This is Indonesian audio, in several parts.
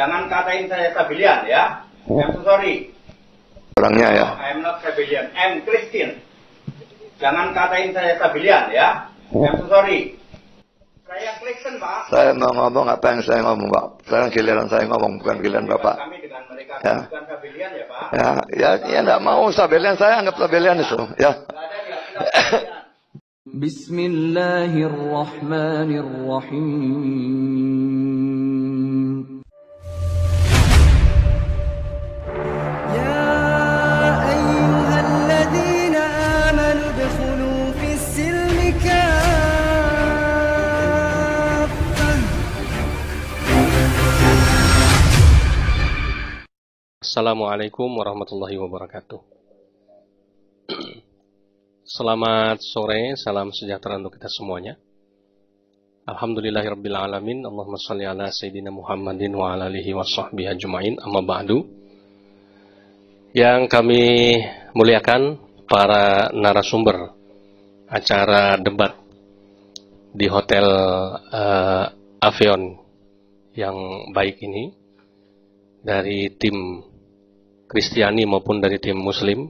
Jangan katain saya Sabelian ya. Oh. I'm so sorry. Orangnya ya. I'm not Sabelian. I'm Christian. Jangan katain saya Sabelian ya. Oh. I'm so sorry. Saya Kristen Pak. Saya mau ngomong apa yang saya ngomong Pak. Saya giliran saya ngomong bukan giliran Bapak. Kami dengan mereka ya. bukan ya Pak. Ya, ya, ya enggak mau Sabelian saya anggap Sabelian itu ya. Bismillahirrahmanirrahim. Assalamualaikum warahmatullahi wabarakatuh. Selamat sore, salam sejahtera untuk kita semuanya. Alhamdulillahirabbil Allahumma shalli ala sayidina Muhammadin wa ala alihi washabbihi ajmain. Amma ba'du. Yang kami muliakan para narasumber acara debat di Hotel uh, Avion yang baik ini dari tim Kristiani maupun dari tim Muslim,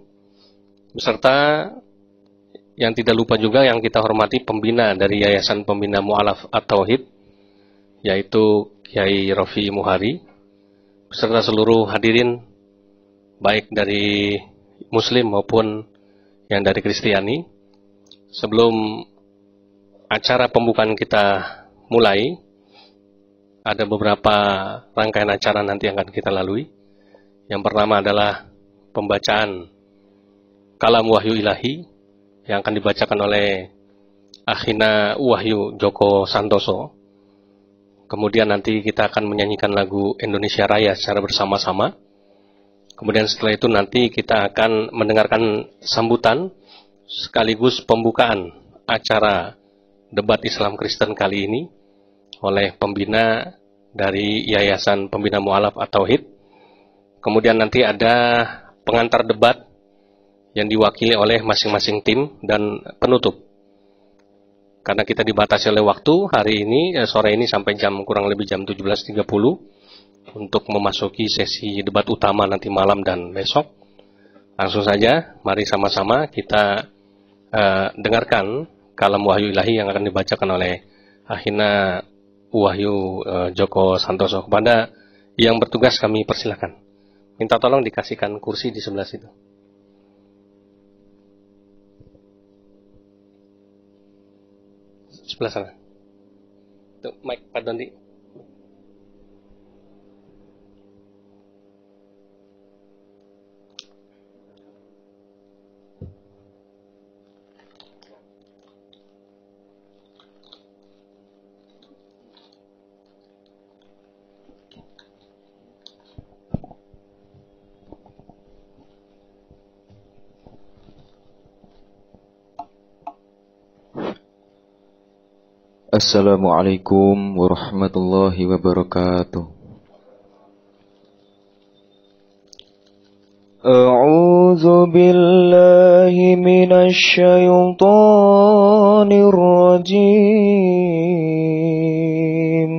beserta yang tidak lupa juga yang kita hormati pembina dari Yayasan Pembina Mu'alaf atau HIP, yaitu Kiai Rofi Muhari, beserta seluruh hadirin, baik dari Muslim maupun yang dari Kristiani. Sebelum acara pembukaan kita mulai, ada beberapa rangkaian acara nanti yang akan kita lalui. Yang pertama adalah pembacaan kalam wahyu ilahi yang akan dibacakan oleh Akhina Wahyu Joko Santoso. Kemudian nanti kita akan menyanyikan lagu Indonesia Raya secara bersama-sama. Kemudian setelah itu nanti kita akan mendengarkan sambutan sekaligus pembukaan acara debat Islam Kristen kali ini oleh pembina dari Yayasan Pembina Mualaf atau HIT Kemudian nanti ada pengantar debat yang diwakili oleh masing-masing tim dan penutup. Karena kita dibatasi oleh waktu hari ini eh, sore ini sampai jam kurang lebih jam 17.30 untuk memasuki sesi debat utama nanti malam dan besok. Langsung saja, mari sama-sama kita eh, dengarkan kalam wahyu ilahi yang akan dibacakan oleh Ahina Wahyu eh, Joko Santoso kepada yang bertugas kami persilahkan. Minta tolong dikasihkan kursi di sebelah situ. Sebelah sana. Tuh, Mike, Pak Dondi. Assalamualaikum warahmatullahi wabarakatuh. A'udzu billahi minasy syaithanir rajim.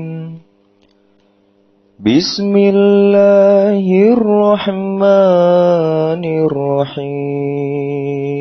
Bismillahirrahmanirrahim.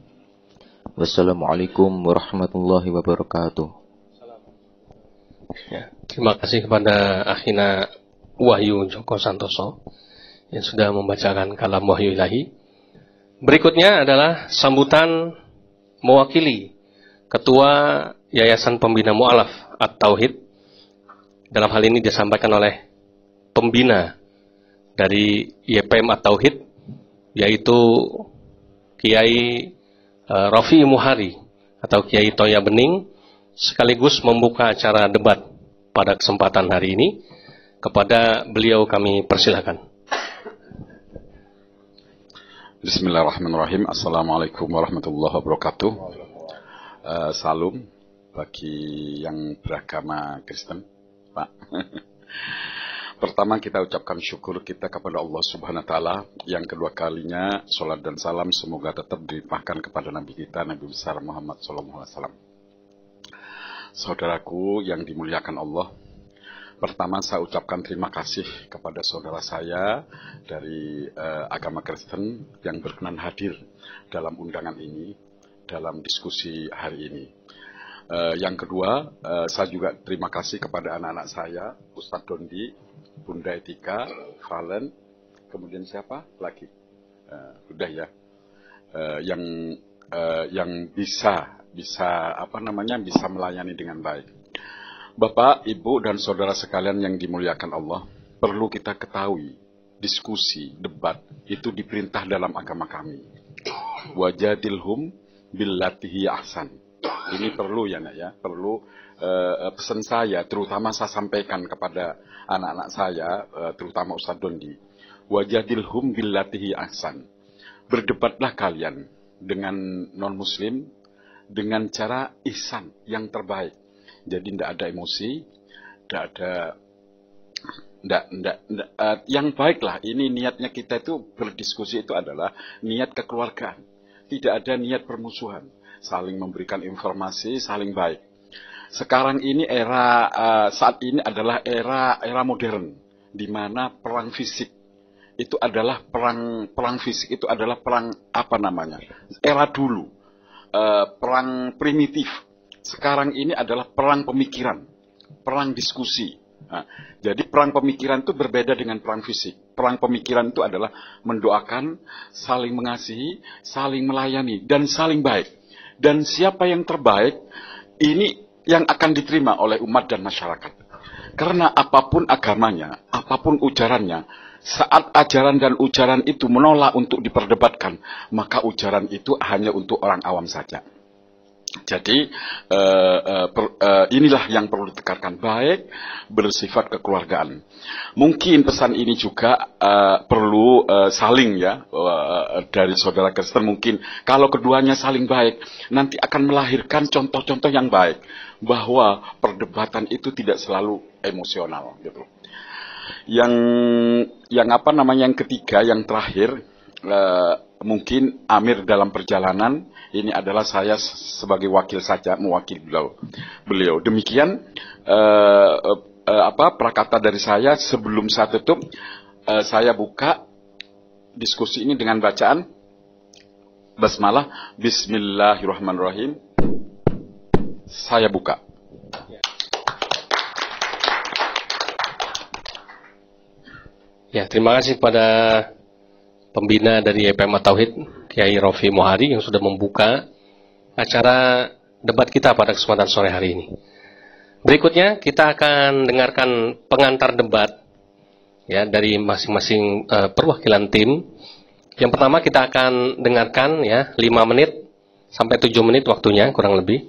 Wassalamualaikum warahmatullahi wabarakatuh. Ya, terima kasih kepada Akhina Wahyu Joko Santoso yang sudah membacakan kalam Wahyu Ilahi. Berikutnya adalah sambutan mewakili Ketua Yayasan Pembina Mu'alaf At-Tauhid. Dalam hal ini disampaikan oleh pembina dari YPM At-Tauhid, yaitu Kiai Eh, Rafi Muhari atau Kiai Toya Bening sekaligus membuka acara debat pada kesempatan hari ini. Kepada beliau kami persilahkan. Bismillahirrahmanirrahim. Assalamualaikum warahmatullahi wabarakatuh. Uh, salam bagi yang beragama Kristen, Pak. Pertama kita ucapkan syukur kita kepada Allah Subhanahu wa taala yang kedua kalinya salat dan salam semoga tetap dilimpahkan kepada nabi kita Nabi besar Muhammad sallallahu alaihi wasallam. Saudaraku yang dimuliakan Allah, pertama saya ucapkan terima kasih kepada saudara saya dari uh, agama Kristen yang berkenan hadir dalam undangan ini dalam diskusi hari ini. Uh, yang kedua, uh, saya juga terima kasih kepada anak-anak saya, Ustadz Dondi, Bunda Etika, Valen, kemudian siapa lagi? Uh, eh, udah ya, uh, yang uh, yang bisa bisa apa namanya bisa melayani dengan baik. Bapak, Ibu dan saudara sekalian yang dimuliakan Allah, perlu kita ketahui diskusi, debat itu diperintah dalam agama kami. Wajah Wajadilhum billatihi ahsan. Ini perlu ya nak ya, perlu uh, pesan saya, terutama saya sampaikan kepada anak-anak saya, uh, terutama Ustadz Dondi, wajadilhum billatihi ahsan. Berdebatlah kalian dengan non-muslim dengan cara ihsan yang terbaik. Jadi tidak ada emosi, tidak ada Nggak, nggak, nggak, yang baiklah ini niatnya kita itu berdiskusi itu adalah niat kekeluargaan. Tidak ada niat permusuhan. Saling memberikan informasi, saling baik. Sekarang ini era uh, saat ini adalah era era modern di mana perang fisik itu adalah perang perang fisik itu adalah perang apa namanya? Era dulu uh, perang primitif. Sekarang ini adalah perang pemikiran, perang diskusi. Nah, jadi perang pemikiran itu berbeda dengan perang fisik. Perang pemikiran itu adalah mendoakan, saling mengasihi, saling melayani, dan saling baik. Dan siapa yang terbaik, ini yang akan diterima oleh umat dan masyarakat. Karena apapun agamanya, apapun ujarannya, saat ajaran dan ujaran itu menolak untuk diperdebatkan, maka ujaran itu hanya untuk orang awam saja. Jadi uh, uh, per, uh, inilah yang perlu ditekankan baik bersifat kekeluargaan. Mungkin pesan ini juga uh, perlu uh, saling ya uh, dari saudara Kristen mungkin kalau keduanya saling baik nanti akan melahirkan contoh-contoh yang baik bahwa perdebatan itu tidak selalu emosional gitu. Yang yang apa namanya yang ketiga, yang terakhir eh, mungkin Amir dalam perjalanan ini adalah saya sebagai wakil saja mewakili beliau. Beliau demikian eh, eh, apa prakata dari saya sebelum saya tutup saya buka diskusi ini dengan bacaan basmalah Bismillahirrahmanirrahim saya buka. Ya, terima kasih kepada pembina dari IPMA e Tauhid, Kiai Rofi Mohari yang sudah membuka acara debat kita pada kesempatan sore hari ini. Berikutnya kita akan dengarkan pengantar debat ya dari masing-masing uh, perwakilan tim. Yang pertama kita akan dengarkan ya 5 menit sampai 7 menit waktunya kurang lebih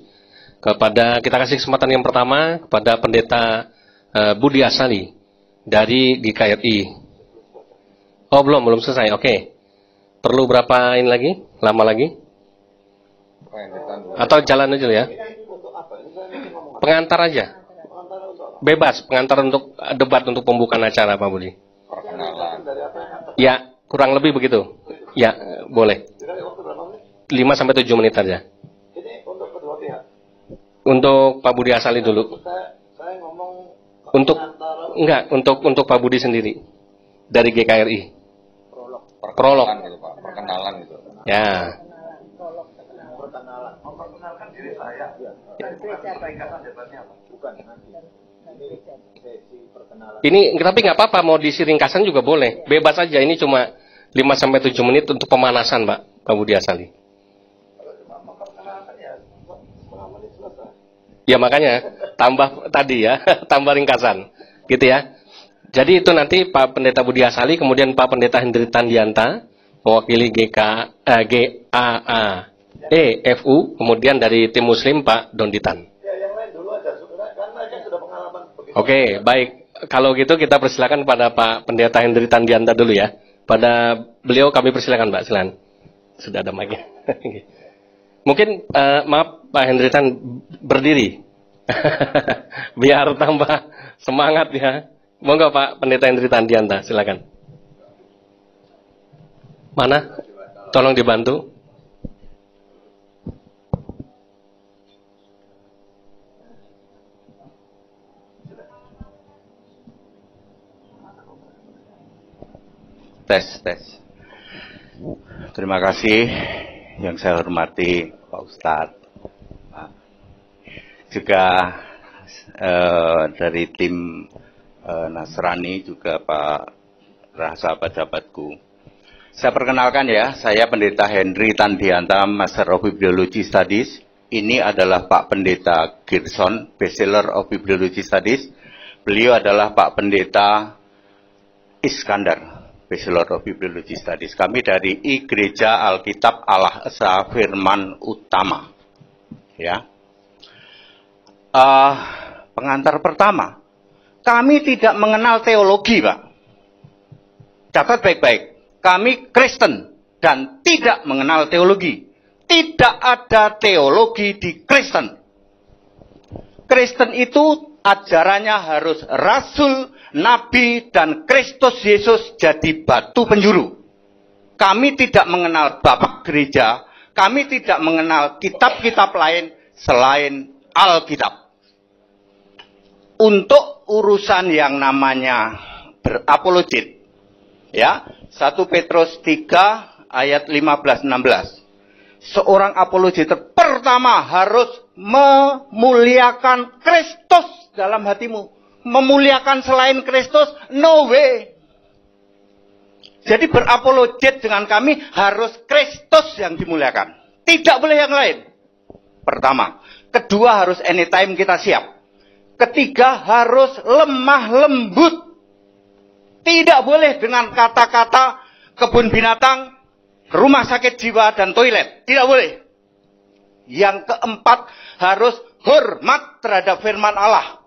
kepada kita kasih kesempatan yang pertama kepada pendeta uh, Budi Asali dari GKRI. Oh belum belum selesai. Oke. Okay. Perlu berapa ini lagi? Lama lagi? Atau jalan aja ya? Pengantar aja. Bebas pengantar untuk eh, debat untuk pembukaan acara Pak Budi. Ya kurang lebih begitu. Ya boleh. 5 sampai 7 menit aja. Untuk Pak Budi Asali dulu. untuk enggak untuk untuk Pak Budi sendiri dari GKRI. Prolog. Prolog. Gitu, Pak. Perkenalan gitu. Ya. Perkenalan. Iya. Perkenalan. Ya. Ini tapi nggak apa-apa mau disiringkasan juga boleh. Bebas aja ini cuma 5 sampai tujuh menit untuk pemanasan, Pak. Pak Budi Asali. Ya makanya tambah tadi ya, tambah ringkasan, gitu ya. Jadi itu nanti Pak Pendeta Budi Asali, kemudian Pak Pendeta Hendri Tandianta mewakili GK eh, GAA E F kemudian dari tim Muslim Pak Donditan. Oke, okay, baik. Kalau gitu kita persilakan pada Pak Pendeta Hendri Tandianta dulu ya. Pada beliau kami persilakan Pak, silakan. Sudah ada mic Mungkin uh, maaf Pak Hendritan berdiri. Biar tambah semangat ya. Monggo Pak Pendeta Hendritan dianta, silakan. Mana? Tolong dibantu. Tes, tes. Terima kasih yang saya hormati Pak Ustadz, juga eh, dari tim eh, Nasrani juga Pak Rah sahabat-sahabatku. Saya perkenalkan ya, saya Pendeta Henry Tandianta, Master of Bibliology Studies. Ini adalah Pak Pendeta Gerson, Bachelor of Bibliology Studies. Beliau adalah Pak Pendeta Iskandar, Bachelor of Bibliology Studies. Kami dari I Gereja Alkitab Allah Esa Firman Utama. Ya. Uh, pengantar pertama, kami tidak mengenal teologi, Pak. Catat baik-baik. Kami Kristen dan tidak mengenal teologi. Tidak ada teologi di Kristen. Kristen itu ajarannya harus rasul, Nabi dan Kristus Yesus jadi batu penjuru. Kami tidak mengenal Bapak gereja, kami tidak mengenal kitab-kitab lain selain Alkitab. Untuk urusan yang namanya berapologit, ya 1 Petrus 3 ayat 15-16. Seorang apologit pertama harus memuliakan Kristus dalam hatimu memuliakan selain Kristus? No way. Jadi berapologet dengan kami harus Kristus yang dimuliakan. Tidak boleh yang lain. Pertama. Kedua harus anytime kita siap. Ketiga harus lemah lembut. Tidak boleh dengan kata-kata kebun binatang, rumah sakit jiwa, dan toilet. Tidak boleh. Yang keempat harus hormat terhadap firman Allah.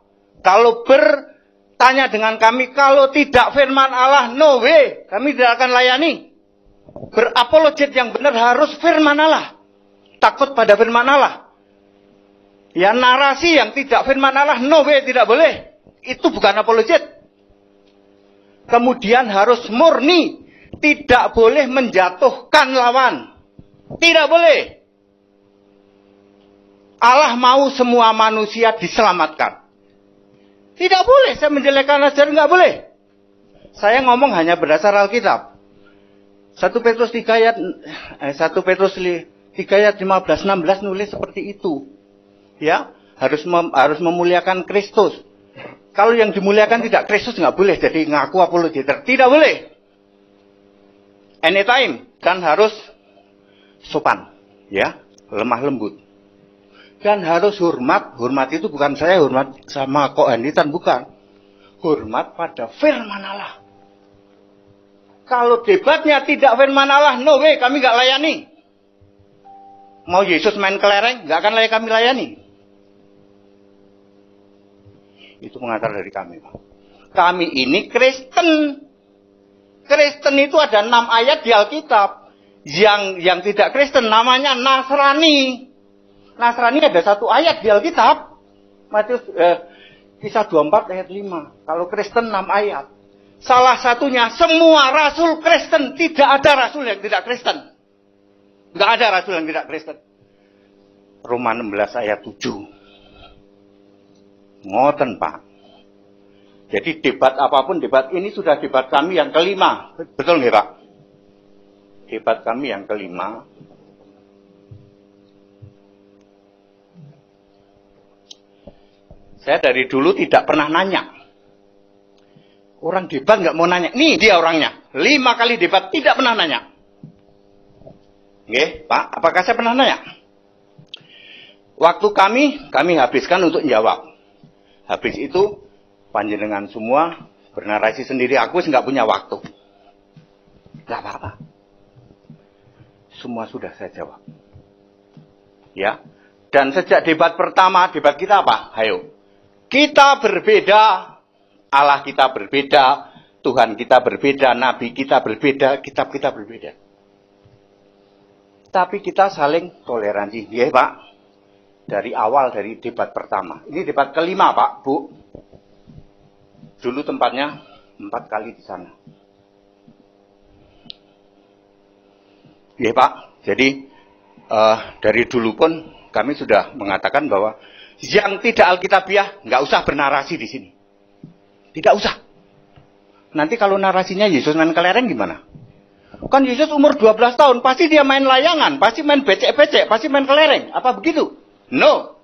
Kalau bertanya dengan kami, kalau tidak firman Allah, no way, kami tidak akan layani. Berapologet yang benar harus firman Allah. Takut pada firman Allah. Ya narasi yang tidak firman Allah, no way, tidak boleh. Itu bukan apologet. Kemudian harus murni. Tidak boleh menjatuhkan lawan. Tidak boleh. Allah mau semua manusia diselamatkan. Tidak boleh saya menjelekkan ajaran, nggak boleh. Saya ngomong hanya berdasar Alkitab. 1 Petrus 3 ayat eh, 1 Petrus 3 ayat 15 16 nulis seperti itu. Ya, harus mem, harus memuliakan Kristus. Kalau yang dimuliakan tidak Kristus nggak boleh jadi ngaku apologeter Tidak boleh. Anytime dan harus sopan, ya, lemah lembut dan harus hormat. Hormat itu bukan saya hormat sama kohanitan, bukan. Hormat pada firman Allah. Kalau debatnya tidak firman Allah, no way, kami nggak layani. Mau Yesus main kelereng, nggak akan layak kami layani. Itu pengantar dari kami, Pak. Kami ini Kristen. Kristen itu ada enam ayat di Alkitab. Yang yang tidak Kristen namanya Nasrani. Nasrani ada satu ayat di Alkitab. Matius eh, kisah 24 ayat 5. Kalau Kristen 6 ayat. Salah satunya semua rasul Kristen. Tidak ada rasul yang tidak Kristen. Tidak ada rasul yang tidak Kristen. Roma 16 ayat 7. Ngoten Pak. Jadi debat apapun debat ini sudah debat kami yang kelima. Betul nggak Pak? Debat kami yang kelima Saya dari dulu tidak pernah nanya. Orang debat nggak mau nanya. Nih dia orangnya. Lima kali debat tidak pernah nanya. Oke, Pak, apakah saya pernah nanya? Waktu kami, kami habiskan untuk menjawab. Habis itu, panjenengan semua bernarasi sendiri. Aku nggak punya waktu. Nggak apa-apa. Semua sudah saya jawab. Ya, dan sejak debat pertama, debat kita apa? Hayo. Kita berbeda, Allah kita berbeda, Tuhan kita berbeda, Nabi kita berbeda, kitab kita berbeda. Tapi kita saling toleransi, ya Pak. Dari awal, dari debat pertama. Ini debat kelima, Pak, Bu. Dulu tempatnya empat kali di sana. Ya Pak, jadi uh, dari dulu pun kami sudah mengatakan bahwa yang tidak Alkitabiah, nggak usah bernarasi di sini. Tidak usah. Nanti kalau narasinya Yesus main kelereng gimana? Kan Yesus umur 12 tahun, pasti dia main layangan, pasti main becek-becek, pasti main kelereng. Apa begitu? No.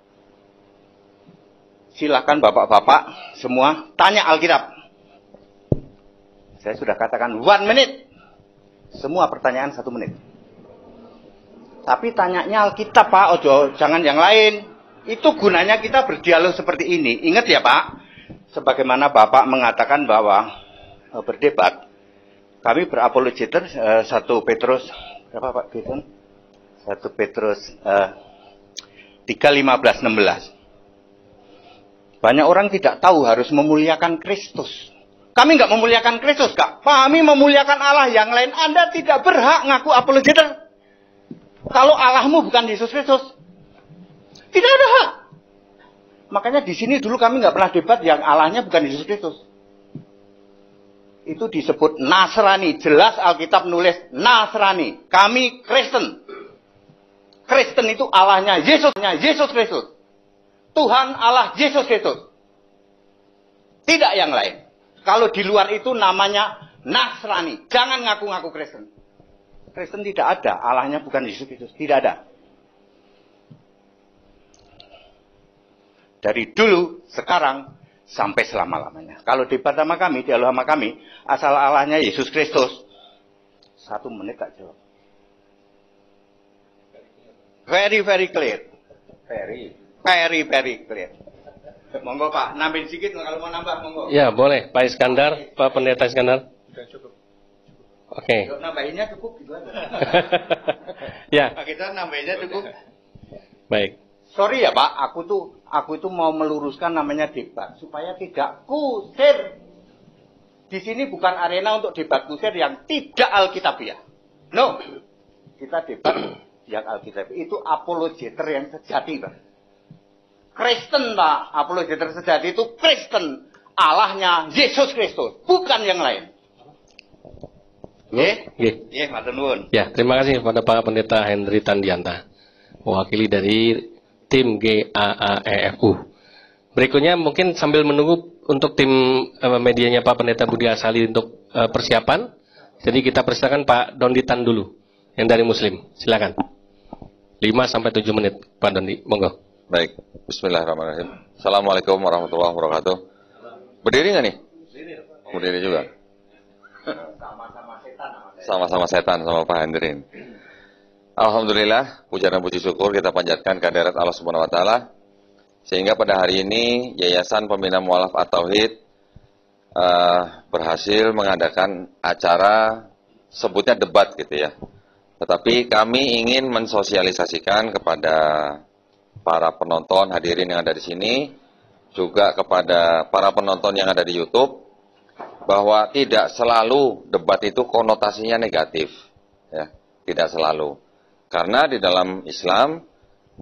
Silahkan bapak-bapak semua tanya Alkitab. Saya sudah katakan one minute. Semua pertanyaan satu menit. Tapi tanyanya Alkitab Pak, ojo jangan yang lain. Itu gunanya kita berdialog seperti ini. Ingat ya Pak, sebagaimana Bapak mengatakan bahwa e, berdebat, kami berapologeter e, satu Petrus, berapa Pak Beton? satu Petrus e, tiga lima belas enam belas. Banyak orang tidak tahu harus memuliakan Kristus. Kami nggak memuliakan Kristus, Kak. Kami memuliakan Allah yang lain. Anda tidak berhak ngaku apologeter. Kalau Allahmu bukan Yesus Kristus, tidak ada hak. Makanya di sini dulu kami nggak pernah debat yang Allahnya bukan Yesus Kristus. Itu disebut Nasrani. Jelas Alkitab nulis Nasrani. Kami Kristen. Kristen itu Allahnya Yesusnya Yesus Kristus. Tuhan Allah Yesus Kristus. Tidak yang lain. Kalau di luar itu namanya Nasrani. Jangan ngaku-ngaku Kristen. Kristen tidak ada. Allahnya bukan Yesus Kristus. Tidak ada. Dari dulu, sekarang, sampai selama-lamanya. Kalau di pertama kami, di sama kami, asal Allahnya Yesus Kristus, satu menit tak jawab. Very, very clear. Very. Very, very clear. Monggo Pak, nambahin sedikit kalau mau nambah monggo. Ya boleh, Pak Iskandar, Pak Pendeta Iskandar. cukup. Oke. Okay. nambahinnya cukup gitu ya. Kita nambahinnya cukup. Baik. Sorry ya Pak, aku tuh aku itu mau meluruskan namanya debat supaya tidak kusir. Di sini bukan arena untuk debat kusir yang tidak alkitabiah. No. Kita debat yang alkitabiah itu apologeter yang sejati, Pak. Kristen, Pak. Apologeter sejati itu Kristen. Allahnya Yesus Kristus, bukan yang lain. Nggih, nggih. Nggih, Ya, terima kasih kepada Pak Pendeta Henry Tandianta, mewakili dari tim GAAEFU. Berikutnya mungkin sambil menunggu untuk tim uh, medianya Pak Pendeta Budi Asali untuk uh, persiapan. Jadi kita persilakan Pak Donditan dulu yang dari Muslim. Silakan. 5 sampai 7 menit Pak Dondi. Monggo. Baik. Bismillahirrahmanirrahim. Assalamualaikum warahmatullahi wabarakatuh. Berdiri nggak nih? Berdiri juga. Sama-sama setan sama Pak Hendrin. Alhamdulillah, puja dan puji syukur kita panjatkan kehadirat Allah Subhanahu wa taala. Sehingga pada hari ini Yayasan Pembina Mualaf atau tauhid uh, eh, berhasil mengadakan acara sebutnya debat gitu ya. Tetapi kami ingin mensosialisasikan kepada para penonton hadirin yang ada di sini juga kepada para penonton yang ada di YouTube bahwa tidak selalu debat itu konotasinya negatif ya, tidak selalu. Karena di dalam Islam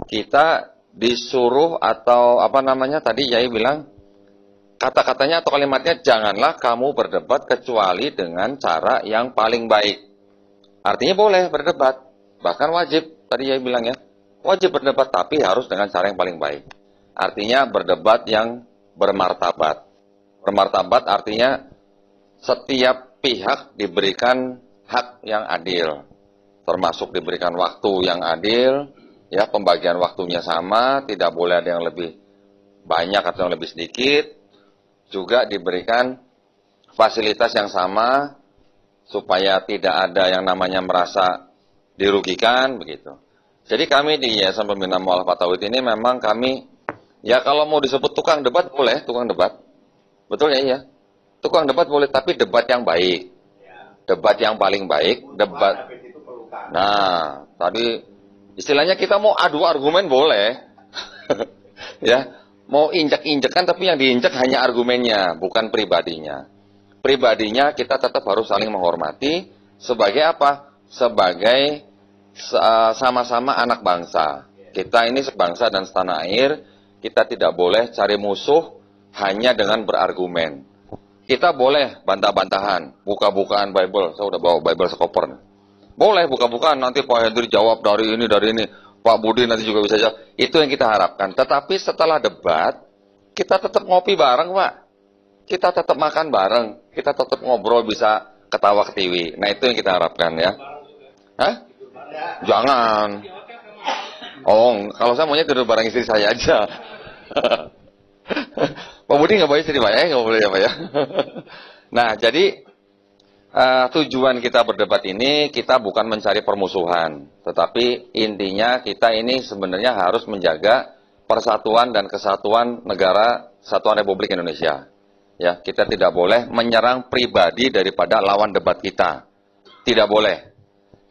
kita disuruh atau apa namanya tadi Yai bilang kata-katanya atau kalimatnya janganlah kamu berdebat kecuali dengan cara yang paling baik. Artinya boleh berdebat, bahkan wajib tadi Yai bilang ya. Wajib berdebat tapi harus dengan cara yang paling baik. Artinya berdebat yang bermartabat. Bermartabat artinya setiap pihak diberikan hak yang adil termasuk diberikan waktu yang adil, ya pembagian waktunya sama, tidak boleh ada yang lebih banyak atau yang lebih sedikit, juga diberikan fasilitas yang sama supaya tidak ada yang namanya merasa dirugikan begitu. Jadi kami di Yayasan Pembina Mu'alaf Tauhid ini memang kami ya kalau mau disebut tukang debat boleh, tukang debat. Betul ya iya. Tukang debat boleh tapi debat yang baik. Debat yang paling baik, debat Nah, tadi istilahnya kita mau adu argumen boleh. ya, mau injek-injekan tapi yang diinjek hanya argumennya, bukan pribadinya. Pribadinya kita tetap harus saling menghormati sebagai apa? Sebagai sama-sama anak bangsa. Kita ini sebangsa dan setanah air, kita tidak boleh cari musuh hanya dengan berargumen kita boleh bantah-bantahan, buka-bukaan Bible. Saya udah bawa Bible sekoper boleh buka-bukaan nanti Pak Hendri jawab dari ini, dari ini. Pak Budi nanti juga bisa jawab. Itu yang kita harapkan. Tetapi setelah debat, kita tetap ngopi bareng Pak. Kita tetap makan bareng. Kita tetap ngobrol bisa ketawa ke TV. Nah itu yang kita harapkan ya. Hah? Jangan. Oh, kalau saya maunya tidur bareng istri saya aja. Pak Budi nggak boleh istri Pak ya, nggak boleh ya Pak ya. nah, jadi uh, tujuan kita berdebat ini kita bukan mencari permusuhan, tetapi intinya kita ini sebenarnya harus menjaga persatuan dan kesatuan negara Satuan Republik Indonesia. Ya, kita tidak boleh menyerang pribadi daripada lawan debat kita. Tidak boleh.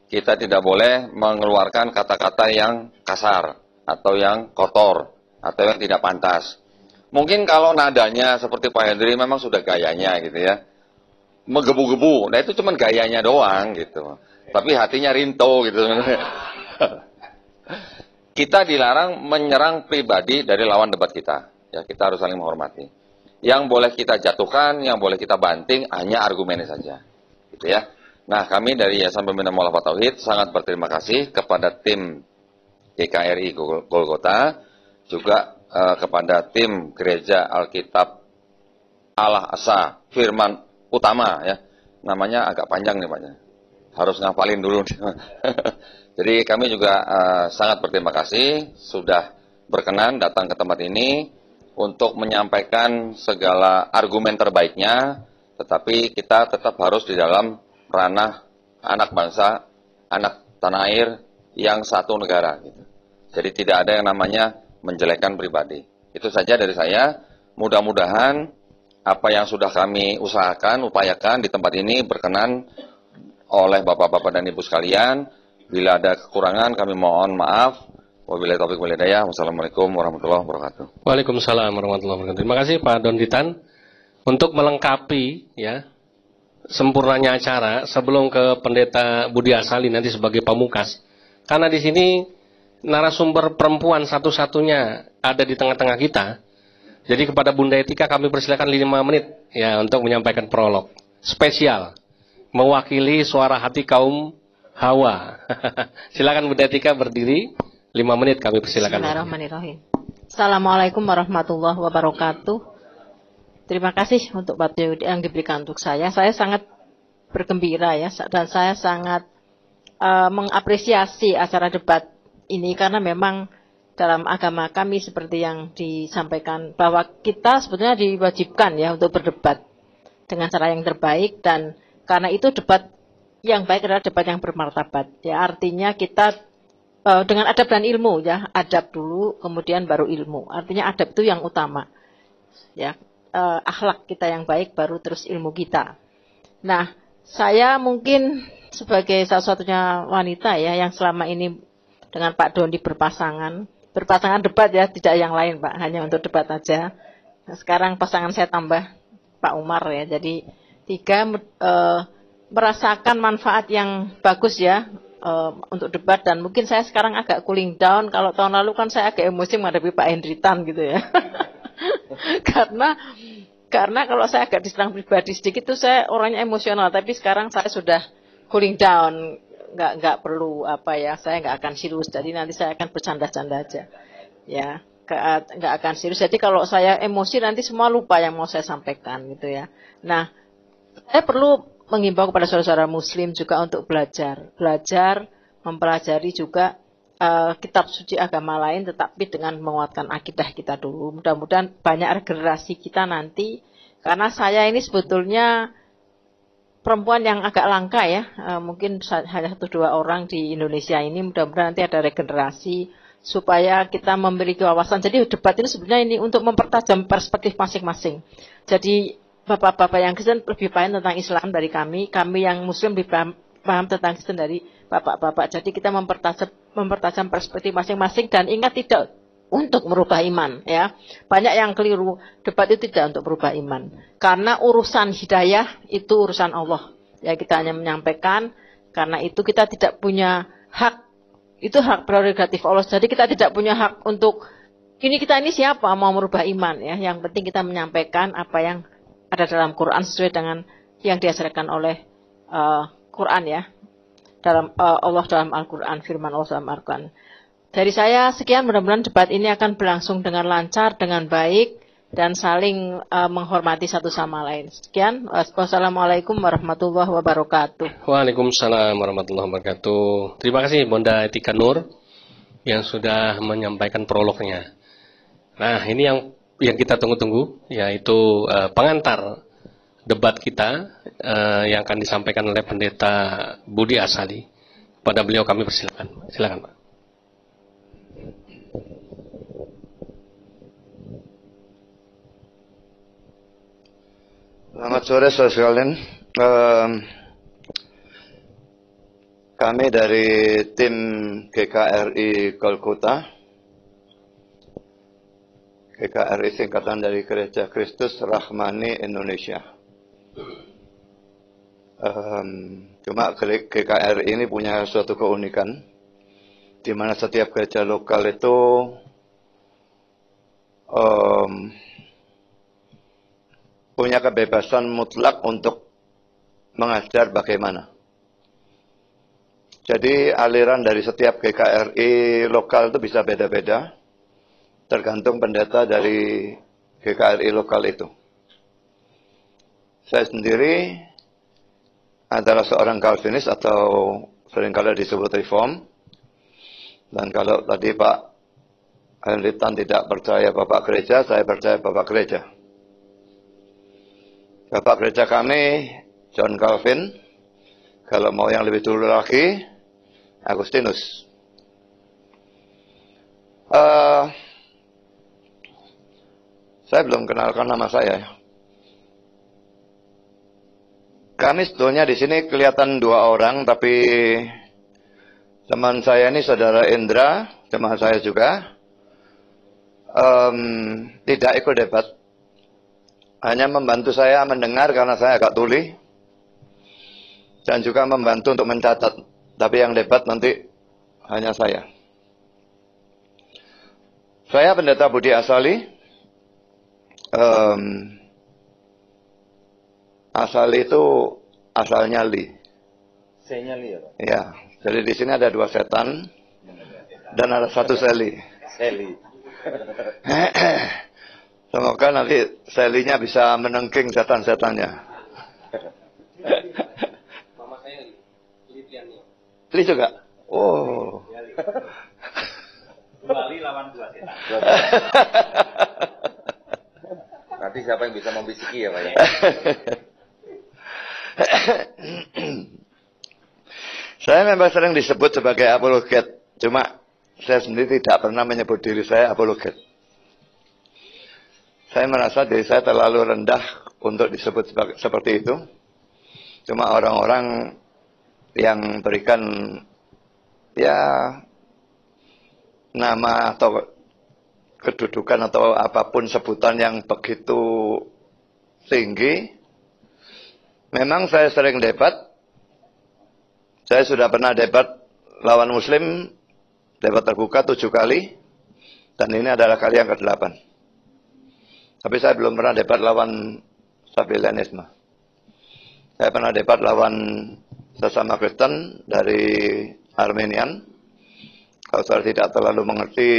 Kita tidak boleh mengeluarkan kata-kata yang kasar atau yang kotor atau yang tidak pantas. Mungkin kalau nadanya seperti Pak Hendri memang sudah gayanya gitu ya menggebu-gebu. Nah itu cuman gayanya doang gitu. Tapi hatinya rinto gitu. kita dilarang menyerang pribadi dari lawan debat kita. Ya kita harus saling menghormati. Yang boleh kita jatuhkan, yang boleh kita banting hanya argumennya saja. Gitu ya. Nah, kami dari Yayasan Pembina Maulafat Tauhid sangat berterima kasih kepada tim GKRI Golgota, juga eh, kepada tim Gereja Alkitab Allah Asa Firman utama ya. Namanya agak panjang nih Pak. Ya. Harus ngapalin dulu. Jadi kami juga uh, sangat berterima kasih sudah berkenan datang ke tempat ini untuk menyampaikan segala argumen terbaiknya, tetapi kita tetap harus di dalam ranah anak bangsa, anak tanah air yang satu negara. Gitu. Jadi tidak ada yang namanya menjelekan pribadi. Itu saja dari saya. Mudah-mudahan apa yang sudah kami usahakan, upayakan di tempat ini berkenan oleh Bapak-Bapak dan Ibu sekalian. Bila ada kekurangan kami mohon maaf. Wabillahi taufiq Wassalamualaikum warahmatullahi wabarakatuh. Waalaikumsalam warahmatullahi wabarakatuh. Terima kasih Pak Donditan untuk melengkapi ya sempurnanya acara sebelum ke Pendeta Budi Asali nanti sebagai pamungkas. Karena di sini narasumber perempuan satu-satunya ada di tengah-tengah kita jadi kepada Bunda Etika kami persilakan 5 menit ya untuk menyampaikan prolog spesial mewakili suara hati kaum Hawa. silakan Bunda Etika berdiri 5 menit kami persilakan. Bismillahirrahmanirrahim. Assalamualaikum warahmatullahi wabarakatuh. Terima kasih untuk waktu yang diberikan untuk saya. Saya sangat bergembira ya dan saya sangat uh, mengapresiasi acara debat ini karena memang dalam agama kami seperti yang disampaikan bahwa kita sebetulnya diwajibkan ya untuk berdebat dengan cara yang terbaik dan karena itu debat yang baik adalah debat yang bermartabat ya artinya kita uh, dengan adab dan ilmu ya adab dulu kemudian baru ilmu artinya adab itu yang utama ya uh, akhlak kita yang baik baru terus ilmu kita nah saya mungkin sebagai salah satunya wanita ya yang selama ini dengan Pak Doni berpasangan berpasangan debat ya, tidak yang lain Pak, hanya untuk debat aja. Nah, sekarang pasangan saya tambah Pak Umar ya, jadi tiga e, merasakan manfaat yang bagus ya e, untuk debat dan mungkin saya sekarang agak cooling down. Kalau tahun lalu kan saya agak emosi menghadapi Pak Hendritan gitu ya, karena karena kalau saya agak diserang pribadi sedikit tuh saya orangnya emosional, tapi sekarang saya sudah cooling down nggak nggak perlu apa ya saya nggak akan serius jadi nanti saya akan bercanda-canda aja ya nggak akan serius jadi kalau saya emosi nanti semua lupa yang mau saya sampaikan gitu ya nah saya perlu mengimbau kepada saudara-saudara muslim juga untuk belajar belajar mempelajari juga uh, kitab suci agama lain tetapi dengan menguatkan akidah kita dulu mudah-mudahan banyak generasi kita nanti karena saya ini sebetulnya perempuan yang agak langka ya, eh, mungkin hanya satu dua orang di Indonesia ini. Mudah-mudahan nanti ada regenerasi supaya kita memiliki wawasan. Jadi debat ini sebenarnya ini untuk mempertajam perspektif masing-masing. Jadi bapak-bapak yang Kristen lebih paham tentang Islam dari kami, kami yang Muslim lebih paham, paham tentang Kristen dari bapak-bapak. Jadi kita mempertajam, mempertajam perspektif masing-masing dan ingat tidak untuk merubah iman ya. Banyak yang keliru, debat itu tidak untuk merubah iman. Karena urusan hidayah itu urusan Allah. Ya kita hanya menyampaikan karena itu kita tidak punya hak itu hak prerogatif Allah. Jadi kita tidak punya hak untuk ini kita ini siapa mau merubah iman ya. Yang penting kita menyampaikan apa yang ada dalam Quran sesuai dengan yang diajarkan oleh uh, Quran ya. Dalam uh, Allah dalam Al-Qur'an, firman Allah dalam Al-Qur'an. Dari saya sekian mudah-mudahan debat ini akan berlangsung dengan lancar, dengan baik dan saling uh, menghormati satu sama lain. Sekian. Wassalamualaikum warahmatullahi wabarakatuh. Waalaikumsalam warahmatullahi wabarakatuh. Terima kasih Bunda Etika Nur yang sudah menyampaikan prolognya. Nah, ini yang yang kita tunggu-tunggu yaitu uh, pengantar debat kita uh, yang akan disampaikan oleh Pendeta Budi Asali. Pada beliau kami persilakan. Silakan, Pak. Selamat sore saudara sekalian. Um, kami dari tim GKRI Kolkata. GKRI singkatan dari Gereja Kristus Rahmani Indonesia. Um, cuma GKRI ini punya suatu keunikan, di mana setiap gereja lokal itu um, punya kebebasan mutlak untuk mengajar bagaimana. Jadi aliran dari setiap GKRI lokal itu bisa beda-beda, tergantung pendeta dari GKRI lokal itu. Saya sendiri adalah seorang Calvinis atau seringkali disebut reform. Dan kalau tadi Pak Tan tidak percaya Bapak Gereja, saya percaya Bapak Gereja. Bapak gereja kami, John Calvin, kalau mau yang lebih dulu lagi, Agustinus. Uh, saya belum kenalkan nama saya. Kami sebetulnya di sini kelihatan dua orang, tapi teman saya ini saudara Indra, teman saya juga, um, tidak ikut debat hanya membantu saya mendengar karena saya agak tuli dan juga membantu untuk mencatat tapi yang debat nanti hanya saya saya pendeta Budi Asali um, Asali itu asalnya Li saya Li ya iya. jadi di sini ada dua setan dan ada satu Seli Seli Semoga nanti Selinya bisa menengking setan-setannya. Mama saya Li juga? Oh. Dua Li lawan dua setan. Nanti siapa yang bisa membisiki ya Pak ya? saya memang sering disebut sebagai apologet. Cuma saya sendiri tidak pernah menyebut diri saya apologet. Saya merasa diri saya terlalu rendah untuk disebut seperti itu. Cuma orang-orang yang berikan ya nama atau kedudukan atau apapun sebutan yang begitu tinggi. Memang saya sering debat. Saya sudah pernah debat lawan muslim, debat terbuka tujuh kali. Dan ini adalah kali yang ke-8. Tapi saya belum pernah debat lawan Sabelianisme. Saya pernah debat lawan sesama Kristen dari Armenian. Kalau saya tidak terlalu mengerti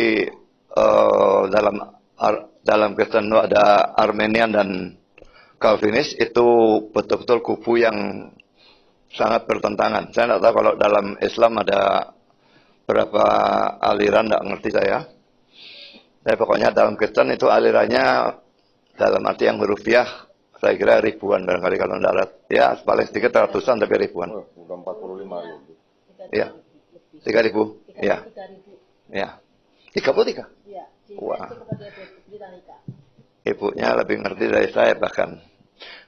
uh, dalam ar, dalam Kristen ada Armenian dan Calvinis itu betul-betul kubu yang sangat bertentangan. Saya tidak tahu kalau dalam Islam ada berapa aliran, tidak mengerti saya. Saya pokoknya dalam Kristen itu alirannya dalam arti yang rupiah saya kira ribuan barangkali kalau darat ya paling sedikit ratusan tapi ribuan ribu ya tiga ribu ya ya tiga puluh tiga iya. wah ibunya lebih ngerti dari saya bahkan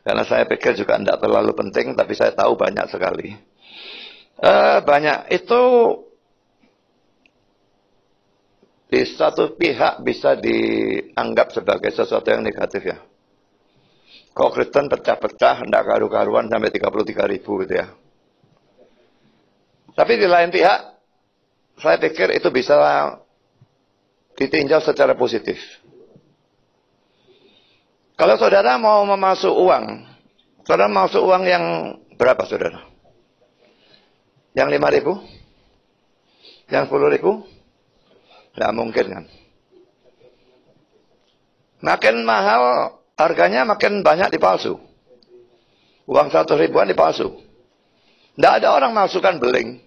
karena saya pikir juga tidak terlalu penting tapi saya tahu banyak sekali uh, banyak itu di satu pihak bisa dianggap sebagai sesuatu yang negatif ya. Kok Kristen pecah-pecah, hendak karu-karuan sampai 33 ribu gitu ya. Tapi di lain pihak, saya pikir itu bisa ditinjau secara positif. Kalau saudara mau memasuk uang, saudara masuk uang yang berapa saudara? Yang 5 ribu? Yang 10 ribu? Tidak mungkin kan. Makin mahal harganya makin banyak dipalsu. Uang satu ribuan dipalsu. Tidak ada orang masukkan beling.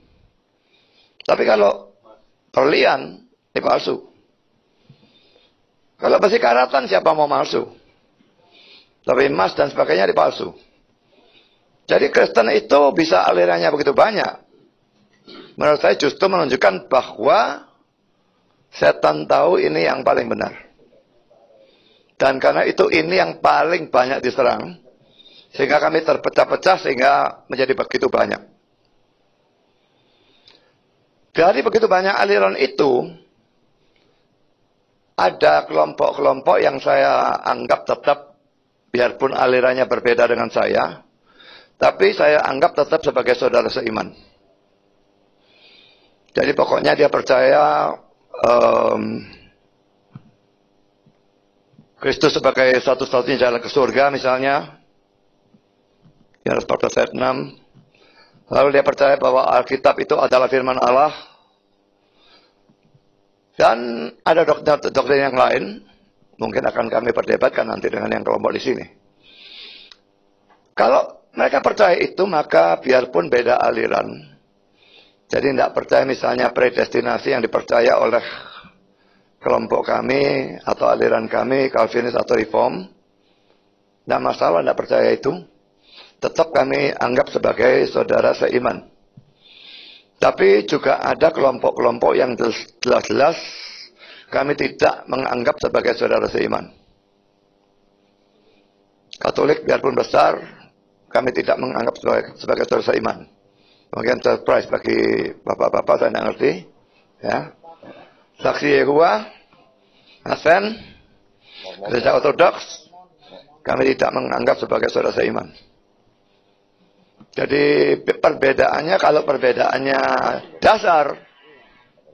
Tapi kalau perlian dipalsu. Kalau besi karatan siapa mau palsu? Tapi emas dan sebagainya dipalsu. Jadi Kristen itu bisa alirannya begitu banyak. Menurut saya justru menunjukkan bahwa Setan tahu ini yang paling benar. Dan karena itu ini yang paling banyak diserang. Sehingga kami terpecah-pecah sehingga menjadi begitu banyak. Dari begitu banyak aliran itu, ada kelompok-kelompok yang saya anggap tetap, biarpun alirannya berbeda dengan saya, tapi saya anggap tetap sebagai saudara seiman. Jadi pokoknya dia percaya um, Kristus sebagai satu-satunya jalan ke surga misalnya. Yohanes pasal ayat 6. Lalu dia percaya bahwa Alkitab itu adalah firman Allah. Dan ada dokter-dokter yang lain. Mungkin akan kami perdebatkan nanti dengan yang kelompok di sini. Kalau mereka percaya itu, maka biarpun beda aliran, jadi tidak percaya misalnya predestinasi yang dipercaya oleh kelompok kami atau aliran kami, Calvinis atau Reform. Tidak masalah tidak percaya itu. Tetap kami anggap sebagai saudara seiman. Tapi juga ada kelompok-kelompok yang jelas-jelas kami tidak menganggap sebagai saudara seiman. Katolik biarpun besar, kami tidak menganggap sebagai, sebagai saudara seiman bagian surprise bagi bapak-bapak saya tidak ngerti ya saksi Yehua Asen, gereja ortodoks kami tidak menganggap sebagai saudara seiman jadi perbedaannya kalau perbedaannya dasar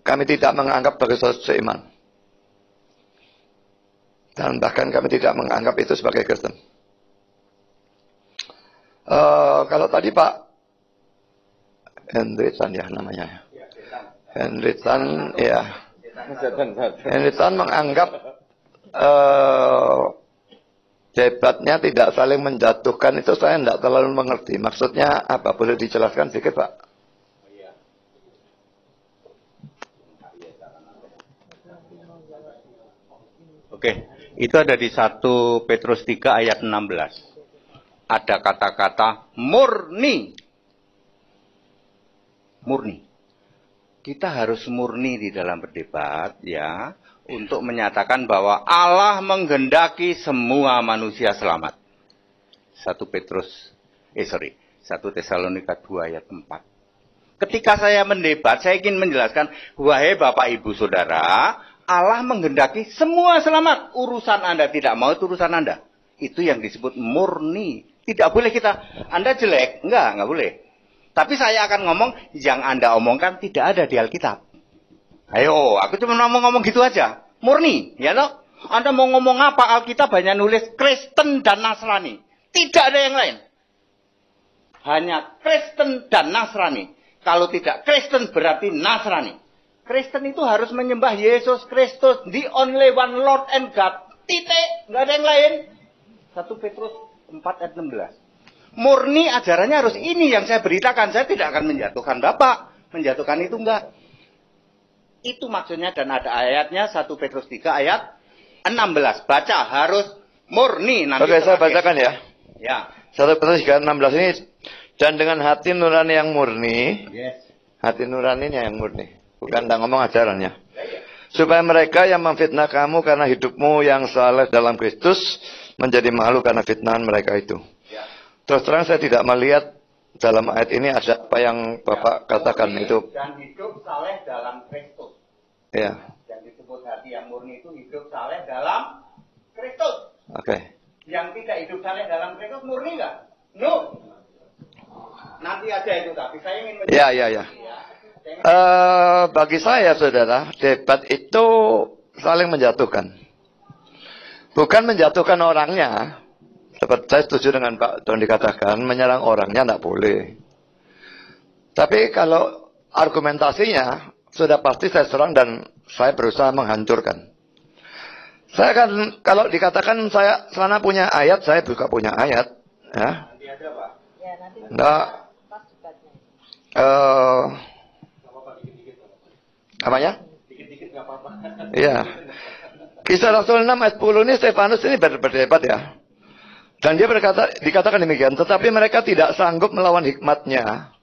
kami tidak menganggap sebagai saudara seiman dan bahkan kami tidak menganggap itu sebagai Kristen uh, kalau tadi Pak Henry Tan ya namanya. Henry Tan ya. Henry Tan menganggap uh, eh, debatnya tidak saling menjatuhkan itu saya tidak terlalu mengerti. Maksudnya apa? Boleh dijelaskan sedikit Pak? Oke, itu ada di 1 Petrus 3 ayat 16. Ada kata-kata murni murni. Kita harus murni di dalam berdebat ya untuk menyatakan bahwa Allah menghendaki semua manusia selamat. 1 Petrus eh sorry, 1 Tesalonika 2 ayat 4. Ketika saya mendebat, saya ingin menjelaskan, wahai Bapak Ibu Saudara, Allah menghendaki semua selamat. Urusan Anda tidak mau itu urusan Anda. Itu yang disebut murni. Tidak boleh kita, Anda jelek, enggak, enggak boleh. Tapi saya akan ngomong yang Anda omongkan tidak ada di Alkitab. Ayo, aku cuma mau ngomong gitu aja. Murni, ya toh? Anda mau ngomong apa? Alkitab hanya nulis Kristen dan Nasrani. Tidak ada yang lain. Hanya Kristen dan Nasrani. Kalau tidak Kristen berarti Nasrani. Kristen itu harus menyembah Yesus Kristus, the only one Lord and God. Titik, nggak ada yang lain. 1 Petrus 4 ayat 16 murni ajarannya harus ini yang saya beritakan. Saya tidak akan menjatuhkan Bapak. Menjatuhkan itu enggak. Itu maksudnya dan ada ayatnya 1 Petrus 3 ayat 16. Baca harus murni. Nanti Oke, saya bacakan ya. Ya. 1 Petrus 3 ayat 16 ini dan dengan hati nurani yang murni. Yes. Hati nuraninya yang murni. Bukan tak ngomong ajarannya. Supaya mereka yang memfitnah kamu karena hidupmu yang saleh dalam Kristus menjadi malu karena fitnah mereka itu. Terus terang saya tidak melihat dalam ayat ini ada apa yang Bapak ya, katakan itu. Dan hidup saleh dalam Kristus. Ya. Yang disebut hati yang murni itu hidup saleh dalam Kristus. Oke. Okay. Yang tidak hidup saleh dalam Kristus murni nggak? No. Nanti aja itu tapi saya ingin. Iya ya ya. ya. Uh, bagi saya saudara debat itu saling menjatuhkan. Bukan menjatuhkan orangnya, Dapat saya setuju dengan Pak Don dikatakan menyerang orangnya tidak boleh. Tapi kalau argumentasinya sudah pasti saya serang dan saya berusaha menghancurkan. Saya kan kalau dikatakan saya sana punya ayat, saya juga punya ayat, ya. Nanti ada, Pak. Ya, nanti. Nah, uh, apa ya Iya. Kisah Rasul 6 ayat 10 ini Stefanus ini berdebat ya. Dan dia berkata, dikatakan demikian, tetapi mereka tidak sanggup melawan hikmatnya.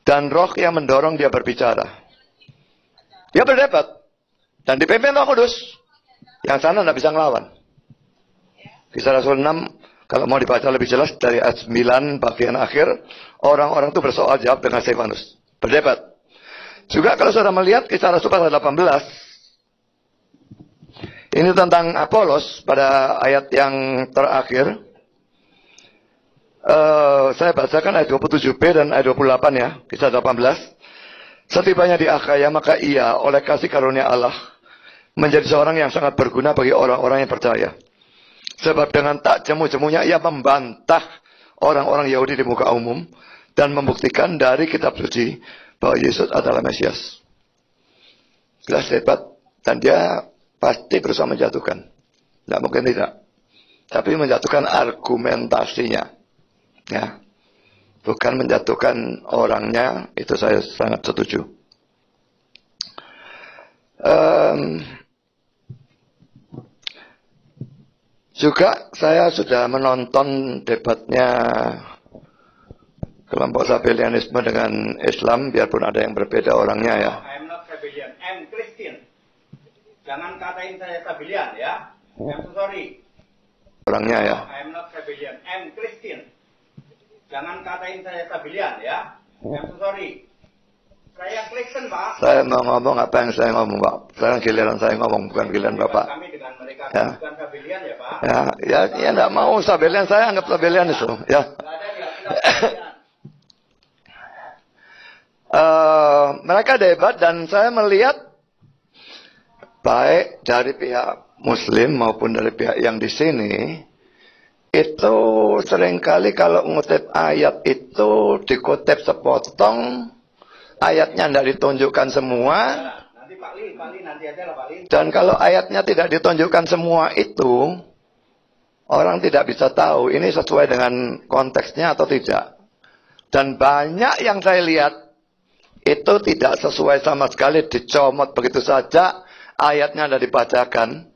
Dan roh yang mendorong dia berbicara. Dia berdebat. Dan dipimpin roh kudus. Yang sana tidak bisa melawan. Kisah Rasul 6, kalau mau dibaca lebih jelas dari ayat 9 bagian akhir, orang-orang itu bersoal jawab dengan Stefanus. Berdebat. Juga kalau sudah melihat kisah Rasul pasal 18, ini tentang Apolos pada ayat yang terakhir. Eh, saya bacakan ayat 27b dan ayat 28 ya, kisah 18. Setibanya di Akaya, maka ia oleh kasih karunia Allah menjadi seorang yang sangat berguna bagi orang-orang yang percaya. Sebab dengan tak jemu-jemunya ia membantah orang-orang Yahudi di muka umum dan membuktikan dari kitab suci bahwa Yesus adalah Mesias. Jelas hebat dan dia pasti berusaha menjatuhkan. Tidak mungkin tidak. Tapi menjatuhkan argumentasinya ya bukan menjatuhkan orangnya itu saya sangat setuju um, juga saya sudah menonton debatnya kelompok Sabelianisme dengan Islam biarpun ada yang berbeda orangnya ya jangan katain saya Sabelian ya. ya I'm sorry orangnya ya I'm not Sabelian, I'm Christian Jangan katain saya tabilian ya. I'm oh. sorry. Saya kleksen Pak. Saya mau ngomong apa yang saya ngomong Pak. Saya giliran saya ngomong bukan giliran Bapak. Kami dengan mereka ya. bukan tabilian ya Pak. Ya, ya, Bapak ya enggak mau tabilian saya anggap tabilian itu ya. uh, mereka debat dan saya melihat baik dari pihak Muslim maupun dari pihak yang di sini itu seringkali kalau ngutip ayat itu dikutip sepotong ayatnya tidak ditunjukkan semua dan kalau ayatnya tidak ditunjukkan semua itu orang tidak bisa tahu ini sesuai dengan konteksnya atau tidak dan banyak yang saya lihat itu tidak sesuai sama sekali dicomot begitu saja ayatnya tidak dibacakan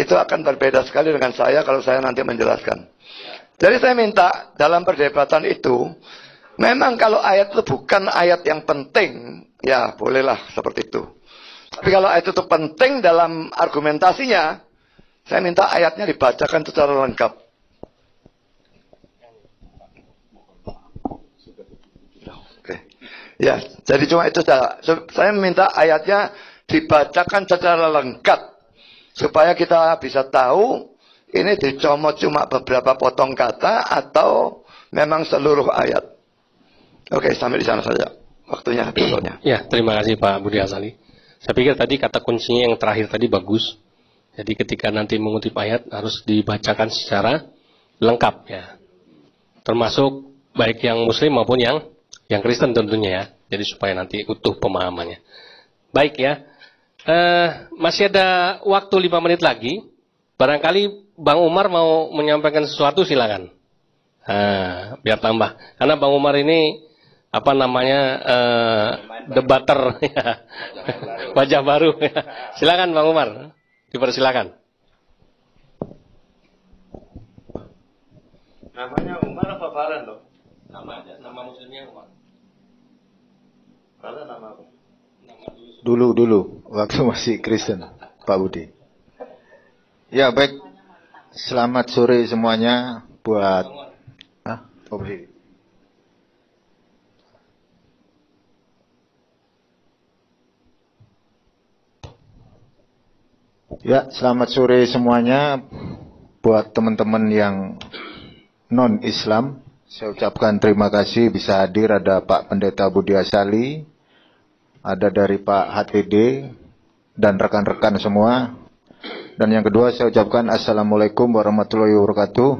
itu akan berbeda sekali dengan saya kalau saya nanti menjelaskan. Jadi saya minta dalam perdebatan itu, memang kalau ayat itu bukan ayat yang penting, ya bolehlah seperti itu. Tapi kalau ayat itu penting dalam argumentasinya, saya minta ayatnya dibacakan secara lengkap. Oke. Ya, jadi cuma itu saja. Saya minta ayatnya dibacakan secara lengkap Supaya kita bisa tahu ini dicomot cuma beberapa potong kata atau memang seluruh ayat. Oke, sampai di sana saja. Waktunya habis Ya, terima kasih Pak Budi Asali. Saya pikir tadi kata kuncinya yang terakhir tadi bagus. Jadi ketika nanti mengutip ayat harus dibacakan secara lengkap ya. Termasuk baik yang muslim maupun yang yang Kristen tentunya ya. Jadi supaya nanti utuh pemahamannya. Baik ya. Uh, masih ada waktu lima menit lagi. Barangkali Bang Umar mau menyampaikan sesuatu silakan. Uh, biar tambah. Karena Bang Umar ini apa namanya uh, eh, debater, wajah baru. silakan Bang Umar, dipersilakan. Namanya Umar apa Farhan dong? Nama aja, nama muslimnya Umar. Farhan nama apa? Dulu, dulu. Waktu masih Kristen, Pak Budi. Ya, baik. Selamat sore semuanya buat... Ah, Pak Budi. Ya, selamat sore semuanya buat teman-teman yang non-Islam. Saya ucapkan terima kasih bisa hadir ada Pak Pendeta Budi Asali, ada dari Pak HTD dan rekan-rekan semua. Dan yang kedua saya ucapkan Assalamualaikum warahmatullahi wabarakatuh.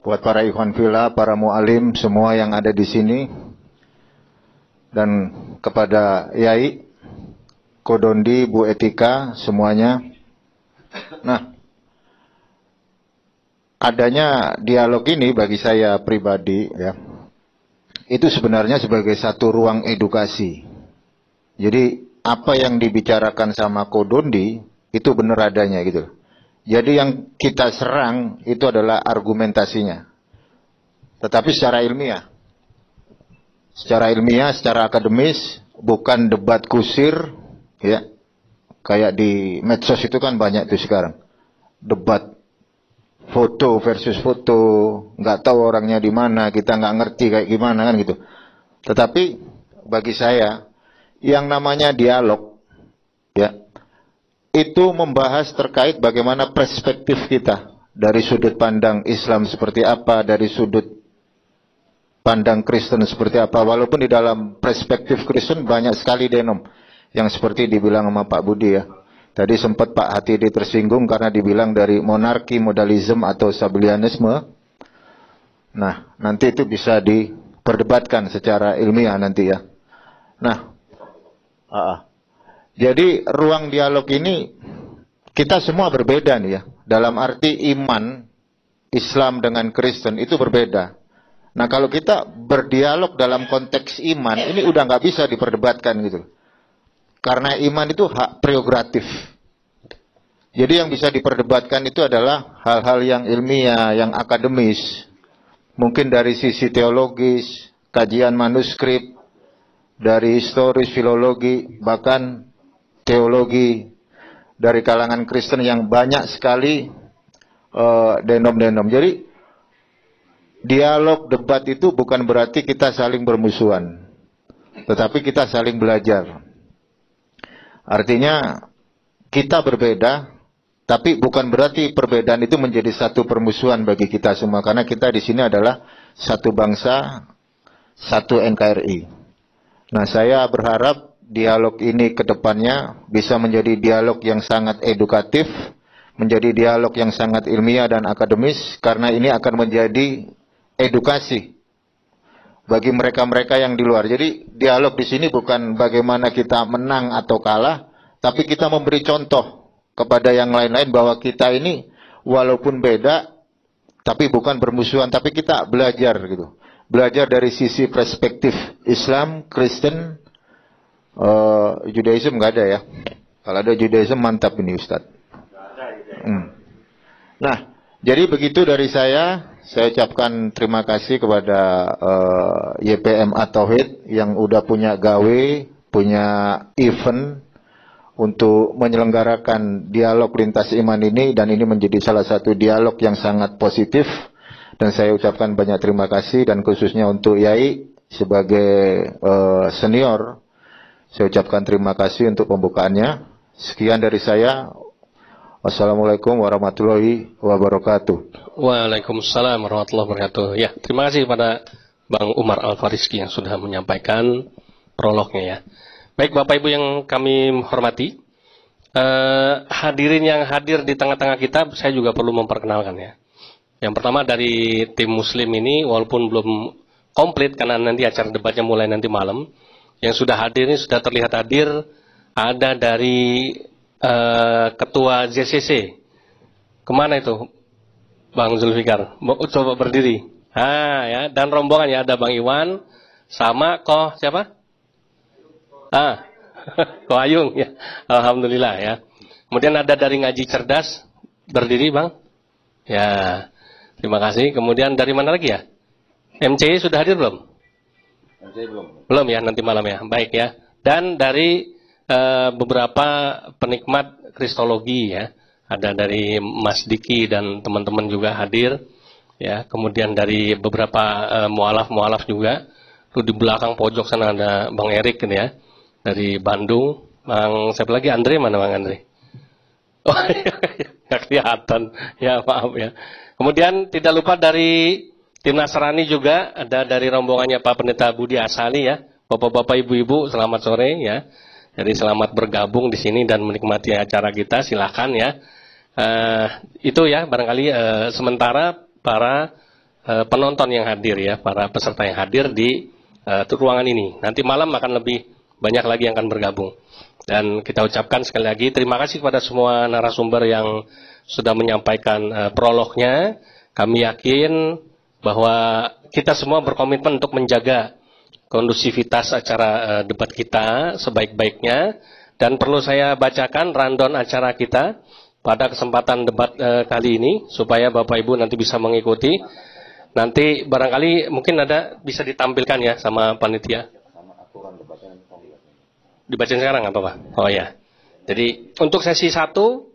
Buat para ikhwan villa, para mu'alim, semua yang ada di sini. Dan kepada Yai, Kodondi, Bu Etika, semuanya. Nah, adanya dialog ini bagi saya pribadi ya, itu sebenarnya sebagai satu ruang edukasi jadi apa yang dibicarakan sama Kodondi itu benar adanya gitu. Jadi yang kita serang itu adalah argumentasinya. Tetapi secara ilmiah. Secara ilmiah, secara akademis, bukan debat kusir, ya. Kayak di medsos itu kan banyak tuh sekarang. Debat foto versus foto, nggak tahu orangnya di mana, kita nggak ngerti kayak gimana kan gitu. Tetapi bagi saya yang namanya dialog ya itu membahas terkait bagaimana perspektif kita dari sudut pandang Islam seperti apa, dari sudut pandang Kristen seperti apa. Walaupun di dalam perspektif Kristen banyak sekali denom yang seperti dibilang sama Pak Budi ya. Tadi sempat Pak Hatidi tersinggung karena dibilang dari monarki, modalisme atau stabilianisme. Nah, nanti itu bisa diperdebatkan secara ilmiah nanti ya. Nah, Uh, jadi ruang dialog ini kita semua berbeda nih ya. Dalam arti iman Islam dengan Kristen itu berbeda. Nah kalau kita berdialog dalam konteks iman ini udah nggak bisa diperdebatkan gitu. Karena iman itu hak prerogatif. Jadi yang bisa diperdebatkan itu adalah hal-hal yang ilmiah, yang akademis. Mungkin dari sisi teologis, kajian manuskrip, dari historis, filologi, bahkan teologi dari kalangan Kristen yang banyak sekali eh, denom-denom. Uh, Jadi dialog debat itu bukan berarti kita saling bermusuhan, tetapi kita saling belajar. Artinya kita berbeda, tapi bukan berarti perbedaan itu menjadi satu permusuhan bagi kita semua karena kita di sini adalah satu bangsa, satu NKRI. Nah, saya berharap dialog ini ke depannya bisa menjadi dialog yang sangat edukatif, menjadi dialog yang sangat ilmiah dan akademis, karena ini akan menjadi edukasi bagi mereka-mereka yang di luar. Jadi, dialog di sini bukan bagaimana kita menang atau kalah, tapi kita memberi contoh kepada yang lain-lain bahwa kita ini walaupun beda, tapi bukan bermusuhan, tapi kita belajar gitu belajar dari sisi perspektif Islam, Kristen, uh, Judaism nggak ada ya. Kalau ada Judaism mantap ini Ustaz. Hmm. Nah, jadi begitu dari saya. Saya ucapkan terima kasih kepada uh, eh, YPM Atauhid yang udah punya gawe, punya event untuk menyelenggarakan dialog lintas iman ini dan ini menjadi salah satu dialog yang sangat positif dan saya ucapkan banyak terima kasih dan khususnya untuk Yai sebagai uh, senior. Saya ucapkan terima kasih untuk pembukaannya. Sekian dari saya. Wassalamualaikum warahmatullahi wabarakatuh. Waalaikumsalam warahmatullahi wabarakatuh. Ya, terima kasih kepada Bang Umar Al-Fariski yang sudah menyampaikan prolognya ya. Baik Bapak Ibu yang kami hormati, Uh, hadirin yang hadir di tengah-tengah kita, saya juga perlu memperkenalkan ya. Yang pertama dari tim Muslim ini, walaupun belum komplit karena nanti acara debatnya mulai nanti malam, yang sudah hadir ini sudah terlihat hadir ada dari uh, ketua JCC. Kemana itu, Bang Zulfikar? Coba berdiri. Ah ya, dan rombongan ya ada Bang Iwan sama Koh siapa? Ah, Koh Ayung ya. Alhamdulillah ya. Kemudian ada dari ngaji cerdas berdiri bang. Ya, Terima kasih. Kemudian dari mana lagi ya? MC sudah hadir belum? MC belum. Belum ya nanti malam ya. Baik ya. Dan dari e, beberapa penikmat kristologi ya. Ada dari Mas Diki dan teman-teman juga hadir. Ya, kemudian dari beberapa e, mualaf-mualaf juga. Tuh di belakang pojok sana ada Bang Erik gitu ya. Dari Bandung. Bang siapa lagi Andre mana Bang Andre? Oh, ya, kelihatan. Ya maaf ya. Kemudian tidak lupa dari tim Nasrani juga ada dari rombongannya Pak Pendeta Budi Asali ya. Bapak-bapak, ibu-ibu, selamat sore ya. Jadi selamat bergabung di sini dan menikmati acara kita, silahkan ya. Uh, itu ya barangkali uh, sementara para uh, penonton yang hadir ya, para peserta yang hadir di uh, ruangan ini. Nanti malam akan lebih banyak lagi yang akan bergabung. Dan kita ucapkan sekali lagi terima kasih kepada semua narasumber yang sudah menyampaikan uh, prolognya. Kami yakin bahwa kita semua berkomitmen untuk menjaga kondusivitas acara uh, debat kita sebaik-baiknya dan perlu saya bacakan rundown acara kita pada kesempatan debat uh, kali ini supaya Bapak Ibu nanti bisa mengikuti. Nanti barangkali mungkin ada bisa ditampilkan ya sama panitia. Dibacain sekarang apa Pak? Oh ya. Jadi untuk sesi satu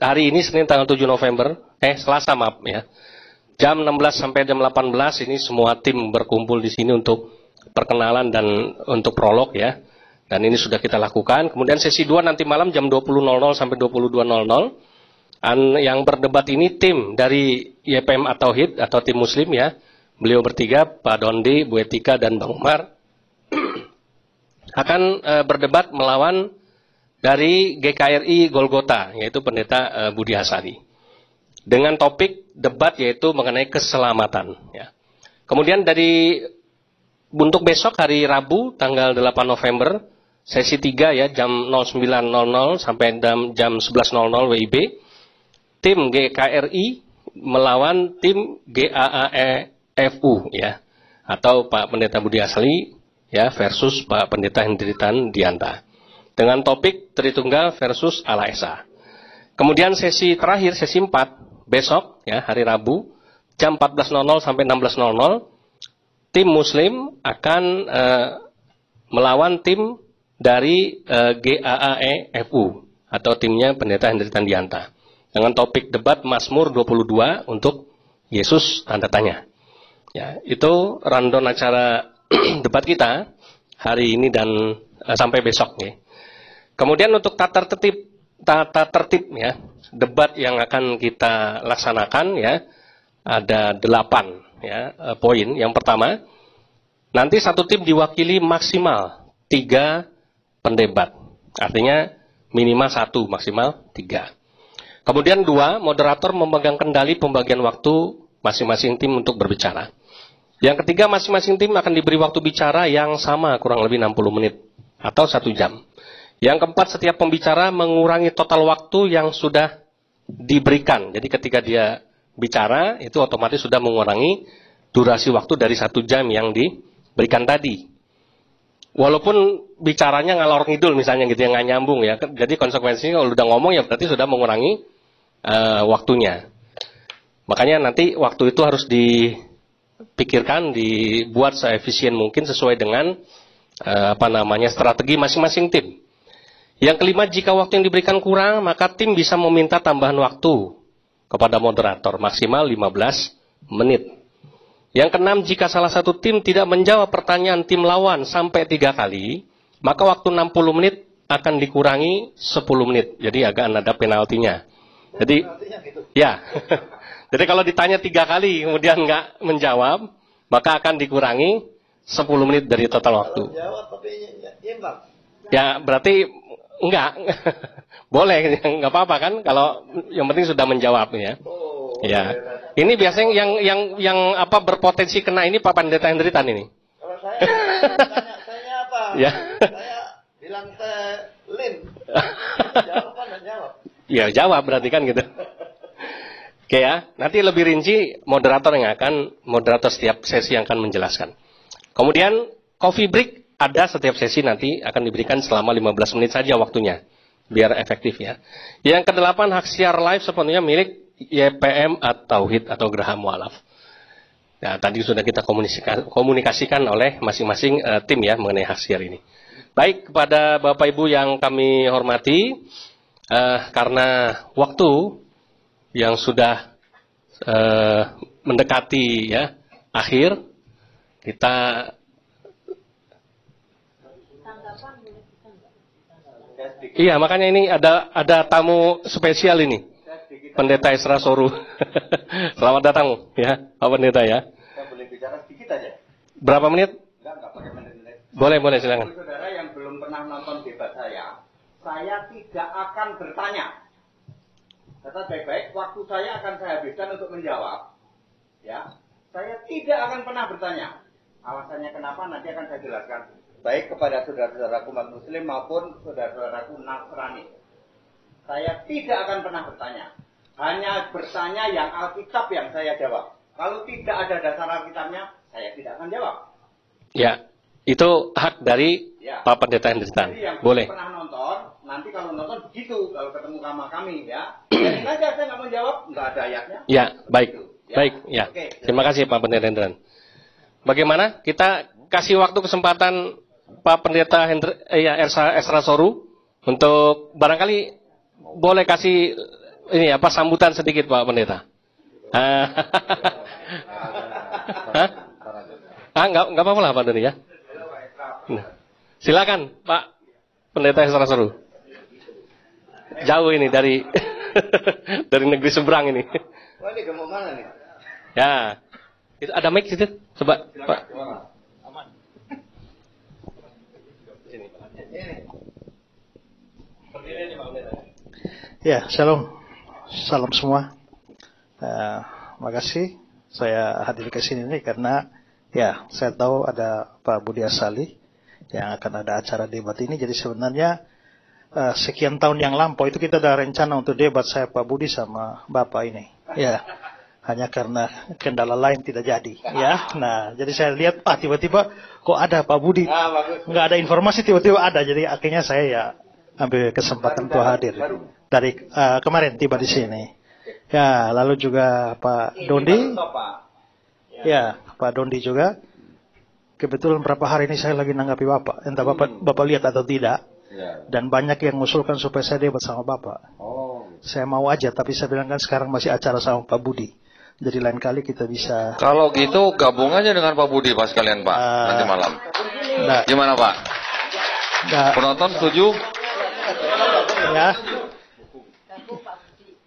hari ini Senin tanggal 7 November, eh Selasa maaf ya. Jam 16 sampai jam 18 ini semua tim berkumpul di sini untuk perkenalan dan untuk prolog ya. Dan ini sudah kita lakukan. Kemudian sesi 2 nanti malam jam 20.00 sampai 22.00. Dan yang berdebat ini tim dari YPM atau hit atau tim muslim ya. Beliau bertiga, Pak Dondi, Bu Etika, dan Bang Umar akan e, berdebat melawan dari GKRI Golgota, yaitu Pendeta eh, Budi Hasari. Dengan topik debat yaitu mengenai keselamatan. Ya. Kemudian dari untuk besok hari Rabu tanggal 8 November, sesi 3 ya jam 09.00 sampai jam, 11.00 WIB, tim GKRI melawan tim GAAEFU ya atau Pak Pendeta Budi Asli ya versus Pak Pendeta Hendritan Dianta dengan topik Tritunggal versus ala esa. Kemudian sesi terakhir, sesi 4, besok ya hari Rabu jam 14.00 sampai 16.00 tim muslim akan eh, melawan tim dari eh, GAAEFU atau timnya pendeta Hendri Tandianta dengan topik debat Mazmur 22 untuk Yesus tanda tanya. Ya, itu rundown acara debat kita hari ini dan eh, sampai besok nih. Ya. Kemudian untuk tata tertib tata tertib ya debat yang akan kita laksanakan ya ada delapan ya eh, poin. Yang pertama nanti satu tim diwakili maksimal tiga pendebat. Artinya minimal satu maksimal tiga. Kemudian dua, moderator memegang kendali pembagian waktu masing-masing tim untuk berbicara. Yang ketiga, masing-masing tim akan diberi waktu bicara yang sama kurang lebih 60 menit atau satu jam. Yang keempat, setiap pembicara mengurangi total waktu yang sudah diberikan. Jadi ketika dia bicara, itu otomatis sudah mengurangi durasi waktu dari satu jam yang diberikan tadi. Walaupun bicaranya ngalor ngidul misalnya gitu yang nggak nyambung ya. Jadi konsekuensinya kalau udah ngomong ya berarti sudah mengurangi uh, waktunya. Makanya nanti waktu itu harus dipikirkan, dibuat seefisien mungkin sesuai dengan uh, apa namanya strategi masing-masing tim. Yang kelima, jika waktu yang diberikan kurang, maka tim bisa meminta tambahan waktu kepada moderator, maksimal 15 menit. Yang keenam, jika salah satu tim tidak menjawab pertanyaan tim lawan sampai tiga kali, maka waktu 60 menit akan dikurangi 10 menit. Jadi agak ada penaltinya. Jadi, ya. Jadi kalau ditanya tiga kali kemudian nggak menjawab, maka akan dikurangi 10 menit dari total waktu. Ya, ya, ya, ya, berarti Enggak. boleh, enggak apa-apa kan kalau yang penting sudah menjawab ya. Oh, ya. Ini biasanya yang yang yang apa berpotensi kena ini Pak Pendeta Hendritan ini. Kalau saya saya apa? Ya. Saya bilang ke Lin. jawab jawab? Ya jawab berarti kan gitu. Oke ya, nanti lebih rinci moderator yang akan moderator setiap sesi yang akan menjelaskan. Kemudian coffee break ada setiap sesi nanti akan diberikan selama 15 menit saja waktunya biar efektif ya. Yang kedelapan hak siar live sepenuhnya milik YPM atau Tauhid atau Graham Walaf. Nah, ya, tadi sudah kita komunikasikan, komunikasikan oleh masing-masing uh, tim ya mengenai hak siar ini. Baik kepada Bapak Ibu yang kami hormati, uh, karena waktu yang sudah uh, mendekati ya akhir, kita Iya, makanya ini ada ada tamu spesial ini. Pendeta Isra Soru. Selamat datang ya, Pak Pendeta ya. Berapa menit? Boleh, boleh silakan. Saudara yang belum pernah nonton debat saya, saya tidak akan bertanya. Kata baik-baik, waktu saya akan saya habiskan untuk menjawab. Ya, saya tidak akan pernah bertanya. Alasannya kenapa nanti akan saya jelaskan baik kepada saudara-saudaraku umat muslim maupun saudara-saudaraku Nasrani. Saya tidak akan pernah bertanya. Hanya bertanya yang Alkitab yang saya jawab. Kalau tidak ada dasar Alkitabnya, saya tidak akan jawab. Ya, itu hak dari ya. Pak Pendeta Henderson. Boleh. Pernah nonton, nanti kalau nonton begitu, kalau ketemu sama kami ya. Jadi saja saya nggak mau jawab, nggak ada ayatnya. Ya, baik. Gitu, ya. Baik, ya. Oke. Terima kasih Pak Pendeta Henderson. Bagaimana? Kita kasih waktu kesempatan Pak Pendeta Hendra, ya, Ersa, Esra Soru untuk barangkali boleh kasih ini apa sambutan sedikit Pak Pendeta. Ah, nggak nggak apa-apa lah Pak Doni ya. Silakan Pak Pendeta Esra Soru. Jauh ini dari dari negeri seberang ini. Ya. Itu ada mic situ. Coba Pak. Ya, shalom. Salam semua. Uh, makasih saya hadir ke sini nih karena ya saya tahu ada Pak Budi Asali yang akan ada acara debat ini. Jadi sebenarnya uh, sekian tahun yang lampau itu kita ada rencana untuk debat saya Pak Budi sama Bapak ini. Ya hanya karena kendala lain tidak jadi ya nah jadi saya lihat ah tiba-tiba kok ada Pak Budi ah, nggak ada informasi tiba-tiba ada jadi akhirnya saya ya ambil kesempatan untuk hadir dari uh, kemarin tiba di sini ya lalu juga Pak Dondi ya. ya Pak Dondi juga kebetulan berapa hari ini saya lagi nanggapi Bapak entah Bapak hmm. Bapak lihat atau tidak ya. dan banyak yang mengusulkan supaya saya debat sama Bapak oh. saya mau aja tapi saya bilang kan sekarang masih acara sama Pak Budi jadi lain kali kita bisa. Kalau gitu gabung aja dengan Pak Budi Pak sekalian Pak uh, nanti malam. Nah, Gimana Pak? Nah, Penonton setuju? Ya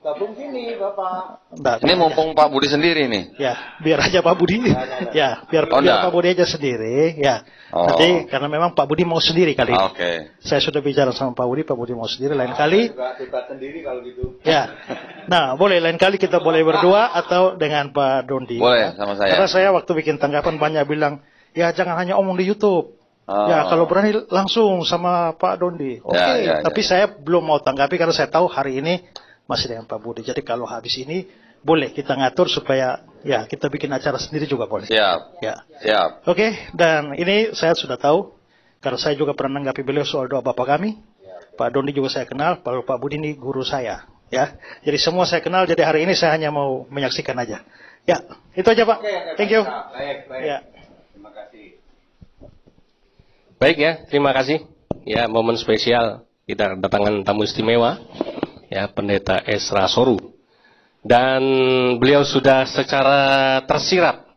gabung sini Bapak. Nah, ini mumpung Pak Budi sendiri nih. Ya, biar aja Pak Budi. Ya, ya, ya. ya biar, oh, biar Pak Budi aja sendiri. Ya. Oh. Nanti karena memang Pak Budi mau sendiri kali. Ah, oke. Okay. Saya sudah bicara sama Pak Budi, Pak Budi mau sendiri lain nah, kali. Juga sendiri kalau gitu. Ya. Nah, boleh lain kali kita boleh berdua atau dengan Pak Dondi. Boleh sama saya. Karena saya waktu bikin tanggapan banyak bilang, ya jangan hanya omong di YouTube. Oh. Ya kalau berani langsung sama Pak Dondi. Ya, oke, okay. ya, ya, ya. tapi saya belum mau tanggapi karena saya tahu hari ini masih dengan Pak Budi. Jadi kalau habis ini boleh kita ngatur supaya ya kita bikin acara sendiri juga boleh. Ya. Ya. ya. Oke, okay, dan ini saya sudah tahu karena saya juga pernah menanggapi beliau soal doa Bapak kami. Ya. Pak Doni juga saya kenal, Pak Pak Budi ini guru saya, ya. Jadi semua saya kenal, jadi hari ini saya hanya mau menyaksikan aja. Ya, itu aja Pak. Thank you. Baik, ya. Terima kasih. Baik ya, terima kasih. Ya, momen spesial kita kedatangan tamu istimewa ya pendeta Esra Soru dan beliau sudah secara tersirat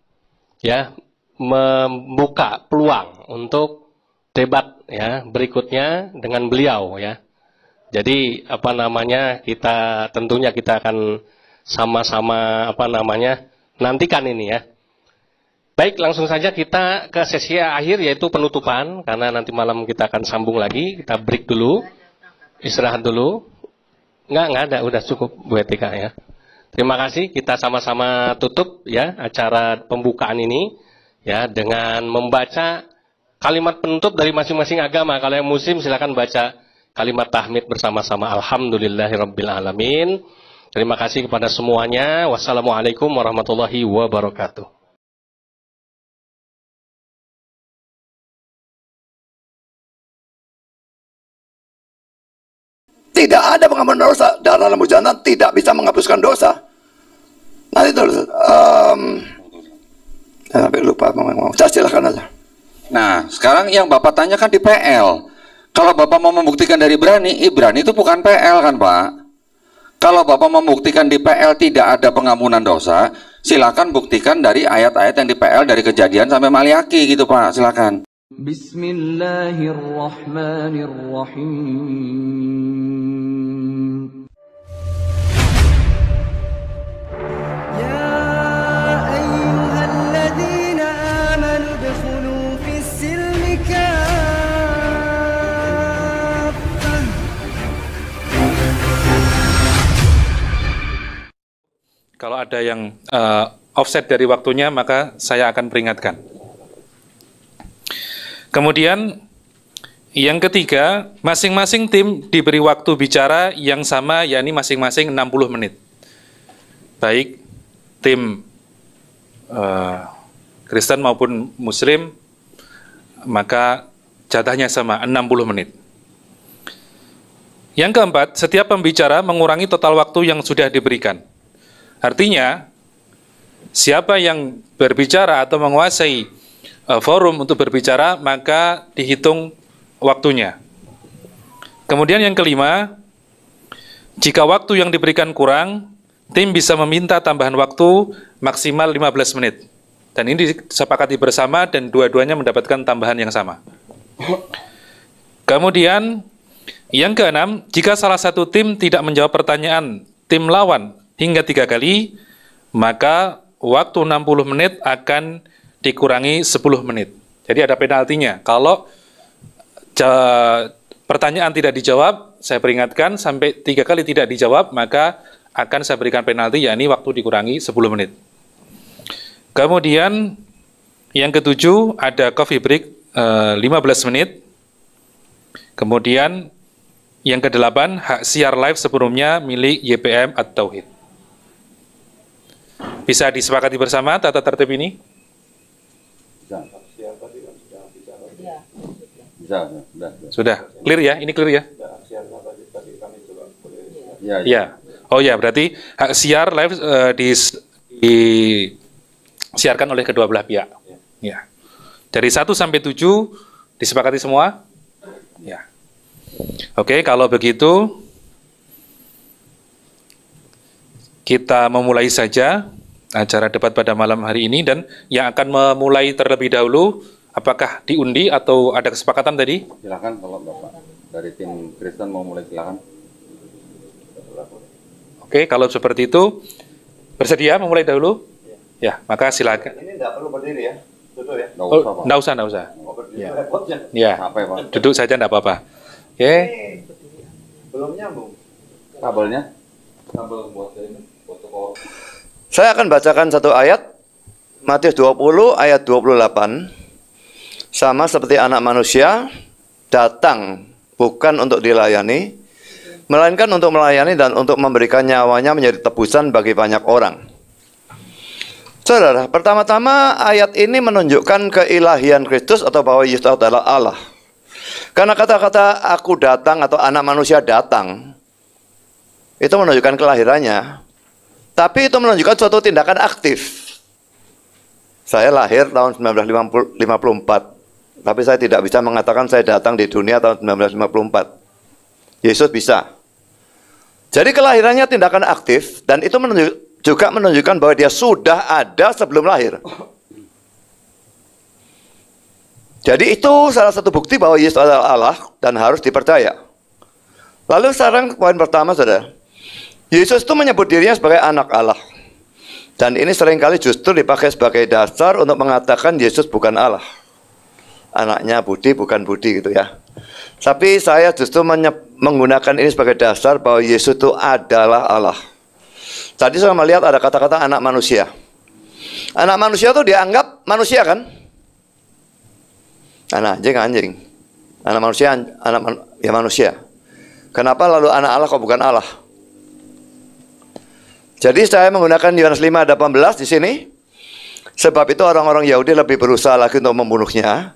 ya membuka peluang untuk debat ya berikutnya dengan beliau ya jadi apa namanya kita tentunya kita akan sama-sama apa namanya nantikan ini ya. Baik, langsung saja kita ke sesi akhir yaitu penutupan karena nanti malam kita akan sambung lagi. Kita break dulu. Istirahat dulu. Enggak, enggak ada. Udah cukup Bu Etika ya. Terima kasih. Kita sama-sama tutup ya acara pembukaan ini ya dengan membaca kalimat penutup dari masing-masing agama. Kalau yang muslim silakan baca kalimat tahmid bersama-sama. Alhamdulillahirabbil alamin. Terima kasih kepada semuanya. Wassalamualaikum warahmatullahi wabarakatuh. Tidak ada pengampunan dosa. Darah lembu jantan tidak bisa menghapuskan dosa. Nanti terus. Um, sampai ya, lupa mau Saya silahkan aja. Nah, sekarang yang Bapak tanyakan di PL. Kalau Bapak mau membuktikan dari berani, Ibrani itu bukan PL kan Pak? Kalau Bapak membuktikan di PL tidak ada pengampunan dosa, silakan buktikan dari ayat-ayat yang di PL dari kejadian sampai Maliaki gitu Pak, silakan. Bismillahirrahmanirrahim. Ya Kalau ada yang uh, offset dari waktunya maka saya akan peringatkan. Kemudian yang ketiga, masing-masing tim diberi waktu bicara yang sama, yakni masing-masing 60 menit. Baik tim uh, Kristen maupun Muslim, maka jatahnya sama, 60 menit. Yang keempat, setiap pembicara mengurangi total waktu yang sudah diberikan. Artinya, siapa yang berbicara atau menguasai E, forum untuk berbicara, maka dihitung waktunya. Kemudian yang kelima, jika waktu yang diberikan kurang, tim bisa meminta tambahan waktu maksimal 15 menit. Dan ini disepakati bersama dan dua-duanya mendapatkan tambahan yang sama. Kemudian yang keenam, jika salah satu tim tidak menjawab pertanyaan tim lawan hingga tiga kali, maka waktu 60 menit akan dikurangi 10 menit. Jadi ada penaltinya. Kalau pertanyaan tidak dijawab, saya peringatkan sampai tiga kali tidak dijawab, maka akan saya berikan penalti, yakni waktu dikurangi 10 menit. Kemudian yang ketujuh ada coffee break eh, 15 menit. Kemudian yang kedelapan hak siar live sebelumnya milik YPM atau Tauhid. Bisa disepakati bersama tata tertib ini? Bisa. Kan? Iya. sudah, clear ya? Ini clear ya? Ya. Oh ya, berarti hak eh, siar live uh, di, disiarkan oleh kedua belah pihak. Ya. Dari 1 sampai 7 disepakati semua? Ya. Oke, kalau begitu kita memulai saja acara debat pada malam hari ini dan yang akan memulai terlebih dahulu apakah diundi atau ada kesepakatan tadi? Silakan kalau Bapak dari tim Kristen mau mulai silakan. Oke, kalau seperti itu bersedia memulai dahulu? Ya, ya maka silakan. Ini tidak perlu berdiri ya. Duduk ya. Oh, Enggak usah, Enggak usah, enggak usah. Ya. ya. Duduk saja enggak apa-apa. Oke. Okay. Belum nyambung. Kabelnya? Kabel buat ini buat toko saya akan bacakan satu ayat Matius 20 ayat 28 sama seperti anak manusia datang bukan untuk dilayani melainkan untuk melayani dan untuk memberikan nyawanya menjadi tebusan bagi banyak orang. Saudara, pertama-tama ayat ini menunjukkan keilahian Kristus atau bahwa Yesus adalah Allah. Karena kata-kata aku datang atau anak manusia datang itu menunjukkan kelahirannya. Tapi itu menunjukkan suatu tindakan aktif. Saya lahir tahun 1954, tapi saya tidak bisa mengatakan saya datang di dunia tahun 1954. Yesus bisa. Jadi kelahirannya tindakan aktif dan itu menunjuk, juga menunjukkan bahwa dia sudah ada sebelum lahir. Jadi itu salah satu bukti bahwa Yesus adalah Allah dan harus dipercaya. Lalu sekarang poin pertama saudara, Yesus itu menyebut dirinya sebagai anak Allah. Dan ini seringkali justru dipakai sebagai dasar untuk mengatakan Yesus bukan Allah. Anaknya Budi bukan Budi gitu ya. Tapi saya justru menggunakan ini sebagai dasar bahwa Yesus itu adalah Allah. Tadi saya melihat ada kata-kata anak manusia. Anak manusia itu dianggap manusia kan? Anak anjing anjing. Anak manusia anak man, ya manusia. Kenapa lalu anak Allah kok bukan Allah? Jadi saya menggunakan Yohanes 5 ayat 18 di sini. Sebab itu orang-orang Yahudi lebih berusaha lagi untuk membunuhnya.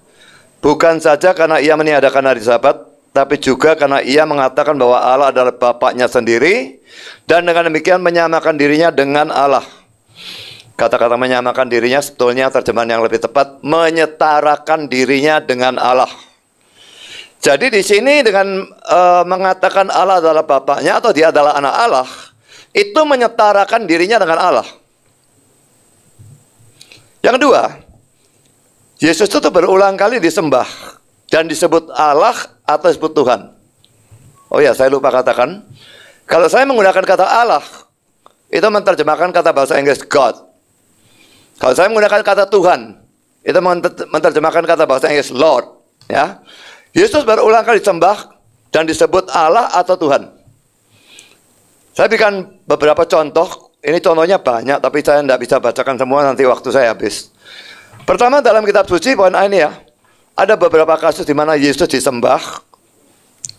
Bukan saja karena ia meniadakan hari sabat, tapi juga karena ia mengatakan bahwa Allah adalah Bapaknya sendiri, dan dengan demikian menyamakan dirinya dengan Allah. Kata-kata menyamakan dirinya sebetulnya terjemahan yang lebih tepat, menyetarakan dirinya dengan Allah. Jadi di sini dengan e, mengatakan Allah adalah Bapaknya atau dia adalah anak Allah, itu menyetarakan dirinya dengan Allah. Yang kedua, Yesus itu berulang kali disembah dan disebut Allah atau disebut Tuhan. Oh ya, saya lupa katakan. Kalau saya menggunakan kata Allah, itu menerjemahkan kata bahasa Inggris God. Kalau saya menggunakan kata Tuhan, itu menerjemahkan kata bahasa Inggris Lord. Ya, Yesus berulang kali disembah dan disebut Allah atau Tuhan. Saya berikan beberapa contoh, ini contohnya banyak tapi saya tidak bisa bacakan semua nanti waktu saya habis. Pertama dalam kitab suci poin A ini ya, ada beberapa kasus di mana Yesus disembah.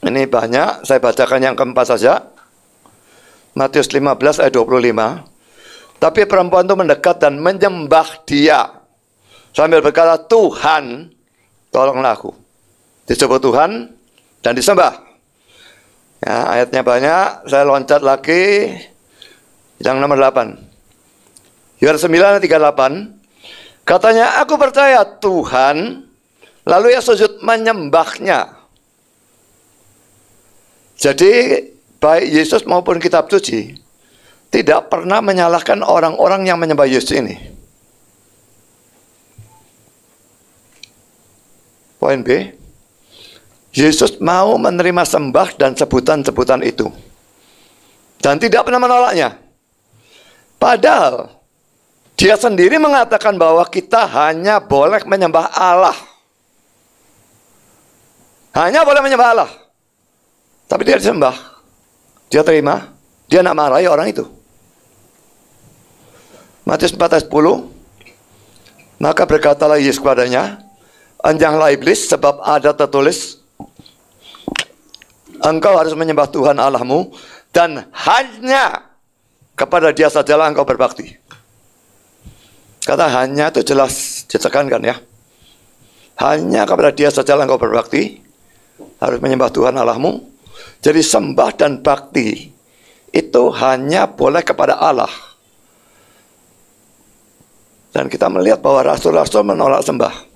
Ini banyak, saya bacakan yang keempat saja. Matius 15 ayat 25. Tapi perempuan itu mendekat dan menyembah dia. Sambil berkata, Tuhan, tolonglah aku. Disebut Tuhan dan disembah. Ya, ayatnya banyak, saya loncat lagi yang nomor 8. Yohanes 9 38. Katanya aku percaya Tuhan, lalu ia sujud menyembahnya. Jadi baik Yesus maupun kitab suci tidak pernah menyalahkan orang-orang yang menyembah Yesus ini. Poin B, Yesus mau menerima sembah dan sebutan-sebutan itu. Dan tidak pernah menolaknya. Padahal dia sendiri mengatakan bahwa kita hanya boleh menyembah Allah. Hanya boleh menyembah Allah. Tapi dia disembah. Dia terima. Dia nak marahi orang itu. Matius 4 ayat 10. Maka berkatalah Yesus kepadanya, Anjanglah iblis sebab ada tertulis, Engkau harus menyembah Tuhan Allahmu dan hanya kepada Dia sajalah engkau berbakti. Kata hanya itu jelas ditekankan ya. Hanya kepada Dia sajalah engkau berbakti, harus menyembah Tuhan Allahmu. Jadi sembah dan bakti itu hanya boleh kepada Allah. Dan kita melihat bahwa rasul-rasul menolak sembah.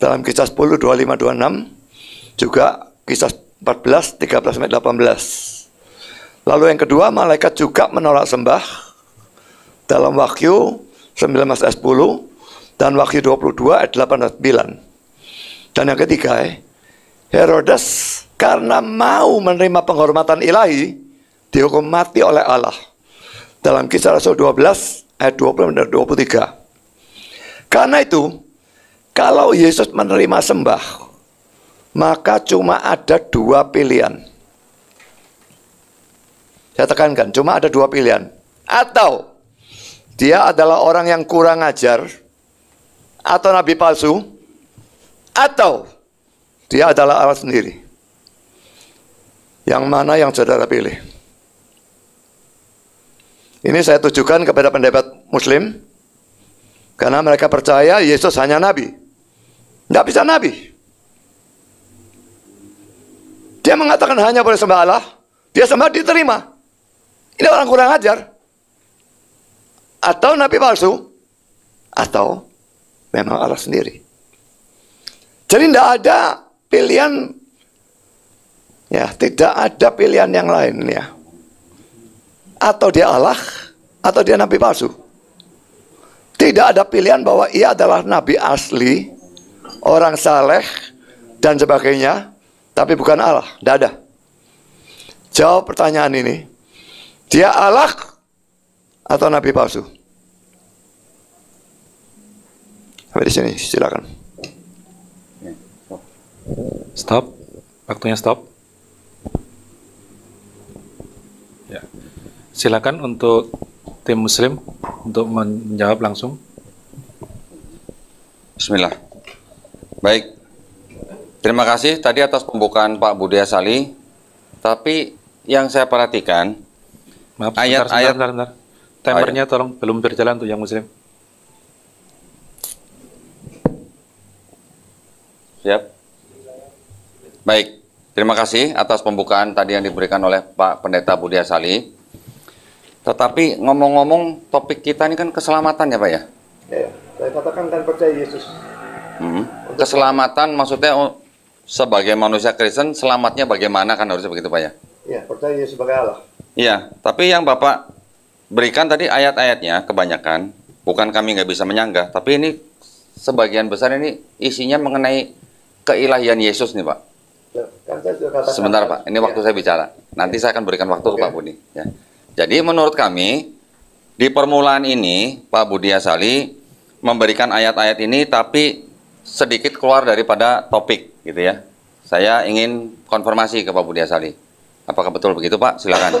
Dalam kisah 10, 25, 26 juga kisah 14, 13 sampai 18. Lalu yang kedua, malaikat juga menolak sembah dalam Wahyu 19 ayat 10 dan Wahyu 22 ayat 8 9. Dan yang ketiga, eh, Herodes karena mau menerima penghormatan ilahi dihukum mati oleh Allah. Dalam kisah Rasul 12 ayat 20 dan 23. Karena itu, kalau Yesus menerima sembah, maka cuma ada dua pilihan. Saya tekankan, cuma ada dua pilihan. Atau dia adalah orang yang kurang ajar, atau nabi palsu, atau dia adalah Allah sendiri. Yang mana yang saudara pilih? Ini saya tujukan kepada pendapat muslim, karena mereka percaya Yesus hanya nabi. Tidak bisa nabi. Dia mengatakan hanya boleh sembah Allah, dia sembah diterima. Ini orang kurang ajar. Atau nabi palsu, atau memang Allah sendiri. Jadi tidak ada pilihan, ya tidak ada pilihan yang lain ya. Atau dia Allah, atau dia nabi palsu. Tidak ada pilihan bahwa ia adalah nabi asli, orang saleh, dan sebagainya tapi bukan Allah. Dada. Jawab pertanyaan ini. Dia Allah atau nabi palsu? Sampai di sini, silakan. Stop. Waktunya stop. Ya. Silakan untuk tim muslim untuk menjawab langsung. Bismillah. Baik, Terima kasih tadi atas pembukaan Pak Budi Asali. Tapi yang saya perhatikan Maaf, ayat sebentar, ayat sebentar, sebentar. Timernya ayat. tolong belum berjalan tuh yang muslim. Siap. Baik. Terima kasih atas pembukaan tadi yang diberikan oleh Pak Pendeta Budi Asali. Tetapi ngomong-ngomong topik kita ini kan keselamatan ya Pak ya? Ya, saya katakan dan percaya Yesus. Hmm. Keselamatan maksudnya sebagai manusia Kristen selamatnya bagaimana kan harusnya begitu Pak ya? Iya, percaya Yesus sebagai Allah. Iya, tapi yang Bapak berikan tadi ayat-ayatnya kebanyakan, bukan kami nggak bisa menyanggah, tapi ini sebagian besar ini isinya mengenai keilahian Yesus nih Pak. Ya, kan Sebentar Pak, ini waktu ya. saya bicara. Nanti ya. saya akan berikan waktu okay. ke Pak Budi. Ya. Jadi menurut kami di permulaan ini Pak Budi Asali memberikan ayat-ayat ini tapi sedikit keluar daripada topik gitu ya. Saya ingin konfirmasi ke Pak Budi Asali. Apakah betul begitu Pak? Silakan.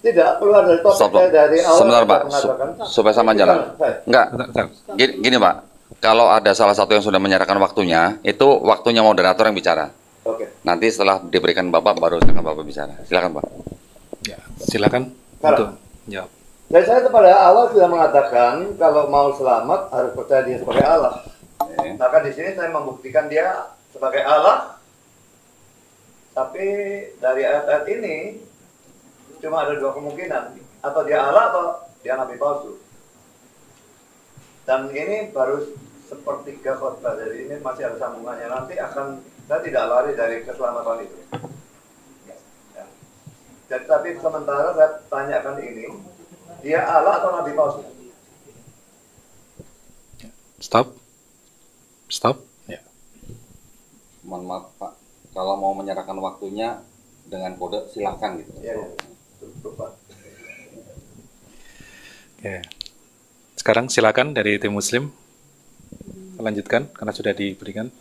Tidak keluar dari topik Stop, dari awal. Sebentar Pak, supaya sama jalan. Enggak, gini, gini Pak. Kalau ada salah satu yang sudah menyerahkan waktunya, itu waktunya moderator yang bicara. Oke. Nanti setelah diberikan Bapak, baru dengan Bapak bicara. Silakan Pak. Ya, silakan. Untuk jawab. Dan saya pada awal sudah mengatakan kalau mau selamat harus percaya diri sebagai Allah. Okay. Iya. Maka di sini saya membuktikan dia sebagai Allah. Tapi dari ayat-ayat ini cuma ada dua kemungkinan, atau dia Allah atau dia nabi palsu. Dan ini baru sepertiga khotbah, dari ini masih ada sambungannya. Nanti akan saya tidak lari dari keselamatan itu. Ya. Jadi tapi sementara saya tanyakan ini, dia Allah atau nabi palsu? Stop. Stop. Ya. Mohon maaf Pak, kalau mau menyerahkan waktunya dengan kode silakan gitu. Ya, ya. Oke. Ya. Sekarang silakan dari tim Muslim lanjutkan karena sudah diberikan.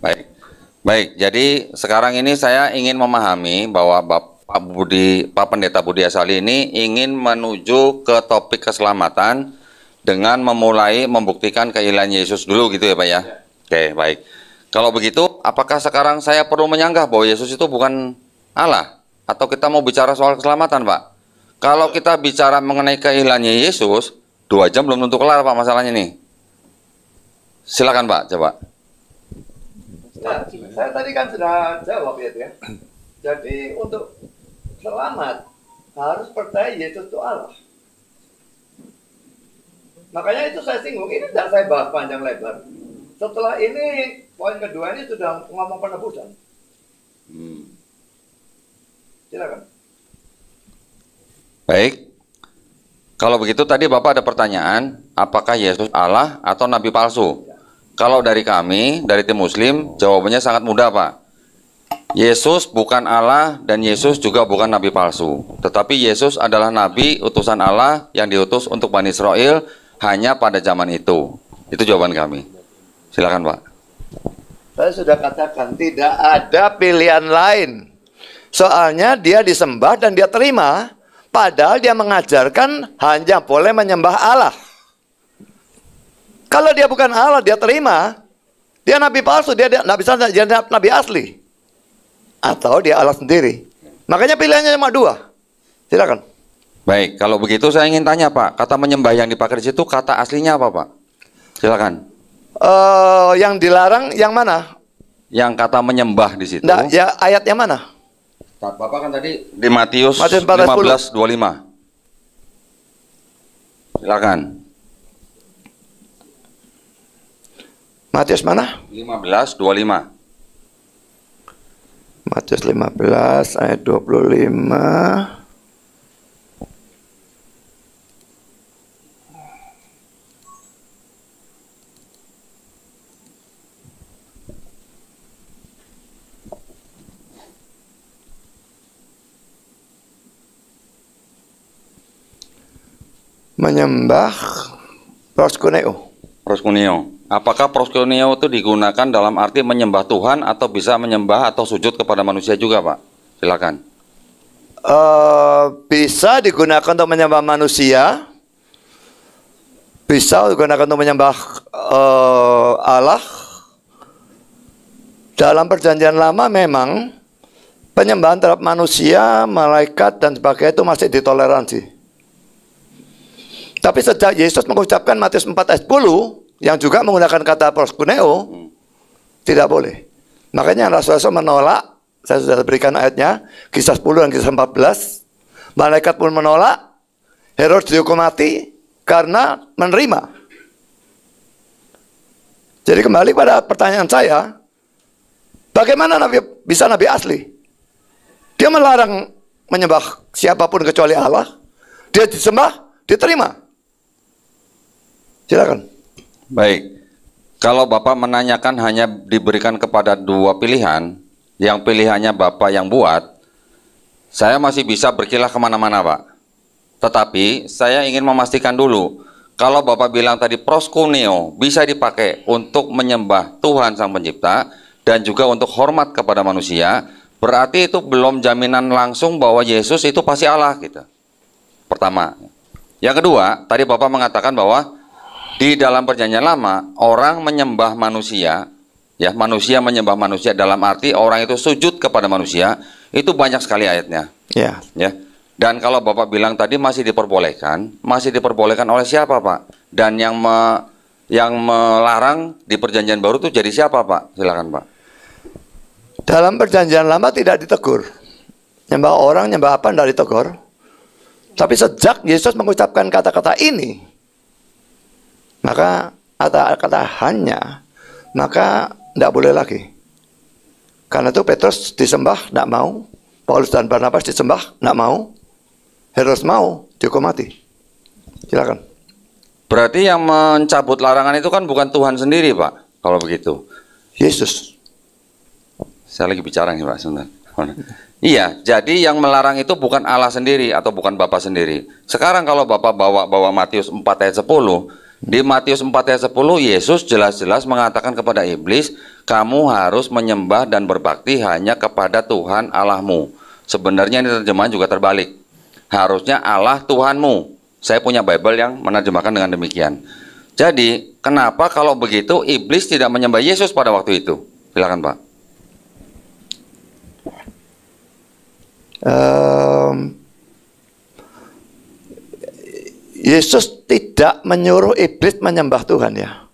Baik, baik. Jadi sekarang ini saya ingin memahami bahwa Pak Budi, Pak Pendeta Budi Asali ini ingin menuju ke topik keselamatan dengan memulai membuktikan keilahian Yesus dulu gitu ya Pak ya? ya. Oke, baik. Kalau begitu, apakah sekarang saya perlu menyanggah bahwa Yesus itu bukan Allah? Atau kita mau bicara soal keselamatan Pak? Kalau kita bicara mengenai keilahannya Yesus, dua jam belum tentu kelar Pak masalahnya ini. Silakan Pak, coba. Nah, saya tadi kan sudah jawab ya, ya. Jadi untuk selamat harus percaya Yesus itu Allah. Makanya itu saya singgung, ini tidak saya bahas panjang lebar. Setelah ini, poin kedua ini sudah ngomong penebusan. Hmm. Silakan. Baik. Kalau begitu tadi Bapak ada pertanyaan, apakah Yesus Allah atau nabi palsu? Ya. Kalau dari kami, dari tim muslim, jawabannya sangat mudah, Pak. Yesus bukan Allah dan Yesus juga bukan nabi palsu. Tetapi Yesus adalah nabi utusan Allah yang diutus untuk Bani Israel hanya pada zaman itu. Itu jawaban kami. Silakan Pak. Saya sudah katakan tidak ada pilihan lain. Soalnya dia disembah dan dia terima, padahal dia mengajarkan hanya boleh menyembah Allah. Kalau dia bukan Allah, dia terima. Dia nabi palsu, dia, tidak nabi sana, dia nabi asli. Atau dia Allah sendiri. Makanya pilihannya cuma dua. Silakan. Baik, kalau begitu saya ingin tanya Pak, kata menyembah yang dipakai di situ kata aslinya apa Pak? Silakan. Uh, yang dilarang yang mana? Yang kata menyembah di situ. Nggak, ya ayat yang mana? Bapak kan tadi di Matius, 15:25. lima. Silakan. Matius mana? 15:25. lima. Matius 15 ayat 25 menyembah proskuneo. Proskuneo. Apakah proskuneo itu digunakan dalam arti menyembah Tuhan atau bisa menyembah atau sujud kepada manusia juga, Pak? Silakan. Uh, bisa digunakan untuk menyembah manusia, bisa digunakan untuk menyembah uh, Allah. Dalam perjanjian lama memang penyembahan terhadap manusia, malaikat dan sebagainya itu masih ditoleransi. Tapi sejak Yesus mengucapkan Matius 4 ayat 10 yang juga menggunakan kata proskuneo hmm. tidak boleh. Makanya Rasulullah menolak, saya sudah berikan ayatnya, kisah 10 dan kisah 14. Malaikat pun menolak, Herodes dihukum mati karena menerima. Jadi kembali pada pertanyaan saya, bagaimana Nabi bisa Nabi asli? Dia melarang menyembah siapapun kecuali Allah. Dia disembah, diterima. Silakan. Baik. Kalau Bapak menanyakan hanya diberikan kepada dua pilihan, yang pilihannya Bapak yang buat, saya masih bisa berkilah kemana-mana Pak. Tetapi saya ingin memastikan dulu, kalau Bapak bilang tadi proskuneo bisa dipakai untuk menyembah Tuhan Sang Pencipta dan juga untuk hormat kepada manusia, berarti itu belum jaminan langsung bahwa Yesus itu pasti Allah gitu. Pertama. Yang kedua, tadi Bapak mengatakan bahwa di dalam perjanjian lama, orang menyembah manusia, ya manusia menyembah manusia dalam arti orang itu sujud kepada manusia, itu banyak sekali ayatnya. Ya. Ya. Dan kalau Bapak bilang tadi masih diperbolehkan, masih diperbolehkan oleh siapa, Pak? Dan yang me, yang melarang di perjanjian baru itu jadi siapa, Pak? Silakan, Pak. Dalam perjanjian lama tidak ditegur. Nyembah orang, nyembah apa, tidak ditegur. Tapi sejak Yesus mengucapkan kata-kata ini, maka ada kata hanya maka tidak boleh lagi karena itu Petrus disembah tidak mau Paulus dan Barnabas disembah tidak mau Herodes mau dihukum mati silakan berarti yang mencabut larangan itu kan bukan Tuhan sendiri Pak kalau begitu Yesus saya lagi bicara nih Pak sebentar Iya, jadi yang melarang itu bukan Allah sendiri atau bukan Bapak sendiri. Sekarang kalau Bapak bawa bawa Matius 4 ayat 10, di Matius 4 ayat 10, Yesus jelas-jelas mengatakan kepada iblis, kamu harus menyembah dan berbakti hanya kepada Tuhan Allahmu. Sebenarnya ini terjemahan juga terbalik. Harusnya Allah Tuhanmu. Saya punya Bible yang menerjemahkan dengan demikian. Jadi, kenapa kalau begitu iblis tidak menyembah Yesus pada waktu itu? Silakan, Pak. Um, Yesus tidak menyuruh iblis menyembah Tuhan ya.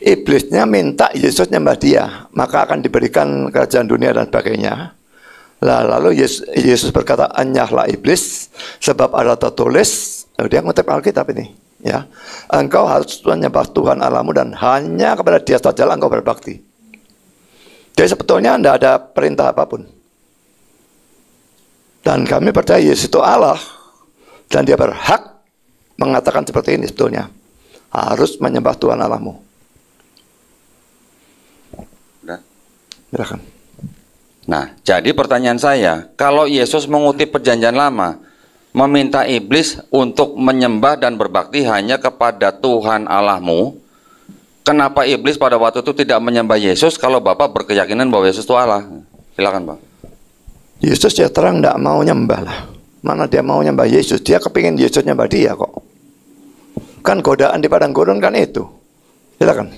Iblisnya minta Yesus menyembah dia, maka akan diberikan kerajaan dunia dan sebagainya. Lah, lalu Yesus, Yesus berkata, enyahlah iblis, sebab ada tertulis, dia ngutip Alkitab ini. Ya, engkau harus menyembah Tuhan Allahmu dan hanya kepada Dia saja engkau berbakti. Jadi sebetulnya tidak ada perintah apapun. Dan kami percaya Yesus itu Allah, dan dia berhak mengatakan seperti ini sebetulnya. Harus menyembah Tuhan Allahmu. Silakan. Nah, jadi pertanyaan saya, kalau Yesus mengutip perjanjian lama, meminta iblis untuk menyembah dan berbakti hanya kepada Tuhan Allahmu, kenapa iblis pada waktu itu tidak menyembah Yesus kalau Bapak berkeyakinan bahwa Yesus itu Allah? Silakan, Pak. Yesus ya terang tidak mau nyembah lah. Mana dia mau nyembah Yesus? Dia kepingin Yesus nyembah dia kok. Kan godaan di padang gurun kan itu. Silakan.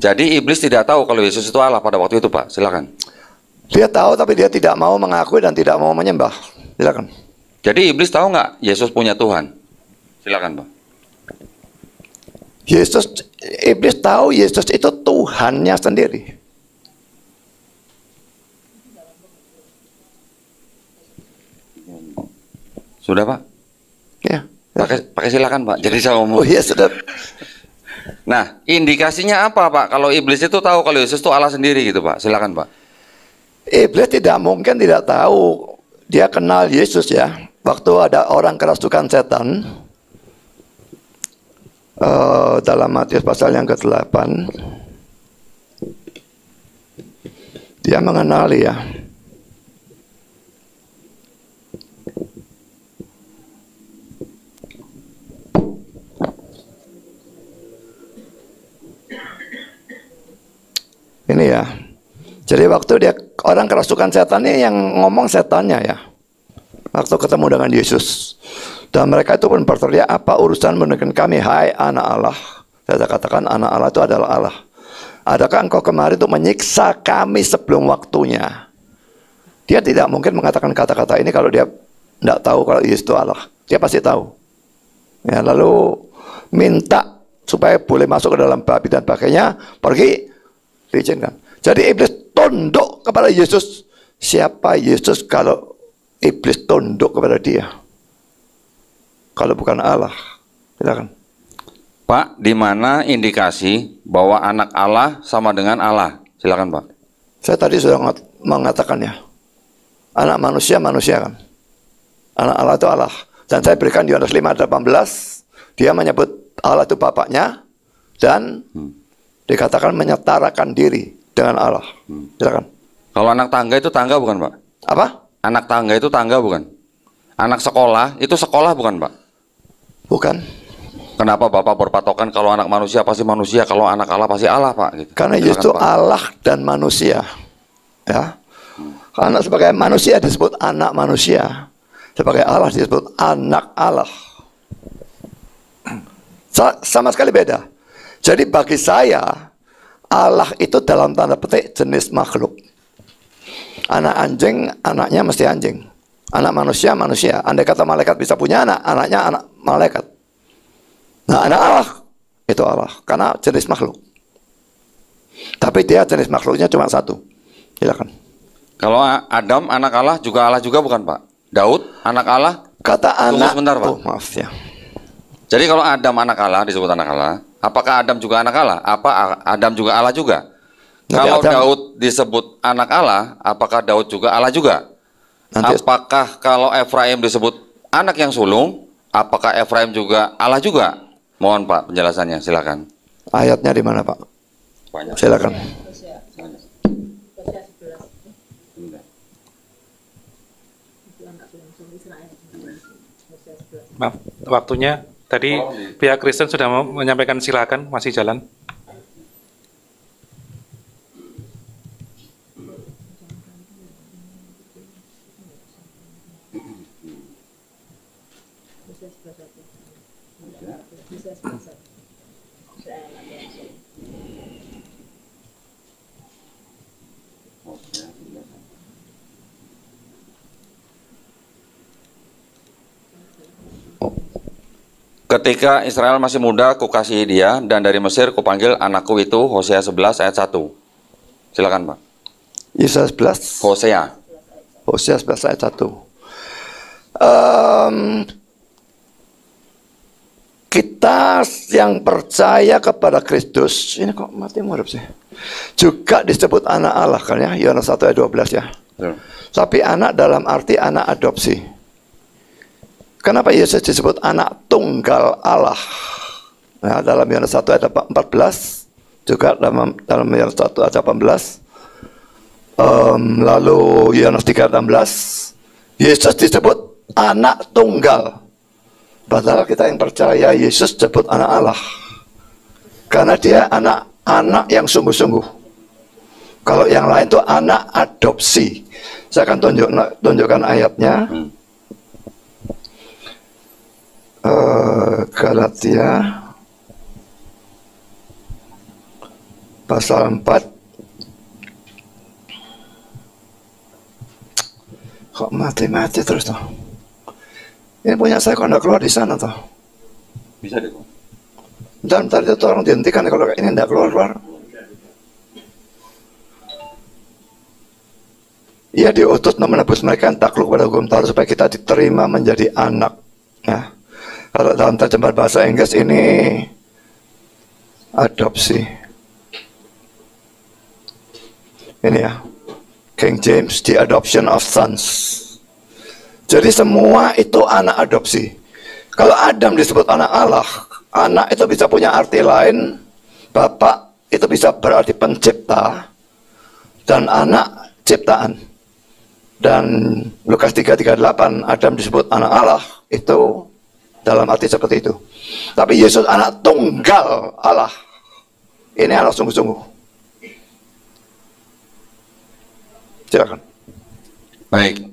Jadi iblis tidak tahu kalau Yesus itu Allah pada waktu itu, Pak. Silakan. Dia tahu tapi dia tidak mau mengakui dan tidak mau menyembah. Silakan. Jadi iblis tahu nggak Yesus punya Tuhan? Silakan, Pak. Yesus iblis tahu Yesus itu Tuhannya sendiri. Sudah Pak? Ya. Pakai pakai silakan Pak. Jadi saya ngomong. Oh iya sudah. Nah, indikasinya apa Pak? Kalau iblis itu tahu kalau Yesus itu Allah sendiri gitu Pak. Silakan Pak. Iblis tidak mungkin tidak tahu. Dia kenal Yesus ya. Waktu ada orang kerasukan setan uh, dalam Matius pasal yang ke-8 dia mengenali ya Ini ya. Jadi waktu dia orang kerasukan setannya yang ngomong setannya ya. Waktu ketemu dengan Yesus. Dan mereka itu pun berteriak, apa urusan menekan kami? Hai anak Allah. Saya katakan anak Allah itu adalah Allah. Adakah engkau kemarin itu menyiksa kami sebelum waktunya? Dia tidak mungkin mengatakan kata-kata ini kalau dia tidak tahu kalau Yesus itu Allah. Dia pasti tahu. Ya, lalu minta supaya boleh masuk ke dalam babi dan pakainya, pergi Diizinkan. Iya, Jadi iblis tunduk kepada Yesus. Siapa Yesus kalau iblis tunduk kepada dia? Kalau bukan Allah. Silakan. Pak, di mana indikasi bahwa anak Allah sama dengan Allah? Silakan, Pak. Saya tadi sudah mengatakannya. Anak manusia manusia kan. Anak Allah itu Allah. Dan saya berikan di Yohanes 5:18, dia menyebut Allah itu bapaknya dan hmm dikatakan menyetarakan diri dengan Allah. Silakan. Kalau anak tangga itu tangga bukan, Pak? Apa? Anak tangga itu tangga bukan? Anak sekolah itu sekolah bukan, Pak? Bukan. Kenapa Bapak berpatokan kalau anak manusia pasti manusia, kalau anak Allah pasti Allah, Pak? Gitu. Karena Silakan, justru Allah dan manusia. Ya. Karena sebagai manusia disebut anak manusia. Sebagai Allah disebut anak Allah. Sama sekali beda. Jadi bagi saya, Allah itu dalam tanda petik jenis makhluk. Anak anjing, anaknya mesti anjing. Anak manusia, manusia. Andai kata malaikat bisa punya anak, anaknya anak malaikat. Nah, anak Allah itu Allah karena jenis makhluk. Tapi dia jenis makhluknya cuma satu. Silakan. Kalau Adam anak Allah juga Allah juga bukan Pak? Daud anak Allah? Kata Tunggu sebentar Pak. Oh, maaf ya. Jadi kalau Adam anak Allah disebut anak Allah, Apakah Adam juga anak Allah? Apa Adam juga Allah juga? Nanti Kalau Adam, Daud disebut anak Allah, apakah Daud juga Allah juga? Nanti, apakah kalau Efraim disebut anak yang sulung, apakah Efraim juga Allah juga? Mohon Pak penjelasannya, silakan. Ayatnya di mana Pak? Banyak. Silakan. Maaf, waktunya Tadi pihak Kristen sudah menyampaikan silakan masih jalan. Ketika Israel masih muda, ku kasih dia, dan dari Mesir ku panggil anakku itu, Hosea 11 ayat 1. Silakan Pak. Yesaya 11? Hosea. Hosea 11 ayat 1. Um, kita yang percaya kepada Kristus, ini kok mati murid sih? Juga disebut anak Allah kan ya, Yohanes 1 ayat 12 ya. Hmm. Tapi anak dalam arti anak adopsi Kenapa Yesus disebut anak tunggal Allah? Nah, dalam Yohanes 1 ayat 14 juga dalam dalam Yohanes 1 ayat 18 um, lalu Yohanes 3 ayat 16 Yesus disebut anak tunggal. Padahal kita yang percaya Yesus disebut anak Allah. Karena dia anak anak yang sungguh-sungguh. Kalau yang lain itu anak adopsi. Saya akan tunjuk, tunjukkan ayatnya. Hmm. Kalatia Galatia pasal 4 kok mati-mati terus toh ini punya saya kok keluar di sana toh bisa deh dan tadi itu tolong dihentikan kalau ini tidak keluar keluar Ia diutus menebus mereka yang takluk pada hukum Taurat supaya kita diterima menjadi anak. Nah, kalau dalam terjemahan bahasa Inggris ini adopsi. Ini ya. King James, the adoption of sons. Jadi semua itu anak adopsi. Kalau Adam disebut anak Allah, anak itu bisa punya arti lain, bapak itu bisa berarti pencipta, dan anak ciptaan. Dan Lukas 338, Adam disebut anak Allah, itu dalam arti seperti itu. Tapi Yesus anak tunggal Allah. Ini Allah sungguh-sungguh. Silakan. Baik.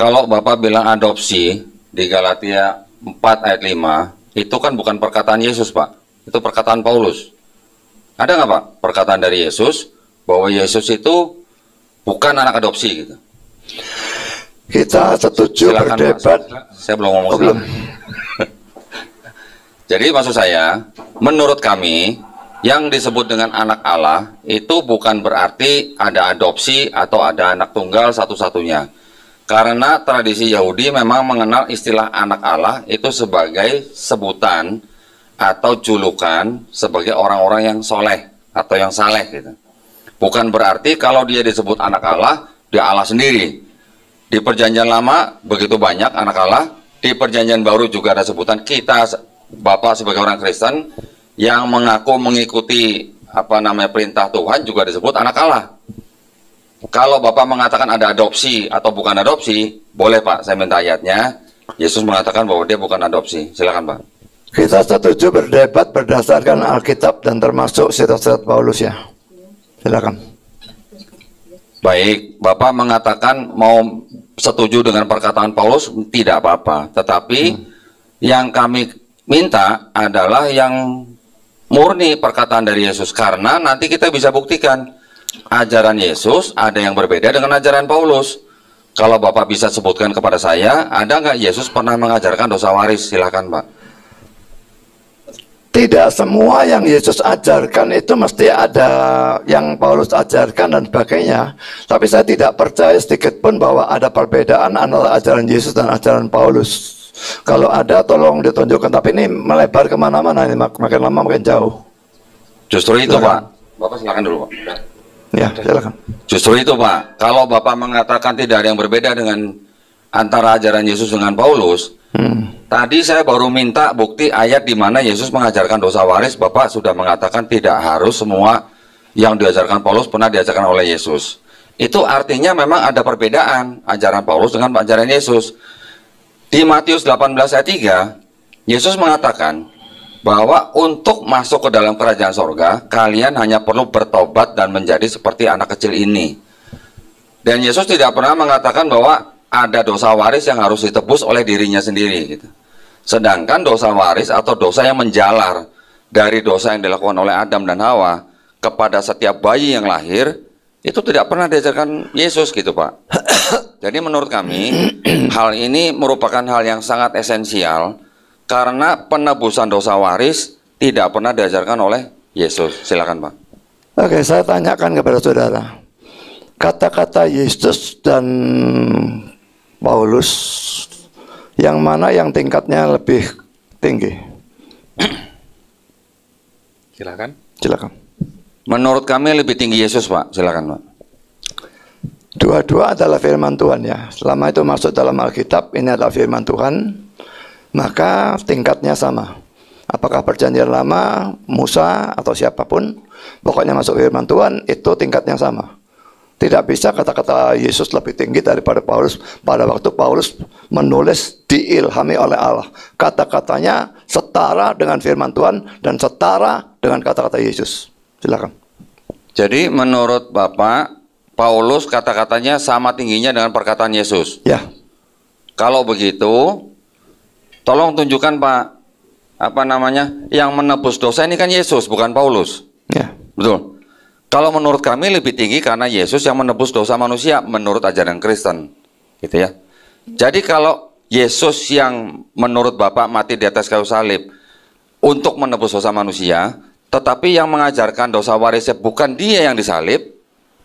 Kalau Bapak bilang adopsi di Galatia 4 ayat 5, itu kan bukan perkataan Yesus, Pak. Itu perkataan Paulus. Ada nggak, Pak, perkataan dari Yesus bahwa Yesus itu bukan anak adopsi gitu? Kita setuju silakan, berdebat. Pak, saya, saya belum ngomong. Oh, belum. Jadi maksud saya, menurut kami yang disebut dengan anak Allah itu bukan berarti ada adopsi atau ada anak tunggal satu-satunya. Karena tradisi Yahudi memang mengenal istilah anak Allah itu sebagai sebutan atau julukan sebagai orang-orang yang soleh atau yang saleh gitu. Bukan berarti kalau dia disebut anak Allah, dia Allah sendiri. Di perjanjian lama begitu banyak anak Allah, di perjanjian baru juga ada sebutan kita Bapak sebagai orang Kristen yang mengaku mengikuti apa namanya perintah Tuhan juga disebut anak Allah. Kalau Bapak mengatakan ada adopsi atau bukan adopsi, boleh Pak, saya minta ayatnya. Yesus mengatakan bahwa dia bukan adopsi. Silakan Pak. Kita setuju berdebat berdasarkan Alkitab dan termasuk sirat-sirat Paulus ya. Silakan. Baik, Bapak mengatakan mau setuju dengan perkataan Paulus tidak apa-apa, tetapi hmm. yang kami minta adalah yang murni perkataan dari Yesus karena nanti kita bisa buktikan ajaran Yesus ada yang berbeda dengan ajaran Paulus. Kalau Bapak bisa sebutkan kepada saya, ada nggak Yesus pernah mengajarkan dosa waris? silahkan Pak. Tidak semua yang Yesus ajarkan itu mesti ada yang Paulus ajarkan dan sebagainya. Tapi saya tidak percaya sedikit pun bahwa ada perbedaan antara ajaran Yesus dan ajaran Paulus. Kalau ada tolong ditunjukkan, tapi ini melebar kemana-mana, ini mak makin lama makin jauh. Justru itu silakan. Pak, Bapak silakan dulu Pak. Ya, silakan. Justru itu Pak, kalau Bapak mengatakan tidak ada yang berbeda dengan antara ajaran Yesus dengan Paulus, hmm. tadi saya baru minta bukti ayat di mana Yesus mengajarkan dosa waris, Bapak sudah mengatakan tidak harus semua yang diajarkan Paulus pernah diajarkan oleh Yesus. Itu artinya memang ada perbedaan ajaran Paulus dengan ajaran Yesus. Di Matius 18 ayat 3, Yesus mengatakan bahwa untuk masuk ke dalam kerajaan sorga, kalian hanya perlu bertobat dan menjadi seperti anak kecil ini. Dan Yesus tidak pernah mengatakan bahwa ada dosa waris yang harus ditebus oleh dirinya sendiri. Gitu. Sedangkan dosa waris atau dosa yang menjalar dari dosa yang dilakukan oleh Adam dan Hawa kepada setiap bayi yang lahir itu tidak pernah diajarkan Yesus gitu Pak. Jadi menurut kami hal ini merupakan hal yang sangat esensial karena penebusan dosa waris tidak pernah diajarkan oleh Yesus. Silakan Pak. Oke, saya tanyakan kepada saudara. Kata-kata Yesus dan Paulus yang mana yang tingkatnya lebih tinggi? Silakan. Silakan. Menurut kami lebih tinggi Yesus Pak, silakan Pak. Dua-dua adalah firman Tuhan ya. Selama itu masuk dalam Alkitab, ini adalah firman Tuhan, maka tingkatnya sama. Apakah perjanjian lama, Musa atau siapapun, pokoknya masuk firman Tuhan itu tingkatnya sama. Tidak bisa kata-kata Yesus lebih tinggi daripada Paulus pada waktu Paulus menulis diilhami oleh Allah. Kata-katanya setara dengan firman Tuhan dan setara dengan kata-kata Yesus. Silakan. Jadi menurut Bapak, Paulus kata-katanya sama tingginya dengan perkataan Yesus. Ya. Kalau begitu, tolong tunjukkan Pak, apa namanya, yang menebus dosa ini kan Yesus, bukan Paulus. Ya. Betul. Kalau menurut kami lebih tinggi karena Yesus yang menebus dosa manusia menurut ajaran Kristen. Gitu ya. Jadi kalau Yesus yang menurut Bapak mati di atas kayu salib untuk menebus dosa manusia, tetapi yang mengajarkan dosa warisnya bukan dia yang disalib,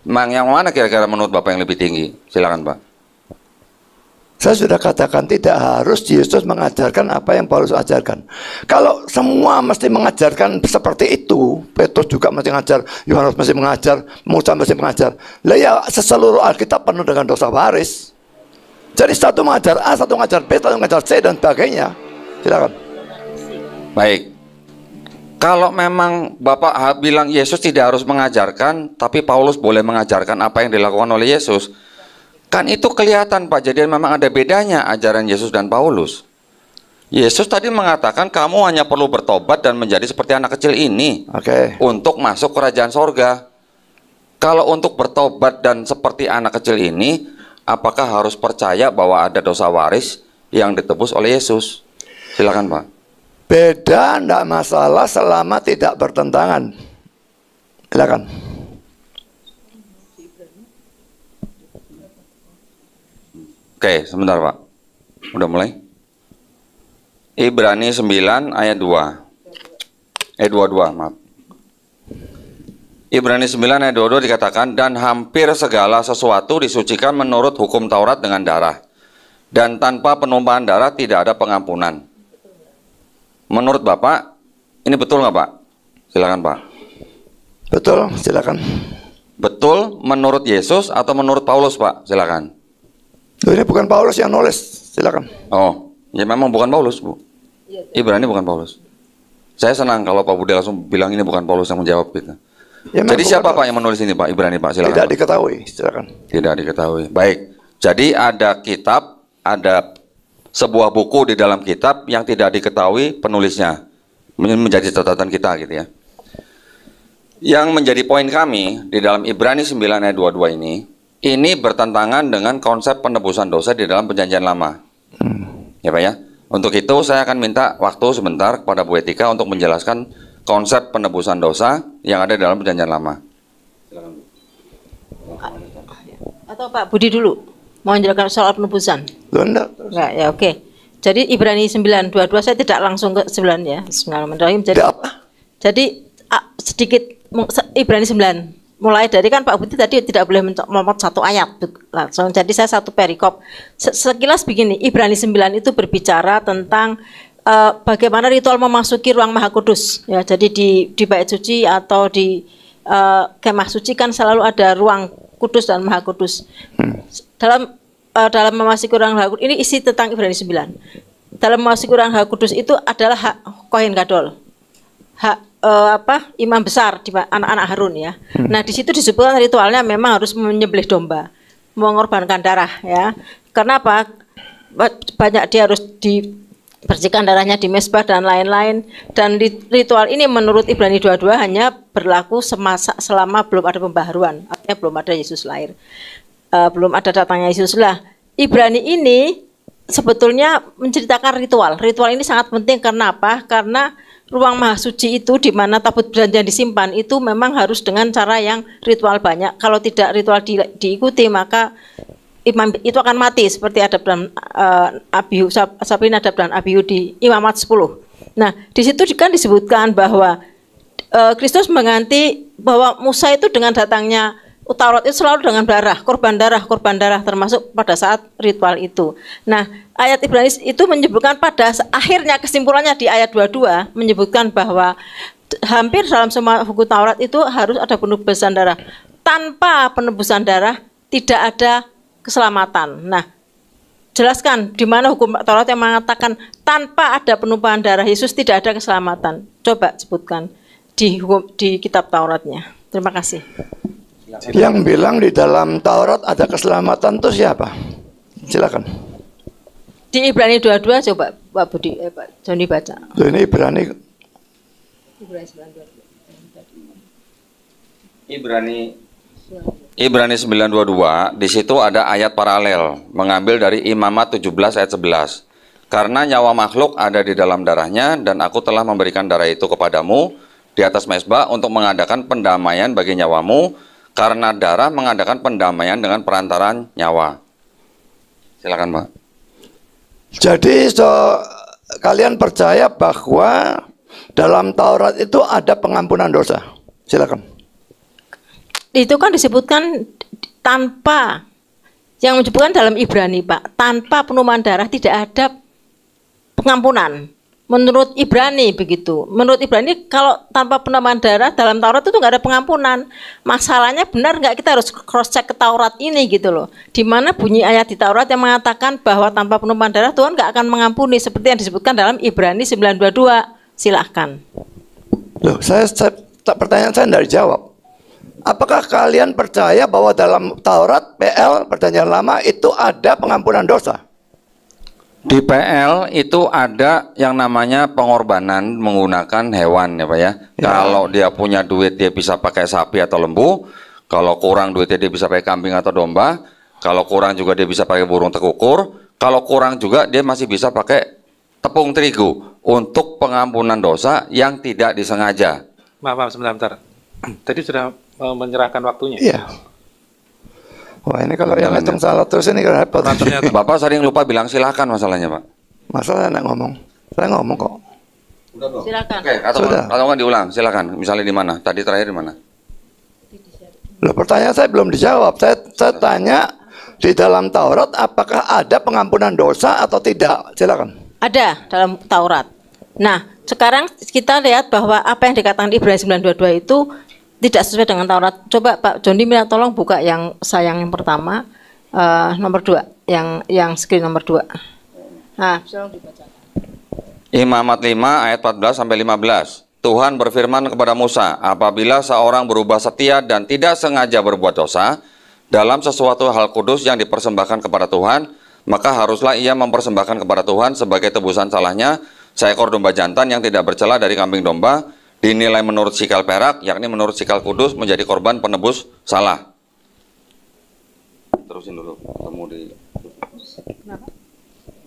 Memang yang mana kira-kira menurut Bapak yang lebih tinggi? Silakan Pak. Saya sudah katakan tidak harus Yesus mengajarkan apa yang Paulus ajarkan. Kalau semua mesti mengajarkan seperti itu, Petrus juga mesti mengajar, Yohanes mesti mengajar, Musa mesti mengajar. Lah ya seluruh Alkitab penuh dengan dosa waris. Jadi satu mengajar A, satu mengajar B, satu mengajar C dan sebagainya. Silakan. Baik. Kalau memang Bapak bilang Yesus tidak harus mengajarkan, tapi Paulus boleh mengajarkan apa yang dilakukan oleh Yesus, kan itu kelihatan Pak. Jadi memang ada bedanya ajaran Yesus dan Paulus. Yesus tadi mengatakan kamu hanya perlu bertobat dan menjadi seperti anak kecil ini okay. untuk masuk kerajaan sorga. Kalau untuk bertobat dan seperti anak kecil ini, apakah harus percaya bahwa ada dosa waris yang ditebus oleh Yesus? Silakan Pak. Beda tidak masalah selama tidak bertentangan. Silakan. Oke, sebentar Pak. Udah mulai? Ibrani 9 ayat 2. Ayat eh, 22, maaf. Ibrani 9 ayat 22 dikatakan, Dan hampir segala sesuatu disucikan menurut hukum Taurat dengan darah. Dan tanpa penumpahan darah tidak ada pengampunan. Menurut Bapak, ini betul nggak Pak? Silakan Pak. Betul, silakan. Betul menurut Yesus atau menurut Paulus Pak? Silakan. Oh, ini bukan Paulus yang nulis, silakan. Oh, ya memang bukan Paulus Bu. Iya, Ibrani bukan Paulus. Saya senang kalau Pak Budi langsung bilang ini bukan Paulus yang menjawab gitu. Ya, Jadi siapa Pak yang menulis ini Pak Ibrani Pak? Silakan. Tidak diketahui, silakan. Tidak diketahui. Baik. Jadi ada kitab, ada sebuah buku di dalam kitab yang tidak diketahui penulisnya menjadi catatan kita gitu ya. Yang menjadi poin kami di dalam Ibrani 9 ayat 22 ini ini bertentangan dengan konsep penebusan dosa di dalam perjanjian lama. Hmm. Ya Pak ya. Untuk itu saya akan minta waktu sebentar kepada Bu Etika untuk menjelaskan konsep penebusan dosa yang ada dalam perjanjian lama. Atau Pak Budi dulu. Mau menjelaskan soal penebusan? Loh, enggak. Enggak, ya oke. Jadi Ibrani 9, 22 saya tidak langsung ke 9 ya. Bismillahirrahmanirrahim. Jadi, tidak apa? Jadi sedikit Ibrani 9 mulai dari kan Pak Budi tadi tidak boleh memot satu ayat langsung. Jadi saya satu perikop. Sekilas begini, Ibrani 9 itu berbicara tentang uh, bagaimana ritual memasuki ruang Maha Kudus. Ya, jadi di di bait suci atau di uh, kemah suci kan selalu ada ruang kudus dan maha kudus. Hmm. Dalam uh, dalam memasuki kurang hak Kudus ini isi tentang Ibrani 9. Dalam memasuki kurang hak Kudus itu adalah hak Kohen Gadol. Hak uh, apa? Imam besar di anak-anak Harun ya. Hmm. Nah, di situ disebutkan ritualnya memang harus menyembelih domba, mengorbankan darah ya. Kenapa? Banyak dia harus di percikan darahnya di mesbah dan lain-lain dan ritual ini menurut Ibrani 22 hanya berlaku semasa selama belum ada pembaharuan artinya belum ada Yesus lahir uh, belum ada datangnya Yesus lah Ibrani ini sebetulnya menceritakan ritual ritual ini sangat penting karena apa karena ruang mahasuci itu di mana tabut perjanjian disimpan itu memang harus dengan cara yang ritual banyak kalau tidak ritual di, diikuti maka imam itu akan mati seperti ada dalam uh, eh, Abihu Sabrin ada dalam Abihu di Imamat 10. Nah, di situ kan disebutkan bahwa eh, Kristus uh, mengganti bahwa Musa itu dengan datangnya Taurat itu selalu dengan darah, korban darah, korban darah termasuk pada saat ritual itu. Nah, ayat Ibrani itu menyebutkan pada akhirnya kesimpulannya di ayat 22 menyebutkan bahwa hampir dalam semua hukum Taurat itu harus ada penebusan darah. Tanpa penebusan darah tidak ada keselamatan. Nah, jelaskan di mana hukum Taurat yang mengatakan tanpa ada penumpahan darah Yesus tidak ada keselamatan. Coba sebutkan di hukum, di kitab Tauratnya. Terima kasih. Yang bilang di dalam Taurat ada keselamatan itu siapa? Silakan. Di Ibrani 22 coba Pak Budi eh, Pak Joni baca. ini Ibrani Ibrani Ibrani 922 di situ ada ayat paralel mengambil dari Imamat 17 ayat 11. Karena nyawa makhluk ada di dalam darahnya dan aku telah memberikan darah itu kepadamu di atas mesbah untuk mengadakan pendamaian bagi nyawamu karena darah mengadakan pendamaian dengan perantaran nyawa. Silakan, Pak. Jadi so, kalian percaya bahwa dalam Taurat itu ada pengampunan dosa. Silakan itu kan disebutkan tanpa yang menyebutkan dalam Ibrani Pak tanpa penumpahan darah tidak ada pengampunan menurut Ibrani begitu menurut Ibrani kalau tanpa penumpahan darah dalam Taurat itu nggak ada pengampunan masalahnya benar nggak kita harus cross check ke Taurat ini gitu loh di mana bunyi ayat di Taurat yang mengatakan bahwa tanpa penumpahan darah Tuhan nggak akan mengampuni seperti yang disebutkan dalam Ibrani 922 silahkan loh saya, saya pertanyaan saya tidak dijawab Apakah kalian percaya bahwa dalam Taurat, PL, perjanjian lama itu ada pengampunan dosa? Di PL itu ada yang namanya pengorbanan menggunakan hewan ya Pak ya. ya. Kalau dia punya duit dia bisa pakai sapi atau lembu. Kalau kurang duitnya dia bisa pakai kambing atau domba. Kalau kurang juga dia bisa pakai burung tekukur. Kalau kurang juga dia masih bisa pakai tepung terigu untuk pengampunan dosa yang tidak disengaja. Maaf, maaf sebentar, sebentar. Tadi sudah Eh, menyerahkan waktunya. Iya. Wah ini kalau yang hitung ya. salah terus ini kan repot. Nah, ternyata Bapak sering lupa bilang silahkan masalahnya Pak. Masalah nak ngomong. Saya ngomong kok. Silakan. Oke, atau Sudah. atau kan diulang, silakan. Misalnya di mana? Tadi terakhir di mana? Loh, pertanyaan saya belum dijawab. Saya, saya tanya di dalam Taurat apakah ada pengampunan dosa atau tidak? Silakan. Ada dalam Taurat. Nah, sekarang kita lihat bahwa apa yang dikatakan Ibrani 922 itu tidak sesuai dengan Taurat. Coba Pak Joni minta tolong buka yang sayang yang pertama uh, nomor dua, yang yang screen nomor dua. Nah, Imamat 5 ayat 14 sampai 15. Tuhan berfirman kepada Musa, apabila seorang berubah setia dan tidak sengaja berbuat dosa dalam sesuatu hal kudus yang dipersembahkan kepada Tuhan, maka haruslah ia mempersembahkan kepada Tuhan sebagai tebusan salahnya seekor domba jantan yang tidak bercela dari kambing domba dinilai menurut sikal perak, yakni menurut sikal kudus menjadi korban penebus salah. Terusin dulu, kamu di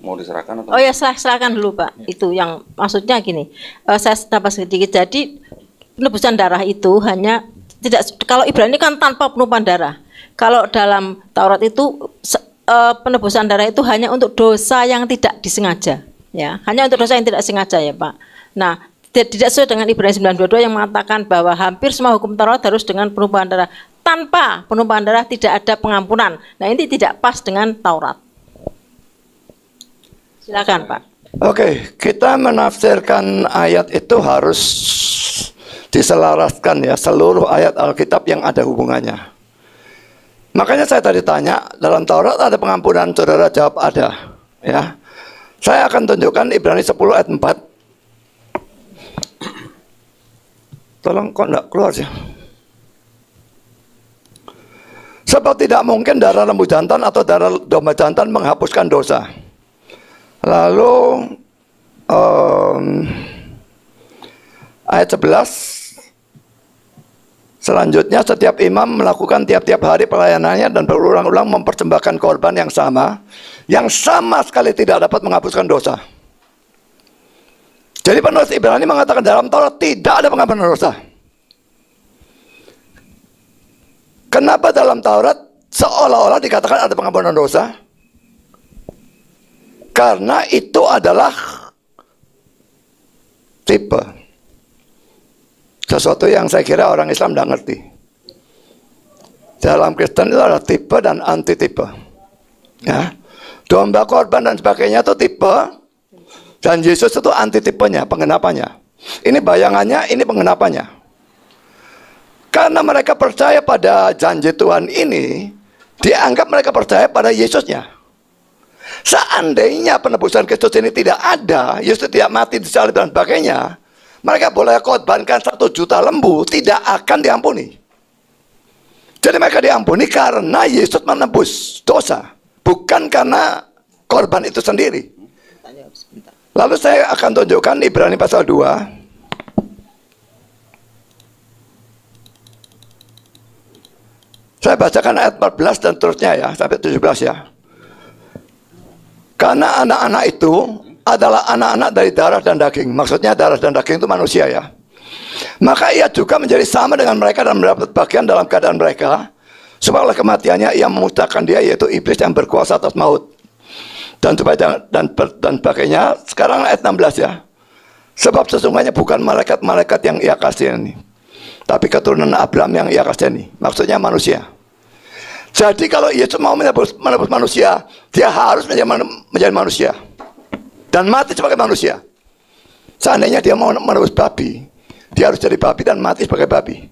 mau diserahkan atau? Oh ya serah, serahkan dulu pak. Ya. Itu yang maksudnya gini, uh, saya tambah sedikit. Jadi penebusan darah itu hanya tidak kalau Ibrani kan tanpa penumpahan darah. Kalau dalam Taurat itu uh, penebusan darah itu hanya untuk dosa yang tidak disengaja, ya hanya untuk dosa yang tidak sengaja ya pak. Nah tidak sesuai dengan Ibrani 922 yang mengatakan bahwa hampir semua hukum Taurat harus dengan penumpahan darah. Tanpa penumpahan darah tidak ada pengampunan. Nah ini tidak pas dengan Taurat. Silakan Pak. Oke, okay, kita menafsirkan ayat itu harus diselaraskan ya seluruh ayat Alkitab yang ada hubungannya. Makanya saya tadi tanya, dalam Taurat ada pengampunan, saudara jawab ada. Ya, Saya akan tunjukkan Ibrani 10 ayat 4 Tolong kok enggak keluar sih? Sebab tidak mungkin darah lembu jantan atau darah domba jantan menghapuskan dosa. Lalu um, ayat 11 selanjutnya setiap imam melakukan tiap-tiap hari pelayanannya dan berulang-ulang mempersembahkan korban yang sama yang sama sekali tidak dapat menghapuskan dosa. Jadi penulis Ibrani mengatakan dalam Taurat tidak ada pengampunan dosa. Kenapa dalam Taurat seolah-olah dikatakan ada pengampunan dosa? Karena itu adalah tipe. Sesuatu yang saya kira orang Islam tidak ngerti. Dalam Kristen itu ada tipe dan anti tipe. Ya. Domba korban dan sebagainya itu tipe dan Yesus itu antitipenya, pengenapannya. Ini bayangannya, ini pengenapannya. Karena mereka percaya pada janji Tuhan ini, dianggap mereka percaya pada Yesusnya. Seandainya penebusan Kristus ini tidak ada, Yesus tidak mati di salib dan sebagainya, mereka boleh korbankan satu juta lembu, tidak akan diampuni. Jadi mereka diampuni karena Yesus menebus dosa, bukan karena korban itu sendiri. Lalu saya akan tunjukkan Ibrani pasal 2 Saya bacakan ayat 14 dan terusnya ya, sampai 17 ya. Karena anak-anak itu adalah anak-anak dari darah dan daging. Maksudnya darah dan daging itu manusia ya. Maka ia juga menjadi sama dengan mereka dan mendapat bagian dalam keadaan mereka. Supaya kematiannya ia memusnahkan dia yaitu iblis yang berkuasa atas maut dan sebagainya dan, dan sebagainya. Sekarang ayat 16 ya. Sebab sesungguhnya bukan malaikat-malaikat yang ia kasihani, tapi keturunan Abraham yang ia kasihani. Maksudnya manusia. Jadi kalau Yesus mau menebus, menebus manusia, dia harus menjadi, menjadi manusia dan mati sebagai manusia. Seandainya dia mau menebus babi, dia harus jadi babi dan mati sebagai babi.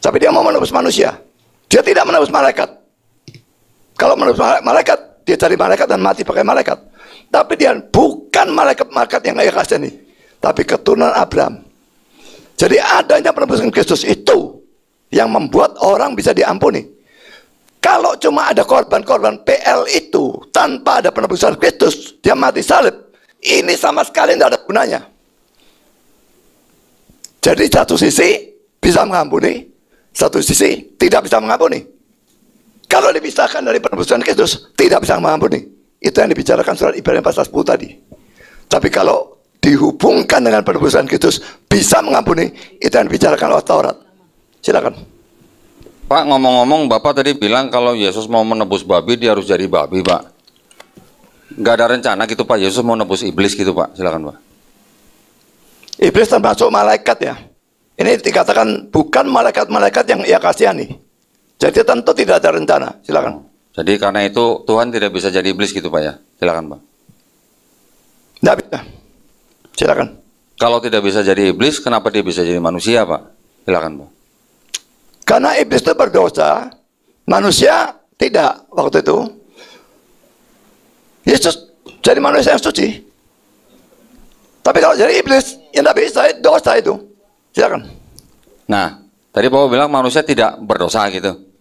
Tapi dia mau menebus manusia. Dia tidak menebus malaikat. Kalau menebus malaikat, dia cari malaikat dan mati pakai malaikat. Tapi dia bukan malaikat-malaikat yang ayah kasih ini. Tapi keturunan Abraham. Jadi adanya penebusan Kristus itu yang membuat orang bisa diampuni. Kalau cuma ada korban-korban PL itu tanpa ada penebusan Kristus, dia mati salib. Ini sama sekali tidak ada gunanya. Jadi satu sisi bisa mengampuni, satu sisi tidak bisa mengampuni. Kalau dipisahkan dari penebusan Kristus, tidak bisa mengampuni. Itu yang dibicarakan surat Ibrani pasal 10 tadi. Tapi kalau dihubungkan dengan penebusan Kristus, bisa mengampuni. Itu yang dibicarakan oleh Taurat. Silakan. Pak, ngomong-ngomong Bapak tadi bilang kalau Yesus mau menebus babi, dia harus jadi babi, Pak. Nggak ada rencana gitu, Pak. Yesus mau menebus iblis gitu, Pak. Silakan, Pak. Iblis termasuk malaikat ya. Ini dikatakan bukan malaikat-malaikat yang ia kasihani. Jadi tentu tidak ada rencana. Silakan. Jadi karena itu Tuhan tidak bisa jadi iblis gitu Pak ya? Silakan Pak. Tidak bisa. Silakan. Kalau tidak bisa jadi iblis, kenapa dia bisa jadi manusia Pak? Silakan Pak. Karena iblis itu berdosa, manusia tidak waktu itu. Yesus jadi manusia yang suci. Tapi kalau jadi iblis, yang tidak bisa dosa itu. Silakan. Nah, tadi Bapak bilang manusia tidak berdosa gitu.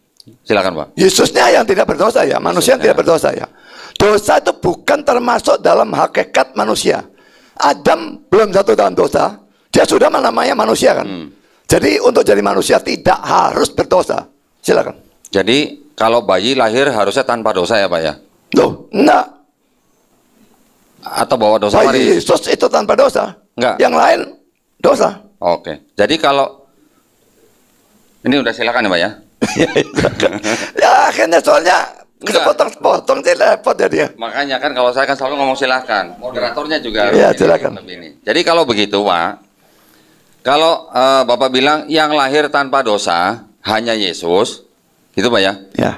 Silakan Pak. Yesusnya yang tidak berdosa ya, manusia Yesusnya. yang tidak berdosa ya. Dosa itu bukan termasuk dalam hakikat manusia. Adam belum satu dalam dosa, dia sudah namanya manusia kan. Hmm. Jadi untuk jadi manusia tidak harus berdosa. Silakan. Jadi kalau bayi lahir harusnya tanpa dosa ya Pak ya? Loh, enggak atau bawa dosa Bayi mari? Yesus itu tanpa dosa. Enggak. Yang lain dosa. Oke. Jadi kalau ini udah silakan ya, Pak ya ya akhirnya soalnya kita potong-potong potong jadi repot ya dia. Makanya kan kalau saya kan selalu ngomong silahkan. Moderatornya juga. Iya, ini, silakan. Ini. Jadi kalau begitu Pak, kalau uh, Bapak bilang yang lahir tanpa dosa hanya Yesus, gitu Pak ya? Ya.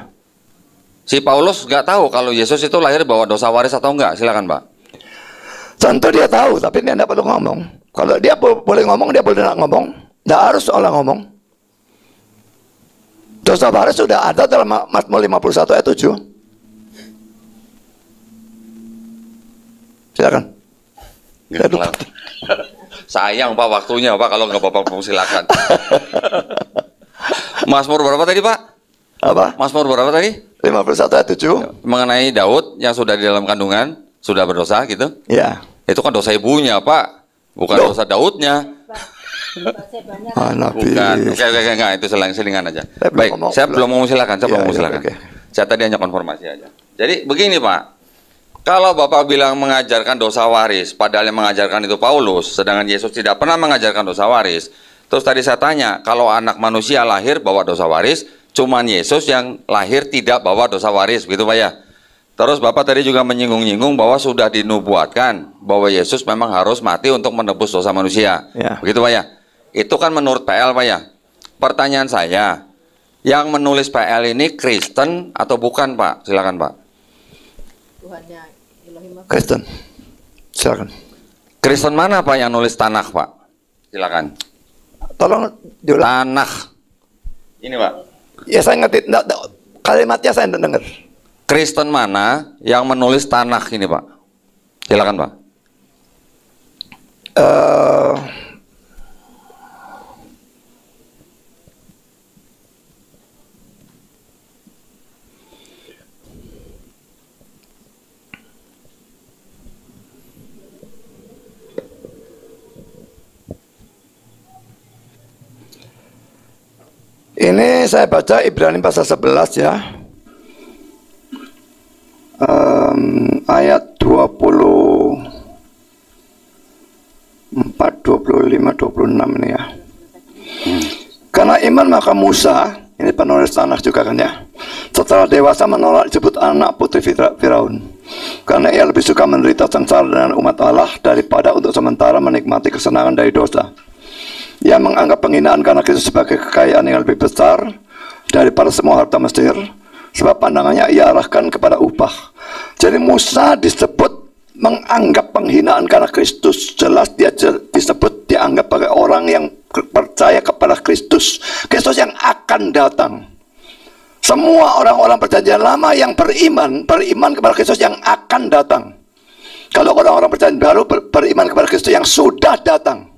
Si Paulus nggak tahu kalau Yesus itu lahir bawa dosa waris atau enggak, silakan Pak. Tentu dia tahu, tapi dia tidak perlu ngomong. Kalau dia boleh ngomong, dia boleh ngomong. Tidak harus seolah ngomong. Dosa baris sudah ada dalam Mazmur 51 ayat 7. Silakan. Saya Sayang Pak waktunya Pak kalau nggak Bapak silakan. Mazmur berapa tadi Pak? Apa? Mazmur berapa tadi? 51 ayat 7. Ya, mengenai Daud yang sudah di dalam kandungan, sudah berdosa gitu. Iya. Itu kan dosa ibunya Pak, bukan Loh. dosa Daudnya. Ah, Bukan. Oke, oke, oke, itu selang selingan aja. Saya Baik, belum saya belum mau silakan, saya ya, belum mau iya, iya, silakan. okay. Saya tadi hanya konfirmasi aja. Jadi begini Pak, kalau Bapak bilang mengajarkan dosa waris, padahal yang mengajarkan itu Paulus, sedangkan Yesus tidak pernah mengajarkan dosa waris. Terus tadi saya tanya, kalau anak manusia lahir bawa dosa waris, cuman Yesus yang lahir tidak bawa dosa waris, begitu Pak ya? Terus Bapak tadi juga menyinggung-nyinggung bahwa sudah dinubuatkan bahwa Yesus memang harus mati untuk menebus dosa manusia. Ya. Begitu Pak ya? Itu kan menurut PL Pak ya. Pertanyaan saya, yang menulis PL ini Kristen atau bukan Pak? Silakan Pak. Tuhannya Kristen. Silakan. Kristen mana Pak yang nulis tanah Pak? Silakan. Tolong diulang. Tanah. Ini Pak. Ya saya ngerti. Kalimatnya saya dengar. Kristen mana yang menulis tanah ini Pak? Silakan Pak. Uh, Ini saya baca Ibrani pasal 11 ya. Um, ayat 24, 25 26 ini ya. Karena iman maka Musa, ini penulis tanah juga kan ya. Setelah dewasa menolak disebut anak putri Firaun. Karena ia lebih suka menderita sengsara dengan umat Allah daripada untuk sementara menikmati kesenangan dari dosa yang menganggap penghinaan karena Kristus sebagai kekayaan yang lebih besar daripada semua harta Mesir sebab pandangannya ia arahkan kepada upah. Jadi Musa disebut menganggap penghinaan karena Kristus jelas dia disebut dianggap sebagai orang yang percaya kepada Kristus Kristus yang akan datang semua orang-orang perjanjian lama yang beriman beriman kepada Kristus yang akan datang kalau orang-orang perjanjian baru beriman kepada Kristus yang sudah datang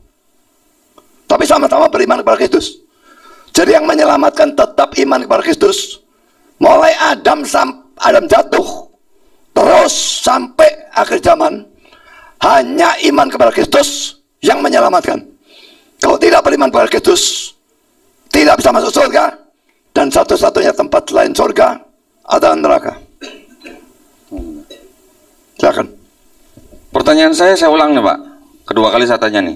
tapi sama-sama beriman kepada Kristus. Jadi yang menyelamatkan tetap iman kepada Kristus. Mulai Adam sampai Adam jatuh terus sampai akhir zaman hanya iman kepada Kristus yang menyelamatkan. Kalau tidak beriman kepada Kristus, tidak bisa masuk surga dan satu-satunya tempat lain surga adalah neraka. Silakan. Pertanyaan saya saya ulang nih Pak. Kedua kali saya tanya nih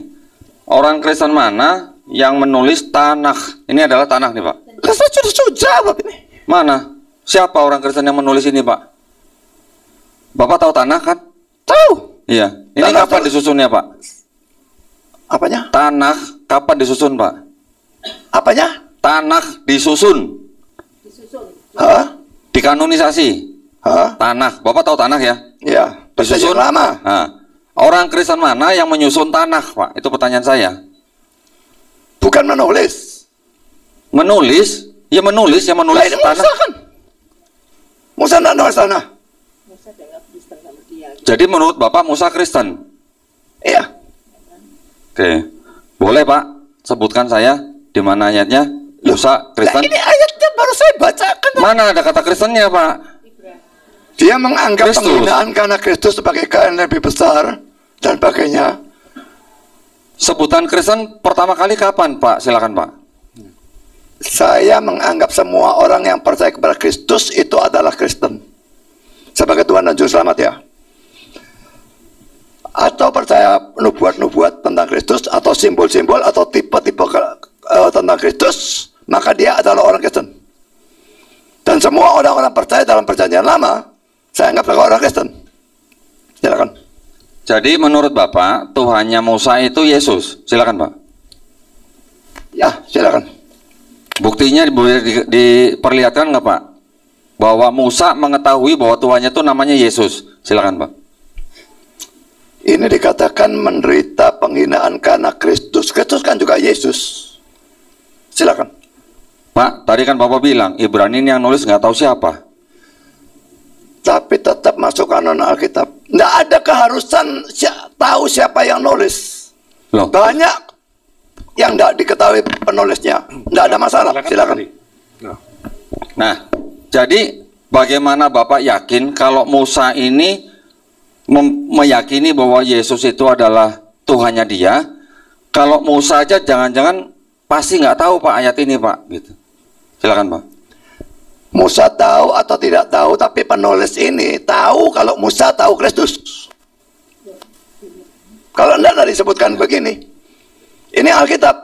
orang Kristen mana yang menulis tanah? Ini adalah tanah nih Pak. Lah saya sudah, jawab ini. Mana? Siapa orang Kristen yang menulis ini Pak? Bapak tahu tanah kan? Tahu. Iya. Ini tanah kapan tahu. disusunnya Pak? Apanya? Tanah kapan disusun Pak? Apanya? Tanah disusun. Disusun. Hah? Dikanonisasi. Hah? Tanah. Bapak tahu tanah ya? Iya. Disusun lama. Nah Orang Kristen mana yang menyusun tanah, Pak? Itu pertanyaan saya. Bukan menulis. Menulis? Ya menulis, ya menulis Lain tanah. Musa kan? Musa tidak menulis tanah. Jadi menurut Bapak Musa Kristen? Iya. Oke. Boleh Pak, sebutkan saya di mana ayatnya? Musa Kristen? Nah, ini ayatnya baru saya bacakan. Mana ada kata Kristennya, Pak? Dia menganggap Christus. penghinaan karena Kristus sebagai kain lebih besar dan sebagainya. Sebutan Kristen pertama kali kapan, Pak? Silakan, Pak. Saya menganggap semua orang yang percaya kepada Kristus itu adalah Kristen. Sebagai Tuhan dan Juru Selamat ya. Atau percaya nubuat-nubuat tentang Kristus, atau simbol-simbol, atau tipe-tipe uh, tentang Kristus, maka dia adalah orang Kristen. Dan semua orang-orang percaya dalam perjanjian lama, saya anggap mereka orang Kristen. Silakan. Jadi menurut Bapak, Tuhannya Musa itu Yesus. Silakan, Pak. Ya, silakan. Buktinya boleh di, diperlihatkan nggak, Pak? Bahwa Musa mengetahui bahwa Tuhannya itu namanya Yesus. Silakan, Pak. Ini dikatakan menderita penghinaan karena Kristus. Kristus kan juga Yesus. Silakan. Pak, tadi kan Bapak bilang Ibrani ini yang nulis nggak tahu siapa tapi tetap masuk kanon Alkitab. Nggak ada keharusan tahu siapa yang nulis. Loh. Banyak yang nggak diketahui penulisnya. Nggak ada masalah. Silakan. Nah. nah, jadi bagaimana Bapak yakin kalau Musa ini meyakini bahwa Yesus itu adalah Tuhannya dia? Kalau Musa aja jangan-jangan pasti nggak tahu Pak ayat ini Pak gitu. Silakan Pak. Musa tahu atau tidak tahu, tapi penulis ini tahu kalau Musa tahu Kristus. Kalau anda tidak disebutkan begini, ini Alkitab,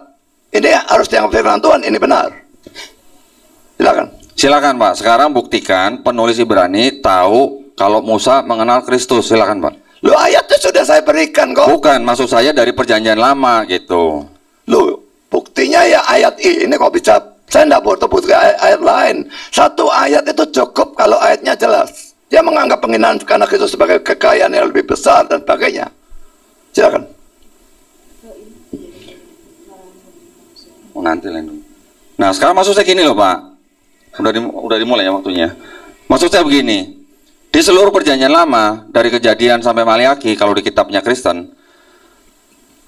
ini harus yang firman Tuhan, ini benar. Silakan. Silakan Pak. Sekarang buktikan penulis Ibrani tahu kalau Musa mengenal Kristus. Silakan Pak. Lu ayat itu sudah saya berikan kok. Bukan, maksud saya dari perjanjian lama gitu. Lu buktinya ya ayat ini kok bisa saya tidak tebus ke ayat, ayat lain. Satu ayat itu cukup kalau ayatnya jelas. Dia menganggap penghinaan karena Kristus sebagai kekayaan yang lebih besar dan sebagainya. Silakan. Nanti lain Nah sekarang maksud saya gini loh Pak. Udah, di, udah dimulai ya waktunya. Maksud saya begini, di seluruh perjanjian lama, dari kejadian sampai Maliaki, kalau di kitabnya Kristen,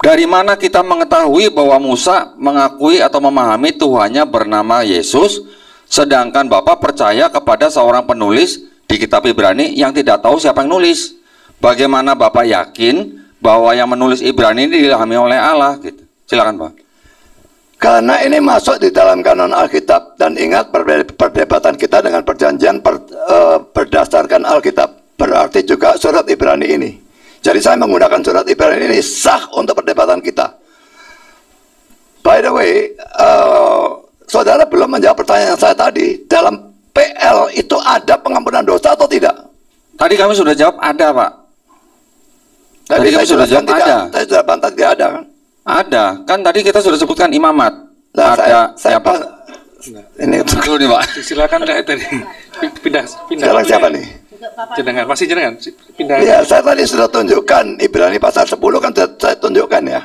dari mana kita mengetahui bahwa Musa mengakui atau memahami Tuhannya bernama Yesus, sedangkan Bapak percaya kepada seorang penulis di kitab Ibrani yang tidak tahu siapa yang nulis? Bagaimana Bapak yakin bahwa yang menulis Ibrani ini dilahami oleh Allah? Gitu. Silakan Pak. Karena ini masuk di dalam kanon Alkitab dan ingat perdebatan kita dengan perjanjian per, e, berdasarkan Alkitab berarti juga surat Ibrani ini. Jadi saya menggunakan surat Ibrani ini sah untuk perdebatan kita. By the way, uh, saudara belum menjawab pertanyaan saya tadi. Dalam PL itu ada pengampunan dosa atau tidak? Tadi kami sudah jawab ada, Pak. Tadi, tadi kami sudah jawab tidak, ada. Tadi sudah bantah tidak ada kan? Ada. Kan tadi kita sudah sebutkan imamat. Nah, ada saya, saya Pak. Ini betul nih, Pak. Silakan tadi pindah pindah. Sekarang siapa ya. nih? jenengan masih jenengan pindah ya saya tadi sudah tunjukkan Ibrani pasal 10 kan saya tunjukkan ya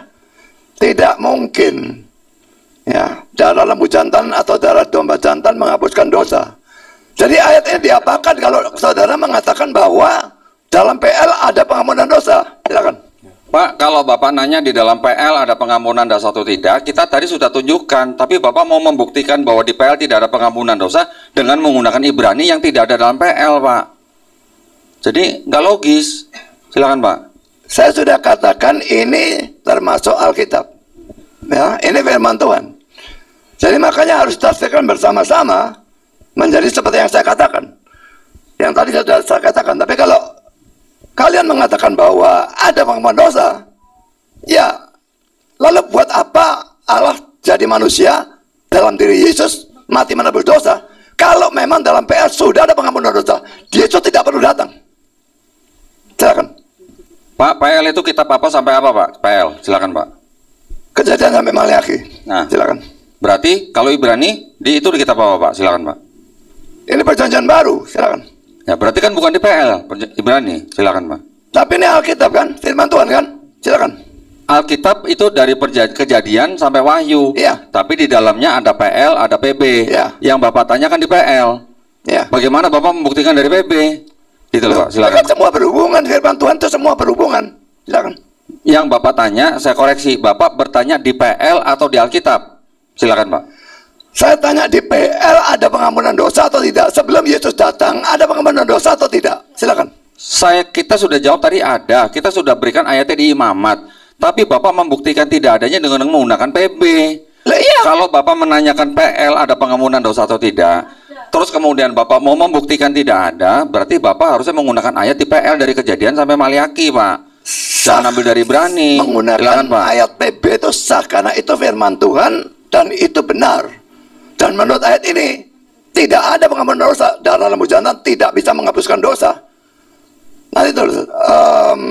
tidak mungkin ya darah lembu jantan atau darah domba jantan menghapuskan dosa jadi ayat ini diapakan kalau saudara mengatakan bahwa dalam PL ada pengampunan dosa silakan Pak, kalau Bapak nanya di dalam PL ada pengampunan dosa atau tidak, kita tadi sudah tunjukkan, tapi Bapak mau membuktikan bahwa di PL tidak ada pengampunan dosa dengan menggunakan Ibrani yang tidak ada dalam PL, Pak. Jadi nggak logis. Silakan Pak. Saya sudah katakan ini termasuk Alkitab. Ya, ini firman Tuhan. Jadi makanya harus tafsirkan bersama-sama menjadi seperti yang saya katakan. Yang tadi sudah saya katakan. Tapi kalau kalian mengatakan bahwa ada pengampunan dosa, ya lalu buat apa Allah jadi manusia dalam diri Yesus mati menebus dosa? Kalau memang dalam PR sudah ada pengampunan dosa, Yesus tidak perlu datang. Silakan. Pak, PL itu kitab apa sampai apa, Pak? PL, silakan, Pak. Kejadian sampai Maliaki. Nah, silakan. Berarti kalau Ibrani di itu di kitab apa, Pak? Silakan, Pak. Ini perjanjian baru, silakan. Ya, berarti kan bukan di PL, Ibrani. Silakan, Pak. Tapi ini Alkitab kan? Firman Tuhan kan? Silakan. Alkitab itu dari kejadian sampai Wahyu. Iya. Tapi di dalamnya ada PL, ada PB. Iya. Yang Bapak tanya kan di PL. Iya. Bagaimana Bapak membuktikan dari PB? Itu loh Pak, kan silakan. Kan semua berhubungan firman Tuhan itu semua berhubungan. Silakan. Yang Bapak tanya, saya koreksi, Bapak bertanya di PL atau di Alkitab? Silakan Pak. Saya tanya di PL ada pengampunan dosa atau tidak? Sebelum Yesus datang ada pengampunan dosa atau tidak? Silakan. Saya kita sudah jawab tadi ada. Kita sudah berikan ayatnya di imamat. Tapi Bapak membuktikan tidak adanya dengan menggunakan PB. iya. Kalau Bapak menanyakan PL ada pengampunan dosa atau tidak, Terus kemudian Bapak mau membuktikan tidak ada, berarti Bapak harusnya menggunakan ayat di PL dari kejadian sampai Maliaki, Pak. Sah. Jangan ambil dari berani. Menggunakan Silakan, Pak. ayat PB itu sah karena itu firman Tuhan dan itu benar. Dan menurut ayat ini tidak ada pengampunan dosa. Darah lembu jantan tidak bisa menghapuskan dosa. Nanti terus um,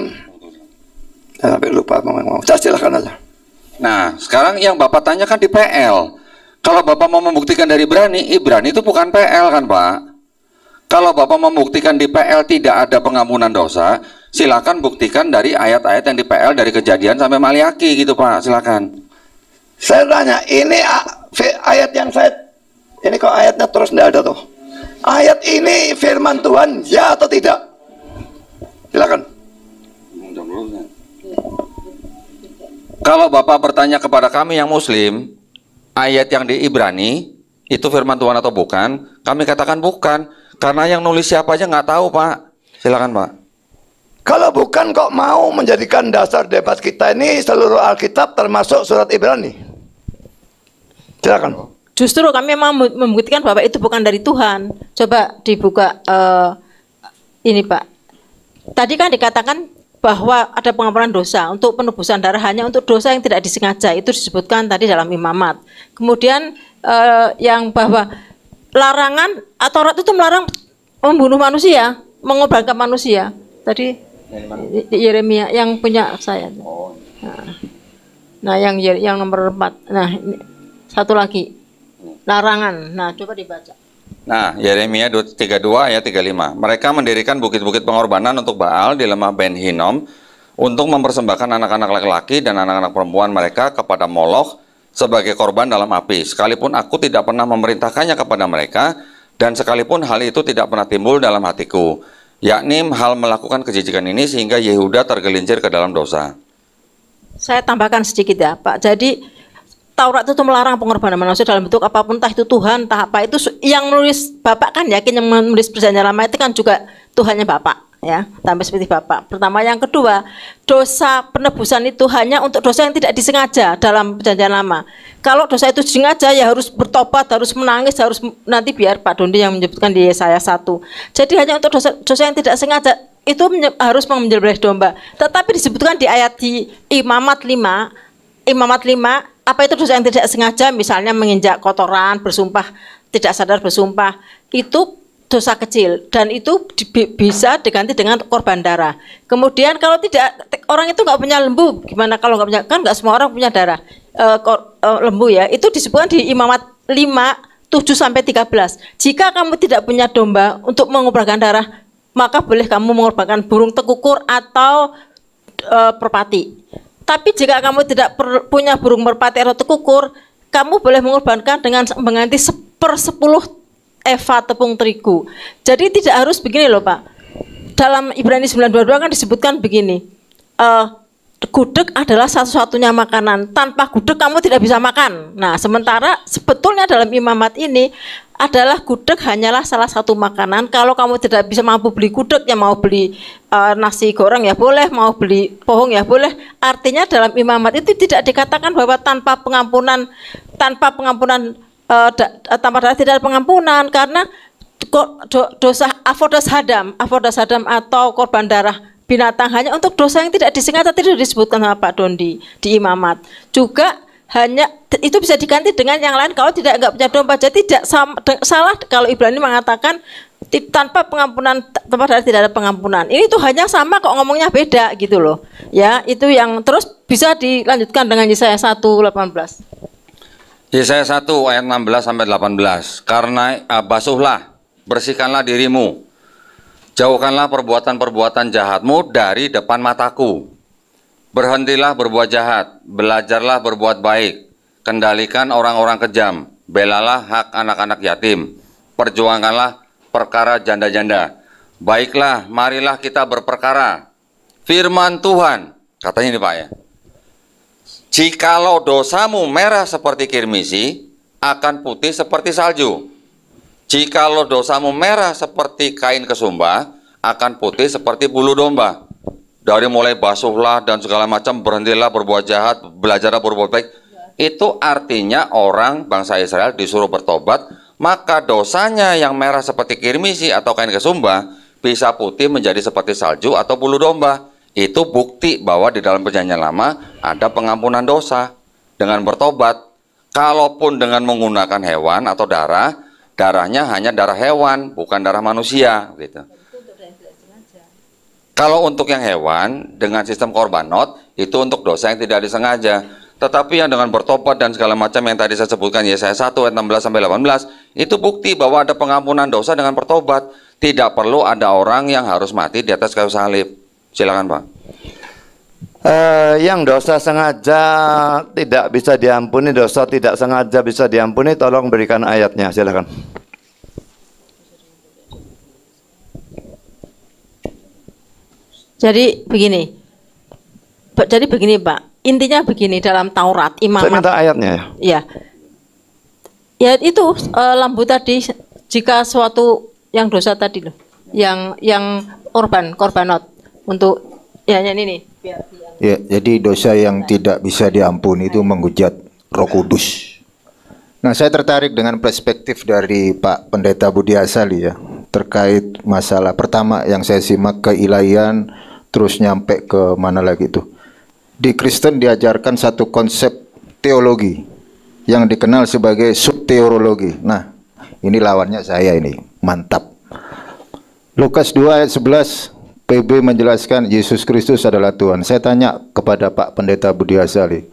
saya lupa Saya silahkan aja. Nah, sekarang yang Bapak tanyakan di PL. Kalau Bapak mau membuktikan dari berani, Ibrani itu bukan PL kan Pak? Kalau Bapak membuktikan di PL tidak ada pengampunan dosa, silakan buktikan dari ayat-ayat yang di PL dari kejadian sampai Maliaki gitu Pak, silakan. Saya tanya, ini ayat yang saya ini kok ayatnya terus tidak ada tuh. Ayat ini firman Tuhan ya atau tidak? Silakan. Kalau Bapak bertanya kepada kami yang muslim, ayat yang di Ibrani itu firman Tuhan atau bukan? Kami katakan bukan, karena yang nulis siapa aja nggak tahu, Pak. Silakan, Pak. Kalau bukan kok mau menjadikan dasar debat kita ini seluruh Alkitab termasuk surat Ibrani? Silakan. Justru kami memang membuktikan bahwa itu bukan dari Tuhan. Coba dibuka uh, ini, Pak. Tadi kan dikatakan bahwa ada pengampunan dosa untuk penebusan darah hanya untuk dosa yang tidak disengaja itu disebutkan tadi dalam imamat. Kemudian eh, yang bahwa larangan atau rat itu melarang membunuh manusia, mengobarkan manusia. Tadi Yeremia yang punya saya. Nah, yang yang nomor 4. Nah, satu lagi. Larangan. Nah, coba dibaca. Nah, Yeremia 32 ayat 35. Mereka mendirikan bukit-bukit pengorbanan untuk Baal di lemah Ben Hinom untuk mempersembahkan anak-anak laki-laki dan anak-anak perempuan mereka kepada Moloch sebagai korban dalam api. Sekalipun aku tidak pernah memerintahkannya kepada mereka dan sekalipun hal itu tidak pernah timbul dalam hatiku, yakni hal melakukan kejijikan ini sehingga Yehuda tergelincir ke dalam dosa. Saya tambahkan sedikit ya, Pak. Jadi Taurat itu melarang pengorbanan manusia dalam bentuk apapun, entah itu Tuhan, entah apa itu yang menulis Bapak kan yakin yang menulis perjanjian lama itu kan juga Tuhannya Bapak ya, tambah seperti Bapak. Pertama yang kedua, dosa penebusan itu hanya untuk dosa yang tidak disengaja dalam perjanjian lama. Kalau dosa itu disengaja ya harus bertobat, harus menangis, harus nanti biar Pak Dondi yang menyebutkan di Yesaya satu. Jadi hanya untuk dosa dosa yang tidak sengaja itu harus menyembelih domba. Tetapi disebutkan di ayat di Imamat 5 imamat lima apa itu dosa yang tidak sengaja misalnya menginjak kotoran bersumpah tidak sadar bersumpah itu dosa kecil dan itu bisa diganti dengan korban darah. Kemudian kalau tidak orang itu nggak punya lembu, gimana kalau nggak punya kan nggak semua orang punya darah e, kor, e, lembu ya. Itu disebutkan di Imamat lima tujuh sampai tiga belas. Jika kamu tidak punya domba untuk mengorbankan darah, maka boleh kamu mengorbankan burung tekukur atau e, perpati. Tapi jika kamu tidak punya burung merpati atau kukur, kamu boleh mengorbankan dengan mengganti sepersepuluh eva tepung terigu. Jadi tidak harus begini loh Pak. Dalam Ibrani 922 kan disebutkan begini. Uh, gudeg adalah satu-satunya makanan. Tanpa gudeg kamu tidak bisa makan. Nah, sementara sebetulnya dalam imamat ini adalah gudeg hanyalah salah satu makanan. Kalau kamu tidak bisa mampu beli gudeg, ya mau beli uh, nasi goreng ya boleh, mau beli pohon ya boleh. Artinya dalam imamat itu tidak dikatakan bahwa tanpa pengampunan tanpa pengampunan uh, da, eh, tanpa darah tidak ada pengampunan karena dosa avodas hadam, avodas hadam atau korban darah binatang hanya untuk dosa yang tidak disengaja, tidak disebutkan sama Pak Dondi di imamat juga hanya itu bisa diganti dengan yang lain kalau tidak nggak punya domba jadi tidak salah kalau Ibrani mengatakan tanpa pengampunan tempat dari tidak ada pengampunan ini tuh hanya sama kok ngomongnya beda gitu loh ya itu yang terus bisa dilanjutkan dengan Yesaya 118 Yesaya 1 ayat 16 sampai 18. Karena eh, basuhlah, bersihkanlah dirimu Jauhkanlah perbuatan-perbuatan jahatmu dari depan mataku. Berhentilah berbuat jahat, belajarlah berbuat baik, kendalikan orang-orang kejam, belalah hak anak-anak yatim, perjuangkanlah perkara janda-janda. Baiklah, marilah kita berperkara. Firman Tuhan, katanya ini Pak ya. Jikalau dosamu merah seperti kirmisi, akan putih seperti salju. Jikalau dosamu merah seperti kain kesumba, akan putih seperti bulu domba. Dari mulai basuhlah dan segala macam, berhentilah berbuat jahat, belajarlah berbuat baik. Itu artinya orang bangsa Israel disuruh bertobat, maka dosanya yang merah seperti kirmisi atau kain kesumba, bisa putih menjadi seperti salju atau bulu domba. Itu bukti bahwa di dalam perjanjian lama ada pengampunan dosa dengan bertobat. Kalaupun dengan menggunakan hewan atau darah, darahnya hanya darah hewan, bukan darah manusia gitu. Kalau untuk yang hewan dengan sistem korban not itu untuk dosa yang tidak disengaja. Tetapi yang dengan bertobat dan segala macam yang tadi saya sebutkan Yesaya 1 ayat 16 sampai 18 itu bukti bahwa ada pengampunan dosa dengan bertobat. Tidak perlu ada orang yang harus mati di atas kayu salib. Silakan Pak. Uh, yang dosa sengaja tidak bisa diampuni, dosa tidak sengaja bisa diampuni, tolong berikan ayatnya, silakan. Jadi begini, jadi begini Pak, intinya begini dalam Taurat, Imam. Saya minta ayatnya ya. Ya, ya itu uh, eh, lambu tadi jika suatu yang dosa tadi loh, yang yang korban korbanot untuk ya ini nih biar Ya, jadi dosa yang tidak bisa diampuni itu menghujat Roh Kudus. Nah, saya tertarik dengan perspektif dari Pak Pendeta Budi Asali ya terkait masalah pertama yang saya simak keilahian terus nyampe ke mana lagi itu. Di Kristen diajarkan satu konsep teologi yang dikenal sebagai subteorologi. Nah, ini lawannya saya ini. Mantap. Lukas 2 ayat 11 PB menjelaskan Yesus Kristus adalah Tuhan. Saya tanya kepada Pak Pendeta Budi Asali,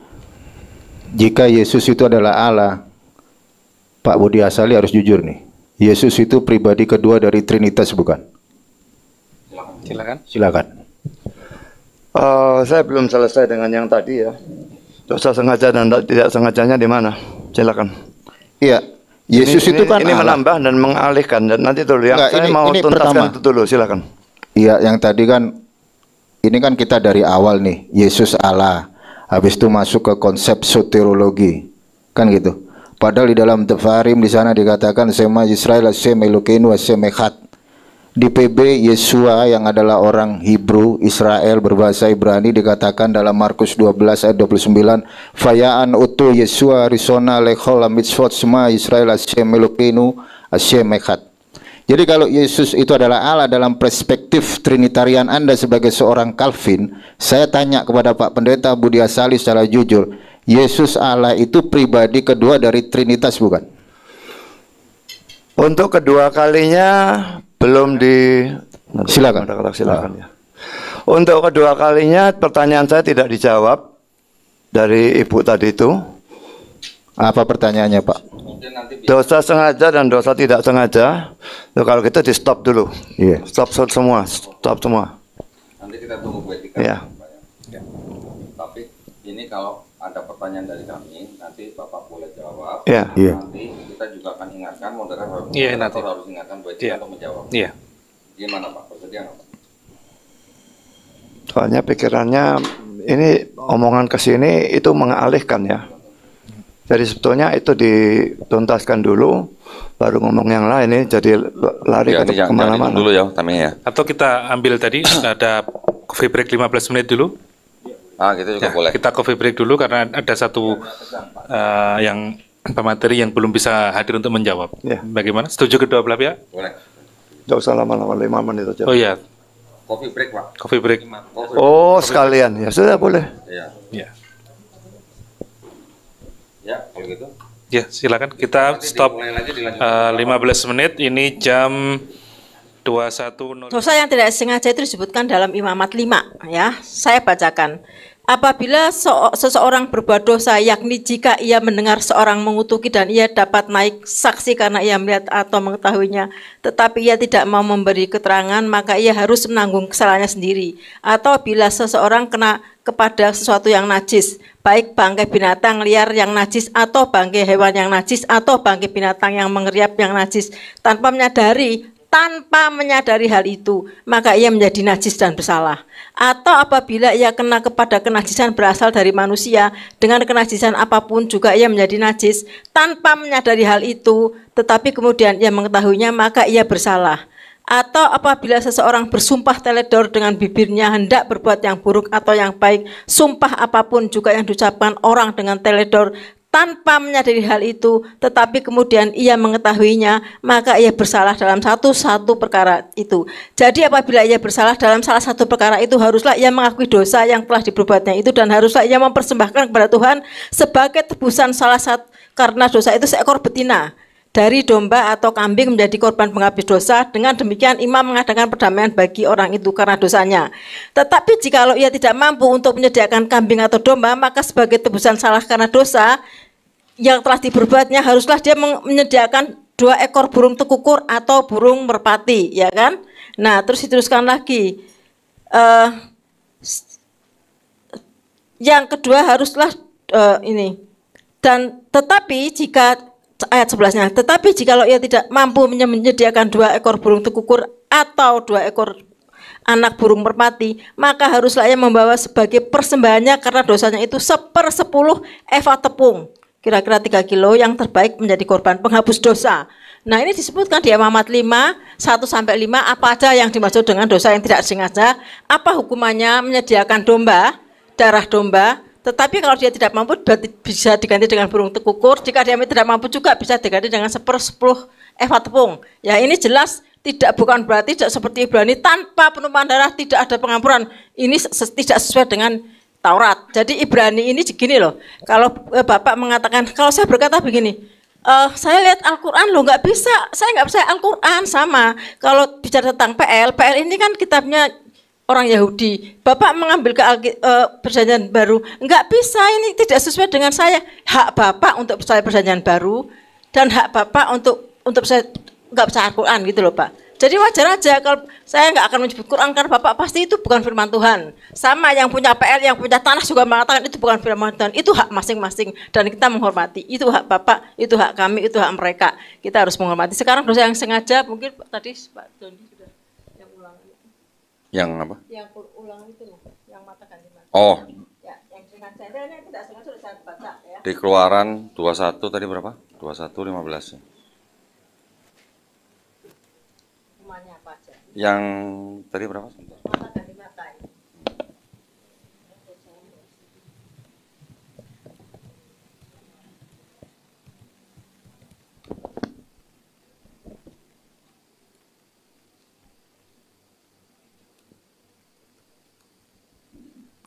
jika Yesus itu adalah Allah, Pak Budi Asali harus jujur nih. Yesus itu pribadi kedua dari Trinitas bukan? Silakan. Silakan. Uh, saya belum selesai dengan yang tadi ya. Dosa sengaja dan tidak sengajanya di mana? Silakan. Iya, Yesus ini, itu ini, kan ini Allah. menambah dan mengalihkan dan nanti dulu yang Enggak, saya ini, mau ini tuntaskan pertama. itu dulu silakan. Iya, yang tadi kan ini kan kita dari awal nih, Yesus Allah. Habis itu masuk ke konsep soteriologi. Kan gitu. Padahal di dalam Tefarim di sana dikatakan Sema Israel Sema Elokein wa Di PB Yesua yang adalah orang Hebrew Israel berbahasa Ibrani dikatakan dalam Markus 12 ayat 29 Fayaan utu Yesua risona lechol mitzvot sema Israel Sema Elokeinu Semechat. Jadi kalau Yesus itu adalah Allah dalam perspektif Trinitarian Anda sebagai seorang Calvin, saya tanya kepada Pak Pendeta Budi Asali secara jujur, Yesus Allah itu pribadi kedua dari Trinitas bukan? Untuk kedua kalinya belum di silakan. silakan ya. Untuk kedua kalinya pertanyaan saya tidak dijawab dari ibu tadi itu. Apa pertanyaannya Pak? dosa sengaja dan dosa tidak sengaja itu kalau kita gitu di stop dulu yeah. stop, semua stop semua nanti kita tunggu buat yeah. Iya. ya. tapi ini kalau ada pertanyaan dari kami nanti Bapak boleh jawab yeah. Yeah. nanti kita juga akan ingatkan moderator yeah, nanti harus ingatkan buat dia yeah. untuk menjawab yeah. gimana Pak bersedia soalnya pikirannya ini omongan kesini itu mengalihkan ya jadi sebetulnya itu dituntaskan dulu, baru ngomong yang lain nih. jadi lari ya, ke kemana-mana. Dulu ya, ya. Atau kita ambil tadi ada coffee break 15 menit dulu. Ah, gitu juga ya, boleh. Kita coffee break dulu karena ada satu uh, yang pemateri yang belum bisa hadir untuk menjawab. Ya. Bagaimana? Setuju kedua belah pihak? Boleh. Tidak usah lama-lama, lima menit saja. Oh iya. Coffee break, Pak. Coffee break. Oh, sekalian. Ya sudah boleh. Iya. iya. Ya, iya, kalau gitu. Ya, silakan kita stop uh, eh, 15 menit ini jam 21.00. Dosa yang tidak sengaja itu disebutkan dalam Imamat 5 ya. Saya bacakan. Apabila seseorang berbuat dosa, yakni jika ia mendengar seorang mengutuki dan ia dapat naik saksi karena ia melihat atau mengetahuinya, tetapi ia tidak mau memberi keterangan, maka ia harus menanggung kesalahannya sendiri. Atau bila seseorang kena kepada sesuatu yang najis, baik bangkai binatang liar yang najis atau bangkai hewan yang najis atau bangkai binatang yang mengeriap yang najis tanpa menyadari tanpa menyadari hal itu, maka ia menjadi najis dan bersalah. Atau apabila ia kena kepada kenajisan berasal dari manusia, dengan kenajisan apapun juga ia menjadi najis, tanpa menyadari hal itu, tetapi kemudian ia mengetahuinya, maka ia bersalah atau apabila seseorang bersumpah teledor dengan bibirnya hendak berbuat yang buruk atau yang baik, sumpah apapun juga yang diucapkan orang dengan teledor tanpa menyadari hal itu, tetapi kemudian ia mengetahuinya, maka ia bersalah dalam satu-satu perkara itu. Jadi apabila ia bersalah dalam salah satu perkara itu, haruslah ia mengakui dosa yang telah diperbuatnya itu dan haruslah ia mempersembahkan kepada Tuhan sebagai tebusan salah satu karena dosa itu seekor betina dari domba atau kambing menjadi korban penghabis dosa. Dengan demikian imam mengadakan perdamaian bagi orang itu karena dosanya. Tetapi jika ia tidak mampu untuk menyediakan kambing atau domba, maka sebagai tebusan salah karena dosa yang telah diperbuatnya haruslah dia menyediakan dua ekor burung tekukur atau burung merpati, ya kan? Nah, terus diteruskan lagi. Uh, yang kedua haruslah uh, ini dan tetapi jika ayat 11-nya. Tetapi jikalau ia tidak mampu menyediakan dua ekor burung tekukur atau dua ekor anak burung merpati, maka haruslah ia membawa sebagai persembahannya karena dosanya itu sepersepuluh eva tepung. Kira-kira 3 kilo yang terbaik menjadi korban penghapus dosa. Nah ini disebutkan di Imamat 5, 1 sampai 5, apa aja yang dimaksud dengan dosa yang tidak sengaja, apa hukumannya menyediakan domba, darah domba, tetapi kalau dia tidak mampu bisa diganti dengan burung tekukur. Jika dia tidak mampu juga bisa diganti dengan sepersepuluh eva tepung. Ya ini jelas tidak bukan berarti tidak seperti Ibrani tanpa penumpahan darah tidak ada pengampunan. Ini tidak sesuai dengan Taurat. Jadi Ibrani ini begini loh. Kalau eh, Bapak mengatakan kalau saya berkata begini, Uh, saya lihat Al-Qur'an loh nggak bisa. Saya nggak percaya Al-Qur'an sama. Kalau bicara tentang PL, PL ini kan kitabnya orang Yahudi, Bapak mengambil ke uh, perjanjian baru. Enggak bisa, ini tidak sesuai dengan saya. Hak Bapak untuk saya perjanjian baru dan hak Bapak untuk untuk saya enggak bisa Al-Qur'an gitu loh, Pak. Jadi wajar aja kalau saya enggak akan menyebut Quran karena Bapak pasti itu bukan firman Tuhan. Sama yang punya PL, yang punya tanah juga mengatakan itu bukan firman Tuhan. Itu hak masing-masing dan kita menghormati. Itu hak Bapak, itu hak kami, itu hak mereka. Kita harus menghormati. Sekarang dosa yang sengaja mungkin tadi Pak Doni yang apa? Yang ulang itu loh, yang mata kalimat. Oh. Ya, yang dengan saya ini tidak sengaja sudah saya baca ya. Di keluaran 21 tadi berapa? 21 15 ya. Rumahnya apa aja? Yang tadi berapa? Mata kalimat.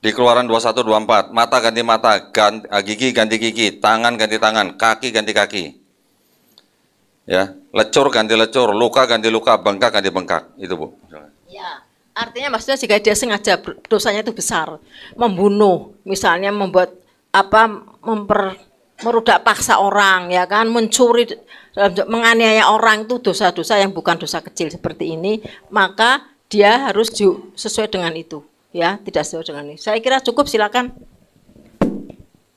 Di keluaran 2124, mata ganti mata, ganti, ah, gigi ganti gigi, tangan ganti tangan, kaki ganti kaki. Ya, lecur ganti lecur, luka ganti luka, bengkak ganti bengkak. Itu, Bu. Ya. Artinya maksudnya jika dia sengaja dosanya itu besar, membunuh, misalnya membuat apa memper merudak paksa orang ya kan mencuri eh, menganiaya orang itu dosa-dosa yang bukan dosa kecil seperti ini maka dia harus sesuai dengan itu ya tidak sesuai dengan ini. Saya kira cukup silakan.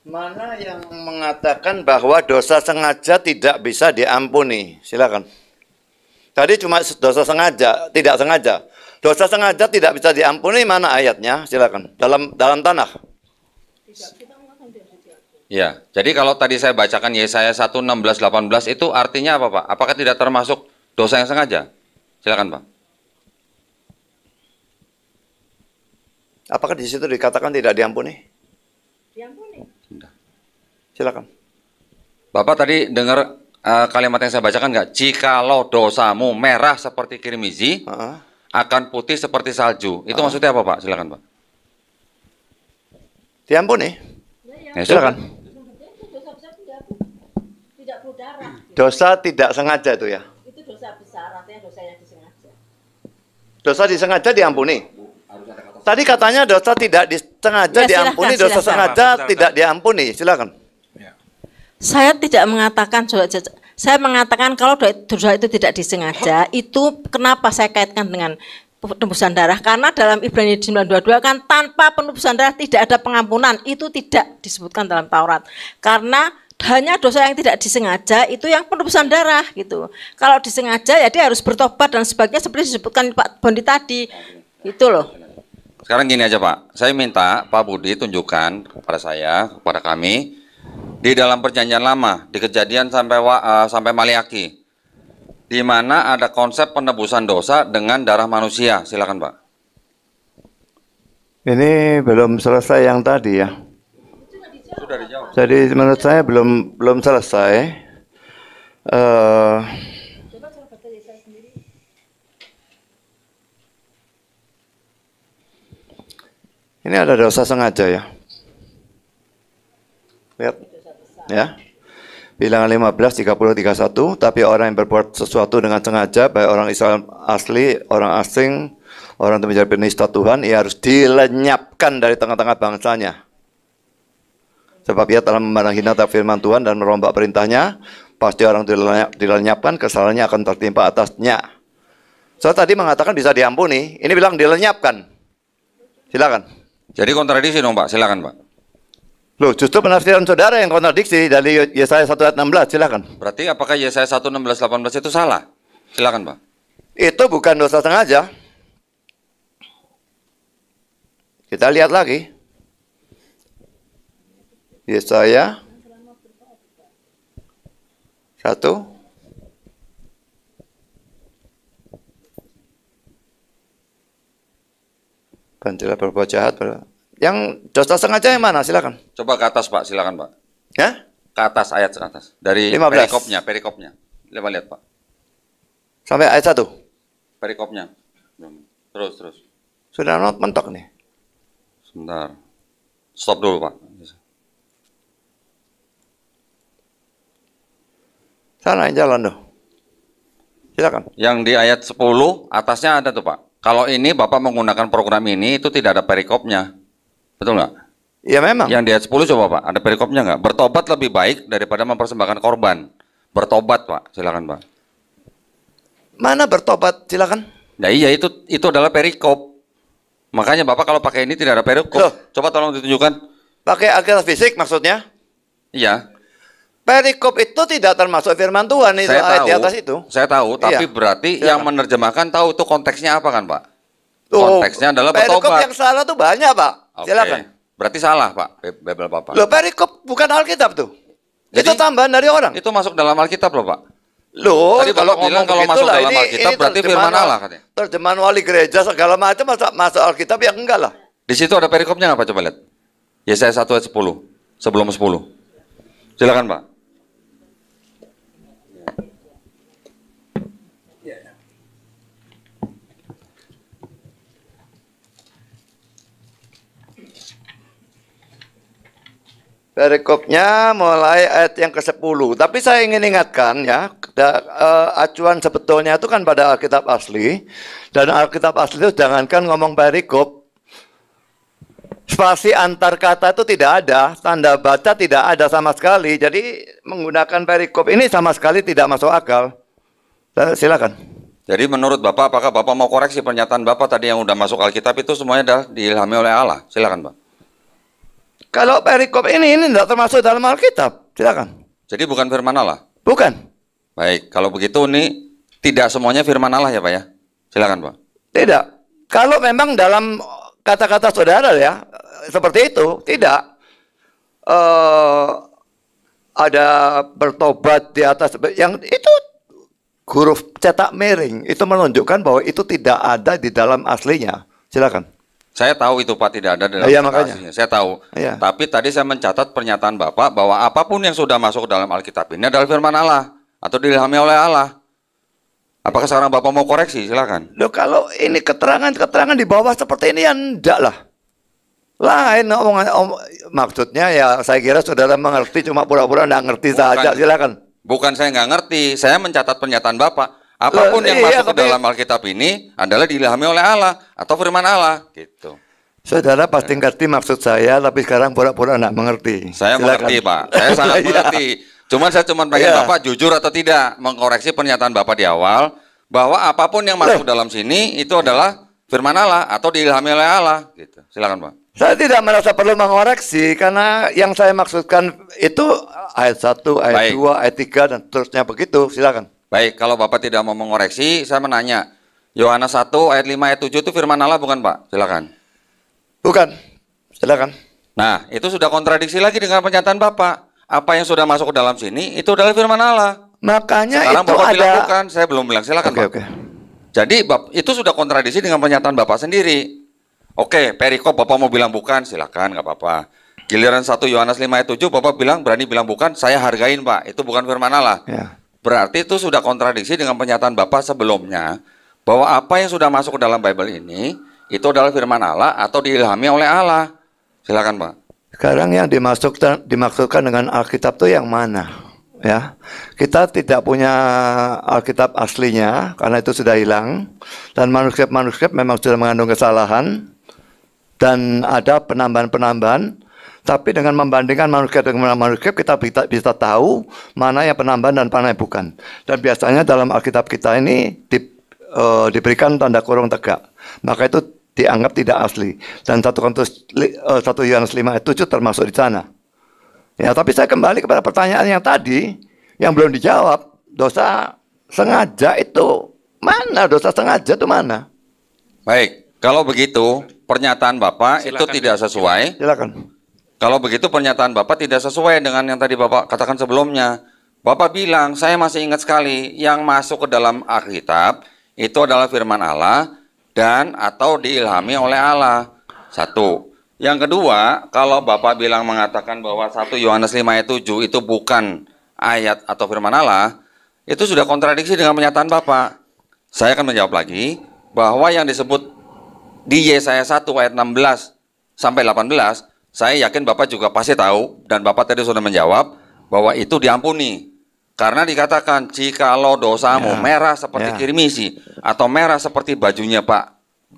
Mana yang mengatakan bahwa dosa sengaja tidak bisa diampuni? Silakan. Tadi cuma dosa sengaja, tidak sengaja. Dosa sengaja tidak bisa diampuni mana ayatnya? Silakan. Dalam dalam tanah. Ya, jadi kalau tadi saya bacakan Yesaya 1 16 18 itu artinya apa, Pak? Apakah tidak termasuk dosa yang sengaja? Silakan, Pak. Apakah di situ dikatakan tidak diampuni? Diampuni. Silakan. Bapak tadi dengar uh, kalimat yang saya bacakan nggak? Jikalau dosamu merah seperti kirmizi, uh -huh. akan putih seperti salju. Itu uh -huh. maksudnya apa, Pak? Silakan, Pak. Diampuni. Ya, ya. ya silakan. Dosa tidak sengaja itu ya. Itu dosa besar, artinya dosa yang disengaja. Dosa disengaja diampuni. Tadi katanya dosa tidak disengaja ya, diampuni, silahkan, dosa sengaja tidak diampuni. Silakan. Ya. Saya tidak mengatakan saya mengatakan kalau dosa itu tidak disengaja, itu kenapa saya kaitkan dengan penebusan darah karena dalam Ibrani 922 kan tanpa penebusan darah tidak ada pengampunan itu tidak disebutkan dalam Taurat karena hanya dosa yang tidak disengaja itu yang penebusan darah gitu kalau disengaja ya dia harus bertobat dan sebagainya seperti disebutkan Pak Bondi tadi itu loh sekarang gini aja Pak, saya minta Pak Budi tunjukkan kepada saya, kepada kami, di dalam perjanjian lama, di kejadian sampai uh, sampai Maliaki, di mana ada konsep penebusan dosa dengan darah manusia. Silakan Pak. Ini belum selesai yang tadi ya. Sudah dijawab. Jadi menurut saya belum belum selesai. Uh, Ini ada dosa sengaja ya. Lihat. Ya. Bilangan 15, 30, 31. Tapi orang yang berbuat sesuatu dengan sengaja, baik orang Islam asli, orang asing, orang yang menjadi penista Tuhan, ia harus dilenyapkan dari tengah-tengah bangsanya. Sebab ia telah memandang hina firman Tuhan dan merombak perintahnya, pasti orang dilenyapkan, kesalahannya akan tertimpa atasnya. Saya so, tadi mengatakan bisa diampuni, ini bilang dilenyapkan. Silakan. Jadi kontradiksi dong Pak, silakan Pak. Loh, justru penafsiran saudara yang kontradiksi dari Yesaya 1 ayat 16, silakan. Berarti apakah Yesaya 1 16 18 itu salah? Silakan, Pak. Itu bukan dosa sengaja. Kita lihat lagi. Yesaya 1 Gantilah berbuat jahat. Ber... Yang dosa sengaja yang mana? Silakan. Coba ke atas Pak, silakan Pak. Ya? Ke atas ayat ke atas. Dari 15. perikopnya, perikopnya. Coba lihat Pak. Sampai ayat 1. Perikopnya. Terus, terus. Sudah not mentok nih. Sebentar. Stop dulu Pak. Sana yang jalan dong. Silakan. Yang di ayat 10 atasnya ada tuh Pak. Kalau ini Bapak menggunakan program ini itu tidak ada perikopnya. Betul nggak? Ya memang. Yang di ayat 10 coba Pak, ada perikopnya nggak? Bertobat lebih baik daripada mempersembahkan korban. Bertobat Pak, silakan Pak. Mana bertobat? Silakan. Nah iya itu itu adalah perikop. Makanya Bapak kalau pakai ini tidak ada perikop. Loh. Coba tolong ditunjukkan. Pakai agar fisik maksudnya? Iya. Perikop itu tidak termasuk firman Tuhan itu saya ayat tahu, di atas itu. Saya tahu, iya. tapi iya. berarti iya. yang menerjemahkan tahu itu konteksnya apa kan, Pak? Tuh, konteksnya adalah perikop yang salah tuh banyak, Pak. Okay. Silakan. Berarti salah, Pak. Bebel Bapak. Loh, perikop bukan Alkitab tuh. Jadi, itu tambahan dari orang. Itu masuk dalam Alkitab loh, Pak. Loh, Tadi kalau bilang kalau masuk lah, dalam Alkitab ini berarti firman Allah katanya. Terjemahan wali gereja segala macam masuk, masuk Alkitab ya enggak lah. Di situ ada perikopnya pak? coba lihat. Yesaya 1 ayat 10. Sebelum 10. Silakan, Pak. Perikopnya mulai ayat yang ke-10. Tapi saya ingin ingatkan ya, da, e, acuan sebetulnya itu kan pada Alkitab asli. Dan Alkitab asli itu jangankan ngomong perikop, spasi antar kata itu tidak ada, tanda baca tidak ada sama sekali. Jadi menggunakan perikop ini sama sekali tidak masuk akal. Eh, silakan. Jadi menurut Bapak, apakah Bapak mau koreksi pernyataan Bapak tadi yang udah masuk Alkitab itu semuanya dah diilhami oleh Allah? Silakan, Pak. Kalau perikop ini, ini tidak termasuk dalam Alkitab. Silakan. Jadi bukan firman Allah? Bukan. Baik, kalau begitu ini tidak semuanya firman Allah ya Pak ya? Silakan Pak. Tidak. Kalau memang dalam kata-kata saudara ya, seperti itu, tidak. Uh, ada bertobat di atas, yang itu huruf cetak miring, itu menunjukkan bahwa itu tidak ada di dalam aslinya. Silakan. Saya tahu itu Pak tidak ada dalam ya, makanya. Saya tahu. Ya. Tapi tadi saya mencatat pernyataan Bapak bahwa apapun yang sudah masuk dalam Alkitab ini adalah firman Allah atau dilhami oleh Allah. Apakah sekarang Bapak mau koreksi? Silakan. Loh, kalau ini keterangan-keterangan di bawah seperti ini ya enggak lah. Lain omongan om, maksudnya ya saya kira saudara mengerti cuma pura-pura enggak ngerti saja. Silakan. Bukan saya nggak ngerti, saya mencatat pernyataan Bapak. Apapun Loh, yang iya, masuk ke dalam Alkitab ini adalah diilhami oleh Allah atau firman Allah gitu. Saudara pasti ngerti maksud saya, tapi sekarang pura-pura enggak mengerti. Saya Silakan. mengerti, Pak. Saya sangat iya. mengerti. Cuman saya cuma pengen yeah. Bapak jujur atau tidak mengkoreksi pernyataan Bapak di awal bahwa apapun yang masuk Loh. dalam sini itu adalah firman Allah atau diilhami oleh Allah gitu. Silakan, Pak. Saya tidak merasa perlu mengoreksi karena yang saya maksudkan itu ayat 1, ayat Baik. 2, ayat 3 dan seterusnya begitu. Silakan. Baik, kalau Bapak tidak mau mengoreksi, saya menanya. Yohanes 1 ayat 5 ayat 7 itu firman Allah bukan Pak? Silakan. Bukan. Silakan. Nah, itu sudah kontradiksi lagi dengan pernyataan Bapak. Apa yang sudah masuk ke dalam sini itu adalah firman Allah. Makanya Sekarang itu Bapak ada... bilang saya belum bilang. Silakan okay, Pak. Okay. Jadi itu sudah kontradiksi dengan pernyataan Bapak sendiri. Oke, perikop Bapak mau bilang bukan, silakan nggak apa-apa. Giliran 1 Yohanes 5 ayat 7 Bapak bilang berani bilang bukan, saya hargain Pak. Itu bukan firman Allah. Yeah. Berarti itu sudah kontradiksi dengan pernyataan Bapak sebelumnya bahwa apa yang sudah masuk ke dalam Bible ini itu adalah firman Allah atau diilhami oleh Allah. Silakan, Pak. Sekarang yang dimasukkan dimaksudkan dengan Alkitab itu yang mana? Ya. Kita tidak punya Alkitab aslinya karena itu sudah hilang dan manuskrip-manuskrip memang sudah mengandung kesalahan dan ada penambahan-penambahan tapi dengan membandingkan manuskrip dengan manuskrip kita bisa tahu mana yang penambahan dan mana yang bukan. Dan biasanya dalam Alkitab kita ini di, uh, diberikan tanda kurung tegak. Maka itu dianggap tidak asli. Dan satu Korintus eh, satu Yohanes 5 ayat 7 termasuk di sana. Ya, tapi saya kembali kepada pertanyaan yang tadi yang belum dijawab. Dosa sengaja itu mana? Dosa sengaja itu mana? Baik, kalau begitu pernyataan Bapak Silakan. itu tidak sesuai. Silakan kalau begitu pernyataan Bapak tidak sesuai dengan yang tadi Bapak katakan sebelumnya. Bapak bilang, saya masih ingat sekali yang masuk ke dalam Alkitab itu adalah firman Allah dan atau diilhami oleh Allah. Satu. Yang kedua, kalau Bapak bilang mengatakan bahwa 1 Yohanes 5 ayat 7 itu bukan ayat atau firman Allah, itu sudah kontradiksi dengan pernyataan Bapak. Saya akan menjawab lagi bahwa yang disebut di Yesaya 1 ayat 16 sampai 18 saya yakin Bapak juga pasti tahu dan Bapak tadi sudah menjawab bahwa itu diampuni. Karena dikatakan jikalau dosamu ya. merah seperti ya. kirmisi atau merah seperti bajunya Pak.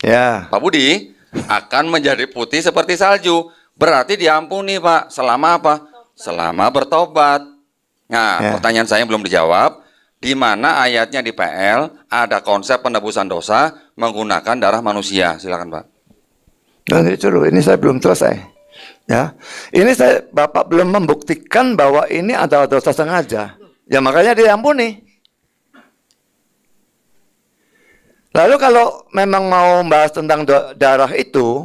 Ya. Pak Budi akan menjadi putih seperti salju. Berarti diampuni Pak. Selama apa? Selama bertobat. Nah, ya. pertanyaan saya belum dijawab. Di mana ayatnya di PL ada konsep penebusan dosa menggunakan darah manusia? Silakan Pak. Nanti dulu, ini saya belum selesai. Ya, ini saya Bapak belum membuktikan bahwa ini adalah dosa sengaja. Ya makanya diampuni. Lalu kalau memang mau membahas tentang darah itu,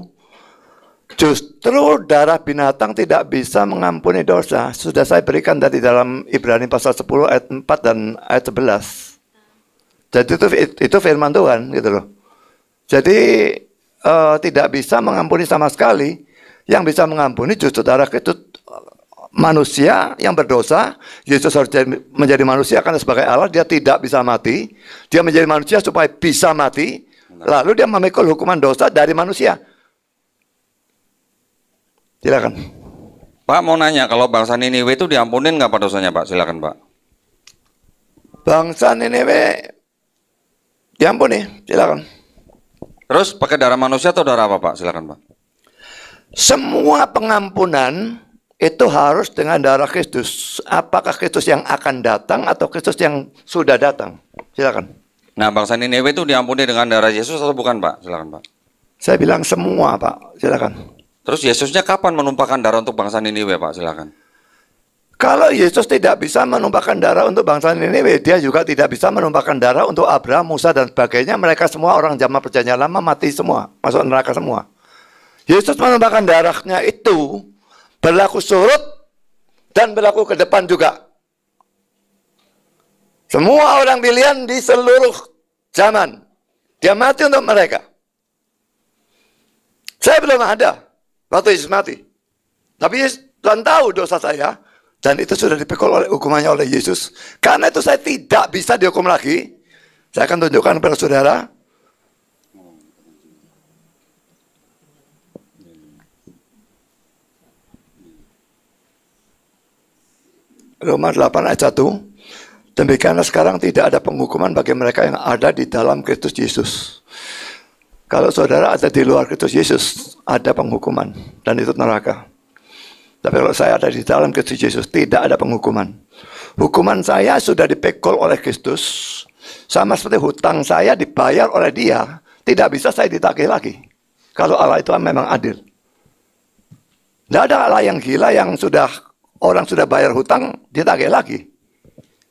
justru darah binatang tidak bisa mengampuni dosa. Sudah saya berikan tadi dalam Ibrani pasal 10 ayat 4 dan ayat 11. Jadi itu itu firman Tuhan gitu loh. Jadi uh, tidak bisa mengampuni sama sekali yang bisa mengampuni justru darah itu manusia yang berdosa, Yesus harus menjadi manusia karena sebagai Allah dia tidak bisa mati. Dia menjadi manusia supaya bisa mati. Lalu dia memikul hukuman dosa dari manusia. Silakan. Pak mau nanya kalau bangsa Niniwe itu diampunin nggak pak dosanya pak? Silakan pak. Bangsa Niniwe diampuni. Silakan. Terus pakai darah manusia atau darah apa pak? Silakan pak. Semua pengampunan itu harus dengan darah Kristus. Apakah Kristus yang akan datang atau Kristus yang sudah datang? Silakan. Nah, bangsa Nineveh itu diampuni dengan darah Yesus atau bukan, Pak? Silakan, Pak. Saya bilang semua, Pak. Silakan. Terus Yesusnya kapan menumpahkan darah untuk bangsa Nineveh, Pak? Silakan. Kalau Yesus tidak bisa menumpahkan darah untuk bangsa Nineveh, dia juga tidak bisa menumpahkan darah untuk Abraham, Musa, dan sebagainya. Mereka semua orang zaman perjanjian lama mati semua, masuk neraka semua. Yesus menambahkan darahnya itu berlaku surut dan berlaku ke depan juga. Semua orang pilihan di seluruh zaman. Dia mati untuk mereka. Saya belum ada waktu Yesus mati. Tapi Tuhan tahu dosa saya. Dan itu sudah dipikul oleh hukumannya oleh Yesus. Karena itu saya tidak bisa dihukum lagi. Saya akan tunjukkan kepada saudara Roma 8 ayat 1. Demikianlah sekarang tidak ada penghukuman bagi mereka yang ada di dalam Kristus Yesus. Kalau saudara ada di luar Kristus Yesus, ada penghukuman dan itu neraka. Tapi kalau saya ada di dalam Kristus Yesus, tidak ada penghukuman. Hukuman saya sudah dipikul oleh Kristus, sama seperti hutang saya dibayar oleh dia, tidak bisa saya ditagih lagi. Kalau Allah itu memang adil. Tidak ada Allah yang gila yang sudah orang sudah bayar hutang, ditagih lagi.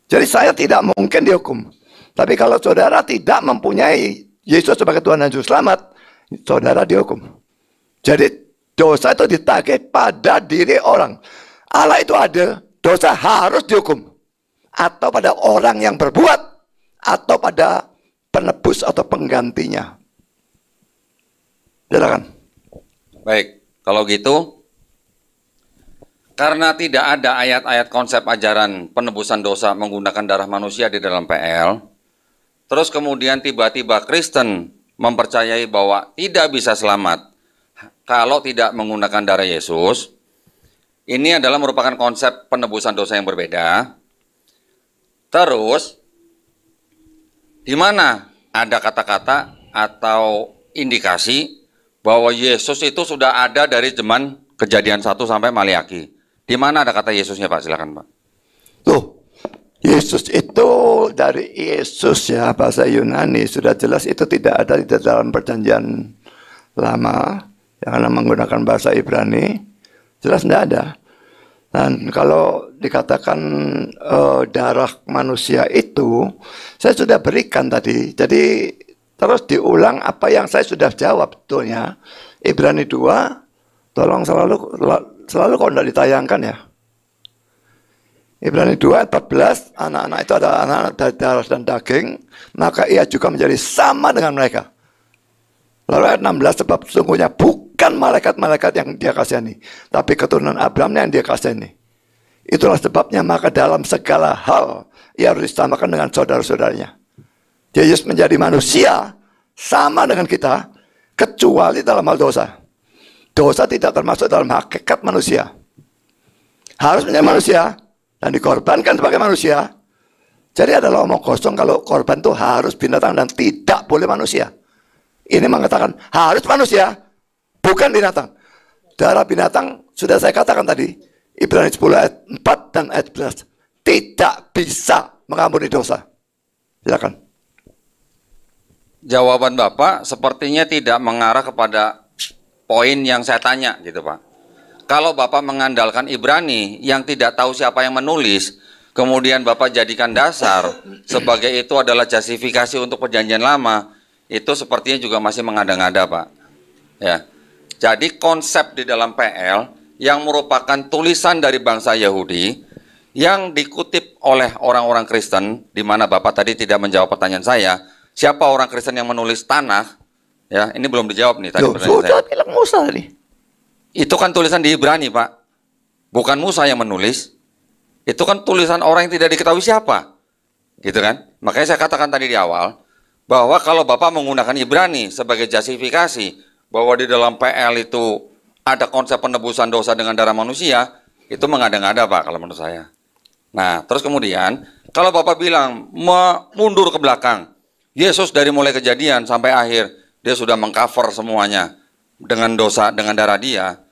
Jadi saya tidak mungkin dihukum. Tapi kalau saudara tidak mempunyai Yesus sebagai Tuhan dan Juru Selamat, saudara dihukum. Jadi dosa itu ditagih pada diri orang. Allah itu ada, dosa harus dihukum. Atau pada orang yang berbuat, atau pada penebus atau penggantinya. Silakan. Baik, kalau gitu karena tidak ada ayat-ayat konsep ajaran penebusan dosa menggunakan darah manusia di dalam PL, terus kemudian tiba-tiba Kristen mempercayai bahwa tidak bisa selamat kalau tidak menggunakan darah Yesus, ini adalah merupakan konsep penebusan dosa yang berbeda. Terus, di mana ada kata-kata atau indikasi bahwa Yesus itu sudah ada dari zaman kejadian 1 sampai Maliaki. Di mana ada kata Yesusnya Pak? Silakan Pak. Tuh, Yesus itu dari Yesus ya bahasa Yunani sudah jelas itu tidak ada di dalam perjanjian lama yang karena menggunakan bahasa Ibrani jelas tidak ada. Dan kalau dikatakan uh, darah manusia itu saya sudah berikan tadi. Jadi terus diulang apa yang saya sudah jawab betulnya. Ibrani 2 tolong selalu selalu kalau tidak ditayangkan ya. Ibrani 2 14, anak-anak itu adalah anak-anak dari darah dan daging, maka ia juga menjadi sama dengan mereka. Lalu ayat 16, sebab sesungguhnya bukan malaikat-malaikat yang dia kasihani, tapi keturunan Abraham yang dia kasihani. Itulah sebabnya maka dalam segala hal ia harus disamakan dengan saudara-saudaranya. Yesus menjadi manusia sama dengan kita, kecuali dalam hal dosa. Dosa tidak termasuk dalam hakikat manusia. Harus menjadi manusia dan dikorbankan sebagai manusia. Jadi adalah omong kosong kalau korban itu harus binatang dan tidak boleh manusia. Ini mengatakan harus manusia, bukan binatang. Darah binatang sudah saya katakan tadi, Ibrani 10 ayat 4 dan ayat 11. Tidak bisa mengampuni dosa. Silakan. Jawaban Bapak sepertinya tidak mengarah kepada poin yang saya tanya gitu Pak. Kalau Bapak mengandalkan Ibrani yang tidak tahu siapa yang menulis, kemudian Bapak jadikan dasar sebagai itu adalah justifikasi untuk perjanjian lama, itu sepertinya juga masih mengada-ngada Pak. Ya. Jadi konsep di dalam PL yang merupakan tulisan dari bangsa Yahudi yang dikutip oleh orang-orang Kristen, di mana Bapak tadi tidak menjawab pertanyaan saya, siapa orang Kristen yang menulis tanah, Ya, ini belum dijawab nih tadi sudah bilang Musa tadi. Itu kan tulisan di Ibrani, Pak. Bukan Musa yang menulis. Itu kan tulisan orang yang tidak diketahui siapa. Gitu kan? Makanya saya katakan tadi di awal bahwa kalau Bapak menggunakan Ibrani sebagai justifikasi bahwa di dalam PL itu ada konsep penebusan dosa dengan darah manusia, itu mengada-ngada, Pak, kalau menurut saya. Nah, terus kemudian kalau Bapak bilang mundur ke belakang, Yesus dari mulai kejadian sampai akhir dia sudah mengcover semuanya dengan dosa, dengan darah dia,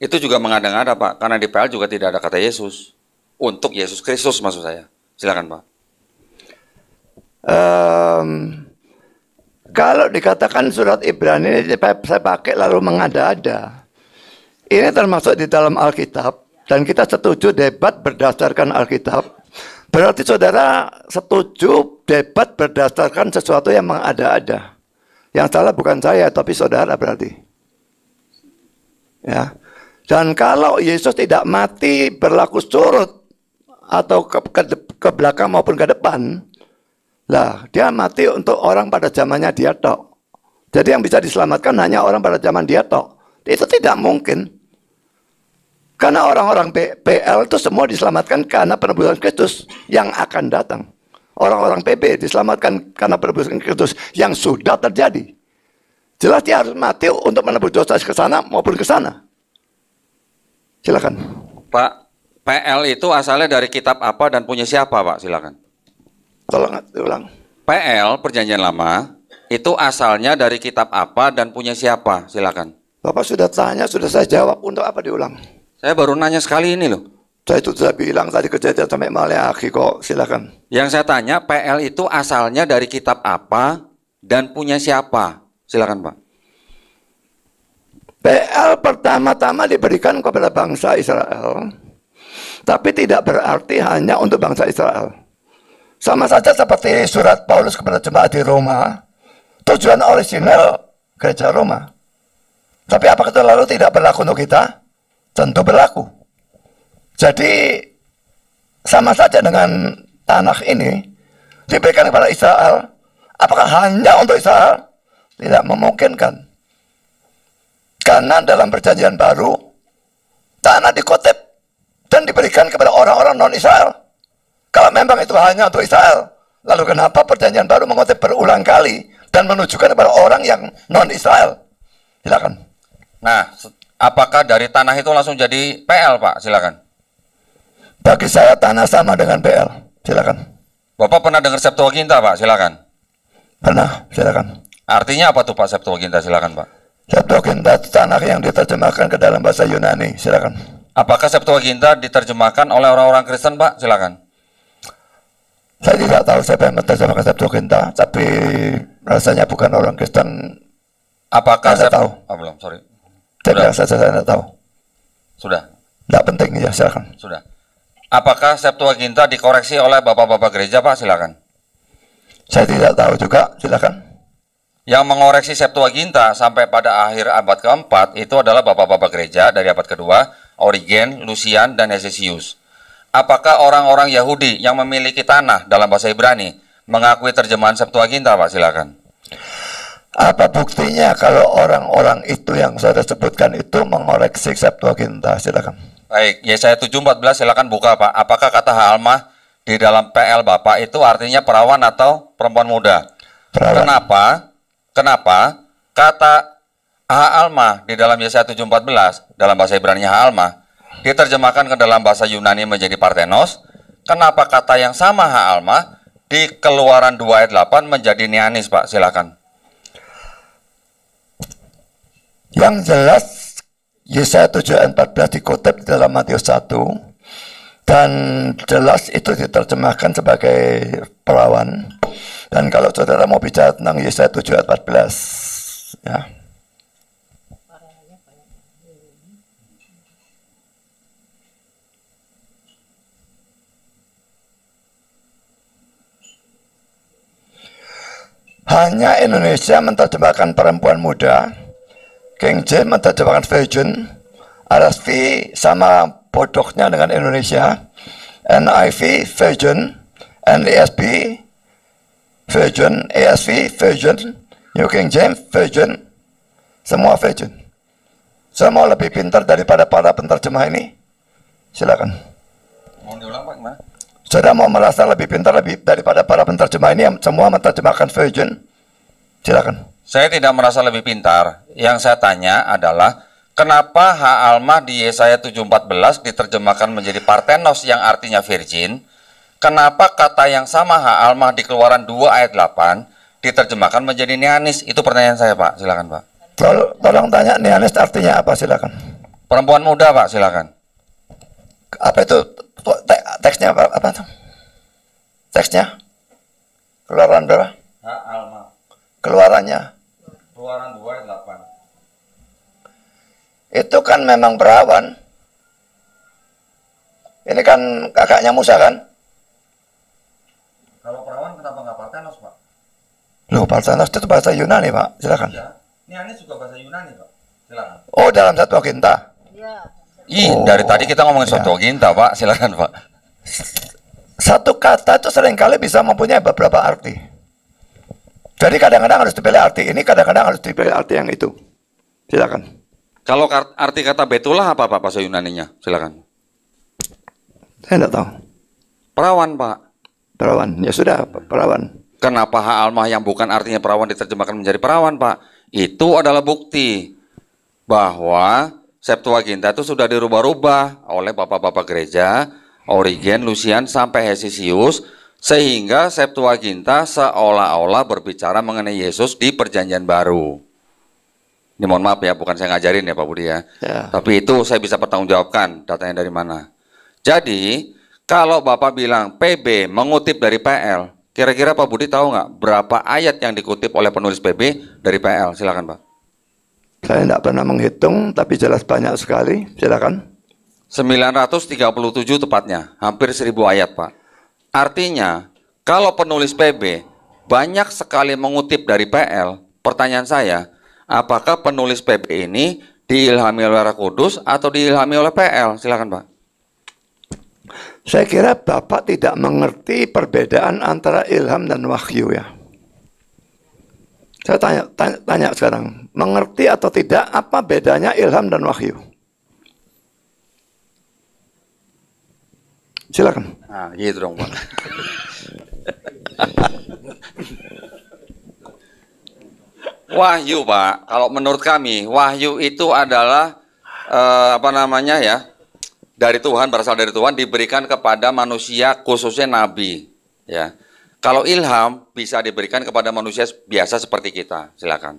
itu juga mengada-ngada Pak, karena di PL juga tidak ada kata Yesus. Untuk Yesus Kristus maksud saya. Silakan Pak. Um, kalau dikatakan surat Ibrani ini saya pakai lalu mengada-ada. Ini termasuk di dalam Alkitab dan kita setuju debat berdasarkan Alkitab. Berarti saudara setuju debat berdasarkan sesuatu yang mengada-ada. Yang salah bukan saya, tapi saudara berarti. Ya. Dan kalau Yesus tidak mati berlaku surut atau ke, ke, ke belakang maupun ke depan, lah dia mati untuk orang pada zamannya dia tok. Jadi yang bisa diselamatkan hanya orang pada zaman dia tok. Itu tidak mungkin. Karena orang-orang PL itu semua diselamatkan karena penebusan Kristus yang akan datang. Orang-orang PP diselamatkan karena perbuatan Kristus yang sudah terjadi. Jelas dia harus mati untuk menebus dosa ke sana maupun ke sana. Silakan. Pak, PL itu asalnya dari kitab apa dan punya siapa, Pak? Silakan. Tolong ulang. PL Perjanjian Lama itu asalnya dari kitab apa dan punya siapa? Silakan. Bapak sudah tanya, sudah saya jawab. Untuk apa diulang? Saya baru nanya sekali ini loh. Saya itu sudah bilang tadi kejadian sampai Maleakhi kok, silakan. Yang saya tanya, PL itu asalnya dari kitab apa dan punya siapa? Silakan Pak. PL pertama-tama diberikan kepada bangsa Israel, tapi tidak berarti hanya untuk bangsa Israel. Sama saja seperti surat Paulus kepada jemaat di Roma, tujuan orisinal gereja Roma. Tapi apakah itu lalu tidak berlaku untuk kita? Tentu berlaku. Jadi sama saja dengan tanah ini diberikan kepada Israel. Apakah hanya untuk Israel? Tidak memungkinkan. Karena dalam perjanjian baru, tanah dikotep dan diberikan kepada orang-orang non-Israel. Kalau memang itu hanya untuk Israel, lalu kenapa perjanjian baru mengotep berulang kali dan menunjukkan kepada orang yang non-Israel? Silakan. Nah, apakah dari tanah itu langsung jadi PL, Pak? Silakan. Bagi saya tanah sama dengan PL. Silakan. Bapak pernah dengar Septuaginta, Pak? Silakan. Pernah, silakan. Artinya apa tuh Pak Septuaginta? Silakan, Pak. Septuaginta tanah yang diterjemahkan ke dalam bahasa Yunani. Silakan. Apakah Septuaginta diterjemahkan oleh orang-orang Kristen, Pak? Silakan. Saya tidak tahu siapa yang menerjemahkan Septuaginta, tapi rasanya bukan orang Kristen. Apakah saya tahu? Oh, belum, sorry. Saya saya tidak tahu. Sudah. Tidak penting ya, silakan. Sudah apakah Septuaginta dikoreksi oleh bapak-bapak gereja Pak? Silakan. Saya tidak tahu juga, silakan. Yang mengoreksi Septuaginta sampai pada akhir abad keempat itu adalah bapak-bapak gereja dari abad kedua, Origen, Lucian, dan Hesesius. Apakah orang-orang Yahudi yang memiliki tanah dalam bahasa Ibrani mengakui terjemahan Septuaginta, Pak? Silakan. Apa buktinya kalau orang-orang itu yang saya sebutkan itu mengoreksi Septuaginta? Silakan. Baik, Yesaya 7:14 silakan buka Pak. Apakah kata Halmah di dalam PL Bapak itu artinya perawan atau perempuan muda? Perawan. Kenapa? Kenapa kata Haalma di dalam Yesaya 7:14 dalam bahasa Ibrani Haalma diterjemahkan ke dalam bahasa Yunani menjadi Parthenos? Kenapa kata yang sama Haalma di Keluaran 2 ayat 8 menjadi Nianis, Pak? Silakan. Yang jelas Yesaya 7 ayat 14 dikutip dalam Matius 1 dan jelas itu diterjemahkan sebagai perawan. Dan kalau saudara mau bicara tentang Yesaya 7 ayat 14 ya. Hanya Indonesia menerjemahkan perempuan muda King James menerjemahkan Virgin, RSV sama bodohnya dengan Indonesia NIV Virgin, NASB Virgin, ASV Virgin, New King James Virgin, semua Virgin, semua lebih pintar daripada para penterjemah ini silakan mau mau merasa lebih pintar lebih daripada para penterjemah ini yang semua menterjemahkan Virgin, silakan saya tidak merasa lebih pintar. Yang saya tanya adalah, kenapa Ha Alma di Yesaya 7.14 diterjemahkan menjadi Partenos yang artinya virgin? Kenapa kata yang sama Ha Alma di keluaran 2 ayat 8 diterjemahkan menjadi nianis Itu pertanyaan saya Pak, silakan Pak. Tol tolong tanya nianis artinya apa silakan. Perempuan muda Pak, silakan. Apa itu te teksnya apa, apa itu? Teksnya? Keluaran berapa? Ha Alma. Keluarannya Keluaran 2 ayat 8. Itu kan memang perawan. Ini kan kakaknya Musa kan? Kalau perawan kenapa nggak Parthenos Pak? Loh, Parthenos itu bahasa Yunani, Pak. Silakan. Ya. Ini Anies juga bahasa Yunani, Pak. Silakan. Oh, dalam satu aginta. Iya. Ih, oh, dari tadi kita ngomongin ya. satu iya. aginta, Pak. Silakan, Pak. Satu kata itu seringkali bisa mempunyai beberapa arti. Jadi kadang-kadang harus dipilih arti ini, kadang-kadang harus dipilih arti yang itu. Silakan. Kalau arti kata betulah apa Pak bahasa Yunaninya? Silakan. Saya tidak tahu. Perawan Pak. Perawan, ya sudah perawan. Kenapa hak almah yang bukan artinya perawan diterjemahkan menjadi perawan Pak? Itu adalah bukti bahwa Septuaginta itu sudah dirubah-rubah oleh bapak-bapak gereja, Origen, Lucian, sampai Hesisius, sehingga Septuaginta seolah-olah berbicara mengenai Yesus di perjanjian baru. Ini mohon maaf ya, bukan saya ngajarin ya Pak Budi ya. ya. Tapi itu saya bisa pertanggungjawabkan datanya dari mana. Jadi, kalau Bapak bilang PB mengutip dari PL, kira-kira Pak Budi tahu nggak berapa ayat yang dikutip oleh penulis PB dari PL? Silakan Pak. Saya tidak pernah menghitung, tapi jelas banyak sekali. Silakan. 937 tepatnya, hampir 1000 ayat Pak. Artinya, kalau penulis PB banyak sekali mengutip dari PL, pertanyaan saya, apakah penulis PB ini diilhami oleh Roh Kudus atau diilhami oleh PL? Silakan, Pak. Saya kira Bapak tidak mengerti perbedaan antara ilham dan wahyu ya. Saya tanya, tanya, tanya sekarang, mengerti atau tidak apa bedanya ilham dan wahyu? Silakan. Nah, gitu dong, Pak. wahyu, Pak. Kalau menurut kami, wahyu itu adalah eh, apa namanya ya? Dari Tuhan, berasal dari Tuhan diberikan kepada manusia khususnya nabi, ya. Kalau ilham bisa diberikan kepada manusia biasa seperti kita. Silakan.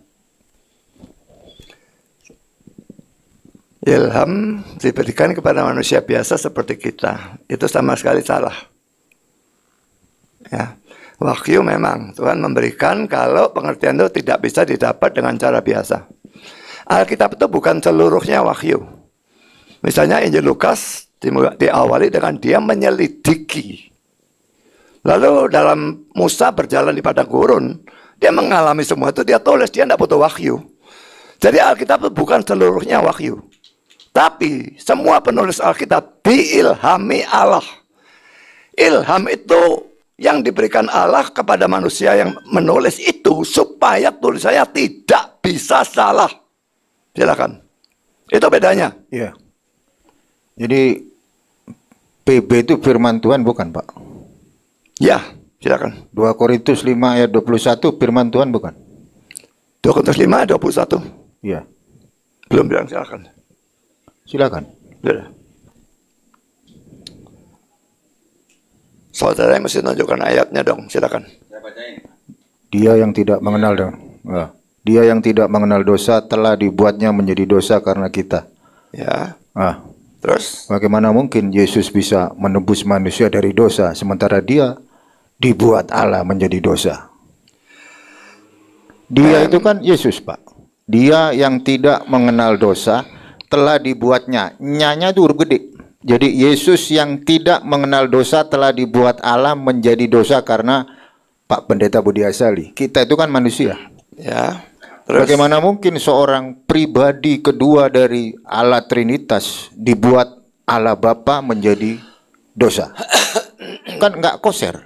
Ilham diberikan kepada manusia biasa seperti kita. Itu sama sekali salah. Ya. Wahyu memang Tuhan memberikan kalau pengertian itu tidak bisa didapat dengan cara biasa. Alkitab itu bukan seluruhnya wahyu. Misalnya Injil Lukas diawali dengan dia menyelidiki. Lalu dalam Musa berjalan di padang gurun, dia mengalami semua itu, dia tulis, dia tidak butuh wahyu. Jadi Alkitab itu bukan seluruhnya wahyu. Tapi semua penulis Alkitab diilhami Allah. Ilham itu yang diberikan Allah kepada manusia yang menulis itu supaya tulisannya tidak bisa salah. Silakan. Itu bedanya. Iya. Jadi PB itu firman Tuhan bukan, Pak? Ya, silakan. 2 Korintus 5 ayat 21 firman Tuhan bukan? 2 Korintus 5 ayat 21. Iya. Belum bilang silakan. Silakan. Saudara yang mesti tunjukkan ayatnya dong, silakan. Dia yang tidak mengenal dong. Ya. Dia yang tidak mengenal dosa telah dibuatnya menjadi dosa karena kita. Ya. Ah. Terus? Bagaimana mungkin Yesus bisa menebus manusia dari dosa sementara dia dibuat Allah menjadi dosa? Dia itu kan Yesus, Pak. Dia yang tidak mengenal dosa telah dibuatnya. Nyanya itu huruf gede. Jadi Yesus yang tidak mengenal dosa telah dibuat Allah menjadi dosa karena Pak Pendeta Budi Asali. Kita itu kan manusia. Ya. Terus. Bagaimana mungkin seorang pribadi kedua dari Allah Trinitas dibuat Allah Bapa menjadi dosa? kan nggak koser.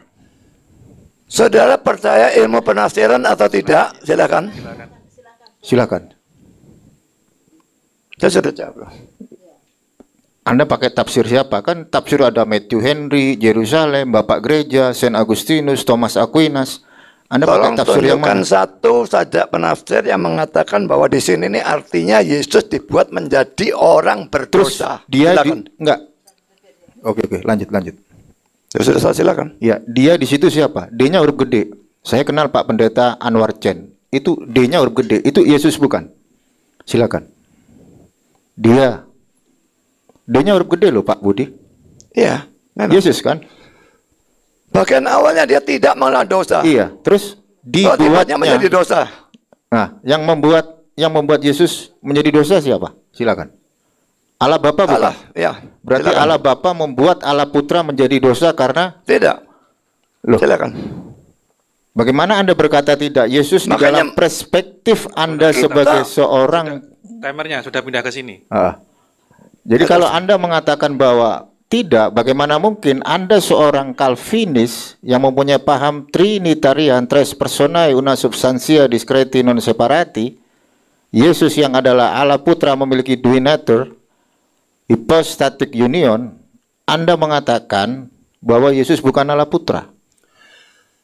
Saudara percaya ilmu penafsiran atau tidak? Silakan. Silakan. Silakan. Saya sudah jawab. Anda pakai tafsir siapa? Kan tafsir ada Matthew Henry, Jerusalem, Bapak Gereja, Saint Agustinus, Thomas Aquinas. Anda Tolong pakai tafsir yang mana? satu saja penafsir yang mengatakan bahwa di sini ini artinya Yesus dibuat menjadi orang berdosa. dia di, enggak. Oke oke, lanjut lanjut. Ya sudah saya silakan. Ya, dia di situ siapa? D-nya huruf gede. Saya kenal Pak Pendeta Anwar Chen. Itu D-nya huruf gede. Itu Yesus bukan? Silakan. Dia. Dia-nya huruf gede loh Pak Budi. Iya. Memang. Yesus kan? Bahkan awalnya dia tidak malah dosa. Iya. Terus dibuatnya oh, menjadi dosa. Nah, yang membuat yang membuat Yesus menjadi dosa siapa? Silakan. Allah Bapa bukan? Allah, ya. Berarti silakan. Allah Bapa membuat Allah Putra menjadi dosa karena Tidak. Loh. Silakan. Bagaimana Anda berkata tidak? Yesus Makanya, di dalam perspektif Anda sebagai seorang Timernya sudah pindah ke sini. Ah. Jadi Terus. kalau Anda mengatakan bahwa tidak, bagaimana mungkin Anda seorang Calvinis yang mempunyai paham Trinitarian, tres personae, una substantia, discreti, non separati, Yesus yang adalah Allah Putra memiliki dui nature, hypostatic union, Anda mengatakan bahwa Yesus bukan Allah Putra.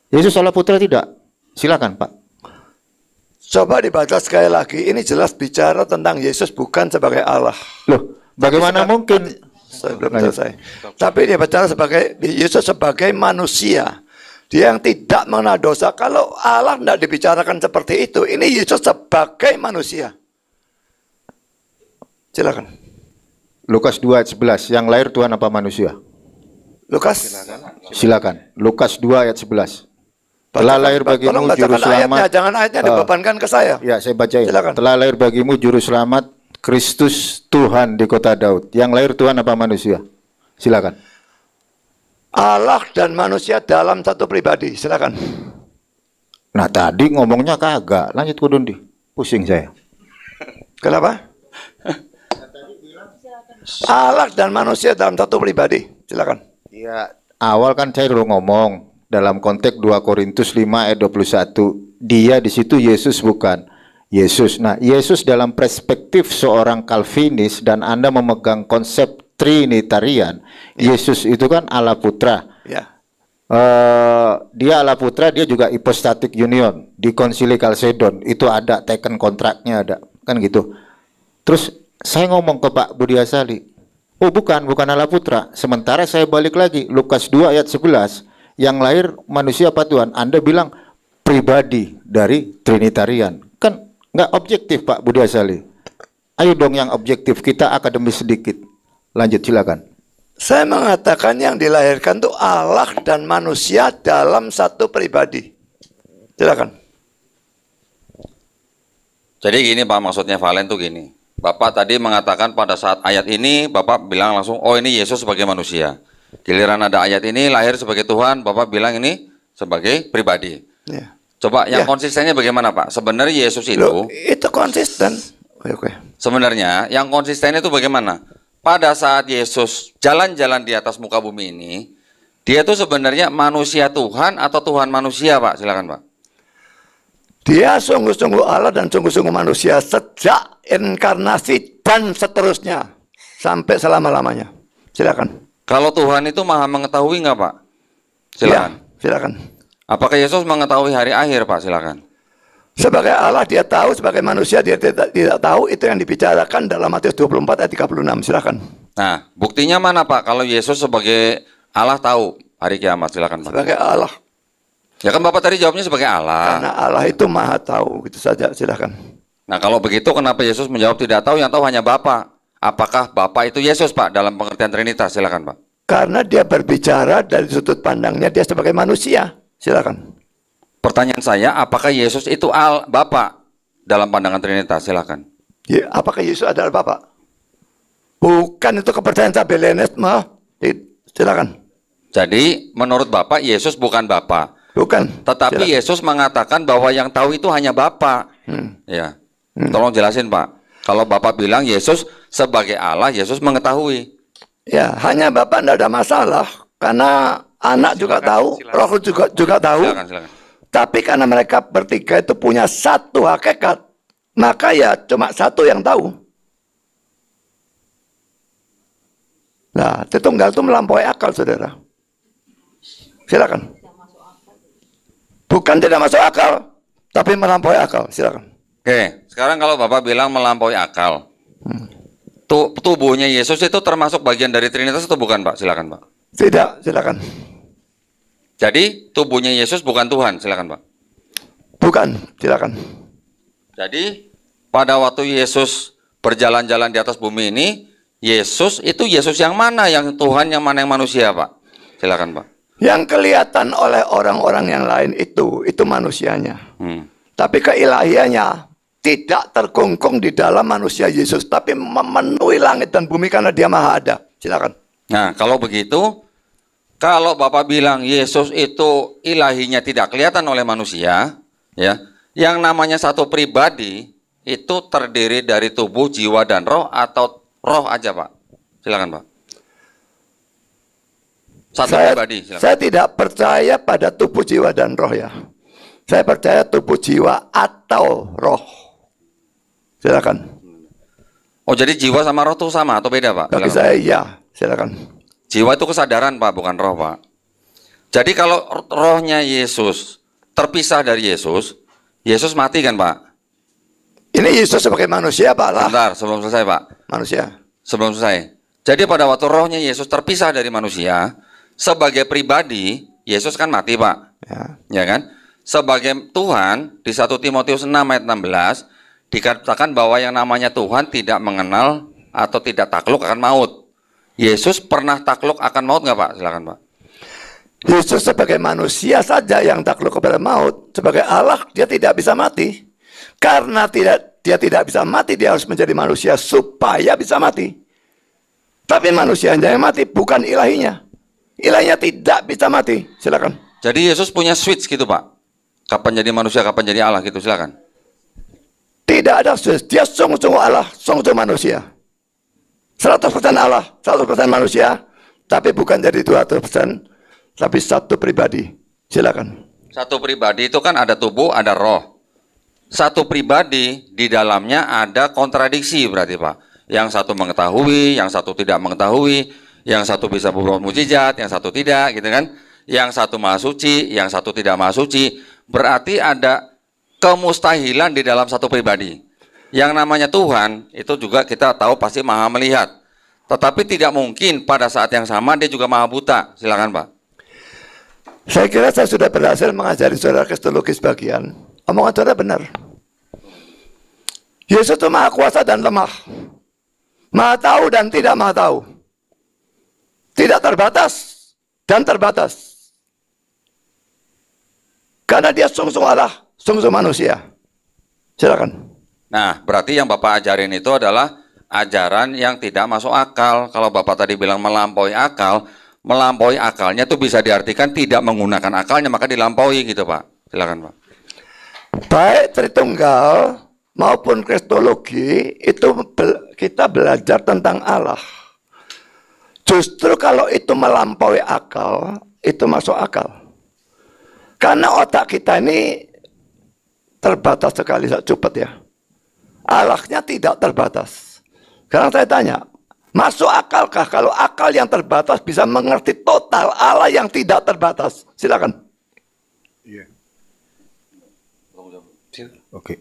Yesus Allah Putra tidak. Silakan Pak. Coba dibaca sekali lagi, ini jelas bicara tentang Yesus bukan sebagai Allah. Loh, bagaimana Tapi, mungkin? Saya belum selesai. Tapi dia bicara sebagai Yesus sebagai manusia. Dia yang tidak mengenal dosa. Kalau Allah tidak dibicarakan seperti itu, ini Yesus sebagai manusia. Silakan. Lukas 2 ayat 11, yang lahir Tuhan apa manusia? Lukas. Silakan. Silakan. Lukas 2 ayat 11. Telah lahir bagimu juru selamat. Ayatnya, jangan ayatnya uh, dibebankan ke saya. Ya, saya bacain. Ya. Silakan. Telah lahir bagimu juru selamat Kristus Tuhan di kota Daud. Yang lahir Tuhan apa manusia? Silakan. Allah dan manusia dalam satu pribadi. Silakan. Nah, tadi ngomongnya kagak. Lanjut kudun di. Pusing saya. Kenapa? Allah dan manusia dalam satu pribadi. Silakan. Iya, awal kan saya dulu ngomong dalam konteks 2 Korintus 5 ayat 21. Dia di situ Yesus bukan Yesus. Nah, Yesus dalam perspektif seorang Calvinis dan Anda memegang konsep Trinitarian, yeah. Yesus itu kan Allah Putra. Yeah. Ya. Uh, dia Allah Putra, dia juga hipostatik union di Konsili Kalsedon. Itu ada teken kontraknya ada, kan gitu. Terus saya ngomong ke Pak Budi Asali, oh bukan, bukan Allah Putra. Sementara saya balik lagi Lukas 2 ayat 11 yang lahir manusia apa Tuhan? Anda bilang pribadi dari Trinitarian. Kan nggak objektif Pak Budi Asali. Ayo dong yang objektif, kita akademis sedikit. Lanjut silakan. Saya mengatakan yang dilahirkan itu Allah dan manusia dalam satu pribadi. Silakan. Jadi gini Pak maksudnya Valen tuh gini. Bapak tadi mengatakan pada saat ayat ini Bapak bilang langsung oh ini Yesus sebagai manusia. Giliran ada ayat ini lahir sebagai Tuhan, Bapak bilang ini sebagai pribadi. Ya. Coba yang ya. konsistennya bagaimana Pak? Sebenarnya Yesus itu Loh, itu konsisten. Oke, oke. Sebenarnya yang konsistennya itu bagaimana? Pada saat Yesus jalan-jalan di atas muka bumi ini, dia itu sebenarnya manusia Tuhan atau Tuhan manusia, Pak? Silakan, Pak. Dia sungguh-sungguh Allah dan sungguh-sungguh manusia sejak inkarnasi dan seterusnya sampai selama-lamanya. Silakan. Kalau Tuhan itu maha mengetahui nggak Pak? Silakan. Ya, silakan. Apakah Yesus mengetahui hari akhir Pak? Silakan. Sebagai Allah dia tahu, sebagai manusia dia tidak, tidak tahu itu yang dibicarakan dalam Matius 24 ayat 36. Silakan. Nah, buktinya mana Pak kalau Yesus sebagai Allah tahu hari kiamat? Silakan Pak. Sebagai Allah. Ya kan Bapak tadi jawabnya sebagai Allah. Karena Allah itu maha tahu, gitu saja. Silakan. Nah kalau begitu kenapa Yesus menjawab tidak tahu, yang tahu hanya Bapak? Apakah Bapak itu Yesus, Pak, dalam pengertian Trinitas? Silakan, Pak. Karena dia berbicara dari sudut pandangnya dia sebagai manusia. Silakan. Pertanyaan saya, apakah Yesus itu al Bapak dalam pandangan Trinitas? Silakan. Ya, apakah Yesus adalah Bapak Bukan itu kepercayaan tabelenisme. Silakan. Jadi menurut Bapak Yesus bukan Bapak Bukan. Tetapi silakan. Yesus mengatakan bahwa yang tahu itu hanya Bapak Hmm. Ya. Hmm. Tolong jelasin, Pak. Kalau Bapak bilang Yesus sebagai Allah, Yesus mengetahui. Ya, hanya Bapak tidak ada masalah karena anak silakan, juga tahu, silakan. Roh juga juga tahu. Silakan, silakan. Tapi karena mereka bertiga itu punya satu hakikat, maka ya cuma satu yang tahu. Nah, itu tunggal itu melampaui akal, saudara. Silakan. Bukan tidak masuk akal, tapi melampaui akal. Silakan. Oke. Okay. Sekarang kalau Bapak bilang melampaui akal, hmm. tubuhnya Yesus itu termasuk bagian dari Trinitas atau bukan Pak? Silakan Pak. Tidak, silakan. Jadi tubuhnya Yesus bukan Tuhan, silakan Pak. Bukan, silakan. Jadi pada waktu Yesus berjalan-jalan di atas bumi ini, Yesus itu Yesus yang mana? Yang Tuhan, yang mana yang manusia Pak? Silakan Pak. Yang kelihatan oleh orang-orang yang lain itu, itu manusianya. Hmm. Tapi keilahiannya tidak terkongkong di dalam manusia Yesus, tapi memenuhi langit dan bumi karena dia maha ada. Silakan. Nah, kalau begitu, kalau Bapak bilang Yesus itu ilahinya tidak kelihatan oleh manusia, ya, yang namanya satu pribadi itu terdiri dari tubuh, jiwa, dan roh atau roh aja, Pak. Silakan, Pak. Satu saya, pribadi. Silakan. Saya tidak percaya pada tubuh, jiwa, dan roh ya. Saya percaya tubuh, jiwa, atau roh Silakan. Oh jadi jiwa sama roh itu sama atau beda pak? Bagi saya iya, silakan. Jiwa itu kesadaran pak, bukan roh pak. Jadi kalau rohnya Yesus terpisah dari Yesus, Yesus mati kan pak? Ini Yesus sebagai manusia pak lah. Bentar, sebelum selesai pak. Manusia. Sebelum selesai. Jadi pada waktu rohnya Yesus terpisah dari manusia, sebagai pribadi Yesus kan mati pak, ya, ya kan? Sebagai Tuhan di satu Timotius 6 ayat 16 dikatakan bahwa yang namanya Tuhan tidak mengenal atau tidak takluk akan maut. Yesus pernah takluk akan maut nggak Pak? Silakan Pak. Yesus sebagai manusia saja yang takluk kepada maut, sebagai Allah dia tidak bisa mati. Karena tidak dia tidak bisa mati, dia harus menjadi manusia supaya bisa mati. Tapi manusia yang mati bukan ilahinya. Ilahinya tidak bisa mati. Silakan. Jadi Yesus punya switch gitu, Pak. Kapan jadi manusia, kapan jadi Allah gitu. Silakan. Tidak ada swiss. Dia sungguh-sungguh Allah, sungguh-sungguh manusia. 100% Allah, 100% manusia. Tapi bukan jadi 200%, tapi satu pribadi. Silakan. Satu pribadi itu kan ada tubuh, ada roh. Satu pribadi di dalamnya ada kontradiksi berarti Pak. Yang satu mengetahui, yang satu tidak mengetahui, yang satu bisa berbuat mujizat, yang satu tidak gitu kan. Yang satu maha suci, yang satu tidak maha suci. Berarti ada kemustahilan di dalam satu pribadi. Yang namanya Tuhan itu juga kita tahu pasti maha melihat. Tetapi tidak mungkin pada saat yang sama dia juga maha buta. Silakan Pak. Saya kira saya sudah berhasil mengajari saudara kristologis bagian. Omongan saudara benar. Yesus itu maha kuasa dan lemah. Maha tahu dan tidak maha tahu. Tidak terbatas dan terbatas. Karena dia sungguh sungguh Allah sungguh manusia. Silakan. Nah, berarti yang Bapak ajarin itu adalah ajaran yang tidak masuk akal. Kalau Bapak tadi bilang melampaui akal, melampaui akalnya itu bisa diartikan tidak menggunakan akalnya, maka dilampaui gitu Pak. Silakan Pak. Baik Tritunggal maupun Kristologi itu kita belajar tentang Allah. Justru kalau itu melampaui akal, itu masuk akal. Karena otak kita ini terbatas sekali, saya cepat ya. Alaknya tidak terbatas. Sekarang saya tanya, masuk akalkah kalau akal yang terbatas bisa mengerti total Allah yang tidak terbatas? Silakan. Iya. Oke. Okay.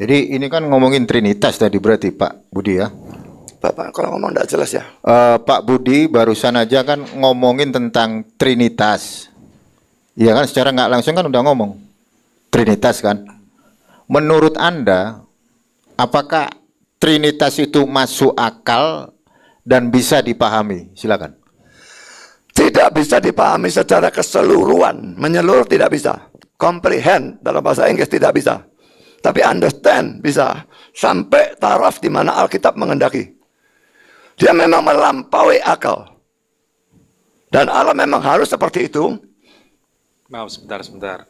Jadi ini kan ngomongin Trinitas tadi berarti Pak Budi ya? Bapak kalau ngomong tidak jelas ya. Uh, Pak Budi barusan aja kan ngomongin tentang Trinitas. Iya kan secara nggak langsung kan udah ngomong. Trinitas kan. Menurut Anda, apakah Trinitas itu masuk akal dan bisa dipahami? Silakan. Tidak bisa dipahami secara keseluruhan, menyeluruh tidak bisa. Comprehend dalam bahasa Inggris tidak bisa. Tapi understand bisa sampai taraf di mana Alkitab mengendaki. Dia memang melampaui akal. Dan Allah memang harus seperti itu. Maaf sebentar sebentar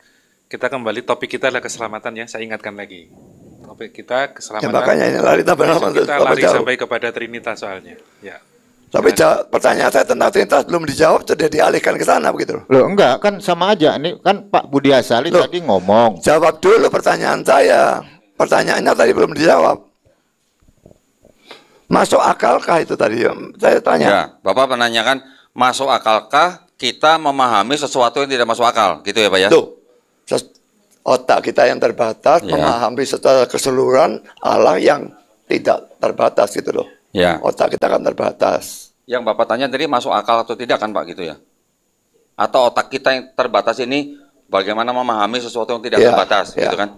kita kembali topik kita adalah keselamatan ya. Saya ingatkan lagi. Topik kita keselamatan. Ya, makanya ini lari tabernama. Kita lari jauh. sampai kepada Trinitas soalnya. Ya. Tapi ya. pertanyaan saya tentang Trinitas belum dijawab sudah dialihkan ke sana begitu. Loh enggak kan sama aja ini kan Pak Budi Asali loh, tadi ngomong. Jawab dulu pertanyaan saya. Pertanyaannya tadi belum dijawab. Masuk akalkah itu tadi? Saya tanya. Ya, Bapak menanyakan masuk akalkah kita memahami sesuatu yang tidak masuk akal, gitu ya Pak ya? Tuh, otak kita yang terbatas yeah. memahami secara keseluruhan Allah yang tidak terbatas gitu loh. Yeah. Otak kita kan terbatas. Yang Bapak tanya tadi masuk akal atau tidak kan Pak gitu ya? Atau otak kita yang terbatas ini bagaimana memahami sesuatu yang tidak yeah. terbatas yeah. gitu kan?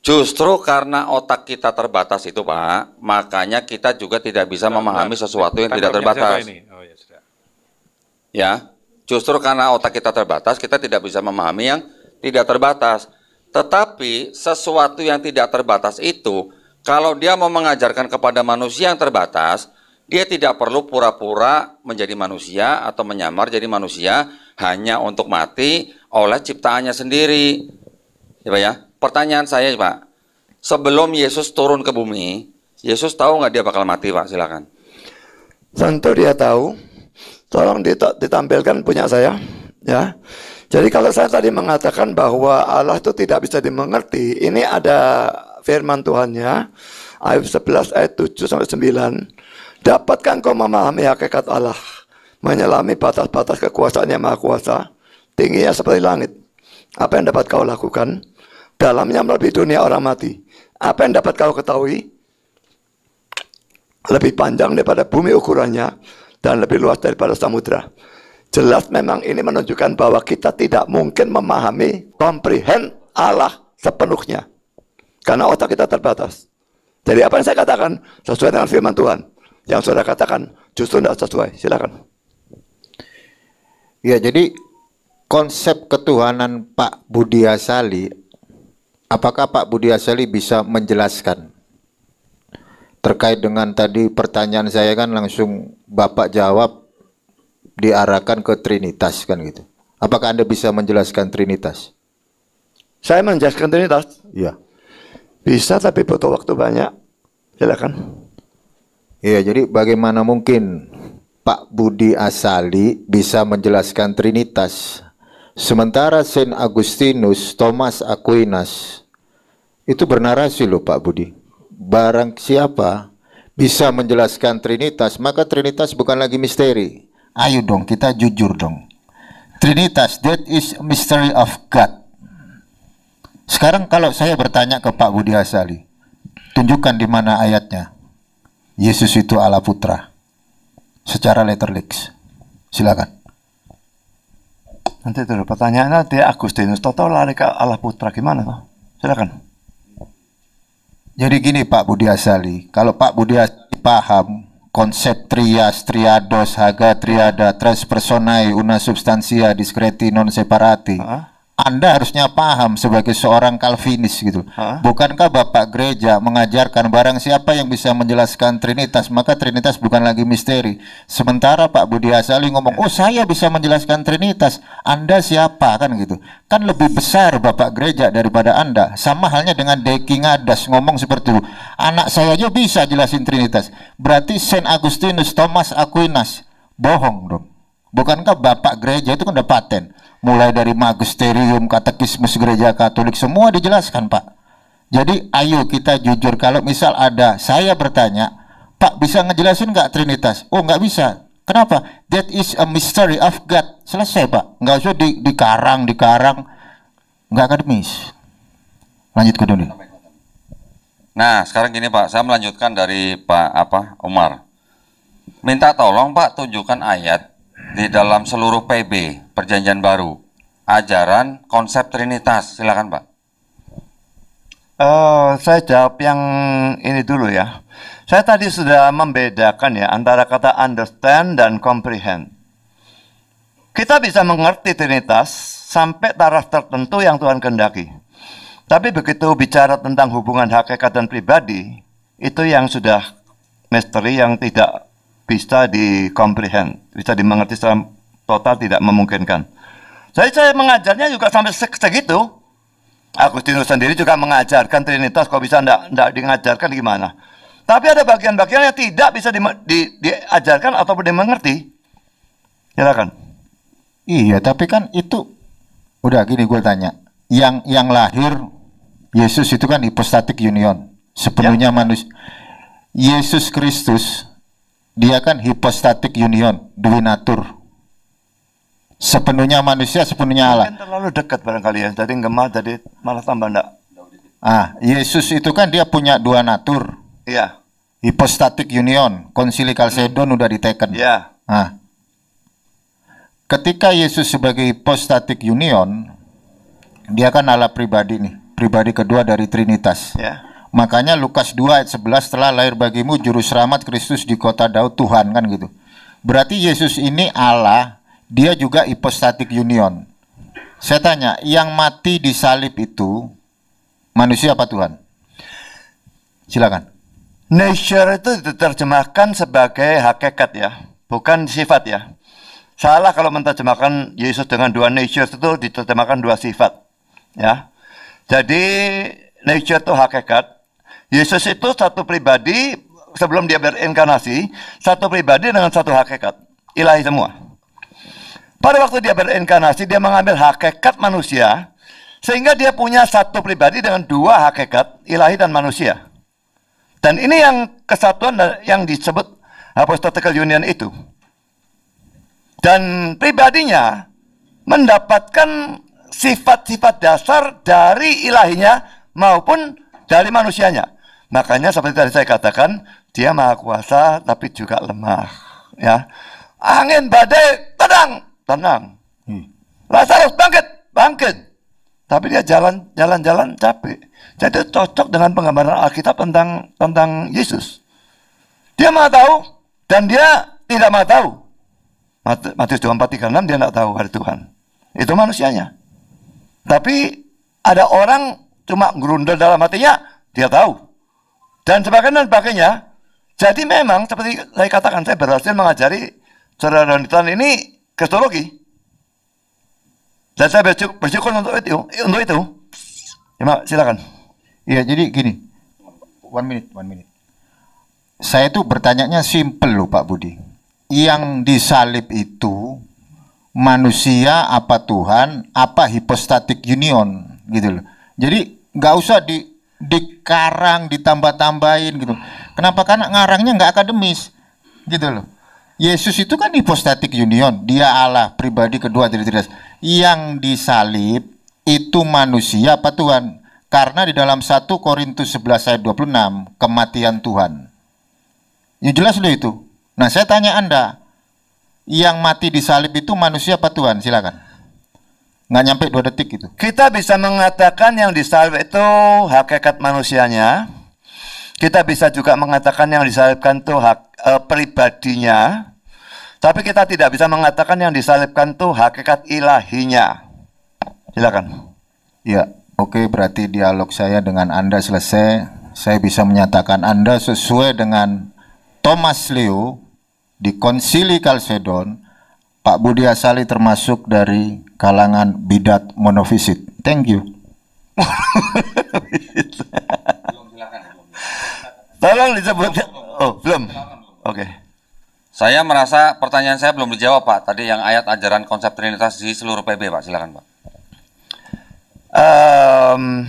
Justru karena otak kita terbatas itu Pak, makanya kita juga tidak bisa nah, memahami nah, sesuatu yang tidak terbatas. Ini? Oh, ya, sudah. ya, justru karena otak kita terbatas, kita tidak bisa memahami yang tidak terbatas. Tetapi sesuatu yang tidak terbatas itu, kalau dia mau mengajarkan kepada manusia yang terbatas, dia tidak perlu pura-pura menjadi manusia atau menyamar jadi manusia hanya untuk mati oleh ciptaannya sendiri. Ya, Pak ya. Pertanyaan saya, Pak. Sebelum Yesus turun ke bumi, Yesus tahu nggak dia bakal mati, Pak? Silakan. Tentu dia tahu. Tolong ditampilkan punya saya, ya. Jadi kalau saya tadi mengatakan bahwa Allah itu tidak bisa dimengerti, ini ada firman Tuhannya, Ayat 11 ayat 7 sampai 9. Dapatkan kau memahami hakikat Allah, menyelami batas-batas kekuasaannya Maha Kuasa, tingginya seperti langit. Apa yang dapat kau lakukan? Dalamnya melebihi dunia orang mati. Apa yang dapat kau ketahui? Lebih panjang daripada bumi ukurannya dan lebih luas daripada samudra. Jelas memang ini menunjukkan bahwa kita tidak mungkin memahami komprehend Allah sepenuhnya. Karena otak kita terbatas. Jadi apa yang saya katakan sesuai dengan firman Tuhan. Yang sudah katakan justru tidak sesuai. Silakan. Ya jadi konsep ketuhanan Pak Budi Asali, apakah Pak Budi Asali bisa menjelaskan terkait dengan tadi pertanyaan saya kan langsung Bapak jawab diarahkan ke Trinitas kan gitu. Apakah Anda bisa menjelaskan Trinitas? Saya menjelaskan Trinitas? Iya. Bisa tapi butuh waktu banyak. Silakan. Iya, jadi bagaimana mungkin Pak Budi Asali bisa menjelaskan Trinitas? Sementara Saint Agustinus, Thomas Aquinas itu bernarasi loh Pak Budi. Barang siapa bisa menjelaskan Trinitas, maka Trinitas bukan lagi misteri. Ayo dong, kita jujur dong. Trinitas, that is mystery of God. Sekarang kalau saya bertanya ke Pak Budi Asali, tunjukkan di mana ayatnya. Yesus itu Allah Putra. Secara leaks. Silakan. Nanti terus pertanyaannya nanti Agustinus Toto lari ke Allah Putra gimana Silakan. Jadi gini Pak Budi Asali, kalau Pak Budi Asali paham Konsep trias, triados, haga, triada, tres personae, una substansia, discreti, non separati. Uh ah. -huh. Anda harusnya paham sebagai seorang Calvinis gitu. Huh? Bukankah Bapak gereja mengajarkan barang siapa yang bisa menjelaskan Trinitas, maka Trinitas bukan lagi misteri. Sementara Pak Budi Asali ngomong, "Oh, saya bisa menjelaskan Trinitas. Anda siapa?" kan gitu. Kan lebih besar Bapak gereja daripada Anda. Sama halnya dengan Deki Ngadas ngomong seperti itu. Anak saya aja bisa jelasin Trinitas. Berarti Saint Agustinus, Thomas Aquinas bohong dong. Bukankah Bapak gereja itu kan ada paten? mulai dari magisterium, katekismus gereja Katolik semua dijelaskan, Pak. Jadi ayo kita jujur kalau misal ada saya bertanya, Pak bisa ngejelasin nggak Trinitas? Oh nggak bisa. Kenapa? That is a mystery of God. Selesai Pak. Nggak usah di, dikarang, dikarang. Nggak akademis. Lanjut ke dunia. Nah sekarang gini Pak, saya melanjutkan dari Pak apa Umar. Minta tolong Pak tunjukkan ayat di dalam seluruh PB Perjanjian Baru, ajaran konsep Trinitas. Silakan Pak. Uh, saya jawab yang ini dulu ya. Saya tadi sudah membedakan ya antara kata understand dan comprehend. Kita bisa mengerti Trinitas sampai taraf tertentu yang Tuhan kendaki. Tapi begitu bicara tentang hubungan hakikat dan pribadi, itu yang sudah misteri yang tidak bisa di comprehend, bisa dimengerti secara total tidak memungkinkan. Jadi saya mengajarnya juga sampai segitu. Agustinus sendiri juga mengajarkan Trinitas, kok bisa enggak, enggak diajarkan gimana. Tapi ada bagian-bagian yang tidak bisa di, di, diajarkan ataupun dimengerti. Silakan. Iya, tapi kan itu udah gini gue tanya. Yang yang lahir Yesus itu kan hipostatik union, sepenuhnya ya. manusia. Yesus Kristus dia kan hipostatik union, dewi natur sepenuhnya manusia sepenuhnya Allah. Kan terlalu dekat barangkali ya. Jadi gemah jadi malah tambah enggak. Ah, Yesus itu kan dia punya dua natur. Iya. Hipostatik union, konsili Kalsedon udah diteken. Iya. Ah. Ketika Yesus sebagai Hipostatik union, dia kan Allah pribadi nih, pribadi kedua dari Trinitas. Iya. Makanya Lukas 2 ayat 11 telah lahir bagimu juru selamat Kristus di kota Daud Tuhan kan gitu. Berarti Yesus ini Allah dia juga hipostatik union. Saya tanya, yang mati di salib itu manusia apa Tuhan? Silakan. Nature itu diterjemahkan sebagai hakikat ya, bukan sifat ya. Salah kalau menerjemahkan Yesus dengan dua nature itu diterjemahkan dua sifat ya. Jadi nature itu hakikat. Yesus itu satu pribadi sebelum dia berinkarnasi, satu pribadi dengan satu hakikat. Ilahi semua. Pada waktu dia berinkarnasi, dia mengambil hakikat manusia, sehingga dia punya satu pribadi dengan dua hakikat, ilahi dan manusia. Dan ini yang kesatuan yang disebut Apostolical union itu. Dan pribadinya mendapatkan sifat-sifat dasar dari ilahinya maupun dari manusianya. Makanya seperti tadi saya katakan, dia maha kuasa tapi juga lemah. Ya, angin badai tenang tenang. Hmm. Lazarus bangkit, bangkit. Tapi dia jalan, jalan, jalan capek. Jadi cocok dengan penggambaran Alkitab tentang tentang Yesus. Dia mau tahu dan dia tidak mau tahu. Matius 2436 dia tidak tahu hari Tuhan. Itu manusianya. Tapi ada orang cuma gerundel dalam hatinya, dia tahu. Dan sebagainya dan sebagainya. Jadi memang seperti saya katakan, saya berhasil mengajari saudara dan ini Kristologi. Dan saya bersyukur untuk itu. Untuk itu. Ya, silakan. Iya, jadi gini. One minute, one minute. Saya itu bertanyanya simple loh Pak Budi. Yang disalib itu manusia apa Tuhan apa hipostatik union gitu loh. Jadi nggak usah di dikarang ditambah-tambahin gitu. Kenapa karena ngarangnya nggak akademis gitu loh. Yesus itu kan hipostatik union, dia Allah pribadi kedua dari tiga Yang disalib itu manusia apa Tuhan? Karena di dalam 1 Korintus 11 ayat 26 kematian Tuhan. Ya jelas sudah itu. Nah, saya tanya Anda, yang mati disalib itu manusia apa Tuhan? Silakan nggak nyampe dua detik itu. Kita bisa mengatakan yang disalib itu hakikat manusianya. Kita bisa juga mengatakan yang disalibkan itu hak e, pribadinya. Tapi kita tidak bisa mengatakan yang disalibkan itu hakikat ilahinya. Silakan. Ya, oke okay, berarti dialog saya dengan Anda selesai. Saya bisa menyatakan Anda sesuai dengan Thomas Leo di Konsili Kalsedon, Pak Budi Asali termasuk dari kalangan bidat monofisit. Thank you. Tolong disebut. Oh, belum. Oke. Okay. Saya merasa pertanyaan saya belum dijawab Pak, tadi yang ayat ajaran konsep Trinitas di seluruh PB Pak, silakan Pak. Um,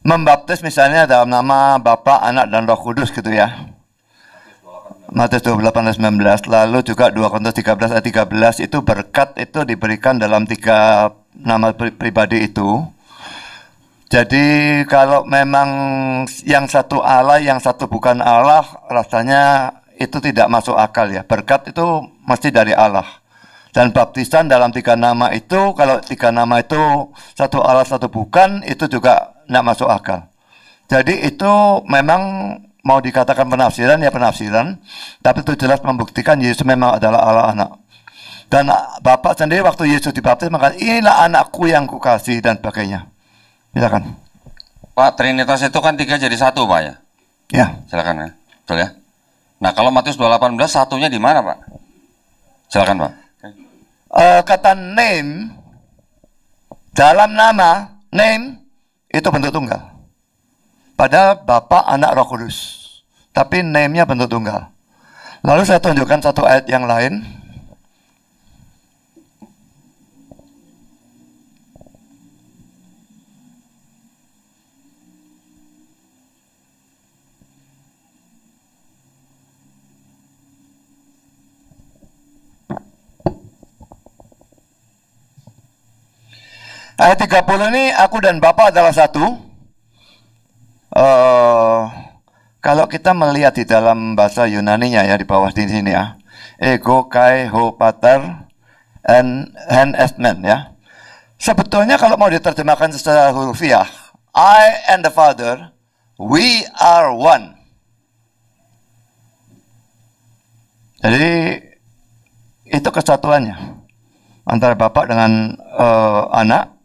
membaptis misalnya dalam nama Bapa, Anak, dan Roh Kudus gitu ya. Matius 28 ayat 19 lalu juga 2 Korintus 13 ayat 13 itu berkat itu diberikan dalam tiga nama pribadi itu. Jadi kalau memang yang satu Allah, yang satu bukan Allah, rasanya itu tidak masuk akal ya. Berkat itu mesti dari Allah. Dan baptisan dalam tiga nama itu, kalau tiga nama itu satu Allah satu bukan, itu juga tidak masuk akal. Jadi itu memang mau dikatakan penafsiran ya penafsiran, tapi itu jelas membuktikan Yesus memang adalah Allah anak. Dan Bapak sendiri waktu Yesus dibaptis maka inilah anakku yang kukasih dan sebagainya. Silakan. Pak Trinitas itu kan tiga jadi satu Pak ya? Ya. Silakan ya. Betul ya? Nah kalau Matius 2.18 satunya di mana Pak? Silakan Pak. Uh, kata name dalam nama name itu bentuk tunggal. Padahal Bapak anak Roh Kudus. Tapi name-nya bentuk tunggal. Lalu saya tunjukkan satu ayat yang lain Ayat 30 ini aku dan Bapa adalah satu. Uh, kalau kita melihat di dalam bahasa Yunani nya ya di bawah di sini ya. Ego kai ho pater and hen esmen ya. Sebetulnya kalau mau diterjemahkan secara ya, I and the Father, we are one. Jadi itu kesatuannya antara bapak dengan uh, anak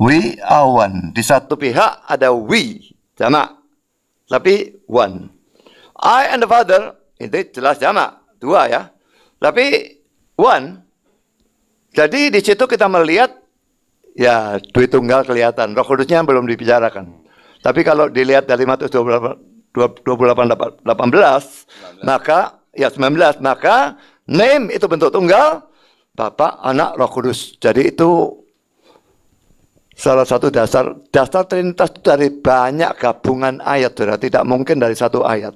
We are one. Di satu pihak ada we, jamak. Tapi one. I and the Father, itu jelas jamak. Dua ya. Tapi one. Jadi di situ kita melihat, ya duit tunggal kelihatan. Roh kudusnya belum dibicarakan. Tapi kalau dilihat dari Matius 28, 28 18, 19. maka ya 19, maka name itu bentuk tunggal, Bapak, Anak, Roh Kudus. Jadi itu Salah satu dasar dasar Trinitas itu dari banyak gabungan ayat, saudara. Tidak mungkin dari satu ayat.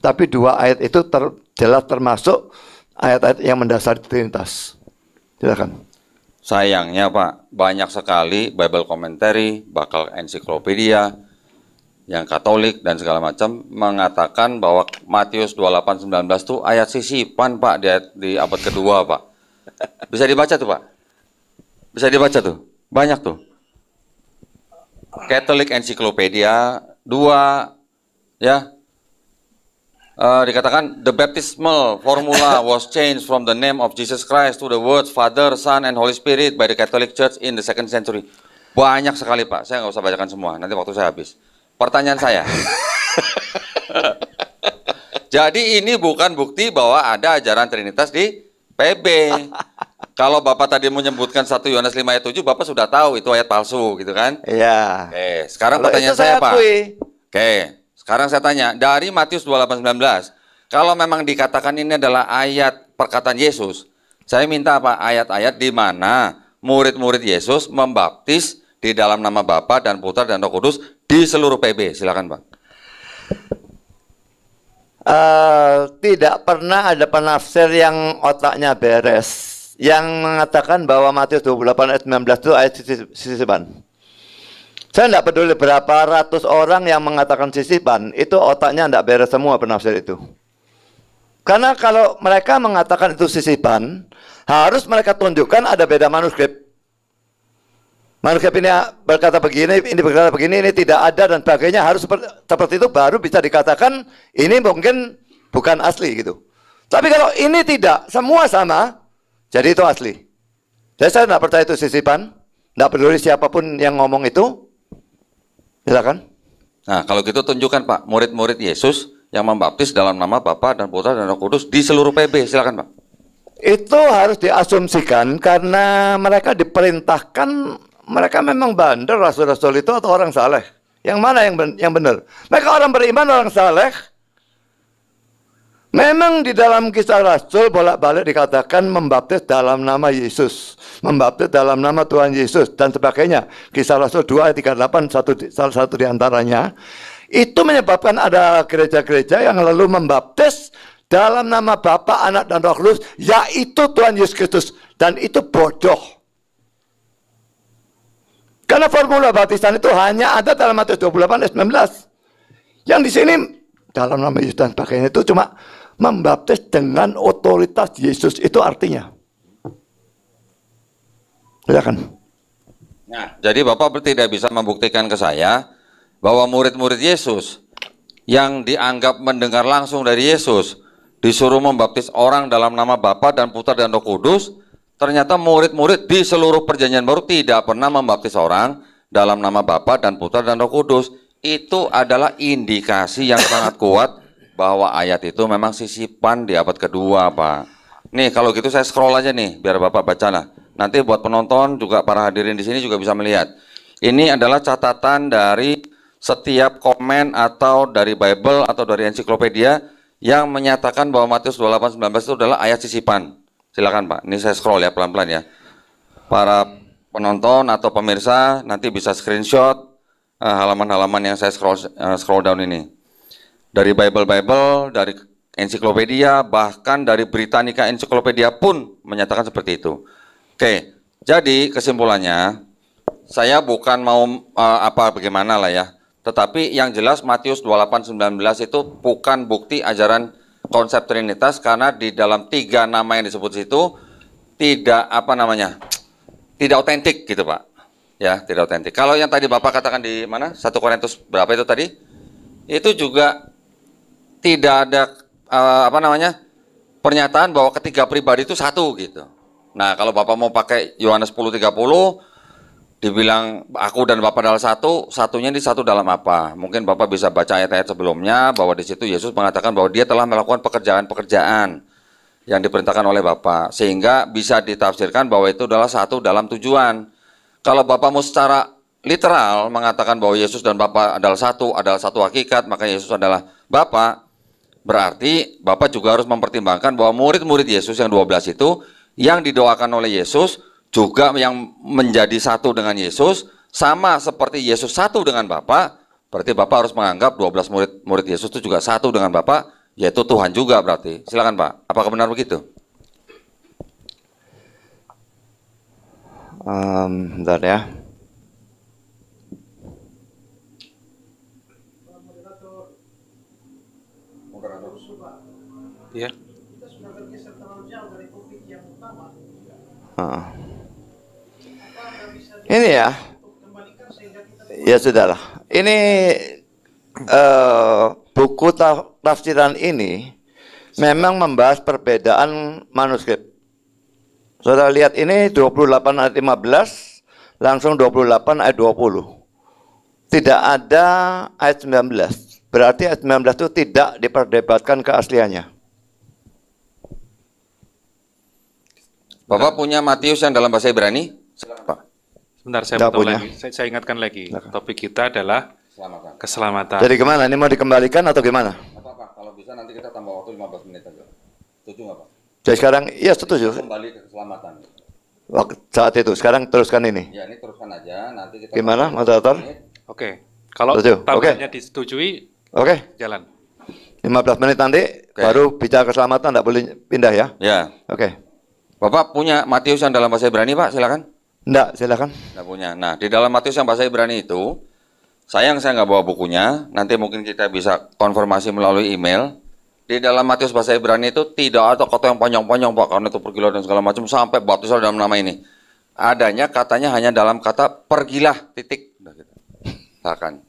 Tapi dua ayat itu ter, jelas termasuk ayat-ayat yang mendasari Trinitas. Silakan. Sayangnya Pak, banyak sekali Bible commentary, bakal ensiklopedia, yang Katolik dan segala macam mengatakan bahwa Matius 28:19 itu ayat sisipan Pak di, ayat di abad kedua Pak. Bisa dibaca tuh Pak? Bisa dibaca tuh? Banyak tuh. Catholic Encyclopedia, 2 ya uh, dikatakan the baptismal formula was changed from the name of Jesus Christ to the words Father, Son, and Holy Spirit by the Catholic Church in the second century. Banyak sekali Pak, saya nggak usah bacakan semua, nanti waktu saya habis. Pertanyaan saya. Jadi ini bukan bukti bahwa ada ajaran Trinitas di PB. Kalau Bapak tadi menyebutkan satu Yohanes 5 ayat 7, Bapak sudah tahu itu ayat palsu gitu kan? Iya. Oke, sekarang Kalau pertanyaan saya, saya Pak. Oke, sekarang saya tanya, dari Matius 28:19, kalau memang dikatakan ini adalah ayat perkataan Yesus, saya minta apa? Ayat-ayat di mana murid-murid Yesus membaptis di dalam nama Bapa dan Putra dan Roh Kudus di seluruh PB. Silakan, Pak. Uh, tidak pernah ada penafsir yang otaknya beres yang mengatakan bahwa Matius 28 ayat 19 itu ayat sisipan. Saya tidak peduli berapa ratus orang yang mengatakan sisipan, itu otaknya tidak beres semua penafsir itu. Karena kalau mereka mengatakan itu sisipan, harus mereka tunjukkan ada beda manuskrip. Manuskrip ini berkata begini, ini berkata begini, ini tidak ada dan sebagainya. Harus seperti, seperti itu baru bisa dikatakan ini mungkin bukan asli gitu. Tapi kalau ini tidak, semua sama, jadi itu asli. Jadi saya tidak percaya itu sisipan. Tidak peduli siapapun yang ngomong itu. Silakan. Nah, kalau gitu tunjukkan Pak, murid-murid Yesus yang membaptis dalam nama Bapa dan Putra dan Roh Kudus di seluruh PB. Silakan Pak. Itu harus diasumsikan karena mereka diperintahkan mereka memang bandel rasul-rasul itu atau orang saleh. Yang mana yang ben yang benar? Mereka orang beriman, orang saleh Memang di dalam kisah Rasul bolak-balik dikatakan membaptis dalam nama Yesus. Membaptis dalam nama Tuhan Yesus dan sebagainya. Kisah Rasul 2 ayat 38 satu, salah satu di antaranya. Itu menyebabkan ada gereja-gereja yang lalu membaptis dalam nama Bapa, Anak, dan Roh Kudus, yaitu Tuhan Yesus Kristus. Dan itu bodoh. Karena formula baptisan itu hanya ada dalam Matius 28 19. Yang di sini dalam nama Yesus dan sebagainya itu cuma Membaptis dengan otoritas Yesus itu artinya. Silakan. Nah, jadi Bapak tidak bisa membuktikan ke saya bahwa murid-murid Yesus yang dianggap mendengar langsung dari Yesus disuruh membaptis orang dalam nama Bapa dan Putra dan Roh Kudus, ternyata murid-murid di seluruh perjanjian baru tidak pernah membaptis orang dalam nama Bapa dan Putra dan Roh Kudus. Itu adalah indikasi yang sangat kuat bahwa ayat itu memang sisipan di abad kedua, Pak. Nih, kalau gitu saya scroll aja nih, biar Bapak baca lah. Nanti buat penonton juga para hadirin di sini juga bisa melihat. Ini adalah catatan dari setiap komen atau dari Bible atau dari ensiklopedia yang menyatakan bahwa Matius 28:19 itu adalah ayat sisipan. Silakan Pak, ini saya scroll ya pelan-pelan ya. Para penonton atau pemirsa nanti bisa screenshot eh, halaman-halaman uh, yang saya scroll uh, scroll down ini. Dari Bible-Bible, dari ensiklopedia, bahkan dari Britannica ensiklopedia pun menyatakan seperti itu. Oke, jadi kesimpulannya, saya bukan mau uh, apa bagaimana lah ya, tetapi yang jelas Matius 28:19 itu bukan bukti ajaran konsep Trinitas karena di dalam tiga nama yang disebut situ tidak apa namanya tidak otentik gitu pak ya tidak otentik kalau yang tadi bapak katakan di mana satu Korintus berapa itu tadi itu juga tidak ada uh, apa namanya pernyataan bahwa ketiga pribadi itu satu gitu. Nah kalau bapak mau pakai Yohanes 10.30 dibilang aku dan bapak adalah satu, satunya di satu dalam apa? Mungkin bapak bisa baca ayat-ayat sebelumnya bahwa di situ Yesus mengatakan bahwa dia telah melakukan pekerjaan-pekerjaan yang diperintahkan oleh Bapak sehingga bisa ditafsirkan bahwa itu adalah satu dalam tujuan. Kalau Bapak mau secara literal mengatakan bahwa Yesus dan Bapa adalah satu, adalah satu hakikat, maka Yesus adalah bapak. Berarti Bapak juga harus mempertimbangkan bahwa murid-murid Yesus yang 12 itu yang didoakan oleh Yesus juga yang menjadi satu dengan Yesus sama seperti Yesus satu dengan bapak, Berarti Bapak harus menganggap 12 murid-murid Yesus itu juga satu dengan Bapak, yaitu Tuhan juga berarti. Silakan Pak, apakah benar begitu? Um, bentar ya. ya kita uh. ini ya ya sudahlah ini uh, buku taf tafsiran ini memang membahas perbedaan manuskrip Saudara lihat ini 28 ayat 15, langsung 28 ayat 20. Tidak ada ayat 19. Berarti ayat 19 itu tidak diperdebatkan keasliannya. Bapak punya Matius yang dalam bahasa Ibrani? Pak. Sebentar saya punya. lagi. Saya, saya ingatkan lagi. Silakan. Topik kita adalah Selamatan. keselamatan. Jadi gimana? Ini mau dikembalikan atau gimana? Apa, Pak? Kalau bisa nanti kita tambah waktu 15 menit aja. Setuju nggak, Pak? Jadi sekarang, iya setuju. Kembali ke keselamatan. Waktu, saat itu. Sekarang teruskan ini. Ya, ini teruskan aja. Nanti kita Gimana, moderator? Oke. Kalau tambahnya okay. disetujui, oke, okay. jalan. 15 menit nanti okay. baru bicara keselamatan, tidak boleh pindah ya? Ya. Oke. Okay. Bapak punya Matius yang dalam bahasa Ibrani, Pak? Silakan. Enggak, silakan. Enggak punya. Nah, di dalam Matius yang bahasa Ibrani itu, sayang saya nggak bawa bukunya, nanti mungkin kita bisa konfirmasi melalui email. Di dalam Matius bahasa Ibrani itu tidak ada kata yang panjang-panjang, Pak, karena itu pergilah dan segala macam sampai batu dalam nama ini. Adanya katanya hanya dalam kata pergilah titik. Gitu. Silakan.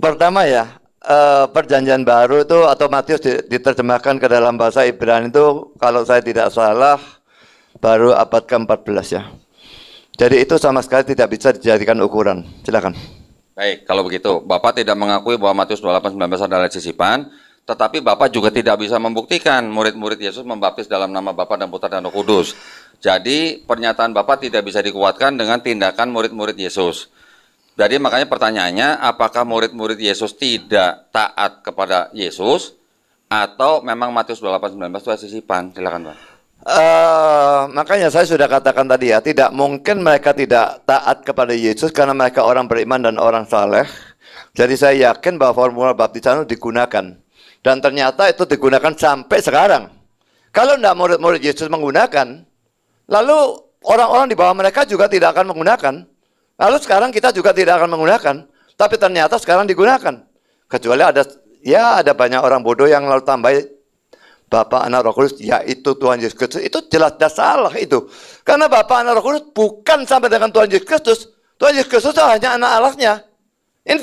Pertama ya, Eh, perjanjian baru itu atau Matius diterjemahkan ke dalam bahasa Ibrani itu kalau saya tidak salah baru abad ke-14 ya. Jadi itu sama sekali tidak bisa dijadikan ukuran. Silakan. Baik, kalau begitu Bapak tidak mengakui bahwa Matius 19 adalah sisipan, tetapi Bapak juga tidak bisa membuktikan murid-murid Yesus membaptis dalam nama Bapa dan Putra dan Roh Kudus. Jadi pernyataan Bapak tidak bisa dikuatkan dengan tindakan murid-murid Yesus. Jadi makanya pertanyaannya, apakah murid-murid Yesus tidak taat kepada Yesus atau memang Matius 28:9 itu sisipan? Silakan Pak. Uh, makanya saya sudah katakan tadi ya, tidak mungkin mereka tidak taat kepada Yesus karena mereka orang beriman dan orang saleh. Jadi saya yakin bahwa formula baptisan itu digunakan. Dan ternyata itu digunakan sampai sekarang. Kalau tidak murid-murid Yesus menggunakan, lalu orang-orang di bawah mereka juga tidak akan menggunakan. Lalu sekarang kita juga tidak akan menggunakan, tapi ternyata sekarang digunakan. Kecuali ada ya ada banyak orang bodoh yang lalu tambah Bapak anak roh kudus yaitu Tuhan Yesus Kristus itu jelas dah salah itu karena Bapak anak roh kudus bukan sama dengan Tuhan Yesus Kristus Tuhan Yesus Kristus itu hanya anak Allahnya ini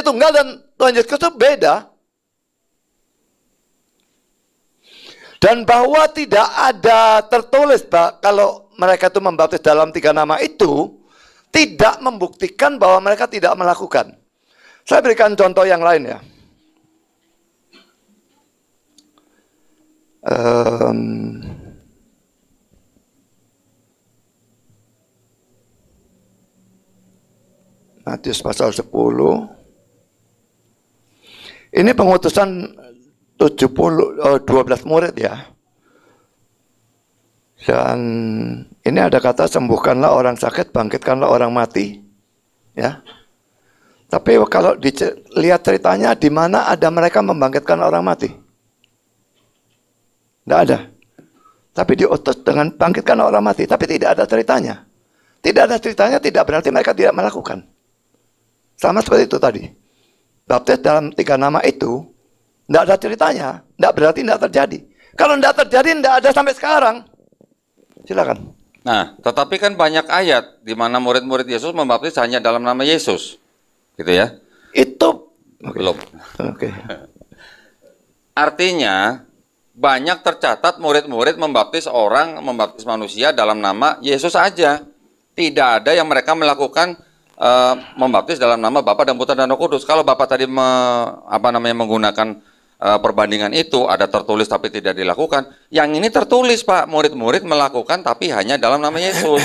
tunggal dan Tuhan Yesus Kristus beda dan bahwa tidak ada tertulis pak kalau mereka itu membaptis dalam tiga nama itu tidak membuktikan bahwa mereka tidak melakukan. Saya berikan contoh yang lain ya. Um, Matius pasal 10. Ini pengutusan 70 12 eh, murid ya. Dan ini ada kata sembuhkanlah orang sakit, bangkitkanlah orang mati. Ya. Tapi kalau dilihat ceritanya di mana ada mereka membangkitkan orang mati? Tidak ada. Tapi diutus dengan bangkitkan orang mati, tapi tidak ada ceritanya. Tidak ada ceritanya tidak berarti mereka tidak melakukan. Sama seperti itu tadi. Baptis dalam tiga nama itu tidak ada ceritanya, tidak berarti tidak terjadi. Kalau tidak terjadi, tidak ada sampai sekarang. Silakan. Nah, tetapi kan banyak ayat di mana murid-murid Yesus membaptis hanya dalam nama Yesus. Gitu ya. Itu belum. Oke. Okay. Artinya banyak tercatat murid-murid membaptis orang, membaptis manusia dalam nama Yesus aja. Tidak ada yang mereka melakukan uh, membaptis dalam nama Bapa dan Putra dan Roh Kudus. Kalau Bapak tadi me, apa namanya menggunakan Eh, perbandingan itu ada tertulis tapi tidak dilakukan. Yang ini tertulis Pak, murid-murid melakukan tapi hanya dalam nama Yesus.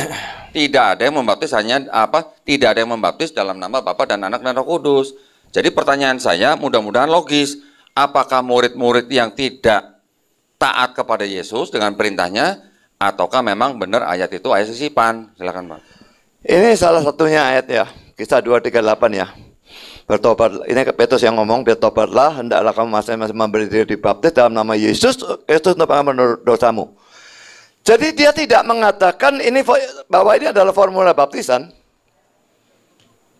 Tidak ada yang membaptis hanya apa? Tidak ada yang membaptis dalam nama Bapa dan Anak dan Roh Kudus. Jadi pertanyaan saya mudah-mudahan logis. Apakah murid-murid yang tidak taat kepada Yesus dengan perintahnya ataukah memang benar ayat itu ayat sisipan? Silakan Pak. Ini salah satunya ayat ya, kisah 238 ya. Bertobat, ini Petrus yang ngomong, bertobatlah, hendaklah kamu masing-masing memberi diri dibaptis dalam nama Yesus, Kristus untuk menurut dosamu. Jadi dia tidak mengatakan ini bahwa ini adalah formula baptisan.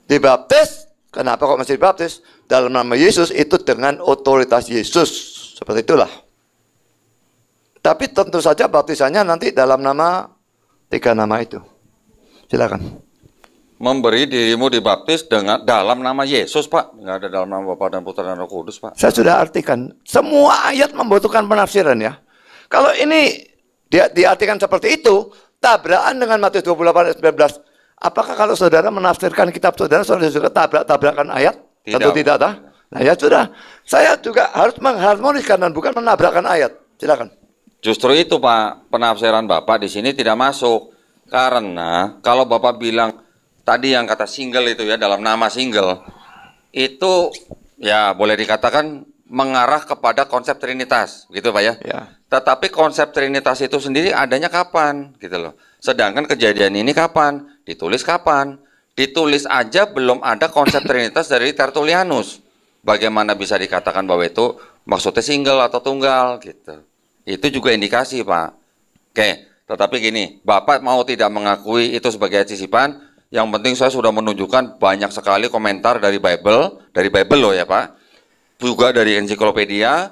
Dibaptis, kenapa kok masih dibaptis? Dalam nama Yesus itu dengan otoritas Yesus. Seperti itulah. Tapi tentu saja baptisannya nanti dalam nama tiga nama itu. Silakan memberi dirimu dibaptis dengan dalam nama Yesus, Pak. Nggak ada dalam nama Bapa dan Putra dan Roh Kudus, Pak. Saya sudah artikan. Semua ayat membutuhkan penafsiran ya. Kalau ini dia diartikan seperti itu, tabrakan dengan Matius 28 ayat 19. Apakah kalau saudara menafsirkan kitab saudara, saudara juga tabrak-tabrakan ayat? Tidak. Tentu tidak, tah? Nah ya sudah, saya juga harus mengharmoniskan dan bukan menabrakan ayat. Silakan. Justru itu Pak, penafsiran Bapak di sini tidak masuk. Karena kalau Bapak bilang tadi yang kata single itu ya dalam nama single itu ya boleh dikatakan mengarah kepada konsep trinitas gitu Pak ya. ya. Tetapi konsep trinitas itu sendiri adanya kapan gitu loh. Sedangkan kejadian ini kapan? Ditulis kapan? Ditulis aja belum ada konsep trinitas dari Tertullianus. Bagaimana bisa dikatakan bahwa itu maksudnya single atau tunggal gitu. Itu juga indikasi Pak. Oke, tetapi gini, Bapak mau tidak mengakui itu sebagai cicipan, yang penting saya sudah menunjukkan banyak sekali komentar dari Bible, dari Bible loh ya Pak, juga dari ensiklopedia,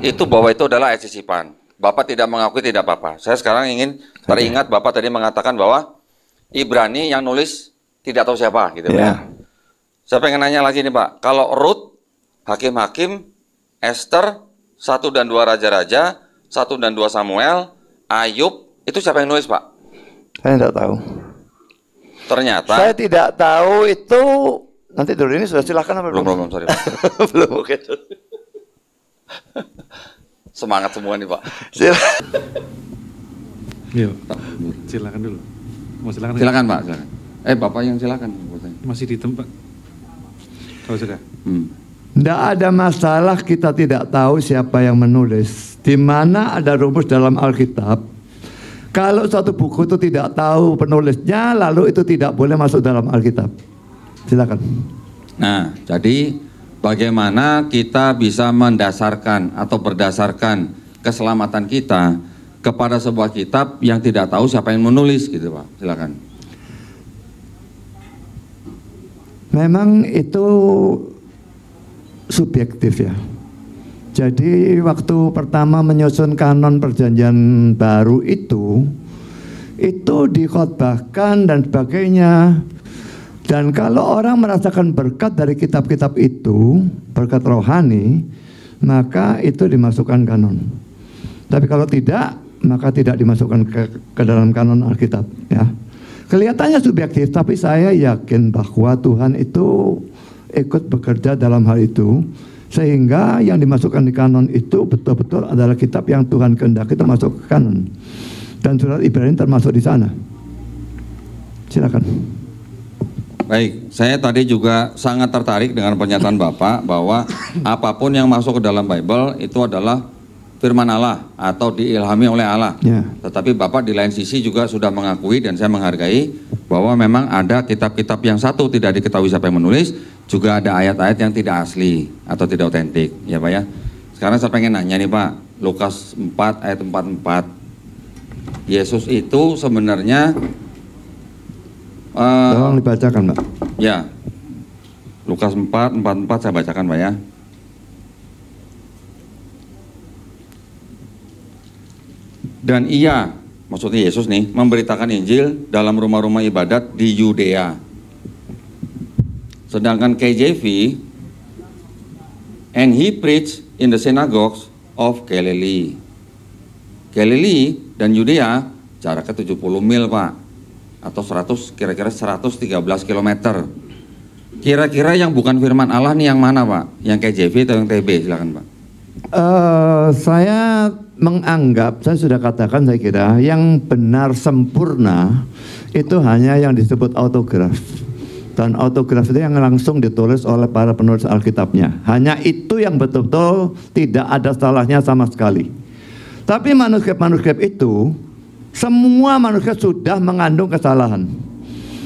itu bahwa itu adalah eksisipan. Bapak tidak mengakui tidak apa-apa. Saya sekarang ingin teringat Bapak tadi mengatakan bahwa Ibrani yang nulis tidak tahu siapa gitu kan. yeah. Saya pengen nanya lagi nih Pak, kalau Ruth, Hakim-Hakim, Esther, satu dan dua Raja-Raja, satu dan dua Samuel, Ayub, itu siapa yang nulis Pak? Saya tidak tahu. Ternyata. Saya tidak tahu itu nanti dulu ini sudah silakan apa belum? Belum belum sorry. belum oke. Semangat semua nih pak. Silakan. Yuk, iya, silakan dulu. Mau silakan. Silakan pak. Silakan. Eh bapak yang silakan. Masih di tempat. tahu oh, sudah. Hmm. Tidak ada masalah kita tidak tahu siapa yang menulis. Di mana ada rumus dalam Alkitab kalau suatu buku itu tidak tahu penulisnya, lalu itu tidak boleh masuk dalam Alkitab. Silakan. Nah, jadi bagaimana kita bisa mendasarkan atau berdasarkan keselamatan kita kepada sebuah kitab yang tidak tahu siapa yang menulis gitu Pak. Silakan. Memang itu subjektif ya. Jadi waktu pertama menyusun kanon perjanjian baru itu itu dikhotbahkan dan sebagainya. Dan kalau orang merasakan berkat dari kitab-kitab itu, berkat rohani, maka itu dimasukkan kanon. Tapi kalau tidak, maka tidak dimasukkan ke, ke dalam kanon Alkitab. Ya. Kelihatannya subjektif, tapi saya yakin bahwa Tuhan itu ikut bekerja dalam hal itu sehingga yang dimasukkan di kanon itu betul-betul adalah kitab yang Tuhan kehendaki masuk ke kanon. Dan surat Ibrani termasuk di sana. Silakan. Baik, saya tadi juga sangat tertarik dengan pernyataan Bapak bahwa apapun yang masuk ke dalam Bible itu adalah firman Allah atau diilhami oleh Allah. Yeah. Tetapi Bapak di lain sisi juga sudah mengakui dan saya menghargai bahwa memang ada kitab-kitab yang satu tidak diketahui siapa yang menulis, juga ada ayat-ayat yang tidak asli atau tidak otentik, ya Pak ya. Sekarang saya pengen nanya nih Pak, Lukas 4 ayat 44. Yesus itu sebenarnya uh, Tolong dibacakan, Pak. Ya. Lukas 4 44 saya bacakan, Pak ya. Dan ia, maksudnya Yesus nih, memberitakan Injil dalam rumah-rumah ibadat di Yudea. Sedangkan KJV, and he preached in the synagogues of Galilee. Galilee dan Yudea jaraknya 70 mil pak atau 100 kira-kira 113 km kira-kira yang bukan firman Allah nih yang mana pak yang KJV atau yang TB silakan pak uh, saya menganggap, saya sudah katakan saya kira, yang benar sempurna itu hanya yang disebut autograf. Dan autograf itu yang langsung ditulis oleh para penulis Alkitabnya. Hanya itu yang betul-betul tidak ada salahnya sama sekali. Tapi manuskrip-manuskrip itu, semua manuskrip sudah mengandung kesalahan.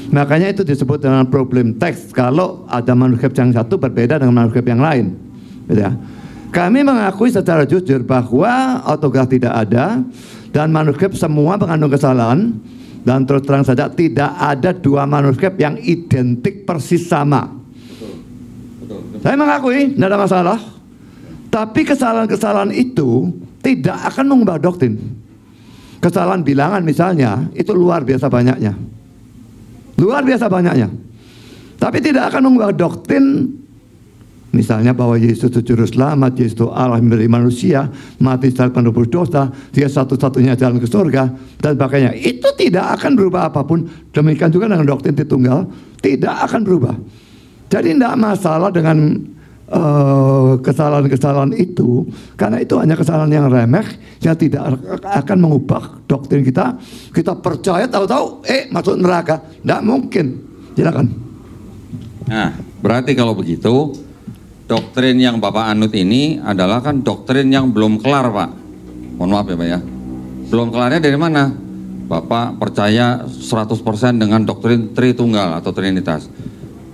Makanya itu disebut dengan problem teks kalau ada manuskrip yang satu berbeda dengan manuskrip yang lain. Gitu ya. Kami mengakui secara jujur bahwa autograf tidak ada dan manuskrip semua mengandung kesalahan dan terus terang saja tidak ada dua manuskrip yang identik persis sama. Saya mengakui tidak ada masalah, tapi kesalahan-kesalahan itu tidak akan mengubah doktrin. Kesalahan bilangan misalnya itu luar biasa banyaknya, luar biasa banyaknya, tapi tidak akan mengubah doktrin Misalnya bahwa Yesus itu juru selamat, Yesus itu Allah memberi manusia, mati secara penuh dosa, dia satu-satunya jalan ke surga, dan sebagainya. Itu tidak akan berubah apapun. Demikian juga dengan doktrin Tritunggal, tidak akan berubah. Jadi tidak masalah dengan eh, kesalahan-kesalahan uh, itu karena itu hanya kesalahan yang remeh yang tidak akan mengubah doktrin kita kita percaya tahu-tahu eh masuk neraka tidak mungkin silakan nah berarti kalau begitu doktrin yang Bapak anut ini adalah kan doktrin yang belum kelar Pak mohon maaf ya Pak ya belum kelarnya dari mana? Bapak percaya 100% dengan doktrin Tritunggal atau Trinitas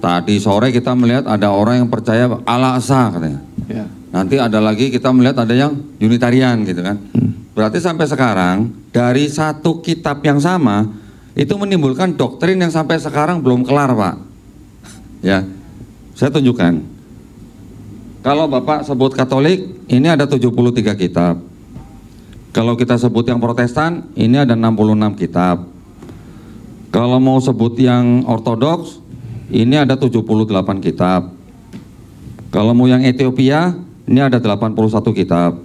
tadi sore kita melihat ada orang yang percaya alasa katanya ya. nanti ada lagi kita melihat ada yang unitarian gitu kan hmm. berarti sampai sekarang dari satu kitab yang sama itu menimbulkan doktrin yang sampai sekarang belum kelar pak ya saya tunjukkan kalau Bapak sebut Katolik, ini ada 73 kitab. Kalau kita sebut yang Protestan, ini ada 66 kitab. Kalau mau sebut yang Ortodoks, ini ada 78 kitab. Kalau mau yang Ethiopia, ini ada 81 kitab.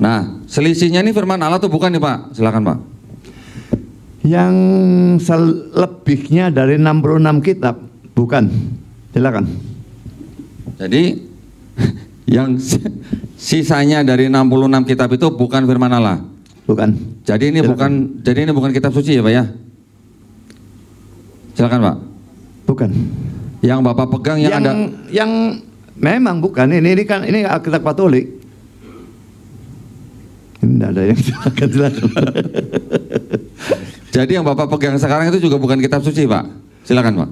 Nah, selisihnya ini firman Allah tuh bukan nih Pak? Silakan Pak. Yang selebihnya dari 66 kitab, bukan. Silakan. Jadi yang sisanya dari 66 kitab itu bukan firman Allah. Bukan. Jadi ini Silakan. bukan jadi ini bukan kitab suci ya, Pak ya? Silakan, Pak. Bukan. Yang Bapak pegang yang, yang ada yang memang bukan ini ini kan ini kitab Katolik. Tidak ada yang silakan silakan. Jadi yang Bapak pegang sekarang itu juga bukan kitab suci, Pak. Silakan, Pak.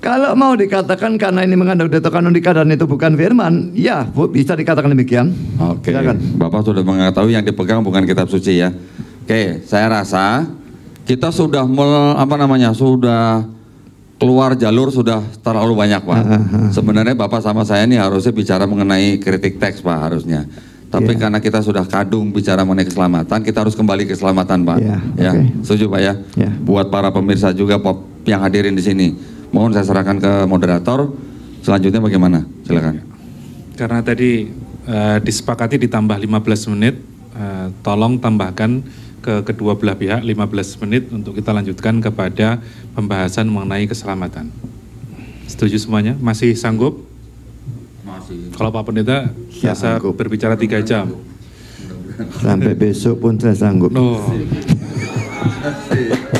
Kalau mau dikatakan karena ini mengandung detokanunika dan itu bukan firman, ya bisa dikatakan demikian. Oke. Okay. Bapak sudah mengetahui yang dipegang bukan kitab suci ya. Oke, okay, saya rasa kita sudah mel, apa namanya? sudah keluar jalur sudah terlalu banyak, Pak. Sebenarnya Bapak sama saya ini harusnya bicara mengenai kritik teks, Pak, harusnya. Tapi yeah. karena kita sudah kadung bicara mengenai keselamatan, kita harus kembali keselamatan, Pak. Yeah, ya, okay. setuju, Pak ya. Yeah. Buat para pemirsa juga Pak, yang hadirin di sini Mohon saya serahkan ke moderator. Selanjutnya bagaimana? Silakan. Karena tadi uh, disepakati ditambah 15 menit, uh, tolong tambahkan ke kedua belah pihak 15 menit untuk kita lanjutkan kepada pembahasan mengenai keselamatan. Setuju semuanya? Masih sanggup? Masih. Kalau Pak Pendeta ya, biasa sanggup. berbicara tiga jam. Sampai besok pun saya sanggup. No.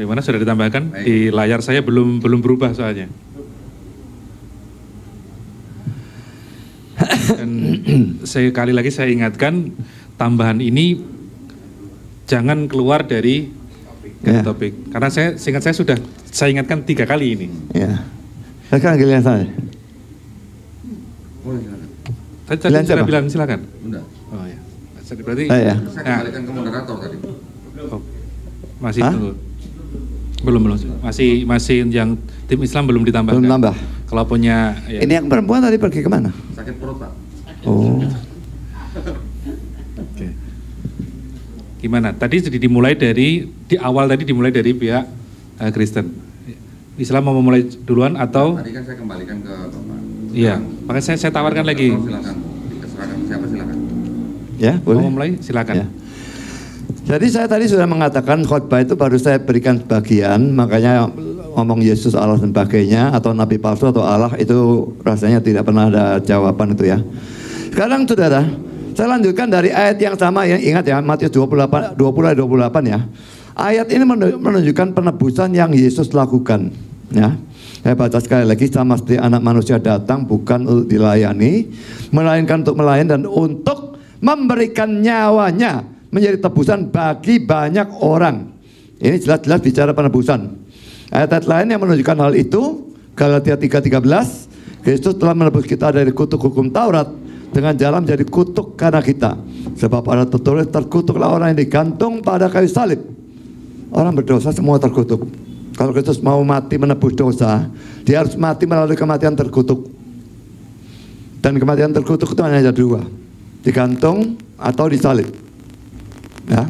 Bagaimana sudah ditambahkan? Baik. Di layar saya belum belum berubah soalnya. Dan sekali lagi saya ingatkan tambahan ini jangan keluar dari yeah. topik. Karena saya singkat saya sudah saya ingatkan tiga kali ini. Ya. Silakan giliran saya. Tadi, tadi sudah bilang silakan. Oh ya. Berarti oh, ya. Saya kembalikan ke moderator tadi. Oh. Masih Hah? tunggu. Belum belum. Masih masih yang tim Islam belum ditambah. Belum tambah. Kalau punya. Ya. Ini yang perempuan tadi pergi kemana? Sakit perut pak. Oh. Oke. Gimana? Tadi jadi dimulai dari di awal tadi dimulai dari pihak uh, Kristen. Islam mau memulai duluan atau? Tadi kan saya kembalikan ke bapak. Iya. Makanya saya saya tawarkan lagi. Silakan. Siapa silakan? Ya boleh. Mau memulai silakan. Ya. Jadi saya tadi sudah mengatakan khotbah itu baru saya berikan sebagian, makanya ngomong Yesus Allah dan sebagainya atau nabi palsu atau Allah itu rasanya tidak pernah ada jawaban itu ya. Sekarang saudara, saya lanjutkan dari ayat yang sama yang ingat ya Matius 28 20 28 ya. Ayat ini menunjukkan penebusan yang Yesus lakukan ya. Saya baca sekali lagi sama seperti anak manusia datang bukan untuk dilayani, melainkan untuk melayani dan untuk memberikan nyawanya menjadi tebusan bagi banyak orang. Ini jelas-jelas bicara penebusan. Ayat-ayat lain yang menunjukkan hal itu, Galatia 3.13, Kristus telah menebus kita dari kutuk hukum Taurat dengan jalan menjadi kutuk karena kita. Sebab ada tertulis terkutuklah orang yang digantung pada kayu salib. Orang berdosa semua terkutuk. Kalau Kristus mau mati menebus dosa, dia harus mati melalui kematian terkutuk. Dan kematian terkutuk itu hanya ada dua, digantung atau disalib. Ya.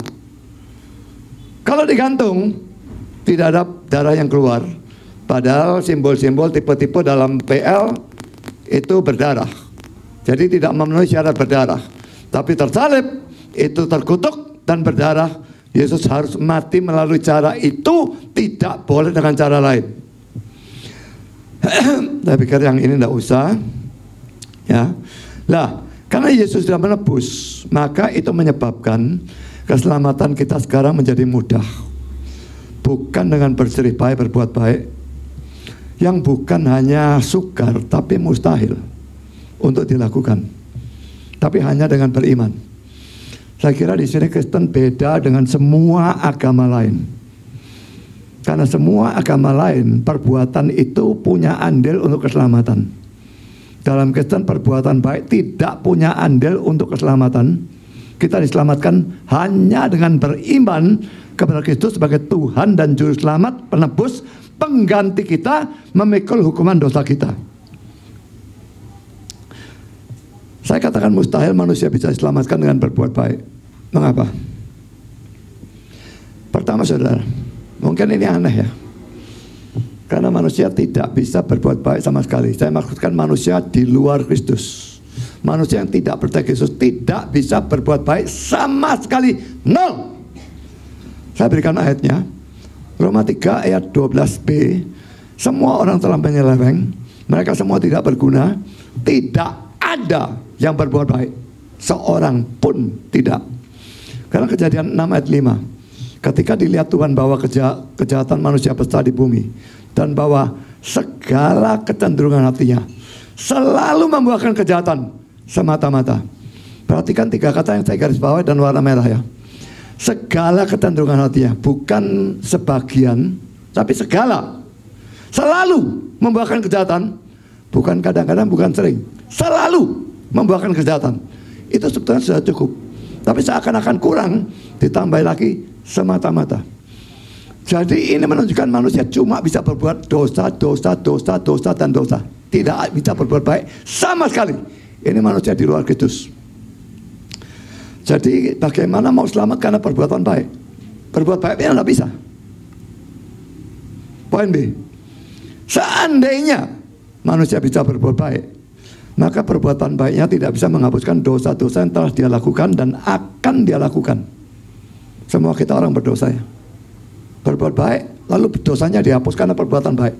Kalau digantung, tidak ada darah yang keluar. Padahal simbol-simbol tipe-tipe dalam PL itu berdarah. Jadi tidak memenuhi syarat berdarah. Tapi tersalib itu terkutuk dan berdarah. Yesus harus mati melalui cara itu, tidak boleh dengan cara lain. Saya pikir yang ini tidak usah. Ya. Lah, karena Yesus sudah menebus, maka itu menyebabkan Keselamatan kita sekarang menjadi mudah. Bukan dengan berseri baik, berbuat baik. Yang bukan hanya sukar, tapi mustahil untuk dilakukan. Tapi hanya dengan beriman. Saya kira di sini Kristen beda dengan semua agama lain. Karena semua agama lain, perbuatan itu punya andil untuk keselamatan dalam Kristen perbuatan baik tidak punya andil untuk keselamatan kita diselamatkan hanya dengan beriman kepada Kristus sebagai Tuhan dan Juru Selamat, penebus, pengganti kita memikul hukuman dosa kita. Saya katakan mustahil manusia bisa diselamatkan dengan berbuat baik. Mengapa? Pertama saudara, mungkin ini aneh ya. Karena manusia tidak bisa berbuat baik sama sekali. Saya maksudkan manusia di luar Kristus. Manusia yang tidak percaya Kristus tidak bisa berbuat baik sama sekali. Nol. Saya berikan ayatnya. Roma 3 ayat 12b. Semua orang telah menyeleweng. Mereka semua tidak berguna. Tidak ada yang berbuat baik. Seorang pun tidak. Karena kejadian 6 ayat 5. Ketika dilihat Tuhan bahwa keja kejahatan manusia besar di bumi. Dan bahwa segala kecenderungan hatinya selalu membuahkan kejahatan semata-mata. Perhatikan tiga kata yang saya garis bawah dan warna merah ya. Segala kecenderungan hatinya, bukan sebagian, tapi segala. Selalu membuahkan kejahatan, bukan kadang-kadang, bukan sering. Selalu membuahkan kejahatan. Itu sebetulnya sudah cukup. Tapi seakan-akan kurang, ditambah lagi semata-mata. Jadi ini menunjukkan manusia cuma bisa berbuat dosa, dosa, dosa, dosa, dan dosa. Tidak bisa berbuat baik sama sekali ini manusia di luar Kristus. Jadi bagaimana mau selamat karena perbuatan baik? Berbuat baik ya tidak bisa. Poin B. Seandainya manusia bisa berbuat baik, maka perbuatan baiknya tidak bisa menghapuskan dosa-dosa yang telah dia lakukan dan akan dia lakukan. Semua kita orang berdosa ya. Berbuat baik, lalu dosanya dihapus karena perbuatan baik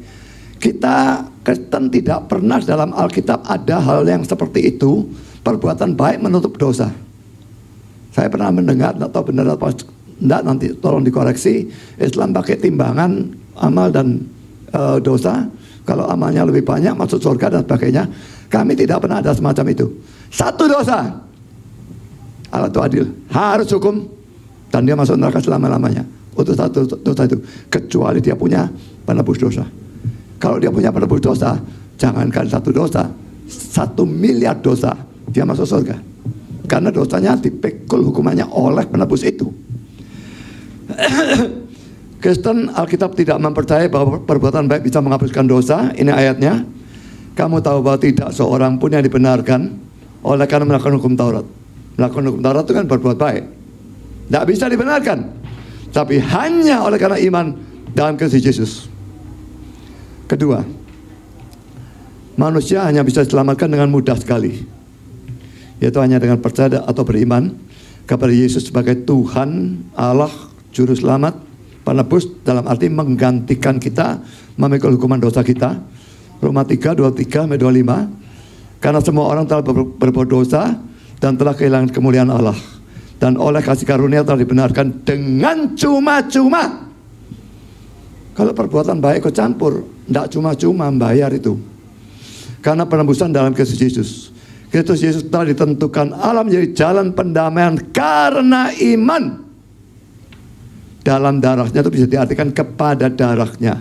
kita Kristen tidak pernah dalam Alkitab ada hal yang seperti itu, perbuatan baik menutup dosa. Saya pernah mendengar, atau benar atau tidak nanti tolong dikoreksi, Islam pakai timbangan amal dan e, dosa. Kalau amalnya lebih banyak masuk surga dan sebagainya. Kami tidak pernah ada semacam itu. Satu dosa. Allah itu adil. Harus hukum. Dan dia masuk neraka selama-lamanya. Untuk satu dosa itu. Kecuali dia punya penebus dosa. Kalau dia punya penebus dosa, jangankan satu dosa, satu miliar dosa, dia masuk surga. Karena dosanya dipikul hukumannya oleh penebus itu. Kristen Alkitab tidak mempercayai bahwa perbuatan baik bisa menghapuskan dosa. Ini ayatnya. Kamu tahu bahwa tidak seorang pun yang dibenarkan oleh karena melakukan hukum Taurat. Melakukan hukum Taurat itu kan berbuat baik. Tidak bisa dibenarkan. Tapi hanya oleh karena iman dalam Kristus Yesus. Kedua, manusia hanya bisa diselamatkan dengan mudah sekali. Yaitu hanya dengan percaya atau beriman kepada Yesus sebagai Tuhan, Allah, Juru Selamat, penebus dalam arti menggantikan kita, memikul hukuman dosa kita. Roma 3, 23, 25. Karena semua orang telah berbuat dosa dan telah kehilangan kemuliaan Allah. Dan oleh kasih karunia telah dibenarkan dengan cuma-cuma kalau perbuatan baik kau campur, tidak cuma-cuma bayar itu. Karena penembusan dalam Kristus Yesus. Kristus Yesus telah ditentukan alam jadi jalan pendamaian karena iman. Dalam darahnya itu bisa diartikan kepada darahnya.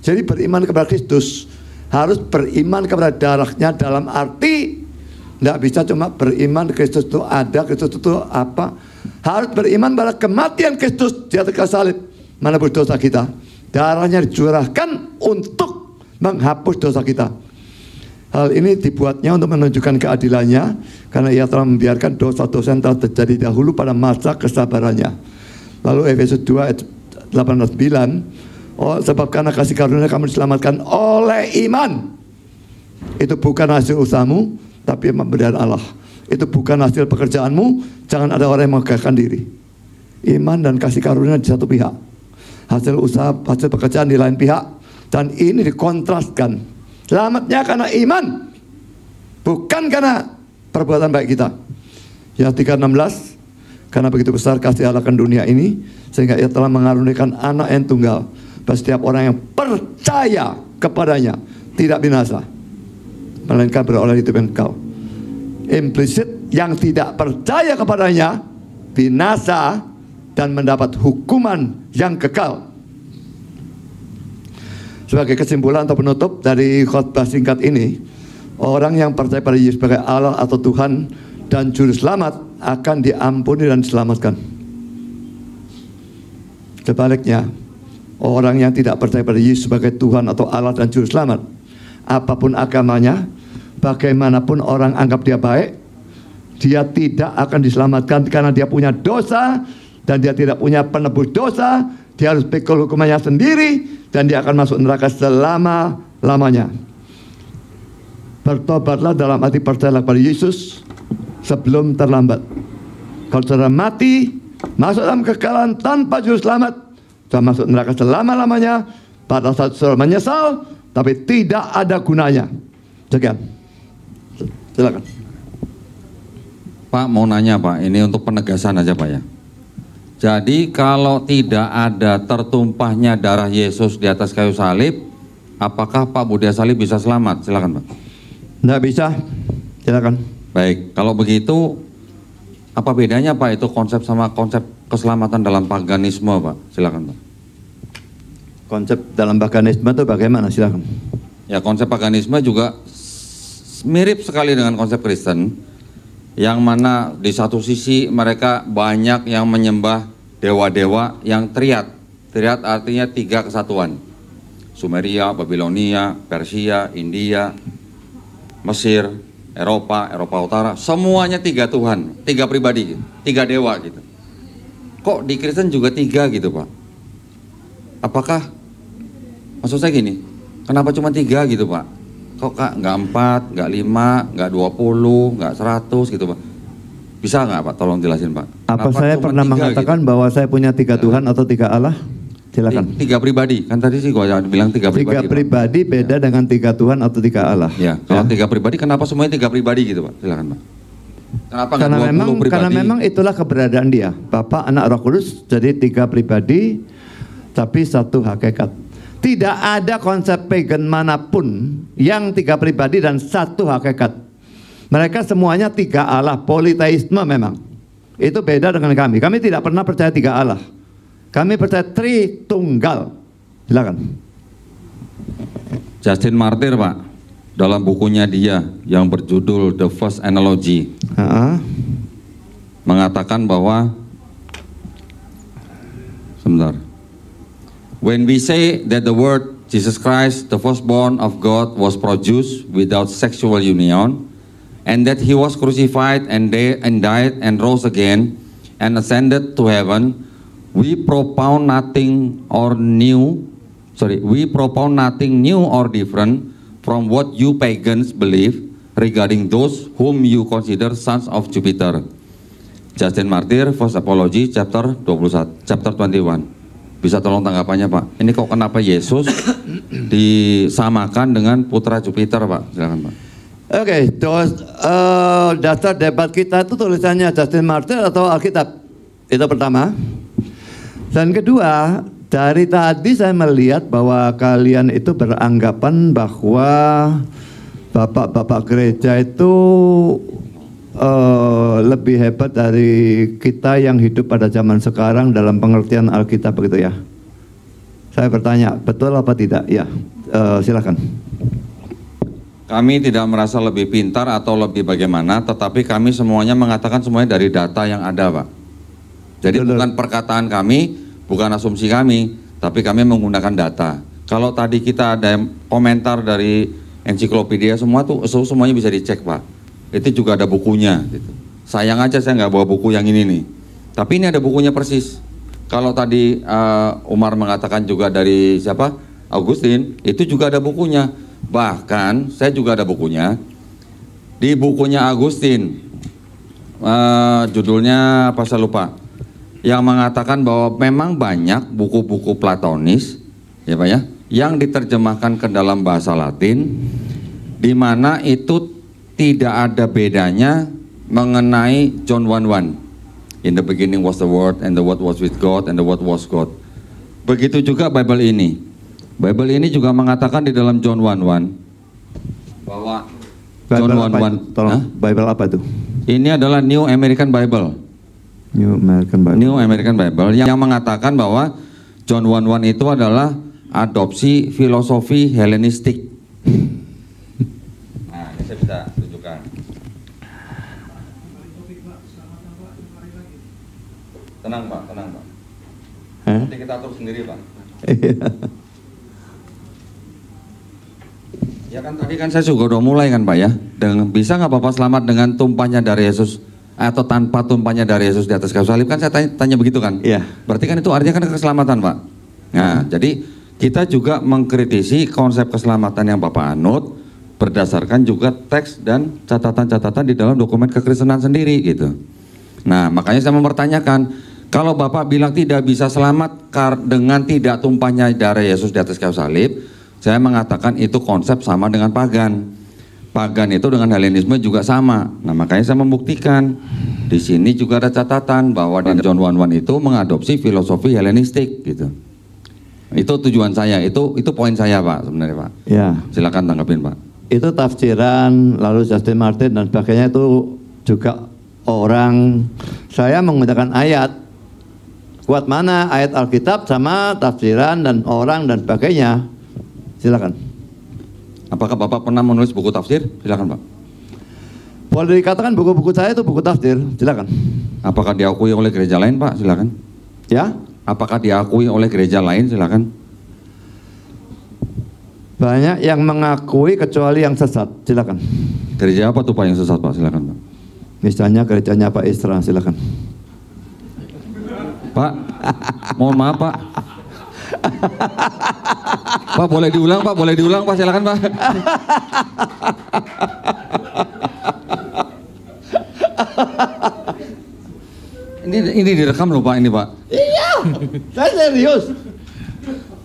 Jadi beriman kepada Kristus harus beriman kepada darahnya dalam arti tidak bisa cuma beriman Kristus itu ada, Kristus itu apa. Harus beriman pada kematian Kristus di atas salib. Mana dosa kita. Darahnya dicurahkan untuk menghapus dosa kita. Hal ini dibuatnya untuk menunjukkan keadilannya karena ia telah membiarkan dosa-dosa yang telah terjadi dahulu pada masa kesabarannya. Lalu Efesus 2 ayat 18 Oh, sebab karena kasih karunia kamu diselamatkan oleh iman. Itu bukan hasil usahamu, tapi pemberian Allah. Itu bukan hasil pekerjaanmu, jangan ada orang yang mengagahkan diri. Iman dan kasih karunia di satu pihak hasil usaha, hasil pekerjaan di lain pihak. Dan ini dikontraskan. Selamatnya karena iman. Bukan karena perbuatan baik kita. Ya 316. Karena begitu besar kasih Allah akan dunia ini. Sehingga ia telah mengaruniakan anak yang tunggal. Bahwa setiap orang yang percaya kepadanya tidak binasa. Melainkan beroleh hidup yang kau. Implicit yang tidak percaya kepadanya binasa dan mendapat hukuman yang kekal. Sebagai kesimpulan atau penutup dari khotbah singkat ini, orang yang percaya pada Yesus sebagai Allah atau Tuhan dan juru selamat akan diampuni dan diselamatkan. Sebaliknya, orang yang tidak percaya pada Yesus sebagai Tuhan atau Allah dan juru selamat, apapun agamanya, bagaimanapun orang anggap dia baik, dia tidak akan diselamatkan karena dia punya dosa dan dia tidak punya penebus dosa, dia harus pikul hukumannya sendiri dan dia akan masuk neraka selama-lamanya. Bertobatlah dalam hati percayalah kepada Yesus sebelum terlambat. Kalau sudah mati, masuk dalam kekalan tanpa juru selamat, masuk neraka selama-lamanya, pada saat saudara menyesal, tapi tidak ada gunanya. Sekian. Silakan. Pak mau nanya Pak, ini untuk penegasan aja Pak ya. Jadi kalau tidak ada tertumpahnya darah Yesus di atas kayu salib, apakah Pak Budi Salib bisa selamat? Silakan Pak. Tidak bisa. Silakan. Baik, kalau begitu apa bedanya Pak itu konsep sama konsep keselamatan dalam paganisme Pak? Silakan Pak. Konsep dalam paganisme itu bagaimana? Silakan. Ya konsep paganisme juga mirip sekali dengan konsep Kristen yang mana di satu sisi mereka banyak yang menyembah dewa-dewa yang triat. Triat artinya tiga kesatuan. Sumeria, Babilonia, Persia, India, Mesir, Eropa, Eropa Utara, semuanya tiga Tuhan, tiga pribadi, tiga dewa gitu. Kok di Kristen juga tiga gitu Pak? Apakah, maksud saya gini, kenapa cuma tiga gitu Pak? kok kak nggak empat, nggak lima, nggak dua puluh, nggak seratus gitu pak. Bisa nggak pak? Tolong jelasin pak. Apa Kenapa saya pernah tiga, mengatakan gitu? bahwa saya punya tiga nah. Tuhan atau tiga Allah? Silakan. Tiga pribadi kan tadi sih gua bilang tiga pribadi. Tiga pribadi pak. Ya. beda ya. dengan tiga Tuhan atau tiga Allah. Ya. Kalau ya. tiga pribadi kenapa semuanya tiga pribadi gitu pak? Silakan pak. Kenapa karena memang pribadi? karena memang itulah keberadaan dia. Bapak anak Roh Kudus jadi tiga pribadi tapi satu hakikat. Tidak ada konsep pagan manapun yang tiga pribadi dan satu hakikat. Mereka semuanya tiga Allah, politeisme memang. Itu beda dengan kami. Kami tidak pernah percaya tiga Allah. Kami percaya Tri tunggal. Silakan. Justin Martyr, Pak dalam bukunya dia yang berjudul The First Analogy uh-huh. mengatakan bahwa sebentar When we say that the word Jesus Christ, the firstborn of God, was produced without sexual union, and that he was crucified and, and died and rose again and ascended to heaven, we propound nothing or new, sorry, we propound nothing new or different from what you pagans believe regarding those whom you consider sons of Jupiter. Justin Martyr, First Apology, chapter 21. Chapter 21. bisa tolong tanggapannya Pak. Ini kok kenapa Yesus disamakan dengan putra Jupiter Pak? Silakan Pak. Oke, okay, terus uh, eh, dasar debat kita itu tulisannya Justin Martyr atau Alkitab? Itu pertama. Dan kedua, dari tadi saya melihat bahwa kalian itu beranggapan bahwa bapak-bapak gereja itu Eh, lebih hebat dari kita yang hidup pada zaman sekarang dalam pengertian Alkitab begitu ya? Saya bertanya, betul apa tidak? Ya, uh, silakan. Kami tidak merasa lebih pintar atau lebih bagaimana, tetapi kami semuanya mengatakan semuanya dari data yang ada, Pak. Jadi betul. bukan perkataan kami, bukan asumsi kami, tapi kami menggunakan data. Kalau tadi kita ada komentar dari ensiklopedia semua tuh semuanya bisa dicek, Pak itu juga ada bukunya gitu. Sayang aja saya nggak bawa buku yang ini nih. Tapi ini ada bukunya persis. Kalau tadi uh, Umar mengatakan juga dari siapa? Agustin, itu juga ada bukunya. Bahkan saya juga ada bukunya. Di bukunya Agustin, uh, eh, judulnya apa saya lupa, yang mengatakan bahwa memang banyak buku-buku Platonis, ya Pak ya, yang diterjemahkan ke dalam bahasa Latin, di mana itu tidak ada bedanya mengenai John 1:1. In the beginning was the word and the word was with God and the word was God. Begitu juga Bible ini. Bible ini juga mengatakan di dalam John 1:1 bahwa John Bible John 1:1 tolong Bible apa itu? Ini adalah New American Bible. New American Bible. New American Bible yang, yang mengatakan bahwa John 1:1 itu adalah adopsi filosofi Helenistik. Tenang Pak, tenang Pak. Eh? Nanti kita atur sendiri Pak. Iya. ya kan tadi kan saya juga udah mulai kan Pak ya. Dengan bisa nggak Bapak selamat dengan tumpahnya dari Yesus atau tanpa tumpahnya dari Yesus di atas kayu salib kan saya tanya, tanya begitu kan? Iya. Berarti kan itu artinya kan keselamatan Pak. Nah, hmm. jadi kita juga mengkritisi konsep keselamatan yang Bapak anut berdasarkan juga teks dan catatan-catatan di dalam dokumen kekristenan sendiri gitu. Nah, makanya saya mempertanyakan kalau Bapak bilang tidak bisa selamat dengan tidak tumpahnya darah Yesus di atas kayu salib, saya mengatakan itu konsep sama dengan pagan. Pagan itu dengan Helenisme juga sama. Nah makanya saya membuktikan di sini juga ada catatan bahwa dan John Wan itu mengadopsi filosofi Helenistik gitu. Itu tujuan saya, itu itu poin saya Pak sebenarnya Pak. Ya. Silakan tanggapin Pak. Itu tafsiran lalu Justin Martin dan sebagainya itu juga orang saya menggunakan ayat kuat mana ayat Alkitab sama tafsiran dan orang dan sebagainya. Silakan. Apakah Bapak pernah menulis buku tafsir? Silakan, Pak. Boleh dikatakan buku-buku saya itu buku tafsir. Silakan. Apakah diakui oleh gereja lain, Pak? Silakan. Ya? Apakah diakui oleh gereja lain? Silakan. Banyak yang mengakui kecuali yang sesat. Silakan. Gereja apa tuh Pak yang sesat, Pak? Silakan, Pak. Misalnya gerejanya Pak Isra, silakan. Pak, mohon maaf Pak. Pak boleh diulang Pak, boleh diulang Pak, silakan Pak. ini ini direkam loh Pak ini Pak. Iya, saya serius.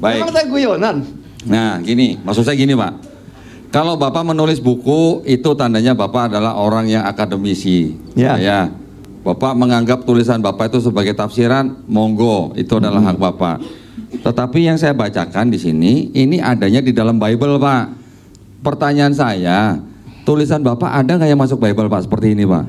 Baik. saya guyonan. Nah gini, maksud saya gini Pak. Kalau Bapak menulis buku, itu tandanya Bapak adalah orang yang akademisi. Iya. Ya. ya. Bapak menganggap tulisan Bapak itu sebagai tafsiran, monggo, itu adalah hak Bapak. Tetapi yang saya bacakan di sini, ini adanya di dalam Bible, Pak. Pertanyaan saya, tulisan Bapak ada nggak yang masuk Bible, Pak, seperti ini, Pak?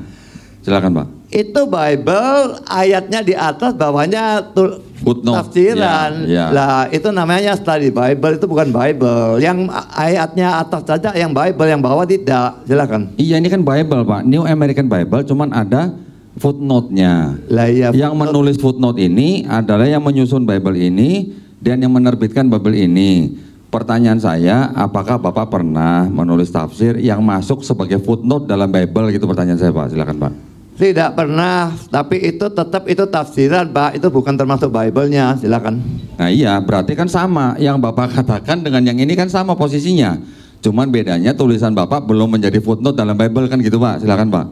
Silakan, Pak. Itu Bible ayatnya di atas, bawahnya tul tafsiran. Ya, ya. Lah, itu namanya study Bible, itu bukan Bible. Yang ayatnya atas saja yang Bible, yang bawah tidak. Silakan. Iya, ini kan Bible, Pak. New American Bible, cuman ada footnote-nya. Lah iya, footnote. Yang menulis footnote ini adalah yang menyusun Bible ini dan yang menerbitkan Bible ini. Pertanyaan saya, apakah Bapak pernah menulis tafsir yang masuk sebagai footnote dalam Bible gitu pertanyaan saya, Pak. Silakan, Pak. Tidak pernah, tapi itu tetap itu tafsiran, Pak. Itu bukan termasuk Bible-nya. Silakan. Nah, iya, berarti kan sama yang Bapak katakan dengan yang ini kan sama posisinya. Cuman bedanya tulisan Bapak belum menjadi footnote dalam Bible kan gitu, Pak. Silakan, Pak.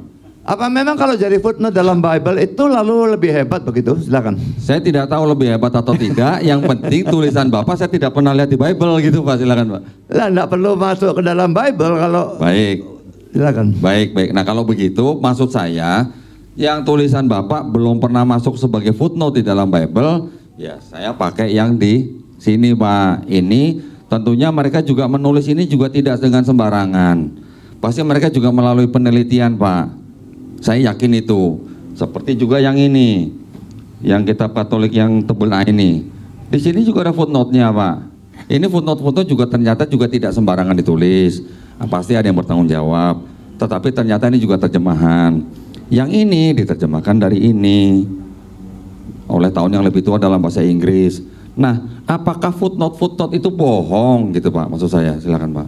Apa memang kalau jadi footnote dalam Bible itu lalu lebih hebat begitu? Silakan. Saya tidak tahu lebih hebat atau tidak. Yang penting tulisan Bapak saya tidak pernah lihat di Bible gitu Pak. Silakan Pak. Lah tidak perlu masuk ke dalam Bible kalau. Baik. Silakan. Baik baik. Nah kalau begitu maksud saya yang tulisan Bapak belum pernah masuk sebagai footnote di dalam Bible. Ya saya pakai yang di sini Pak. Ini tentunya mereka juga menulis ini juga tidak dengan sembarangan. Pasti mereka juga melalui penelitian Pak saya yakin itu. Seperti juga yang ini, yang kitab Katolik yang tebel A nah ini. Di sini juga ada footnote-nya, Pak. Ini footnote-footnote juga ternyata juga tidak sembarangan ditulis. Nah, pasti ada yang bertanggung jawab. Tetapi ternyata ini juga terjemahan. Yang ini diterjemahkan dari ini oleh tahun yang lebih tua dalam bahasa Inggris. Nah, apakah footnote-footnote itu bohong gitu Pak? Maksud saya, silakan Pak.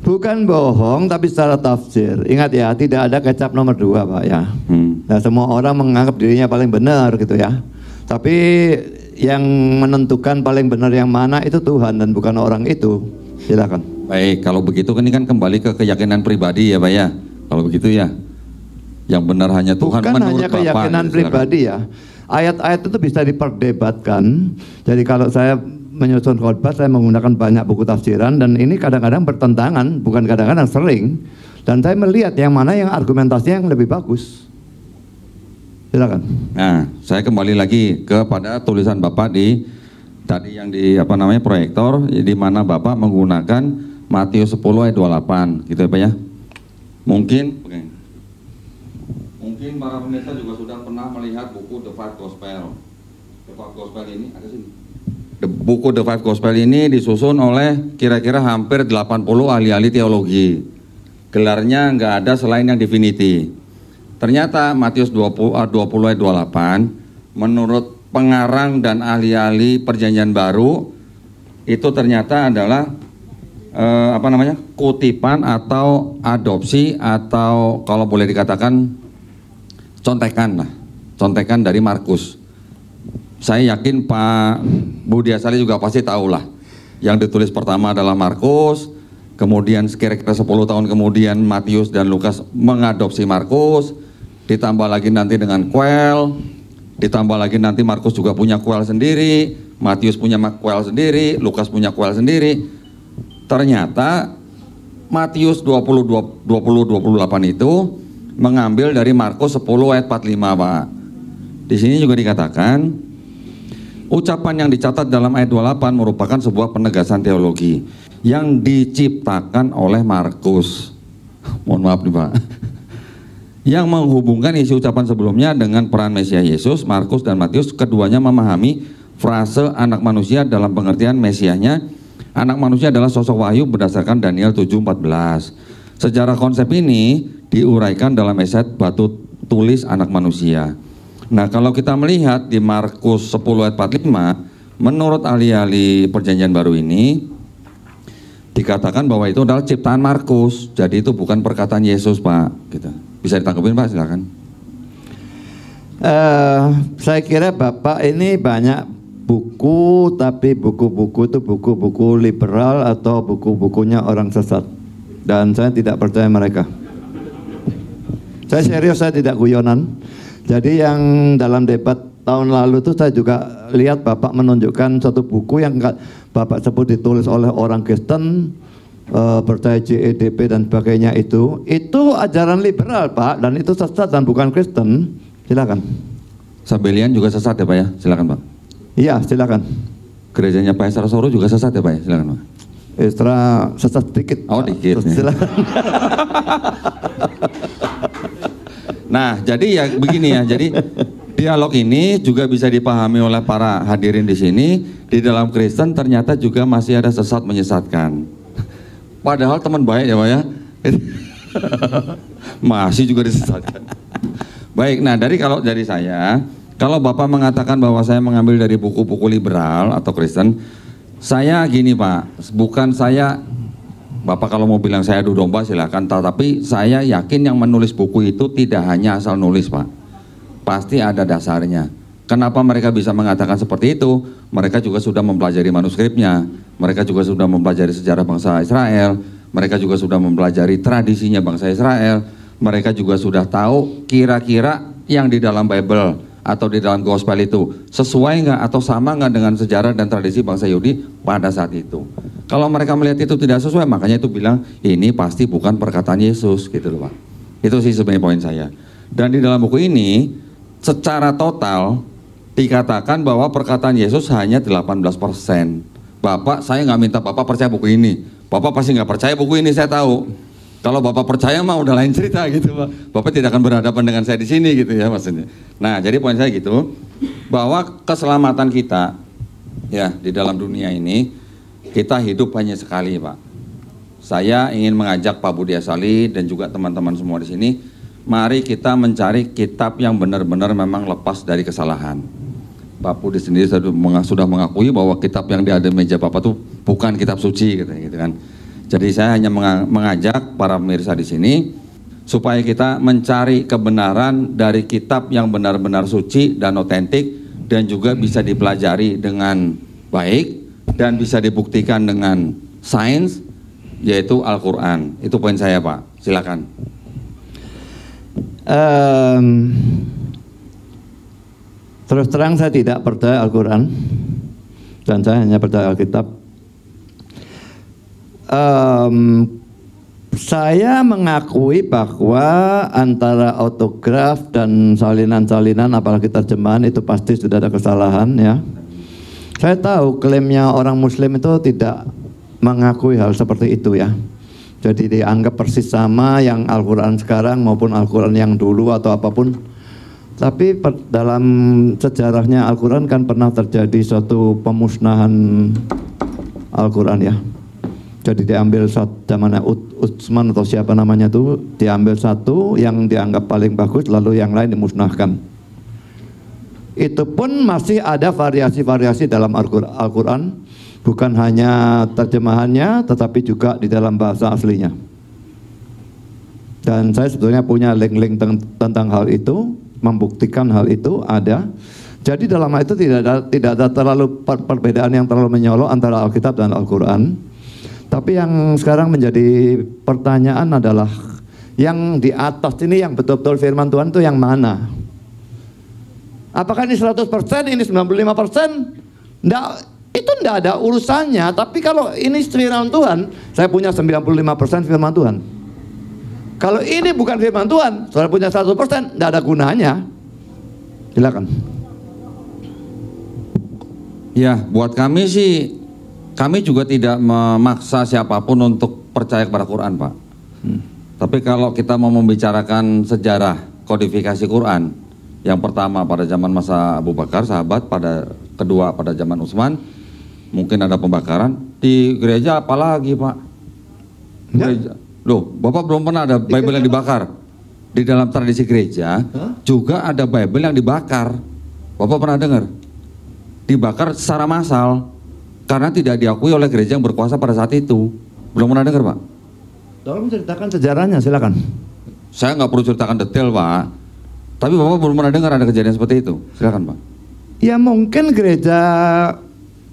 Bukan bohong, tapi secara tafsir. Ingat ya, tidak ada kecap nomor dua, Pak ya. Hmm. Nah, semua orang menganggap dirinya paling benar gitu ya. Tapi yang menentukan paling benar yang mana itu Tuhan dan bukan orang itu. Silakan. Baik, kalau begitu kan ini kan kembali ke keyakinan pribadi ya, Pak ya. Kalau begitu ya, yang benar hanya Tuhan bukan menurut hanya keyakinan ya, pribadi ya. Ayat-ayat itu bisa diperdebatkan. Jadi kalau saya menyusun khotbah saya menggunakan banyak buku tafsiran dan ini kadang-kadang bertentangan, bukan kadang-kadang sering. Dan saya melihat yang mana yang argumentasinya yang lebih bagus. Silakan. Nah, saya kembali lagi kepada tulisan Bapak di tadi yang di apa namanya proyektor di mana Bapak menggunakan Matius 10 ayat 28 gitu ya Pak ya. Mungkin mungkin para pemirsa juga sudah pernah melihat buku The Five Gospel. The Five Gospel ini ada sini buku The Five Gospel ini disusun oleh kira-kira hampir 80 ahli-ahli teologi. Gelarnya nggak ada selain yang divinity. Ternyata Matius 20 20 eh, ayat 28 menurut pengarang dan ahli-ahli perjanjian baru itu ternyata adalah eh, apa namanya? kutipan atau adopsi atau kalau boleh dikatakan contekan lah, contekan dari Markus saya yakin Pak Budi Asari juga pasti tahu lah, Yang ditulis pertama adalah Markus, kemudian sekitar kira 10 tahun kemudian Matius dan Lukas mengadopsi Markus, ditambah lagi nanti dengan Kuel, ditambah lagi nanti Markus juga punya Kuel sendiri, Matius punya Kuel sendiri, Lukas punya Kuel sendiri. Ternyata Matius 20, 20 28 itu mengambil dari Markus 10 ayat 45, Pak. Di sini juga dikatakan Ucapan yang dicatat dalam ayat 28 merupakan sebuah penegasan teologi yang diciptakan oleh Markus. Mohon maaf nih Pak. Yang menghubungkan isi ucapan sebelumnya dengan peran Mesias Yesus, Markus dan Matius keduanya memahami frase anak manusia dalam pengertian Mesiasnya. Anak manusia adalah sosok wahyu berdasarkan Daniel 7:14. Sejarah konsep ini diuraikan dalam eset batu tulis anak manusia. Nah kalau kita melihat di Markus 10 ayat 45, menurut ahli-ahli perjanjian baru ini, dikatakan bahwa itu adalah ciptaan Markus. Jadi itu bukan perkataan Yesus Pak. Gitu. Bisa ditangkapin Pak silakan. Uh, saya kira Bapak ini banyak buku tapi buku-buku itu buku-buku liberal atau buku-bukunya orang sesat dan saya tidak percaya mereka saya serius saya tidak guyonan jadi yang dalam debat tahun lalu itu saya juga lihat Bapak menunjukkan satu buku yang Bapak sebut ditulis oleh orang Kristen uh, percaya JEDP dan sebagainya itu. Itu ajaran liberal Pak dan itu sesat dan bukan Kristen. Silakan. Sabelian juga sesat ya Pak ya? Silakan Pak. Iya, silakan. Gerejanya Pak Esra Soro juga sesat ya Pak ya? Silakan Pak. Esra sesat sedikit. Oh, dikit. Silakan. Nah, jadi ya begini ya. Jadi dialog ini juga bisa dipahami oleh para hadirin di sini. Di dalam Kristen ternyata juga masih ada sesat menyesatkan. Padahal teman baik ya, Pak ya. masih juga disesatkan. Baik, nah dari kalau dari saya, kalau Bapak mengatakan bahwa saya mengambil dari buku-buku liberal atau Kristen, saya gini Pak, bukan saya Bapak kalau mau bilang saya adu domba silahkan, tapi saya yakin yang menulis buku itu tidak hanya asal nulis Pak. Pasti ada dasarnya. Kenapa mereka bisa mengatakan seperti itu? Mereka juga sudah mempelajari manuskripnya, mereka juga sudah mempelajari sejarah bangsa Israel, mereka juga sudah mempelajari tradisinya bangsa Israel, mereka juga sudah tahu kira-kira yang di dalam Bible atau di dalam gospel itu sesuai nggak atau sama nggak dengan sejarah dan tradisi bangsa Yahudi pada saat itu. Kalau mereka melihat itu tidak sesuai, makanya itu bilang ini pasti bukan perkataan Yesus gitu loh Pak. Itu sih sebenarnya poin saya. Dan di dalam buku ini secara total dikatakan bahwa perkataan Yesus hanya 18 persen. Bapak, saya nggak minta Bapak percaya buku ini. Bapak pasti nggak percaya buku ini, saya tahu. Kalau Bapak percaya mah udah lain cerita gitu Pak. Bapak tidak akan berhadapan dengan saya di sini gitu ya maksudnya. Nah jadi poin saya gitu bahwa keselamatan kita ya di dalam dunia ini kita hidup hanya sekali Pak. Saya ingin mengajak Pak Budi Asali dan juga teman-teman semua di sini mari kita mencari kitab yang benar-benar memang lepas dari kesalahan. Pak Budi sendiri sudah mengakui bahwa kitab yang di ada meja Bapak tuh bukan kitab suci gitu kan jadi saya hanya mengajak para pemirsa di sini supaya kita mencari kebenaran dari kitab yang benar-benar suci dan otentik dan juga bisa dipelajari dengan baik dan bisa dibuktikan dengan sains yaitu Al-Quran itu poin saya Pak silakan um, terus terang saya tidak percaya Al-Quran dan saya hanya percaya Alkitab um, saya mengakui bahwa antara autograf dan salinan-salinan apalagi terjemahan itu pasti sudah ada kesalahan ya. Saya tahu klaimnya orang muslim itu tidak mengakui hal seperti itu ya. Jadi dianggap persis sama yang Al-Qur'an sekarang maupun Al-Qur'an yang dulu atau apapun. Tapi per, dalam sejarahnya Al-Qur'an kan pernah terjadi suatu pemusnahan Al-Qur'an ya. Jadi diambil satu Utsman atau siapa namanya itu diambil satu yang dianggap paling bagus lalu yang lain dimusnahkan. Itu pun masih ada variasi-variasi dalam Al-Qur'an bukan hanya terjemahannya tetapi juga di dalam bahasa aslinya. Dan saya sebetulnya punya link-link tentang hal itu, membuktikan hal itu ada. Jadi dalam hal itu tidak ada, tidak ada terlalu per perbedaan yang terlalu menyolok antara Alkitab dan Al-Quran tapi yang sekarang menjadi pertanyaan adalah yang di atas ini yang betul-betul firman Tuhan itu yang mana? Apakah ini 100%, ini 95%? Nggak, itu tidak ada urusannya, tapi kalau ini firman Tuhan, saya punya 95% firman Tuhan. Kalau ini bukan firman Tuhan, saya punya 100%, tidak ada gunanya. Silakan. Ya, buat kami sih kami juga tidak memaksa siapapun untuk percaya kepada Quran, Pak. Hmm. Tapi kalau kita mau membicarakan sejarah kodifikasi Quran, yang pertama pada zaman masa Abu Bakar, sahabat, pada kedua pada zaman Utsman, mungkin ada pembakaran di gereja apalagi, Pak? Ya. Gereja. Loh, Bapak belum pernah ada Bible yang dibakar? di dalam tradisi gereja huh? juga ada Bible yang dibakar. Bapak pernah dengar? Dibakar secara massal. Karena tidak diakui oleh gereja yang berkuasa pada saat itu. Belum pernah dengar, Pak? Tolong ceritakan sejarahnya, silakan. Saya nggak perlu ceritakan detail, Pak. Tapi Bapak belum pernah dengar ada kejadian seperti itu. Silakan, Pak. Ya mungkin gereja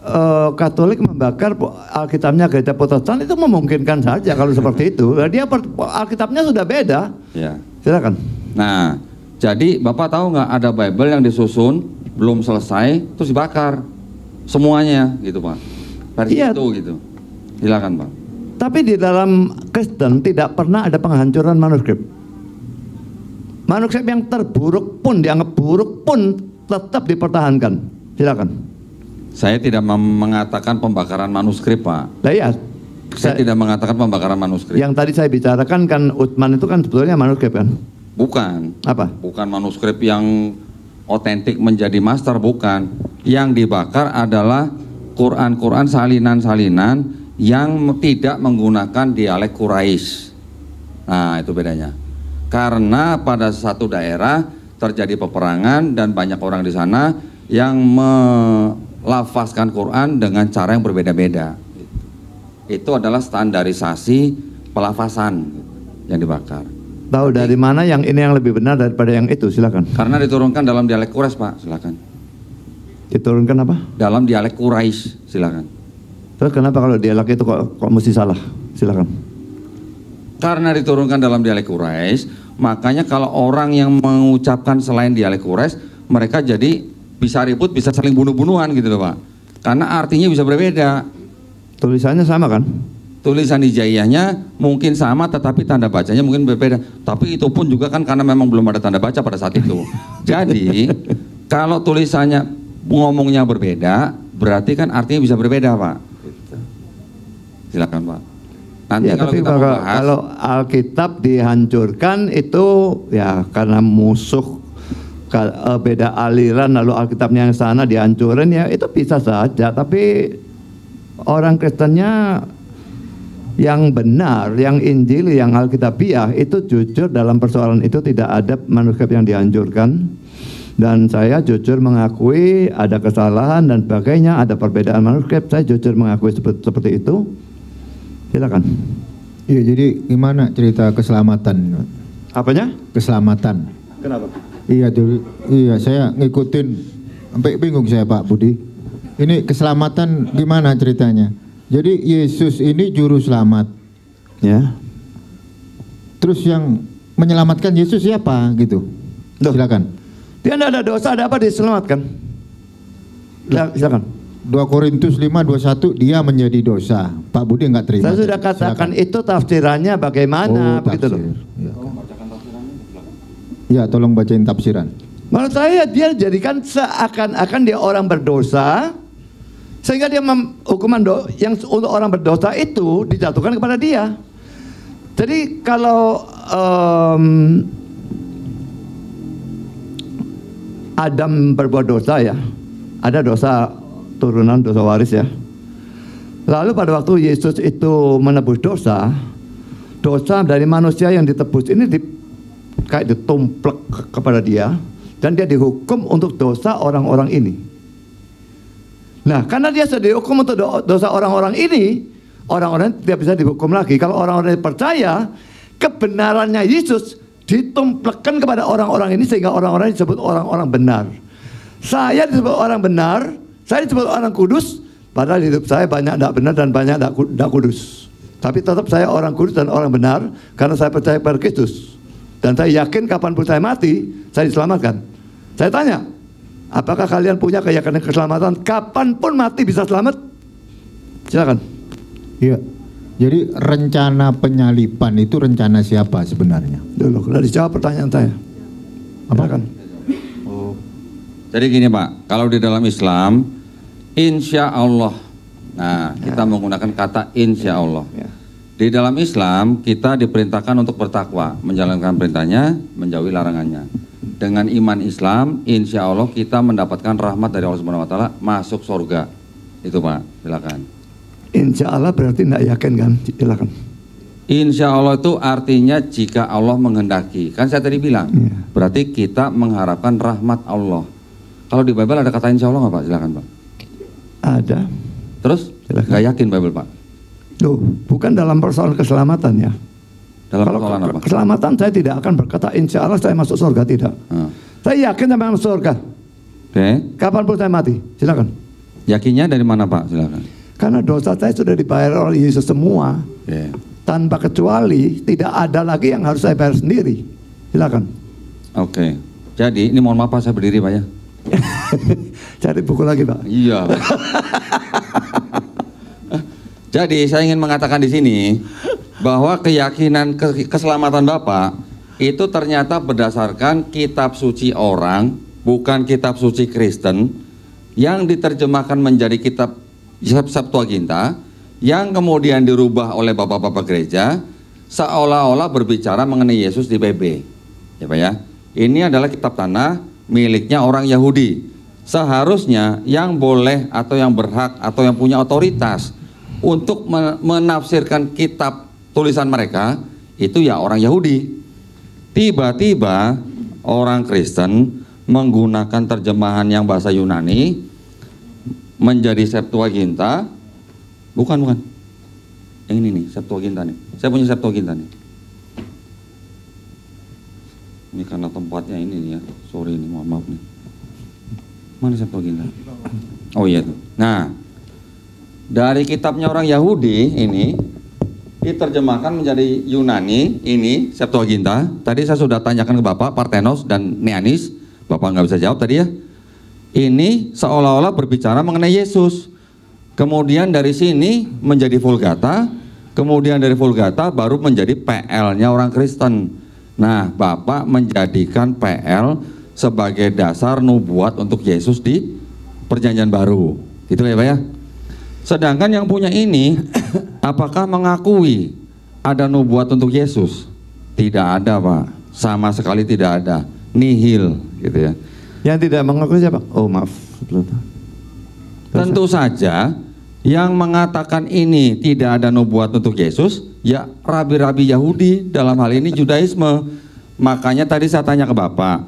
eh, Katolik membakar Alkitabnya gereja Protestan itu memungkinkan saja kalau seperti itu. Nah, dia Alkitabnya sudah beda. Ya. Silakan. Nah, jadi Bapak tahu nggak ada Bible yang disusun belum selesai terus dibakar semuanya gitu Pak. dari iya. itu gitu. Silakan Pak. Tapi di dalam Kristen tidak pernah ada penghancuran manuskrip. Manuskrip yang terburuk pun dianggap buruk pun tetap dipertahankan. Silakan. Saya tidak mengatakan pembakaran manuskrip, Pak. nah, ya. Saya, saya tidak mengatakan pembakaran manuskrip. Yang tadi saya bicarakan kan Utman itu kan sebetulnya manuskrip kan? Bukan. Apa? Bukan manuskrip yang otentik menjadi master bukan. Yang dibakar adalah Quran-Quran salinan-salinan yang tidak menggunakan dialek Quraisy. Nah, itu bedanya. Karena pada satu daerah terjadi peperangan dan banyak orang di sana yang melafazkan Quran dengan cara yang berbeda-beda. Itu adalah standarisasi pelafasan yang dibakar. Tahu dari mana yang ini yang lebih benar daripada yang itu, silakan. Karena diturunkan dalam dialek kuras Pak, silakan. Diturunkan apa? Dalam dialek Kurais silakan. Terus kenapa kalau dialek itu kok, kok mesti salah? Silakan. Karena diturunkan dalam dialek Kurais makanya kalau orang yang mengucapkan selain dialek kurais mereka jadi bisa ribut, bisa saling bunuh-bunuhan gitu loh, Pak. Karena artinya bisa berbeda. Tulisannya sama kan? tulisan hijaiyahnya mungkin sama tetapi tanda bacanya mungkin berbeda. Tapi itu pun juga kan karena memang belum ada tanda baca pada saat itu. Jadi kalau tulisannya ngomongnya berbeda, berarti kan artinya bisa berbeda, Pak. Silakan, Pak. Nanti ya, kalau tapi kita kalau, kalau Alkitab dihancurkan itu ya karena musuh e, beda aliran lalu Alkitabnya yang sana dihancurin ya itu bisa saja tapi orang Kristennya yang benar, yang Injil, yang Alkitabiah itu jujur dalam persoalan itu tidak ada manuskrip yang dianjurkan dan saya jujur mengakui ada kesalahan dan sebagainya, ada perbedaan manuskrip, saya jujur mengakui seperti, seperti itu. Silakan. Iya, jadi gimana cerita keselamatan? Apanya? Keselamatan. Kenapa? Iya, jadi iya saya ngikutin sampai bingung saya Pak Budi. Ini keselamatan gimana ceritanya? Jadi Yesus ini juru selamat, ya. Terus yang menyelamatkan Yesus siapa gitu? Duh. Silakan. Dia tidak ada dosa, ada apa diselamatkan? Silakan. 2 Korintus 5 21 dia menjadi dosa. Pak Budi nggak terima. Saya sudah katakan Silakan. itu tafsirannya bagaimana oh, begitu loh. Ya. Ya, tolong bacain tafsiran. Menurut saya dia jadikan seakan-akan dia orang berdosa, sehingga dia mem, hukuman do, yang untuk orang berdosa itu dijatuhkan kepada dia. Jadi kalau um, Adam berbuat dosa ya, ada dosa turunan dosa waris ya. Lalu pada waktu Yesus itu menebus dosa, dosa dari manusia yang ditebus ini di, kayak ditumplek kepada dia dan dia dihukum untuk dosa orang-orang ini. Nah, karena dia sudah dihukum untuk dosa orang-orang ini, orang-orang tidak bisa dihukum lagi. Kalau orang-orang percaya kebenarannya Yesus ditumplekkan kepada orang-orang ini sehingga orang-orang disebut orang-orang benar. Saya disebut orang benar, saya disebut orang kudus, padahal hidup saya banyak tidak benar dan banyak tidak kudus. Tapi tetap saya orang kudus dan orang benar karena saya percaya pada Kristus. Dan saya yakin kapan pun saya mati, saya diselamatkan. Saya tanya, Apakah kalian punya keyakinan keselamatan? Kapanpun mati bisa selamat? Silakan. Iya. Jadi rencana penyalipan itu rencana siapa sebenarnya? Dulu, Kalau dijawab pertanyaan saya. Apa kan? Oh. Jadi gini Pak, kalau di dalam Islam, insya Allah. Nah, kita ya. menggunakan kata insya Allah. Ya. Di dalam Islam, kita diperintahkan untuk bertakwa, menjalankan perintahnya, menjauhi larangannya dengan iman Islam, insya Allah kita mendapatkan rahmat dari Allah Subhanahu Wa Taala masuk surga. Itu Pak, silakan. Insya Allah berarti tidak yakin kan? Silakan. Insya Allah itu artinya jika Allah menghendaki. Kan saya tadi bilang, ya. berarti kita mengharapkan rahmat Allah. Kalau di Bible ada kata insya Allah nggak Pak? Silakan Pak. Ada. Terus? Silakan. Gak yakin Bible Pak? Tuh, bukan dalam persoalan keselamatan ya. Dalam kalau apa? keselamatan saya tidak akan berkata insya Allah saya masuk surga tidak. Hmm. Saya yakin saya masuk surga. Oke. Okay. pun saya mati, silakan. Yakinnya dari mana Pak? Silakan. Karena dosa saya sudah dibayar oleh Yesus semua. Okay. Tanpa kecuali tidak ada lagi yang harus saya bayar sendiri. Silakan. Oke. Okay. Jadi ini mohon maaf saya berdiri Pak ya. Cari buku lagi Pak. Iya. Jadi saya ingin mengatakan di sini bahwa keyakinan keselamatan Bapak itu ternyata berdasarkan kitab suci orang, bukan kitab suci Kristen yang diterjemahkan menjadi kitab Septuaginta yang kemudian dirubah oleh bapak-bapak gereja seolah-olah berbicara mengenai Yesus di BB. Ya Pak ya. Ini adalah kitab tanah miliknya orang Yahudi. Seharusnya yang boleh atau yang berhak atau yang punya otoritas untuk menafsirkan kitab tulisan mereka itu ya orang Yahudi. Tiba-tiba orang Kristen menggunakan terjemahan yang bahasa Yunani menjadi Septuaginta. Bukan, bukan. Yang ini nih, Septuaginta nih. Saya punya Septuaginta nih. Ini karena tempatnya ini nih ya. Sorry ini, mohon maaf nih. Mana Septuaginta? Oh iya tuh. Nah, dari kitabnya orang Yahudi ini diterjemahkan menjadi Yunani ini Septuaginta. Tadi saya sudah tanyakan ke Bapak Partenos dan Neanis, Bapak nggak bisa jawab tadi ya. Ini seolah-olah berbicara mengenai Yesus. Kemudian dari sini menjadi Vulgata, kemudian dari Vulgata baru menjadi PL-nya orang Kristen. Nah, Bapak menjadikan PL sebagai dasar nubuat untuk Yesus di perjanjian baru. Itu ya Pak ya? Sedangkan yang punya ini apakah mengakui ada nubuat untuk Yesus? Tidak ada, Pak. Sama sekali tidak ada. Nihil gitu ya. Yang tidak mengakui siapa? Oh, maaf. Tentu saja yang mengatakan ini tidak ada nubuat untuk Yesus, ya rabi-rabi Yahudi dalam hal ini Judaisme. Makanya tadi saya tanya ke Bapak,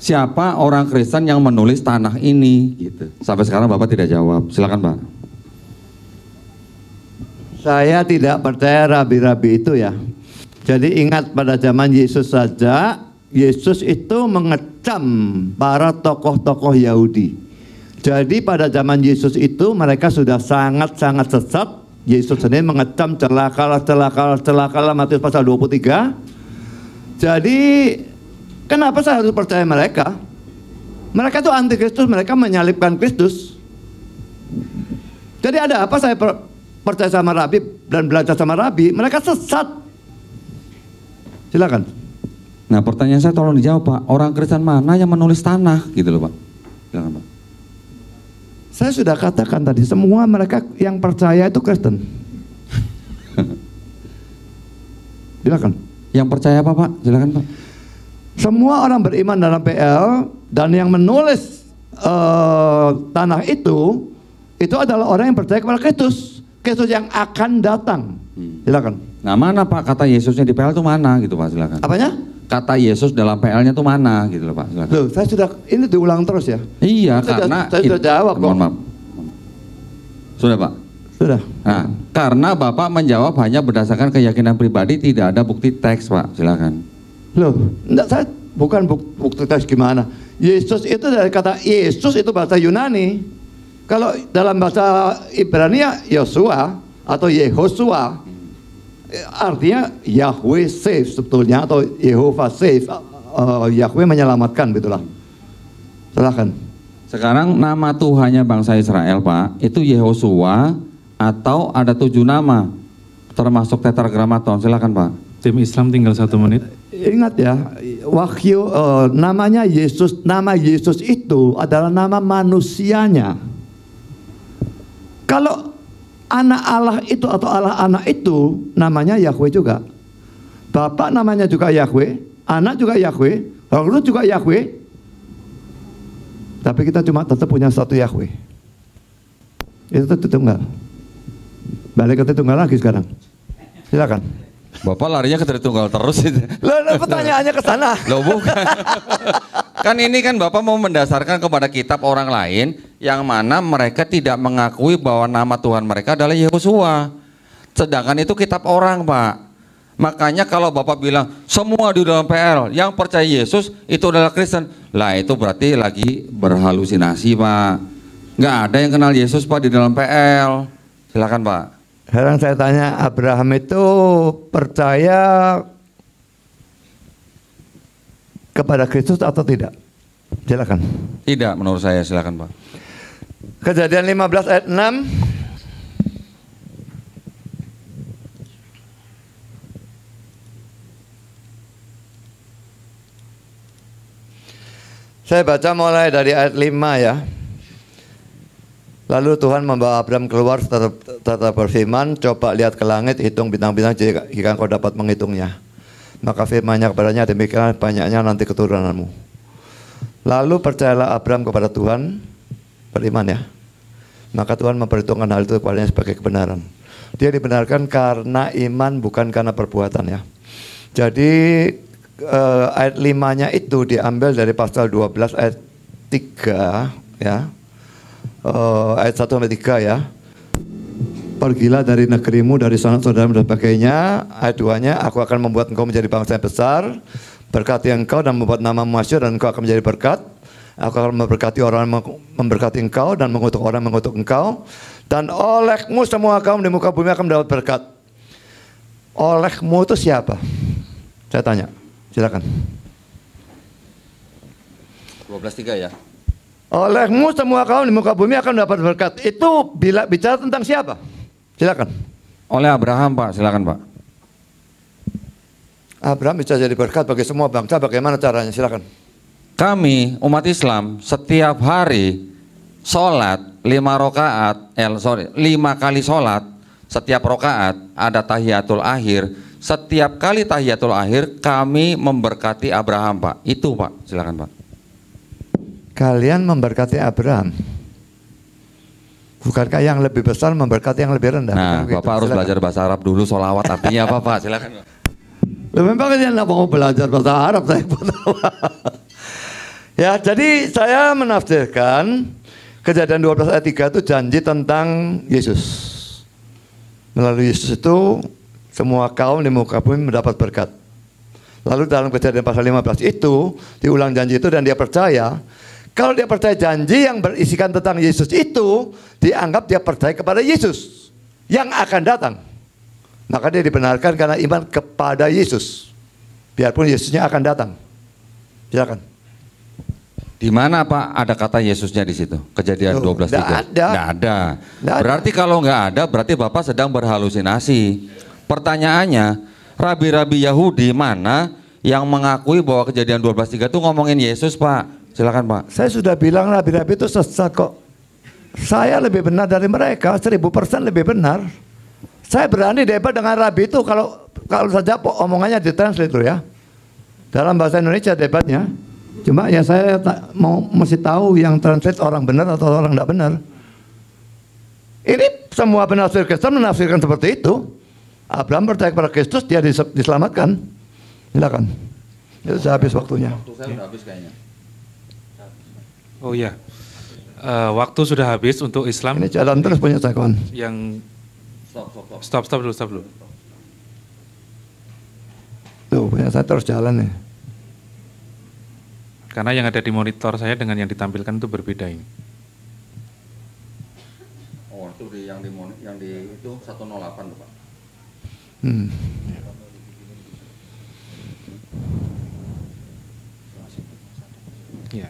siapa orang Kristen yang menulis tanah ini gitu. Sampai sekarang Bapak tidak jawab. Silakan, Pak. Saya tidak percaya rabi-rabi itu ya. Jadi ingat pada zaman Yesus saja, Yesus itu mengecam para tokoh-tokoh Yahudi. Jadi pada zaman Yesus itu mereka sudah sangat-sangat sesat. Yesus sendiri mengecam celakalah, celakalah, celakalah Matius pasal 23. Jadi kenapa saya harus percaya mereka? Mereka itu anti Kristus, mereka menyalibkan Kristus. Jadi ada apa saya percaya sama Rabi dan belajar sama Rabi, mereka sesat. Silakan. Nah pertanyaan saya tolong dijawab Pak, orang Kristen mana yang menulis tanah gitu loh Pak? Silakan Pak. Saya sudah katakan tadi, semua mereka yang percaya itu Kristen. Silakan. Yang percaya apa Pak? Silakan Pak. Semua orang beriman dalam PL dan yang menulis uh, tanah itu itu adalah orang yang percaya kepada Kristus. Kristus yang akan datang. Hmm. Silakan. Nah mana Pak kata Yesusnya di PL itu mana gitu Pak silakan. Apanya? Kata Yesus dalam PL-nya itu mana gitu loh Pak silakan. Loh, saya sudah ini diulang terus ya. Iya saya karena sudah, saya sudah jawab kok. Mohon maaf. Sudah Pak. Sudah. Nah, karena Bapak menjawab hanya berdasarkan keyakinan pribadi tidak ada bukti teks Pak silakan. Loh, enggak saya bukan bukti teks gimana. Yesus itu dari kata Yesus itu bahasa Yunani. Kalau dalam bahasa Ibrania ya Yosua atau Yehoshua artinya Yahweh save sebetulnya atau Yehova save uh, eh, Yahweh menyelamatkan gitulah. Silakan. Sekarang nama Tuhannya bangsa Israel Pak itu Yehoshua atau ada tujuh nama termasuk tetragrammaton silakan Pak. Tim Islam tinggal satu menit. Eh, ingat ya, Wahyu uh, namanya Yesus, nama Yesus itu adalah nama manusianya. Kalau anak Allah itu atau Allah anak itu namanya Yahweh juga. Bapak namanya juga Yahweh, anak juga Yahweh, Harut juga Yahweh. Tapi kita cuma tetap punya satu Yahweh. Itu tetap tunggal. Balik ke tunggal lagi sekarang. Silakan. Bapak larinya ke Tritunggal terus itu. Loh, nah pertanyaannya ke sana. Loh bukan. kan ini kan Bapak mau mendasarkan kepada kitab orang lain yang mana mereka tidak mengakui bahwa nama Tuhan mereka adalah Yehoshua. Sedangkan itu kitab orang, Pak. Makanya kalau Bapak bilang semua di dalam PL yang percaya Yesus itu adalah Kristen. Lah itu berarti lagi berhalusinasi, Pak. Enggak ada yang kenal Yesus, Pak, di dalam PL. Silakan, Pak. Sekarang saya tanya Abraham itu percaya kepada Kristus atau tidak? Silakan. Tidak menurut saya, silakan Pak. Kejadian 15 ayat 6 Saya baca mulai dari ayat 5 ya. Lalu Tuhan membawa Abram keluar tetap, berfirman, coba lihat ke langit, hitung bintang-bintang jika, kau dapat menghitungnya. Maka firmannya kepadanya demikian banyaknya nanti keturunanmu. Lalu percayalah Abram kepada Tuhan, beriman ya. Maka Tuhan memperhitungkan hal itu kepadanya sebagai kebenaran. Dia dibenarkan karena iman bukan karena perbuatan ya. Jadi eh, ayat limanya itu diambil dari pasal 12 ayat 3 ya uh, ayat 1 sampai 3 ya. Pergilah dari negerimu, dari sanak saudara dan sebagainya. Ayat 2-nya, aku akan membuat engkau menjadi bangsa yang besar. Berkati engkau dan membuat nama masyur dan engkau akan menjadi berkat. Aku akan memberkati orang yang memberkati engkau dan mengutuk orang yang mengutuk engkau. Dan olehmu semua kaum di muka bumi akan mendapat berkat. Olehmu itu siapa? Saya tanya. Silakan. 12.3 ya. Olehmu semua kaum di muka bumi akan dapat berkat. Itu bila bicara tentang siapa? Silakan. Oleh Abraham, Pak. Silakan, Pak. Abraham bisa jadi berkat bagi semua bangsa. Bagaimana caranya? Silakan. Kami umat Islam setiap hari sholat lima rokaat, eh, sorry, lima kali sholat setiap rokaat ada tahiyatul akhir. Setiap kali tahiyatul akhir kami memberkati Abraham, Pak. Itu, Pak. Silakan, Pak kalian memberkati Abraham. Bukankah yang lebih besar memberkati yang lebih rendah? Nah, Bukan Bapak gitu. harus belajar bahasa Arab dulu, solawat artinya apa Pak? Silakan. Lebih bagus ya mau belajar bahasa Arab saya Ya, jadi saya menafsirkan kejadian 12 ayat 3 itu janji tentang Yesus. Melalui Yesus itu semua kaum di muka bumi mendapat berkat. Lalu dalam kejadian pasal 15 itu diulang janji itu dan dia percaya kalau dia percaya janji yang berisikan tentang Yesus itu dianggap dia percaya kepada Yesus yang akan datang. Maka dia dibenarkan karena iman kepada Yesus. Biarpun Yesusnya akan datang. Silakan. Di mana Pak ada kata Yesusnya di situ? Kejadian Tuh, 12 3. ada. ada. berarti kalau nggak ada berarti Bapak sedang berhalusinasi. Pertanyaannya, rabi-rabi Yahudi mana yang mengakui bahwa kejadian 12:3 itu ngomongin Yesus, Pak? Silakan Pak. Saya sudah bilang nabi-nabi itu sesat kok. Saya lebih benar dari mereka, seribu persen lebih benar. Saya berani debat dengan rabi itu kalau kalau saja omongannya translate dulu ya. Dalam bahasa Indonesia debatnya. Cuma ya saya tak, mau mesti tahu yang translate orang benar atau orang tidak benar. Ini semua penafsir Kristen menafsirkan seperti itu. Abraham percaya kepada Kristus, dia diselamatkan. Silakan. Itu sudah habis waktunya. Waktu saya sudah habis kayaknya. Oh ya, Uh, waktu sudah habis untuk Islam. Ini jalan terus punya saya kawan. Yang stop stop stop. Stop dulu stop dulu. Tuh punya saya terus jalan ya. Karena yang ada di monitor saya dengan yang ditampilkan itu berbeda ini. Oh itu di, yang di yang di itu 108 tuh pak. Hmm. Ya.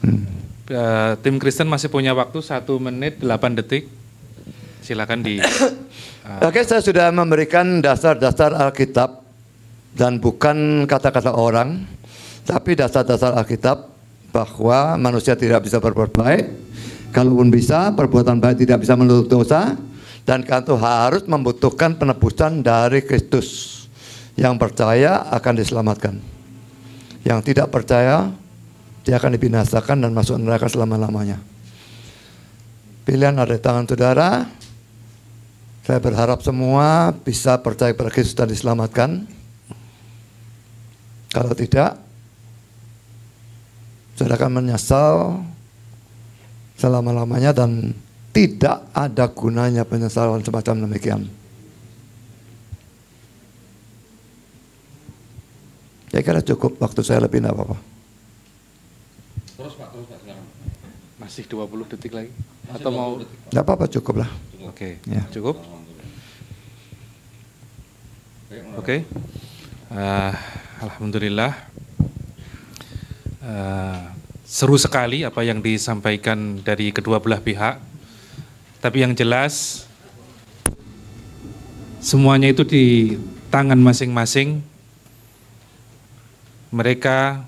Hmm. Uh, tim Kristen masih punya waktu satu menit 8 detik. Silakan di uh, Oke, saya sudah memberikan dasar-dasar Alkitab dan bukan kata-kata orang, tapi dasar-dasar Alkitab bahwa manusia tidak bisa berbuat baik. Kalaupun bisa, perbuatan baik tidak bisa menutup dosa dan kanto harus membutuhkan penebusan dari Kristus. Yang percaya akan diselamatkan. Yang tidak percaya dia akan dibinasakan dan masuk neraka selama-lamanya. Pilihan ada di tangan saudara. Saya berharap semua bisa percaya pada Kristus dan diselamatkan. Kalau tidak, saudara akan menyesal selama-lamanya dan tidak ada gunanya penyesalan semacam demikian. Saya kira cukup waktu saya lebih tidak apa-apa. masih 20 detik lagi? Masih Atau mau? Tidak apa-apa, cukup lah. Oke, okay. ya. cukup? Oke. Okay. Uh, eh, Alhamdulillah. Uh, seru sekali apa yang disampaikan dari kedua belah pihak. Tapi yang jelas, semuanya itu di tangan masing-masing. Mereka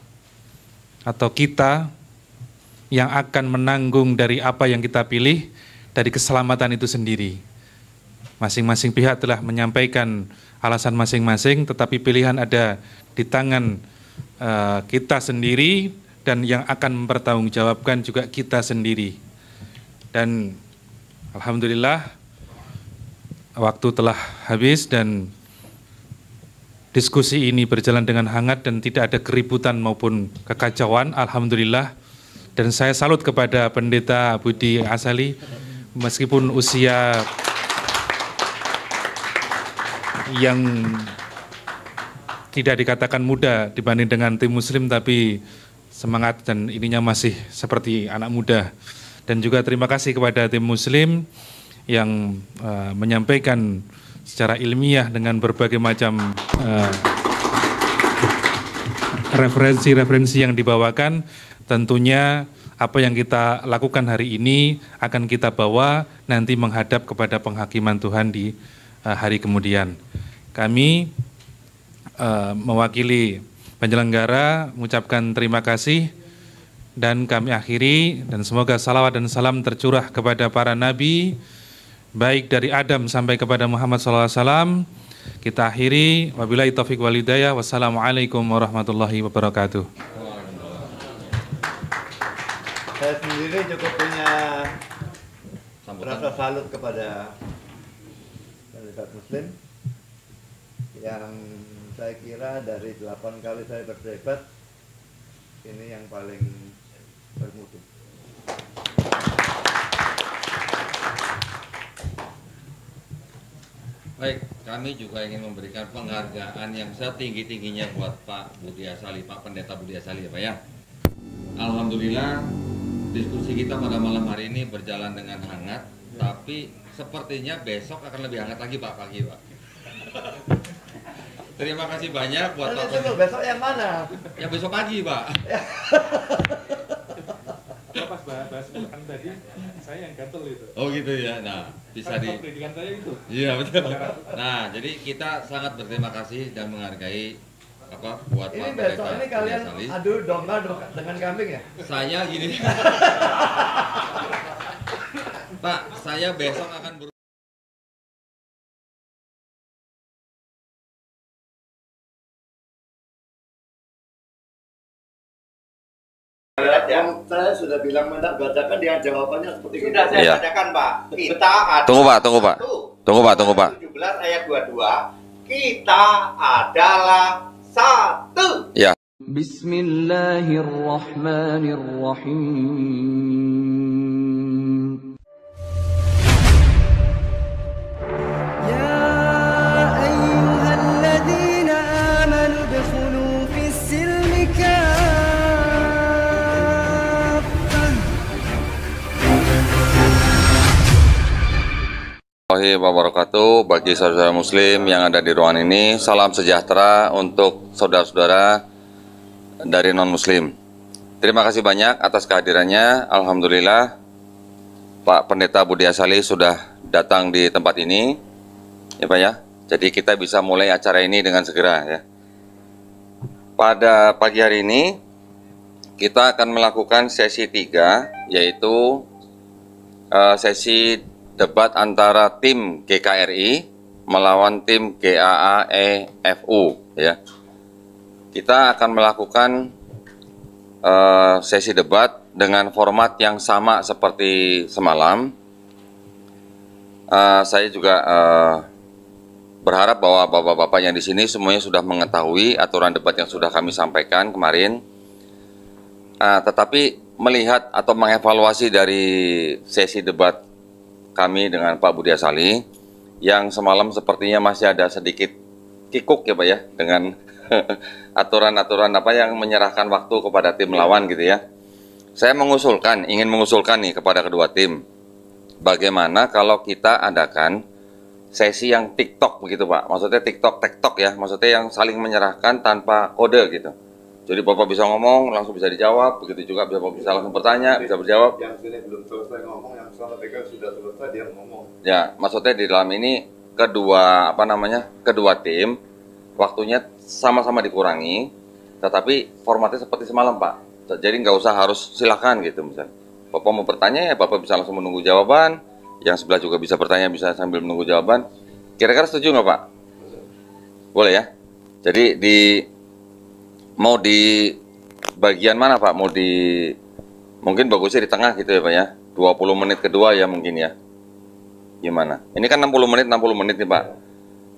atau kita yang akan menanggung dari apa yang kita pilih dari keselamatan itu sendiri. Masing-masing pihak telah menyampaikan alasan masing-masing, tetapi pilihan ada di tangan uh, kita sendiri dan yang akan mempertanggungjawabkan juga kita sendiri. Dan alhamdulillah waktu telah habis dan diskusi ini berjalan dengan hangat dan tidak ada keributan maupun kekacauan. Alhamdulillah. Dan saya salut kepada Pendeta Budi Asali, meskipun usia yang tidak dikatakan muda dibanding dengan tim muslim tapi semangat dan ininya masih seperti anak muda dan juga terima kasih kepada tim muslim yang uh, menyampaikan secara ilmiah dengan berbagai macam uh, referensi-referensi yang dibawakan tentunya apa yang kita lakukan hari ini akan kita bawa nanti menghadap kepada penghakiman Tuhan di eh, hari kemudian. Kami eh, mewakili penyelenggara mengucapkan terima kasih dan kami akhiri dan semoga salawat dan salam tercurah kepada para nabi baik dari Adam sampai kepada Muhammad SAW kita akhiri wabillahi taufiq walidayah wassalamualaikum warahmatullahi wabarakatuh saya sendiri cukup punya Sambutan. rasa salut kepada masyarakat muslim yang saya kira dari delapan kali saya berdebat ini yang paling bermutu. Baik, kami juga ingin memberikan penghargaan yang setinggi-tingginya buat Pak Budi Asali, Pak Pendeta Budi Asali ya Pak ya. Alhamdulillah Diskusi kita pada malam hari ini berjalan dengan hangat, ya. tapi sepertinya besok akan lebih hangat lagi Pak pagi Pak. Terima kasih banyak buat Pak. Tunggu, besok yang mana? Ya besok pagi Pak. Ya, pas bahas makan tadi, saya yang gatel itu. Oh gitu ya. Nah, bisa di pendidikan saya itu. Iya, betul. Nah, jadi kita sangat berterima kasih dan menghargai apa buat ini besok ini kalian desa adu domba dengan kambing ya saya gini pak saya besok akan ber yang Saya sudah bilang mendak bacakan dia jawabannya seperti sudah saya ya. bacakan Pak. Kita Tunggu Pak, tunggu Pak. Tunggu Pak, tunggu Pak. 17 ayat 22 kita adalah satu. Ya. Bismillahirrahmanirrahim. warahmatullahi wabarakatuh Bagi saudara muslim yang ada di ruangan ini Salam sejahtera untuk saudara-saudara dari non-muslim Terima kasih banyak atas kehadirannya Alhamdulillah Pak Pendeta Budi Asali sudah datang di tempat ini Ya Pak ya Jadi kita bisa mulai acara ini dengan segera ya Pada pagi hari ini kita akan melakukan sesi 3 yaitu uh, sesi debat antara tim GKRI melawan tim GAAEFU ya. Kita akan melakukan uh, sesi debat dengan format yang sama seperti semalam. Uh, saya juga uh, berharap bahwa bapak-bapak yang di sini semuanya sudah mengetahui aturan debat yang sudah kami sampaikan kemarin. Uh, tetapi melihat atau mengevaluasi dari sesi debat kami dengan Pak Budi Asali yang semalam sepertinya masih ada sedikit kikuk ya Pak ya dengan aturan-aturan apa yang menyerahkan waktu kepada tim iya. lawan gitu ya. Saya mengusulkan, ingin mengusulkan nih kepada kedua tim, bagaimana kalau kita adakan sesi yang TikTok begitu Pak, maksudnya TikTok TikTok ya, maksudnya yang saling menyerahkan tanpa kode gitu jadi Bapak bisa ngomong, langsung bisa dijawab, begitu juga Bapak bisa iya. langsung bertanya, bisa berjawab. Yang sini belum selesai ngomong, yang sana tiga sudah selesai dia ngomong. Ya, maksudnya di dalam ini kedua apa namanya? Kedua tim waktunya sama-sama dikurangi, tetapi formatnya seperti semalam Pak. Jadi nggak usah harus silakan gitu misalnya. Bapak mau bertanya ya Bapak bisa langsung menunggu jawaban. Yang sebelah juga bisa bertanya bisa sambil menunggu jawaban. Kira-kira setuju nggak Pak? Boleh ya. Jadi di mau di bagian mana Pak? Mau di mungkin bagusnya di tengah gitu ya Pak ya. 20 menit kedua ya mungkin ya. Gimana? Ini kan 60 menit 60 menit nih Pak.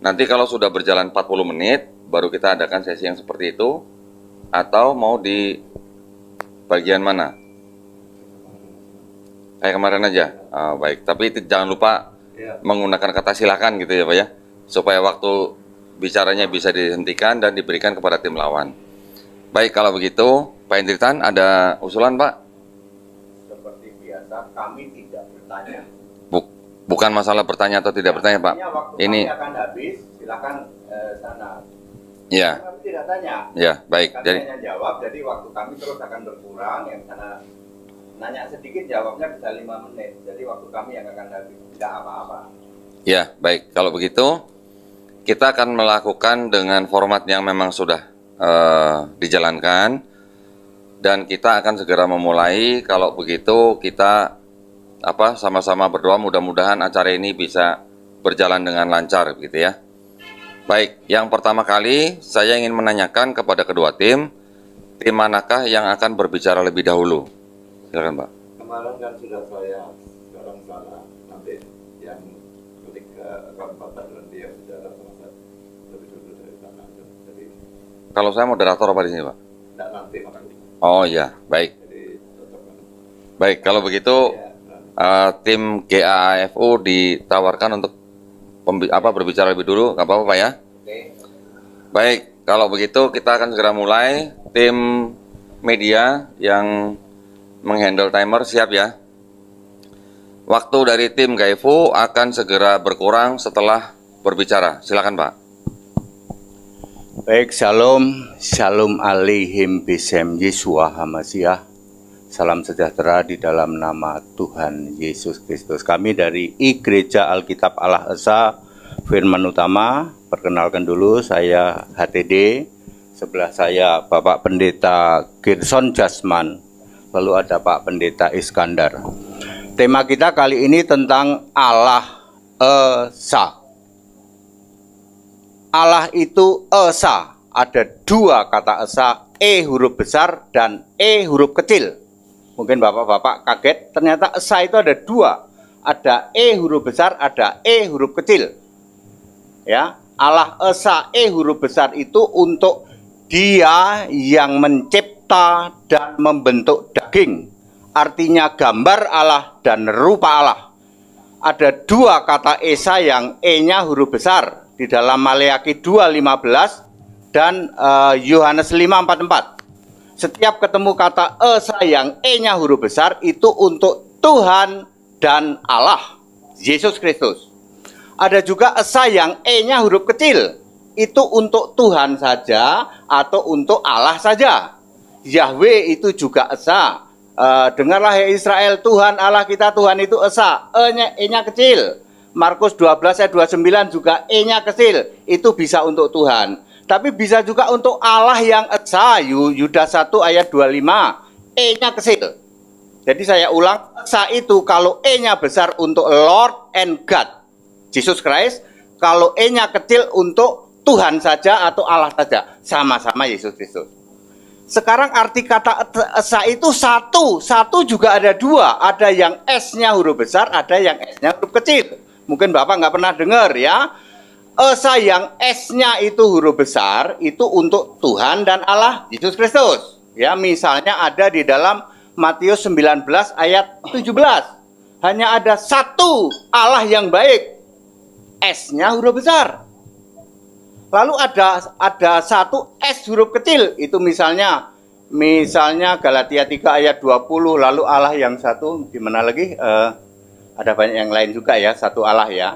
Nanti kalau sudah berjalan 40 menit baru kita adakan sesi yang seperti itu atau mau di bagian mana? Kayak kemarin aja. Oh, baik, tapi itu jangan lupa ya. menggunakan kata silakan gitu ya Pak ya. Supaya waktu bicaranya bisa dihentikan dan diberikan kepada tim lawan. Baik kalau begitu, Pak Indritan ada usulan Pak? Seperti biasa kami tidak bertanya. Buk, bukan masalah bertanya atau tidak bertanya Pak. Ini akan habis, silakan eh, sana. Ya. Kami tidak tanya. Ya, baik. Kami jadi hanya jawab, jadi waktu kami terus akan berkurang yang sana nanya sedikit jawabnya bisa lima menit. Jadi waktu kami yang akan habis, tidak apa-apa. Ya, baik. Kalau begitu kita akan melakukan dengan format yang memang sudah uh, dijalankan dan kita akan segera memulai. Kalau begitu kita apa sama-sama berdoa mudah-mudahan acara ini bisa berjalan dengan lancar gitu ya. Baik, yang pertama kali saya ingin menanyakan kepada kedua tim, tim manakah yang akan berbicara lebih dahulu? Silakan, Pak. Kemarin kan sudah saya Kalau saya moderator apa di sini, Pak? nanti, Oh iya, baik. Kan. baik, kalau begitu ya, uh, tim GAAFU ditawarkan untuk apa berbicara lebih dulu, nggak apa-apa Pak ya? Oke. Baik, kalau begitu kita akan segera mulai. Tim media yang menghandle timer siap ya. Waktu dari tim GAAFU akan segera berkurang setelah berbicara. Silakan Pak. Baik, shalom, shalom alihim bisem Yesua Hamasiah. Salam sejahtera di dalam nama Tuhan Yesus Kristus. Kami dari I Gereja Alkitab Allah Esa Firman Utama. Perkenalkan dulu saya HTD. Sebelah saya Bapak Pendeta Gerson Jasman. Lalu ada Pak Pendeta Iskandar. Tema kita kali ini tentang Allah Esa. Allah itu Esa. Ada dua kata Esa, E huruf besar dan E huruf kecil. Mungkin bapak-bapak kaget, ternyata Esa itu ada dua. Ada E huruf besar, ada E huruf kecil. Ya, Allah Esa E huruf besar itu untuk dia yang mencipta dan membentuk daging. Artinya gambar Allah dan rupa Allah. Ada dua kata Esa yang E-nya huruf besar, di dalam Maleakhi 2:15 dan eh, Yohanes uh, 5:44. Setiap ketemu kata e sayang e-nya huruf besar itu untuk Tuhan dan Allah Yesus Kristus. Ada juga e sayang e-nya huruf kecil itu untuk Tuhan saja atau untuk Allah saja. Yahweh itu juga esa. E, dengarlah ya Israel, Tuhan Allah kita, Tuhan itu esa. E-nya, e-nya kecil Markus 12 ayat 29 juga E-nya kecil, itu bisa untuk Tuhan. Tapi bisa juga untuk Allah yang Esa, Yuda 1 ayat 25, E-nya kecil. Jadi saya ulang, Esa itu kalau E-nya besar untuk Lord and God, Jesus Christ, kalau E-nya kecil untuk Tuhan saja atau Allah saja, sama-sama Yesus Kristus. Sekarang arti kata esa itu satu, satu juga ada dua, ada yang S-nya huruf besar, ada yang S-nya huruf kecil. Mungkin Bapak nggak pernah dengar ya. e sayang S-nya itu huruf besar itu untuk Tuhan dan Allah Yesus Kristus. Ya, misalnya ada di dalam Matius 19 ayat 17. Hanya ada satu Allah yang baik. S-nya huruf besar. Lalu ada ada satu S huruf kecil itu misalnya misalnya Galatia 3 ayat 20 lalu Allah yang satu di mana lagi? Uh, ada banyak yang lain juga ya, satu Allah ya.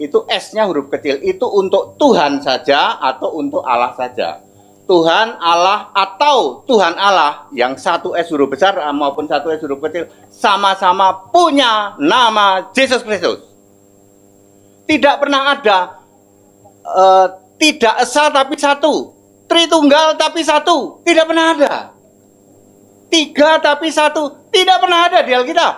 Itu S-nya huruf kecil, itu untuk Tuhan saja atau untuk Allah saja. Tuhan Allah atau Tuhan Allah yang satu S huruf besar maupun satu S huruf kecil sama-sama punya nama Yesus Kristus. Tidak pernah ada uh, tidak esa tapi satu, Tritunggal tapi satu, tidak pernah ada. Tiga tapi satu, tidak pernah ada di Alkitab.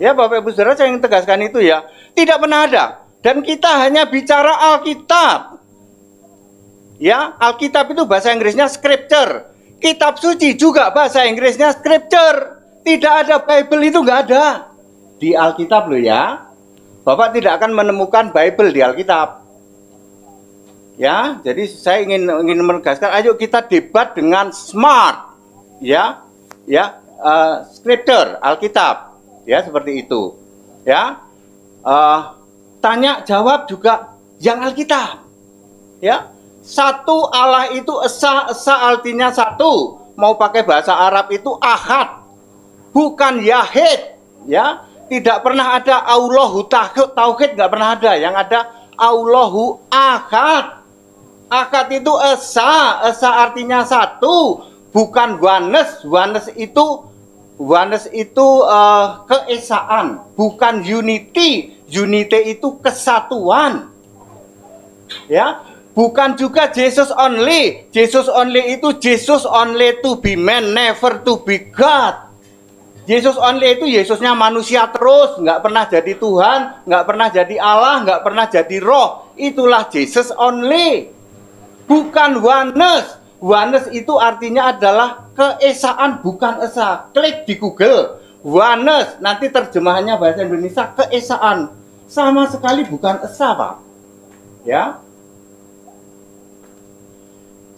Ya Bapak Ibu Saudara saya ingin tegaskan itu ya. Tidak pernah ada. Dan kita hanya bicara Alkitab. Ya, Alkitab itu bahasa Inggrisnya scripture. Kitab suci juga bahasa Inggrisnya scripture. Tidak ada Bible itu nggak ada. Di Alkitab loh ya. Bapak tidak akan menemukan Bible di Alkitab. Ya, jadi saya ingin ingin menegaskan, ayo kita debat dengan smart, ya, ya, uh, scripture, Alkitab, ya seperti itu ya uh, tanya jawab juga yang Alkitab ya satu Allah itu esa esa artinya satu mau pakai bahasa Arab itu ahad bukan yahid ya tidak pernah ada Allahu tauhid tauhid nggak pernah ada yang ada Allahu ahad ahad itu esa esa artinya satu bukan wanes wanes itu Oneness itu uh, keesaan, bukan unity. Unity itu kesatuan. Ya, bukan juga Jesus only. Jesus only itu Jesus only to be man, never to be God. Yesus only itu Yesusnya manusia terus, nggak pernah jadi Tuhan, nggak pernah jadi Allah, nggak pernah jadi Roh. Itulah Jesus only, bukan oneness. Wanes itu artinya adalah keesaan bukan esa. Klik di Google. Wanes nanti terjemahannya bahasa Indonesia keesaan. Sama sekali bukan esa, Pak. Ya.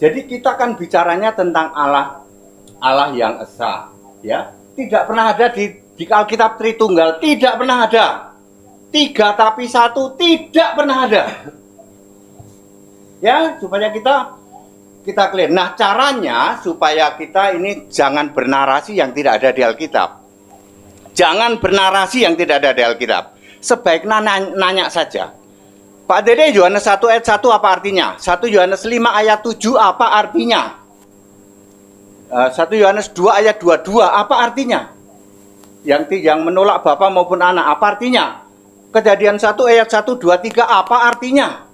Jadi kita kan bicaranya tentang Allah Allah yang esa, ya. Tidak pernah ada di di Alkitab Tritunggal, tidak pernah ada. Tiga tapi satu tidak pernah ada. Ya, supaya kita kita clear. Nah, caranya supaya kita ini jangan bernarasi yang tidak ada di Alkitab. Jangan bernarasi yang tidak ada di Alkitab. Sebaiknya nanya, nanya saja. Pak Dede, Yohanes 1 ayat 1 apa artinya? 1 Yohanes 5 ayat 7 apa artinya? 1 eh, Yohanes 2 ayat 22 apa artinya? Yang yang menolak Bapak maupun anak apa artinya? Kejadian 1 ayat 1 2 3 apa artinya?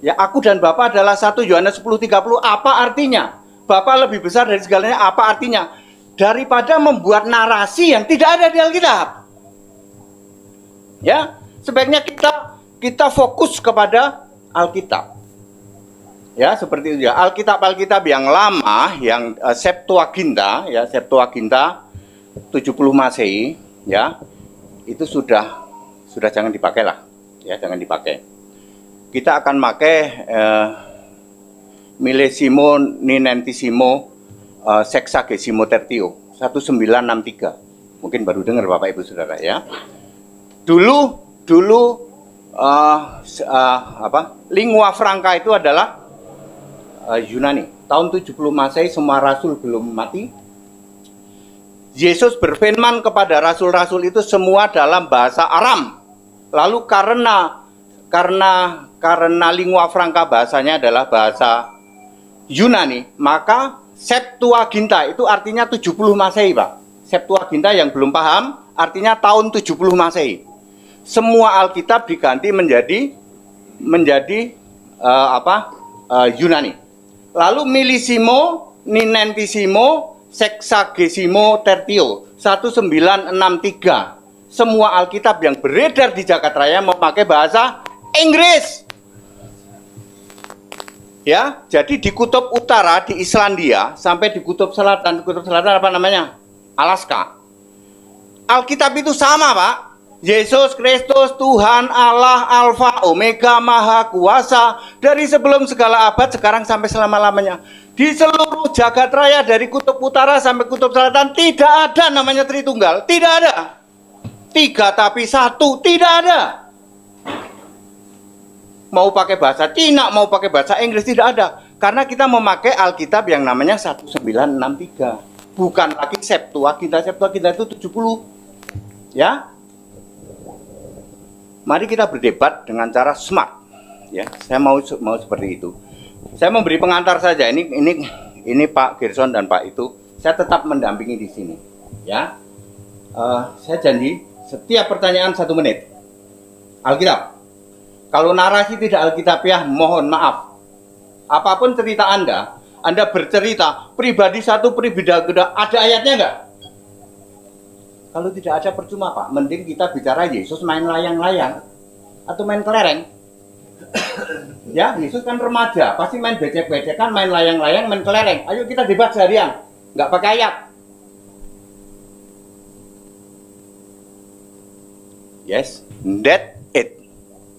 Ya, aku dan bapak adalah satu Yohanes 10:30. Apa artinya? Bapak lebih besar dari segalanya. Apa artinya? Daripada membuat narasi yang tidak ada di Alkitab. Ya, sebaiknya kita kita fokus kepada Alkitab. Ya, seperti itu ya. Alkitab-alkitab yang lama yang eh, Septuaginta ya, Septuaginta 70 Masehi ya. Itu sudah sudah jangan dipakai lah. Ya, jangan dipakai kita akan pakai uh, eh, milesimo ninentisimo uh, sexagesimo eh, tertio 1963. Mungkin baru dengar Bapak Ibu Saudara ya. Dulu dulu uh, uh, apa? Lingua franca itu adalah uh, Yunani. Tahun 70 Masehi semua rasul belum mati. Yesus berfirman kepada rasul-rasul itu semua dalam bahasa Aram. Lalu karena karena karena lingua franca bahasanya adalah bahasa Yunani, maka Septuaginta itu artinya 70 Masehi, Pak. Septuaginta yang belum paham artinya tahun 70 Masehi. Semua Alkitab diganti menjadi menjadi uh, apa? Uh, Yunani. Lalu milisimo, ninentisimo, sexagesimo tertio 1963. Semua Alkitab yang beredar di Jakarta Raya memakai bahasa Inggris. Ya, jadi di kutub utara di Islandia sampai di kutub selatan, di kutub selatan apa namanya? Alaska. Alkitab itu sama, Pak. Yesus Kristus Tuhan Allah Alfa Omega Maha Kuasa dari sebelum segala abad sekarang sampai selama-lamanya. Di seluruh jagat raya dari kutub utara sampai kutub selatan tidak ada namanya Tritunggal, tidak ada. Tiga tapi satu, tidak ada mau pakai bahasa Cina, mau pakai bahasa Inggris tidak ada. Karena kita memakai Alkitab yang namanya 1963. Bukan lagi Septuaginta. Septuaginta itu 70. Ya. Mari kita berdebat dengan cara smart. Ya, saya mau mau seperti itu. Saya memberi pengantar saja. Ini ini ini Pak Gerson dan Pak itu saya tetap mendampingi di sini. Ya. Uh, saya janji setiap pertanyaan satu menit. Alkitab. Kalau narasi tidak alkitabiah, mohon maaf. Apapun cerita Anda, Anda bercerita pribadi satu, pribadi kedua, ada ayatnya enggak? Kalau tidak ada percuma Pak, mending kita bicara Yesus main layang-layang atau main kelereng. ya, Yesus kan remaja, pasti main becek becek kan, main layang-layang, main kelereng. Ayo kita debat seharian, nggak pakai ayat. Yes, that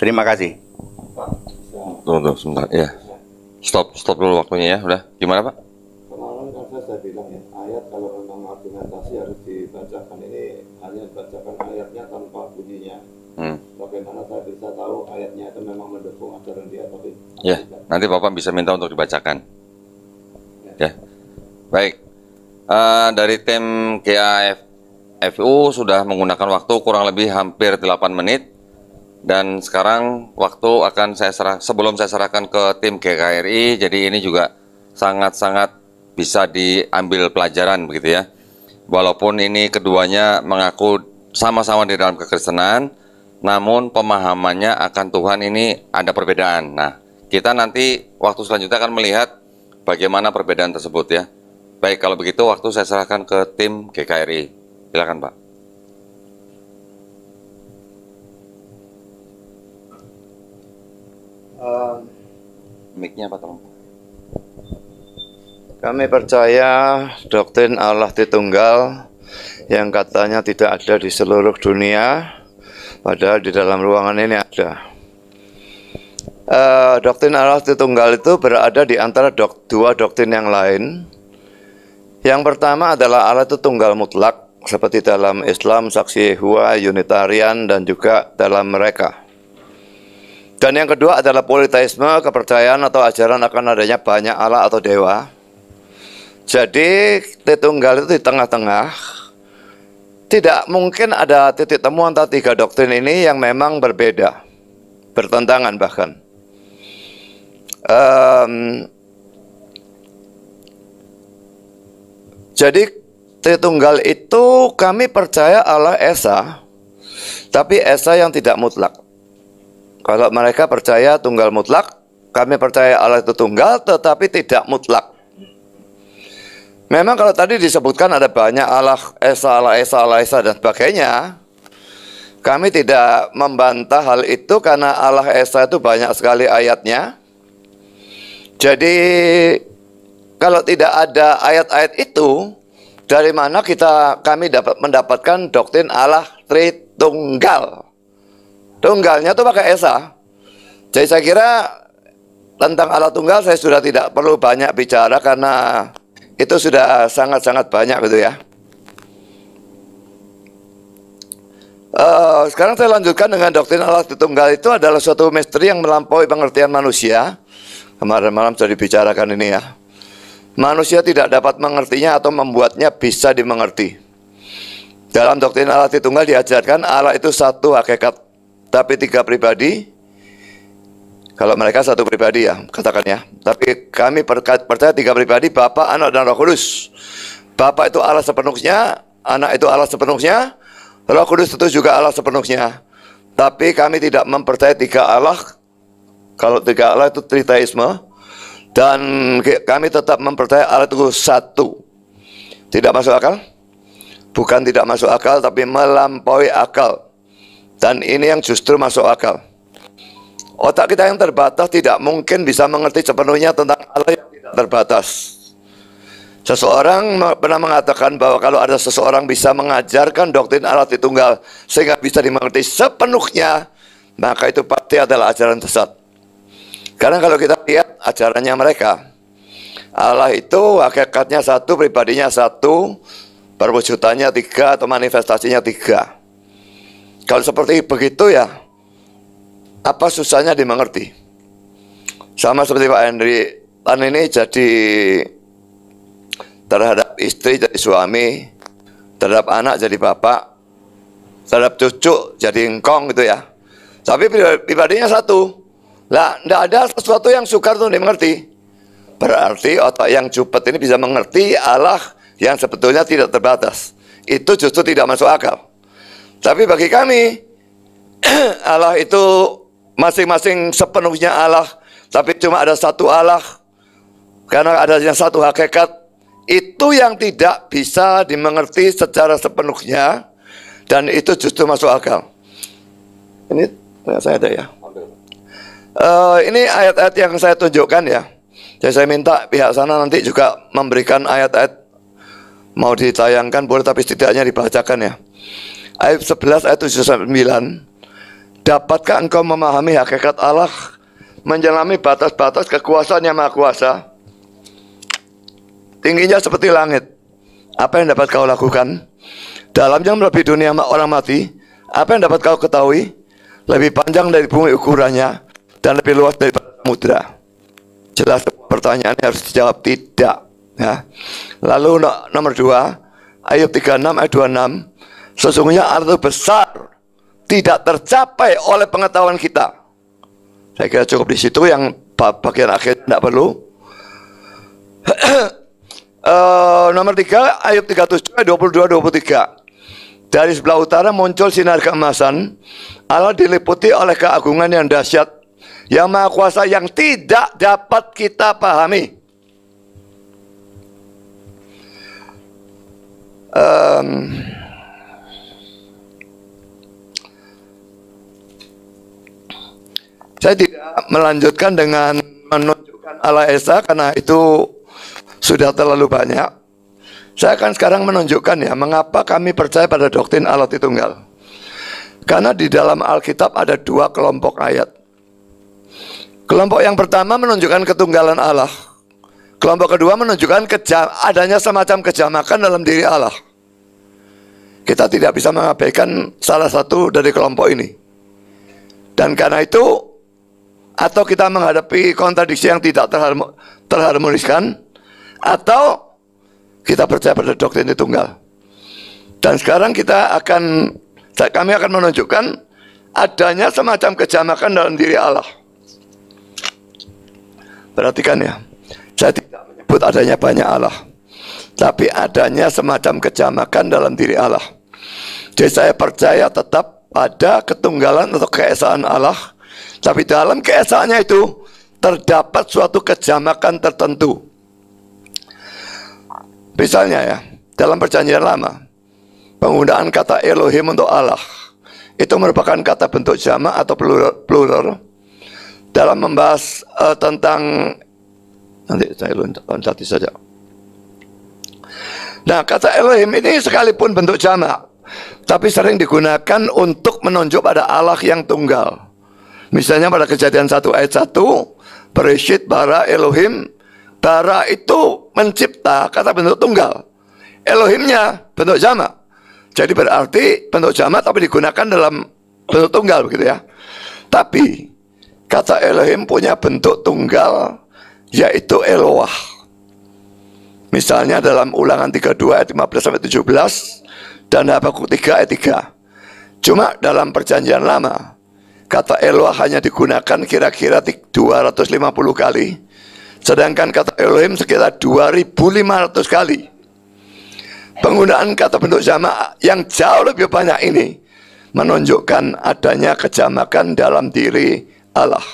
Terima kasih. Tunggu, sebentar ya. Stop, stop dulu waktunya ya. Udah. Gimana Pak? Kemarin kan saya sudah bilang ya, ayat kalau tentang argumentasi harus dibacakan ini hanya dibacakan ayatnya tanpa bunyinya. Hmm. Bagaimana saya bisa tahu ayatnya itu memang mendukung ajaran dia atau tidak? Ya, nanti Bapak bisa minta untuk dibacakan. Ya. ya. Baik. Uh, dari tim KAF FU sudah menggunakan waktu kurang lebih hampir 8 menit dan sekarang waktu akan saya serah sebelum saya serahkan ke tim GKRI jadi ini juga sangat-sangat bisa diambil pelajaran begitu ya walaupun ini keduanya mengaku sama-sama di dalam kekristenan namun pemahamannya akan Tuhan ini ada perbedaan nah kita nanti waktu selanjutnya akan melihat bagaimana perbedaan tersebut ya baik kalau begitu waktu saya serahkan ke tim GKRI silakan Pak Uh, apa tolong? Kami percaya doktrin Allah Tritunggal yang katanya tidak ada di seluruh dunia, padahal di dalam ruangan ini ada. Uh, doktrin Allah Tritunggal itu berada di antara dok, dua doktrin yang lain. Yang pertama adalah Allah itu tunggal mutlak, seperti dalam Islam, saksi Yehua, Unitarian, dan juga dalam mereka. Dan yang kedua adalah politeisme, kepercayaan atau ajaran akan adanya banyak Allah atau dewa. Jadi Tritunggal itu di tengah-tengah. Tidak mungkin ada titik temu antara tiga doktrin ini yang memang berbeda, bertentangan bahkan. Um, jadi Tritunggal itu kami percaya Allah Esa, tapi Esa yang tidak mutlak. Kalau mereka percaya tunggal mutlak, kami percaya Allah itu tunggal tetapi tidak mutlak. Memang kalau tadi disebutkan ada banyak Allah Esa, Allah Esa, Allah Esa dan sebagainya. Kami tidak membantah hal itu karena Allah Esa itu banyak sekali ayatnya. Jadi kalau tidak ada ayat-ayat itu, dari mana kita kami dapat mendapatkan doktrin Allah Tritunggal? Tunggalnya itu pakai esa. Jadi saya kira tentang alat tunggal saya sudah tidak perlu banyak bicara karena itu sudah sangat-sangat banyak gitu ya. Uh, sekarang saya lanjutkan dengan doktrin alat tunggal itu adalah suatu misteri yang melampaui pengertian manusia. Kemarin malam sudah dibicarakan ini ya. Manusia tidak dapat mengertinya atau membuatnya bisa dimengerti. Dalam doktrin alat tunggal diajarkan alat itu satu hakikat tapi tiga pribadi, kalau mereka satu pribadi ya, katakan ya. Tapi kami percaya tiga pribadi, Bapak Anak, dan Roh Kudus. Bapak itu Allah sepenuhnya, Anak itu Allah sepenuhnya, Roh Kudus itu juga Allah sepenuhnya. Tapi kami tidak mempercaya tiga Allah. Kalau tiga Allah itu tritaisme. Dan kami tetap mempercaya Allah itu satu. Tidak masuk akal? Bukan tidak masuk akal, tapi melampaui akal. Dan ini yang justru masuk akal. Otak kita yang terbatas tidak mungkin bisa mengerti sepenuhnya tentang Allah yang terbatas. Seseorang pernah mengatakan bahwa kalau ada seseorang bisa mengajarkan doktrin Allah Tritunggal sehingga bisa dimengerti sepenuhnya, maka itu pasti adalah ajaran sesat. Karena kalau kita lihat ajarannya mereka, Allah itu hakikatnya satu, pribadinya satu, perwujudannya tiga atau manifestasinya tiga. Kalau seperti begitu ya, apa susahnya dimengerti? Sama seperti Pak Henry, Tan ini jadi terhadap istri jadi suami, terhadap anak jadi bapak, terhadap cucu jadi engkong gitu ya. Tapi pribadinya satu. Lah, tidak ada sesuatu yang sukar untuk dimengerti. Berarti otak yang cupet ini bisa mengerti Allah yang sebetulnya tidak terbatas. Itu justru tidak masuk akal. Tapi bagi kami Allah itu masing-masing sepenuhnya Allah, tapi cuma ada satu Allah. Karena adanya satu hakikat itu yang tidak bisa dimengerti secara sepenuhnya dan itu justru masuk akal. Ini saya ada ya. Uh, ini ayat-ayat yang saya tunjukkan ya. Jadi saya minta pihak sana nanti juga memberikan ayat-ayat mau ditayangkan boleh tapi setidaknya dibacakan ya ayat 11 ayat 9 dapatkah engkau memahami hakikat Allah menjalami batas-batas kekuasaan yang maha kuasa tingginya seperti langit apa yang dapat kau lakukan dalamnya melebihi dunia orang mati apa yang dapat kau ketahui lebih panjang dari bumi ukurannya dan lebih luas dari mudra jelas pertanyaan harus dijawab tidak ya. lalu nomor dua Ayub 36 ayat 26 Sesungguhnya arti besar tidak tercapai oleh pengetahuan kita. Saya kira cukup di situ yang bagian akhir tidak perlu. uh, nomor tiga, ayat 37, 22, 23. Dari sebelah utara muncul sinar keemasan. Allah diliputi oleh keagungan yang dahsyat. Yang maha kuasa yang tidak dapat kita pahami. Um, Saya tidak melanjutkan dengan menunjukkan Allah Esa karena itu sudah terlalu banyak. Saya akan sekarang menunjukkan ya mengapa kami percaya pada doktrin Allah Tritunggal. Karena di dalam Alkitab ada dua kelompok ayat. Kelompok yang pertama menunjukkan ketunggalan Allah. Kelompok kedua menunjukkan kejam, adanya semacam kejamakan dalam diri Allah. Kita tidak bisa mengabaikan salah satu dari kelompok ini. Dan karena itu atau kita menghadapi kontradiksi yang tidak terharmo, terharmoniskan atau kita percaya pada doktrin tunggal. Dan sekarang kita akan kami akan menunjukkan adanya semacam kejamakan dalam diri Allah. Perhatikan ya. Saya tidak menyebut adanya banyak Allah. Tapi adanya semacam kejamakan dalam diri Allah. Jadi saya percaya tetap pada ketunggalan atau keesaan Allah tapi dalam keesaannya itu terdapat suatu kejamakan tertentu. Misalnya ya, dalam perjanjian lama, penggunaan kata Elohim untuk Allah itu merupakan kata bentuk jamak atau plural, plural dalam membahas uh, tentang nanti saya loncati saja. Nah, kata Elohim ini sekalipun bentuk jamak, tapi sering digunakan untuk menunjuk pada Allah yang tunggal. Misalnya pada kejadian 1 ayat 1, Bereshit bara Elohim, bara itu mencipta kata bentuk tunggal. Elohimnya bentuk jama, Jadi berarti bentuk jama tapi digunakan dalam bentuk tunggal begitu ya. Tapi kata Elohim punya bentuk tunggal yaitu Eloah. Misalnya dalam ulangan 32 ayat 15 sampai 17 dan Habakuk 3 ayat 3. Cuma dalam perjanjian lama Kata Eloah hanya digunakan kira-kira 250 kali. Sedangkan kata Elohim sekitar 2500 kali. Penggunaan kata bentuk jamak yang jauh lebih banyak ini menunjukkan adanya kejamakan dalam diri Allah.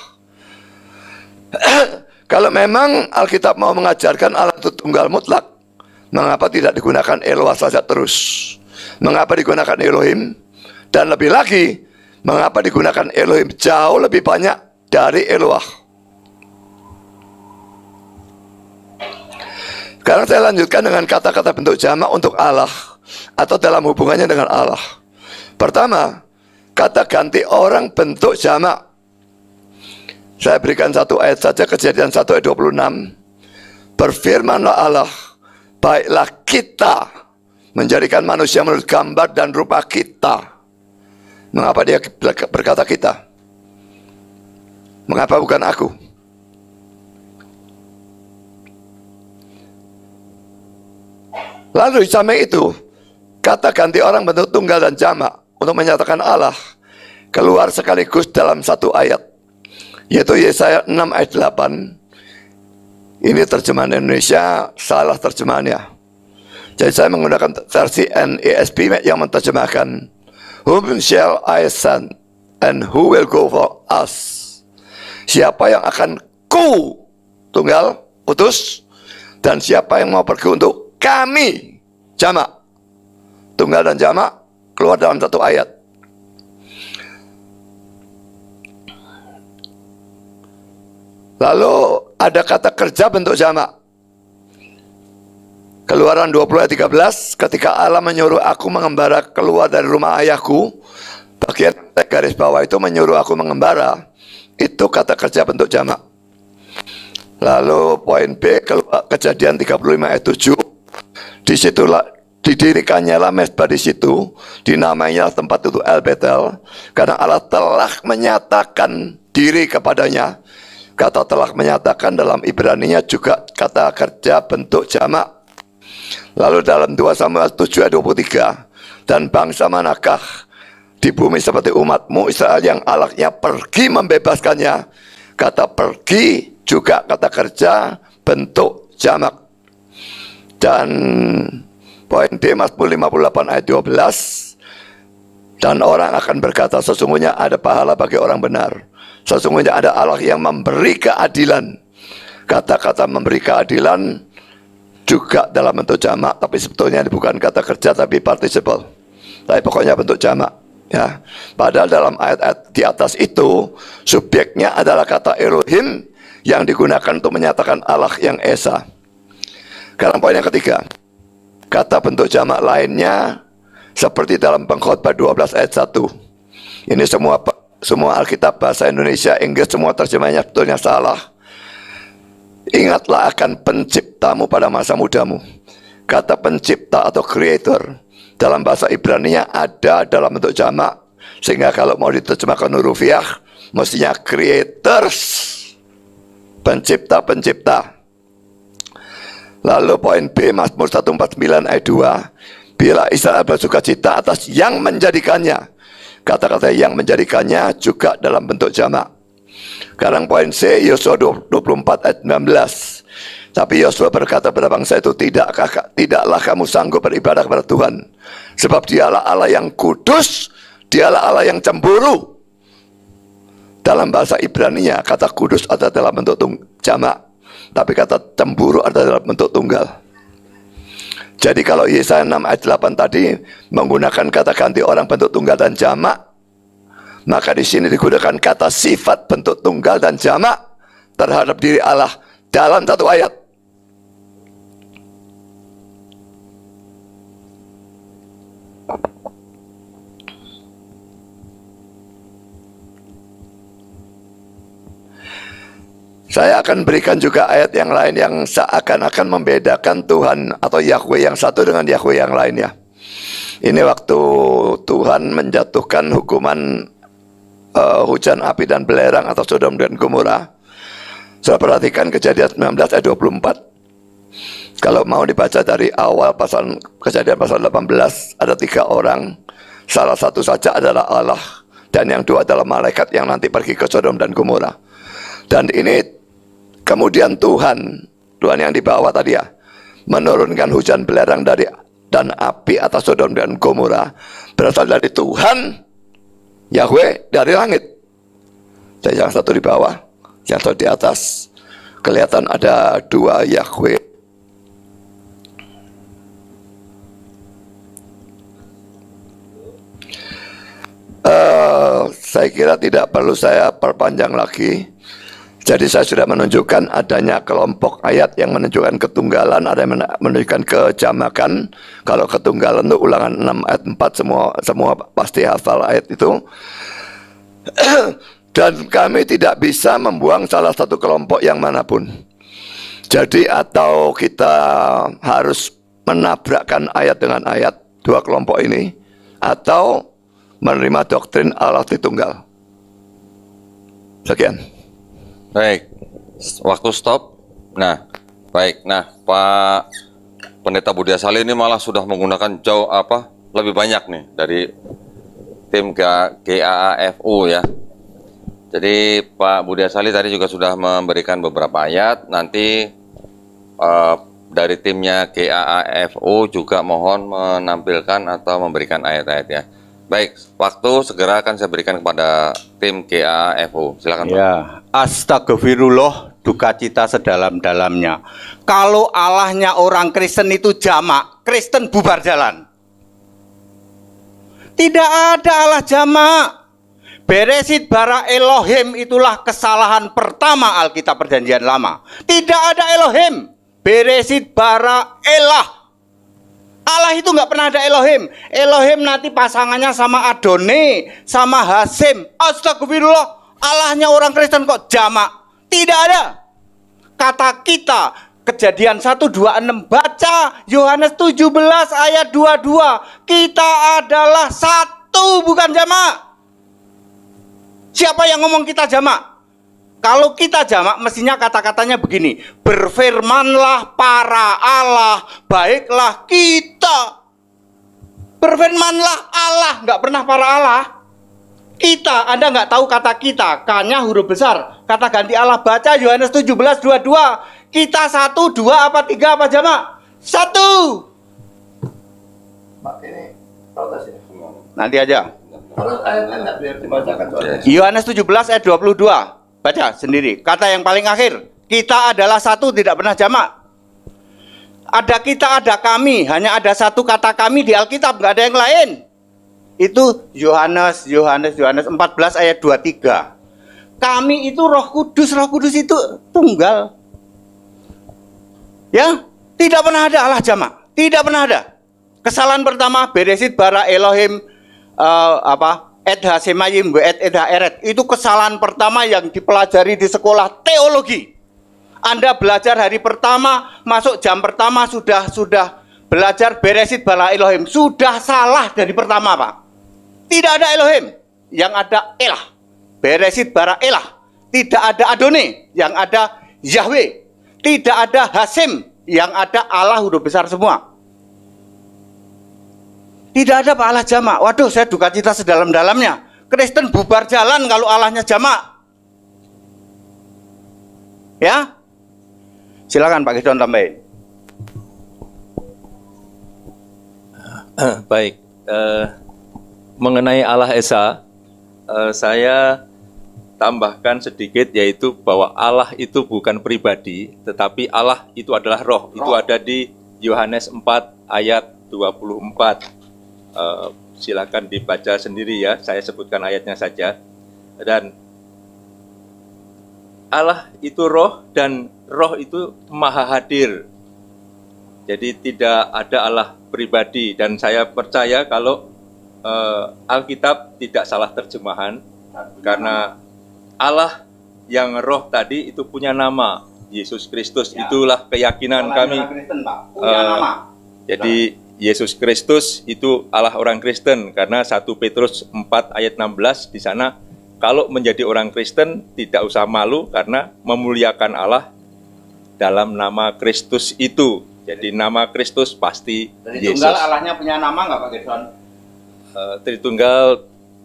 Kalau memang Alkitab mau mengajarkan Allah itu tunggal mutlak, mengapa tidak digunakan Eloah saja terus? Mengapa digunakan Elohim? Dan lebih lagi, Mengapa digunakan Elohim jauh lebih banyak dari Eloah? Sekarang saya lanjutkan dengan kata-kata bentuk jamak untuk Allah atau dalam hubungannya dengan Allah. Pertama, kata ganti orang bentuk jamak. Saya berikan satu ayat saja kejadian 1 ayat 26. Berfirmanlah Allah, baiklah kita menjadikan manusia menurut gambar dan rupa kita Mengapa dia berkata kita? Mengapa bukan aku? Lalu di samping itu, kata ganti orang bentuk tunggal dan jamak untuk menyatakan Allah keluar sekaligus dalam satu ayat. Yaitu Yesaya 6 ayat 8. Ini terjemahan Indonesia, salah terjemahannya. Jadi saya menggunakan versi NESP yang menerjemahkan Whom shall I send? And who will go for us? Siapa yang akan ku tunggal utus? Dan siapa yang mau pergi untuk kami? Jamak. Tunggal dan jamak keluar dalam satu ayat. Lalu ada kata kerja bentuk jamak. Keluaran 20 ayat 13, ketika Allah menyuruh aku mengembara keluar dari rumah ayahku, bagian garis bawah itu menyuruh aku mengembara, itu kata kerja bentuk jamak. Lalu poin B, keluar kejadian 35 ayat 7, disitulah didirikannya lah mesbah di situ, dinamainya tempat itu El Betel, karena Allah telah menyatakan diri kepadanya. Kata telah menyatakan dalam Ibraninya juga kata kerja bentuk jamak Lalu dalam 2 Samuel 7 ayat tiga dan bangsa manakah di bumi seperti umatmu Israel yang Allahnya pergi membebaskannya. Kata pergi juga kata kerja bentuk jamak. Dan poin D puluh 58 ayat dua belas dan orang akan berkata sesungguhnya ada pahala bagi orang benar. Sesungguhnya ada Allah yang memberi keadilan. Kata-kata memberi keadilan juga dalam bentuk jamak tapi sebetulnya ini bukan kata kerja tapi participle tapi pokoknya bentuk jamak ya padahal dalam ayat-ayat di atas itu subjeknya adalah kata Elohim yang digunakan untuk menyatakan Allah yang Esa sekarang poin yang ketiga kata bentuk jamak lainnya seperti dalam pengkhotbah 12 ayat 1 ini semua semua Alkitab bahasa Indonesia Inggris semua terjemahnya sebetulnya salah Ingatlah akan penciptamu pada masa mudamu. Kata pencipta atau creator dalam bahasa Ibrani-nya ada dalam bentuk jamak. Sehingga kalau mau diterjemahkan hurufiah, mestinya creators. Pencipta-pencipta. Lalu poin B, Mazmur 149 ayat 2. Bila Israel bersuka cita atas yang menjadikannya. Kata-kata yang menjadikannya juga dalam bentuk jamak. Sekarang poin C, Yosua 24 ayat 19. Tapi Yosua berkata pada bangsa itu, tidak kakak, tidaklah kamu sanggup beribadah kepada Tuhan. Sebab dialah Allah yang kudus, dialah Allah yang cemburu. Dalam bahasa Ibrani-nya, kata kudus ada dalam bentuk jamak. Tapi kata cemburu ada dalam bentuk tunggal. Jadi kalau Yesaya 6 ayat 8 tadi menggunakan kata ganti orang bentuk tunggal dan jamak, maka di sini digunakan kata sifat bentuk tunggal dan jamak terhadap diri Allah dalam satu ayat. Saya akan berikan juga ayat yang lain yang seakan-akan membedakan Tuhan atau Yahweh yang satu dengan Yahweh yang lainnya. Ini waktu Tuhan menjatuhkan hukuman uh, hujan api dan belerang atau Sodom dan Gomora. Saya perhatikan kejadian 19 ayat 24. Kalau mau dibaca dari awal pasal kejadian pasal 18 ada tiga orang. Salah satu saja adalah Allah dan yang dua adalah malaikat yang nanti pergi ke Sodom dan Gomora. Dan ini kemudian Tuhan, Tuhan yang dibawa tadi ya, menurunkan hujan belerang dari dan api atas Sodom dan Gomora berasal dari Tuhan Yahweh dari langit. Dan yang satu di bawah, yang satu di atas. Kelihatan ada dua Yahweh. Uh, saya kira tidak perlu saya perpanjang lagi. Jadi saya sudah menunjukkan adanya kelompok ayat yang menunjukkan ketunggalan, ada yang menunjukkan kejamakan. Kalau ketunggalan itu ulangan 6 ayat 4 semua semua pasti hafal ayat itu. Dan kami tidak bisa membuang salah satu kelompok yang manapun. Jadi atau kita harus menabrakkan ayat dengan ayat dua kelompok ini atau menerima doktrin Allah Tritunggal. Sekian. Baik, waktu stop. Nah, baik. Nah, Pak Pendeta Budi Asali ini malah sudah menggunakan jauh apa lebih banyak nih dari tim GAAFU ya. Jadi Pak Budi Asali tadi juga sudah memberikan beberapa ayat. Nanti uh, dari timnya GAAFU juga mohon menampilkan atau memberikan ayat-ayat ya. Baik, waktu segera akan saya berikan kepada tim KAFO. Silakan. Ya, astagfirullah duka cita sedalam-dalamnya. Kalau Allahnya orang Kristen itu jamak, Kristen bubar jalan. Tidak ada Allah jamak. Beresit bara Elohim itulah kesalahan pertama Alkitab Perjanjian Lama. Tidak ada Elohim. Beresit bara Elah Allah itu nggak pernah ada Elohim. Elohim nanti pasangannya sama Adone, sama Hasim. Astagfirullah, Allahnya orang Kristen kok jamak. Tidak ada. Kata kita, kejadian 126, baca Yohanes 17 ayat 22. Kita adalah satu, bukan jamaah. Siapa yang ngomong kita jamaah? Kalau kita jamak mestinya kata-katanya begini, berfirmanlah para Allah, baiklah kita. Berfirmanlah Allah, nggak pernah para Allah. Kita, Anda nggak tahu kata kita, kanya huruf besar. Kata ganti Allah, baca Yohanes 17, 22. Kita satu, dua, apa tiga, apa jamak? Satu. Nanti aja. Yohanes 17 ayat 22. Baca sendiri. Kata yang paling akhir, kita adalah satu tidak pernah jamak. Ada kita, ada kami, hanya ada satu kata kami di Alkitab, nggak ada yang lain. Itu Yohanes, Yohanes, Yohanes 14 ayat 23. Kami itu Roh Kudus, Roh Kudus itu tunggal. Ya, tidak pernah ada Allah jamak, tidak pernah ada. Kesalahan pertama Beresit bara Elohim uh, apa Edha Semayim, Ed Edha Eret. Itu kesalahan pertama yang dipelajari di sekolah teologi. Anda belajar hari pertama, masuk jam pertama sudah sudah belajar beresit bala Elohim. Sudah salah dari pertama, Pak. Tidak ada Elohim. Yang ada Elah. Beresit bara Elah. Tidak ada Adonai. Yang ada Yahweh. Tidak ada Hasim. Yang ada Allah huruf besar semua. Tidak ada Allah jamak. Waduh, saya duka cita sedalam-dalamnya. Kristen bubar jalan kalau Allahnya jamak. Ya? Silakan Pak Kidon tambahin. Baik. Eh, mengenai Allah Esa, eh, saya tambahkan sedikit yaitu bahwa Allah itu bukan pribadi, tetapi Allah itu adalah roh. roh. Itu ada di Yohanes 4 ayat 24. Eh, silakan dibaca sendiri ya. Saya sebutkan ayatnya saja. Dan Allah itu roh dan roh itu maha hadir. Jadi tidak ada Allah pribadi dan saya percaya kalau uh, Alkitab tidak salah terjemahan karena Allah yang roh tadi itu punya nama Yesus Kristus ya. itulah keyakinan Allah kami. Kristen, uh, nama. Jadi Yesus Kristus itu Allah orang Kristen karena 1 Petrus 4 ayat 16 di sana kalau menjadi orang Kristen tidak usah malu karena memuliakan Allah dalam nama Kristus itu. Jadi nama Kristus pasti Tritunggal Yesus. Tritunggal Allahnya punya nama nggak Pak Gerson? Uh, eh, Tritunggal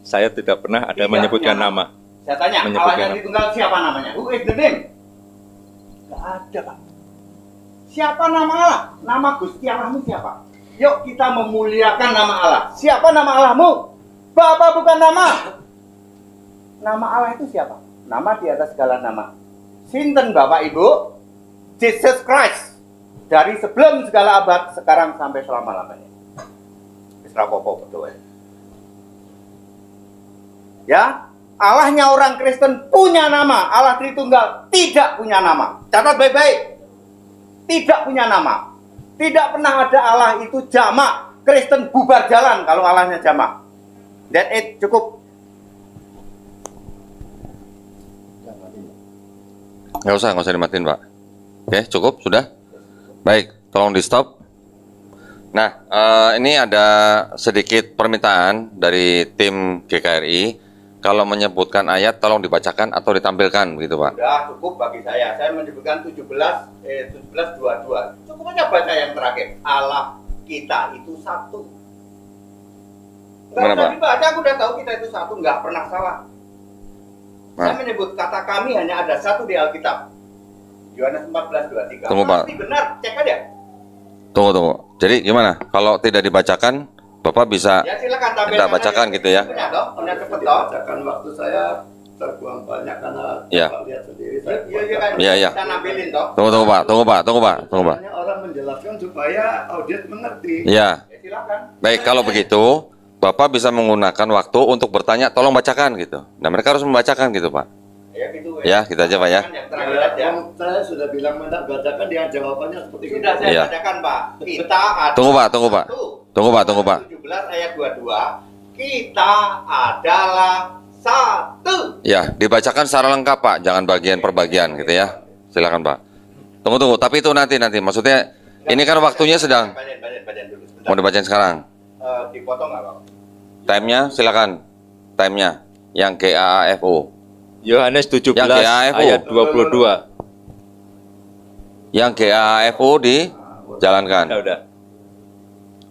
saya tidak pernah ada tidak menyebutkan iya. nama. Saya tanya, menyebutkan Allahnya Tritunggal siapa namanya? Who is the name? nggak ada Pak. Siapa nama Allah? Nama Gusti Allahmu siapa? Yuk kita memuliakan nama Allah. Siapa nama Allahmu? Bapak bukan nama. Nama Allah itu siapa? Nama di atas segala nama. Sinten Bapak Ibu? Jesus Christ. Dari sebelum segala abad, sekarang sampai selama-lamanya. Isra Popo, betul ya. Ya, Allahnya orang Kristen punya nama. Allah Tritunggal tidak punya nama. Catat baik-baik. Tidak punya nama tidak pernah ada Allah itu jamak. Kristen bubar jalan kalau Allahnya jamak. That it cukup. Gak usah, gak usah dimatiin, Pak. Oke, cukup, sudah? Baik, tolong di stop. Nah, uh, ini ada sedikit permintaan dari tim GKRI kalau menyebutkan ayat tolong dibacakan atau ditampilkan begitu Pak. Sudah cukup bagi saya. Saya menyebutkan 17 eh 17 22. Cukup aja baca yang terakhir. Allah kita itu satu. Enggak usah dibaca, aku udah tahu kita itu satu, Enggak pernah salah. Nah. Saya menyebut kata kami hanya ada satu di Alkitab. Yohanes 14 23. Tunggu, Pak. Pasti benar, cek aja. Tunggu, tunggu. Jadi gimana? Kalau tidak dibacakan, Bapak bisa ya, kita bacakan gitu ya. Punya punya Bacakan waktu saya terbuang banyak karena ya. lihat sendiri. Iya, ya, ya, Kita nampilin Tunggu, tunggu Pak, tunggu Pak, tunggu Pak, tunggu Pak. Orang menjelaskan supaya audiens mengerti. Ya. silakan. Baik, kalau begitu Bapak bisa menggunakan waktu untuk bertanya, tolong bacakan gitu. Nah mereka harus membacakan gitu Pak. Ya, gitu, ya. ya kita gitu aja Pak ya. Yang saya sudah bilang mendak bacakan dia jawabannya seperti itu. Sudah saya ya. bacakan Pak. Kita tunggu Pak, tunggu Pak. Satu. Tunggu Pak, tunggu Pak. 17 ayat 22, kita adalah satu. Ya, dibacakan secara lengkap Pak, jangan bagian per bagian gitu ya. Silakan Pak. Tunggu tunggu, tapi itu nanti nanti. Maksudnya ini kan waktunya sedang. Mau dibacain sekarang. Eh, dipotong nggak Pak? Time-nya silakan. Time-nya yang GAAFO. Yohanes 17 yang GAAFO. ayat 22. Yang GAAFO dijalankan. Ah, udah, udah.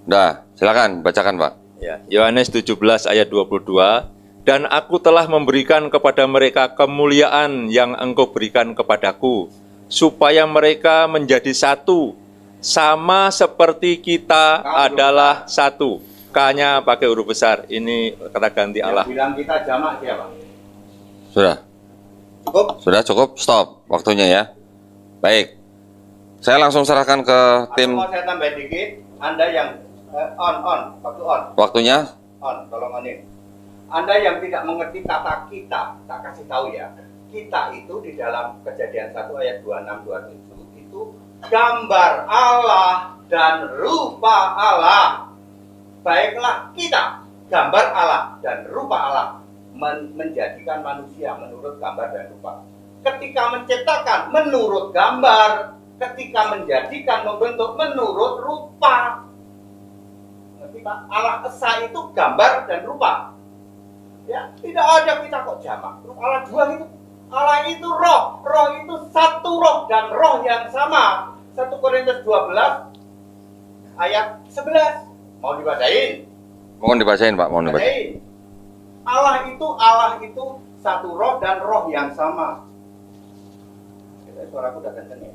Nah, silakan bacakan Pak. Ya, Yohanes 17 ayat 22, dan aku telah memberikan kepada mereka kemuliaan yang engkau berikan kepadaku, supaya mereka menjadi satu, sama seperti kita adalah satu. K-nya pakai huruf besar, ini kata ganti Allah. bilang kita jamak siapa? Sudah. Cukup? Sudah cukup, stop waktunya ya. Baik, saya langsung serahkan ke Atau tim. Mau saya tambah dikit, Anda yang eh, on on waktu on waktunya on tolong onin anda yang tidak mengerti kata kita tak kasih tahu ya kita itu di dalam kejadian 1 ayat 26 27 itu gambar Allah dan rupa Allah baiklah kita gambar Allah dan rupa Allah men menjadikan manusia menurut gambar dan rupa ketika menciptakan menurut gambar ketika menjadikan membentuk menurut rupa kita Allah esa itu gambar dan rupa ya tidak ada kita kok jamak Allah dua itu Allah itu roh roh itu satu roh dan roh yang sama 1 Korintus 12 ayat 11 mau dibacain mohon dibacain pak mohon dibacain Allah itu Allah itu satu roh dan roh yang sama suaraku udah kenceng ya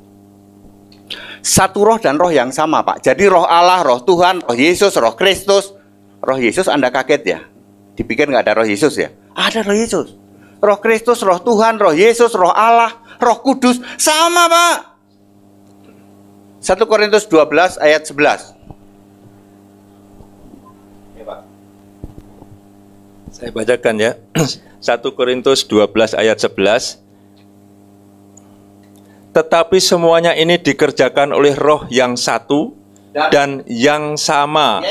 satu roh dan roh yang sama, Pak. Jadi roh Allah, roh Tuhan, roh Yesus, roh Kristus. Roh Yesus Anda kaget ya? Dipikir nggak ada roh Yesus ya? Ada roh Yesus. Roh Kristus, roh Tuhan, roh Yesus, roh Allah, roh kudus. Sama, Pak. 1 Korintus 12 ayat 11. Ya, Pak. Saya bacakan ya. 1 Korintus 12 ayat 11 tetapi semuanya ini dikerjakan oleh roh yang satu dan yang sama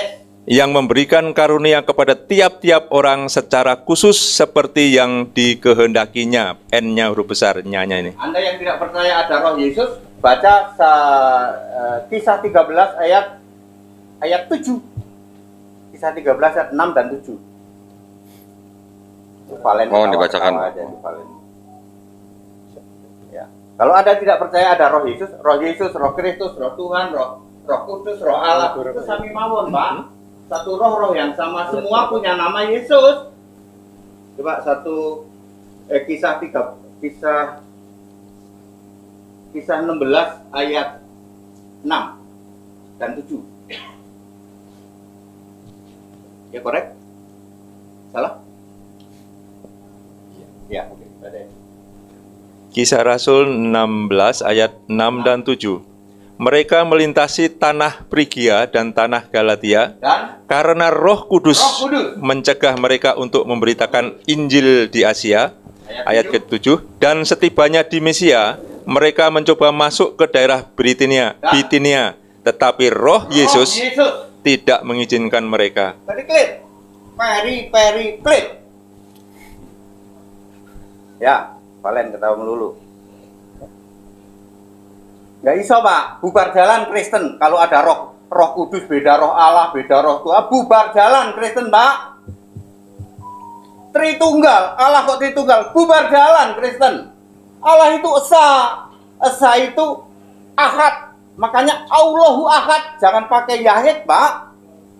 yang memberikan karunia kepada tiap-tiap orang secara khusus seperti yang dikehendakinya. N-nya huruf besar, nyanya ini. Anda yang tidak percaya ada roh Yesus, baca sa, eh, kisah 13 ayat ayat 7. Kisah 13 ayat 6 dan 7. Valen Mohon dibacakan. Aja, Valen. Kalau Anda tidak percaya ada roh Yesus, roh Yesus, roh Kristus, roh Tuhan, roh roh kudus, roh Allah, itu sami mawon, Pak. Hmm? Satu roh-roh yang sama semua punya nama Yesus. Coba satu eh, kisah tiga kisah kisah 16 ayat 6 dan 7. Ya korek? Salah? Iya. Ya, oke. Okay. Kisah Rasul 16 ayat 6 dan 7. Mereka melintasi tanah Prigia dan tanah Galatia dan karena Roh Kudus, Roh Kudus mencegah mereka untuk memberitakan Injil di Asia. Ayat, ayat ke-7 dan setibanya di Mesia mereka mencoba masuk ke daerah Britania, Bitinia, tetapi roh Yesus, Yesus tidak mengizinkan mereka. Periklit. Peri, peri, Ya, Valen ketawa melulu. Gak ya iso pak, bubar jalan Kristen kalau ada roh roh kudus beda roh Allah beda roh Tuhan bubar jalan Kristen pak Tritunggal Allah kok Tritunggal bubar jalan Kristen Allah itu esa esa itu ahad makanya Allahu ahad jangan pakai yahid pak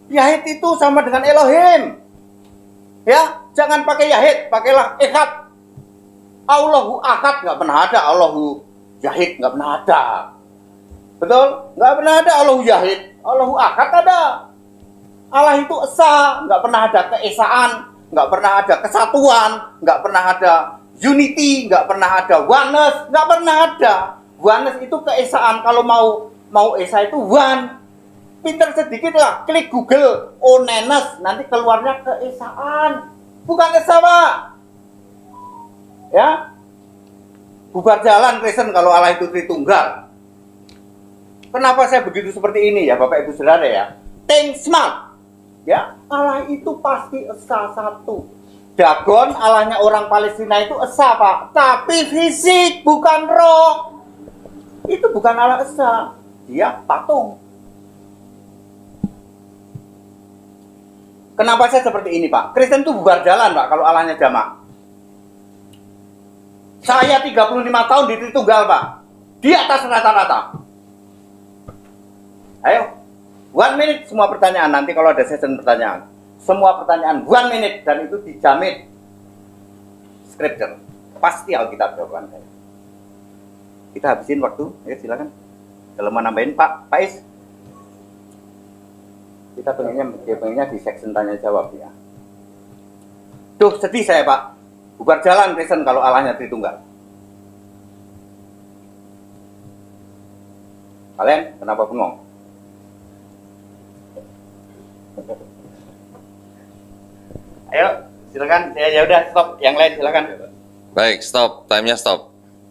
yahid itu sama dengan Elohim ya jangan pakai yahid pakailah ehad Allahu akad nggak pernah ada, Allahu jahit nggak pernah ada. Betul? Nggak pernah ada Allahu jahit, Allahu akad ada. Allah itu esa, nggak pernah ada keesaan, nggak pernah ada kesatuan, nggak pernah ada unity, nggak pernah ada oneness, nggak pernah ada. Oneness itu keesaan. Kalau mau mau esa itu one. Pinter sedikit lah, klik Google oneness, nanti keluarnya keesaan. Bukan esa, Pak Ya, bubar jalan Kristen kalau Allah itu Tritunggal. Kenapa saya begitu seperti ini ya Bapak Ibu Saudara ya? Think smart. Ya, Allah itu pasti esa satu. Dagon Allahnya orang Palestina itu esa Pak, tapi fisik bukan roh. Itu bukan Allah esa, dia patung. Kenapa saya seperti ini Pak? Kristen itu bubar jalan Pak kalau Allahnya jamak. Saya 35 tahun Tritunggal, Pak. Di atas rata-rata. Ayo. One minute semua pertanyaan. Nanti kalau ada session pertanyaan. Semua pertanyaan one minute. Dan itu dijamin. Scripture. Pasti Alkitab jawaban saya. Kita habisin waktu. Ayo silakan. Kalau mau nambahin Pak, Pak Is. Kita pengennya, pengennya di section tanya jawab ya. Tuh sedih saya Pak. Bukan jalan Kristen kalau Allahnya Tritunggal. Kalian kenapa bengong? Ayo, silakan. Ya, ya udah stop. Yang lain silakan. Baik, stop. time nya stop.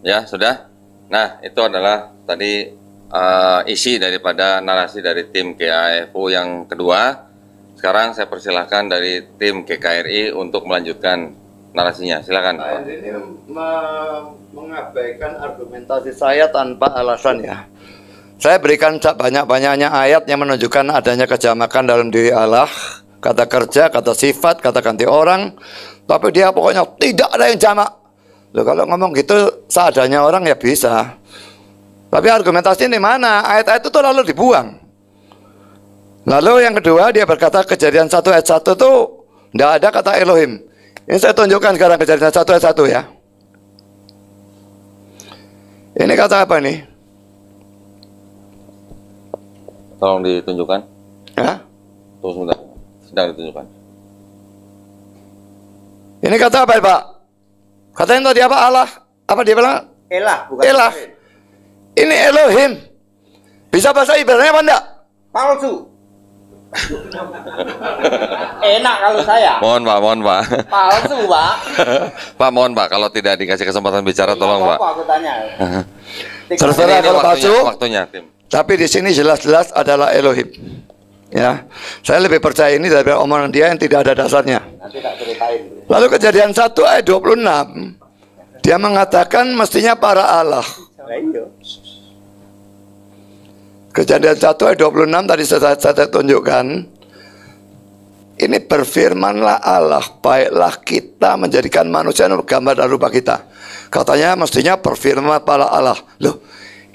Ya, sudah. Nah, itu adalah tadi uh, isi daripada narasi dari tim KAFU yang kedua. Sekarang saya persilahkan dari tim KKRI untuk melanjutkan narasinya. Silakan. Nah, ini mengabaikan argumentasi saya tanpa alasan ya. Saya berikan banyak-banyaknya ayat yang menunjukkan adanya kejamakan dalam diri Allah, kata kerja, kata sifat, kata ganti orang, tapi dia pokoknya tidak ada yang jamak. Loh, kalau ngomong gitu seadanya orang ya bisa. Tapi argumentasi ini mana? Ayat-ayat itu tuh lalu dibuang. Lalu yang kedua dia berkata kejadian satu ayat satu tuh tidak ada kata Elohim. Ini saya tunjukkan sekarang kejadian satu ayat satu ya. Ini kata apa nih? Tolong ditunjukkan. Hah? Tunggu sebentar. Sedang ditunjukkan. Ini kata apa ya Pak? Katanya tadi apa Allah? Apa dia bilang? Elah. Bukan Elah. Ini Elohim. Bisa bahasa Ibrani apa enggak? Palsu. Enak kalau saya. Mohon Pak, mohon Pak. Palsu Pak. pak mohon Pak, kalau tidak dikasih kesempatan bicara iya, tolong Pak. Aku tanya. kalau palsu, waktunya, tim. tapi di sini jelas-jelas adalah Elohim. Ya, saya lebih percaya ini daripada omongan dia yang tidak ada dasarnya. Nanti tak ceritain. Lalu kejadian 1 ayat 26, dia mengatakan mestinya para Allah. Kejadian 1 ayat 26 tadi saya, saya tunjukkan. Ini berfirmanlah Allah, baiklah kita menjadikan manusia nur gambar dan rupa kita. Katanya mestinya berfirman pada Allah. Loh,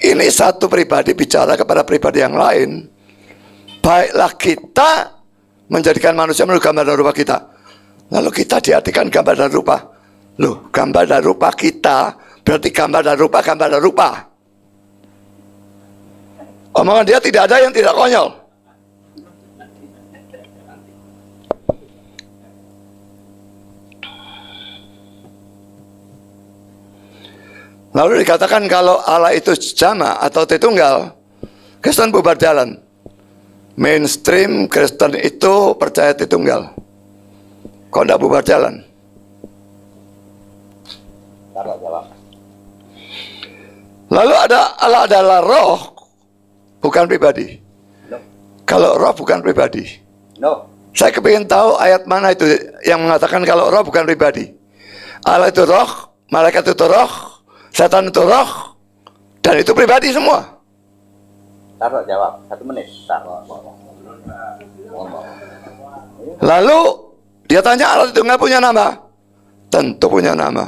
ini satu pribadi bicara kepada pribadi yang lain. Baiklah kita menjadikan manusia nur gambar dan rupa kita. Lalu kita diartikan gambar dan rupa. Loh, gambar dan rupa kita berarti gambar dan rupa, gambar dan rupa. Omongan dia tidak ada yang tidak konyol. Lalu dikatakan kalau Allah itu jama atau tertunggal, Kristen bubar jalan. Mainstream Kristen itu percaya tertunggal, kau tidak bubar jalan? Lalu ada Allah adalah roh bukan pribadi. No. Kalau roh bukan pribadi. No. Saya kepingin tahu ayat mana itu yang mengatakan kalau roh bukan pribadi. Allah itu roh, malaikat itu roh, setan itu roh, dan itu pribadi semua. Taro jawab, satu menit. Taro. Lalu dia tanya Allah itu nggak punya nama? Tentu punya nama.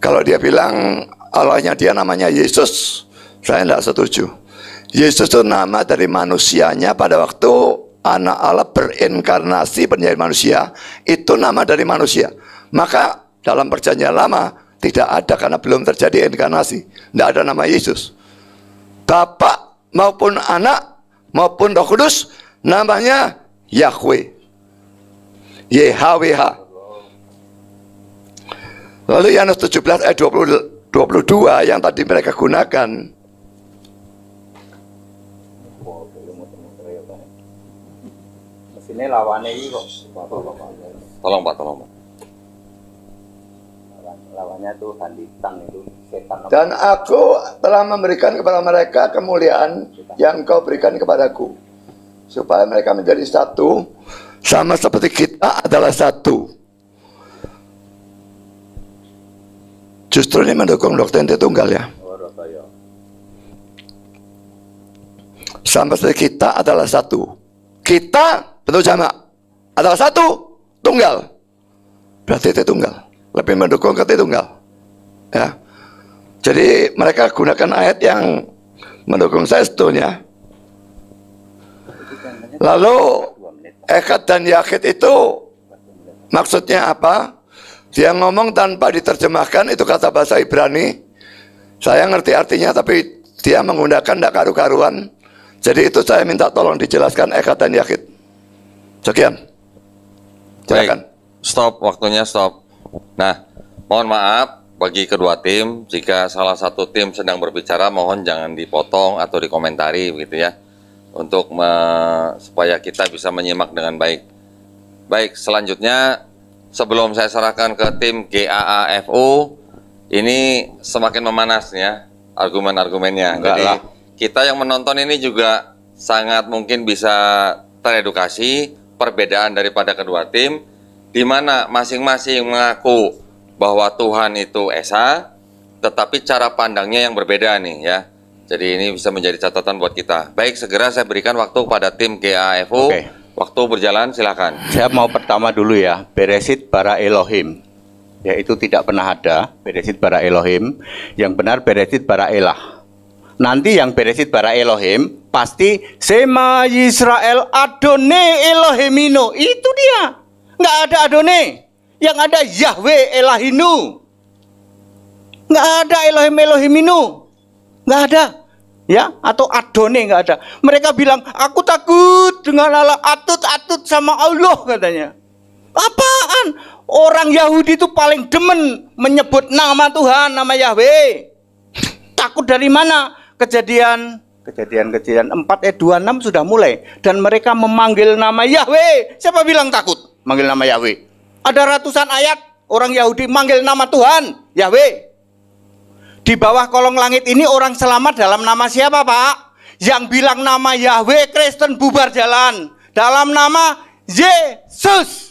Kalau dia bilang Allahnya dia namanya Yesus, saya tidak setuju. Yesus itu nama dari manusianya pada waktu anak Allah berinkarnasi menjadi manusia itu nama dari manusia maka dalam perjanjian lama tidak ada karena belum terjadi inkarnasi tidak ada nama Yesus Bapak maupun anak maupun Roh Kudus namanya Yahweh YHWH lalu Yanus 17 ayat eh, 22 yang tadi mereka gunakan ini lawannya ini kok tolong pak tolong pak lawannya tuh handitan itu setan dan aku telah memberikan kepada mereka kemuliaan yang kau berikan kepadaku supaya mereka menjadi satu sama seperti kita adalah satu justru ini mendukung dokter yang tunggal ya. Oh, ya sama seperti kita adalah satu kita bentuk sama atau satu tunggal berarti itu tunggal lebih mendukung ke tunggal ya jadi mereka gunakan ayat yang mendukung saya setunya lalu ekat dan yakit itu maksudnya apa dia ngomong tanpa diterjemahkan itu kata bahasa Ibrani saya ngerti artinya tapi dia menggunakan tidak karu-karuan jadi itu saya minta tolong dijelaskan ekat dan yakit Sekian. Silakan. Baik. Stop, waktunya stop. Nah, mohon maaf bagi kedua tim jika salah satu tim sedang berbicara mohon jangan dipotong atau dikomentari begitu ya. Untuk me, supaya kita bisa menyimak dengan baik. Baik, selanjutnya sebelum saya serahkan ke tim GAAFU ini semakin memanas ya argumen-argumennya. Jadi kita yang menonton ini juga sangat mungkin bisa teredukasi perbedaan daripada kedua tim di mana masing-masing mengaku bahwa Tuhan itu Esa tetapi cara pandangnya yang berbeda nih ya. Jadi ini bisa menjadi catatan buat kita. Baik, segera saya berikan waktu pada tim GAFU. Okay. Waktu berjalan silakan. Saya mau pertama dulu ya, beresit para Elohim. Yaitu tidak pernah ada beresit para Elohim. Yang benar beresit para Elah. Nanti yang beresit para Elohim Pasti Sema Israel Adone Elohimino. Itu dia. Nggak ada Adone. Yang ada Yahweh Elahinu. Nggak ada Elohim Elohimino, Nggak ada. Ya, atau Adone nggak ada. Mereka bilang, aku takut dengan Allah, atut-atut sama Allah katanya. Apaan? Orang Yahudi itu paling demen menyebut nama Tuhan, nama Yahweh. Takut dari mana? Kejadian Kejadian-kejadian 4 eh, dua 26 sudah mulai dan mereka memanggil nama Yahweh. Siapa bilang takut manggil nama Yahweh? Ada ratusan ayat orang Yahudi manggil nama Tuhan, Yahweh. Di bawah kolong langit ini orang selamat dalam nama siapa, Pak? Yang bilang nama Yahweh Kristen bubar jalan dalam nama Yesus.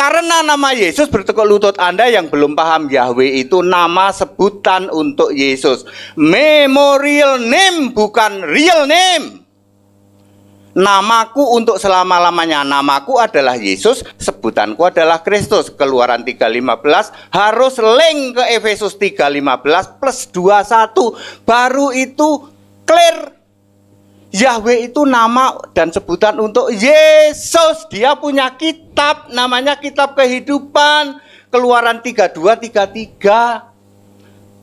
Karena nama Yesus bertekuk lutut Anda yang belum paham Yahweh itu nama sebutan untuk Yesus. Memorial name bukan real name. Namaku untuk selama-lamanya. Namaku adalah Yesus, sebutanku adalah Kristus. Keluaran 3.15 harus link ke Efesus 3.15 plus 21. Baru itu clear Yahweh itu nama dan sebutan untuk Yesus. Dia punya kitab namanya kitab kehidupan Keluaran 32:33.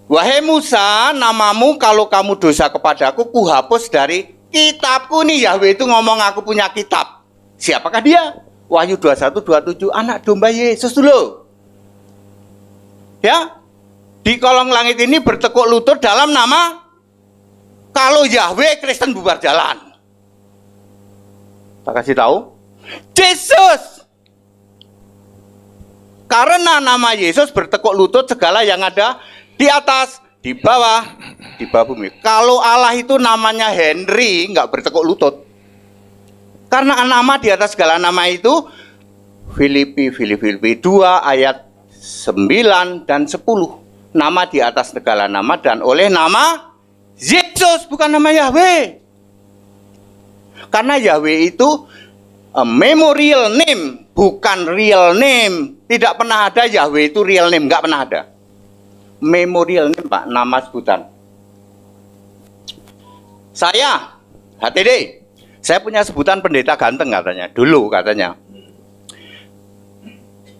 Wahai Musa, namamu kalau kamu dosa kepadaku kuhapus dari kitabku nih Yahweh itu ngomong aku punya kitab. Siapakah dia? Wahyu 2127 anak domba Yesus dulu. Ya. Di kolong langit ini bertekuk lutut dalam nama kalau Yahweh Kristen bubar jalan. tak kasih tahu. Yesus. Karena nama Yesus bertekuk lutut segala yang ada di atas, di bawah, di bawah bumi. Kalau Allah itu namanya Henry, nggak bertekuk lutut. Karena nama di atas segala nama itu Filipi, Filipi, Filipi 2 ayat 9 dan 10. Nama di atas segala nama dan oleh nama Yesus, bukan nama Yahweh. Karena Yahweh itu a eh, memorial name, bukan real name. Tidak pernah ada Yahweh itu real name, nggak pernah ada. Memorial name, Pak, nama sebutan. Saya, HTD, saya punya sebutan pendeta ganteng katanya, dulu katanya.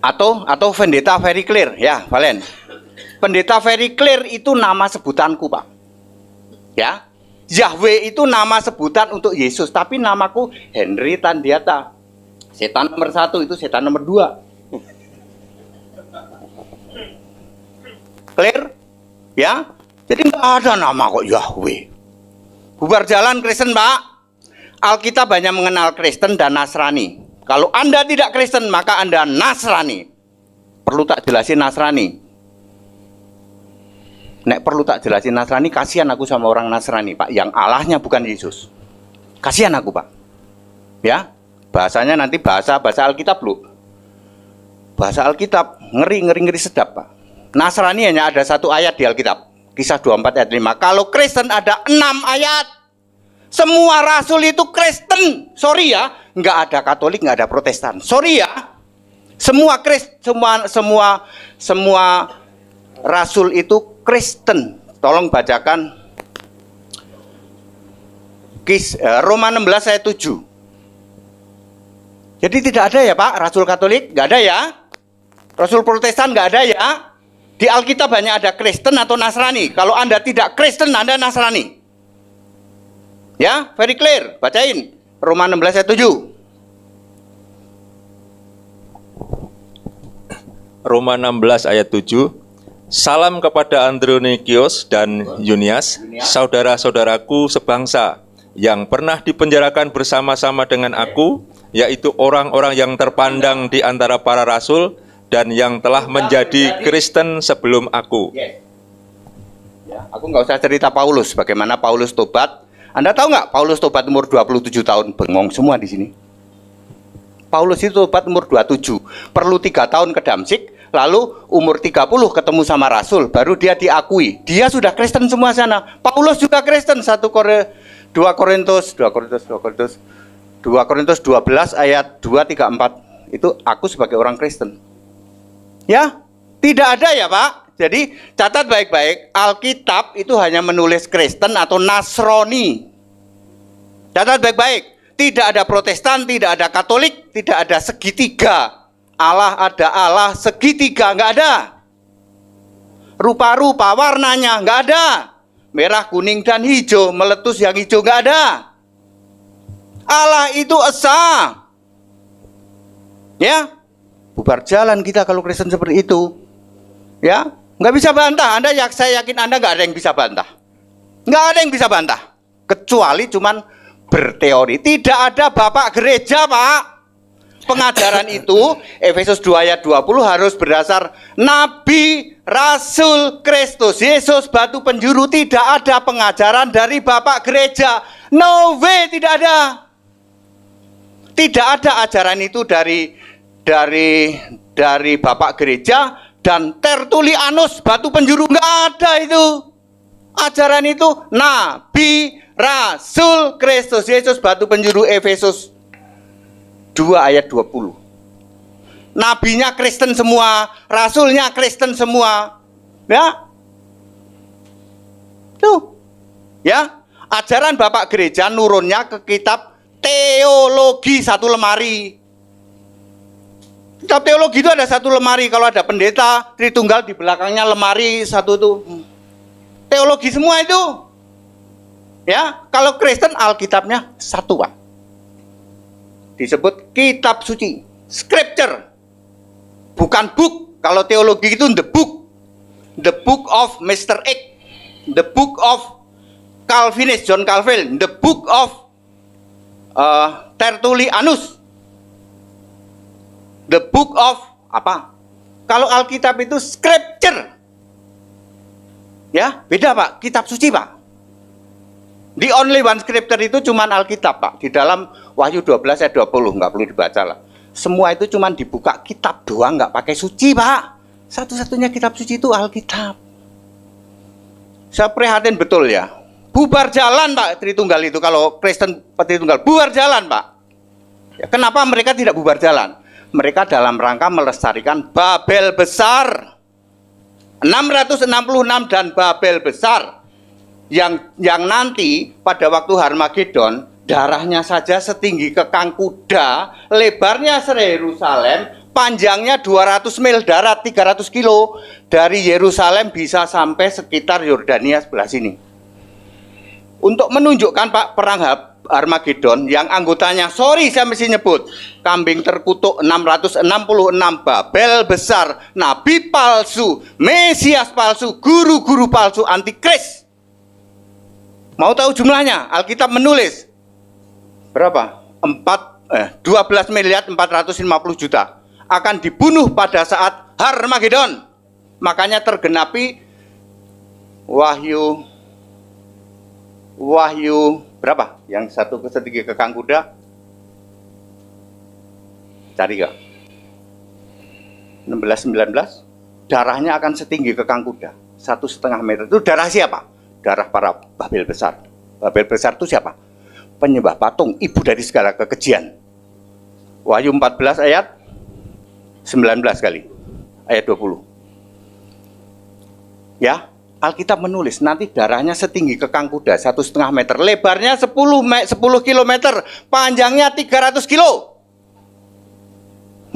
Atau atau pendeta very clear, ya Valen. Pendeta very clear itu nama sebutanku, Pak Ya. Yahweh itu nama sebutan untuk Yesus, tapi namaku Henry Tandiata. Setan nomor satu itu setan nomor dua. Clear? Ya? Jadi nggak ada nama kok Yahweh. Bubar jalan Kristen, Pak. Alkitab banyak mengenal Kristen dan Nasrani. Kalau Anda tidak Kristen, maka Anda Nasrani. Perlu tak jelasin Nasrani? Nek perlu tak jelasin Nasrani, kasihan aku sama orang Nasrani, Pak, yang Allahnya bukan Yesus. Kasihan aku, Pak. Ya, bahasanya nanti bahasa bahasa Alkitab lu. Bahasa Alkitab ngeri ngeri ngeri sedap, Pak. Nasrani hanya ada satu ayat di Alkitab. Kisah 24 ayat 5. Kalau Kristen ada enam ayat. Semua rasul itu Kristen. Sorry ya, nggak ada Katolik, nggak ada Protestan. Sorry ya. Semua Kristen, semua semua semua rasul itu Kristen. Tolong bacakan eh, Roma 16 ayat 7. Jadi tidak ada ya Pak, Rasul Katolik nggak ada ya, Rasul Protestan nggak ada ya. Di Alkitab hanya ada Kristen atau Nasrani. Kalau Anda tidak Kristen, Anda Nasrani. Ya, very clear. Bacain Roma 16 ayat 7. Roma 16 ayat 7 Salam kepada Andronikios dan Yunias, saudara-saudaraku sebangsa yang pernah dipenjarakan bersama-sama dengan aku, yaitu orang-orang yang terpandang di antara para rasul dan yang telah menjadi Kristen sebelum aku. Ya, aku nggak usah cerita Paulus, bagaimana Paulus tobat. Anda tahu nggak Paulus tobat umur 27 tahun? Bengong semua di sini. Paulus itu tobat umur 27, perlu tiga tahun ke Damsik, Lalu umur 30 ketemu sama Rasul, baru dia diakui. Dia sudah Kristen semua sana. Paulus juga Kristen, 1 Kore, 2 Korintus, 2 Korintus, 2 Korintus, 2 Korintus 12 ayat 2, 3, 4. Itu aku sebagai orang Kristen. Ya, tidak ada ya Pak. Jadi catat baik-baik, Alkitab itu hanya menulis Kristen atau Nasrani. Catat baik-baik, tidak ada Protestan, tidak ada Katolik, tidak ada segitiga Allah ada Allah segitiga nggak ada rupa-rupa warnanya nggak ada merah kuning dan hijau meletus yang hijau nggak ada Allah itu esa ya bubar jalan kita kalau Kristen seperti itu ya nggak bisa bantah Anda ya saya yakin Anda nggak ada yang bisa bantah nggak ada yang bisa bantah kecuali cuman berteori tidak ada bapak gereja Pak pengajaran itu Efesus 2 ayat 20 harus berdasar nabi, rasul, Kristus, Yesus, batu penjuru tidak ada pengajaran dari Bapak gereja. No way, tidak ada. Tidak ada ajaran itu dari dari dari Bapak gereja dan Tertulianus batu penjuru nggak ada itu. Ajaran itu nabi, rasul, Kristus, Yesus, batu penjuru Efesus 2 ayat 20. Nabinya Kristen semua, rasulnya Kristen semua. Ya. Tuh. Ya. Ajaran Bapak Gereja nurunnya ke kitab teologi satu lemari. Kitab teologi itu ada satu lemari. Kalau ada pendeta, Tritunggal di belakangnya lemari satu itu. Teologi semua itu. Ya, kalau Kristen Alkitabnya satu, Pak disebut kitab suci, scripture. Bukan book, kalau teologi itu the book. The book of Mr. X, the book of Calvinist John Calvin, the book of uh, Tertullianus, the book of apa? Kalau Alkitab itu scripture. Ya, beda Pak, kitab suci Pak. The only one scripture itu cuma Alkitab, Pak. Di dalam Wahyu 12 ayat 20, nggak perlu dibaca lah. Semua itu cuma dibuka kitab doang, nggak pakai suci, Pak. Satu-satunya kitab suci itu Alkitab. Saya prihatin betul ya. Bubar jalan, Pak, Tritunggal itu. Kalau Kristen Tritunggal, bubar jalan, Pak. Ya, kenapa mereka tidak bubar jalan? Mereka dalam rangka melestarikan Babel besar. 666 dan Babel besar yang yang nanti pada waktu Harmagedon darahnya saja setinggi kekang kuda, lebarnya se-Yerusalem, panjangnya 200 mil darat 300 kilo dari Yerusalem bisa sampai sekitar Yordania sebelah sini. Untuk menunjukkan Pak perang Armageddon yang anggotanya sorry saya mesti nyebut kambing terkutuk 666 Babel besar nabi palsu Mesias palsu guru-guru palsu antikris Mau tahu jumlahnya? Alkitab menulis berapa? 4 eh, 12 miliar 450 juta akan dibunuh pada saat Harmagedon. Makanya tergenapi Wahyu Wahyu berapa? Yang satu ke setiga ke Kuda. Cari gak? 16 19 darahnya akan setinggi kekang kuda satu setengah meter itu darah siapa darah para Babel besar. Babel besar itu siapa? Penyembah patung, ibu dari segala kekejian. Wahyu 14 ayat 19 kali. Ayat 20. Ya, Alkitab menulis nanti darahnya setinggi kekang kuda satu setengah meter, lebarnya 10 me 10 km, panjangnya 300 kilo.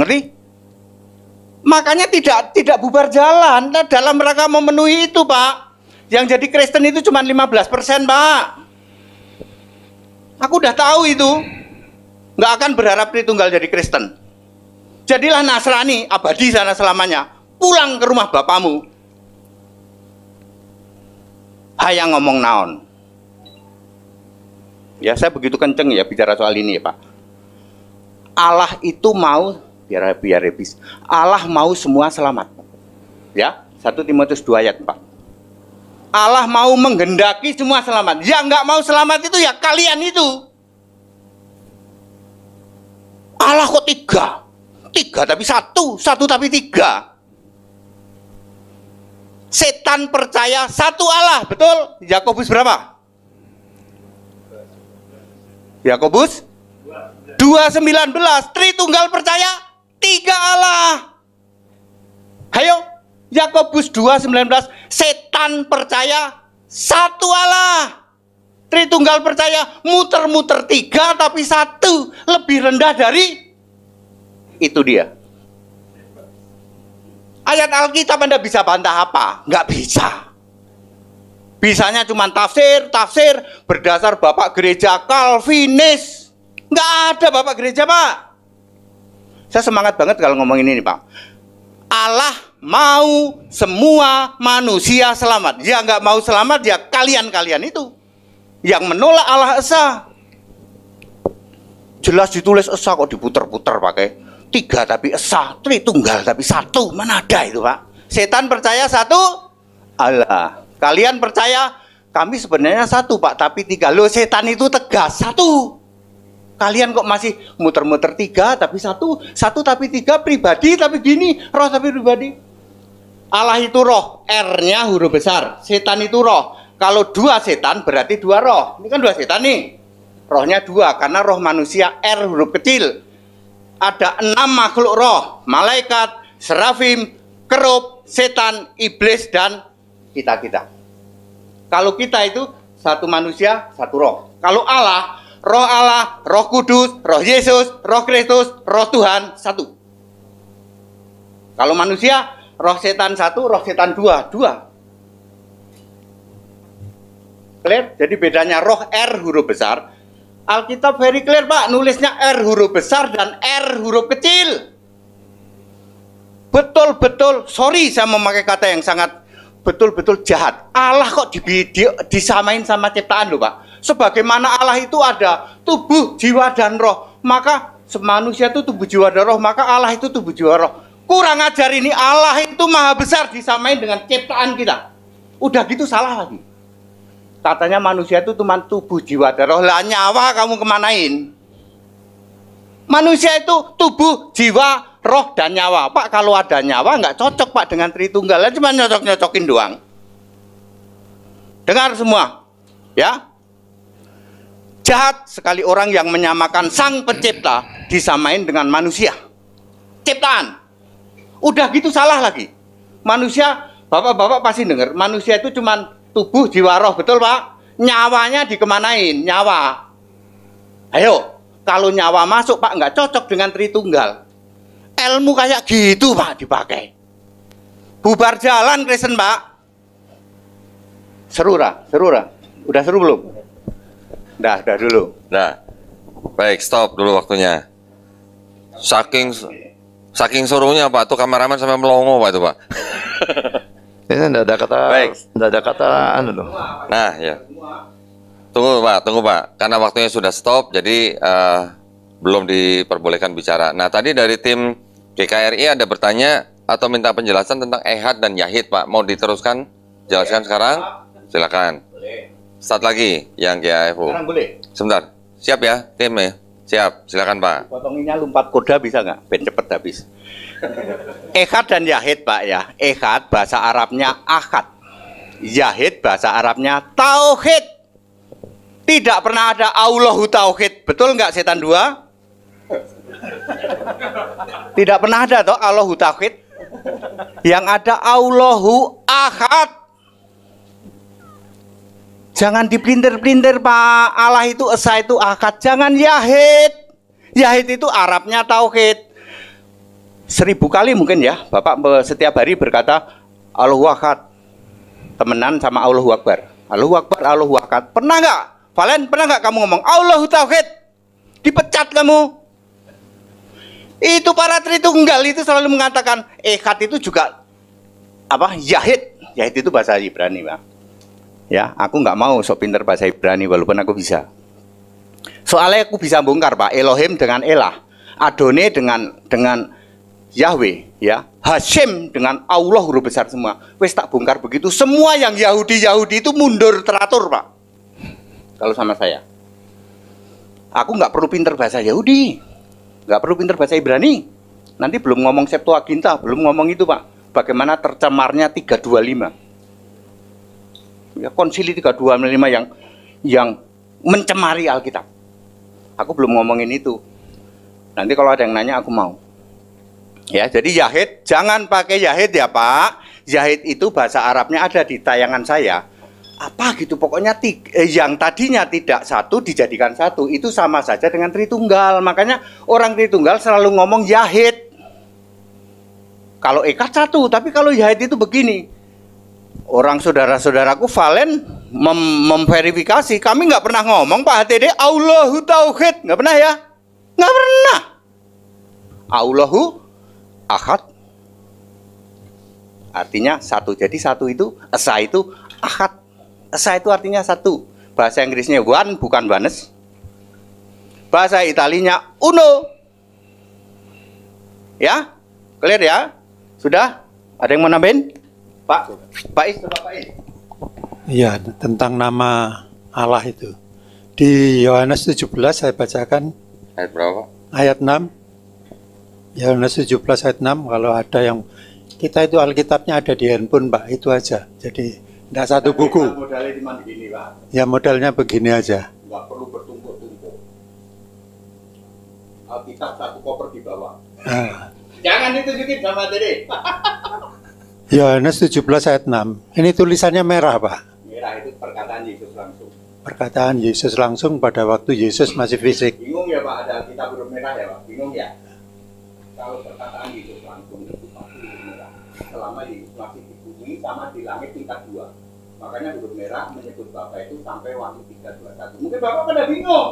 Ngerti? Makanya tidak tidak bubar jalan nah, dalam rangka memenuhi itu, Pak. Yang jadi Kristen itu cuma 15%, Pak. Aku udah tahu itu. Nggak akan berharap ditunggal jadi Kristen. Jadilah Nasrani, abadi sana selamanya. Pulang ke rumah bapamu. Hayang ngomong naon. Ya, saya begitu kenceng ya bicara soal ini ya, Pak. Allah itu mau biar biar habis. Allah mau semua selamat. Ya, 1 Timotius 2 ayat 4. Allah mau menghendaki semua selamat. Ya nggak mau selamat itu ya kalian itu. Allah kok tiga? Tiga tapi satu, satu tapi tiga. Setan percaya satu Allah, betul? Yakobus berapa? Yakobus dua sembilan 2.19 Tritunggal percaya tiga Allah. Hayo, Yakobus 2:19 setan percaya satu Allah. Tritunggal percaya muter-muter tiga tapi satu lebih rendah dari itu dia. Ayat Alkitab Anda bisa bantah apa? Enggak bisa. Bisanya cuma tafsir, tafsir berdasar Bapak Gereja Calvinis. Enggak ada Bapak Gereja, Pak. Saya semangat banget kalau ngomongin ini, Pak. Allah mau semua manusia selamat. Dia nggak mau selamat ya kalian-kalian itu yang menolak Allah Esa. Jelas ditulis Esa kok diputer-puter pakai tiga tapi Esa, tritunggal tapi satu mana ada itu pak? Setan percaya satu, Allah. Kalian percaya kami sebenarnya satu pak tapi tiga. loh. setan itu tegas satu. Kalian kok masih muter-muter tiga tapi satu, satu tapi tiga pribadi tapi gini, roh tapi pribadi Allah itu roh, R-nya huruf besar. Setan itu roh. Kalau dua setan berarti dua roh. Ini kan dua setan nih. Rohnya dua karena roh manusia R huruf kecil. Ada enam makhluk roh, malaikat, serafim, kerub, setan, iblis dan kita kita. Kalau kita itu satu manusia satu roh. Kalau Allah, roh Allah, roh kudus, roh Yesus, roh Kristus, roh Tuhan satu. Kalau manusia roh setan satu, roh setan dua, dua. Clear? Jadi bedanya roh R huruf besar. Alkitab very clear Pak, nulisnya R huruf besar dan R huruf kecil. Betul-betul, sorry saya memakai kata yang sangat betul-betul jahat. Allah kok di, di, disamain sama ciptaan loh Pak. Sebagaimana Allah itu ada tubuh, jiwa, dan roh. Maka manusia itu tubuh, jiwa, dan roh. Maka Allah itu tubuh, jiwa, roh Kurang ajar ini Allah itu maha besar disamain dengan ciptaan kita. Udah gitu salah lagi. Katanya manusia itu cuma tubuh jiwa dan roh. Lah nyawa kamu kemanain? Manusia itu tubuh, jiwa, roh, dan nyawa. Pak, kalau ada nyawa nggak cocok Pak dengan Tritunggal. Cuma nyocok-nyocokin doang. Dengar semua. Ya, jahat sekali orang yang menyamakan sang pencipta disamain dengan manusia. Ciptaan. Udah gitu salah lagi. Manusia, bapak-bapak pasti dengar, manusia itu cuma tubuh, jiwa, roh, betul Pak? Nyawanya dikemanain, nyawa. Ayo, kalau nyawa masuk Pak, nggak cocok dengan Tritunggal. Ilmu kayak gitu Pak dipakai. Bubar jalan Kristen Pak. seru lah seru lah Udah seru belum? Udah, udah dulu. Nah, baik stop dulu waktunya. Saking Saking suruhnya Pak, tuh kameramen sampai melongo Pak itu Pak. Ini enggak ada kata Baik. enggak ada kata anu loh. Nah, ya. Tunggu Pak, tunggu Pak. Karena waktunya sudah stop jadi uh, belum diperbolehkan bicara. Nah, tadi dari tim GKRI ada bertanya atau minta penjelasan tentang ehad dan yahid Pak. Mau diteruskan? Jelaskan sekarang? Silakan. Boleh. Start lagi yang GAFU. Sekarang boleh. Sebentar. Siap ya, tim ya. Siap, silakan Pak. Potonginnya lompat kuda bisa nggak? Ben cepet habis. Ehad dan Yahid Pak ya. Ehad bahasa Arabnya akad. Yahid bahasa Arabnya tauhid. Tidak pernah ada Allahu tauhid. Betul nggak setan dua? Tidak pernah ada toh Allahu tauhid. Yang ada Allahu ahad. Jangan dipelintir-pelintir Pak. Allah itu esa itu akad. Jangan yahid. Yahid itu Arabnya tauhid. Seribu kali mungkin ya Bapak setiap hari berkata Allahu akad. Temenan sama Allahu Akbar. Allahu Akbar, Allahu akad. Pernah nggak? Valen pernah nggak kamu ngomong Allahu tauhid? Dipecat kamu. Itu para Tritunggal itu selalu mengatakan Ekad itu juga apa Yahid. Yahid itu bahasa Ibrani, Pak Ya, aku nggak mau sok pinter bahasa Ibrani walaupun aku bisa. Soalnya aku bisa bongkar Pak Elohim dengan Elah, Adone dengan dengan Yahweh, ya Hashem dengan Allah huruf besar semua. Wes tak bongkar begitu. Semua yang Yahudi Yahudi itu mundur teratur Pak. Kalau sama saya, aku nggak perlu pinter bahasa Yahudi, nggak perlu pinter bahasa Ibrani. Nanti belum ngomong Septuaginta, belum ngomong itu Pak. Bagaimana tercemarnya 325? ya konsili 325 yang yang mencemari Alkitab. Aku belum ngomongin itu. Nanti kalau ada yang nanya aku mau. Ya, jadi Yahid jangan pakai Yahid ya, Pak. Yahid itu bahasa Arabnya ada di tayangan saya. Apa gitu pokoknya tiga, eh, yang tadinya tidak satu dijadikan satu itu sama saja dengan Tritunggal. Makanya orang Tritunggal selalu ngomong Yahid. Kalau Eka satu, tapi kalau Yahid itu begini orang saudara-saudaraku Valen mem memverifikasi kami nggak pernah ngomong Pak HTD Allahu Tauhid nggak pernah ya nggak pernah Allahu Ahad artinya satu jadi satu itu esa itu ahad esa itu artinya satu bahasa Inggrisnya one bukan banes bahasa Italinya uno ya clear ya sudah ada yang mau nambahin Pak, Pak Is, Pak Is. Iya, tentang nama Allah itu. Di Yohanes 17 saya bacakan. Ayat berapa? Ayat 6. Yohanes 17 ayat 6, kalau ada yang... Kita itu Alkitabnya ada di handphone, Pak, itu aja. Jadi, tidak satu Tapi buku. Modalnya cuma begini, Pak. Ya, modalnya begini aja. Nggak perlu bertumpuk-tumpuk. Alkitab satu koper di bawah. Ah. Jangan ditunjukin sama tadi Yohanes 17 ayat 6. Ini tulisannya merah, Pak. Merah itu perkataan Yesus langsung. Perkataan Yesus langsung pada waktu Yesus masih fisik. Bingung ya, Pak, ada kita belum merah ya, Pak. Bingung ya? Kalau perkataan Yesus langsung itu pasti merah. Selama Yesus masih di bumi sama di langit tingkat dua. Makanya huruf merah menyebut Bapak itu sampai waktu 321. Mungkin Bapak pada bingung.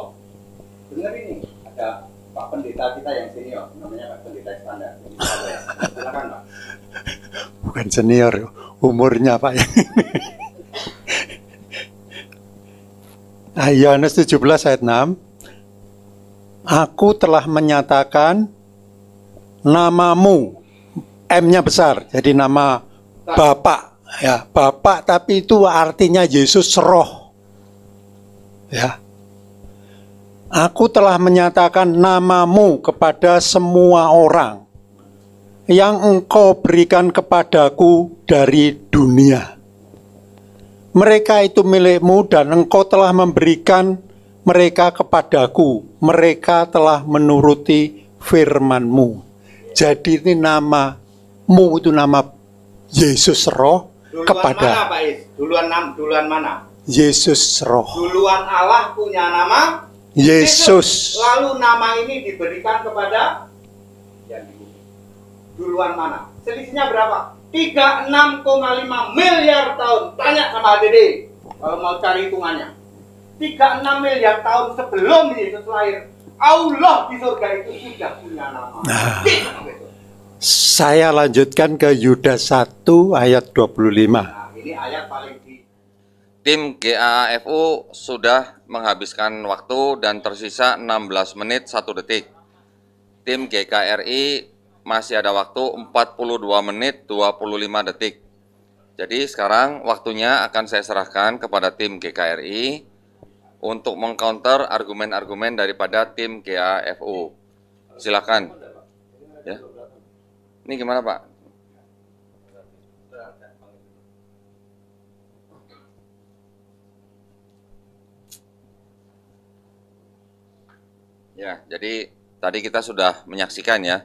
Dengar ini, ada Pak Pendeta kita yang senior, namanya Pak Pendeta Standar. Silakan, Pak. Bukan senior, umurnya Pak. Nah, Yohanes 17 ayat 6 Aku telah menyatakan namamu M-nya besar jadi nama Bapak ya Bapak tapi itu artinya Yesus roh ya Aku telah menyatakan namamu kepada semua orang yang engkau berikan kepadaku dari dunia. Mereka itu milikmu dan engkau telah memberikan mereka kepadaku. Mereka telah menuruti firmanmu. Jadi ini nama mu itu nama Yesus Roh duluan kepada mana, Pak Is? Duluan, duluan mana? Yesus Roh. Duluan Allah punya nama Yesus. Yesus. Lalu nama ini diberikan kepada duluan mana? Selisihnya berapa? 36,5 miliar tahun. Tanya sama ADD kalau mau cari hitungannya. 36 miliar tahun sebelum Yesus lahir, Allah di surga itu sudah punya nama. Nah, saya lanjutkan ke Yudas 1 ayat 25. Nah, ini ayat paling Tim GAFU sudah menghabiskan waktu dan tersisa 16 menit 1 detik. Tim GKRI masih ada waktu 42 menit 25 detik. Jadi sekarang waktunya akan saya serahkan kepada tim GKRI untuk mengcounter argumen-argumen daripada tim GAFU. Silakan. Ya. Ini gimana Pak? Ya, jadi tadi kita sudah menyaksikan ya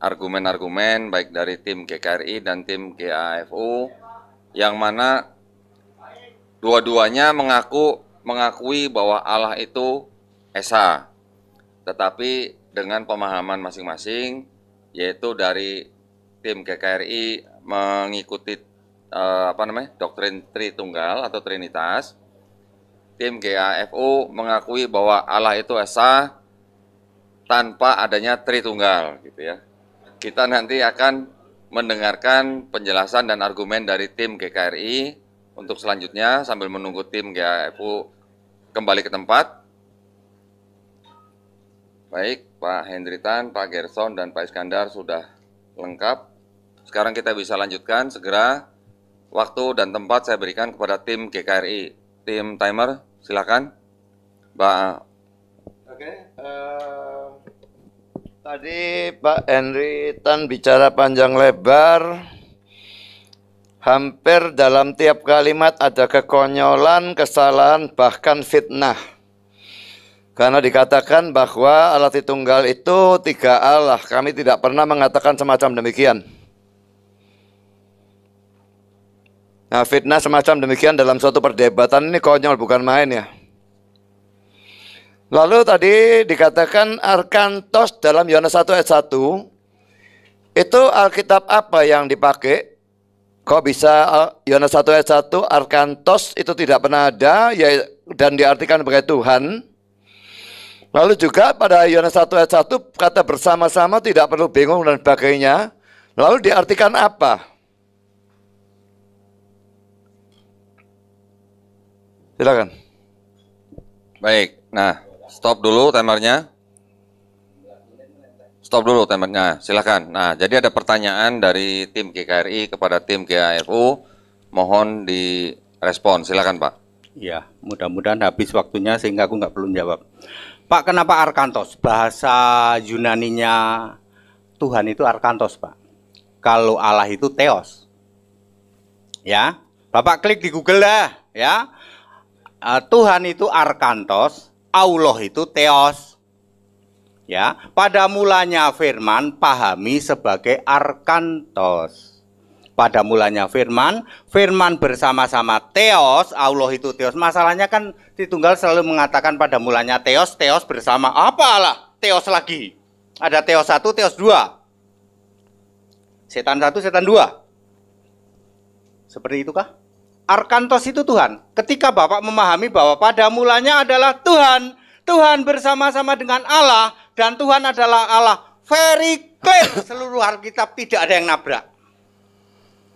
argumen-argumen baik dari tim GKRI dan tim GAFU yang mana dua-duanya mengaku mengakui bahwa Allah itu esa tetapi dengan pemahaman masing-masing yaitu dari tim GKRI mengikuti eh, apa namanya doktrin Tritunggal atau Trinitas tim GAFU mengakui bahwa Allah itu esa tanpa adanya Tritunggal gitu ya kita nanti akan mendengarkan penjelasan dan argumen dari tim GKRI untuk selanjutnya sambil menunggu tim GAFU kembali ke tempat. Baik, Pak Hendritan, Pak Gerson, dan Pak Iskandar sudah lengkap. Sekarang kita bisa lanjutkan segera. Waktu dan tempat saya berikan kepada tim GKRI. Tim timer, silakan. Mbak. Oke, okay, uh... Eh, Tadi Pak Henry Tan bicara panjang lebar. Hampir dalam tiap kalimat ada kekonyolan, kesalahan, bahkan fitnah. Karena dikatakan bahwa alat tunggal itu tiga Allah. Kami tidak pernah mengatakan semacam demikian. Nah fitnah semacam demikian dalam suatu perdebatan ini konyol bukan main ya. Lalu tadi dikatakan arkantos dalam Yohanes 1 ayat 1 itu Alkitab apa yang dipakai? Kok bisa eh, Yohanes 1 ayat 1 arkantos itu tidak pernah ada ya, dan diartikan sebagai Tuhan? Lalu juga pada Yohanes 1 ayat 1 kata bersama-sama tidak perlu bingung dan sebagainya. Lalu diartikan apa? Silakan. Baik. Nah, Stop dulu timernya. Stop dulu timernya, nah, silakan. Nah, jadi ada pertanyaan dari tim GKRI kepada tim GARU, mohon direspon, silakan Pak. Iya, mudah-mudahan habis waktunya sehingga aku nggak perlu jawab. Pak, kenapa Arkantos? Bahasa Yunaninya Tuhan itu Arkantos, Pak. Kalau Allah itu Theos. Ya, Bapak klik di Google dah, ya. Eh, Tuhan itu Arkantos, Allah itu teos. Ya, pada mulanya firman pahami sebagai arkantos. Pada mulanya firman, firman bersama-sama teos, Allah itu teos. Masalahnya kan Tritunggal selalu mengatakan pada mulanya teos, teos bersama apalah teos lagi. Ada teos satu, teos dua. Setan satu, setan dua. Seperti itukah? Arkantos itu Tuhan. Ketika Bapak memahami bahwa pada mulanya adalah Tuhan, Tuhan bersama-sama dengan Allah dan Tuhan adalah Allah. Very clear seluruh Alkitab tidak ada yang nabrak.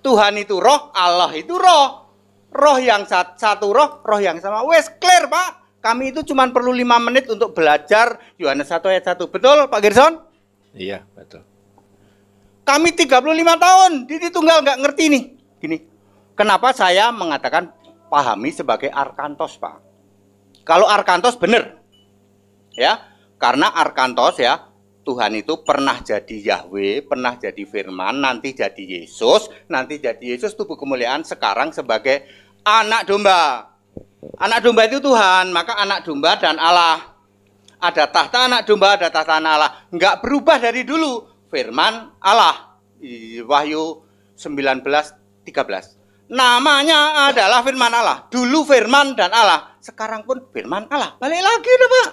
Tuhan itu roh, Allah itu roh. Roh yang satu roh, roh yang sama. Wes clear, Pak. Kami itu cuma perlu lima menit untuk belajar Yohanes 1 ayat 1. Betul, Pak Gerson? Iya, betul. Kami 35 tahun, Didi Tunggal nggak ngerti nih. Gini, Kenapa saya mengatakan pahami sebagai arkantos, Pak? Kalau arkantos benar. Ya, karena arkantos ya, Tuhan itu pernah jadi Yahweh, pernah jadi firman, nanti jadi Yesus, nanti jadi Yesus tubuh kemuliaan sekarang sebagai anak domba. Anak domba itu Tuhan, maka anak domba dan Allah. Ada tahta anak domba, ada tahta anak Allah. Enggak berubah dari dulu. Firman Allah. Wahyu 19, 13 namanya adalah firman Allah. Dulu firman dan Allah, sekarang pun firman Allah. Balik lagi deh, Pak.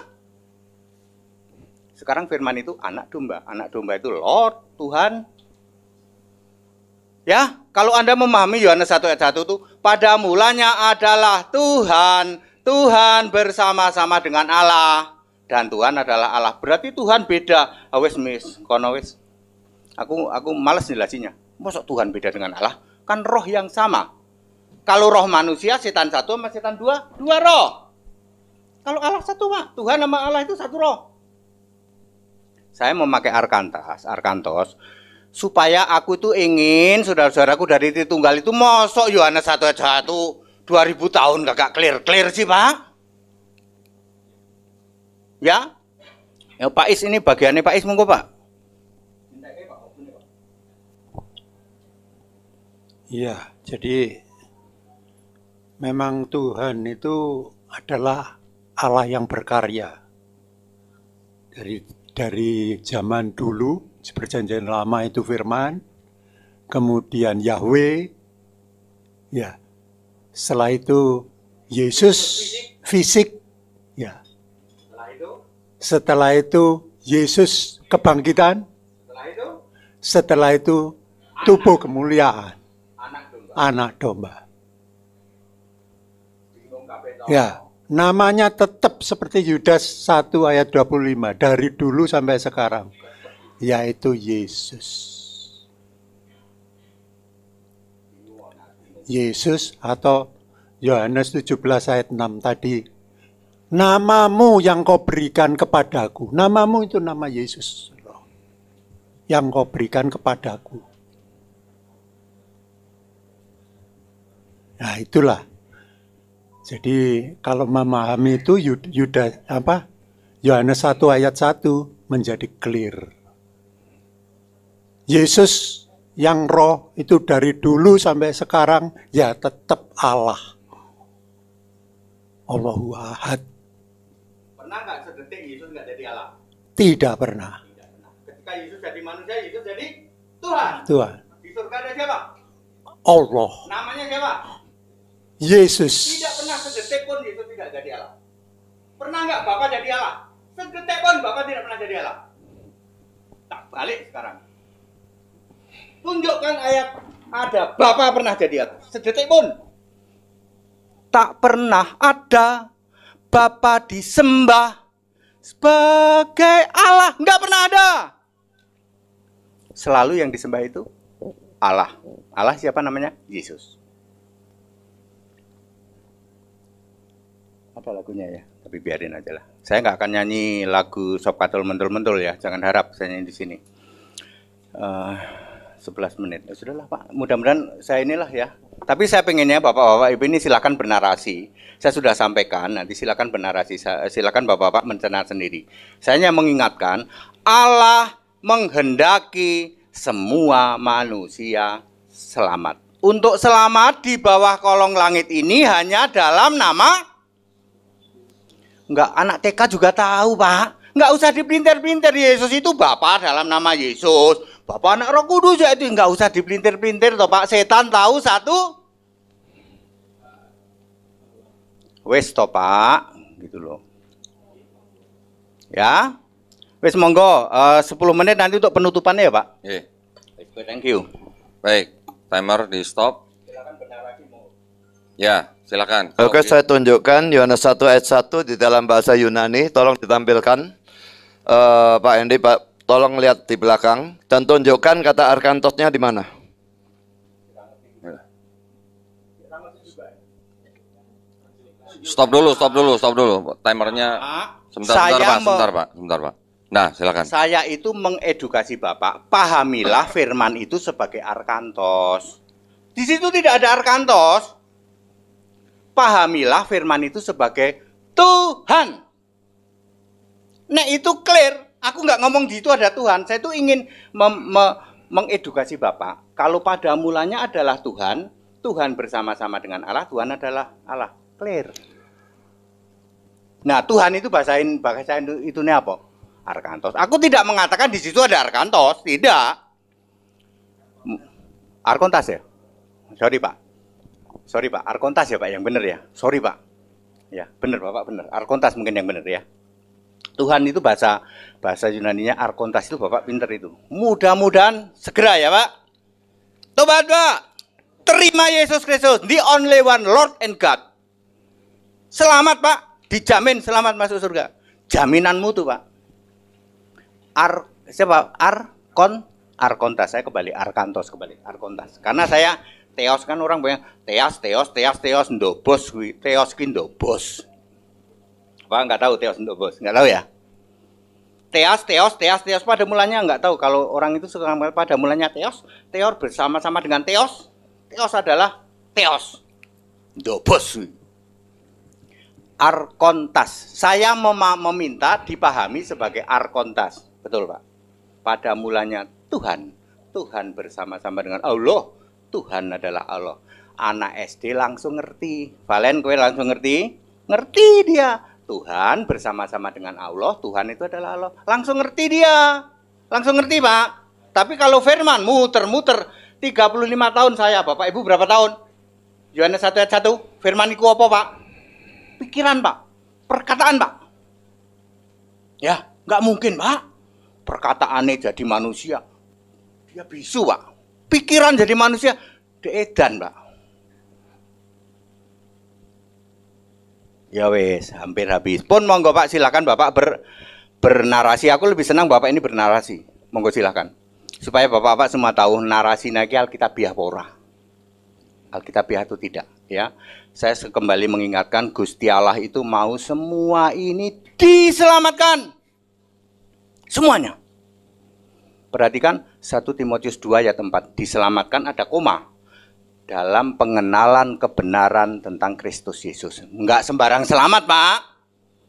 Sekarang firman itu anak domba. Anak domba itu Lord, Tuhan. Ya, kalau Anda memahami Yohanes 1 ayat 1 itu pada mulanya adalah Tuhan, Tuhan bersama-sama dengan Allah dan Tuhan adalah Allah. Berarti Tuhan beda. Awes ah, mis, kono Aku aku malas jelasinya. Masuk Tuhan beda dengan Allah? kan roh yang sama. Kalau roh manusia, setan satu sama setan dua, dua roh. Kalau Allah satu, Pak. Tuhan sama Allah itu satu roh. Saya memakai arkantas, arkantos, supaya aku itu ingin saudara-saudaraku dari Tritunggal itu mosok Yohanes satu aja satu dua ribu tahun kakak clear clear sih pak ya ya Pak Is ini bagiannya Pak Is monggo Pak Iya, jadi memang Tuhan itu adalah Allah yang berkarya. Dari dari zaman dulu, perjanjian lama itu firman, kemudian Yahweh, ya. Setelah itu Yesus fisik, ya. Setelah itu Yesus kebangkitan. Setelah itu tubuh kemuliaan anak domba. Ya, namanya tetap seperti Yudas 1 ayat 25 dari dulu sampai sekarang, yaitu Yesus. Yesus atau Yohanes 17 ayat 6 tadi. Namamu yang kau berikan kepadaku. Namamu itu nama Yesus. Yang kau berikan kepadaku. Nah itulah. Jadi kalau memahami itu Yuda apa Yohanes 1 ayat 1 menjadi clear. Yesus yang roh itu dari dulu sampai sekarang ya tetap Allah. Allahu Ahad. Pernah nggak sedetik Yesus nggak jadi Allah? Tidak pernah. Tidak pernah. Ketika Yesus jadi manusia, Yesus jadi Tuhan. Tuhan. Di surga ada siapa? Allah. Namanya siapa? Yesus. Tidak pernah sedetik pun Yesus tidak jadi Allah. Pernah nggak Bapak jadi Allah? Sedetik pun Bapak tidak pernah jadi Allah. Tak balik sekarang. Tunjukkan ayat ada Bapak pernah jadi Allah. Sedetik pun. Tak pernah ada Bapa disembah sebagai Allah. Nggak pernah ada. Selalu yang disembah itu Allah. Allah siapa namanya? Yesus. lagunya ya, tapi biarin aja lah. Saya nggak akan nyanyi lagu Sob Katul Mentul-Mentul ya, jangan harap saya nyanyi di sini. Uh, eh, 11 menit, ya sudahlah Pak, mudah-mudahan saya inilah ya. Tapi saya pengennya Bapak-Bapak Ibu ini silakan bernarasi. Saya sudah sampaikan, nanti silakan bernarasi, silakan Bapak-Bapak mencerna sendiri. Saya hanya mengingatkan, Allah menghendaki semua manusia selamat untuk selamat di bawah kolong langit ini hanya dalam nama Enggak, anak TK juga tahu, Pak. Enggak usah dipelintir-pelintir, Yesus itu bapak dalam nama Yesus. Bapak anak roh kudus ya itu enggak usah dipelintir-pelintir toh Pak. Setan tahu satu. Wes toh Pak, gitu loh. Ya. Wes monggo eh, uh, 10 menit nanti untuk penutupannya ya, Pak. Iya. Thank you. Baik, timer di stop. Silakan benar Ya. Silakan. Oke, okay. saya tunjukkan Yohanes 1 ayat 1 di dalam bahasa Yunani. Tolong ditampilkan. Uh, Pak Endi, Pak, tolong lihat di belakang dan tunjukkan kata arkantosnya di mana. Stop dulu, stop dulu, stop dulu. Timernya ah, ah. sebentar, saya sebentar, Pak, sebentar, Pak, sebentar, Pak. Nah, silakan. Saya itu mengedukasi Bapak, pahamilah firman itu sebagai arkantos. Di situ tidak ada arkantos pahamilah firman itu sebagai Tuhan. Nah itu clear. Aku nggak ngomong di itu ada Tuhan. Saya itu ingin mem- me- mengedukasi Bapak. Kalau pada mulanya adalah Tuhan, Tuhan bersama-sama dengan Allah, Tuhan adalah Allah. Clear. Nah Tuhan itu bahasa, bahasa itu ini apa? Arkantos. Aku tidak mengatakan di situ ada Arkantos. Tidak. Arkontas ya? Sorry Pak. Sorry Pak, Arkontas ya Pak yang benar ya. Sorry Pak. Ya, benar Bapak benar. Arkontas mungkin yang benar ya. Tuhan itu bahasa bahasa Yunani nya Arkontas itu Bapak pinter itu. Mudah-mudahan segera ya Pak. Tobat Pak. Terima Yesus Kristus, the only one Lord and God. Selamat Pak, dijamin selamat masuk surga. Jaminanmu tuh Pak. Ar siapa? Arkon Arkontas. Saya kembali Arkantos kembali Arkontas. Karena saya teos kan orang banyak teas teos teas teos ndobos Bos teos ki Bos apa nggak tahu teos ndobos nggak tahu ya teas teos teas teos pada mulanya nggak tahu kalau orang itu suka pada mulanya teos teor bersama-sama dengan teos teos adalah teos ndobos Bos arkontas saya meminta dipahami sebagai arkontas betul pak pada mulanya Tuhan Tuhan bersama-sama dengan Allah Tuhan adalah Allah. Anak SD langsung ngerti. Valen kowe langsung ngerti? Ngerti dia. Tuhan bersama-sama dengan Allah, Tuhan itu adalah Allah. Langsung ngerti dia. Langsung ngerti, Pak. Tapi kalau firman muter-muter 35 tahun saya, Bapak Ibu berapa tahun? Yohanes 1 ayat 1, firman itu apa, Pak? Pikiran, Pak. Perkataan, Pak. Ya, nggak mungkin, Pak. Perkataannya jadi manusia. Dia bisu, Pak pikiran jadi manusia deedan pak ya wes hampir habis pun monggo pak silakan bapak ber, bernarasi aku lebih senang bapak ini bernarasi monggo silakan supaya bapak-bapak semua tahu narasi nagi alkitabiah pora alkitabiah itu tidak ya saya kembali mengingatkan Gusti Allah itu mau semua ini diselamatkan semuanya Perhatikan 1 Timotius 2 ayat 4. Diselamatkan ada koma dalam pengenalan kebenaran tentang Kristus Yesus. Enggak sembarang selamat, Pak.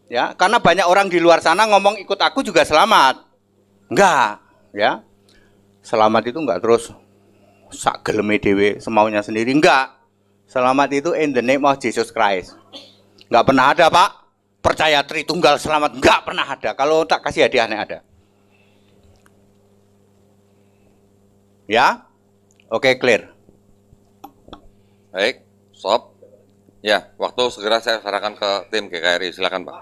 Ya, karena banyak orang di luar sana ngomong ikut aku juga selamat. Enggak, ya. Selamat itu enggak terus sak geleme dewe semaunya sendiri enggak. Selamat itu in the name of Jesus Christ. Enggak pernah ada, Pak. Percaya Tritunggal selamat enggak pernah ada. Kalau tak kasih hadiahnya ada. Ya? Oke, okay, clear. Baik, stop. Ya, waktu segera saya serahkan ke tim GKRI. Silakan, Pak.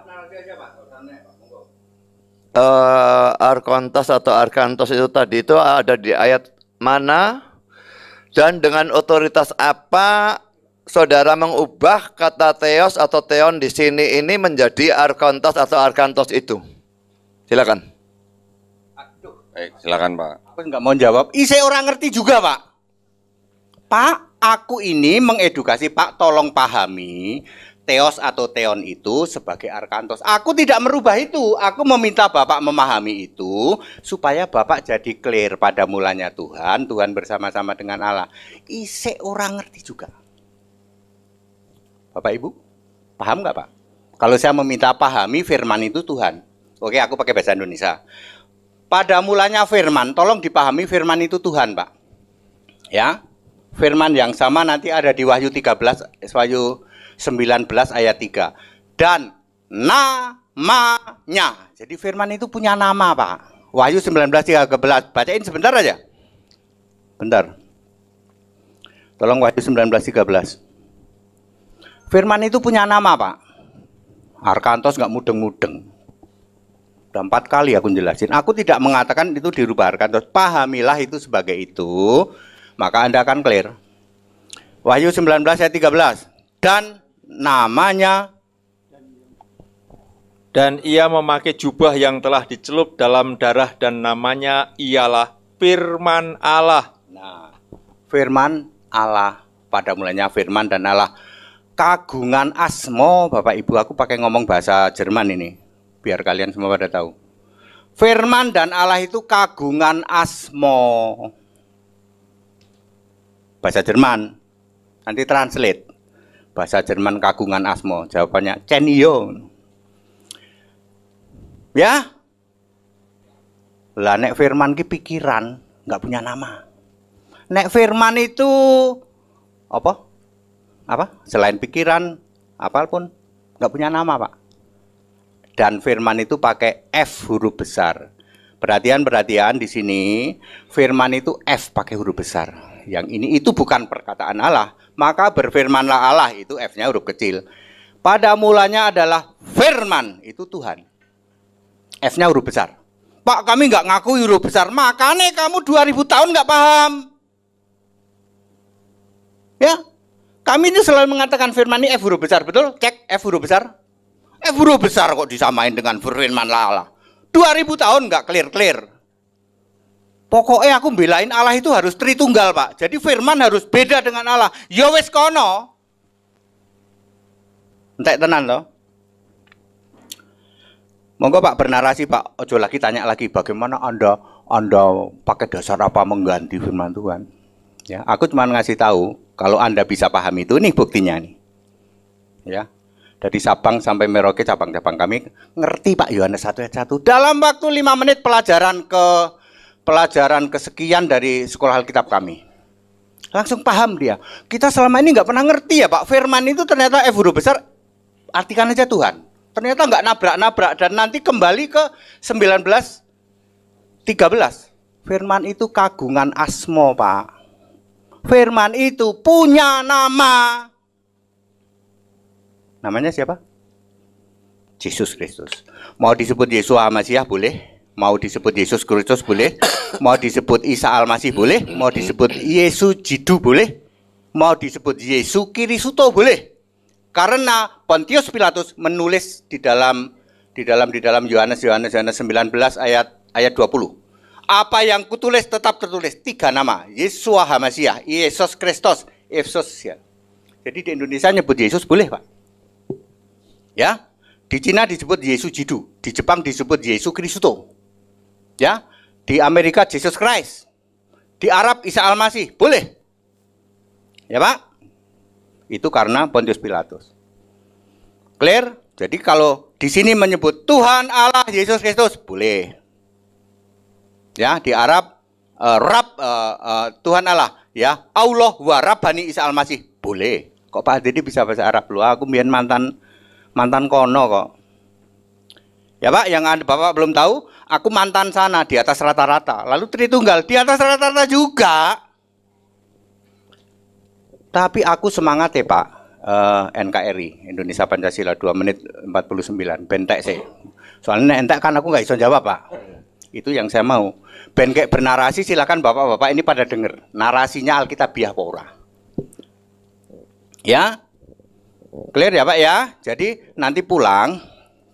Uh, eh, Arkontas atau Arkantos itu tadi itu ada di ayat mana? Dan dengan otoritas apa saudara mengubah kata Theos atau Theon di sini ini menjadi Arkontas atau arkantos itu? Silakan. Baik, silakan Pak. Aku nggak mau jawab. Ih, orang ngerti juga Pak. Pak, aku ini mengedukasi Pak, tolong pahami teos atau teon itu sebagai arkantos. Aku tidak merubah itu. Aku meminta Bapak memahami itu supaya Bapak jadi clear pada mulanya Tuhan, Tuhan bersama-sama dengan Allah. Ise orang ngerti juga. Bapak Ibu, paham nggak Pak? Kalau saya meminta pahami firman itu Tuhan. Oke, aku pakai bahasa Indonesia. Pada mulanya firman, tolong dipahami firman itu Tuhan, Pak. Ya. Firman yang sama nanti ada di Wahyu 13 eh, Wahyu 19 ayat 3. Dan namanya. Jadi firman itu punya nama, Pak. Wahyu 19 13. Bacain sebentar aja. Bentar. Tolong Wahyu 13. Firman itu punya nama, Pak. Arkantos nggak mudeng-mudeng. Sudah empat kali aku jelasin. Aku tidak mengatakan itu dirubarkan. Terus pahamilah itu sebagai itu. Maka Anda akan clear. Wahyu 19 ayat 13. Dan namanya dan ia memakai jubah yang telah dicelup dalam darah dan namanya ialah firman Allah. Nah, firman Allah pada mulanya firman dan Allah kagungan asmo Bapak Ibu aku pakai ngomong bahasa Jerman ini biar kalian semua pada tahu. Firman dan Allah itu kagungan asmo. Bahasa Jerman. Nanti translate. Bahasa Jerman kagungan asmo. Jawabannya Cenio. Ya? Lah nek firman ki pikiran, nggak punya nama. Nek firman itu apa? Apa? Selain pikiran, apapun nggak punya nama, Pak dan firman itu pakai F huruf besar. Perhatian-perhatian di sini, firman itu F pakai huruf besar. Yang ini itu bukan perkataan Allah, maka berfirmanlah Allah itu F-nya huruf kecil. Pada mulanya adalah firman itu Tuhan. F-nya huruf besar. Pak kami nggak ngaku huruf besar, makanya kamu 2000 tahun nggak paham. Ya, kami ini selalu mengatakan firman ini F huruf besar, betul? Cek F huruf besar. Eh buruh besar kok disamain dengan Firman Allah. 2000 tahun nggak clear-clear. Pokoknya aku belain Allah itu harus tritunggal, Pak. Jadi firman harus beda dengan Allah. Yowes ya kono. Entek tenan loh. Monggo Pak bernarasi Pak, ojo lagi tanya lagi bagaimana Anda Anda pakai dasar apa mengganti firman Tuhan. Ya, aku cuma ngasih tahu kalau Anda bisa paham itu nih buktinya nih. Ya, dari Sabang sampai Merauke cabang-cabang kami ngerti Pak Yohanes satu ayat satu dalam waktu lima menit pelajaran ke pelajaran kesekian dari sekolah Alkitab kami langsung paham dia kita selama ini nggak pernah ngerti ya Pak Firman itu ternyata F eh, huruf besar artikan aja Tuhan ternyata nggak nabrak-nabrak dan nanti kembali ke 19 13 Firman itu kagungan asmo Pak Firman itu punya nama Namanya siapa? Yesus Kristus. Mau disebut Yesus al boleh, mau disebut Yesus Kristus boleh, mau disebut Isa al boleh, mau disebut Yesus Jidu boleh, mau disebut Yesus Kirisuto boleh. Karena Pontius Pilatus menulis di dalam di dalam di dalam Yohanes Yohanes Yohanes 19 ayat ayat 20. Apa yang kutulis tetap tertulis tiga nama, Yesus Hamasiah, Yesus Kristus, Efesus. Jadi di Indonesia nyebut Yesus boleh, Pak. Ya. Di Cina disebut Yesus Jidu, di Jepang disebut Yesus Kristo. Ya. Di Amerika Jesus Christ. Di Arab Isa Al-Masih. Boleh. Ya, Pak? Itu karena Pontius Pilatus. Clear? Jadi kalau di sini menyebut Tuhan Allah Yesus Kristus, boleh. Ya, di Arab uh, Rab uh, uh, Tuhan Allah, ya. Allah warabani Isa Al-Masih, boleh. Kok Pak Dedi bisa bahasa Arab? Lu aku mian mantan mantan kono kok. Ya Pak, yang ada Bapak belum tahu, aku mantan sana di atas rata-rata. Lalu Tritunggal di atas rata-rata juga. Tapi aku semangat ya Pak, uh, eh, NKRI, Indonesia Pancasila 2 menit 49, bentek sih. Soalnya entek kan aku nggak bisa jawab Pak. Itu yang saya mau. bentek bernarasi silakan Bapak-bapak ini pada denger. Narasinya Alkitabiah Pora. Ya, Clear ya Pak ya? Jadi nanti pulang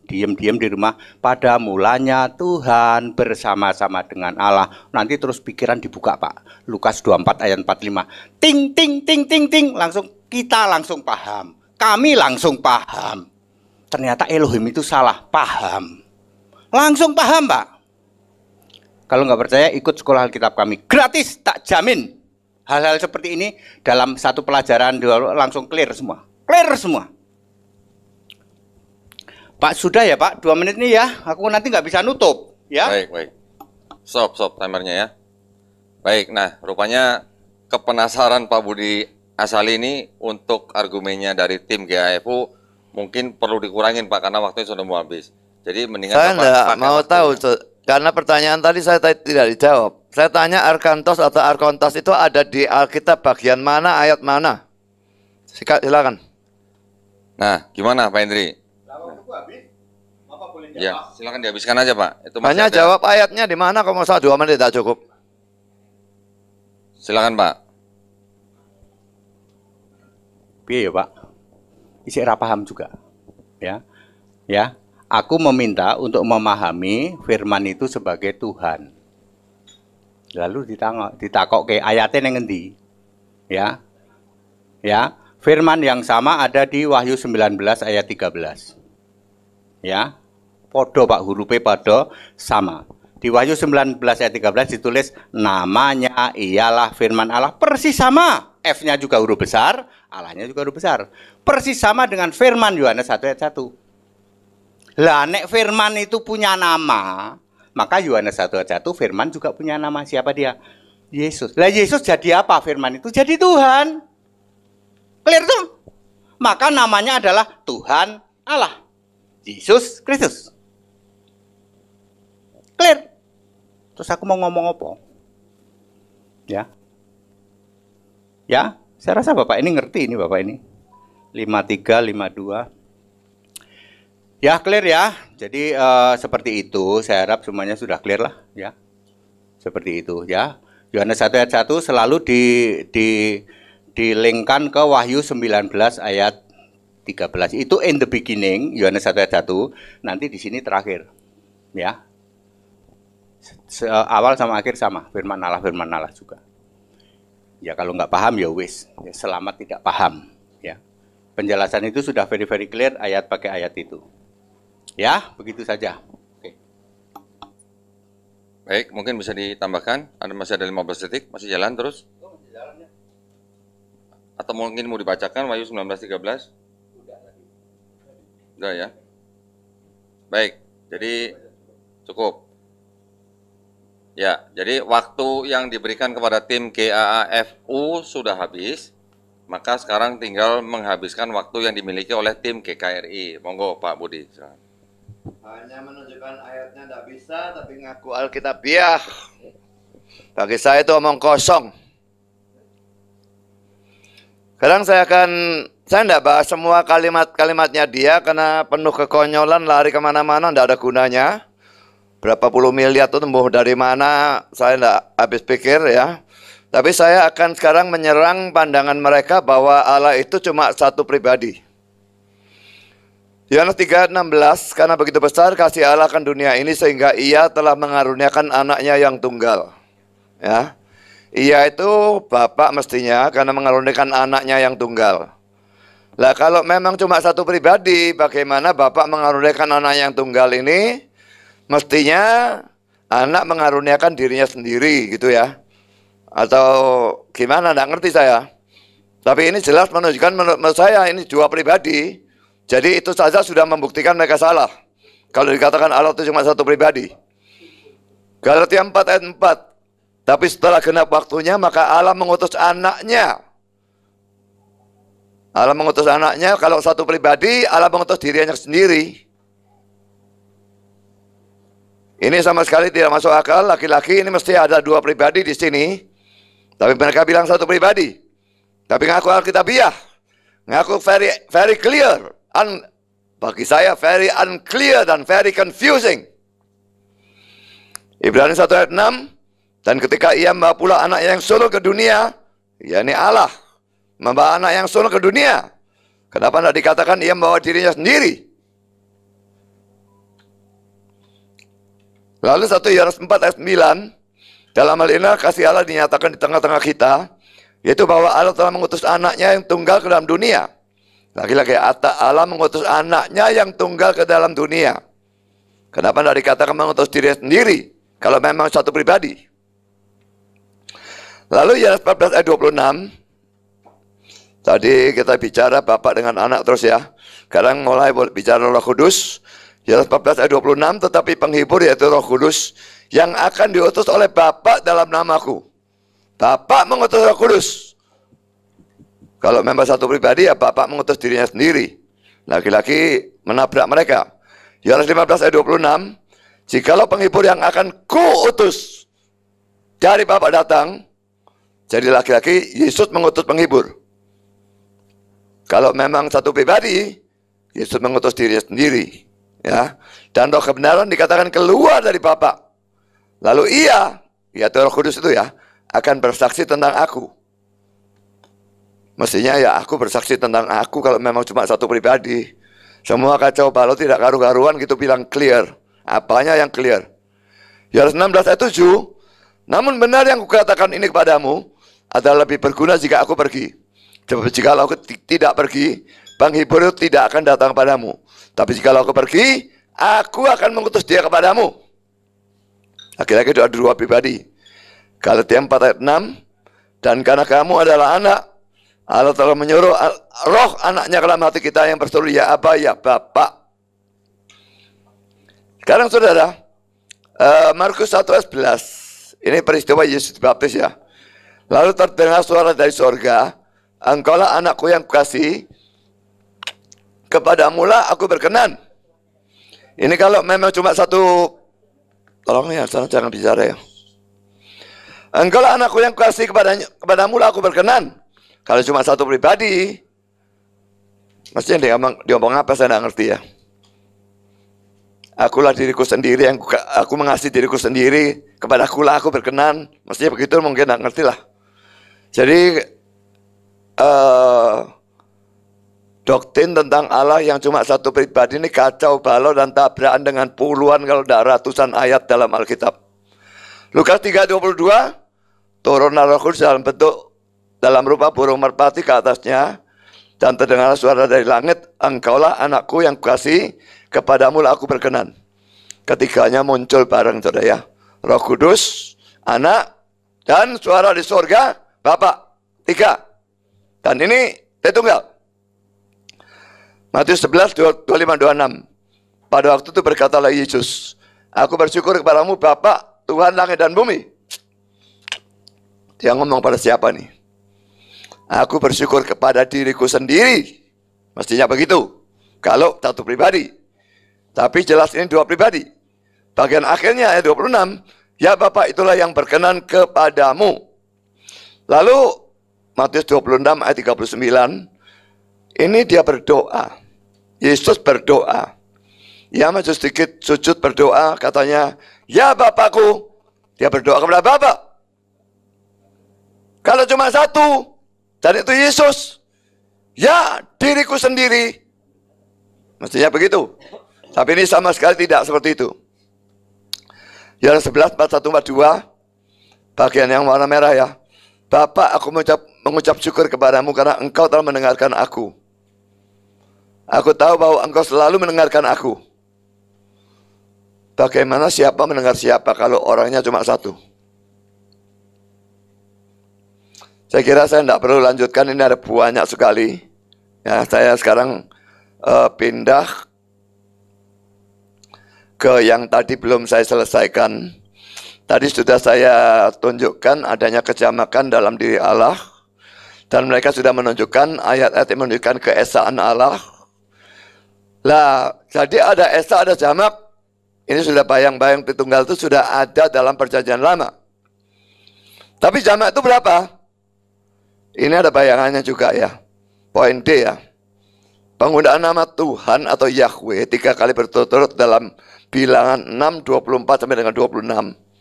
diam-diam di rumah pada mulanya Tuhan bersama-sama dengan Allah. Nanti terus pikiran dibuka Pak. Lukas 24 ayat 45. Ting ting ting ting ting langsung kita langsung paham. Kami langsung paham. Ternyata Elohim itu salah paham. Langsung paham Pak. Kalau nggak percaya ikut sekolah Alkitab kami. Gratis tak jamin. Hal-hal seperti ini dalam satu pelajaran langsung clear semua clear semua. Pak sudah ya Pak, dua menit nih ya. Aku nanti nggak bisa nutup ya. Baik baik. Stop stop timernya ya. Baik, nah rupanya kepenasaran Pak Budi Asali ini untuk argumennya dari tim GAFU mungkin perlu dikurangin Pak karena waktunya sudah mau habis. Jadi mendingan saya Bapak mau tahu tahu karena pertanyaan tadi saya tidak dijawab. Saya tanya Arkantos atau Arkontos itu ada di Alkitab bagian mana ayat mana? Silakan. Nah, gimana Pak Hendri? Ya, silakan dihabiskan aja Pak. Itu Hanya ada. jawab ayatnya di mana kalau salah dua menit tak cukup. Silakan Pak. Biar ya Pak? Isi paham juga. Ya. Ya. Aku meminta untuk memahami firman itu sebagai Tuhan. Lalu ditangok ditakok kayak ayatnya yang ngendi? Ya. Ya Firman yang sama ada di Wahyu 19 ayat 13. Ya. Podo Pak p podo sama. Di Wahyu 19 ayat 13 ditulis namanya ialah firman Allah persis sama. F-nya juga huruf besar, Allahnya juga huruf besar. Persis sama dengan firman Yohanes 1 ayat 1. Lah nek firman itu punya nama, maka Yohanes 1 ayat 1 firman juga punya nama siapa dia? Yesus. Lah Yesus jadi apa firman itu? Jadi Tuhan. Clear tuh? Maka namanya adalah Tuhan Allah. Yesus Kristus. Clear. Terus aku mau ngomong apa? Ya. Ya, saya rasa Bapak ini ngerti ini Bapak ini. 53 52 Ya clear ya. Jadi uh, seperti itu. Saya harap semuanya sudah clear lah ya. Seperti itu ya. Yohanes 1 ayat 1 selalu di di dilingkan ke Wahyu 19 ayat 13. Itu in the beginning, Yohanes 1 ayat 1, nanti di sini terakhir. Ya. Eh, awal sama akhir sama, firman Allah, firman Allah juga. Ya kalau nggak paham ya wis, ya, selamat tidak paham. Ya. Penjelasan itu sudah very very clear ayat pakai ayat itu. Ya, begitu saja. Oke. Baik, mungkin bisa ditambahkan. Ada masih ada 15 detik, masih jalan terus. Atau mungkin mau dibacakan Wahyu 1913? Udah ya. Baik, jadi cukup. Ya, jadi waktu yang diberikan kepada tim KAAFU sudah habis, maka sekarang tinggal menghabiskan waktu yang dimiliki oleh tim KKRI. Monggo Pak Budi. Hanya menunjukkan ayatnya tidak bisa, tapi ngaku Alkitabiah. Bagi saya itu omong kosong. Sekarang saya akan saya tidak bahas semua kalimat-kalimatnya dia karena penuh kekonyolan lari kemana-mana tidak ada gunanya. Berapa puluh miliar itu tumbuh dari mana saya tidak habis pikir ya. Tapi saya akan sekarang menyerang pandangan mereka bahwa Allah itu cuma satu pribadi. Yohanes 3:16 karena begitu besar kasih Allah akan dunia ini sehingga ia telah mengaruniakan anaknya yang tunggal. Ya. Iya itu bapak mestinya karena mengaruniakan anaknya yang tunggal. Lah kalau memang cuma satu pribadi, bagaimana bapak mengaruniakan anak yang tunggal ini? Mestinya anak mengaruniakan dirinya sendiri gitu ya. Atau gimana, enggak ngerti saya. Tapi ini jelas menunjukkan menurut saya ini dua pribadi. Jadi itu saja sudah membuktikan mereka salah. Kalau dikatakan Allah itu cuma satu pribadi. Galatia 4 ayat 4, tapi setelah genap waktunya maka Allah mengutus anaknya. Allah mengutus anaknya, kalau satu pribadi Allah mengutus dirinya sendiri. Ini sama sekali tidak masuk akal, laki-laki ini mesti ada dua pribadi di sini. Tapi mereka bilang satu pribadi. Tapi ngaku Alkitabiah. Ngaku very, very clear. Un, bagi saya very unclear dan very confusing. Ibrani 1 ayat 6, dan ketika ia membawa pula anak yang sulung ke dunia, yakni Allah, membawa anak yang sulung ke dunia. Kenapa tidak dikatakan ia membawa dirinya sendiri? Lalu satu Yohanes 4 ayat 9, dalam hal ini kasih Allah dinyatakan di tengah-tengah kita, yaitu bahwa Allah telah mengutus anaknya yang tunggal ke dalam dunia. Lagi-lagi Allah mengutus anaknya yang tunggal ke dalam dunia. Kenapa tidak dikatakan mengutus diri sendiri? Kalau memang satu pribadi. Lalu Yohanes 14 ayat 26. Tadi kita bicara bapak dengan anak terus ya. Sekarang mulai bicara Roh Kudus. Yohanes 14 ayat 26 tetapi penghibur yaitu Roh Kudus yang akan diutus oleh Bapak dalam namaku. Bapak mengutus Roh Kudus. Kalau memang satu pribadi ya Bapak mengutus dirinya sendiri. Laki-laki menabrak mereka. Yohanes 15 ayat 26 Jikalau penghibur yang akan kuutus dari Bapak datang, jadi laki-laki Yesus mengutus penghibur. Kalau memang satu pribadi, Yesus mengutus diri sendiri. Ya. Dan roh kebenaran dikatakan keluar dari Bapa. Lalu ia, yaitu roh kudus itu ya, akan bersaksi tentang aku. Mestinya ya aku bersaksi tentang aku kalau memang cuma satu pribadi. Semua kacau balau tidak karu-karuan gitu bilang clear. Apanya yang clear? Yohanes 16 ayat 7. Namun benar yang kukatakan ini kepadamu, adalah lebih berguna jika aku pergi. Jika aku tidak pergi, penghibur itu tidak akan datang padamu. Tapi jika aku pergi, aku akan mengutus dia kepadamu. Akhirnya laki doa dua pribadi. Galatia 4 ayat 6, dan karena kamu adalah anak, Allah telah menyuruh roh anaknya ke dalam hati kita yang berseru, ya apa, ya Bapak. Sekarang saudara, eh, Markus satu ayat 11, ini peristiwa Yesus Baptis ya. Lalu terdengar suara dari sorga, Engkaulah anakku yang kukasih, kepadamulah aku berkenan. Ini kalau memang cuma satu, tolong ya, sana jangan bicara ya. Engkaulah anakku yang kepada kepadanya, kepadamulah aku berkenan. Kalau cuma satu pribadi, mestinya dia ngomong, dia ngomong apa saya tidak ngerti ya. Akulah diriku sendiri yang aku mengasihi diriku sendiri, kepada akulah aku berkenan. Mestinya begitu mungkin tidak ngerti lah. Jadi uh, doktrin tentang Allah yang cuma satu pribadi ini kacau balau dan tabrakan dengan puluhan kalau tidak ratusan ayat dalam Alkitab. Lukas 3:22 turunlah Roh Kudus dalam bentuk dalam rupa burung merpati ke atasnya dan terdengar suara dari langit engkaulah anakku yang kasih kepadamu lah aku berkenan. Ketiganya muncul bareng saudara ya. Roh Kudus, anak dan suara di surga Bapak. Tiga. Dan ini saya tunggal. Matius 11, 25, 26. Pada waktu itu berkatalah Yesus, Aku bersyukur kepadamu Bapak, Tuhan langit dan bumi. Dia ngomong pada siapa nih? Aku bersyukur kepada diriku sendiri. Mestinya begitu. Kalau satu pribadi. Tapi jelas ini dua pribadi. Bagian akhirnya ayat 26. Ya Bapak itulah yang berkenan kepadamu Lalu Matius 26 ayat 39 ini dia berdoa. Yesus berdoa. Ya maju sedikit sujud berdoa katanya, "Ya Bapakku." Dia berdoa kepada Bapak. Kalau cuma satu dan itu Yesus, ya diriku sendiri. Mestinya begitu. Tapi ini sama sekali tidak seperti itu. Yang 11, 41, 42, bagian yang warna merah ya. Bapak, aku mengucap, mengucap syukur kepadamu karena engkau telah mendengarkan aku. Aku tahu bahwa engkau selalu mendengarkan aku. Bagaimana siapa mendengar siapa kalau orangnya cuma satu? Saya kira saya tidak perlu lanjutkan, ini ada banyak sekali. Ya, saya sekarang uh, pindah ke yang tadi belum saya selesaikan Tadi sudah saya tunjukkan adanya kejamakan dalam diri Allah. Dan mereka sudah menunjukkan ayat-ayat yang menunjukkan keesaan Allah. Lah, jadi ada esa, ada jamak. Ini sudah bayang-bayang Tritunggal itu sudah ada dalam perjanjian lama. Tapi jamak itu berapa? Ini ada bayangannya juga ya. Poin D ya. Penggunaan nama Tuhan atau Yahweh tiga kali berturut-turut dalam bilangan 6, 24 sampai dengan 26.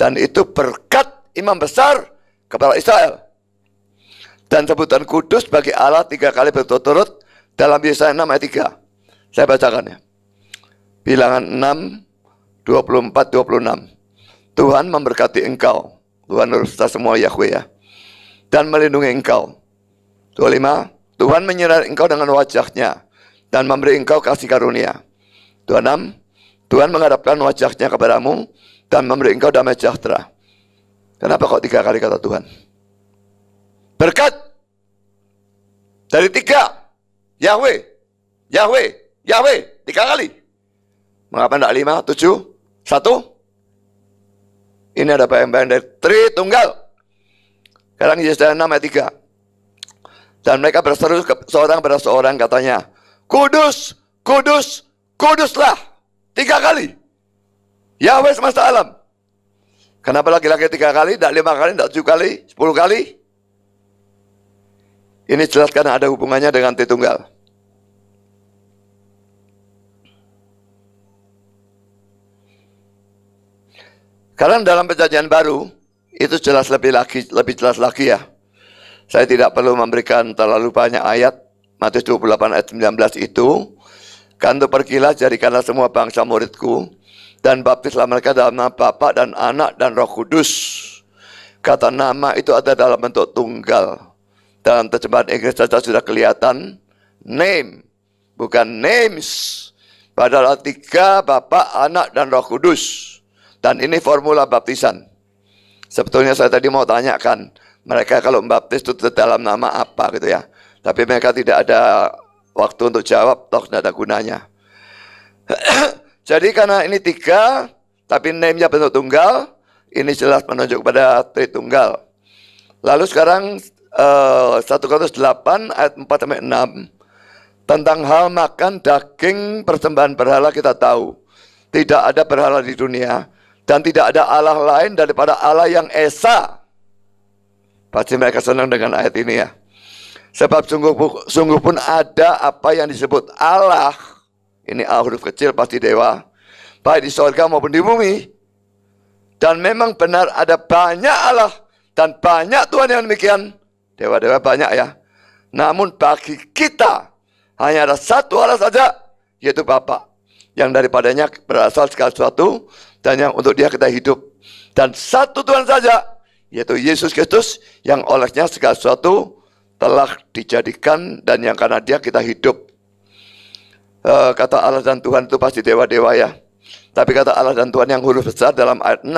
Dan itu berkat imam besar kepada Israel. Dan sebutan kudus bagi Allah tiga kali berturut-turut dalam Yesaya 6 ayat 3. Saya bacakan ya. Bilangan 6, 24, 26. Tuhan memberkati engkau. Tuhan kita semua Yahweh ya. Dan melindungi engkau. 25. Tuhan menyerah engkau dengan wajahnya. Dan memberi engkau kasih karunia. 26. Tuhan menghadapkan wajahnya kepadamu dan memberi engkau damai sejahtera. Kenapa kok tiga kali kata Tuhan? Berkat dari tiga. Yahweh, Yahweh, Yahweh, tiga kali. Mengapa tidak lima, tujuh, satu? Ini ada bayang-bayang dari tunggal. Sekarang Yesus dan Nama tiga. Dan mereka berseru seorang pada seorang katanya, Kudus, Kudus, Kuduslah. Tiga kali. Ya wes, semesta alam. Kenapa laki-laki tiga kali, tidak lima kali, tidak tujuh kali, sepuluh kali? Ini jelas karena ada hubungannya dengan Tritunggal. Karena dalam perjanjian baru, itu jelas lebih lagi, lebih jelas lagi ya. Saya tidak perlu memberikan terlalu banyak ayat, Matius 28 ayat 19 itu, kan pergilah jadikanlah semua bangsa muridku, dan baptislah mereka dalam nama Bapa dan Anak dan Roh Kudus. Kata nama itu ada dalam bentuk tunggal. Dalam terjemahan Inggris saja sudah kelihatan name, bukan names. Padahal tiga Bapa, Anak dan Roh Kudus. Dan ini formula baptisan. Sebetulnya saya tadi mau tanyakan, mereka kalau membaptis itu dalam nama apa gitu ya. Tapi mereka tidak ada waktu untuk jawab, toh tidak ada gunanya. Jadi karena ini tiga, tapi name-nya bentuk tunggal, ini jelas menunjuk kepada Tritunggal. Lalu sekarang uh, eh, 8 ayat 4 sampai 6 tentang hal makan daging persembahan berhala kita tahu. Tidak ada berhala di dunia dan tidak ada Allah lain daripada Allah yang esa. Pasti mereka senang dengan ayat ini ya. Sebab sungguh, sungguh pun ada apa yang disebut Allah ini A huruf kecil pasti dewa. Baik di surga maupun di bumi. Dan memang benar ada banyak Allah. Dan banyak Tuhan yang demikian. Dewa-dewa banyak ya. Namun bagi kita hanya ada satu Allah saja. Yaitu Bapak. Yang daripadanya berasal segala sesuatu. Dan yang untuk dia kita hidup. Dan satu Tuhan saja. Yaitu Yesus Kristus. Yang olehnya segala sesuatu telah dijadikan. Dan yang karena dia kita hidup uh, kata Allah dan Tuhan itu pasti dewa-dewa ya. Tapi kata Allah dan Tuhan yang huruf besar dalam ayat 6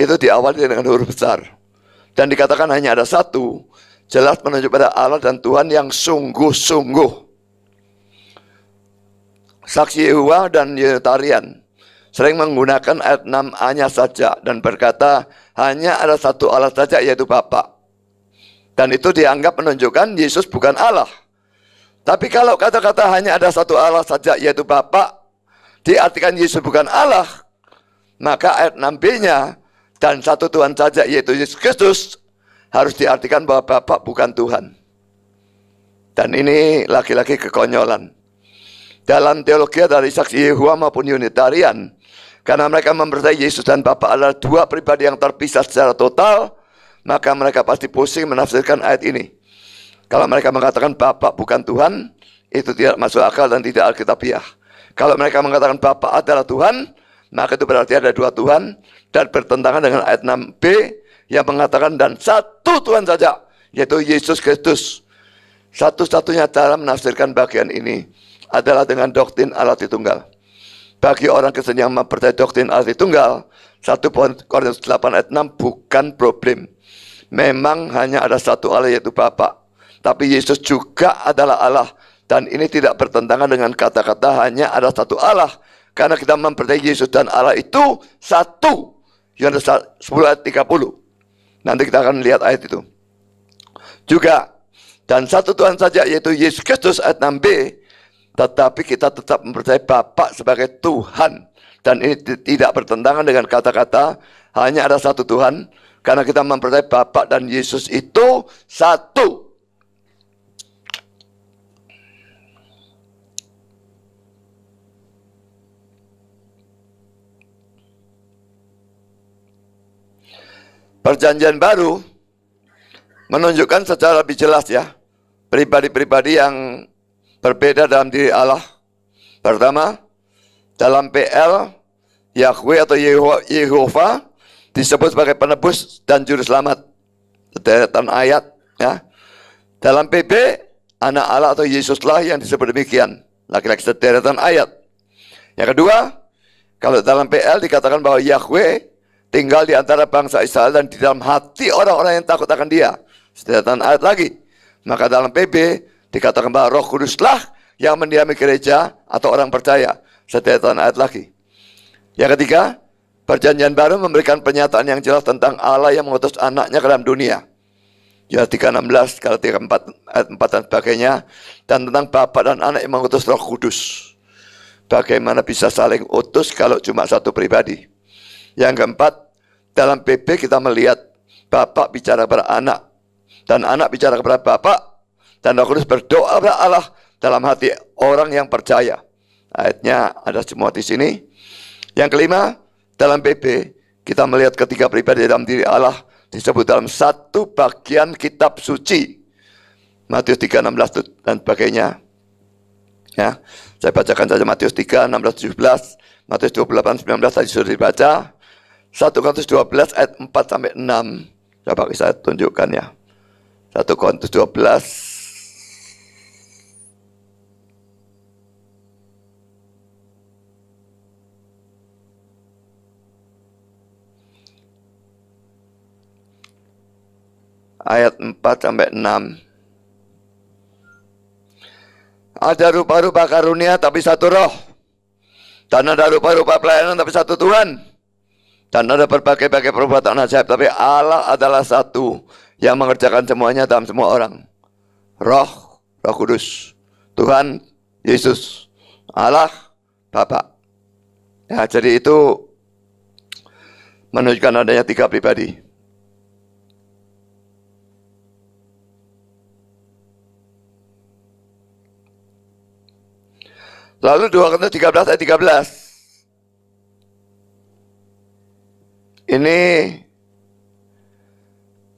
itu diawali dengan huruf besar. Dan dikatakan hanya ada satu, jelas menunjuk pada Allah dan Tuhan yang sungguh-sungguh. Saksi Yehuwa dan Unitarian sering menggunakan ayat 6-nya saja dan berkata hanya ada satu Allah saja yaitu Bapa. Dan itu dianggap menunjukkan Yesus bukan Allah. Tapi kalau kata-kata hanya ada satu Allah saja yaitu Bapa, diartikan Yesus bukan Allah, maka ayat 6b-nya dan satu Tuhan saja yaitu Yesus Kristus harus diartikan bahwa Bapa bukan Tuhan. Dan ini lagi-lagi kekonyolan. Dalam teologi dari saksi Yehua maupun Unitarian, karena mereka mempercayai Yesus dan Bapa adalah dua pribadi yang terpisah secara total, maka mereka pasti pusing menafsirkan ayat ini. Kalau mereka mengatakan Bapak bukan Tuhan, itu tidak masuk akal dan tidak alkitabiah. Kalau mereka mengatakan Bapak adalah Tuhan, maka itu berarti ada dua Tuhan dan bertentangan dengan ayat 6b yang mengatakan dan satu Tuhan saja, yaitu Yesus Kristus. Satu-satunya cara menafsirkan bagian ini adalah dengan doktrin alat tunggal. Bagi orang Kristen yang mempercayai doktrin ditunggal, satu poin Korintus 8 ayat 6 bukan problem. Memang hanya ada satu Allah yaitu Bapak. Tapi Yesus juga adalah Allah. Dan ini tidak bertentangan dengan kata-kata hanya ada satu Allah. Karena kita mempercayai Yesus dan Allah itu satu. Yohanes 10 ayat 30. Nanti kita akan lihat ayat itu. Juga, dan satu Tuhan saja yaitu Yesus Kristus ayat 6b. Tetapi kita tetap mempercayai Bapa sebagai Tuhan. Dan ini tidak bertentangan dengan kata-kata hanya ada satu Tuhan. Karena kita mempercayai Bapa dan Yesus itu satu. Perjanjian baru menunjukkan secara lebih jelas ya, pribadi-pribadi yang berbeda dalam diri Allah. Pertama, dalam PL, Yahweh atau Yehova disebut sebagai penebus dan juru selamat. Deretan ayat ya. Dalam PB, anak Allah atau Yesuslah yang disebut demikian. Laki-laki sederetan ayat. Yang kedua, kalau dalam PL dikatakan bahwa Yahweh tinggal di antara bangsa Israel dan di dalam hati orang-orang yang takut akan dia. Sedangkan ayat lagi, maka dalam PB dikatakan bahwa roh kuduslah yang mendiami gereja atau orang percaya. Sedangkan ayat lagi. Yang ketiga, perjanjian baru memberikan pernyataan yang jelas tentang Allah yang mengutus anaknya ke dalam dunia. Ya 316, kalau 3.4, ayat 4 dan sebagainya. Dan tentang Bapak dan anak yang mengutus roh kudus. Bagaimana bisa saling utus kalau cuma satu pribadi? Yang keempat, dalam PP kita melihat Bapak bicara kepada anak dan anak bicara kepada Bapak dan Roh Kudus berdoa kepada Allah dalam hati orang yang percaya. Ayatnya ada semua di sini. Yang kelima, dalam PP kita melihat ketiga pribadi dalam diri Allah disebut dalam satu bagian kitab suci. Matius 3, 16 dan sebagainya. Ya, saya bacakan saja Matius 3, 17, Matius 28, 19 tadi sudah dibaca. 1 Korintus 12 ayat 4 sampai 6. Coba bisa tunjukkan ya. 1 Korintus 12 ayat 4 sampai 6. Ada rupa-rupa karunia tapi satu roh. Dan ada rupa-rupa pelayanan tapi satu Tuhan. Dan ada berbagai-bagai perbuatan ajaib, tapi Allah adalah satu yang mengerjakan semuanya dalam semua orang. Roh, Roh Kudus, Tuhan Yesus, Allah Bapa. Ya, jadi itu menunjukkan adanya tiga pribadi. Lalu 2 Korintus 13 ayat 13. Ini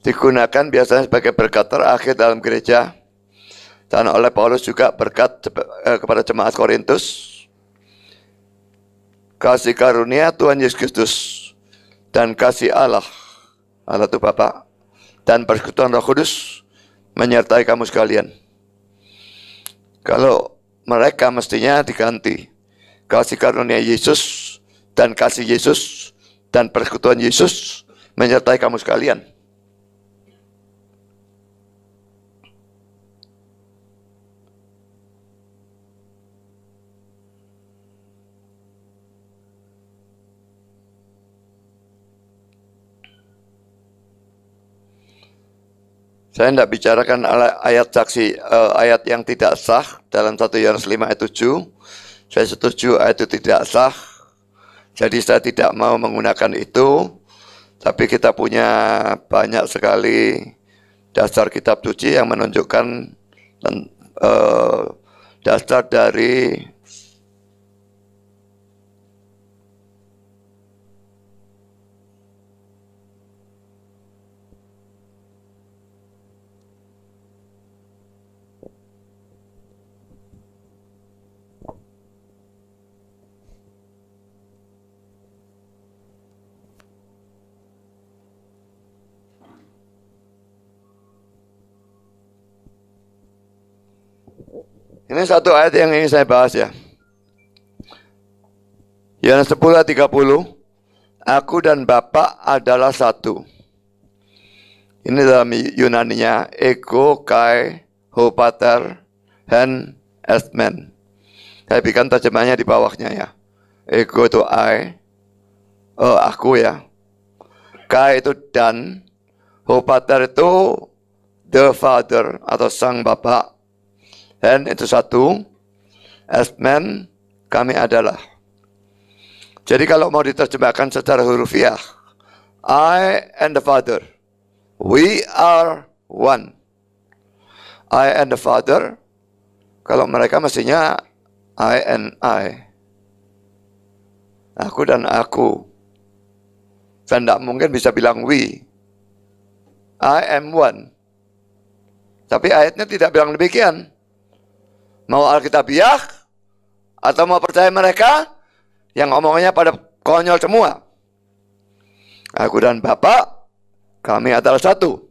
digunakan biasanya sebagai berkat terakhir dalam gereja dan oleh Paulus juga berkat eh, kepada jemaat Korintus kasih karunia Tuhan Yesus Kristus dan kasih Allah Allah itu Bapa dan persekutuan Roh Kudus menyertai kamu sekalian kalau mereka mestinya diganti kasih karunia Yesus dan kasih Yesus dan persekutuan Yesus menyertai kamu sekalian. Saya tidak bicarakan ayat saksi eh, ayat yang tidak sah dalam 1 Yohanes 5 ayat 7. Saya setuju ayat itu tidak sah jadi saya tidak mau menggunakan itu, tapi kita punya banyak sekali dasar kitab suci yang menunjukkan uh, dasar dari Ini satu ayat yang ingin saya bahas ya. Yang 10 ayat 30. Aku dan Bapa adalah satu. Ini dalam Yunaninya ego kai pater, hen men. Saya berikan terjemahnya di bawahnya ya. Ego itu I, oh, aku ya. Kai itu dan, pater itu the father atau sang bapak. Dan itu satu. Asman kami adalah. Jadi kalau mau diterjemahkan secara hurufiah, I and the Father, we are one. I and the Father, kalau mereka mestinya I and I. Aku dan aku. Dan tidak mungkin bisa bilang we. I am one. Tapi ayatnya tidak bilang demikian. Mau Alkitabiah? Atau mau percaya mereka yang omongannya pada konyol semua? Aku dan Bapak, kami adalah satu.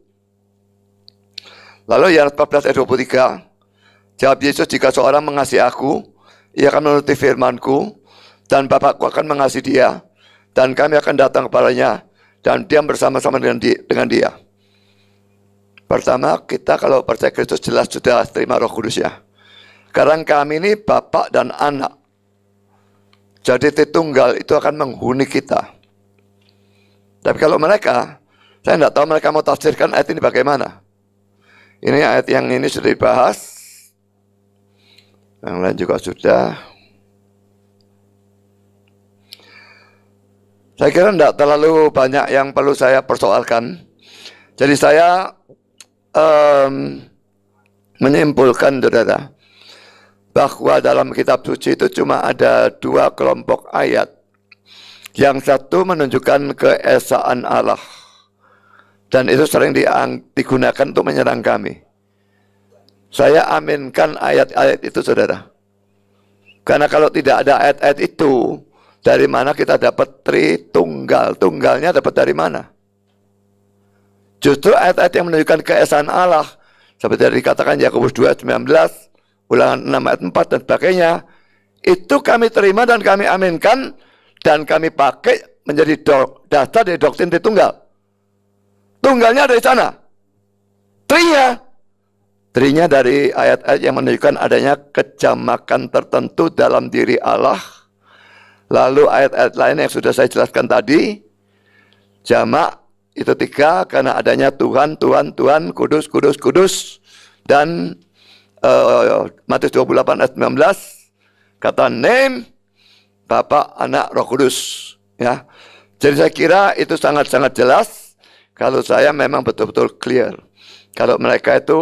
Lalu Yohanes 14 ayat 23, jawab Yesus, jika seorang mengasihi aku, ia akan menuruti firmanku, dan Bapakku akan mengasihi dia, dan kami akan datang kepadanya, dan diam bersama-sama dengan, di, dengan dia. Pertama, kita kalau percaya Kristus jelas sudah terima roh kudus ya. Sekarang kami ini bapak dan anak. Jadi tunggal itu akan menghuni kita. Tapi kalau mereka, saya tidak tahu mereka mau tafsirkan ayat ini bagaimana. Ini ayat yang ini sudah dibahas. Yang lain juga sudah. Saya kira tidak terlalu banyak yang perlu saya persoalkan. Jadi saya um, menyimpulkan, saudara, bahwa dalam kitab suci itu cuma ada dua kelompok ayat. Yang satu menunjukkan keesaan Allah. Dan itu sering digunakan untuk menyerang kami. Saya aminkan ayat-ayat itu saudara. Karena kalau tidak ada ayat-ayat itu, dari mana kita dapat tri tunggal Tunggalnya dapat dari mana? Justru ayat-ayat yang menunjukkan keesaan Allah, seperti dikatakan Yakobus 2:19 ulangan 6 ayat 4 dan sebagainya, itu kami terima dan kami aminkan dan kami pakai menjadi dasar dari doktrin Tritunggal. Tunggalnya dari sana. Trinya. Trinya dari ayat-ayat yang menunjukkan adanya kejamakan tertentu dalam diri Allah. Lalu ayat-ayat lain yang sudah saya jelaskan tadi. Jamak itu tiga karena adanya Tuhan, Tuhan, Tuhan, kudus, kudus, kudus. Dan Eh, Matius 28 ayat 19 kata name Bapa, Anak, Roh Kudus ya. Jadi saya kira itu sangat-sangat jelas kalau saya memang betul-betul clear. Kalau mereka itu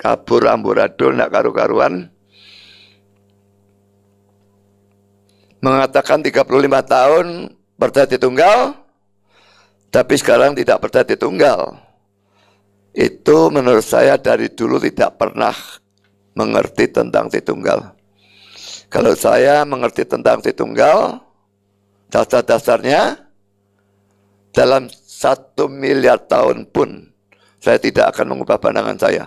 kabur amburadul nak karu-karuan mengatakan 35 tahun percaya tunggal tapi sekarang tidak percaya tunggal itu menurut saya dari dulu tidak pernah mengerti tentang Tritunggal. Kalau saya mengerti tentang Tritunggal, dasar-dasarnya dalam satu miliar tahun pun saya tidak akan mengubah pandangan saya.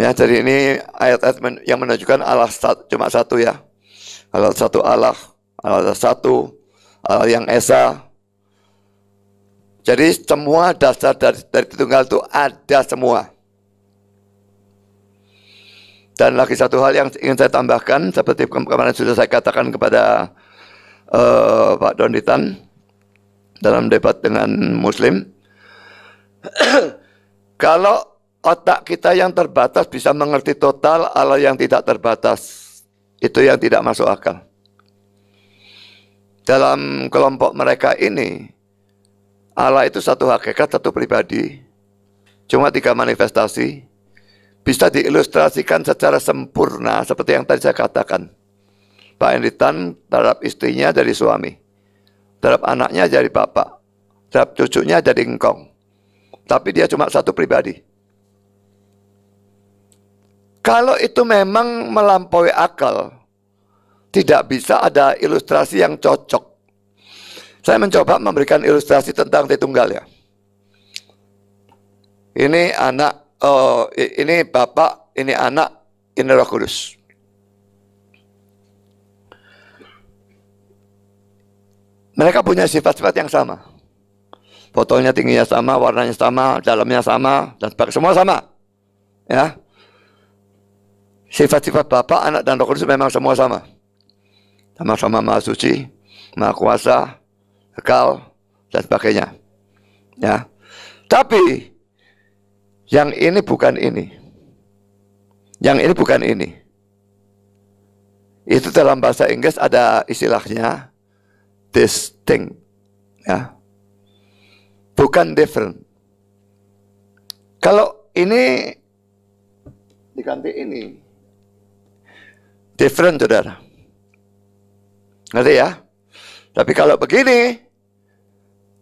Ya, jadi ini ayat-ayat yang menunjukkan Allah cuma satu ya. Allah satu Allah, Allah satu, uh, yang Esa. Jadi semua dasar dari, dari tunggal itu ada semua. Dan lagi satu hal yang ingin saya tambahkan, seperti kemarin sudah saya katakan kepada uh, Pak Donditan dalam debat dengan Muslim, kalau otak kita yang terbatas bisa mengerti total, Allah yang tidak terbatas, itu yang tidak masuk akal. Dalam kelompok mereka ini, Allah itu satu hakikat, satu pribadi, cuma tiga manifestasi, bisa diilustrasikan secara sempurna seperti yang tadi saya katakan. Pak Enritan terhadap istrinya dari suami, terhadap anaknya dari bapak, terhadap cucunya dari engkong. Tapi dia cuma satu pribadi. Kalau itu memang melampaui akal, tidak bisa ada ilustrasi yang cocok. Saya mencoba memberikan ilustrasi tentang Tritunggal ya. Ini anak, oh, ini bapak, ini anak, ini roh kudus. Mereka punya sifat-sifat yang sama. Fotonya tingginya sama, warnanya sama, dalamnya sama, dan sebagainya. Semua sama. Ya. Sifat-sifat Bapak, anak, dan Roh Kudus memang semua sama sama-sama maha suci, maha kuasa, kekal, dan sebagainya. Ya. Tapi yang ini bukan ini. Yang ini bukan ini. Itu dalam bahasa Inggris ada istilahnya distinct. Ya. Bukan different. Kalau ini diganti ini. Different, saudara. Ngerti ya? Tapi kalau begini,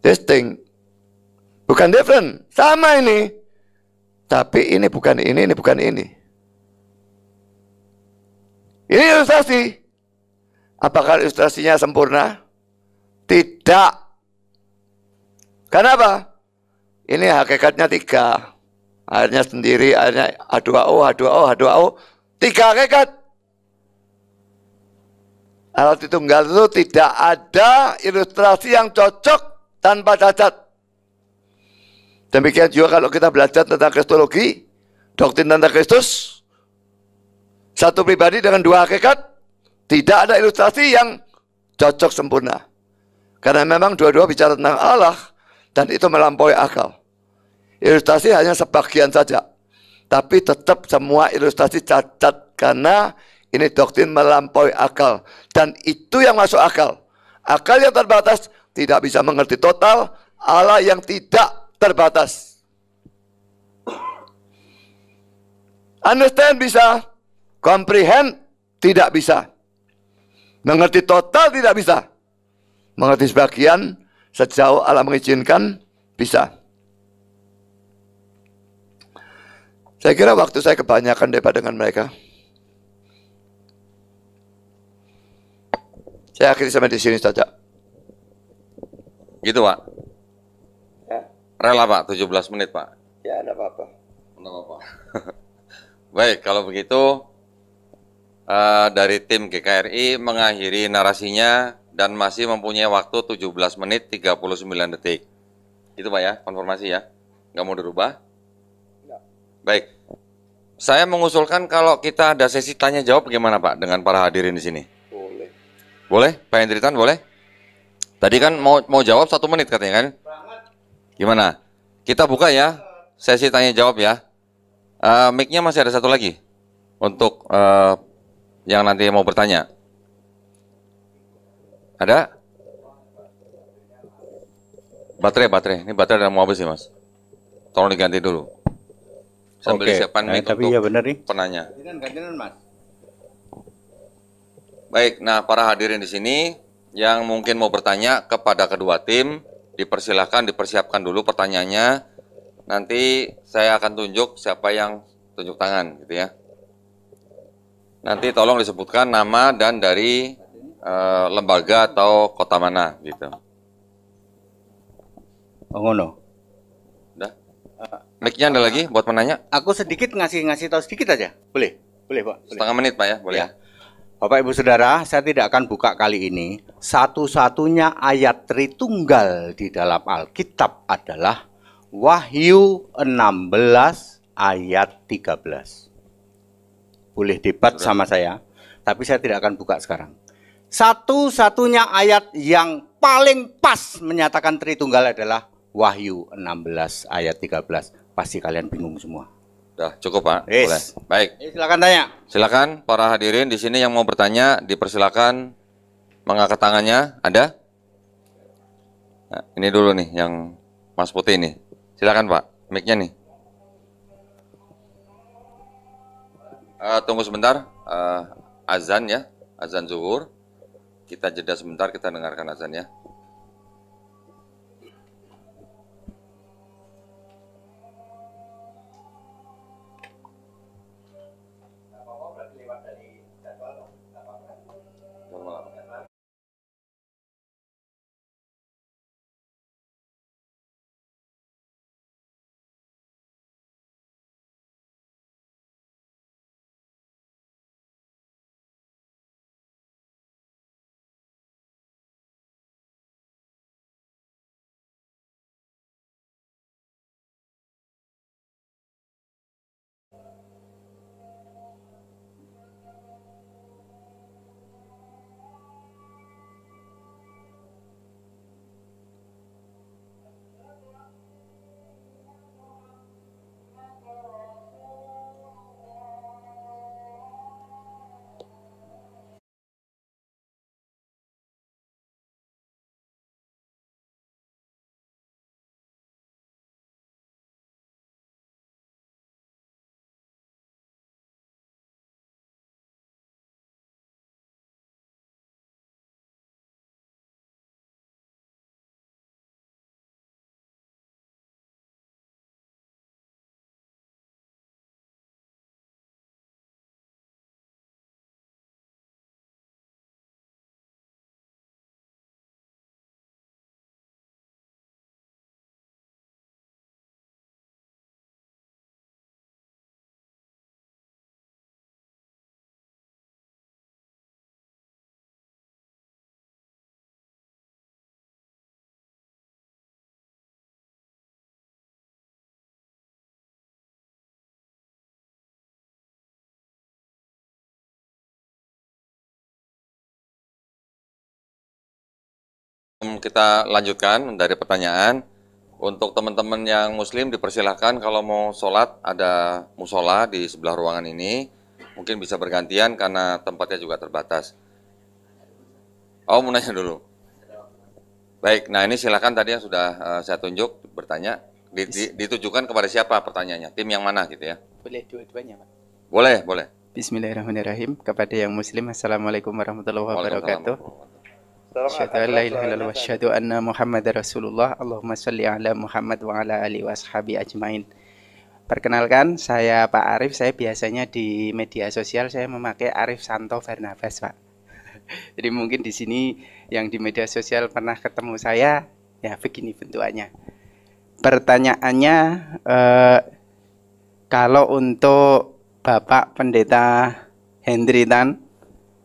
testing bukan different, sama ini. Tapi ini bukan ini, ini bukan ini. Ini ilustrasi. Apakah ilustrasinya sempurna? Tidak. Kenapa? Ini hakikatnya tiga. Airnya sendiri, airnya H2O, H2O, H2O. Tiga hakikat itu tunggal itu tidak ada ilustrasi yang cocok tanpa cacat. Demikian juga kalau kita belajar tentang kristologi, doktrin tentang Kristus, satu pribadi dengan dua hakikat, tidak ada ilustrasi yang cocok sempurna. Karena memang dua-dua bicara tentang Allah, dan itu melampaui akal. Ilustrasi hanya sebagian saja. Tapi tetap semua ilustrasi cacat karena ini doktrin melampaui akal. Dan itu yang masuk akal. Akal yang terbatas tidak bisa mengerti total Allah yang tidak terbatas. Understand bisa, comprehend tidak bisa. Mengerti total tidak bisa. Mengerti sebagian sejauh Allah mengizinkan bisa. Saya kira waktu saya kebanyakan debat dengan mereka. Saya akhiri sampai di sini saja. Gitu Pak. Ya. Rela Pak, 17 menit Pak. Ya, enggak apa-apa. Enggak apa-apa. Baik, kalau begitu uh, dari tim GKRI mengakhiri narasinya dan masih mempunyai waktu 17 menit 39 detik. Itu Pak ya, konfirmasi ya. Nggak mau dirubah? Nggak. Baik. Saya mengusulkan kalau kita ada sesi tanya jawab bagaimana Pak dengan para hadirin di sini? Boleh? Pak Hendritan boleh? Tadi kan mau mau jawab satu menit katanya kan? Gimana? Kita buka ya sesi tanya jawab ya. Uh, mic-nya masih ada satu lagi untuk uh, yang nanti mau bertanya. Ada? Baterai, baterai. Ini baterai udah mau habis sih Mas. Tolong diganti dulu. Sambil okay. siapkan mic eh, tapi untuk ya benar nih. penanya. kan gantian, Mas. Baik, nah para hadirin di sini yang mungkin mau bertanya kepada kedua tim, dipersilahkan dipersiapkan dulu pertanyaannya. Nanti saya akan tunjuk siapa yang tunjuk tangan gitu ya. Nanti tolong disebutkan nama dan dari e, lembaga atau kota mana gitu. Oh ngono. Udah. Mic-nya ada lagi buat menanya? Aku sedikit ngasih ngasih tahu sedikit aja. Boleh? Boleh, Pak. Boleh. Setengah menit, Pak ya. Boleh. Ya. Bapak Ibu Saudara, saya tidak akan buka kali ini. Satu-satunya ayat Tritunggal di dalam Alkitab adalah Wahyu 16 ayat 13. Boleh debat sama saya, tapi saya tidak akan buka sekarang. Satu-satunya ayat yang paling pas menyatakan Tritunggal adalah Wahyu 16 ayat 13. Pasti kalian bingung semua. Sudah cukup Pak. Yes. Boleh. Baik. Yes, silakan tanya. Silakan para hadirin di sini yang mau bertanya dipersilakan mengangkat tangannya. Ada? Nah, ini dulu nih yang Mas Putih ini. Silakan Pak. mic nih. Uh, tunggu sebentar. Uh, azan ya, azan zuhur. Kita jeda sebentar, kita dengarkan azan ya. Hmm, kita lanjutkan dari pertanyaan. Untuk teman-teman yang muslim dipersilahkan kalau mau sholat ada musola di sebelah ruangan ini. Mungkin bisa bergantian karena tempatnya juga terbatas. Oh mau nanya dulu. Baik, nah ini silakan tadi yang sudah uh, saya tunjuk bertanya. Di, di, ditujukan kepada siapa pertanyaannya? Tim yang mana gitu ya? Boleh dua-duanya Pak. Boleh, boleh. Bismillahirrahmanirrahim. Kepada yang muslim, Assalamualaikum warahmatullahi wabarakatuh. Asyhadu an la ilaha Rasulullah. Allahumma shalli Muhammad wa ala washabi Perkenalkan, saya Pak Arif. Saya biasanya di media sosial saya memakai Arif Santo Bernabas, Pak. Jadi mungkin di sini yang di media sosial pernah ketemu saya, ya begini bentuknya Pertanyaannya eh, kalau untuk Bapak Pendeta Hendri Tan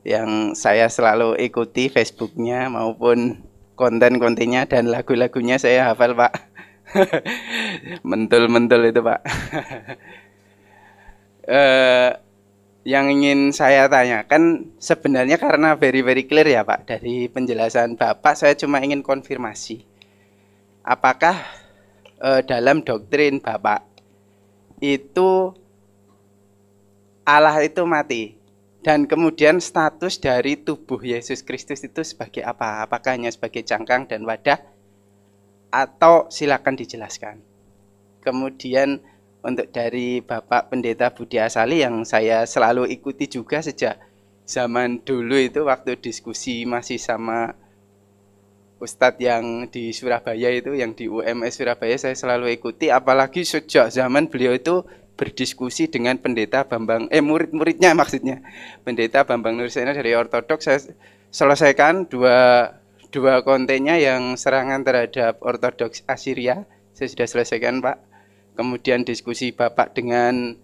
yang saya selalu ikuti Facebooknya maupun konten-kontennya dan lagu-lagunya saya hafal pak mentul-mentul itu pak eh, yang ingin saya tanyakan sebenarnya karena very very clear ya pak dari penjelasan bapak saya cuma ingin konfirmasi apakah uh, dalam doktrin bapak itu Allah itu mati dan kemudian status dari tubuh Yesus Kristus itu sebagai apa? Apakah hanya sebagai cangkang dan wadah? Atau silakan dijelaskan. Kemudian untuk dari Bapak Pendeta Budi Asali yang saya selalu ikuti juga sejak zaman dulu itu waktu diskusi masih sama Ustadz yang di Surabaya itu yang di UMS Surabaya saya selalu ikuti apalagi sejak zaman beliau itu berdiskusi dengan pendeta Bambang eh murid-muridnya maksudnya pendeta Bambang Nurisena dari Ortodoks saya selesaikan dua dua kontennya yang serangan terhadap Ortodoks Assyria saya sudah selesaikan Pak kemudian diskusi Bapak dengan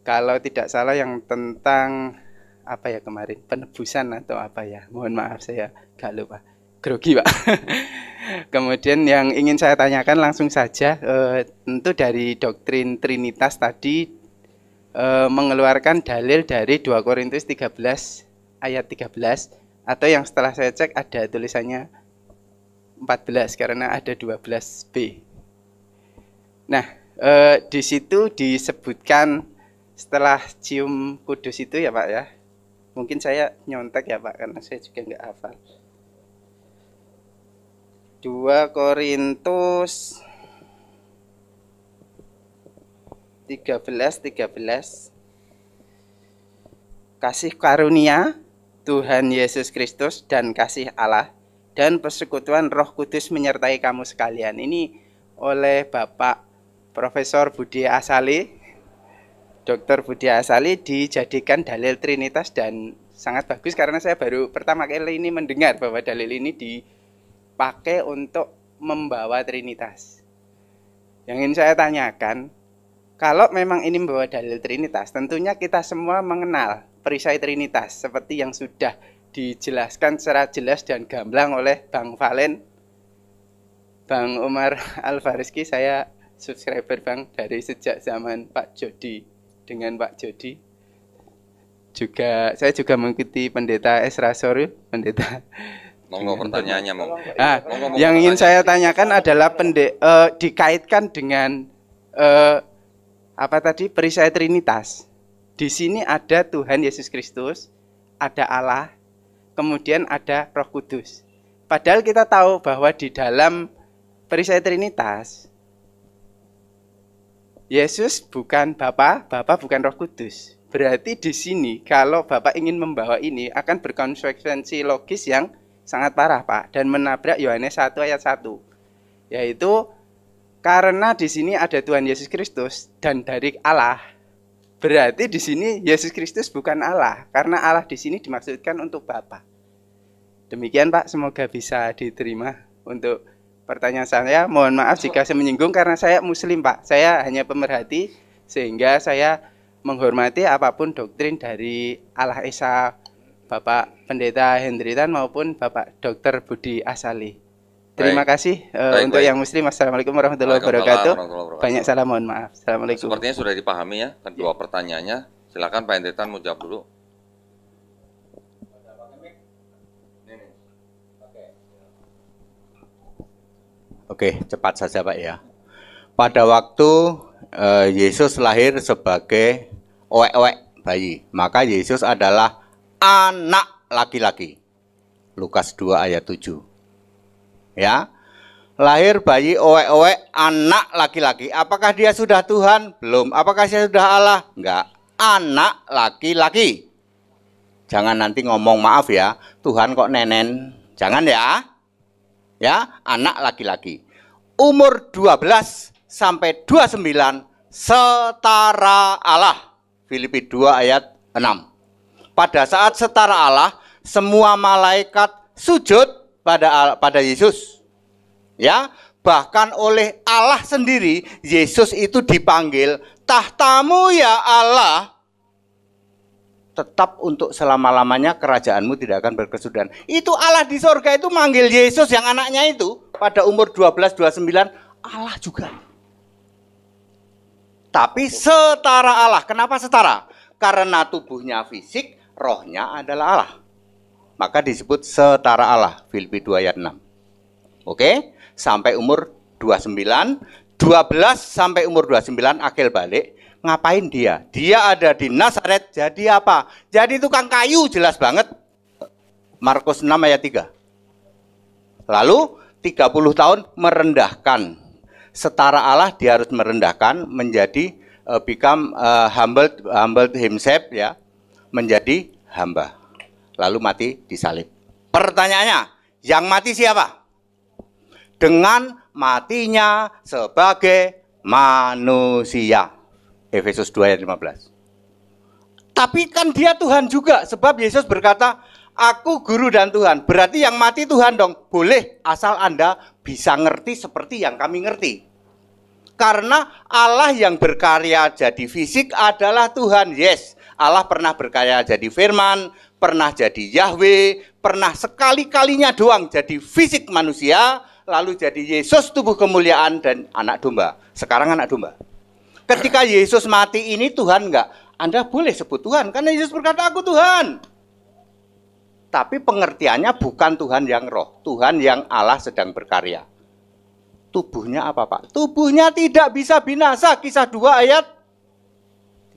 kalau tidak salah yang tentang apa ya kemarin penebusan atau apa ya mohon maaf saya gak lupa grogi pak kemudian yang ingin saya tanyakan langsung saja eh, tentu dari doktrin trinitas tadi eh, mengeluarkan dalil dari 2 Korintus 13 ayat 13 atau yang setelah saya cek ada tulisannya 14 karena ada 12b nah eh, di situ disebutkan setelah cium kudus itu ya pak ya mungkin saya nyontek ya pak karena saya juga nggak hafal 2 Korintus 13 13 kasih karunia Tuhan Yesus Kristus dan kasih Allah dan persekutuan Roh Kudus menyertai kamu sekalian. Ini oleh Bapak Profesor Budi Asali, Dokter Budi Asali dijadikan dalil Trinitas dan sangat bagus karena saya baru pertama kali ini mendengar bahwa dalil ini di dipakai untuk membawa Trinitas. Yang ingin saya tanyakan, kalau memang ini membawa dalil Trinitas, tentunya kita semua mengenal perisai Trinitas seperti yang sudah dijelaskan secara jelas dan gamblang oleh Bang Valen, Bang Umar Alfariski, saya subscriber Bang dari sejak zaman Pak Jody dengan Pak Jody. Juga saya juga mengikuti Pendeta Esra Soril, Pendeta Monggo pertanyaannya, Mong. Nah, yang ingin saya tanyakan adalah pendek uh, dikaitkan dengan uh, apa tadi perisai Trinitas. Di sini ada Tuhan Yesus Kristus, ada Allah, kemudian ada Roh Kudus. Padahal kita tahu bahwa di dalam perisai Trinitas Yesus bukan Bapa, Bapa bukan Roh Kudus. Berarti di sini kalau Bapak ingin membawa ini akan berkonsekuensi logis yang sangat parah Pak dan menabrak Yohanes 1 ayat 1 yaitu karena di sini ada Tuhan Yesus Kristus dan dari Allah berarti di sini Yesus Kristus bukan Allah karena Allah di sini dimaksudkan untuk Bapa. Demikian Pak, semoga bisa diterima untuk pertanyaan saya. Mohon maaf jika saya menyinggung karena saya muslim Pak. Saya hanya pemerhati sehingga saya menghormati apapun doktrin dari Allah Esa Bapak Pendeta Hendritan maupun Bapak Dr. Budi Asali. Terima baik. kasih uh, baik, untuk baik. yang muslim. Assalamualaikum warahmatullahi wabarakatuh. Banyak salam mohon maaf. Assalamualaikum. Sepertinya sudah dipahami ya kedua ya. pertanyaannya. Silakan Pak Hendritan mau jawab dulu. Oke, cepat saja Pak ya. Pada waktu uh, Yesus lahir sebagai oek-oek bayi, maka Yesus adalah anak laki-laki. Lukas 2 ayat 7. Ya. Lahir bayi oek-oek anak laki-laki. Apakah dia sudah Tuhan? Belum. Apakah dia sudah Allah? Enggak. Anak laki-laki. Jangan nanti ngomong maaf ya, Tuhan kok nenen. Jangan ya. Ya, anak laki-laki. Umur 12 sampai 29 setara Allah. Filipi 2 ayat 6 pada saat setara Allah semua malaikat sujud pada pada Yesus. Ya, bahkan oleh Allah sendiri Yesus itu dipanggil tahtamu ya Allah tetap untuk selama-lamanya kerajaanmu tidak akan berkesudahan. Itu Allah di sorga itu manggil Yesus yang anaknya itu pada umur 12-29 Allah juga. Tapi setara Allah. Kenapa setara? Karena tubuhnya fisik, rohnya adalah Allah. Maka disebut setara Allah, Filipi 2 ayat 6. Oke, sampai umur 29, 12 sampai umur 29 akil balik, ngapain dia? Dia ada di Nazaret, jadi apa? Jadi tukang kayu, jelas banget. Markus 6 ayat 3. Lalu 30 tahun merendahkan. Setara Allah dia harus merendahkan menjadi uh, become uh, eh, humble humble himself ya menjadi hamba, lalu mati disalib. Pertanyaannya, yang mati siapa? Dengan matinya sebagai manusia. Efesus 2 ayat 15. Tapi kan dia Tuhan juga, sebab Yesus berkata, Aku guru dan Tuhan. Berarti yang mati Tuhan dong. Boleh asal Anda bisa ngerti seperti yang kami ngerti. Karena Allah yang berkarya jadi fisik adalah Tuhan. Yes. Allah pernah berkarya jadi firman, pernah jadi Yahweh, pernah sekali-kalinya doang jadi fisik manusia, lalu jadi Yesus tubuh kemuliaan dan anak domba. Sekarang anak domba. Ketika Yesus mati ini Tuhan enggak? Anda boleh sebut Tuhan karena Yesus berkata aku Tuhan. Tapi pengertiannya bukan Tuhan yang roh, Tuhan yang Allah sedang berkarya. Tubuhnya apa Pak? Tubuhnya tidak bisa binasa, kisah 2 ayat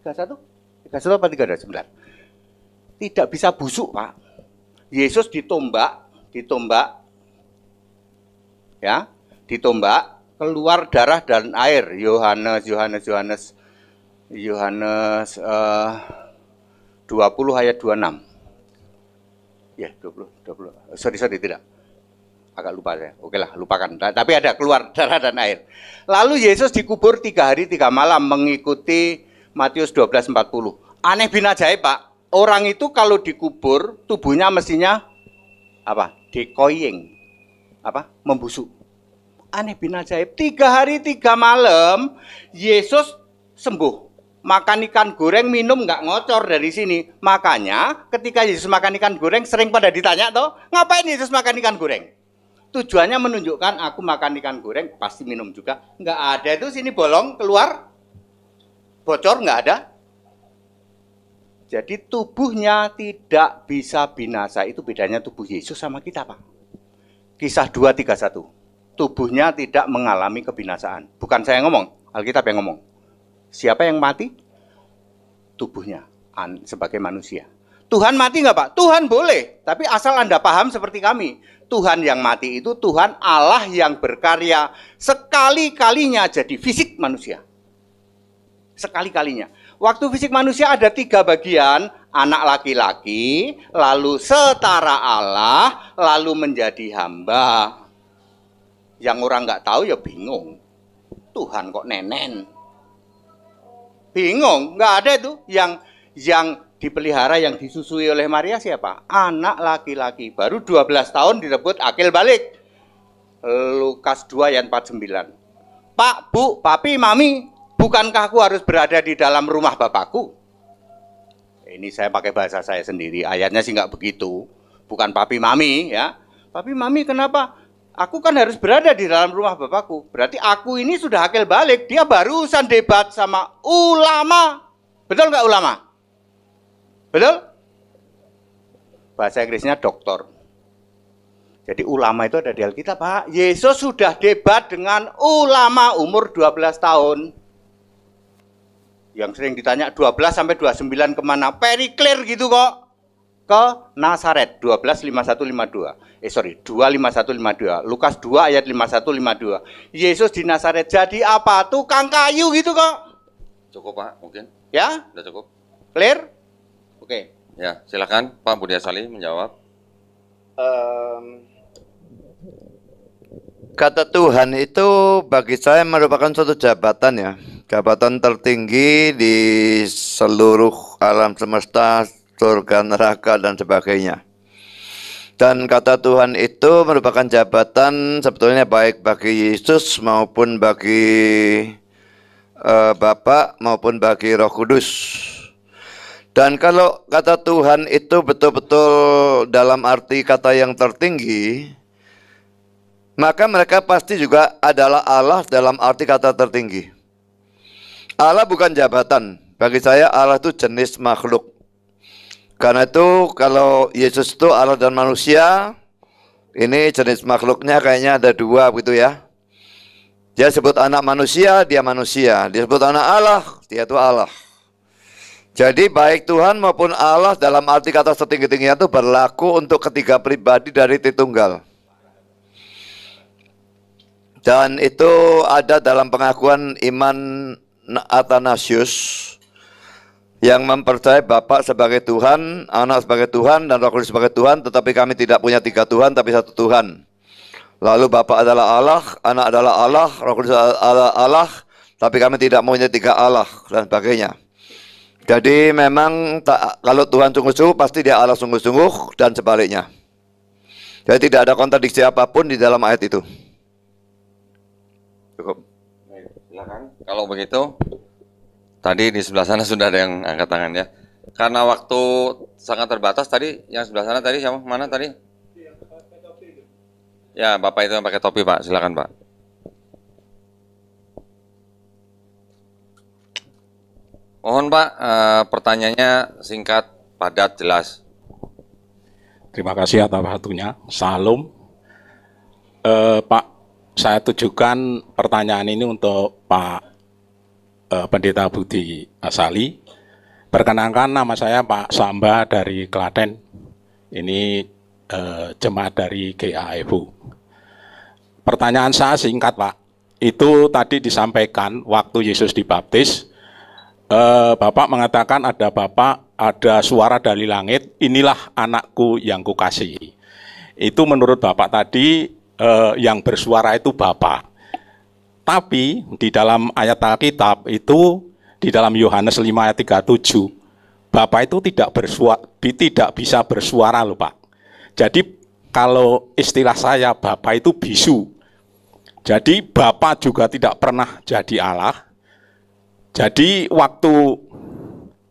31. Kasih apa Tidak bisa busuk, Pak. Yesus ditombak, ditombak, ya, ditombak, keluar darah dan air. Yohanes, Yohanes, Yohanes, Yohanes eh, uh, 20 ayat 26. Ya, puluh, 20, 20. Sorry, sorry, tidak agak lupa ya. Oke lah, lupakan. Tapi ada keluar darah dan air. Lalu Yesus dikubur tiga hari tiga malam mengikuti Matius 12:40. Aneh bin ajaib, Pak. Orang itu kalau dikubur, tubuhnya mestinya apa? Dekoying. Apa? Membusuk. Aneh bin ajaib. Tiga hari, tiga malam, Yesus sembuh. Makan ikan goreng, minum nggak ngocor dari sini. Makanya ketika Yesus makan ikan goreng, sering pada ditanya toh, ngapain Yesus makan ikan goreng? Tujuannya menunjukkan aku makan ikan goreng, pasti minum juga. Nggak ada itu sini bolong, keluar, bocor nggak ada. Jadi tubuhnya tidak bisa binasa. Itu bedanya tubuh Yesus sama kita, Pak. Kisah 231. Tubuhnya tidak mengalami kebinasaan. Bukan saya yang ngomong, Alkitab yang ngomong. Siapa yang mati? Tubuhnya sebagai manusia. Tuhan mati nggak Pak? Tuhan boleh, tapi asal Anda paham seperti kami. Tuhan yang mati itu Tuhan Allah yang berkarya sekali-kalinya jadi fisik manusia sekali-kalinya. Waktu fisik manusia ada tiga bagian, anak laki-laki, lalu setara Allah, lalu menjadi hamba. Yang orang nggak tahu ya bingung. Tuhan kok nenen? Bingung, nggak ada itu. Yang yang dipelihara, yang disusui oleh Maria siapa? Anak laki-laki. Baru 12 tahun direbut akil balik. Lukas 2 ayat 49. Pak, Bu, Papi, Mami, Bukankah aku harus berada di dalam rumah Bapakku? Ini saya pakai bahasa saya sendiri, ayatnya sih nggak begitu. Bukan papi mami ya. Papi mami kenapa? Aku kan harus berada di dalam rumah Bapakku. Berarti aku ini sudah akil balik. Dia barusan debat sama ulama. Betul nggak ulama? Betul? Bahasa Inggrisnya doktor. Jadi ulama itu ada di Alkitab, Pak. Yesus sudah debat dengan ulama umur 12 tahun yang sering ditanya 12 sampai 29 kemana clear gitu kok ke Nasaret 12 51 52. eh sorry 2 51 52. Lukas 2 ayat 51 52. Yesus di Nasaret jadi apa tukang kayu gitu kok cukup Pak mungkin ya sudah cukup clear oke okay. ya silakan Pak Budi Asali menjawab um, Kata Tuhan itu bagi saya merupakan suatu jabatan ya, jabatan tertinggi di seluruh alam semesta, surga, neraka dan sebagainya. Dan kata Tuhan itu merupakan jabatan sebetulnya baik bagi Yesus maupun bagi uh, eh, Bapa maupun bagi Roh Kudus. Dan kalau kata Tuhan itu betul-betul dalam arti kata yang tertinggi, maka mereka pasti juga adalah Allah dalam arti kata tertinggi. Allah bukan jabatan. Bagi saya Allah itu jenis makhluk. Karena itu kalau Yesus itu Allah dan manusia, ini jenis makhluknya kayaknya ada dua gitu ya. Dia sebut anak manusia, dia manusia. Dia sebut anak Allah, dia itu Allah. Jadi baik Tuhan maupun Allah dalam arti kata setinggi-tingginya itu berlaku untuk ketiga pribadi dari Tritunggal. Dan itu ada dalam pengakuan iman Athanasius yang mempercayai Bapak sebagai Tuhan, Anak sebagai Tuhan, dan Roh Kudus sebagai Tuhan, tetapi kami tidak punya tiga Tuhan, tapi satu Tuhan. Lalu Bapak adalah Allah, Anak adalah Allah, Roh Kudus adalah Allah, tapi kami tidak punya tiga Allah, dan sebagainya. Jadi memang tak, kalau Tuhan sungguh-sungguh, pasti dia Allah sungguh-sungguh, dan sebaliknya. Jadi tidak ada kontradiksi apapun di dalam ayat itu. Cukup. silakan. Kalau begitu, tadi di sebelah sana sudah ada yang angkat tangan ya. Karena waktu sangat terbatas tadi, yang sebelah sana tadi siapa? Mana tadi? Ya, Bapak itu yang pakai topi, Pak. Silakan, Pak. Mohon Pak, eh, pertanyaannya singkat, padat, jelas. Terima kasih atas waktunya. Salam. Eh, Pak saya tujukan pertanyaan ini untuk Pak eh, Pendeta Budi Asali. Perkenankan nama saya Pak Samba dari Klaten. Ini eh, jemaat dari GAFU. Pertanyaan saya singkat Pak. Itu tadi disampaikan waktu Yesus dibaptis, eh, Bapak mengatakan ada Bapak, ada suara dari langit, inilah anakku yang kukasihi. Itu menurut Bapak tadi eh, yang bersuara itu Bapa. Tapi di dalam ayat Alkitab itu di dalam Yohanes 5 ayat 37 bapa itu tidak bersuara, tidak bisa bersuara loh Pak. Jadi kalau istilah saya bapa itu bisu. Jadi bapa juga tidak pernah jadi Allah. Jadi waktu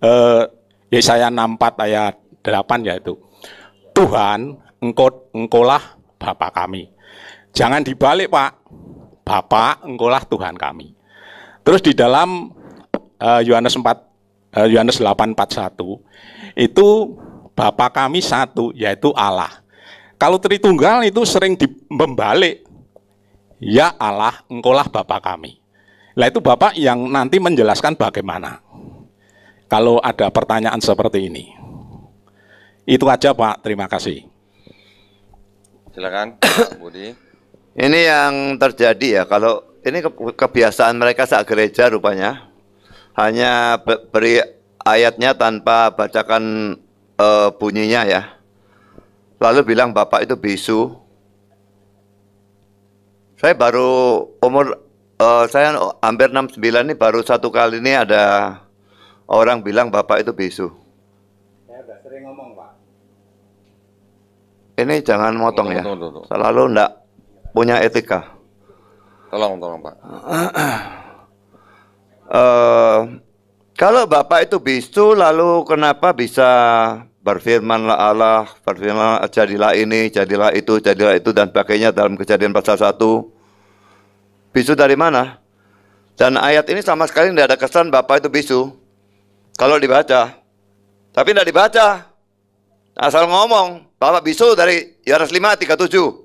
eh, Yesaya 64 ayat 8 yaitu Tuhan engkau engkolah Bapa kami. Jangan dibalik pak. Bapak engkaulah Tuhan kami. Terus di dalam eh, Yohanes uh, eh, 4 Yohanes uh, 8:41 itu Bapa kami satu yaitu Allah. Kalau Tritunggal itu sering membalik ya Allah engkaulah Bapa kami. Nah itu Bapak yang nanti menjelaskan bagaimana. Kalau ada pertanyaan seperti ini. Itu aja Pak, terima kasih. Silakan Budi. Ini yang terjadi ya kalau ini kebiasaan mereka saat gereja rupanya hanya beri ayatnya tanpa bacakan uh, bunyinya ya. Lalu bilang bapak itu bisu. Saya baru umur uh, saya hampir 69 ini baru satu kali ini ada orang bilang bapak itu bisu. Ini jangan motong ya. Selalu enggak punya etika. Tolong, tolong Pak. uh, kalau Bapak itu bisu, lalu kenapa bisa berfirmanlah Allah, berfirman jadilah ini, jadilah itu, jadilah itu, dan sebagainya dalam kejadian pasal 1. Bisu dari mana? Dan ayat ini sama sekali tidak ada kesan Bapak itu bisu. Kalau dibaca. Tapi tidak dibaca. Asal ngomong. Bapak bisu dari Yaras 5, 37.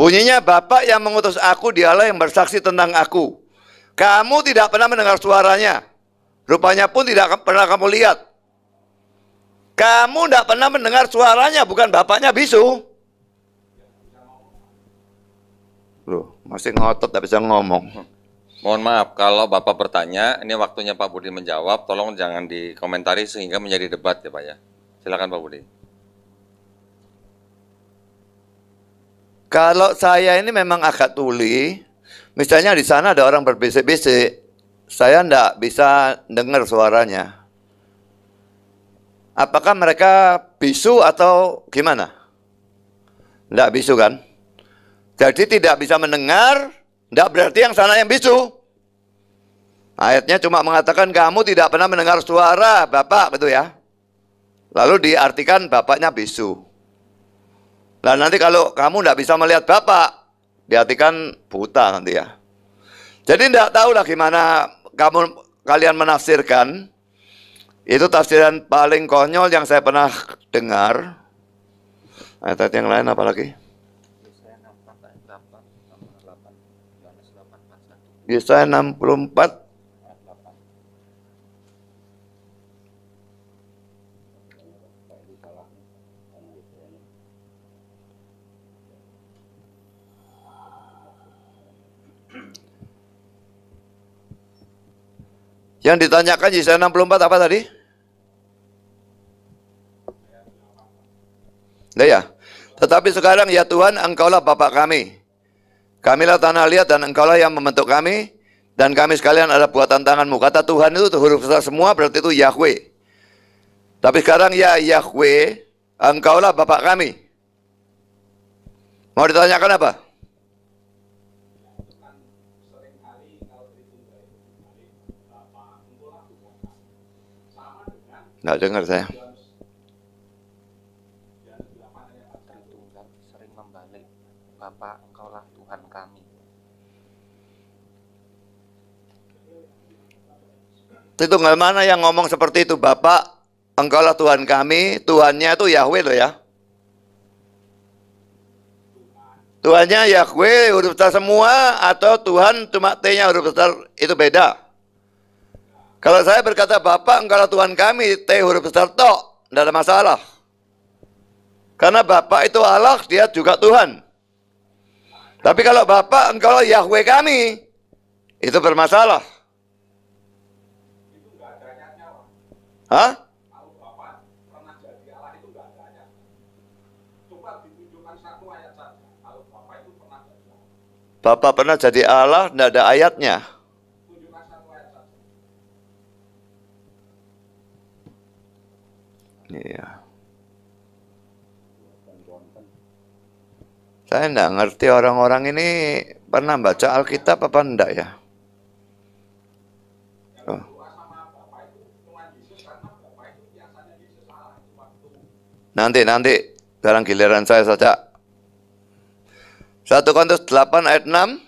Bunyinya, Bapak yang mengutus aku, dialah yang bersaksi tentang aku. Kamu tidak pernah mendengar suaranya. Rupanya pun tidak pernah kamu lihat. Kamu tidak pernah mendengar suaranya, bukan bapaknya bisu. Loh, masih ngotot tapi bisa ngomong. Mohon maaf, kalau Bapak bertanya, ini waktunya Pak Budi menjawab, tolong jangan dikomentari sehingga menjadi debat ya Pak ya. Silakan Pak Budi. Kalau saya ini memang agak tuli, misalnya di sana ada orang berbisik-bisik, saya tidak bisa dengar suaranya. Apakah mereka bisu atau gimana? Tidak bisu kan? Jadi tidak bisa mendengar, tidak berarti yang sana yang bisu. Ayatnya cuma mengatakan kamu tidak pernah mendengar suara Bapak, betul gitu ya. Lalu diartikan Bapaknya bisu. Lah nanti kalau kamu tidak bisa melihat Bapak, diartikan buta nanti ya. Jadi tidak tahu lah gimana kamu kalian menafsirkan. Itu tafsiran paling konyol yang saya pernah dengar. Ayat-ayat yang lain apalagi? Yesaya 64 Yang ditanyakan Yesaya 64 apa tadi? Nah ya. Tetapi sekarang ya Tuhan engkaulah Bapak kami. Kamilah tanah liat dan engkaulah yang membentuk kami. Dan kami sekalian ada buatan tanganmu. Kata Tuhan itu huruf besar semua berarti itu Yahweh. Tapi sekarang ya Yahweh, engkaulah Bapak kami. Mau ditanyakan apa? Nggak dengar saya. engkaulah mana yang ngomong seperti itu? Bapak, engkaulah Tuhan kami, Tuhannya itu Yahweh loh ya. Tuhannya Yahweh huruf besar semua atau Tuhan cuma T-nya huruf besar itu beda. Kalau saya berkata, Bapak engkaulah Tuhan kami, T huruf besar tok, tidak ada masalah. Karena Bapak itu Allah, dia juga Tuhan. Tapi kalau Bapak engkaulah Yahweh kami, itu bermasalah. Hah? Bapak pernah jadi Allah, tidak ada ayatnya. Iya. Saya enggak ngerti orang-orang ini pernah baca Alkitab apa enggak ya? Oh. Nanti, nanti. Sekarang giliran saya saja. Satu Korintus 8 ayat 6.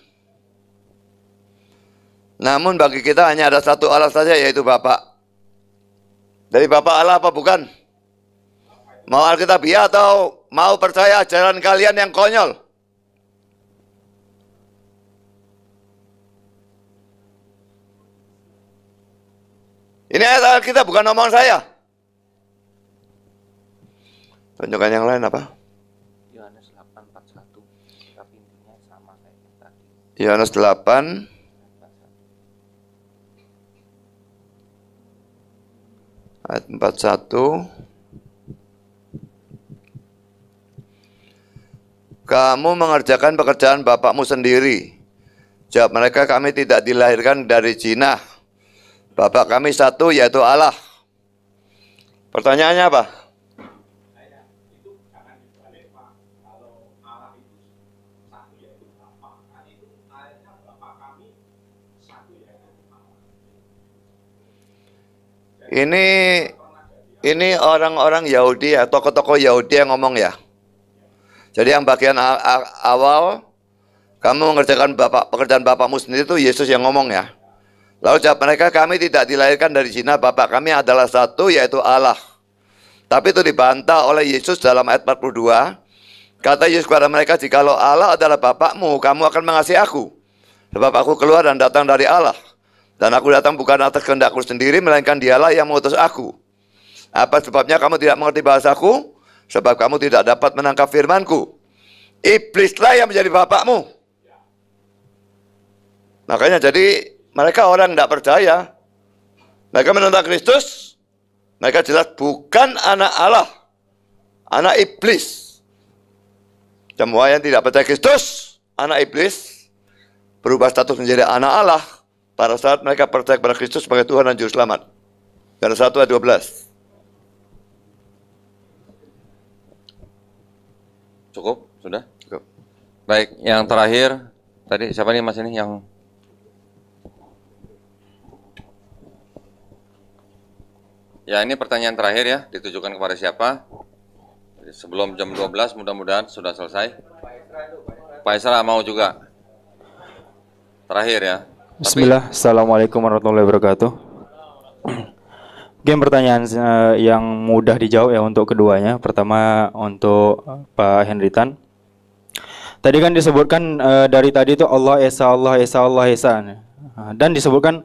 Namun bagi kita hanya ada satu Allah saja yaitu Bapak. Dari Bapak Allah apa bukan? Mau Alkitabiah atau mau percaya ajaran kalian yang konyol? Ini ayat Alkitab bukan omong saya. Tunjukkan yang lain apa? Yohanes satu. Tapi intinya sama kayak tadi. Yohanes 8 ayat 41 kamu mengerjakan pekerjaan bapakmu sendiri. Jawab mereka, kami tidak dilahirkan dari Cina. Bapak kami satu yaitu Allah. Pertanyaannya apa? Ini ini orang-orang Yahudi ya, tokoh-tokoh Yahudi yang ngomong ya. Jadi yang bagian awal kamu mengerjakan bapak pekerjaan bapakmu sendiri itu Yesus yang ngomong ya. Lalu jawab mereka, kami tidak dilahirkan dari sini, Bapak kami adalah satu, yaitu Allah. Tapi itu dibantah oleh Yesus dalam ayat 42. Kata Yesus kepada mereka, jikalau Allah adalah Bapakmu, kamu akan mengasihi aku. Sebab aku keluar dan datang dari Allah. Dan aku datang bukan atas kehendakku sendiri, melainkan dialah yang mengutus aku. Apa sebabnya kamu tidak mengerti bahasaku? Sebab kamu tidak dapat menangkap firmanku. Iblislah yang menjadi bapakmu. Makanya jadi mereka orang tidak percaya. Mereka menentang Kristus. Mereka jelas bukan anak Allah. Anak iblis. Semua yang tidak percaya Kristus, anak iblis, berubah status menjadi anak Allah pada saat mereka percaya kepada Kristus sebagai Tuhan dan Juru Selamat. Dan 1 ayat 12. Cukup? Sudah? Cukup. Baik, yang terakhir tadi siapa nih Mas ini yang Ya, ini pertanyaan terakhir ya, ditujukan kepada siapa? Sebelum jam 12 mudah-mudahan sudah selesai. Pak Isra mau juga. Terakhir ya. Bismillah, Tapi... Assalamualaikum warahmatullahi wabarakatuh. Game pertanyaan eh, yang mudah dijawab ya untuk keduanya. Pertama untuk eh, Pak Henry Tan. Tadi kan disebutkan uh, dari tadi itu Allah Esa, Allah Esa, Allah Esa. Nah, dan disebutkan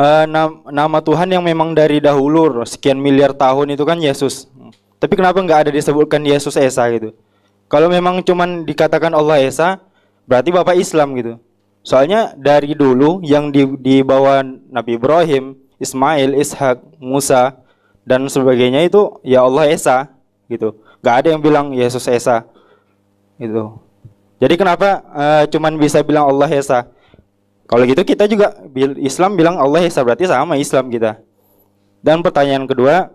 uh, nama Tuhan yang memang dari dahulu sekian miliar tahun itu kan Yesus. Tapi kenapa nggak ada disebutkan Yesus Esa gitu? Kalau memang cuman dikatakan Allah Esa, berarti Bapak Islam gitu. Soalnya dari dulu yang di, bawah Nabi Ibrahim, Ismail, Ishak, Musa dan sebagainya itu ya Allah Esa gitu. Gak ada yang bilang Yesus Esa gitu. Jadi kenapa uh, cuman bisa bilang Allah Esa? Kalau gitu kita juga Islam bilang Allah Esa berarti sama Islam kita. Dan pertanyaan kedua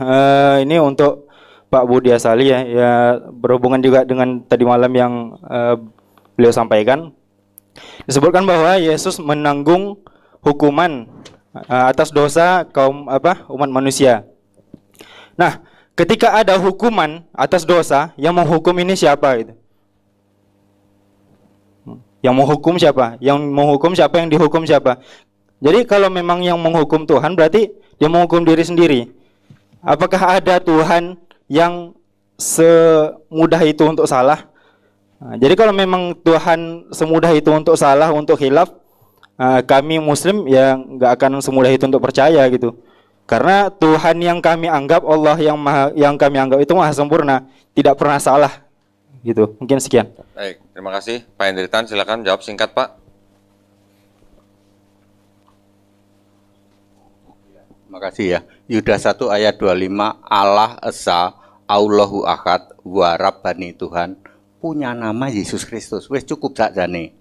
uh, ini untuk Pak Budi Asali ya, ya berhubungan juga dengan tadi malam yang uh, beliau sampaikan. Disebutkan bahwa Yesus menanggung hukuman Eh, atas dosa kaum apa umat manusia. Nah, ketika ada hukuman atas dosa, yang menghukum ini siapa itu? Yang menghukum siapa? Yang menghukum siapa? Yang dihukum siapa? Jadi kalau memang yang menghukum Tuhan berarti dia menghukum diri sendiri. Apakah ada Tuhan yang semudah itu untuk salah? Nah, jadi kalau memang Tuhan semudah itu untuk salah, untuk hilaf, Eh, kami muslim yang nggak akan semudah itu untuk percaya gitu. Karena Tuhan yang kami anggap Allah yang maha, yang kami anggap itu maha sempurna, tidak pernah salah. Gitu. Mungkin sekian. Baik, terima kasih Pak Hendritan, silakan jawab singkat, Pak. Terima kasih ya. Yuda 1 ayat 25 Allah Esa Allahu Akad Warabani Tuhan punya nama Yesus Kristus. Wes cukup nih.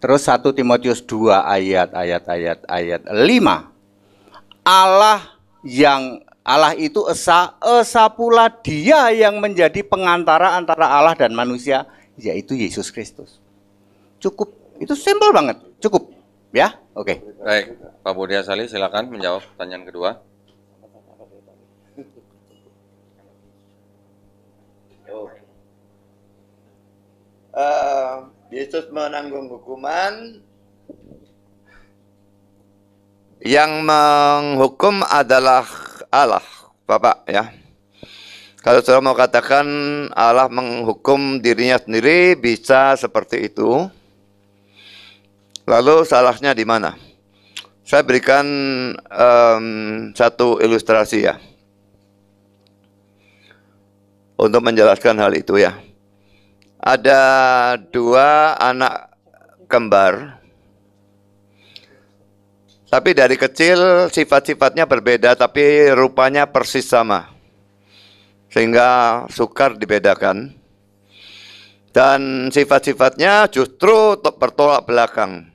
Terus 1 Timotius 2 ayat ayat ayat ayat 5. Allah yang Allah itu esa esa pula dia yang menjadi pengantara antara Allah dan manusia yaitu Yesus Kristus. Cukup. Itu simple banget. Cukup. Ya? Oke. Okay. Baik, Pak Budi Asali silakan menjawab pertanyaan kedua. Uh, Yesus menanggung hukuman yang menghukum adalah Allah, Bapak ya. Kalau saudara mau katakan Allah menghukum dirinya sendiri bisa seperti itu. Lalu salahnya di mana? Saya berikan um, satu ilustrasi ya. Untuk menjelaskan hal itu ya ada dua anak kembar. Tapi dari kecil sifat-sifatnya berbeda tapi rupanya persis sama. Sehingga sukar dibedakan. Dan sifat-sifatnya justru bertolak belakang.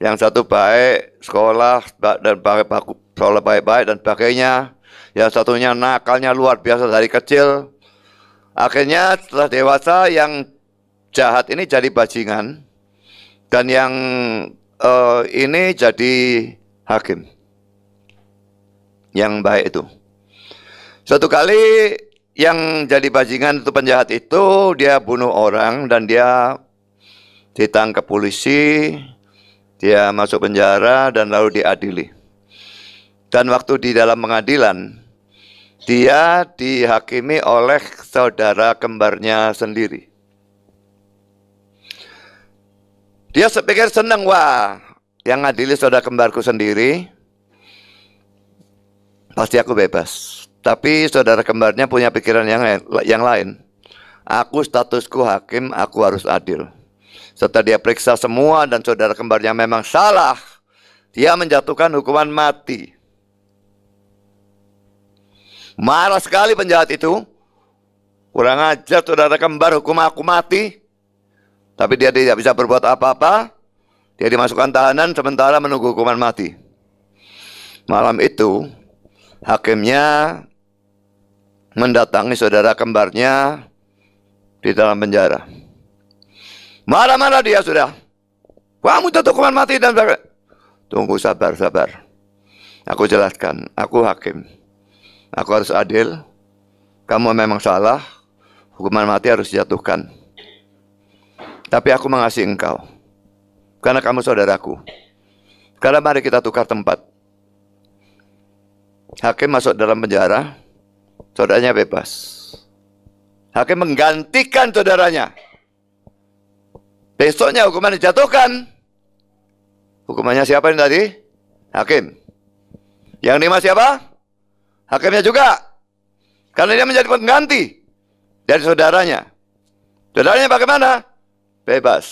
Yang satu baik sekolah dan pakai baku, sekolah baik-baik dan sebagainya. Yang satunya nakalnya luar biasa dari kecil. Akhirnya setelah dewasa yang jahat ini jadi bajingan dan yang uh, ini jadi hakim. Yang baik itu. Suatu kali yang jadi bajingan itu penjahat itu dia bunuh orang dan dia ditangkap polisi, dia masuk penjara dan lalu diadili. Dan waktu di dalam pengadilan dia dihakimi oleh saudara kembarnya sendiri. Dia sepikir senang, wah, yang ngadili saudara kembarku sendiri, pasti aku bebas. Tapi saudara kembarnya punya pikiran yang lain, yang lain. Aku statusku hakim, aku harus adil. Setelah dia periksa semua dan saudara kembarnya memang salah, dia menjatuhkan hukuman mati. Marah sekali penjahat itu. Kurang ajar saudara kembar hukum aku mati. Tapi dia tidak bisa berbuat apa-apa, dia dimasukkan tahanan sementara menunggu hukuman mati. Malam itu, hakimnya mendatangi saudara kembarnya di dalam penjara. Marah-marah dia sudah. Kamu jatuh hukuman mati dan tunggu sabar sabar. Aku jelaskan, aku hakim. Aku harus adil. Kamu memang salah. Hukuman mati harus dijatuhkan. Tapi aku mengasihi engkau. Karena kamu saudaraku. Karena mari kita tukar tempat. Hakim masuk dalam penjara, saudaranya bebas. Hakim menggantikan saudaranya. Besoknya hukuman dijatuhkan. Hukumannya siapa yang tadi? Hakim. Yang lima siapa? Hakimnya juga. Karena dia menjadi pengganti dari saudaranya. Saudaranya bagaimana? bebas.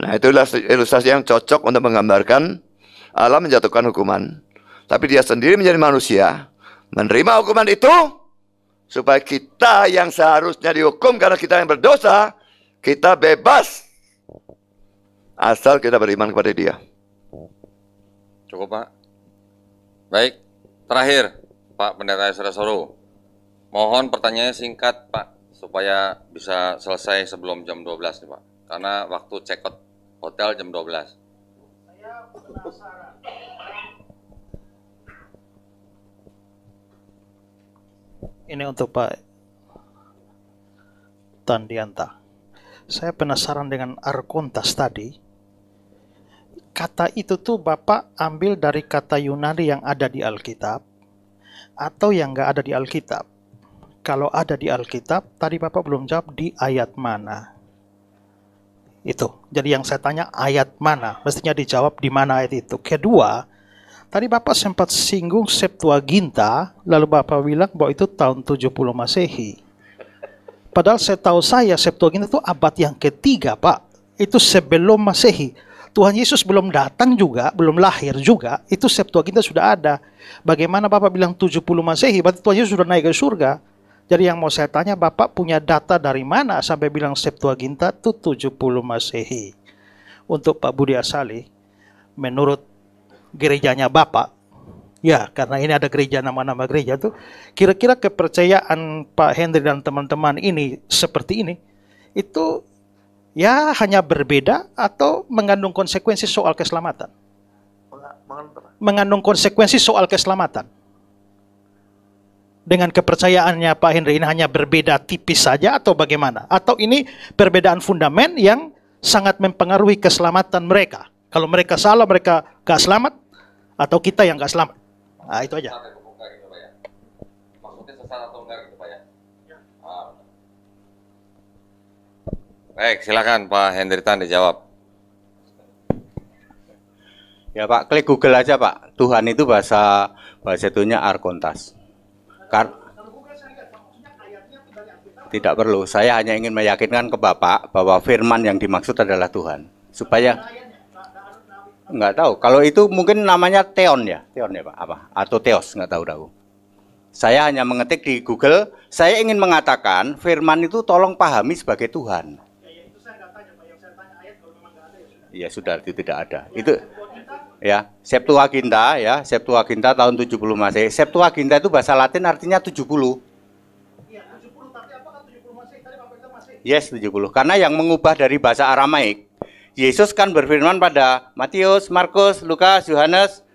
Nah, itulah ilustrasi yang cocok untuk menggambarkan Allah menjatuhkan hukuman. Tapi dia sendiri menjadi manusia, menerima hukuman itu supaya kita yang seharusnya dihukum karena kita yang berdosa, kita bebas asal kita beriman kepada dia. Cukup, Pak. Baik, terakhir Pak Pendeta Esra Soro. Mohon pertanyaannya singkat, Pak supaya bisa selesai sebelum jam 12 nih Pak. Karena waktu check out hotel jam 12. Ini untuk Pak Tandianta. Saya penasaran dengan Arkontas tadi. Kata itu tuh Bapak ambil dari kata Yunani yang ada di Alkitab atau yang nggak ada di Alkitab? kalau ada di Alkitab, tadi Bapak belum jawab di ayat mana. Itu. Jadi yang saya tanya ayat mana, mestinya dijawab di mana ayat itu. Kedua, tadi Bapak sempat singgung Septuaginta, lalu Bapak bilang bahwa itu tahun 70 Masehi. Padahal saya tahu saya Septuaginta itu abad yang ketiga, Pak. Itu sebelum Masehi. Tuhan Yesus belum datang juga, belum lahir juga, itu Septuaginta sudah ada. Bagaimana Bapak bilang 70 Masehi, berarti Tuhan Yesus sudah naik ke surga. Jadi yang mau saya tanya, Bapak punya data dari mana sampai bilang Septuaginta itu 70 Masehi? Untuk Pak Budi Asali, menurut gerejanya Bapak, ya karena ini ada gereja nama-nama gereja tuh, kira-kira kepercayaan Pak Henry dan teman-teman ini seperti ini, itu ya hanya berbeda atau mengandung konsekuensi soal keselamatan? Mengandung konsekuensi soal keselamatan dengan kepercayaannya Pak Henry ini hanya berbeda tipis saja atau bagaimana? Atau ini perbedaan fundamen yang sangat mempengaruhi keselamatan mereka? Kalau mereka salah, mereka gak selamat? Atau kita yang gak selamat? Nah, itu aja. Gitu, ya? gitu, ya? Ya. Ah, Baik, silakan Pak Hendri Tan dijawab. Ya Pak, klik Google aja Pak. Tuhan itu bahasa bahasa itunya Arkontas. Kar tidak perlu. Saya hanya ingin meyakinkan ke Bapak bahwa firman yang dimaksud adalah Tuhan. Supaya nggak tahu. Kalau itu mungkin namanya Teon ya, Teon ya Pak, apa? Atau Teos nggak tahu tahu. Saya hanya mengetik di Google. Saya ingin mengatakan firman itu tolong pahami sebagai Tuhan. Ya, ya, ya, ya sudah. itu tidak ada. itu ya Septuaginta ya Septuaginta tahun 70 Masehi. Septuaginta itu bahasa Latin artinya 70. Iya, 70 tapi 70 Masehi tadi masih. Yes, 70. Karena yang mengubah dari bahasa Aramaik. Yesus kan berfirman pada Matius, Markus, Lukas, Yohanes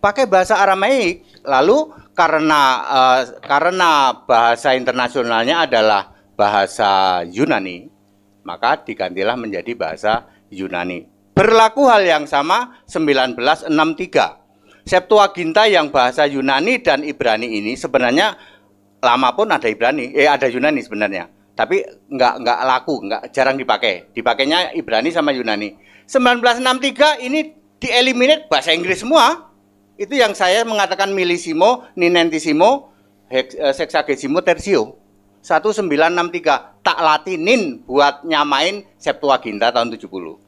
pakai bahasa Aramaik. Lalu karena uh, karena bahasa internasionalnya adalah bahasa Yunani, maka digantilah menjadi bahasa Yunani. Berlaku hal yang sama 1963. Septuaginta yang bahasa Yunani dan Ibrani ini sebenarnya lama pun ada Ibrani, eh ada Yunani sebenarnya. Tapi nggak nggak laku, nggak jarang dipakai. Dipakainya Ibrani sama Yunani. 1963 ini dieliminir bahasa Inggris semua. Itu yang saya mengatakan milisimo, ninentisimo, eh, sexagesimo, tersio. 1963 tak latinin buat nyamain Septuaginta tahun 70.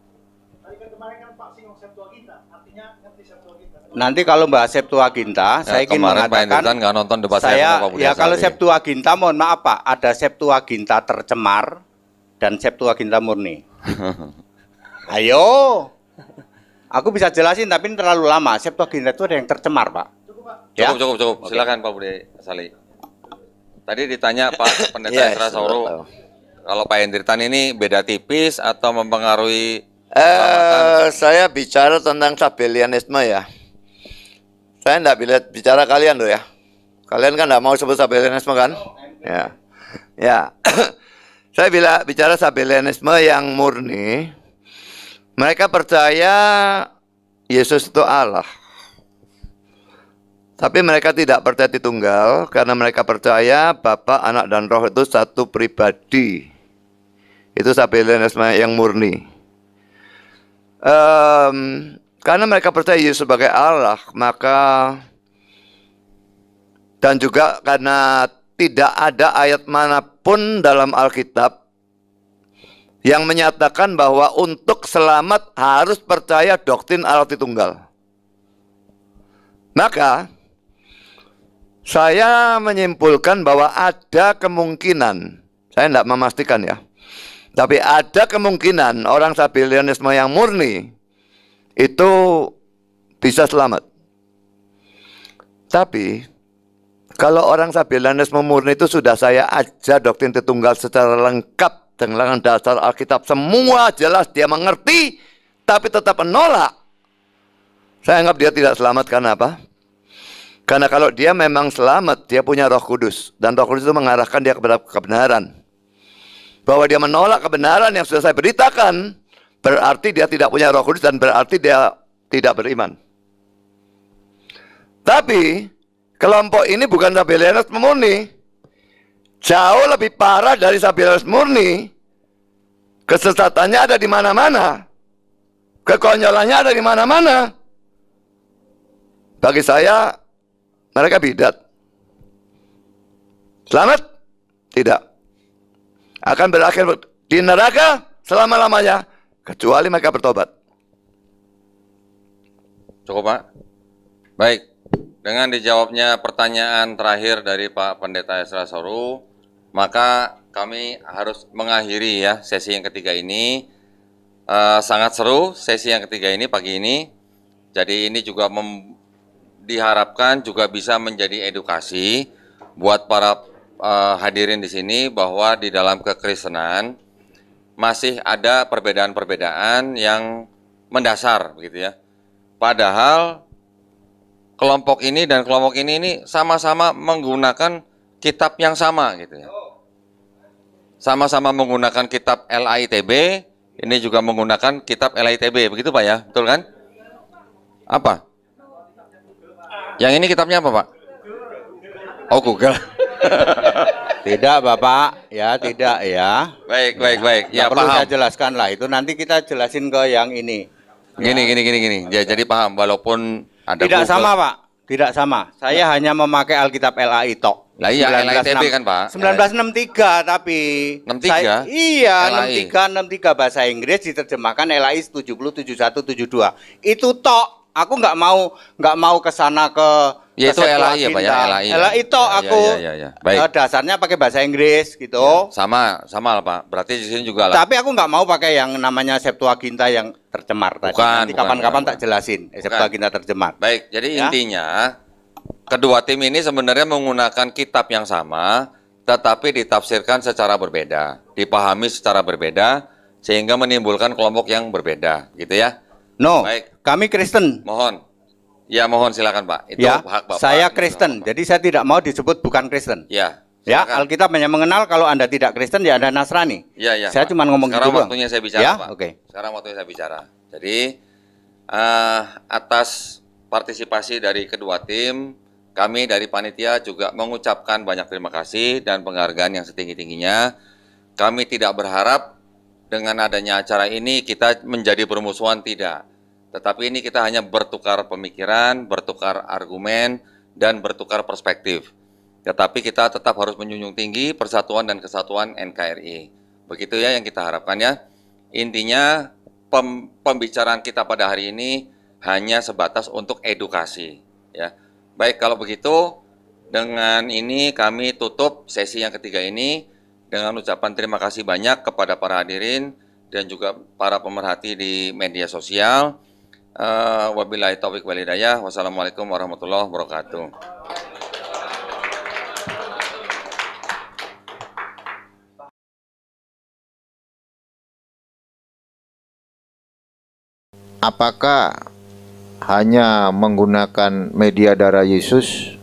Kan kan Nanti kalau Mbak Septuaginta, ya, saya ingin mengatakan Pak nggak nonton debat saya, saya ya kalau Septuaginta mohon maaf Pak, ada Septuaginta tercemar dan Septuaginta murni. Ayo. Aku bisa jelasin tapi ini terlalu lama. Septuaginta itu ada yang tercemar, Pak. Cukup, Pak. Ya? Cukup, cukup, cukup. Okay. Silakan Pak Budi Sali. Tadi ditanya Pak Pendeta yes, Soro kalau Pak Hendritan ini beda tipis atau mempengaruhi Eh, saya bicara tentang sabelianisme ya. Saya tidak bila bicara kalian loh ya. Kalian kan tidak mau sebut sabelianisme kan? ya, ya. saya bila bicara sabelianisme yang murni. Mereka percaya Yesus itu Allah. Tapi mereka tidak percaya Tritunggal karena mereka percaya Bapa, Anak, dan Roh itu satu pribadi. Itu sabelianisme yang murni um, karena mereka percaya Yesus sebagai Allah, maka dan juga karena tidak ada ayat manapun dalam Alkitab yang menyatakan bahwa untuk selamat harus percaya doktrin Allah Tritunggal. Maka saya menyimpulkan bahwa ada kemungkinan, saya tidak memastikan ya, tapi ada kemungkinan orang Sabilianisme yang murni itu bisa selamat. Tapi kalau orang Sabilianisme murni itu sudah saya ajar doktrin tertunggal secara lengkap dengan dasar Alkitab semua jelas dia mengerti tapi tetap menolak. Saya anggap dia tidak selamat karena apa? Karena kalau dia memang selamat, dia punya Roh Kudus dan Roh Kudus itu mengarahkan dia kepada kebenaran bahwa dia menolak kebenaran yang sudah saya beritakan, berarti dia tidak punya roh kudus dan berarti dia tidak beriman. Tapi kelompok ini bukan Sabelianus murni. Jauh lebih parah dari Sabelianus murni. Kesesatannya ada di mana-mana. Kekonyolannya ada di mana-mana. Bagi saya, mereka bidat. Selamat? Tidak akan berakhir di neraka selama-lamanya kecuali mereka bertobat. Cukup Pak. Baik. Dengan dijawabnya pertanyaan terakhir dari Pak Pendeta Esra Soru, maka kami harus mengakhiri ya sesi yang ketiga ini. E, sangat seru sesi yang ketiga ini pagi ini. Jadi ini juga diharapkan juga bisa menjadi edukasi buat para uh, hadirin di sini bahwa di dalam kekristenan masih ada perbedaan-perbedaan yang mendasar begitu ya. Padahal kelompok ini dan kelompok ini ini sama-sama menggunakan kitab yang sama gitu ya. Sama-sama menggunakan kitab LAITB, ini juga menggunakan kitab LAITB, begitu Pak ya? Betul kan? Apa? Yang ini kitabnya apa Pak? Oh Google. tidak Bapak, ya tidak ya. Baik, baik, ya. baik. Ya, perlu paham. saya jelaskan lah itu nanti kita jelasin ke yang ini. Gini, ya. gini, gini, gini. Ya, jadi paham walaupun ada Tidak Google. sama Pak, tidak sama. Saya ya. hanya memakai Alkitab LAI tok. Lah iya, LITB kan Pak? 1963 tapi 63? Saya, iya, LAI. 63, 63 bahasa Inggris diterjemahkan LAI 70, 71, 72. Itu tok Aku nggak mau nggak mau ke sana ke ya itu LAI ya Pak ya LAI. LAI itu ya, aku ya, ya, ya, ya. Baik. Eh, dasarnya pakai bahasa Inggris gitu. Ya, sama sama lah Pak. Berarti di sini juga lah. Tapi aku nggak mau pakai yang namanya Septuaginta yang tercemar bukan, tadi. Nanti kapan-kapan tak jelasin eh, bukan. Septuaginta tercemar. Baik, jadi ya? intinya kedua tim ini sebenarnya menggunakan kitab yang sama tetapi ditafsirkan secara berbeda, dipahami secara berbeda sehingga menimbulkan kelompok yang berbeda, gitu ya. No, Baik. kami Kristen. Mohon. Ya, mohon silakan Pak. Itu ya, hak Bapak. Saya Kristen, jadi saya tidak mau disebut bukan Kristen. Ya. ya silakan. Ya, Alkitab hanya mengenal kalau Anda tidak Kristen ya Anda Nasrani. Ya, ya. Saya cuma ngomong Sekarang gitu. Sekarang waktunya bang. saya bicara, ya? Pak. Oke. Okay. Sekarang waktunya saya bicara. Jadi uh, atas partisipasi dari kedua tim, kami dari panitia juga mengucapkan banyak terima kasih dan penghargaan yang setinggi-tingginya. Kami tidak berharap dengan adanya acara ini kita menjadi permusuhan tidak. Tetapi ini kita hanya bertukar pemikiran, bertukar argumen, dan bertukar perspektif. Tetapi kita tetap harus menjunjung tinggi persatuan dan kesatuan NKRI. Begitu ya yang kita harapkan ya. Intinya pem pembicaraan kita pada hari ini hanya sebatas untuk edukasi ya. Baik kalau begitu dengan ini kami tutup sesi yang ketiga ini dengan ucapan terima kasih banyak kepada para hadirin dan juga para pemerhati di media sosial. Uh, wabillahi taufik wal hidayah. Wassalamualaikum warahmatullahi wabarakatuh. Apakah hanya menggunakan media darah Yesus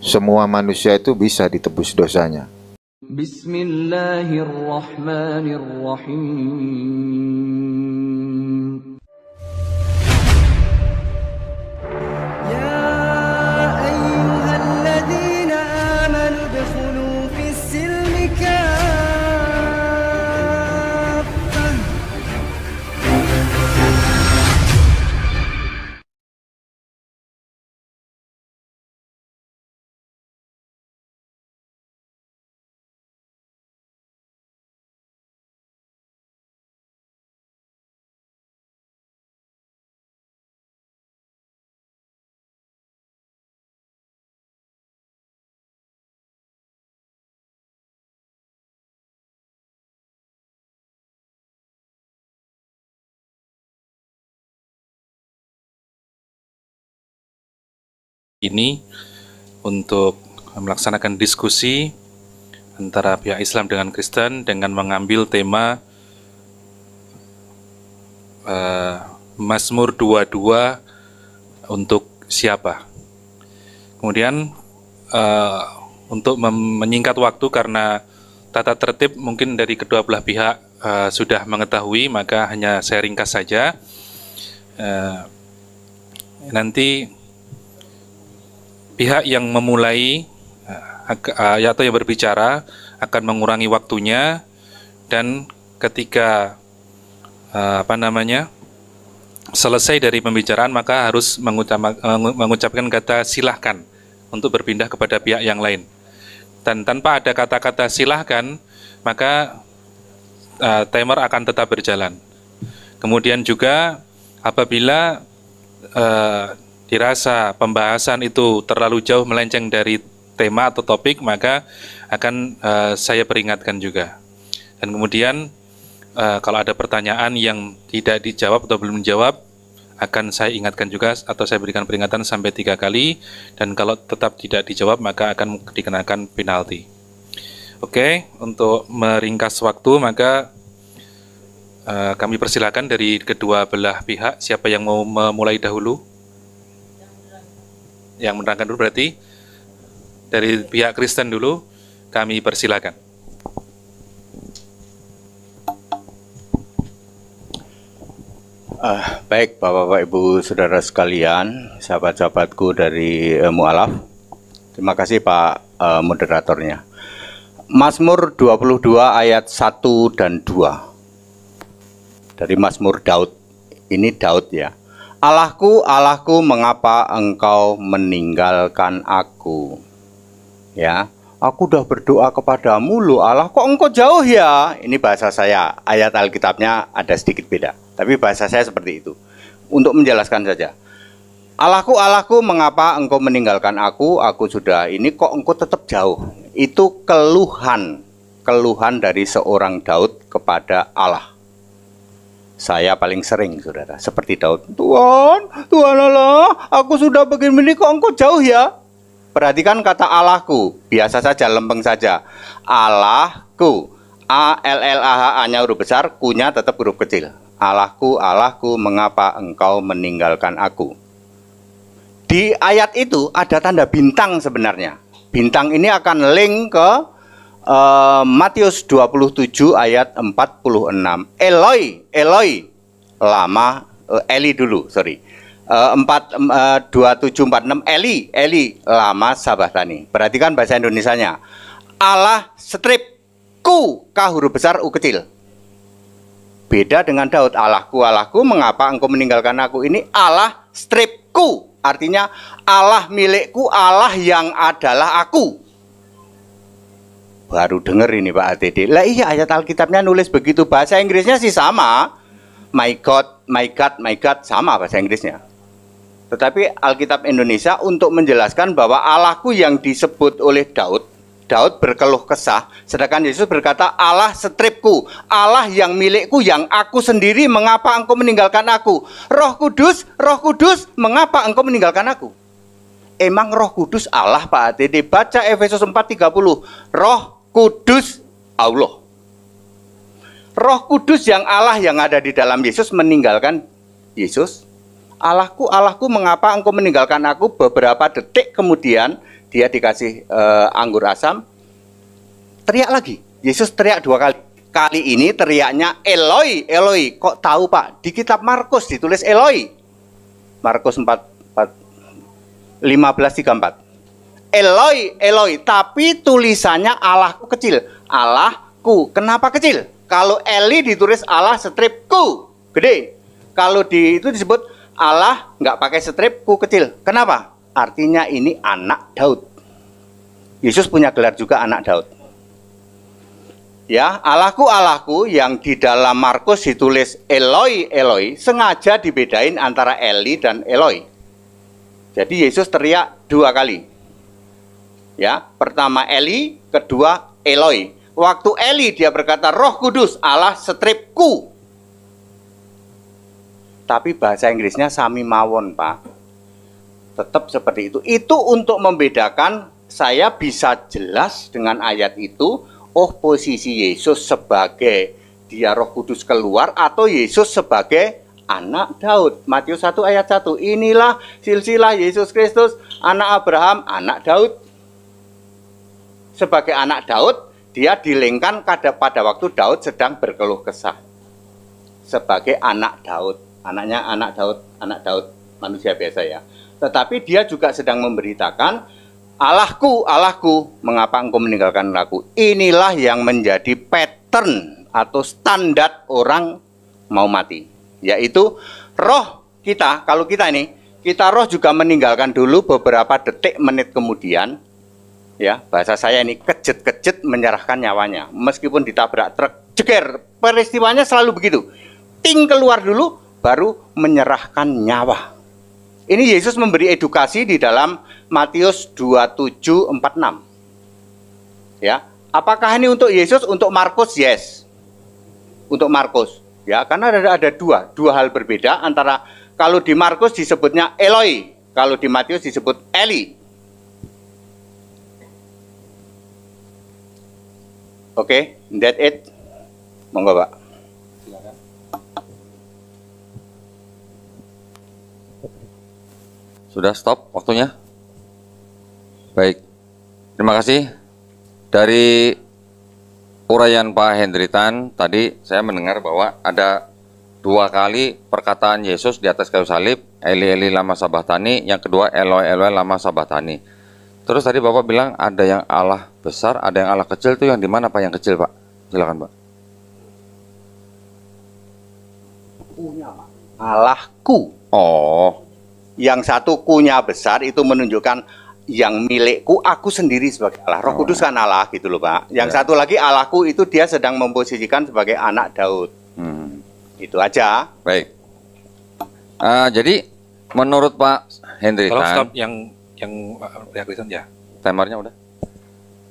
semua manusia itu bisa ditebus dosanya? Bismillahirrahmanirrahim. ini untuk melaksanakan diskusi antara pihak Islam dengan Kristen dengan mengambil tema uh, Mazmur 22 untuk siapa. Kemudian uh, untuk menyingkat waktu karena tata tertib mungkin dari kedua belah pihak uh, sudah mengetahui maka hanya saya ringkas saja. Uh, nanti pihak yang memulai eh, eh, atau yang berbicara akan mengurangi waktunya dan ketika eh, apa namanya selesai dari pembicaraan maka harus mengucapkan kata silahkan untuk berpindah kepada pihak yang lain dan tanpa ada kata-kata silahkan maka timer akan tetap berjalan kemudian juga apabila dirasa pembahasan itu terlalu jauh melenceng dari tema atau topik, maka akan uh, saya peringatkan juga. Dan kemudian uh, kalau ada pertanyaan yang tidak dijawab atau belum dijawab, akan saya ingatkan juga atau saya berikan peringatan sampai tiga kali. Dan kalau tetap tidak dijawab, maka akan dikenakan penalti. Oke, untuk meringkas waktu, maka uh, kami persilakan dari kedua belah pihak siapa yang mau memulai dahulu yang menerangkan dulu berarti dari pihak Kristen dulu kami persilakan. Uh, baik Bapak-Bapak Ibu Saudara sekalian, sahabat-sahabatku dari uh, Mualaf. Terima kasih Pak uh, moderatornya. Mazmur 22 ayat 1 dan 2. Dari Mazmur Daud. Ini Daud ya. Allahku, Allahku, mengapa engkau meninggalkan aku? Ya, aku sudah berdoa kepadamu loh Allah, kok engkau jauh ya? Ini bahasa saya, ayat Alkitabnya ada sedikit beda. Tapi bahasa saya seperti itu. Untuk menjelaskan saja. Allahku, Allahku, mengapa engkau meninggalkan aku? Aku sudah ini kok engkau tetap jauh? Itu keluhan, keluhan dari seorang Daud kepada Allah. Saya paling sering, saudara, seperti Daud. Tuhan, Tuhan Allah, aku sudah begini kok engkau jauh ya? Perhatikan kata Allahku, biasa saja, lempeng saja. Allahku, A L L A H A-nya huruf besar, kunya tetap huruf kecil. Allahku, Allahku, mengapa engkau meninggalkan aku? Di ayat itu ada tanda bintang sebenarnya. Bintang ini akan link ke uh, Matius 27 ayat 46. Eloi, Eloi, lama uh, Eli dulu, sorry. Uh, 4 uh, enam Eli, Eli lama tani Perhatikan bahasa Indonesianya. Allah strip ku k huruf besar u kecil. Beda dengan Daud, Allahku, Allahku, mengapa engkau meninggalkan aku? Ini Allah strip ku artinya Allah milikku, Allah yang adalah aku. Baru denger ini Pak ATD. Lah iya ayat Alkitabnya nulis begitu. Bahasa Inggrisnya sih sama. My God, my God, my God sama bahasa Inggrisnya. Tetapi Alkitab Indonesia untuk menjelaskan bahwa Allahku yang disebut oleh Daud, Daud berkeluh kesah, sedangkan Yesus berkata, Allah setripku, Allah yang milikku, yang aku sendiri, mengapa engkau meninggalkan aku? Roh Kudus, Roh Kudus, mengapa engkau meninggalkan aku? Emang Roh Kudus Allah Pak ATD? Baca Efesus 4.30, Roh kudus Allah. Roh kudus yang Allah yang ada di dalam Yesus meninggalkan Yesus. Allahku, Allahku, mengapa engkau meninggalkan aku? Beberapa detik kemudian dia dikasih uh, anggur asam. Teriak lagi. Yesus teriak dua kali. Kali ini teriaknya Eloi, Eloi. Kok tahu Pak? Di kitab Markus ditulis Eloi. Markus 4, 4 34. Eloi, Eloi, tapi tulisannya Allahku kecil. Allahku. Kenapa kecil? Kalau Eli ditulis Allah stripku gede. Kalau di itu disebut Allah nggak pakai stripku kecil. Kenapa? Artinya ini anak Daud. Yesus punya gelar juga anak Daud. Ya, Allahku Allahku yang di dalam Markus ditulis Eloi Eloi sengaja dibedain antara Eli dan Eloi. Jadi Yesus teriak dua kali, ya pertama Eli kedua Eloi waktu Eli dia berkata Roh Kudus Allah setripku tapi bahasa Inggrisnya sami mawon pak tetap seperti itu itu untuk membedakan saya bisa jelas dengan ayat itu oh posisi Yesus sebagai dia Roh Kudus keluar atau Yesus sebagai anak Daud. Matius 1 ayat 1. Inilah silsilah Yesus Kristus, anak Abraham, anak Daud sebagai anak Daud, dia dilingkan pada waktu Daud sedang berkeluh kesah. Sebagai anak Daud, anaknya anak Daud, anak Daud manusia biasa ya. Tetapi dia juga sedang memberitakan Allahku, Allahku, mengapa engkau meninggalkan aku? Inilah yang menjadi pattern atau standar orang mau mati, yaitu roh kita. Kalau kita ini, kita roh juga meninggalkan dulu beberapa detik menit kemudian ya bahasa saya ini kejet-kejet menyerahkan nyawanya meskipun ditabrak truk jeger peristiwanya selalu begitu ting keluar dulu baru menyerahkan nyawa ini Yesus memberi edukasi di dalam Matius 2746 ya apakah ini untuk Yesus untuk Markus yes untuk Markus ya karena ada ada dua dua hal berbeda antara kalau di Markus disebutnya Eloi kalau di Matius disebut Eli Oke, okay, that it. Monggo, Pak. Sudah stop waktunya? Baik. Terima kasih. Dari uraian Pak Hendritan. tadi saya mendengar bahwa ada dua kali perkataan Yesus di atas kayu salib, Eli Eli lama sabatani, yang kedua Eloi Eloi lama sabatani. Terus tadi Bapak bilang ada yang Allah besar, ada yang Allah kecil itu yang di mana Pak yang kecil Pak? Silakan Pak. Punya Pak. Allahku. Oh. Yang satu kunya besar itu menunjukkan yang milikku aku sendiri sebagai Allah. Roh oh. Kudus kan Allah gitu loh Pak. Yang ya. satu lagi Allahku itu dia sedang memposisikan sebagai anak Daud. Hmm. Itu aja. Baik. Uh, jadi menurut Pak Hendrikan. Kalau kan- yang yang pihak eh, Kristen ya. Timernya udah.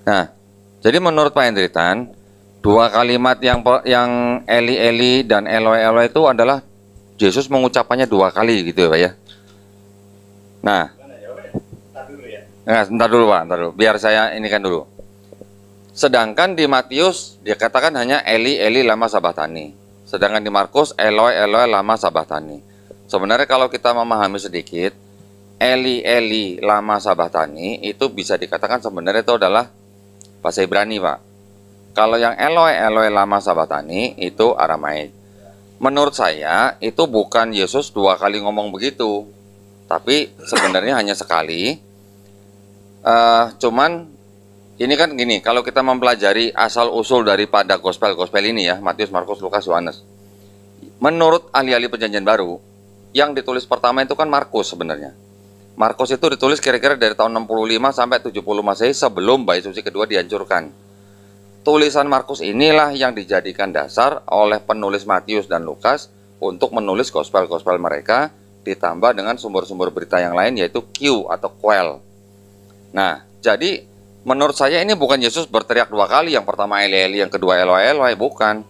Nah, jadi menurut Pak Hendritan, dua kalimat yang yang Eli Eli dan Elo Elo itu adalah Yesus mengucapkannya dua kali gitu ya, Pak ya. Nah, Nah, sebentar dulu Pak, sebentar dulu. Biar saya ini kan dulu. Sedangkan di Matius dikatakan hanya Eli Eli lama sabatani. Sedangkan di Markus Eloi Eloi lama sabatani. Sebenarnya kalau kita memahami sedikit, Eli Eli lama sabatani itu bisa dikatakan sebenarnya itu adalah bahasa Ibrani pak. Kalau yang Eloi Eloi lama sabatani itu Aramaik. Menurut saya itu bukan Yesus dua kali ngomong begitu, tapi sebenarnya hanya sekali. Uh, cuman ini kan gini, kalau kita mempelajari asal usul daripada gospel gospel ini ya Matius, Markus, Lukas, Yohanes. Menurut ahli-ahli perjanjian baru, yang ditulis pertama itu kan Markus sebenarnya Markus itu ditulis kira-kira dari tahun 65 sampai 70 Masehi sebelum Bait Suci kedua dihancurkan. Tulisan Markus inilah yang dijadikan dasar oleh penulis Matius dan Lukas untuk menulis gospel-gospel mereka ditambah dengan sumber-sumber berita yang lain yaitu Q atau Quell. Nah, jadi menurut saya ini bukan Yesus berteriak dua kali, yang pertama Eli Eli, yang kedua Eloi Eloi, bukan.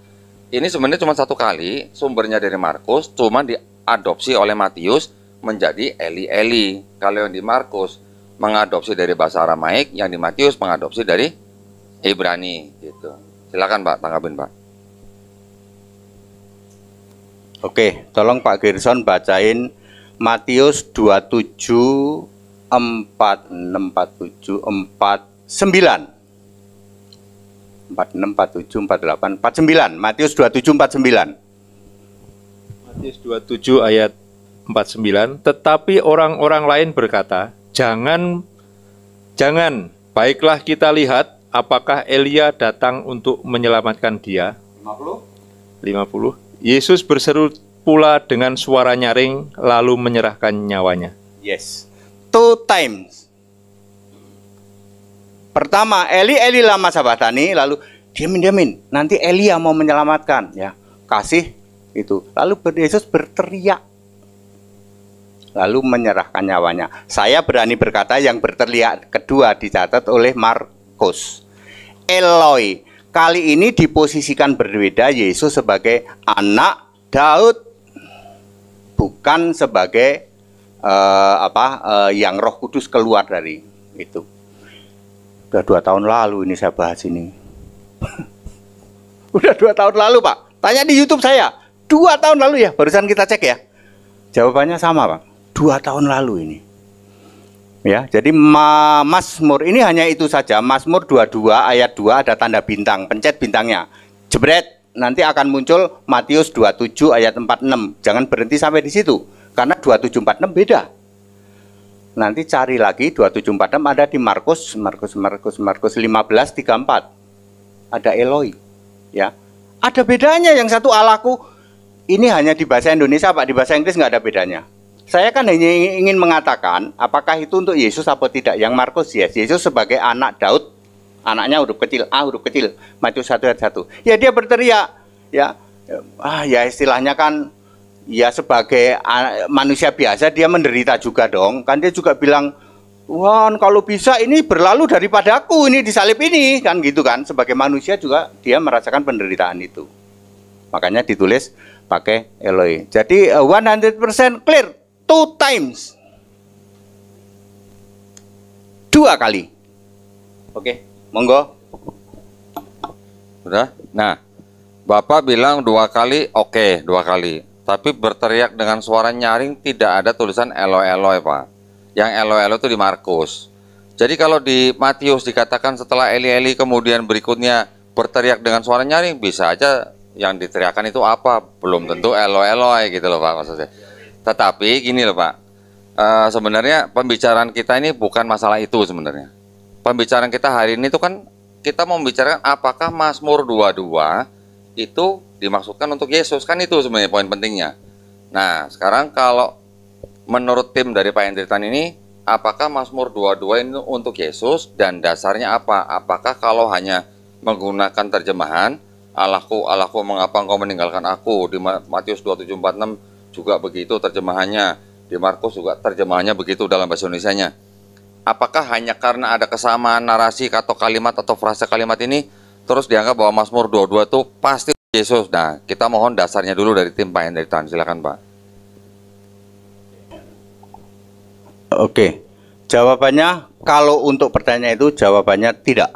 Ini sebenarnya cuma satu kali, sumbernya dari Markus, cuma diadopsi oleh Matius menjadi Eli-Eli. Kalau yang di Markus mengadopsi dari bahasa Aramaik, yang di Matius mengadopsi dari Ibrani gitu. Silakan Pak tanggapin Pak. Oke, tolong Pak Gerson bacain Matius 27 4 6 47 49 Matius 2749 Matius 27 ayat 49 tetapi orang-orang lain berkata jangan jangan baiklah kita lihat apakah Elia datang untuk menyelamatkan dia 50 50 Yesus berseru pula dengan suara nyaring lalu menyerahkan nyawanya yes two times pertama Eli Eli lama sabatani lalu diamin diamin nanti Elia mau menyelamatkan ya kasih itu lalu Yesus berteriak lalu menyerahkan nyawanya. Saya berani berkata yang berteriak kedua dicatat oleh Markus. Eloi, kali ini diposisikan berbeda Yesus sebagai anak Daud bukan sebagai uh, apa uh, yang Roh Kudus keluar dari itu. Sudah dua tahun lalu ini saya bahas ini. Udah dua tahun lalu Pak. Tanya di YouTube saya. Dua tahun lalu ya. Barusan kita cek ya. Jawabannya sama Pak dua tahun lalu ini. Ya, jadi Mur ini hanya itu saja. Masmur 22 ayat 2 ada tanda bintang, pencet bintangnya. Jebret, nanti akan muncul Matius 27 ayat 46. Jangan berhenti sampai di situ karena 2746 beda. Nanti cari lagi 2746 ada di Markus, Markus, Markus, Markus 1534. Ada Eloi, ya. Ada bedanya yang satu alaku ini hanya di bahasa Indonesia, Pak. Di bahasa Inggris nggak ada bedanya. Saya kan hanya ingin mengatakan apakah itu untuk Yesus atau tidak. Yang Markus yes, Yesus sebagai anak Daud, anaknya huruf kecil A huruf kecil, Matius satu ayat 1. Ya dia berteriak ya ah ya istilahnya kan ya sebagai manusia biasa dia menderita juga dong. Kan dia juga bilang Wah, kalau bisa ini berlalu daripada aku ini disalib ini kan gitu kan. Sebagai manusia juga dia merasakan penderitaan itu. Makanya ditulis pakai Eloi. Jadi 100% eh, clear two times. Dua kali. Oke, monggo. Sudah? Nah, Bapak bilang dua kali, oke, okay, dua kali. Tapi berteriak dengan suara nyaring tidak ada tulisan elo-elo, ya, Pak. Yang elo-elo itu di Markus. Jadi kalau di Matius dikatakan setelah Eli-Eli kemudian berikutnya berteriak dengan suara nyaring, bisa aja yang diteriakan itu apa belum tentu elo-elo, gitu loh pak maksudnya tetapi gini loh Pak, uh, sebenarnya pembicaraan kita ini bukan masalah itu sebenarnya. Pembicaraan kita hari ini itu kan kita mau membicarakan apakah Mazmur 22 itu dimaksudkan untuk Yesus kan itu sebenarnya poin pentingnya. Nah sekarang kalau menurut tim dari Pak Hendritan ini apakah Mazmur 22 ini untuk Yesus dan dasarnya apa? Apakah kalau hanya menggunakan terjemahan Allahku, Allahku mengapa engkau meninggalkan aku di Matius 2746 juga begitu terjemahannya. Di Markus juga terjemahannya begitu dalam bahasa Indonesia-nya. Apakah hanya karena ada kesamaan narasi atau kalimat atau frasa kalimat ini terus dianggap bahwa Mazmur 22 itu pasti Yesus. Nah, kita mohon dasarnya dulu dari tim Pak dari Tan. Silakan, Pak. Oke. Jawabannya kalau untuk pertanyaan itu jawabannya tidak.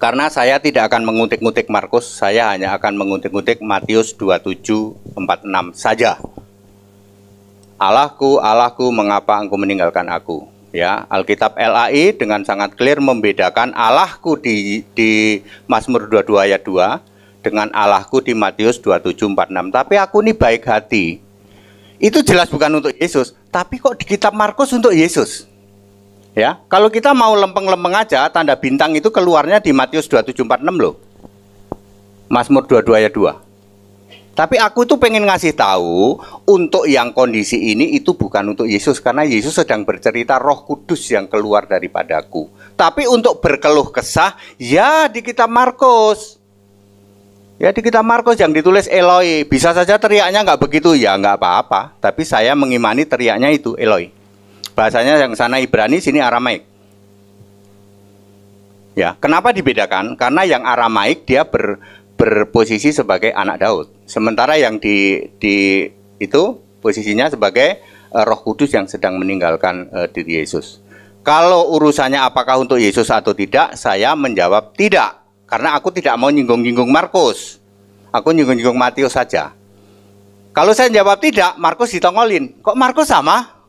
Karena saya tidak akan mengutik-ngutik Markus, saya hanya akan mengutik-ngutik Matius 27:46 saja. Allahku, Allahku, mengapa engkau meninggalkan aku? Ya, Alkitab LAI dengan sangat clear membedakan Allahku di di Mazmur 22 ayat 2 dengan Allahku di Matius 27:46. Tapi aku ini baik hati. Itu jelas bukan untuk Yesus, tapi kok di kitab Markus untuk Yesus. Ya, kalau kita mau lempeng-lempeng aja tanda bintang itu keluarnya di Matius 2746 loh. Mazmur 22 ayat 2. Tapi aku itu pengen ngasih tahu untuk yang kondisi ini itu bukan untuk Yesus karena Yesus sedang bercerita Roh Kudus yang keluar daripadaku. Tapi untuk berkeluh kesah ya di kitab Markus. Ya di kitab Markus yang ditulis Eloi, bisa saja teriaknya nggak begitu ya nggak apa-apa. Tapi saya mengimani teriaknya itu Eloi. Bahasanya yang sana Ibrani, sini Aramaik. Ya, kenapa dibedakan? Karena yang Aramaik dia ber, berposisi sebagai anak Daud, sementara yang di di itu posisinya sebagai uh, Roh Kudus yang sedang meninggalkan uh, eh, diri Yesus. Kalau urusannya apakah untuk Yesus atau tidak, saya menjawab tidak, karena aku tidak mau nyinggung-nyinggung Markus. Aku nyinggung-nyinggung Matius saja. Kalau saya jawab tidak, Markus ditongolin. Kok Markus sama?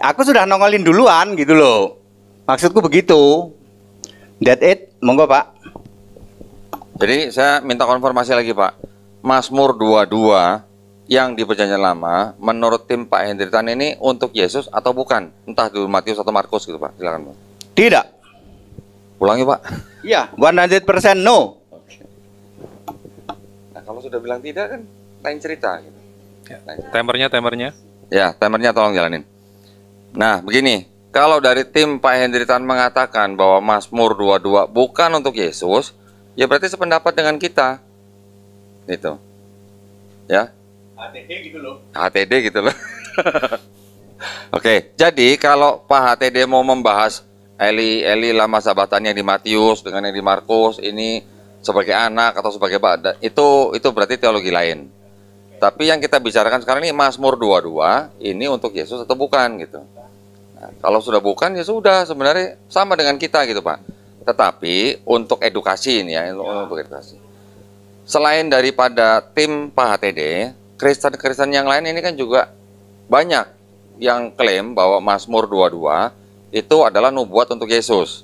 Aku sudah nongolin duluan gitu loh. Maksudku begitu. That it, monggo Pak. Jadi saya minta konfirmasi lagi Pak. Masmur 22 yang di perjanjian lama menurut tim Pak Hendritan ini untuk Yesus atau bukan? Entah di Matius atau Markus gitu Pak. Silakan Pak. Tidak. Ulangi Pak. Iya, 100% no. Okay. Nah, kalau sudah bilang tidak kan lain cerita gitu. Ya. Timernya, timernya. Ya, timernya tolong jalanin. Nah, begini, kalau dari tim Pak Hendritan mengatakan bahwa Mazmur 22 bukan untuk Yesus, ya berarti sependapat dengan kita. Gitu. Ya. HTD gitu loh. HTD gitu loh. Oke, jadi kalau Pak HTD mau membahas Eli Eli lama sahabatannya di Matius dengan yang di Markus ini sebagai anak atau sebagai badan itu itu berarti teologi lain. Tapi yang kita bicarakan sekarang ini Mazmur 22 ini untuk Yesus atau bukan gitu. Kalau sudah bukan ya sudah sebenarnya sama dengan kita gitu Pak. Tetapi untuk edukasi ini ya, ya. untuk edukasi. Selain daripada tim Pak HTD, Kristen-Kristen yang lain ini kan juga banyak yang klaim bahwa Mazmur 22 itu adalah nubuat untuk Yesus.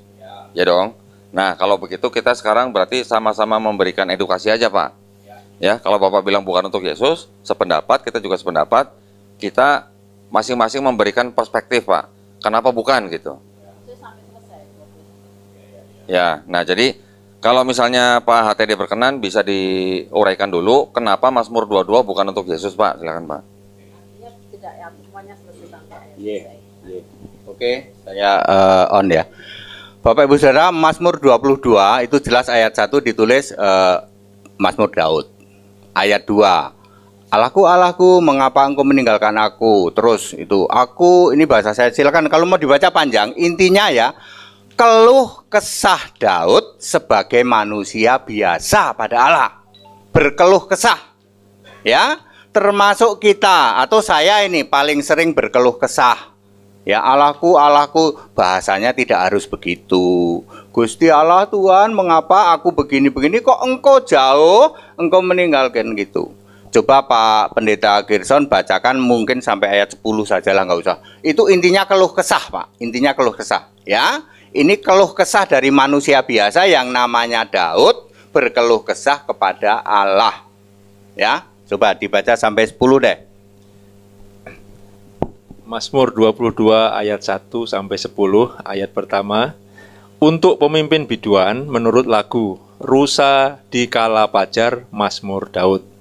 Ya, ya dong. Nah, kalau begitu kita sekarang berarti sama-sama memberikan edukasi aja, Pak. Ya, ya kalau Bapak bilang bukan untuk Yesus, sependapat, kita juga sependapat. Kita masing-masing memberikan perspektif, Pak kenapa bukan gitu ya nah jadi kalau misalnya Pak HTD berkenan bisa diuraikan dulu kenapa Mazmur 22 bukan untuk Yesus Pak silakan Pak yeah, yeah. Ya, iya, iya. oke okay, saya uh, on ya Bapak Ibu Saudara Mazmur 22 itu jelas ayat 1 ditulis uh, Mazmur Daud ayat 2 Alaku alaku mengapa engkau meninggalkan aku terus itu aku ini bahasa saya silakan kalau mau dibaca panjang intinya ya keluh kesah Daud sebagai manusia biasa pada Allah berkeluh kesah ya termasuk kita atau saya ini paling sering berkeluh kesah ya Allahku Allahku bahasanya tidak harus begitu Gusti Allah Tuhan mengapa aku begini-begini kok engkau jauh engkau meninggalkan gitu Coba Pak Pendeta Gerson bacakan mungkin sampai ayat 10 saja lah nggak usah. Itu intinya keluh kesah Pak, intinya keluh kesah ya. Ini keluh kesah dari manusia biasa yang namanya Daud berkeluh kesah kepada Allah. Ya, coba dibaca sampai 10 deh. Mazmur 22 ayat 1 sampai 10 ayat pertama untuk pemimpin biduan menurut lagu Rusa di kala pajar Mazmur Daud.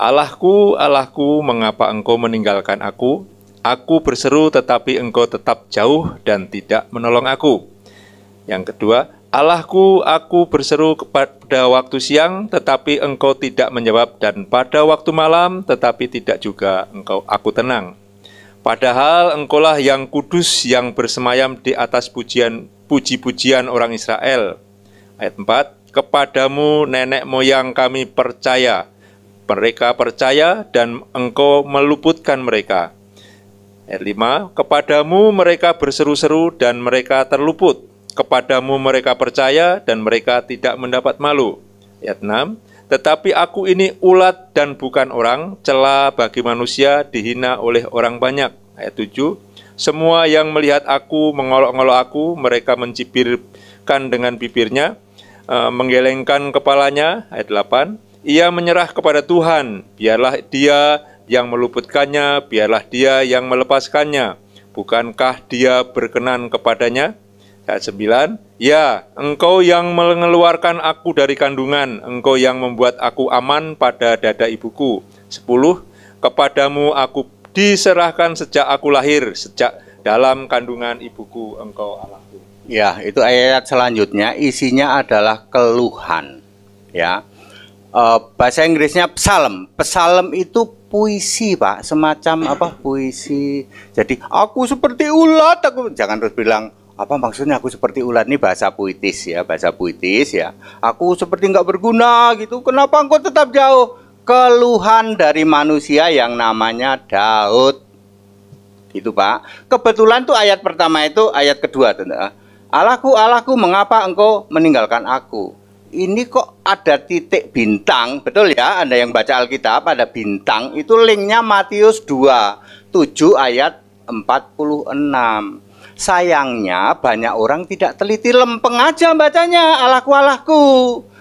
Allahku, Allahku, mengapa engkau meninggalkan aku? Aku berseru tetapi engkau tetap jauh dan tidak menolong aku. Yang kedua, Allahku, aku berseru pada waktu siang tetapi engkau tidak menjawab dan pada waktu malam tetapi tidak juga engkau aku tenang. Padahal engkaulah yang kudus yang bersemayam di atas pujian puji-pujian orang Israel. Ayat 4, kepadamu nenek moyang kami percaya mereka percaya dan engkau meluputkan mereka. Ayat 5, kepadamu mereka berseru-seru dan mereka terluput. Kepadamu mereka percaya dan mereka tidak mendapat malu. Ayat 6, tetapi aku ini ulat dan bukan orang, celah bagi manusia dihina oleh orang banyak. Ayat 7, semua yang melihat aku mengolok olok aku, mereka mencibirkan dengan bibirnya, eh, menggelengkan kepalanya. Ayat 8, ia menyerah kepada Tuhan, biarlah dia yang meluputkannya, biarlah dia yang melepaskannya. Bukankah dia berkenan kepadanya? Ayat 9, Ya, engkau yang mengeluarkan aku dari kandungan, engkau yang membuat aku aman pada dada ibuku. 10, Kepadamu aku diserahkan sejak aku lahir, sejak dalam kandungan ibuku engkau Allahku. Ya, itu ayat selanjutnya isinya adalah keluhan. Ya, Eh, bahasa Inggrisnya psalm. Psalm itu puisi, Pak, semacam apa? Puisi. Jadi aku seperti ulat, aku jangan terus bilang apa maksudnya aku seperti ulat ini bahasa puitis ya, bahasa puitis ya. Aku seperti nggak berguna gitu. Kenapa engkau tetap jauh? Keluhan dari manusia yang namanya Daud. itu Pak. Kebetulan tuh ayat pertama itu ayat kedua, tentu Allahku, Allahku, mengapa engkau meninggalkan aku? ini kok ada titik bintang, betul ya? Anda yang baca Alkitab ada bintang, itu linknya Matius 2, 7 ayat 46. Sayangnya banyak orang tidak teliti lempeng aja bacanya Allahku Allahku.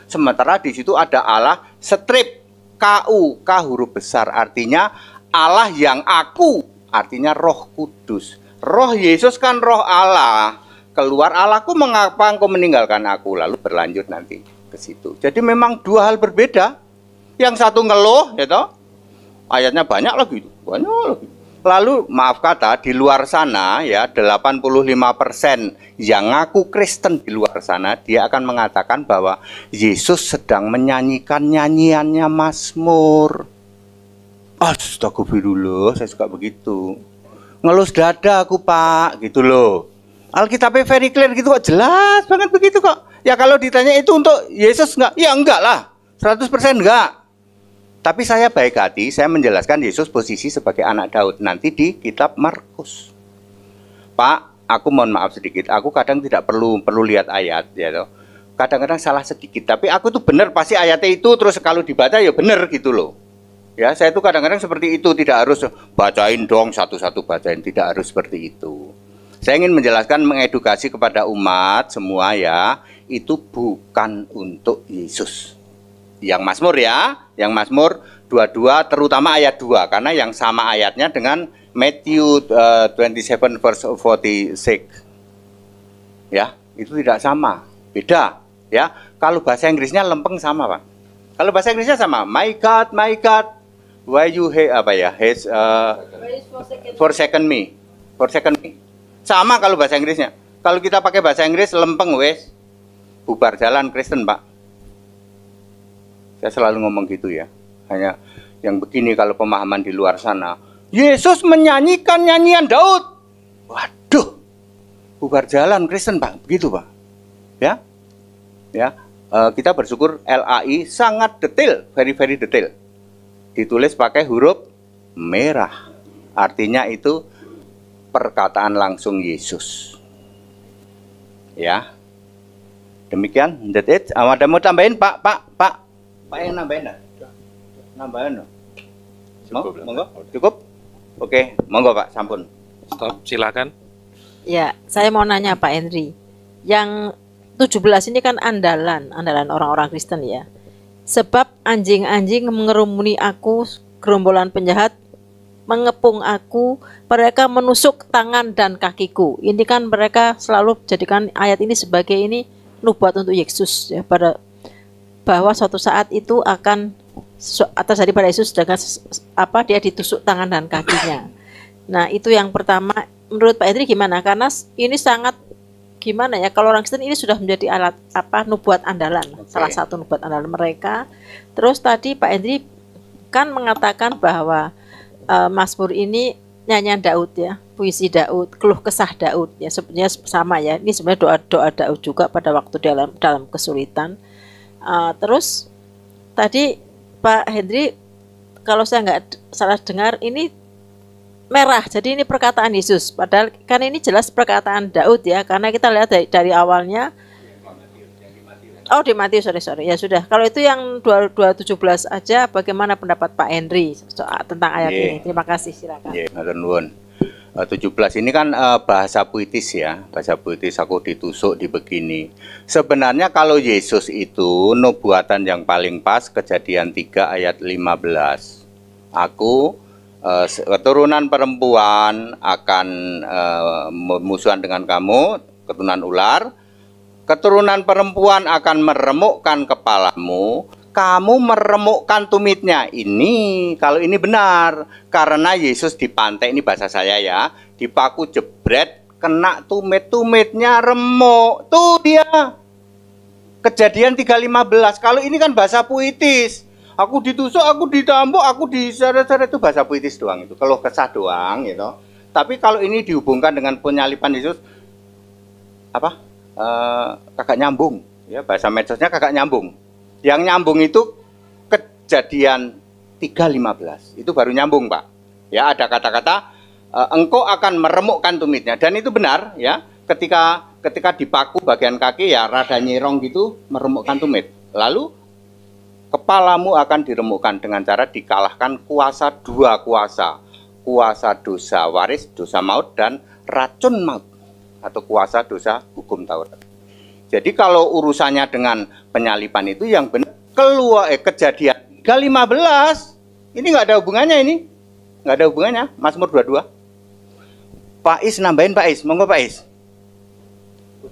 Sementara di situ ada Allah strip KU, K huruf besar artinya Allah yang aku, artinya Roh Kudus. Roh Yesus kan roh Allah. Keluar Allahku mengapa engkau meninggalkan aku? Lalu berlanjut nanti ke situ. Jadi memang dua hal berbeda. Yang satu ngeluh, ya toh. Ayatnya banyak lagi, itu banyak lagi. Lalu maaf kata di luar sana ya 85% yang ngaku Kristen di luar sana dia akan mengatakan bahwa Yesus sedang menyanyikan nyanyiannya Mazmur. Astagfirullah, saya suka begitu. Ngelus dada aku, Pak, gitu loh. Alkitabnya very clear gitu kok jelas banget begitu kok. Ya kalau ditanya itu untuk Yesus enggak? Ya enggak lah. 100% enggak. Tapi saya baik hati, saya menjelaskan Yesus posisi sebagai anak Daud nanti di kitab Markus. Pak, aku mohon maaf sedikit. Aku kadang tidak perlu perlu lihat ayat ya toh. Kadang-kadang salah sedikit, tapi aku tuh benar pasti ayatnya itu terus kalau dibaca ya benar gitu loh. Ya, saya tuh kadang-kadang seperti itu, tidak harus bacain dong satu-satu bacain, tidak harus seperti itu. Saya ingin menjelaskan mengedukasi kepada umat semua ya, itu bukan untuk Yesus. Yang Mazmur ya, yang Mazmur 22 terutama ayat 2 karena yang sama ayatnya dengan Matthew uh, eh, 27 verse 46. Ya, itu tidak sama, beda ya. Kalau bahasa Inggrisnya lempeng sama, Pak. Kalau bahasa Inggrisnya sama, my God, my God, why you hate apa ya? Hate uh, for second me. For second me. Sama kalau bahasa Inggrisnya. Kalau kita pakai bahasa Inggris lempeng wes. Bubar jalan Kristen, Pak. Saya selalu ngomong gitu ya. Hanya yang begini kalau pemahaman di luar sana. Yesus menyanyikan nyanyian Daud. Waduh. Bubar jalan Kristen, Pak. Begitu, Pak. Ya. Ya. Eh, kita bersyukur LAI sangat detail, very very detail. Ditulis pakai huruf merah. Artinya itu perkataan langsung Yesus. Ya. Demikian, that it. Ah, ada mau tambahin Pak, Pak, Pak. Pak yang nambahin dah. Nambahin dong. Cukup, monggo. Cukup? Oke, monggo Pak, sampun. Stop, silakan. Ya, saya mau nanya Pak Henry. Yang 17 ini kan andalan, andalan orang-orang Kristen ya. Sebab anjing-anjing mengerumuni aku, gerombolan penjahat mengepung aku, mereka menusuk tangan dan kakiku. Ini kan mereka selalu jadikan ayat ini sebagai ini nubuat untuk Yesus ya pada bahwa suatu saat itu akan atas tadi pada Yesus dengan apa dia ditusuk tangan dan kakinya. Nah, itu yang pertama menurut Pak Hendri gimana? Karena ini sangat gimana ya kalau orang Kristen ini sudah menjadi alat apa nubuat andalan, okay. salah satu nubuat andalan mereka. Terus tadi Pak Hendri kan mengatakan bahwa uh, Mazmur ini nyanyian Daud ya, puisi Daud, keluh kesah Daud ya sebenarnya sama ya. Ini sebenarnya doa doa Daud juga pada waktu dalam dalam kesulitan. Uh, terus tadi Pak Hendri kalau saya nggak salah dengar ini merah. Jadi ini perkataan Yesus. Padahal kan ini jelas perkataan Daud ya, karena kita lihat dari, dari awalnya Oh di Matius sorry sorry ya sudah kalau itu yang 217 aja bagaimana pendapat Pak Henry soal tentang ayat yeah. ini terima kasih silakan. Yeah, iya, Tujuh 17 ini kan uh, bahasa puitis ya, bahasa puitis aku ditusuk di begini. Sebenarnya kalau Yesus itu nubuatan yang paling pas kejadian 3 ayat 15. Aku uh, keturunan perempuan akan uh, eh, musuhan dengan kamu, keturunan ular, keturunan perempuan akan meremukkan kepalamu, kamu meremukkan tumitnya. Ini kalau ini benar, karena Yesus di pantai ini bahasa saya ya, dipaku jebret, kena tumit, tumitnya remuk. Tuh dia. Kejadian 315. Kalau ini kan bahasa puitis. Aku ditusuk, aku ditampuk, aku diseret-seret itu bahasa puitis doang itu. Kalau kesah doang gitu. Tapi kalau ini dihubungkan dengan penyalipan Yesus apa? Eh, kakak nyambung ya bahasa medsosnya kakak nyambung yang nyambung itu kejadian 3.15 itu baru nyambung pak ya ada kata-kata uh, engkau akan meremukkan tumitnya dan itu benar ya ketika ketika dipaku bagian kaki ya rada nyerong gitu meremukkan tumit lalu kepalamu akan diremukkan dengan cara dikalahkan kuasa dua kuasa kuasa dosa waris dosa maut dan racun maut atau kuasa dosa hukum Taurat. Jadi kalau urusannya dengan penyalipan itu yang benar keluar eh, kejadian belas ini nggak ada hubungannya ini nggak ada hubungannya dua dua Pak Is nambahin Pak Is monggo Pak Is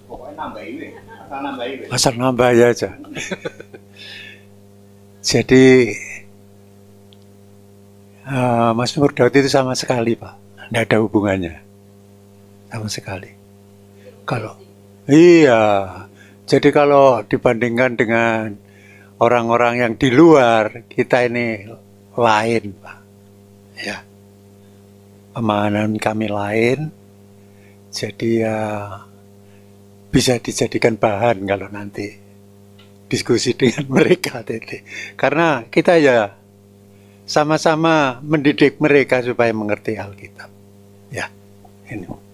pokoknya nambahin ya nambahin aja jadi uh, Mazmur Daud itu sama sekali Pak tidak ada hubungannya sama sekali kalau iya, jadi kalau dibandingkan dengan orang-orang yang di luar, kita ini lain, Pak. Ya. Pemahaman kami lain. Jadi ya bisa dijadikan bahan kalau nanti diskusi dengan mereka Tete. Karena kita ya sama-sama mendidik mereka supaya mengerti Alkitab. Ya, ini.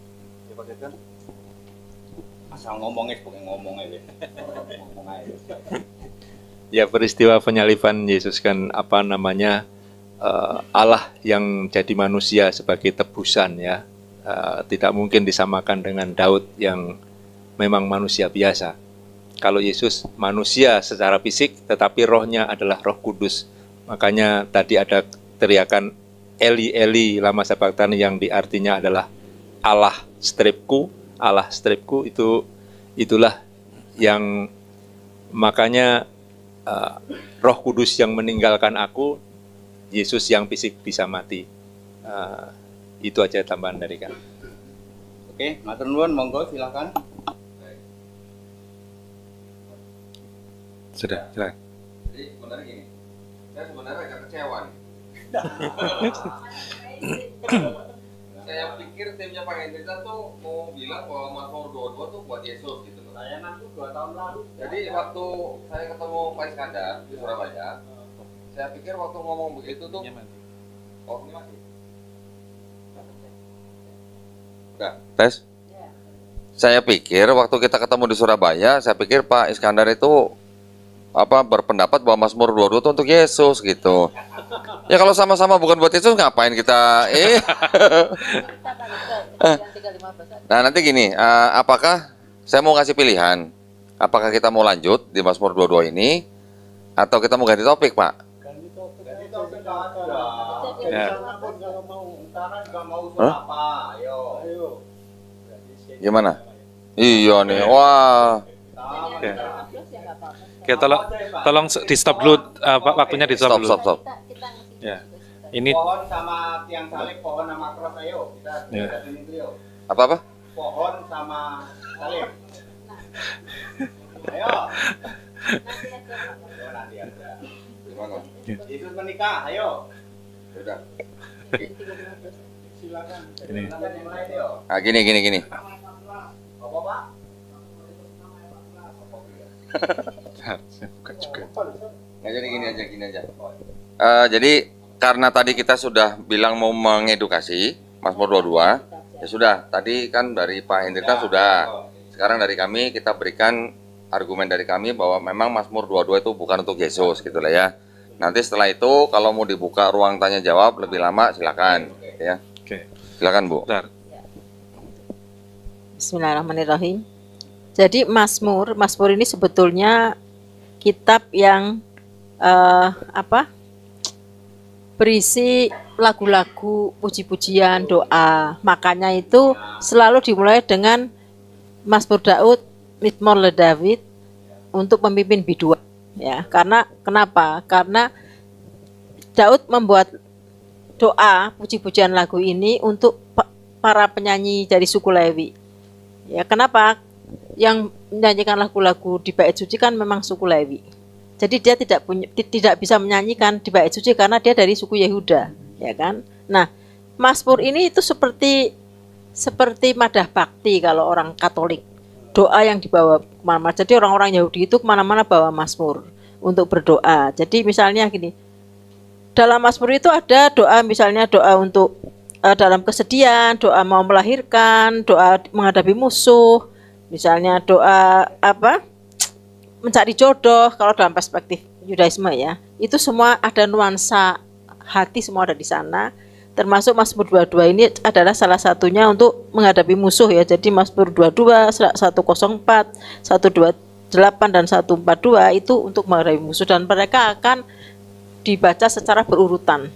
Sang nah, ngomongnya sebagai ngomongnya ngomong Ya peristiwa penyaliban Yesus kan apa namanya uh, Allah yang jadi manusia sebagai tebusan ya uh, tidak mungkin disamakan dengan Daud yang memang manusia biasa. Kalau Yesus manusia secara fisik tetapi rohnya adalah Roh Kudus. Makanya tadi ada teriakan Eli Eli lama sabachthani yang diartinya adalah Allah stripku, Allah stripku itu itulah yang makanya uh, Roh Kudus yang meninggalkan aku, Yesus yang fisik bisa mati. Uh, itu aja tambahan dari kami. Oke, matur nuwun, monggo silahkan. Sudah, silakan. Jadi sebenarnya gini, saya sebenarnya agak kecewa nih. saya pikir timnya Pak Hendrita tuh mau bilang bahwa Marco 22 tuh buat Yesus gitu loh. Layanan tuh 2 tahun lalu. Jadi waktu saya ketemu Pak Iskandar di Surabaya, saya pikir waktu ngomong begitu tuh, iya, oh ini masih. Udah, tes. Iya. Saya pikir waktu kita ketemu di Surabaya, saya pikir Pak Iskandar itu apa berpendapat bahwa Mazmur 22 itu untuk Yesus gitu. Ya kalau sama-sama bukan buat Yesus ngapain kita eh, eh. Nah, nanti gini, eh, apakah saya mau kasih pilihan? Apakah kita mau lanjut di Mazmur 22 ini atau kita mau ganti topik, Pak? Ganti topik. Ganti topik Ya. Gimana? Iya nih. Wah. Oke, tolong tolong di stop dulu uh, waktunya di stop, stop dulu. Stop, stop. Ya. Ini pohon sama tiang salib, pohon sama cross ayo kita ya. Apa apa? Pohon sama salib. Ayo. Nanti ada ya. Gimana? Yesus menikah, ayo. Sudah. Silakan. Ini. Ah gini gini gini. bapak Pak? buka juga. Nah, jadi gini aja, gini aja. Uh, jadi karena tadi kita sudah bilang mau mengedukasi Mas Mazmur 22, ya sudah. Tadi kan dari Pak Hendrita sudah. Sekarang dari kami kita berikan argumen dari kami bahwa memang Mazmur 22 itu bukan untuk Yesus gitu lah ya. Nanti setelah itu kalau mau dibuka ruang tanya jawab lebih lama silakan ya. Oke. Silakan Bu. Bismillahirrahmanirrahim. Jadi Masmur, Masmur ini sebetulnya kitab yang uh, apa? berisi lagu-lagu puji-pujian doa makanya itu selalu dimulai dengan Masmur Daud Mitmor le David untuk memimpin biduan ya karena kenapa karena Daud membuat doa puji-pujian lagu ini untuk para penyanyi dari suku Lewi ya kenapa yang menyanyikan lagu-lagu di bait suci kan memang suku Lewi. Jadi dia tidak punya tidak bisa menyanyikan di bait suci karena dia dari suku Yehuda, ya kan? Nah, Mazmur ini itu seperti seperti madah bakti kalau orang Katolik. Doa yang dibawa kemana-mana. Jadi orang-orang Yahudi itu kemana-mana bawa Mazmur untuk berdoa. Jadi misalnya gini, dalam Mazmur itu ada doa misalnya doa untuk uh, dalam kesedihan, doa mau melahirkan, doa menghadapi musuh, misalnya doa apa mencari jodoh kalau dalam perspektif Yudaisme ya itu semua ada nuansa hati semua ada di sana termasuk Mazmur 22 ini adalah salah satunya untuk menghadapi musuh ya jadi Mazmur 22 104 128 dan 142 itu untuk menghadapi musuh dan mereka akan dibaca secara berurutan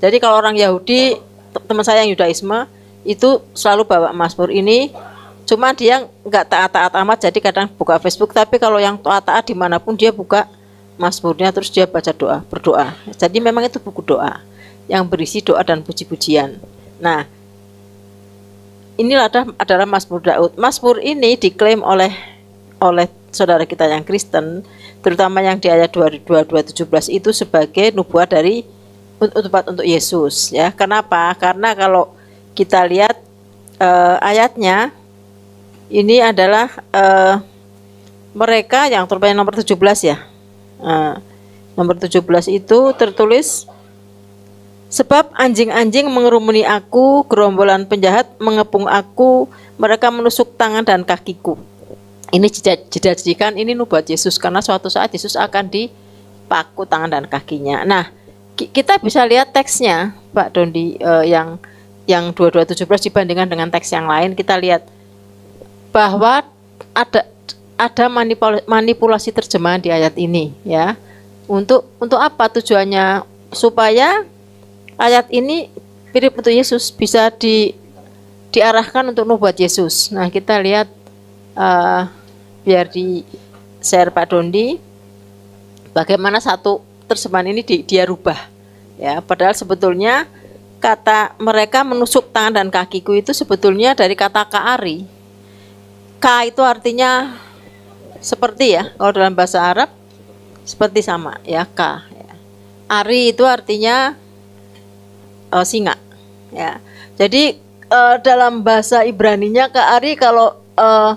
jadi kalau orang Yahudi teman saya yang Yudaisme itu selalu bawa Mazmur ini Cuma dia nggak taat-taat amat, jadi kadang buka Facebook. Tapi kalau yang taat-taat dimanapun dia buka masmurnya terus dia baca doa, berdoa. Jadi memang itu buku doa yang berisi doa dan puji-pujian. Nah, inilah adalah, adalah Masmur Daud. Masmur ini diklaim oleh oleh saudara kita yang Kristen, terutama yang di ayat 22-17 itu sebagai nubuat dari untuk untuk Yesus ya. Kenapa? Karena kalau kita lihat eh, ayatnya ini adalah uh, mereka yang terbaik nomor 17 ya uh, nomor 17 itu tertulis sebab anjing-anjing mengerumuni aku gerombolan penjahat mengepung aku mereka menusuk tangan dan kakiku ini jeda jadikan ini nubuat Yesus karena suatu saat Yesus akan dipaku tangan dan kakinya nah kita bisa lihat teksnya Pak Dondi uh, yang yang 2217 dibandingkan dengan teks yang lain kita lihat bahwa ada ada manipulasi terjemahan di ayat ini ya. Untuk untuk apa tujuannya? Supaya ayat ini mirip untuk Yesus bisa di diarahkan untuk nubuat Yesus. Nah, kita lihat uh, biar di share Pak Dondi bagaimana satu terjemahan ini di, dia rubah. Ya, padahal sebetulnya kata mereka menusuk tangan dan kakiku itu sebetulnya dari kata kaari K itu artinya seperti ya kalau dalam bahasa Arab seperti sama ya K. ya. ari itu artinya uh, singa ya jadi uh, dalam bahasa Ibraninya ka ari kalau uh,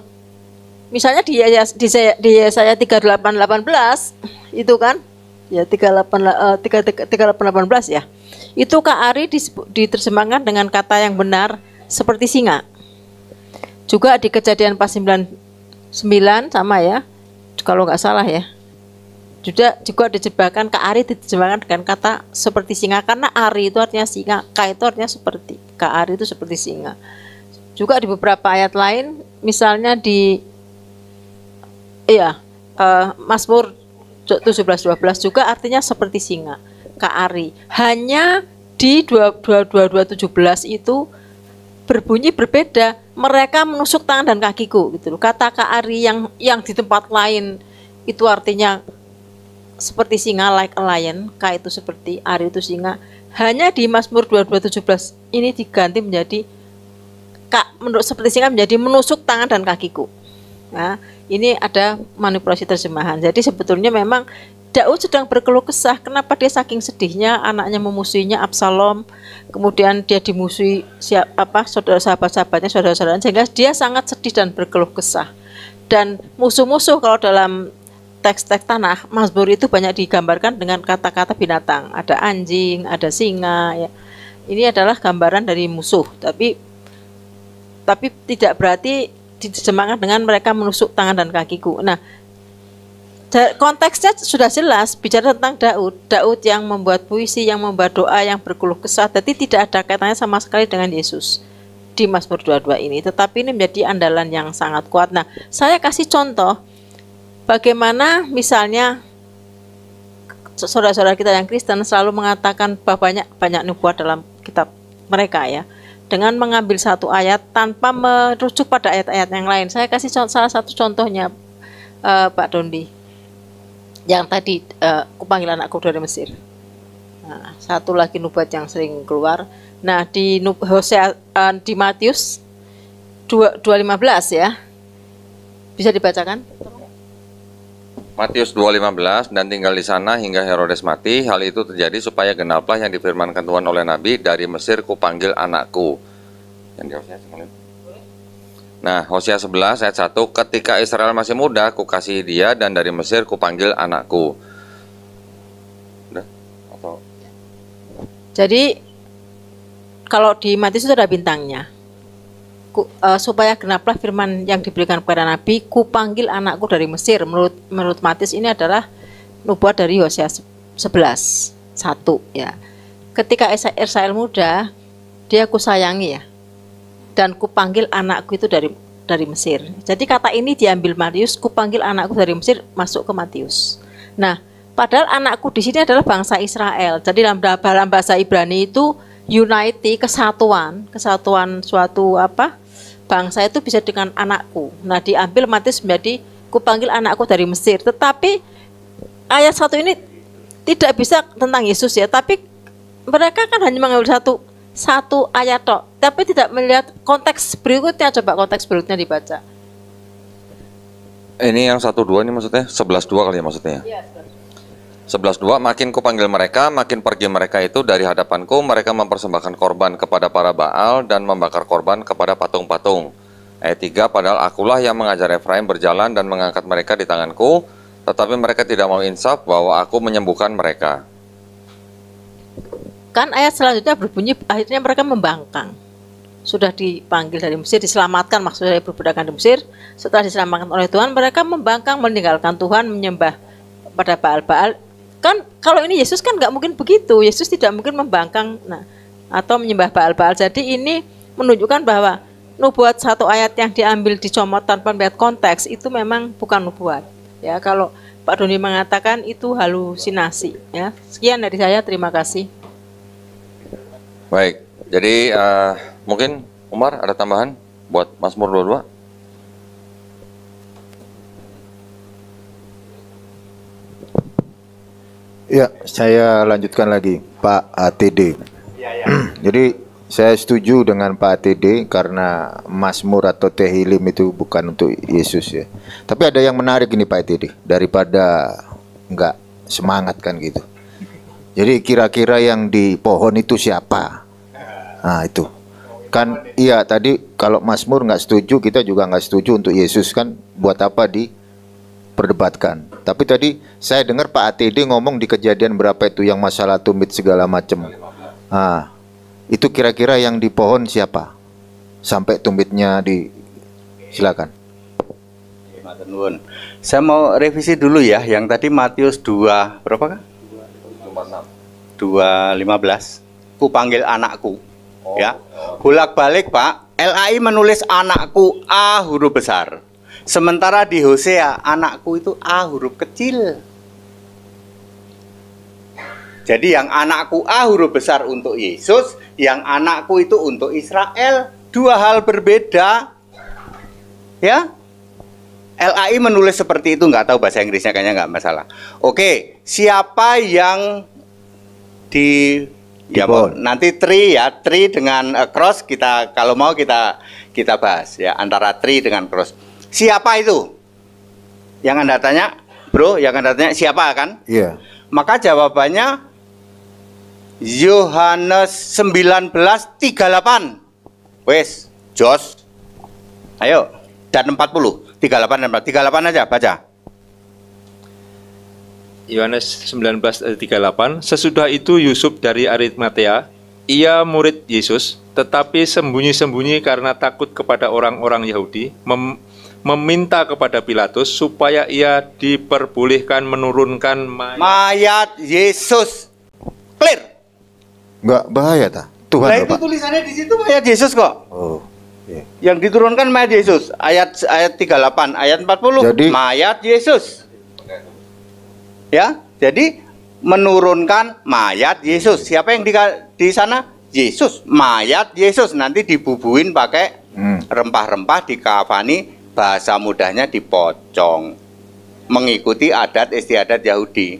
misalnya di di saya di saya 3818 itu kan ya 38 uh, 3818 ya itu ka ari diterjemahkan dengan kata yang benar seperti singa juga di kejadian pas 499 sama ya. Kalau nggak salah ya. Juga juga dijebakan ke Ari dijebakan dengan kata seperti singa karena Ari itu artinya singa, Ka itu artinya seperti, Ka Ari itu seperti singa. Juga di beberapa ayat lain, misalnya di iya, uh, Mazmur 1712 juga artinya seperti singa, Ka Ari. Hanya di 22217 itu berbunyi berbeda. Mereka menusuk tangan dan kakiku gitu loh. Kata Kak Ari yang yang di tempat lain itu artinya seperti singa like a lion, kak itu seperti Ari itu singa. Hanya di Mazmur 22:17 ini diganti menjadi Kak menurut seperti singa menjadi menusuk tangan dan kakiku. Nah, ini ada manipulasi terjemahan. Jadi sebetulnya memang Daud sedang berkeluh kesah kenapa dia saking sedihnya anaknya memusuhinya Absalom kemudian dia dimusuhi siap apa saudara sahabat-sahabatnya saudara-saudaranya sehingga dia sangat sedih dan berkeluh kesah dan musuh-musuh kalau dalam teks-teks tanah Mazmur itu banyak digambarkan dengan kata-kata binatang ada anjing ada singa ya ini adalah gambaran dari musuh tapi tapi tidak berarti diterjemahkan dengan mereka menusuk tangan dan kakiku nah konteksnya sudah jelas bicara tentang Daud Daud yang membuat puisi yang membuat doa yang berkeluh kesah tapi tidak ada kaitannya sama sekali dengan Yesus di Mazmur 22 ini tetapi ini menjadi andalan yang sangat kuat nah saya kasih contoh bagaimana misalnya saudara-saudara kita yang Kristen selalu mengatakan banyak banyak nubuat dalam kitab mereka ya dengan mengambil satu ayat tanpa merujuk pada ayat-ayat yang lain saya kasih salah satu contohnya uh, Pak Dondi yang tadi uh, aku panggil anakku dari Mesir nah, satu lagi nubat yang sering keluar nah di nub, Hosea, uh, di Matius 215 ya bisa dibacakan Matius 2.15 dan tinggal di sana hingga Herodes mati hal itu terjadi supaya genaplah yang difirmankan Tuhan oleh Nabi dari Mesir kupanggil anakku yang Hosea Nah, Hosea 11 ayat 1, ketika Israel masih muda, ku kasih dia dan dari Mesir ku panggil anakku. Jadi kalau di Matius itu ada bintangnya. Ku, uh, supaya genaplah firman yang diberikan kepada nabi, ku panggil anakku dari Mesir. Menurut menurut Matius ini adalah nubuat dari Hosea 11 1 ya. Ketika Israel muda, dia ku sayangi ya dan kupanggil anakku itu dari dari Mesir. Jadi kata ini diambil Matius, kupanggil anakku dari Mesir masuk ke Matius. Nah, padahal anakku di sini adalah bangsa Israel. Jadi dalam, dalam bahasa Ibrani itu unity, kesatuan, kesatuan suatu apa? bangsa itu bisa dengan anakku. Nah, diambil Matius menjadi kupanggil anakku dari Mesir. Tetapi ayat satu ini tidak bisa tentang Yesus ya, tapi mereka kan hanya mengambil satu satu ayat tok, tapi tidak melihat konteks berikutnya. Coba konteks berikutnya dibaca. Eh, ini yang satu dua ini maksudnya sebelas dua kali ya maksudnya. Iya, sebelas dua, makin ku panggil mereka, makin pergi mereka itu dari hadapanku, mereka mempersembahkan korban kepada para Baal dan membakar korban kepada patung-patung. Ayat tiga padahal akulah yang mengajar Efraim berjalan dan mengangkat mereka di tanganku, tetapi mereka tidak mau insaf bahwa aku menyembuhkan mereka. Kan ayat selanjutnya berbunyi akhirnya mereka membangkang. Sudah dipanggil dari Mesir, diselamatkan maksudnya dari perbudakan di Mesir. Setelah diselamatkan oleh Tuhan, mereka membangkang meninggalkan Tuhan, menyembah pada Baal-Baal. Kan kalau ini Yesus kan nggak mungkin begitu. Yesus tidak mungkin membangkang nah, atau menyembah Baal-Baal. Jadi ini menunjukkan bahwa nubuat satu ayat yang diambil dicomot tanpa melihat konteks itu memang bukan nubuat. Ya, kalau Pak Doni mengatakan itu halusinasi. Ya, sekian dari saya. Terima kasih. Baik, jadi uh, mungkin Umar ada tambahan buat Mas dua 22? Ya, saya lanjutkan lagi Pak ATD. Ya, ya. Jadi saya setuju dengan Pak ATD karena Mur atau Tehilim itu bukan untuk Yesus ya. Tapi ada yang menarik ini Pak ATD daripada nggak semangat kan gitu. Jadi kira-kira yang di pohon itu siapa? Nah itu kan iya tadi kalau Mas Mur nggak setuju kita juga nggak setuju untuk Yesus kan buat apa di perdebatkan. Tapi tadi saya dengar Pak ATD ngomong di kejadian berapa itu yang masalah tumit segala macam. Ah itu kira-kira yang di pohon siapa? Sampai tumitnya di silakan. Saya mau revisi dulu ya yang tadi Matius 2 berapa kan? 2015. Ku panggil anakku. Oh, ya. Oh. Bolak-balik, Pak. LAI menulis anakku A huruf besar. Sementara di Hosea anakku itu A huruf kecil. Jadi yang anakku A huruf besar untuk Yesus, yang anakku itu untuk Israel. Dua hal berbeda. Ya? LAI menulis seperti itu nggak tahu bahasa Inggrisnya kayaknya nggak masalah. Oke, siapa yang di ya nanti tri ya tri dengan eh, cross kita kalau mau kita kita bahas ya antara tri dengan cross siapa itu yang anda tanya bro yang anda tanya siapa kan iya yeah. maka jawabannya Yohanes 1938 wes Jos ayo dan 40 38 dan 38 aja baca. Yohanes 19 ayat 38 Sesudah itu Yusuf dari arimatea ia murid Yesus tetapi sembunyi-sembunyi karena takut kepada orang-orang Yahudi mem meminta kepada Pilatus supaya ia diperbolehkan menurunkan mayat, mayat Yesus. Clear. Enggak bahaya ta? Tuhan Nah itu tulisannya di situ mayat Yesus kok. Oh. Iya. Yang diturunkan mayat Yesus, ayat ayat 38, ayat 40, jadi, mayat Yesus. Ya, jadi menurunkan mayat Yesus. Siapa yang di, di sana? Yesus, mayat Yesus nanti dibubuin pakai hmm. rempah-rempah hmm. dikafani, bahasa mudahnya dipocong. Mengikuti adat istiadat Yahudi.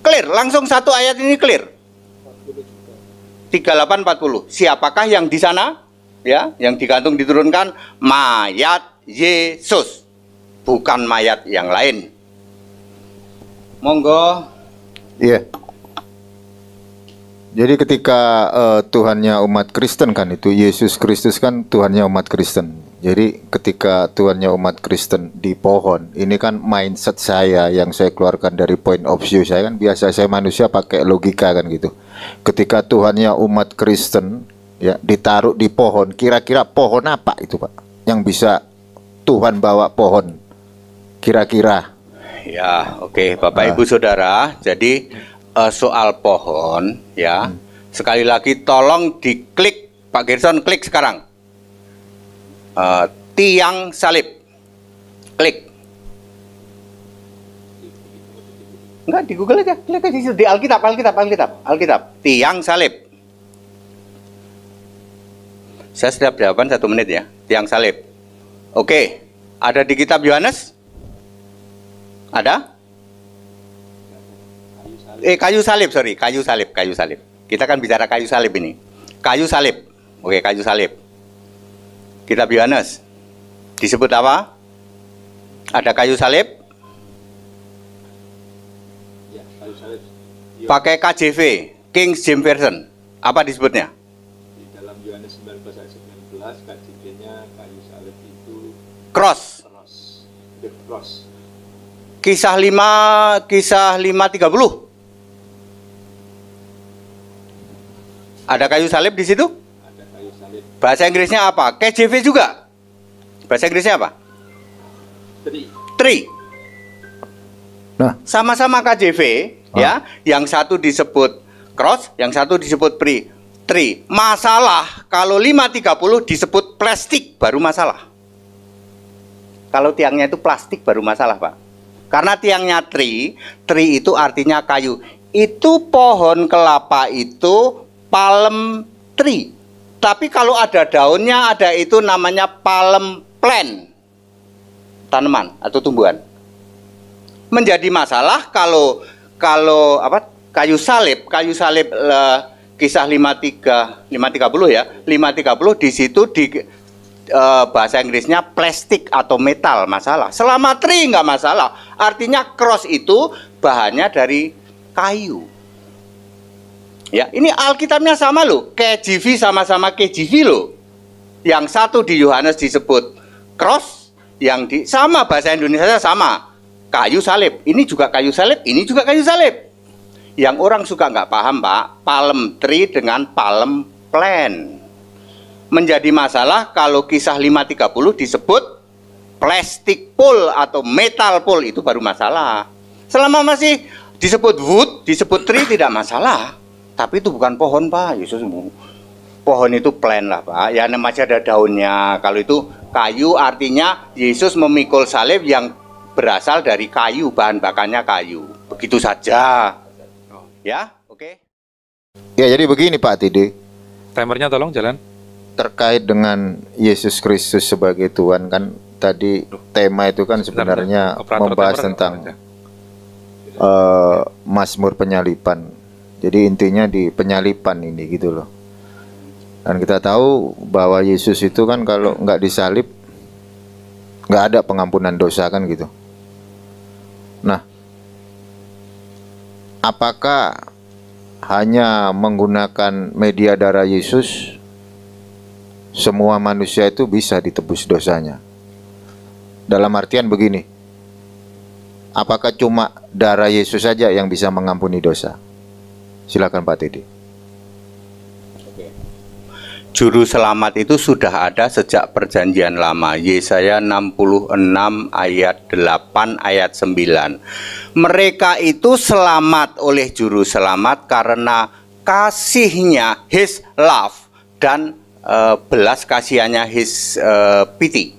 Clear, langsung satu ayat ini clear. 3840. Siapakah yang di sana? ya yang digantung diturunkan mayat Yesus bukan mayat yang lain monggo iya yeah. jadi ketika uh, Tuhannya umat Kristen kan itu Yesus Kristus kan Tuhannya umat Kristen jadi ketika Tuhannya umat Kristen di pohon, ini kan mindset saya yang saya keluarkan dari point of view saya kan biasa saya manusia pakai logika kan gitu. Ketika Tuhannya umat Kristen ya ditaruh di pohon kira-kira pohon apa itu Pak yang bisa Tuhan bawa pohon kira-kira ya oke okay. Bapak uh. Ibu Saudara jadi uh, soal pohon ya hmm. sekali lagi tolong diklik Pak Gerson klik sekarang uh, tiang salib klik Enggak, di Google aja, klik aja di Alkitab, Alkitab, Alkitab, Alkitab, tiang salib. Saya setiap jawaban satu menit ya, tiang salib. Oke, ada di kitab Yohanes? Ada? Eh, kayu salib, sorry. Kayu salib, kayu salib. Kita kan bicara kayu salib ini. Kayu salib. Oke, kayu salib. Kitab Yohanes. Disebut apa? Ada kayu salib? Ya, kayu salib. Pakai KJV, King James Version. Apa disebutnya? cross. The cross. Kisah 5 kisah 530. Ada kayu salib di situ? Bahasa Inggrisnya apa? KJV juga. Bahasa Inggrisnya apa? Tree. Tree. Nah, sama-sama KJV ah. ya, yang satu disebut cross, yang satu disebut tree. Tree. Masalah kalau 530 disebut plastik baru masalah. Kalau tiangnya itu plastik baru masalah, Pak. Karena tiangnya tri, tri itu artinya kayu. Itu pohon kelapa itu palem tri. Tapi kalau ada daunnya ada itu namanya palem plant. Tanaman atau tumbuhan. Menjadi masalah kalau kalau apa kayu salib, kayu salib le, eh, kisah 53 530 ya. 530 di situ di uh, bahasa Inggrisnya plastik atau metal masalah. Selama tri nggak masalah. Artinya cross itu bahannya dari kayu. Ya, ini Alkitabnya sama loh. KJV sama-sama KJV loh. Yang satu di Yohanes disebut cross, yang di sama bahasa Indonesia sama kayu salib. Ini juga kayu salib, ini juga kayu salib. Yang orang suka nggak paham, Pak, palm tree dengan palm plant menjadi masalah kalau kisah 530 disebut plastik pool atau metal pool itu baru masalah. Selama masih disebut wood, disebut tree tidak masalah. Tapi itu bukan pohon, Pak. Yesus. Pohon itu plan lah, Pak. Ya namanya ada daunnya. Kalau itu kayu artinya Yesus memikul salib yang berasal dari kayu, bahan bakarnya kayu. Begitu saja. Ya, oke. Okay. Ya, jadi begini Pak Tidi Timernya tolong jalan terkait dengan Yesus Kristus sebagai Tuhan kan tadi tema itu kan sebenarnya Operator membahas tentang uh, Mazmur penyalipan. Jadi intinya di penyalipan ini gitu loh. Dan kita tahu bahwa Yesus itu kan kalau nggak disalib nggak ada pengampunan dosa kan gitu. Nah, apakah hanya menggunakan media darah Yesus semua manusia itu bisa ditebus dosanya. Dalam artian begini, apakah cuma darah Yesus saja yang bisa mengampuni dosa? Silakan Pak Teddy. Juru selamat itu sudah ada sejak perjanjian lama. Yesaya 66 ayat 8 ayat 9. Mereka itu selamat oleh juru selamat karena kasihnya, his love dan Eh, belas kasihannya His uh, eh, pity.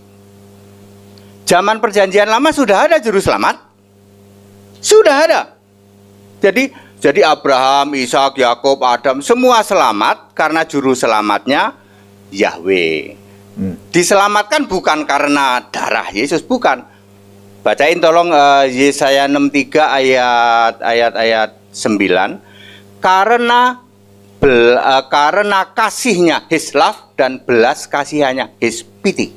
Zaman perjanjian lama sudah ada juru selamat. Sudah ada. Jadi jadi Abraham, Ishak, Yakub, Adam semua selamat karena juru selamatnya Yahweh. Hmm. Diselamatkan bukan karena darah Yesus, bukan. Bacain tolong uh, Yesaya 63 ayat ayat ayat 9. Karena Bel, uh, karena kasihnya his love dan belas kasihannya his pity.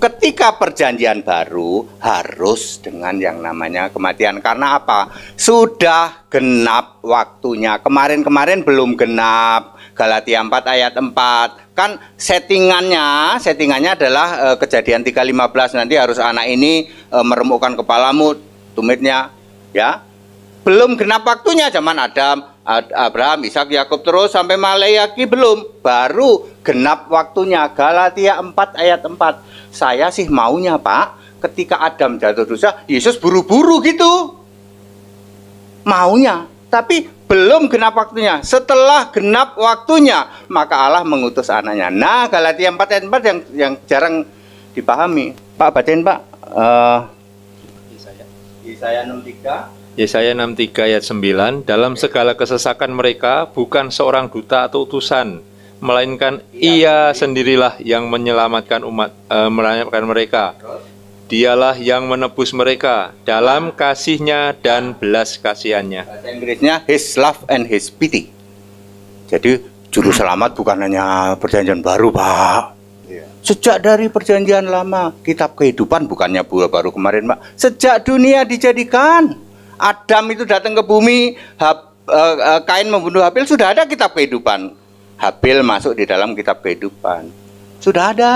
Ketika perjanjian baru harus dengan yang namanya kematian karena apa? Sudah genap waktunya. Kemarin-kemarin belum genap. Galatia 4 ayat 4. Kan settingannya, settingannya adalah e, kejadian 3:15 nanti harus anak ini e, meremukkan kepalamu, tumitnya ya. Belum genap waktunya zaman Adam, Abraham, Ishak, Yakub terus sampai Malaikat belum, baru genap waktunya. Galatia 4 ayat 4. Saya sih maunya, Pak, ketika Adam jatuh dosa, Yesus buru-buru gitu. Maunya, tapi belum genap waktunya. Setelah genap waktunya, maka Allah mengutus anaknya. Nah, Galatia 4 ayat 4 yang yang jarang dipahami. Pak bacain, Pak. Uh, Yesaya 63 Yesaya 63 ayat 9, dalam segala kesesakan mereka bukan seorang duta atau utusan, melainkan ia sendirilah yang menyelamatkan umat uh, menyelamatkan mereka. Dialah yang menebus mereka dalam kasihnya dan belas kasihannya. Inggrisnya his love and his pity. Jadi juru selamat bukan hanya perjanjian baru, Pak. Iya. Sejak dari perjanjian lama, kitab kehidupan bukannya buah baru kemarin, Pak. Sejak dunia dijadikan Adam itu datang ke bumi, eh, eh, Kain membunuh Habil, sudah ada kitab kehidupan. Habil masuk di dalam kitab kehidupan. Sudah ada.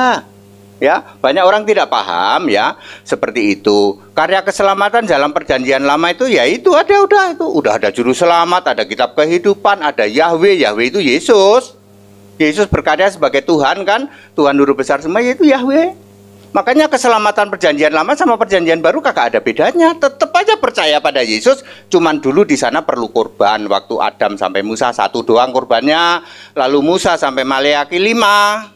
Ya, banyak orang tidak paham ya seperti itu. Karya keselamatan dalam perjanjian lama itu ya itu ada udah itu udah ada juru selamat, ada kitab kehidupan, ada Yahweh. Yahweh itu Yesus. Yesus berkarya sebagai Tuhan kan, Tuhan guru besar semua yaitu Yahweh. Makanya keselamatan perjanjian lama sama perjanjian baru kakak ada bedanya. Tetap aja percaya pada Yesus. Cuman dulu di sana perlu korban. Waktu Adam sampai Musa satu doang korbannya. Lalu Musa sampai Maleaki lima.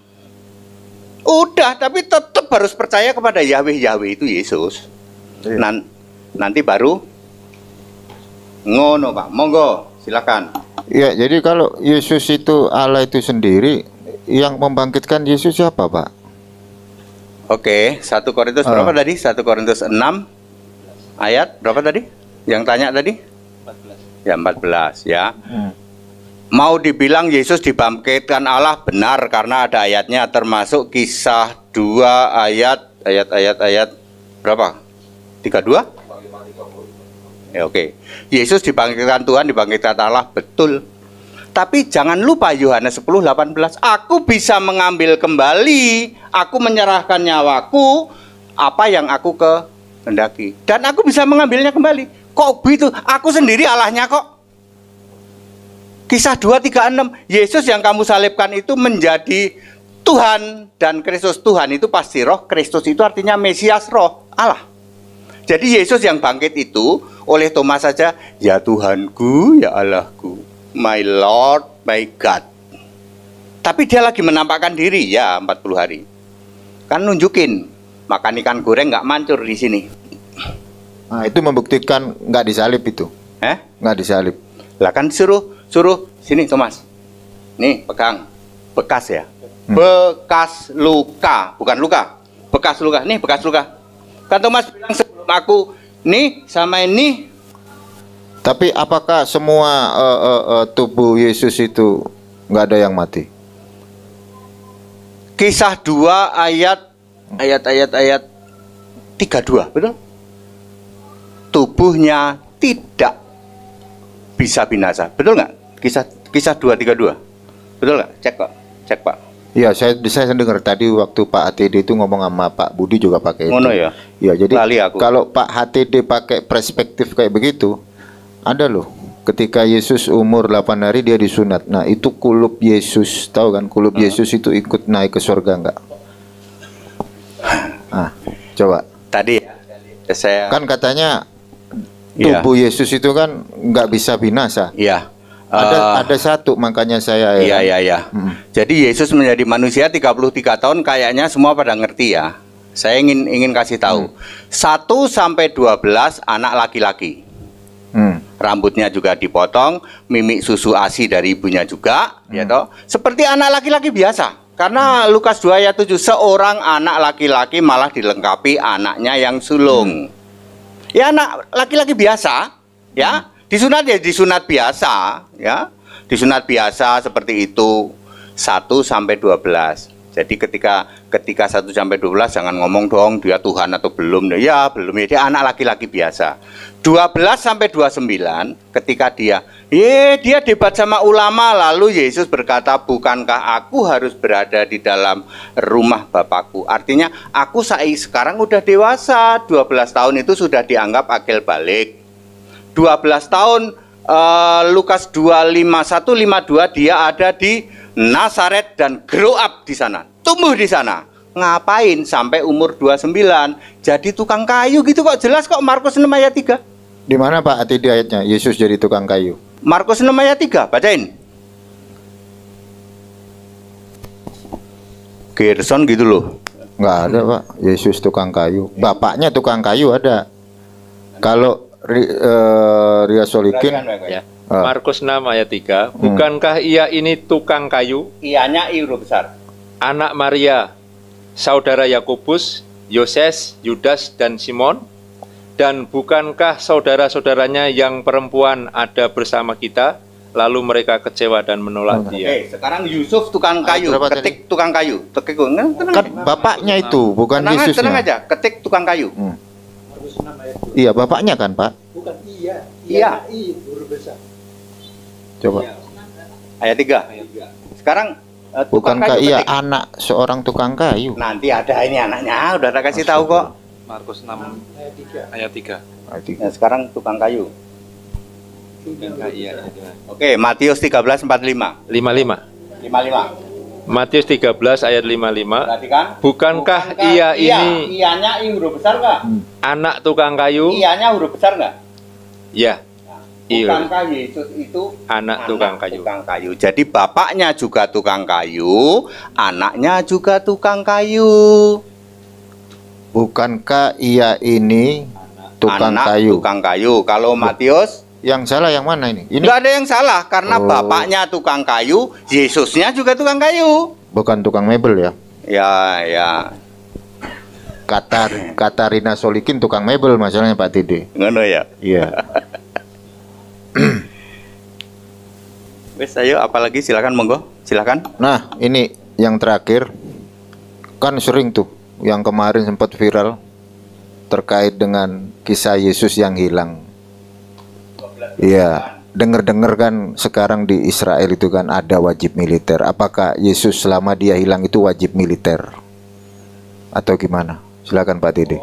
Udah, tapi tetap harus percaya kepada Yahweh. Yahweh itu Yesus. Iya. Nan nanti baru ngono Pak. Monggo, silakan. Ya, jadi kalau Yesus itu Allah itu sendiri, yang membangkitkan Yesus siapa Pak? Oke, okay, 1 Korintus uh. berapa tadi? 1 Korintus 6 ayat berapa tadi? Yang tanya tadi? 14. Ya 14 ya. Hmm. Mau dibilang Yesus dibangkitkan Allah benar karena ada ayatnya termasuk kisah 2 ayat ayat ayat ayat berapa? 32? Ya oke. Okay. Yesus dibangkitkan Tuhan, dibangkitkan Allah betul. Tapi jangan lupa Yohanes 10:18, aku bisa mengambil kembali, aku menyerahkan nyawaku apa yang aku kehendaki dan aku bisa mengambilnya kembali. Kok begitu? Aku sendiri Allahnya kok. Kisah 236, Yesus yang kamu salibkan itu menjadi Tuhan dan Kristus Tuhan itu pasti roh, Kristus itu artinya Mesias roh, Allah. Jadi Yesus yang bangkit itu oleh Thomas saja, ya Tuhanku, ya Allahku my Lord, my God. Tapi dia lagi menampakkan diri ya 40 hari. Kan nunjukin makan ikan goreng nggak mancur di sini. Nah, itu membuktikan nggak disalib itu. Eh? Nggak disalib. Lah kan suruh suruh sini Thomas. Nih pegang bekas ya. Hmm. Bekas luka, bukan luka. Bekas luka. Nih bekas luka. Kan Thomas bilang sebelum aku nih sama ini tapi apakah semua uh, uh, uh, tubuh Yesus itu nggak ada yang mati? Kisah 2 ayat ayat ayat ayat 32, betul? Tubuhnya tidak bisa binasa. Betul nggak? Kisah kisah 232. Betul nggak? Cek Pak. Cek Pak. Iya, saya saya dengar tadi waktu Pak HTD itu ngomong sama Pak Budi juga pakai Mono itu. ya. Iya, jadi Lali aku. kalau Pak HTD pakai perspektif kayak begitu, ada loh. Ketika Yesus umur 8 hari dia disunat. Nah, itu kulup Yesus. Tahu kan kulup ah. Yesus itu ikut naik ke surga enggak? Ah, coba. Tadi ya, saya Kan katanya iya. tubuh ya. Yesus itu kan nggak bisa binasa. Iya. Ada uh, ada satu makanya saya ya. Iya iya iya. Hmm. Jadi Yesus menjadi manusia 33 tahun kayaknya semua pada ngerti ya. Saya ingin ingin kasih tahu. Hmm. 1 sampai 12 anak laki-laki. Mm rambutnya juga dipotong, mimik susu ASI dari ibunya juga, ya hmm. ya toh. Seperti anak laki-laki biasa. Karena hmm. Lukas 2 ayat 7 seorang anak laki-laki malah dilengkapi anaknya yang sulung. Hmm. Ya anak laki-laki biasa, ya. Hmm. Disunat ya disunat biasa, ya. Disunat biasa seperti itu 1 sampai 12. Jadi ketika ketika 1 sampai 12 jangan ngomong dong dia Tuhan atau belum. Ya, belum ya. Dia anak laki-laki biasa. 12 sampai 29 ketika dia ye dia debat sama ulama lalu Yesus berkata, "Bukankah aku harus berada di dalam rumah Bapakku?" Artinya, aku saya sekarang udah dewasa. 12 tahun itu sudah dianggap akil balik. 12 tahun Uh, Lukas lima dua dia ada di Nasaret dan grow up di sana, tumbuh di sana. Ngapain sampai umur 29 jadi tukang kayu gitu kok jelas kok Markus 6 ayat 3. Di mana Pak di ayatnya? Yesus jadi tukang kayu. Markus 6 ayat 3, bacain. Gerson gitu loh. Enggak ada, Pak. Yesus tukang kayu. Bapaknya tukang kayu ada. Kalau uh, Ria Solikin Ah. Markus 6 ayat 3. Hmm. Bukankah ia ini tukang kayu? Ianya I besar. Anak Maria, saudara Yakobus, Yoses, Yudas dan Simon? Dan bukankah saudara-saudaranya yang perempuan ada bersama kita? Lalu mereka kecewa dan menolak okay. dia. Oke, eh, sekarang Yusuf tukang ah, kayu, Berapa ketik tadi? tukang kayu, ketik tenang, oh, tenang Ket, bapaknya itu, bukan tenang, Yesusnya. Tenang aja, ketik tukang kayu. Hmm. Iya, bapaknya kan, Pak? Bukan, iya. Iya. iya. Coba. Ayat 3. Sekarang uh, tukang kayu iya ketika... anak seorang tukang kayu? Nanti ada ini anaknya, ah, udah tak kasih tahu kok. Markus 6 ayat 3. Ayat 3. Nah, sekarang tukang kayu. Iya, iya, iya. Oke, Matius 13 45. 55. 55. Matius 13 ayat 55. Perhatikan. Bukankah, Bukankah ia, ia ini ianya i huruf besar enggak? Anak tukang kayu. Ianya huruf besar enggak? Ya. Iya. Tukang kayu itu, itu anak, anak tukang kayu. Tukang kayu. Jadi bapaknya juga tukang kayu, anaknya juga tukang kayu. Bukankah ia ini tukang anak kayu? Tukang kayu. Kalau Matius yang salah yang mana ini? Ini Gak ada yang salah karena oh. bapaknya tukang kayu, Yesusnya juga tukang kayu. Bukan tukang mebel ya? Ya, ya. Katar Katarina Solikin tukang mebel masalahnya Pak Tidi. Ngono ya? Iya. Wes ayo apalagi silakan monggo, silakan. Nah, ini yang terakhir. Kan sering tuh yang kemarin sempat viral terkait dengan kisah Yesus yang hilang. Iya, dengar-dengar kan sekarang di Israel itu kan ada wajib militer. Apakah Yesus selama dia hilang itu wajib militer? Atau gimana? Silakan Pak Dede.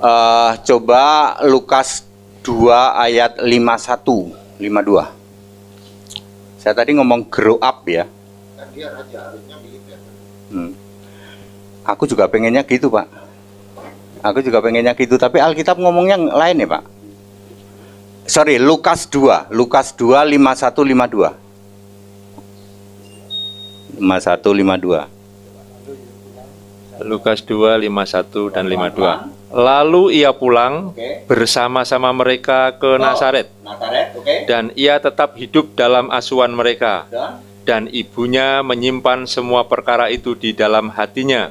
Uh, coba Lukas 2 ayat 51 52 saya tadi ngomong grow up ya hmm. aku juga pengennya gitu pak aku juga pengennya gitu tapi Alkitab ngomong yang lain ya pak sorry Lukas 2 Lukas 2 51 52 51 52 Lukas 2, 51 dan 52. Lalu ia pulang bersama-sama mereka ke Nasaret Nazaret. Dan ia tetap hidup dalam asuhan mereka. Dan ibunya menyimpan semua perkara itu di dalam hatinya.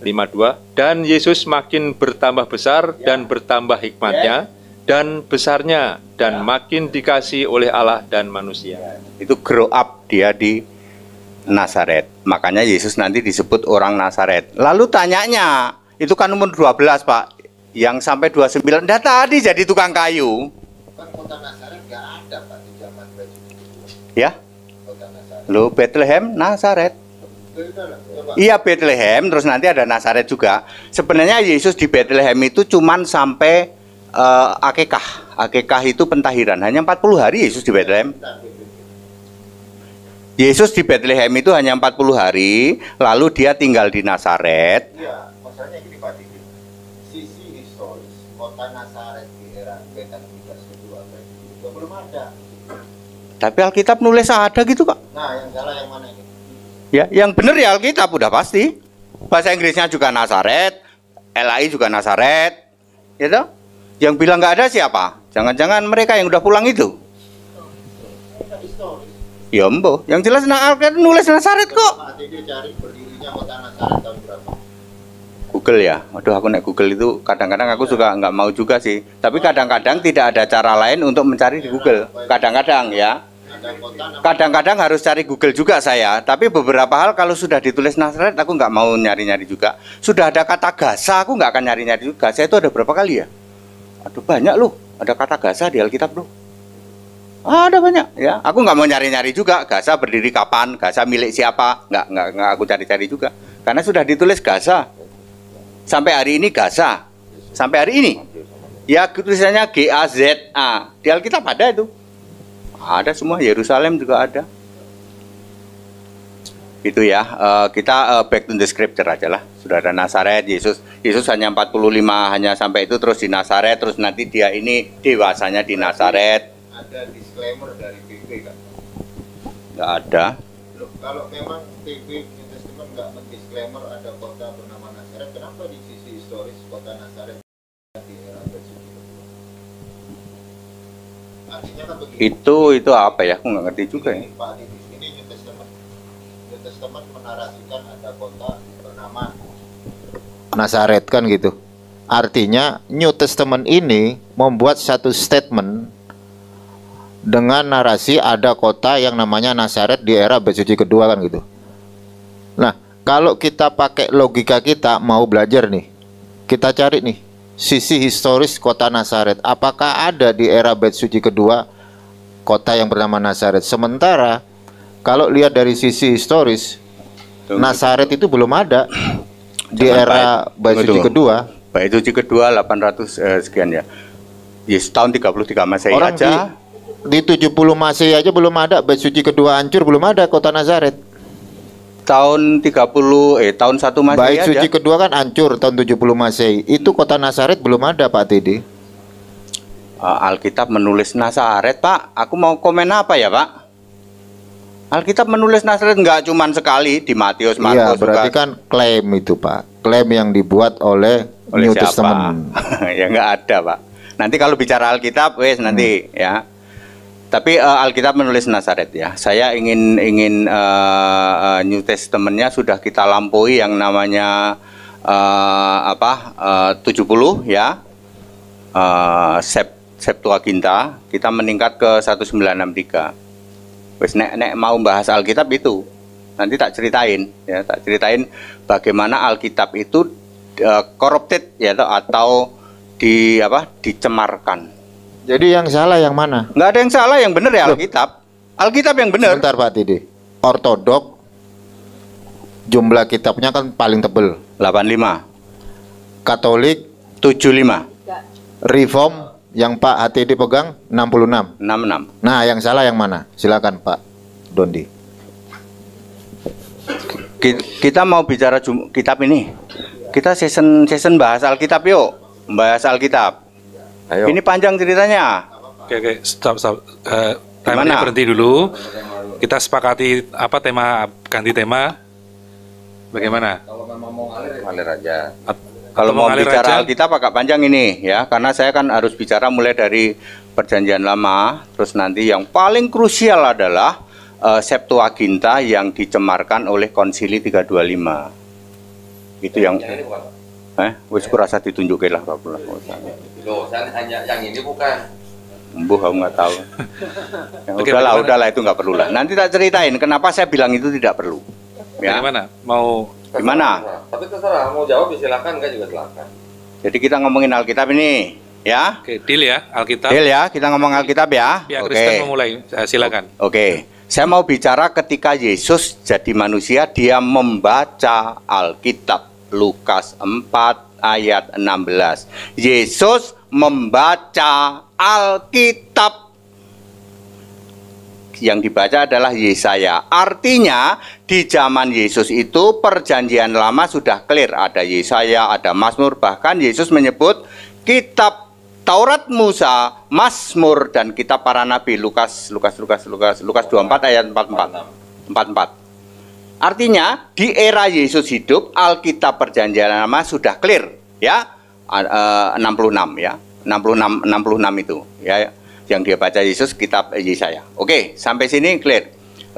52. Dan Yesus makin bertambah besar ya. dan bertambah hikmatnya. Ya. dan besarnya dan ya. makin dikasih oleh Allah dan manusia. Itu grow up dia di Nazaret. Makanya Yesus nanti disebut orang Nazaret. Lalu tanyanya, itu kan umur 12 Pak, yang sampai 29, dah tadi jadi tukang kayu. Kan kota Nazaret nggak ada Pak di zaman Ya? Kota Nazaret. Bethlehem, Nazaret. Iya Bethlehem, terus nanti ada Nazaret juga. Sebenarnya Yesus di Bethlehem itu cuman sampai uh, akekah. Akekah itu pentahiran. Hanya 40 hari Yesus di Bethlehem. Yesus di Bethlehem itu hanya 40 hari, lalu dia tinggal di Nazaret. Iya, masalahnya gini Pak Didi. Sisi historis kota Nazaret di era Petrus kedua itu belum ada. Tapi Alkitab nulis ada gitu Pak. Nah, yang salah yang mana ini? Ya, yang benar ya Alkitab udah pasti. Bahasa Inggrisnya juga Nazaret, LAI juga Nazaret. Gitu? Yang bilang nggak ada siapa? Jangan-jangan mereka yang udah pulang itu. Ya mbo, yang jelas nang Alkitab nulis Nasaret kok. cari berdirinya tahun berapa? Google ya. Waduh aku naik Google itu kadang-kadang aku suka nggak mau juga sih. Tapi kadang-kadang tidak ada cara lain untuk mencari di Google. Kadang-kadang ya. Kadang-kadang harus cari Google juga saya. Tapi beberapa hal kalau sudah ditulis Nasaret aku nggak mau nyari-nyari juga. Sudah ada kata Gaza aku nggak akan nyari-nyari juga. Saya itu ada berapa kali ya? Aduh banyak loh. Ada kata Gaza di Alkitab loh Ah, ada banyak ya aku nggak mau nyari-nyari juga Gaza berdiri kapan Gaza milik siapa nggak nggak, nggak aku cari-cari juga karena sudah ditulis Gaza sampai hari ini Gaza sampai hari ini ya tulisannya G A Z A di Alkitab ada itu ada semua Yerusalem juga ada itu ya eh, kita eh, back to the scripture aja lah sudah ada Nasaret Yesus Yesus hanya 45 hanya sampai itu terus di Nasaret terus nanti dia ini dewasanya di Nasaret ada disclaimer dari PP kan? Nggak ada. Loh, kalau memang PP Investment nggak mendisclaimer ada kota bernama Nazaret, kenapa di sisi historis kota Nazaret di era Artinya kan begini. Itu itu apa ya? Aku nggak ngerti juga ya. ini, ya. Pak di sini New Testament, New Testament menarasikan ada kota bernama Nazaret kan gitu. Artinya New Testament ini membuat satu statement dengan narasi ada kota yang namanya Nasaret di era Suci kedua kan gitu. Nah, kalau kita pakai logika kita mau belajar nih, kita cari nih sisi historis kota Nasaret. Apakah ada di era Bait Suci kedua kota yang bernama Nasaret? Sementara kalau lihat dari sisi historis, Nasaret itu belum ada di era Bait Suci kedua. Bait Suci kedua 800 eh, sekian ya. Yes, tahun 33 Masehi aja. Di, di 70 Masehi aja belum ada bait suci kedua hancur belum ada kota Nazaret. Tahun 30 eh tahun 1 Masehi Bait suci kedua kan hancur tahun 70 Masehi. Itu kota Nazaret belum ada Pak Tedi. Eh, Alkitab menulis Nazaret, Pak. Aku mau komen apa ya, Pak? Alkitab menulis Nazaret nggak cuma sekali di Matius, iya, Markus. Iya, berarti kan klaim itu Pak, klaim yang dibuat oleh, oleh New siapa? Testament. ya nggak ada Pak. Nanti kalau bicara Alkitab, wes nanti hmm. ya tapi uh, Alkitab menulis Nazaret ya. Saya ingin ingin uh, uh, New Testamentnya sudah kita lampaui yang namanya uh, apa uh, 70 ya uh, Sept Septuaginta kita meningkat ke 1963 wes nek nek mau bahas Alkitab itu nanti tak ceritain ya tak ceritain bagaimana Alkitab itu uh, corrupted ya atau di apa dicemarkan jadi yang salah yang mana? Gak ada yang salah, yang benar ya Alkitab. Alkitab yang benar. Bentar Pak Tidi. Ortodok jumlah kitabnya kan paling tebel. 85. Katolik 75. Reform yang Pak HTD pegang 66. 66. Nah, yang salah yang mana? Silakan Pak Dondi. Kita mau bicara kitab ini. Kita season season bahas Alkitab yuk. Bahas Alkitab. Ayo. Ini panjang ceritanya. Oke, oke, stop, stop. Uh, berhenti dulu. Kita sepakati apa tema ganti tema. Bagaimana? Kalau memang mau ngalir, ya aja. kalau mau bicara kita pakai panjang ini ya, karena saya kan harus bicara mulai dari perjanjian lama, terus nanti yang paling krusial adalah uh, Septuaginta yang dicemarkan oleh Konsili 325. Itu yang, yang Eh, wis ku rasa ditunjukin lah Pak Pulang. Loh, saya hanya yang ini bukan. Mbuh, aku nggak tahu. ya, Oke, udahlah, bagaimana? udahlah itu nggak perlu lah. Nanti tak ceritain kenapa saya bilang itu tidak perlu. Ya. mana? Mau gimana? Tapi terserah mau jawab ya silakan enggak juga silakan. Jadi kita ngomongin Alkitab ini, ya? Oke, deal ya, Alkitab. Deal ya, kita ngomong Alkitab ya. Ya, Oke. Kristen memulai. Eh, silakan. Oke. Saya mau bicara ketika Yesus jadi manusia, dia membaca Alkitab Lukas 4 ayat 16. Yesus membaca Alkitab. Yang dibaca adalah Yesaya. Artinya di zaman Yesus itu perjanjian lama sudah clear. Ada Yesaya, ada Mazmur, bahkan Yesus menyebut kitab Taurat Musa, Mazmur dan kitab para nabi Lukas Lukas Lukas Lukas Lukas 24 ayat 44. 44. Artinya di era Yesus hidup Alkitab Perjanjian Lama sudah clear ya 66 e, ya 66 66 itu ya yang dia baca Yesus kitab Yesaya. Oke, sampai sini clear.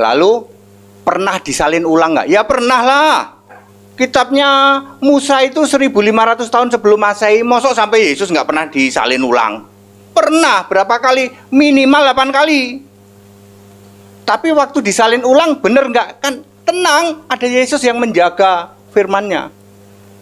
Lalu pernah disalin ulang nggak? Ya pernah lah. Kitabnya Musa itu 1500 tahun sebelum Masehi. Mosok sampai Yesus nggak pernah disalin ulang. Pernah berapa kali? Minimal 8 kali. Tapi waktu disalin ulang bener nggak? Kan tenang, ada Yesus yang menjaga firmannya.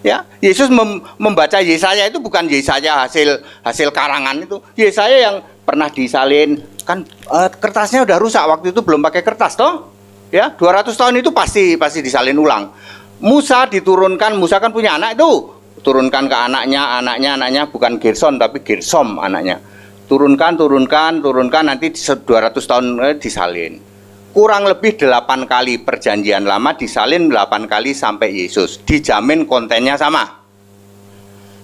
Ya, Yesus mem membaca Yesaya itu bukan Yesaya hasil hasil karangan itu. Yesaya yang pernah disalin kan e, kertasnya udah rusak waktu itu belum pakai kertas toh. Ya, 200 tahun itu pasti pasti disalin ulang. Musa diturunkan, Musa kan punya anak itu. Turunkan ke anaknya, anaknya anaknya bukan Gerson tapi Gersom anaknya. Turunkan, turunkan, turunkan nanti 200 tahun eh, disalin kurang lebih 8 kali perjanjian lama disalin 8 kali sampai Yesus dijamin kontennya sama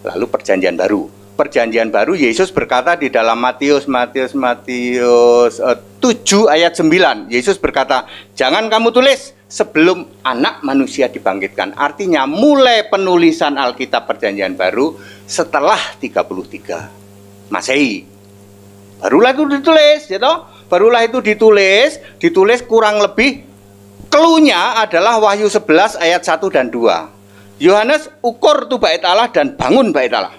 lalu perjanjian baru perjanjian baru Yesus berkata di dalam Matius Matius Matius eh, 7 ayat 9 Yesus berkata jangan kamu tulis sebelum anak manusia dibangkitkan artinya mulai penulisan Alkitab perjanjian baru setelah 33 Masehi barulah itu ditulis ya toh Barulah itu ditulis, ditulis kurang lebih kelunya adalah Wahyu 11 ayat 1 dan 2. Yohanes ukur tuh bait Allah dan bangun bait Allah.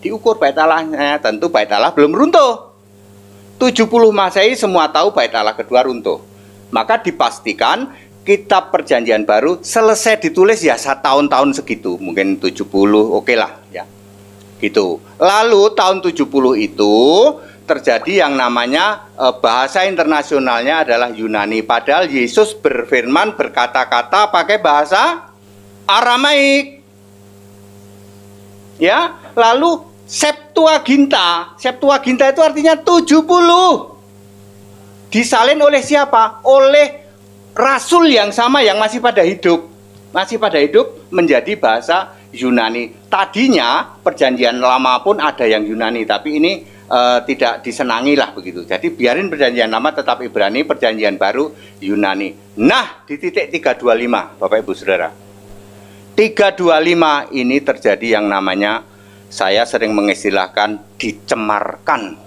Diukur bait Allahnya, tentu bait Allah belum runtuh. 70 Masehi semua tahu bait Allah kedua runtuh. Maka dipastikan kitab perjanjian baru selesai ditulis ya tahun-tahun segitu, mungkin 70 oke okay lah ya. Gitu. Lalu tahun 70 itu terjadi yang namanya e, bahasa internasionalnya adalah Yunani. Padahal Yesus berfirman berkata-kata pakai bahasa Aramaik. Ya, lalu Septuaginta. Septuaginta itu artinya 70. Disalin oleh siapa? Oleh rasul yang sama yang masih pada hidup. Masih pada hidup menjadi bahasa Yunani. Tadinya perjanjian lama pun ada yang Yunani, tapi ini Eh, tidak disenangi lah begitu. Jadi biarin perjanjian lama tetap Ibrani, perjanjian baru Yunani. Nah, di titik 325, Bapak Ibu Saudara. 325 ini terjadi yang namanya saya sering mengistilahkan dicemarkan.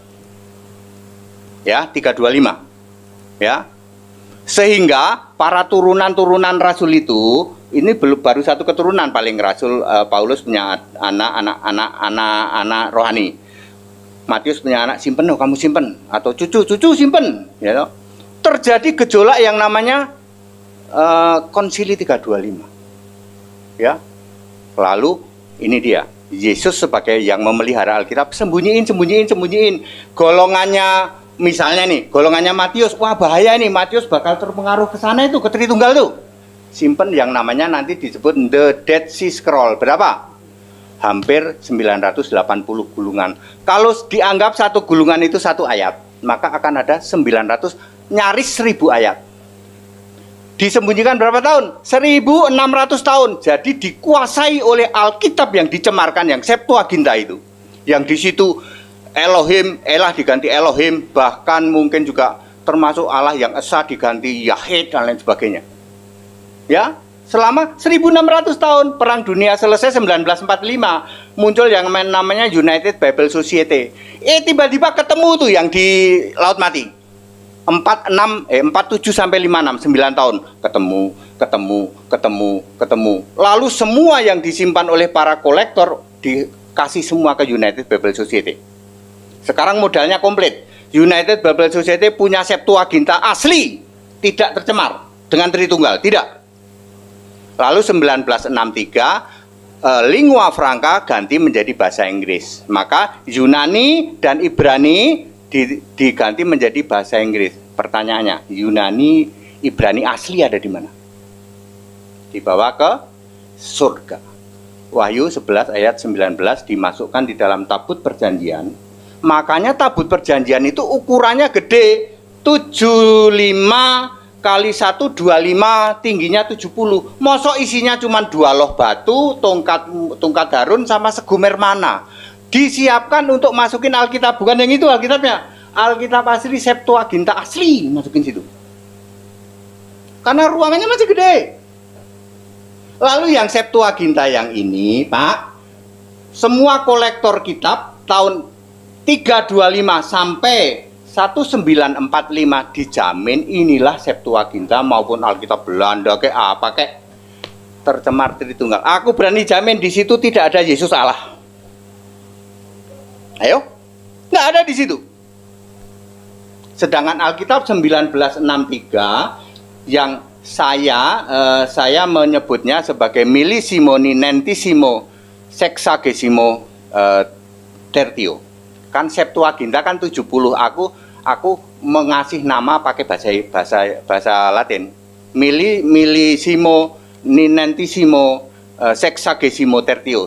Ya, 325. Ya. Sehingga para turunan-turunan rasul itu ini belum baru satu keturunan paling rasul uh, Paulus punya anak anak anak anak rohani Matius punya anak simpen oh kamu simpen atau cucu cucu simpen ya you terjadi gejolak yang namanya uh, konsili 325 ya lalu ini dia Yesus sebagai yang memelihara Alkitab sembunyiin sembunyiin sembunyiin golongannya misalnya nih golongannya Matius wah bahaya nih Matius bakal terpengaruh ke sana itu ke Tritunggal tuh simpen yang namanya nanti disebut the Dead Sea Scroll berapa hampir 980 gulungan. Kalau dianggap satu gulungan itu satu ayat, maka akan ada 900 nyaris 1000 ayat. Disembunyikan berapa tahun? 1600 tahun. Jadi dikuasai oleh Alkitab yang dicemarkan yang Septuaginta itu. Yang di situ Elohim, Elah diganti Elohim, bahkan mungkin juga termasuk Allah yang Esa diganti Yahid dan lain sebagainya. Ya, selama 1600 tahun perang dunia selesai 1945 muncul yang namanya United Bible Society eh tiba-tiba ketemu tuh yang di Laut Mati 46 eh 47 sampai 56 9 tahun ketemu ketemu ketemu ketemu lalu semua yang disimpan oleh para kolektor dikasih semua ke United Bible Society sekarang modalnya komplit United Bible Society punya Septuaginta asli tidak tercemar dengan Tritunggal tidak Lalu 1963 eh, lingua franca ganti menjadi bahasa Inggris. Maka Yunani dan Ibrani di, diganti menjadi bahasa Inggris. Pertanyaannya, Yunani Ibrani asli ada di mana? Dibawa ke surga. Wahyu 11 ayat 19 dimasukkan di dalam tabut perjanjian. Makanya tabut perjanjian itu ukurannya gede, 75 kali 1 25 tingginya 70 mosok isinya cuma dua loh batu tongkat tongkat garun sama segumer mana disiapkan untuk masukin Alkitab bukan yang itu Alkitabnya Alkitab asli Septuaginta asli masukin situ karena ruangannya masih gede lalu yang Septuaginta yang ini Pak semua kolektor kitab tahun 325 sampai 1945 dijamin inilah Septuaginta maupun Alkitab Belanda kayak apa kayak tercemar Tritunggal. Aku berani jamin di situ tidak ada Yesus Allah. Ayo, nggak ada di situ. Sedangkan Alkitab 1963 yang saya eh, saya menyebutnya sebagai milisimoni nentisimo sexagesimo eh, tertio kan Septuaginta kan 70 aku aku mengasih nama pakai bahasa bahasa bahasa Latin mili milisimo ninentisimo eh, satu sexagesimo tertio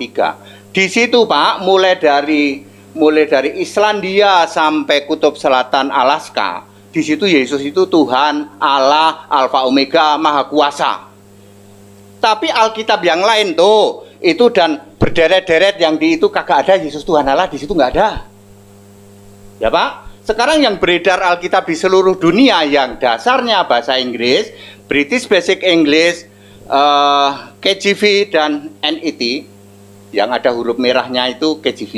tiga di situ Pak mulai dari mulai dari Islandia sampai Kutub Selatan Alaska di situ Yesus itu Tuhan Allah Alpha Omega Maha Kuasa tapi Alkitab yang lain tuh itu dan berderet-deret yang di itu kagak ada Yesus Tuhan Allah di situ nggak ada. Ya Pak? Sekarang yang beredar Alkitab di seluruh dunia yang dasarnya bahasa Inggris, British Basic English, uh, eh, KJV dan NET yang ada huruf merahnya itu KJV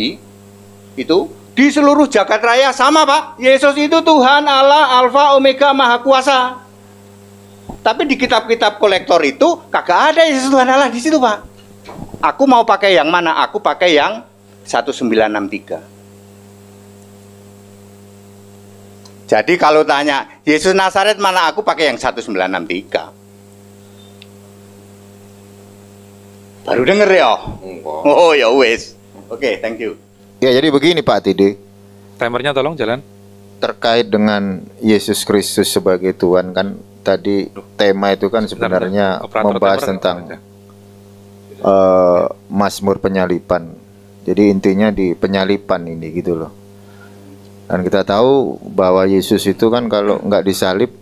itu di seluruh jagat raya sama Pak. Yesus itu Tuhan Allah Alpha Omega Maha Kuasa. Tapi di kitab-kitab kolektor itu kagak ada Yesus Tuhan Allah di situ Pak. Aku mau pakai yang mana? Aku pakai yang 1963. Jadi kalau tanya, Yesus Nazaret mana? Aku pakai yang 1963. Baru denger ya? Oh ya wes. Oke, okay, thank you. Ya jadi begini Pak Tidi. Timernya tolong jalan. Terkait dengan Yesus Kristus sebagai Tuhan kan tadi tema itu kan sebenarnya membahas tentang uh, Mazmur penyalipan. Jadi intinya di penyalipan ini gitu loh. Dan kita tahu bahwa Yesus itu kan kalau nggak disalib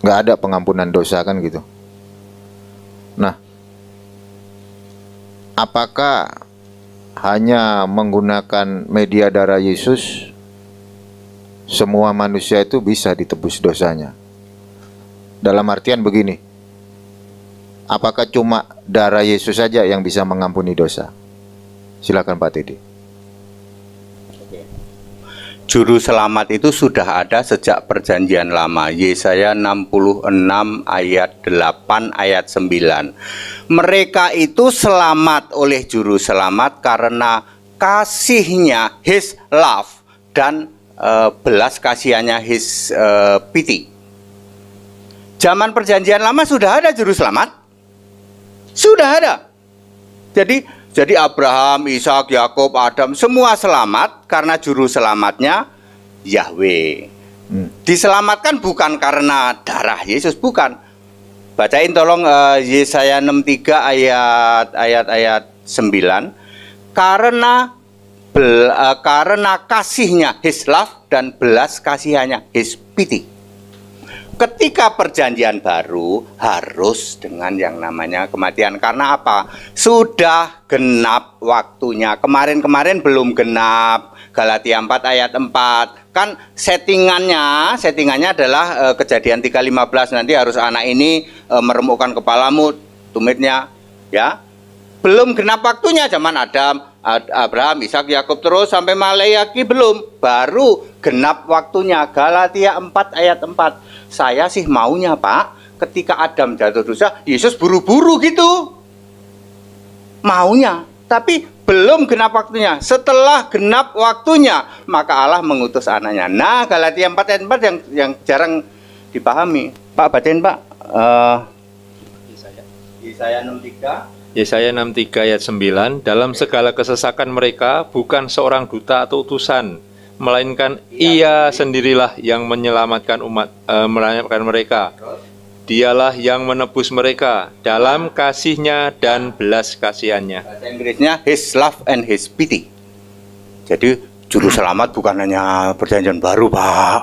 nggak ada pengampunan dosa kan gitu. Nah, apakah hanya menggunakan media darah Yesus semua manusia itu bisa ditebus dosanya? Dalam artian begini, Apakah cuma darah Yesus saja yang bisa mengampuni dosa? Silakan Pak Teddy. Juru selamat itu sudah ada sejak perjanjian lama. Yesaya 66 ayat 8 ayat 9. Mereka itu selamat oleh juru selamat karena kasihnya his love dan uh, belas kasihannya his uh, eh, pity. Zaman perjanjian lama sudah ada juru selamat sudah ada. Jadi jadi Abraham, Ishak, Yakub, Adam semua selamat karena juru selamatnya Yahweh. Hmm. Diselamatkan bukan karena darah Yesus, bukan. Bacain tolong uh, Yesaya 63 ayat ayat ayat 9. Karena bel, uh, karena kasihnya, his love dan belas kasihannya, his pity ketika perjanjian baru harus dengan yang namanya kematian. Karena apa? Sudah genap waktunya. Kemarin-kemarin belum genap. Galatia 4 ayat 4. Kan settingannya, settingannya adalah e, kejadian 3.15 nanti harus anak ini e, meremukkan kepalamu, tumitnya, ya. Belum genap waktunya zaman Adam, Abraham, Ishak, Yakub terus sampai Malaikat belum, baru genap waktunya. Galatia 4 ayat 4. Saya sih maunya, Pak, ketika Adam jatuh dosa, Yesus buru-buru gitu. Maunya, tapi belum genap waktunya. Setelah genap waktunya, maka Allah mengutus anaknya. Nah, Galatia 4 ayat 4 yang yang jarang dipahami. Pak bacain, Pak. Uh, Yesaya 63 Yesaya 63 ayat 9, dalam segala kesesakan mereka bukan seorang duta atau utusan, melainkan ia sendirilah yang menyelamatkan umat uh, menyelamatkan mereka. Dialah yang menebus mereka dalam kasihnya dan belas kasihannya. Inggrisnya his love and his pity. Jadi juru selamat bukan hanya perjanjian baru, Pak.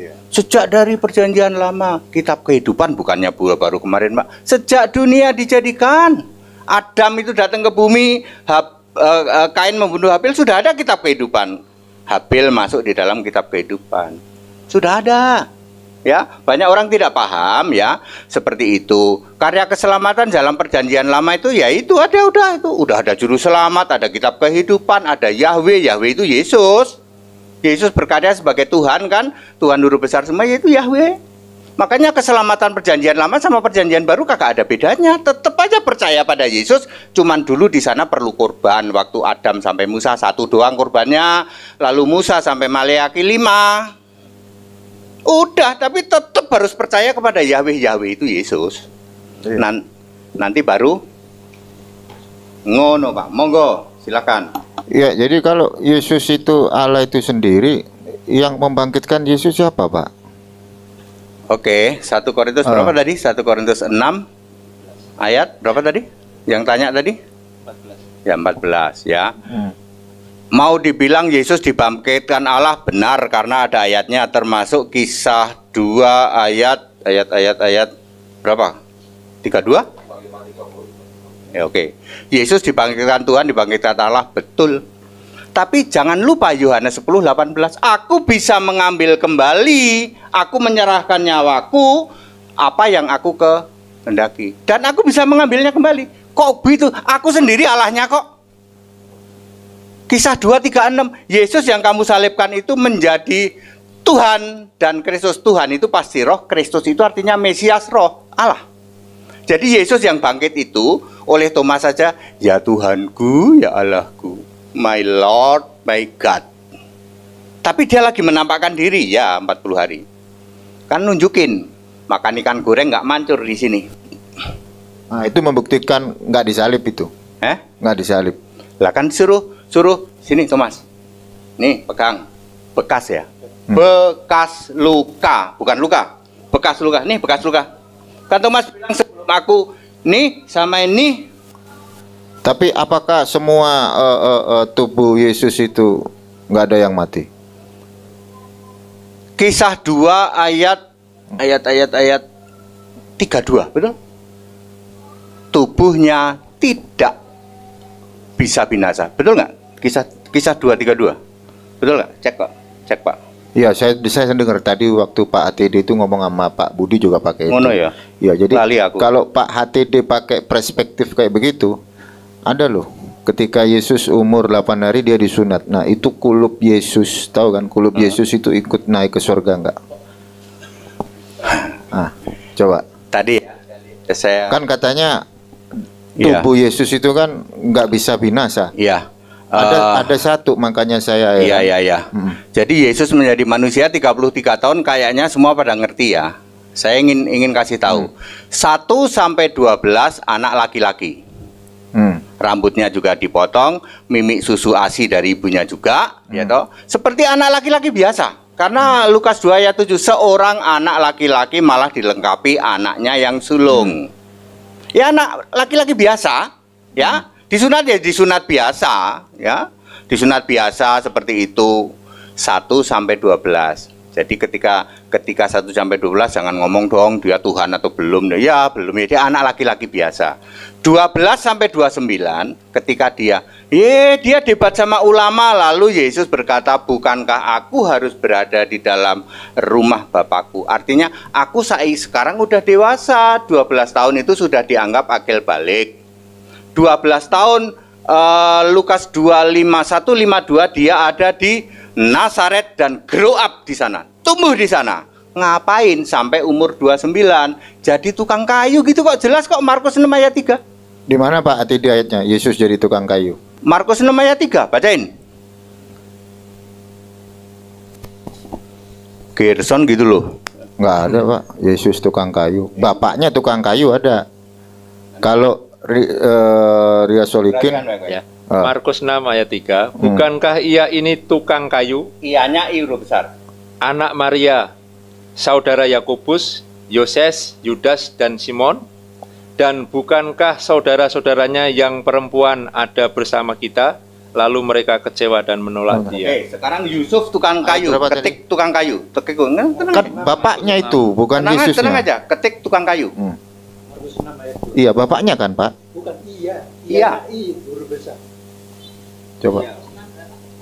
Iya. Sejak dari perjanjian lama, kitab kehidupan bukannya buah baru kemarin, Pak. Sejak dunia dijadikan Adam itu datang ke bumi, eh, eh, Kain membunuh Habil, sudah ada kitab kehidupan. Habil masuk di dalam kitab kehidupan. Sudah ada. Ya, banyak orang tidak paham ya seperti itu. Karya keselamatan dalam perjanjian lama itu ya itu ada udah itu udah ada juru selamat, ada kitab kehidupan, ada Yahweh. Yahweh itu Yesus. Yesus berkarya sebagai Tuhan kan, Tuhan Nur besar semua yaitu Yahweh. Makanya keselamatan perjanjian lama sama perjanjian baru kakak ada bedanya. Tetap aja percaya pada Yesus. Cuman dulu di sana perlu korban. Waktu Adam sampai Musa satu doang korbannya. Lalu Musa sampai Maleaki lima. Udah, tapi tetap harus percaya kepada Yahweh. Yahweh itu Yesus. Iya. Nan nanti baru ngono Pak. Monggo, silakan. Iya jadi kalau Yesus itu Allah itu sendiri, yang membangkitkan Yesus siapa Pak? Oke, okay, 1 Korintus uh. berapa tadi? 1 Korintus 6 ayat berapa tadi? Yang tanya tadi? 14. Ya 14 ya. Hmm. Mau dibilang Yesus dibangkitkan Allah benar karena ada ayatnya termasuk kisah 2 ayat ayat ayat ayat berapa? 32? Ya oke. Okay. Yesus dibangkitkan Tuhan, dibangkitkan Allah betul. Tapi jangan lupa Yohanes 10:18, aku bisa mengambil kembali, aku menyerahkan nyawaku apa yang aku kehendaki dan aku bisa mengambilnya kembali. Kok begitu? Aku sendiri Allahnya kok. Kisah 236, Yesus yang kamu salibkan itu menjadi Tuhan dan Kristus Tuhan itu pasti roh, Kristus itu artinya Mesias roh, Allah. Jadi Yesus yang bangkit itu oleh Thomas saja, ya Tuhanku, ya Allahku my Lord, my God. Tapi dia lagi menampakkan diri ya 40 hari. Kan nunjukin makan ikan goreng nggak mancur di sini. Nah, itu membuktikan nggak disalib itu. Eh? Nggak disalib. Lah kan suruh suruh sini Thomas. Nih pegang bekas ya. Hmm. Bekas luka, bukan luka. Bekas luka. Nih bekas luka. Kan Thomas bilang sebelum aku nih sama ini tapi apakah semua uh, uh, uh, tubuh Yesus itu nggak ada yang mati? Kisah 2 ayat ayat ayat ayat 32, betul? Tubuhnya tidak bisa binasa. Betul nggak? Kisah kisah 232. Betul nggak? Cek Pak. Cek Pak. Iya, saya saya dengar tadi waktu Pak HTD itu ngomong sama Pak Budi juga pakai Mono itu. ya. Iya, jadi Lali aku. kalau Pak HTD pakai perspektif kayak begitu, ada loh. Ketika Yesus umur 8 hari dia disunat. Nah, itu kulup Yesus. Tahu kan kulup ah. Yesus itu ikut naik ke surga enggak? Ah, coba. Tadi ya, saya Kan katanya iya. tubuh ya. Yesus itu kan nggak bisa binasa. Iya. Ada uh, ada satu makanya saya ya. Iya iya iya. Hmm. Jadi Yesus menjadi manusia 33 tahun kayaknya semua pada ngerti ya. Saya ingin ingin kasih tahu. Hmm. 1 sampai 12 anak laki-laki. Hmm rambutnya juga dipotong, mimik susu ASI dari ibunya juga, ya hmm. ya toh. Seperti anak laki-laki biasa. Karena hmm. Lukas 2 ayat 7 seorang anak laki-laki malah dilengkapi anaknya yang sulung. Hmm. Ya anak laki-laki biasa, ya. Hmm. Disunat ya disunat biasa, ya. Disunat biasa seperti itu 1 sampai 12. Jadi ketika ketika 1 sampai 12 jangan ngomong dong dia Tuhan atau belum. Ya, belum ya. Dia anak laki-laki biasa. 12 sampai 29 ketika dia ye dia debat sama ulama lalu Yesus berkata, "Bukankah aku harus berada di dalam rumah Bapakku?" Artinya, aku sekarang udah dewasa. 12 tahun itu sudah dianggap akil balik. 12 tahun uh, Lukas 25152 dia ada di Nazaret dan grow up di sana tumbuh di sana. Ngapain sampai umur 29 jadi tukang kayu gitu kok jelas kok Markus 6 ayat 3. Di mana Pak di ayatnya? Yesus jadi tukang kayu. Markus 6 ayat 3, bacain. Gerson gitu loh. Enggak ada, Pak. Yesus tukang kayu. Bapaknya tukang kayu ada. Kalau eh, Ria Solikin ya. ah. Markus 6 ayat 3, hmm. bukankah hmm. ia ini tukang kayu? Ianya iuruh besar anak Maria, saudara Yakobus, Yoses, Yudas, dan Simon? Dan bukankah saudara-saudaranya yang perempuan ada bersama kita? Lalu mereka kecewa dan menolak Oke, dia. Oke, eh, sekarang Yusuf tukang ah, kayu, Ayat ketik tadi? tukang kayu, ketik oh, tenang, tenang kan bapaknya itu, bukan tenang, Yesusnya. Tenang aja, ketik tukang kayu. Hmm. Iya, bapaknya kan pak? Bukan, iya. Iya. iya. iya Coba. Iya.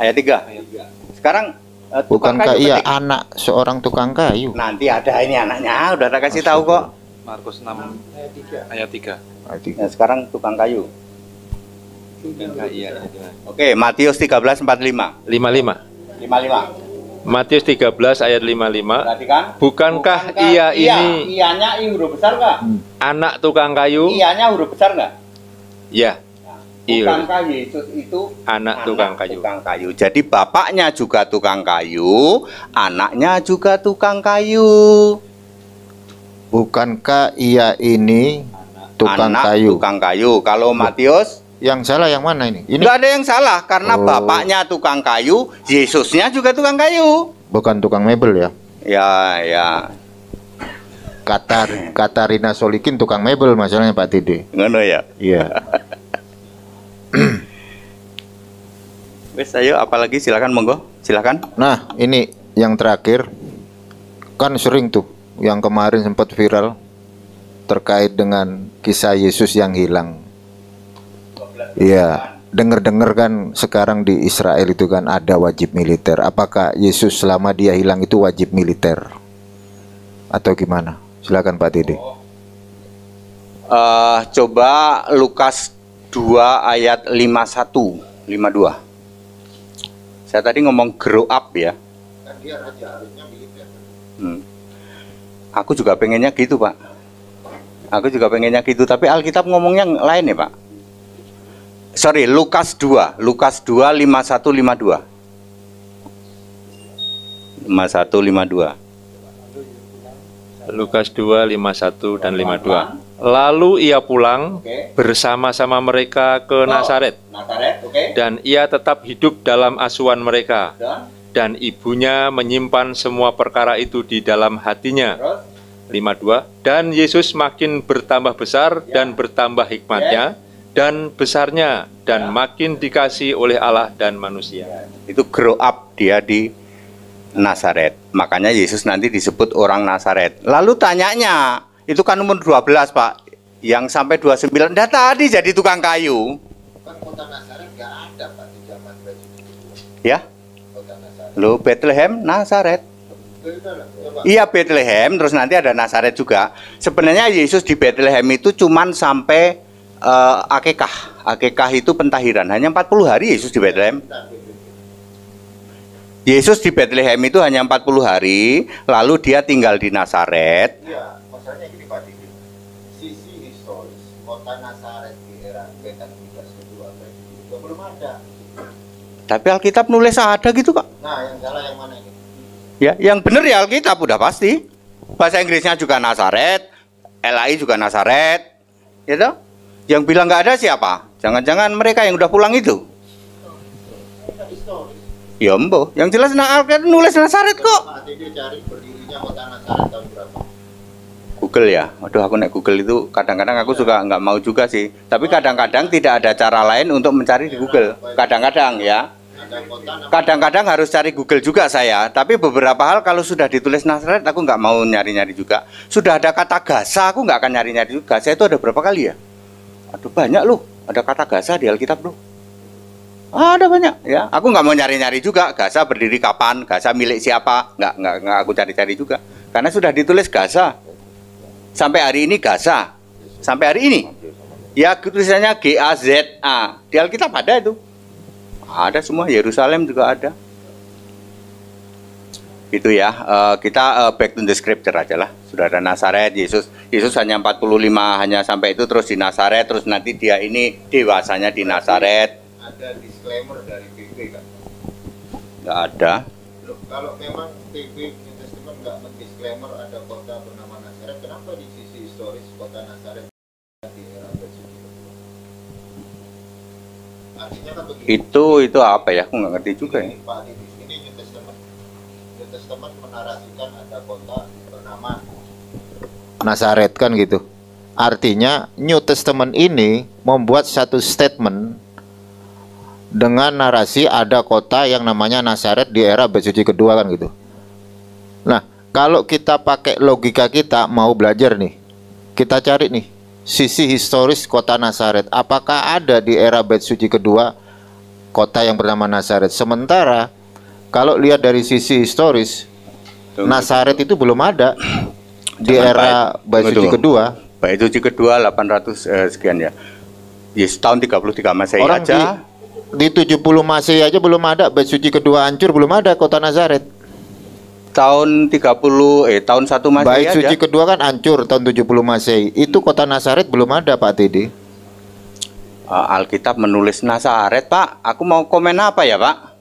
Ayat 3. Ayat 3. Sekarang Eh, uh, bukan kayu iya petik. anak seorang tukang kayu nanti ada ini anaknya ah, udah tak kasih tahu kok Markus 6 ayat 3 ayat 3, Nah, sekarang tukang kayu iya, iya. Oke, Matius 13 45. 55. 55. Matius 13 ayat 55. Perhatikan. Bukankah, Bukankah ia, ia ini Ianya i huruf besar enggak? Hmm. Anak tukang kayu. Ianya huruf besar enggak? Ya. Iya. Tukang kayu itu, itu anak, anak tukang kayu. Tukang kayu. Jadi bapaknya juga tukang kayu, anaknya juga tukang kayu. Bukankah ia ini tukang anak kayu? Tukang kayu. Kalau Matius yang salah yang mana ini? Ini Gak ada yang salah karena oh. bapaknya tukang kayu, Yesusnya juga tukang kayu. Bukan tukang mebel ya? Ya, ya. Katar Katarina Solikin tukang mebel masalahnya Pak Tidi. Ngono ya? Iya. Wes ayo apalagi silakan monggo, silakan. Nah, ini yang terakhir kan sering tuh yang kemarin sempat viral terkait dengan kisah Yesus yang hilang. Iya, dengar-dengar kan sekarang di Israel itu kan ada wajib militer. Apakah Yesus selama dia hilang itu wajib militer? Atau gimana? Silakan Pak Dede. Uh, coba Lukas 2 ayat 51 52 saya tadi ngomong grow up ya hmm. aku juga pengennya gitu pak aku juga pengennya gitu tapi Alkitab ngomong yang lain ya pak sorry Lukas 2 Lukas 2 51 52 51 52 Lukas 2 51 dan 52 Lalu ia pulang okay. bersama-sama mereka ke oh, Nazaret. Nazaret okay. Dan ia tetap hidup dalam asuhan mereka. Dan, ibunya menyimpan semua perkara itu di dalam hatinya. Terus. 52. Dan Yesus makin bertambah besar ya. dan bertambah hikmatnya ya. dan besarnya dan ya. makin dikasih oleh Allah dan manusia. Ya. Itu grow up dia di Nazaret. Makanya Yesus nanti disebut orang Nazaret. Lalu tanyanya, itu kan umur 12, Pak. Yang sampai 29. dah tadi jadi tukang kayu. Kan ya? Lo Bethlehem, Nazaret. Iya Bethlehem, terus nanti ada Nazaret juga. Sebenarnya Yesus di Bethlehem itu cuman sampai uh, akekah. Akekah itu pentahiran. Hanya 40 hari Yesus di Bethlehem. Yesus di Bethlehem itu hanya 40 hari, lalu dia tinggal di Nazaret. Ya misalnya gini Pak Didi sisi historis kota Nasaret di era Betantikas kedua juga belum ada tapi Alkitab nulis ada gitu Pak nah yang salah yang mana ini ya yang benar ya Alkitab udah pasti bahasa Inggrisnya juga Nasaret, LAI juga Nasaret, gitu ya yang bilang nggak ada siapa jangan-jangan mereka yang udah pulang itu Ya mbo, yang jelas nah Alkitab nulis Nasaret kok. cari berdirinya kota Nasaret tahun berapa? Google ya. Waduh aku naik Google itu kadang-kadang aku suka nggak mau juga sih. Tapi kadang-kadang tidak ada cara lain untuk mencari di Google. Kadang-kadang ya. Kadang-kadang harus cari Google juga saya. Tapi beberapa hal kalau sudah ditulis Nasret aku nggak mau nyari-nyari juga. Sudah ada kata gasa aku nggak akan nyari-nyari juga. Saya itu ada berapa kali ya? Aduh banyak loh. Ada kata gasa di Alkitab loh. Ah, ada banyak ya. Aku nggak mau nyari-nyari juga. Gasa berdiri kapan? Gasa milik siapa? Nggak nggak, nggak aku cari-cari juga. Karena sudah ditulis Gaza Sampai hari ini Gaza. Sampai hari ini. Ya tulisannya G A Z A. Di Alkitab ada itu. Ada semua Yerusalem juga ada. Itu ya, eh, kita eh, back to the scripture aja lah. Sudah ada Nasaret, Yesus. Yesus hanya 45 hanya sampai itu terus di Nasaret, terus nanti dia ini dewasanya di Nasaret. Ada disclaimer dari PP kan? nggak ada. Loh, kalau memang PP New Testament enggak mendisclaimer ada kota bernama Nazaret kenapa di sisi historis kota Nazaret di era Artinya kan begini. Itu itu apa ya? Aku nggak ngerti juga ya. Pak di sini New Testament. New Testament menarasikan ada kota bernama Nazaret kan gitu. Artinya New Testament ini membuat satu statement dengan narasi ada kota yang namanya Nazaret di era Besuci kedua kan gitu. Nah, kalau kita pakai logika kita mau belajar nih kita cari nih sisi historis kota Nazaret apakah ada di era bait suci kedua kota yang bernama Nazaret sementara kalau lihat dari sisi historis Nazaret itu belum ada di Jangan era bait suci kedua bait suci kedua 800 eh, sekian ya yes, tahun 33 Masehi aja di, di 70 Masehi aja belum ada bait suci kedua hancur belum ada kota Nazaret tahun 30 eh tahun 1 Masehi Baik suci aja. kedua kan hancur tahun 70 Masehi. Itu kota Nasaret belum ada Pak Tedi. Ah, Alkitab menulis Nasaret, Pak. Aku mau komen apa ya, Pak?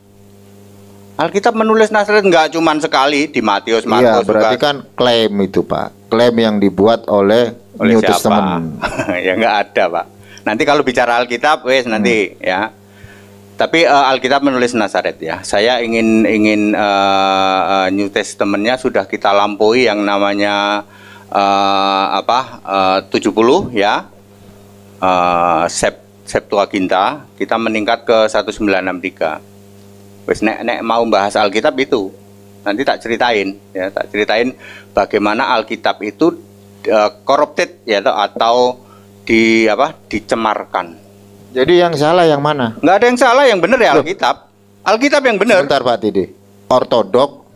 Alkitab menulis Nasaret nggak cuma sekali di Matius, iya, Markus. Iya, berarti juga. kan klaim itu, Pak. Klaim yang dibuat oleh, oleh New siapa? Testament. ya nggak ada, Pak. Nanti kalau bicara Alkitab, wes nanti hmm. ya tapi uh, Alkitab menulis Nazaret ya. Saya ingin ingin uh, uh, New Testamentnya sudah kita lampaui yang namanya uh, apa uh, 70 ya uh, Sept Septuaginta kita meningkat ke 1963 wes nek nek mau bahas Alkitab itu nanti tak ceritain ya tak ceritain bagaimana Alkitab itu uh, corrupted ya atau di apa dicemarkan jadi yang salah yang mana? Gak ada yang salah, yang benar ya Alkitab. Alkitab yang benar. Bentar Pak Tidi. Ortodok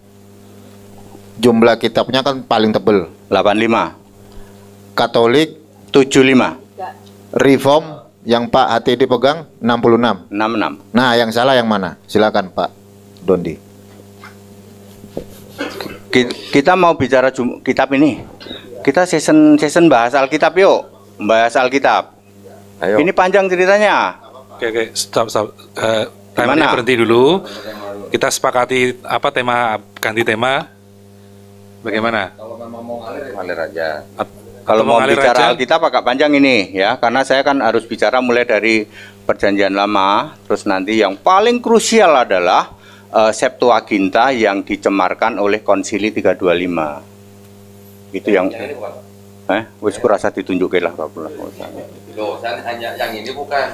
jumlah kitabnya kan paling tebel. 85. Katolik 75. Reform yang Pak HTD pegang 66. 66. Nah, yang salah yang mana? Silakan Pak Dondi. Kita mau bicara kitab ini. Kita season season bahas Alkitab yuk. Bahas Alkitab. Ayo. Ini panjang ceritanya. Oke, oke. Stop, stop. Uh, berhenti dulu. Kita sepakati apa tema ganti tema. Bagaimana? Kalau memang mau ngalir, ya aja. At kalau mau bicara Alkitab agak panjang ini ya, karena saya kan harus bicara mulai dari perjanjian lama, terus nanti yang paling krusial adalah uh, Septuaginta yang dicemarkan oleh Konsili 325. Itu yang Eh, wis ku rasa ditunjuke lah Pak Pulang. Loh, saya hanya yang ini bukan.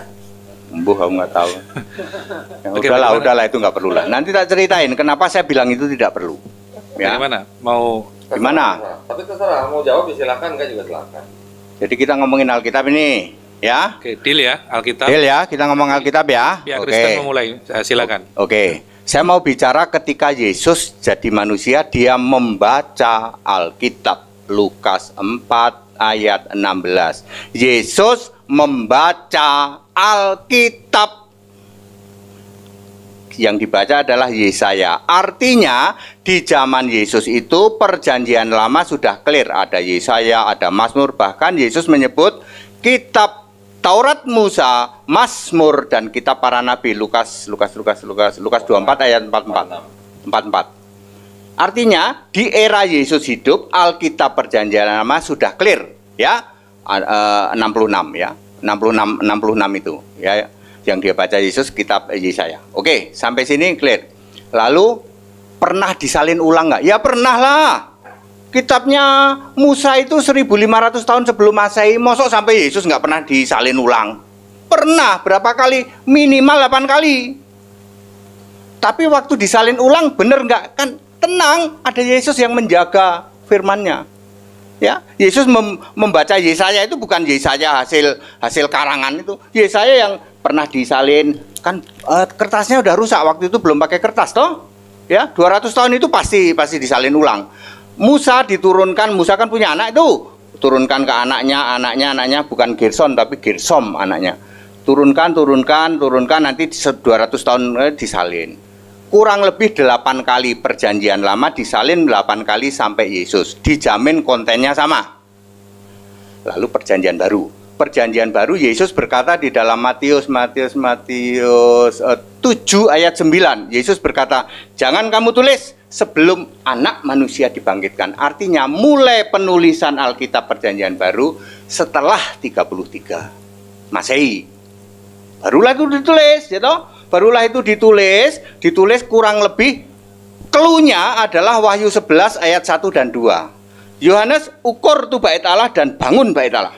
Embuh, aku nggak tahu. ya, Oke, udahlah, bagaimana? udahlah itu nggak perlu lah. Nanti tak ceritain kenapa saya bilang itu tidak perlu. Ya. Gimana? Mau gimana? Tapi terserah mau jawab ya silakan enggak juga silakan. Jadi kita ngomongin Alkitab ini, ya? Oke, deal ya, Alkitab. Deal ya, kita ngomong Alkitab ya. Ya, Oke. Kristen memulai. Eh, silakan. Oke. Saya mau bicara ketika Yesus jadi manusia, dia membaca Alkitab. Lukas 4 ayat 16. Yesus membaca Alkitab. Yang dibaca adalah Yesaya. Artinya di zaman Yesus itu perjanjian lama sudah clear. Ada Yesaya, ada Mazmur, bahkan Yesus menyebut kitab Taurat Musa, Mazmur dan kitab para nabi Lukas Lukas Lukas Lukas Lukas 24 ayat 44. 44. Artinya di era Yesus hidup Alkitab Perjanjian Lama sudah clear ya 66 e, ya 66 66 itu ya yang dia baca Yesus kitab Yesaya. Oke, sampai sini clear. Lalu pernah disalin ulang nggak? Ya pernah lah. Kitabnya Musa itu 1500 tahun sebelum Masehi. Mosok sampai Yesus nggak pernah disalin ulang. Pernah berapa kali? Minimal 8 kali. Tapi waktu disalin ulang bener nggak? Kan tenang, ada Yesus yang menjaga firmannya Ya, Yesus mem membaca Yesaya itu bukan Yesaya hasil hasil karangan itu. Yesaya yang pernah disalin kan eh, kertasnya udah rusak waktu itu belum pakai kertas toh. Ya, 200 tahun itu pasti pasti disalin ulang. Musa diturunkan, Musa kan punya anak itu. Turunkan ke anaknya, anaknya anaknya bukan Gerson tapi Gersom anaknya. Turunkan, turunkan, turunkan nanti 200 tahun eh, disalin kurang lebih 8 kali perjanjian lama disalin 8 kali sampai Yesus dijamin kontennya sama lalu perjanjian baru perjanjian baru Yesus berkata di dalam Matius Matius Matius eh, 7 ayat 9 Yesus berkata jangan kamu tulis sebelum anak manusia dibangkitkan artinya mulai penulisan Alkitab perjanjian baru setelah 33 Masehi barulah itu ditulis ya toh Barulah itu ditulis, ditulis kurang lebih kelunya adalah Wahyu 11 ayat 1 dan 2. Yohanes ukur tuh bait Allah dan bangun bait Allah.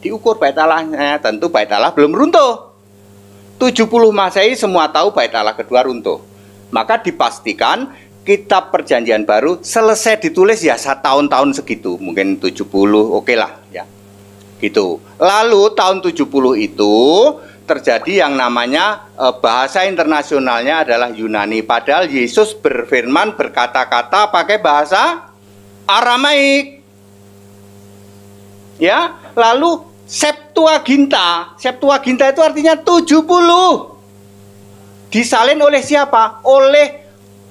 Diukur bait Allahnya, tentu bait Allah belum runtuh. 70 Masehi semua tahu bait Allah kedua runtuh. Maka dipastikan kitab perjanjian baru selesai ditulis ya saat tahun-tahun segitu, mungkin 70 oke okay lah ya. Gitu. Lalu tahun 70 itu terjadi yang namanya e, bahasa internasionalnya adalah Yunani. Padahal Yesus berfirman berkata-kata pakai bahasa Aramaik. Ya, lalu Septuaginta. Septuaginta itu artinya 70. Disalin oleh siapa? Oleh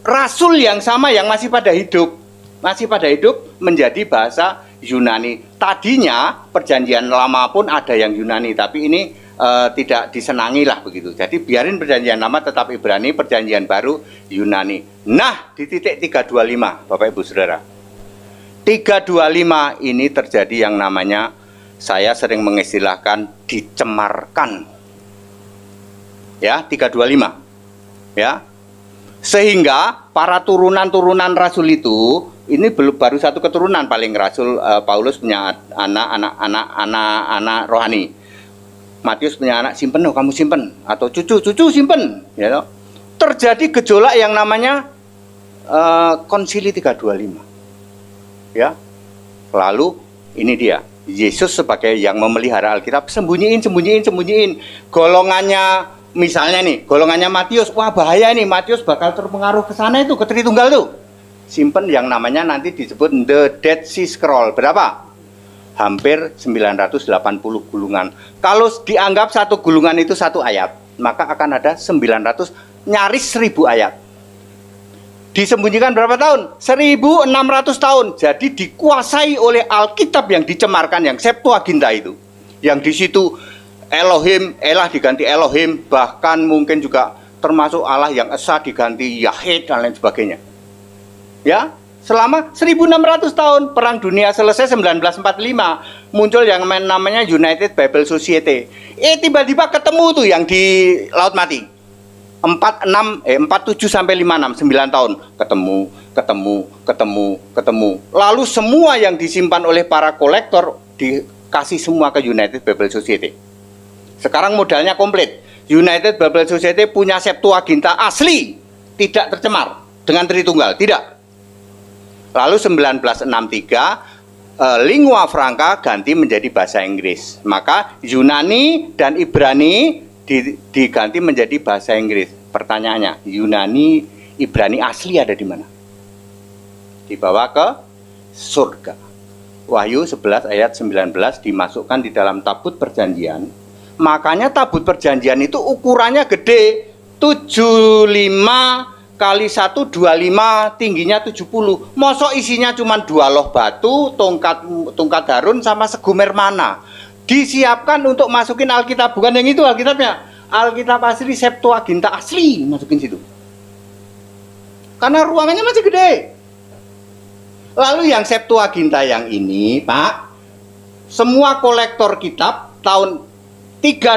rasul yang sama yang masih pada hidup. Masih pada hidup menjadi bahasa Yunani. Tadinya perjanjian lama pun ada yang Yunani, tapi ini Eh, tidak disenangi lah begitu. Jadi biarin perjanjian lama tetap Ibrani, perjanjian baru Yunani. Nah, di titik 325, Bapak Ibu Saudara. 325 ini terjadi yang namanya saya sering mengistilahkan dicemarkan. Ya, 325. Ya. Sehingga para turunan-turunan rasul itu ini belum baru satu keturunan paling rasul uh, Paulus punya anak anak anak anak rohani Matius punya anak simpen oh kamu simpen atau cucu cucu simpen ya you know? terjadi gejolak yang namanya uh, konsili 325 ya lalu ini dia Yesus sebagai yang memelihara Alkitab sembunyiin sembunyiin sembunyiin golongannya misalnya nih golongannya Matius wah bahaya nih Matius bakal terpengaruh ke sana itu ke Tritunggal tuh simpen yang namanya nanti disebut the Dead Sea Scroll berapa hampir 980 gulungan. Kalau dianggap satu gulungan itu satu ayat, maka akan ada 900 nyaris 1000 ayat. Disembunyikan berapa tahun? 1600 tahun. Jadi dikuasai oleh Alkitab yang dicemarkan yang Septuaginta itu. Yang di situ Elohim, Elah diganti Elohim, bahkan mungkin juga termasuk Allah yang Esa diganti Yahid dan lain sebagainya. Ya, selama 1600 tahun perang dunia selesai 1945 muncul yang namanya United Bible Society eh tiba-tiba ketemu tuh yang di Laut Mati 46 eh 47 sampai 56 9 tahun ketemu ketemu ketemu ketemu lalu semua yang disimpan oleh para kolektor dikasih semua ke United Bible Society sekarang modalnya komplit United Bible Society punya Septuaginta asli tidak tercemar dengan Tritunggal tidak Lalu 1963 eh, lingua franca ganti menjadi bahasa Inggris. Maka Yunani dan Ibrani diganti menjadi bahasa Inggris. Pertanyaannya, Yunani Ibrani asli ada di mana? Dibawa ke surga. Wahyu 11 ayat 19 dimasukkan di dalam tabut perjanjian. Makanya tabut perjanjian itu ukurannya gede, 75 kali 1 25 tingginya 70 mosok isinya cuma dua loh batu tongkat tongkat garun sama segumer mana disiapkan untuk masukin Alkitab bukan yang itu Alkitabnya Alkitab asli Septuaginta asli masukin situ karena ruangannya masih gede lalu yang Septuaginta yang ini Pak semua kolektor kitab tahun 325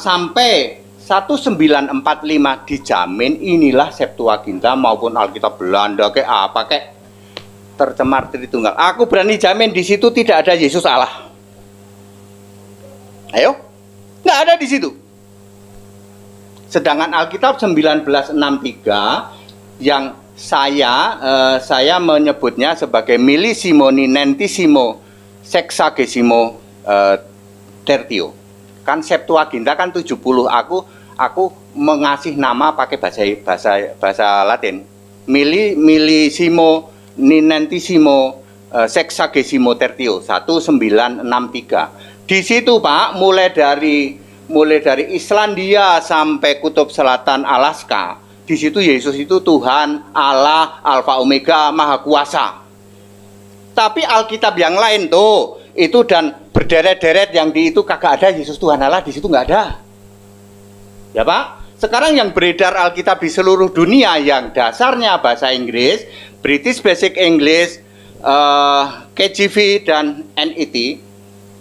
sampai 1945 dijamin inilah Septuaginta maupun Alkitab Belanda kayak apa kayak tercemar Tritunggal. Aku berani jamin di situ tidak ada Yesus Allah. Ayo, nggak ada di situ. Sedangkan Alkitab 1963 yang saya eh, saya menyebutnya sebagai milisimoni nentisimo sexagesimo eh, tertio kan Septuaginta kan 70 aku aku mengasih nama pakai bahasa bahasa bahasa Latin mili milisimo ninentisimo eh, satu sexagesimo tertio tiga di situ Pak mulai dari mulai dari Islandia sampai Kutub Selatan Alaska di situ Yesus itu Tuhan Allah Alpha Omega Maha Kuasa tapi Alkitab yang lain tuh itu dan berderet-deret yang di itu kagak ada Yesus Tuhan Allah di situ nggak ada. Ya Pak? Sekarang yang beredar Alkitab di seluruh dunia yang dasarnya bahasa Inggris, British Basic English, uh, eh, KJV dan NET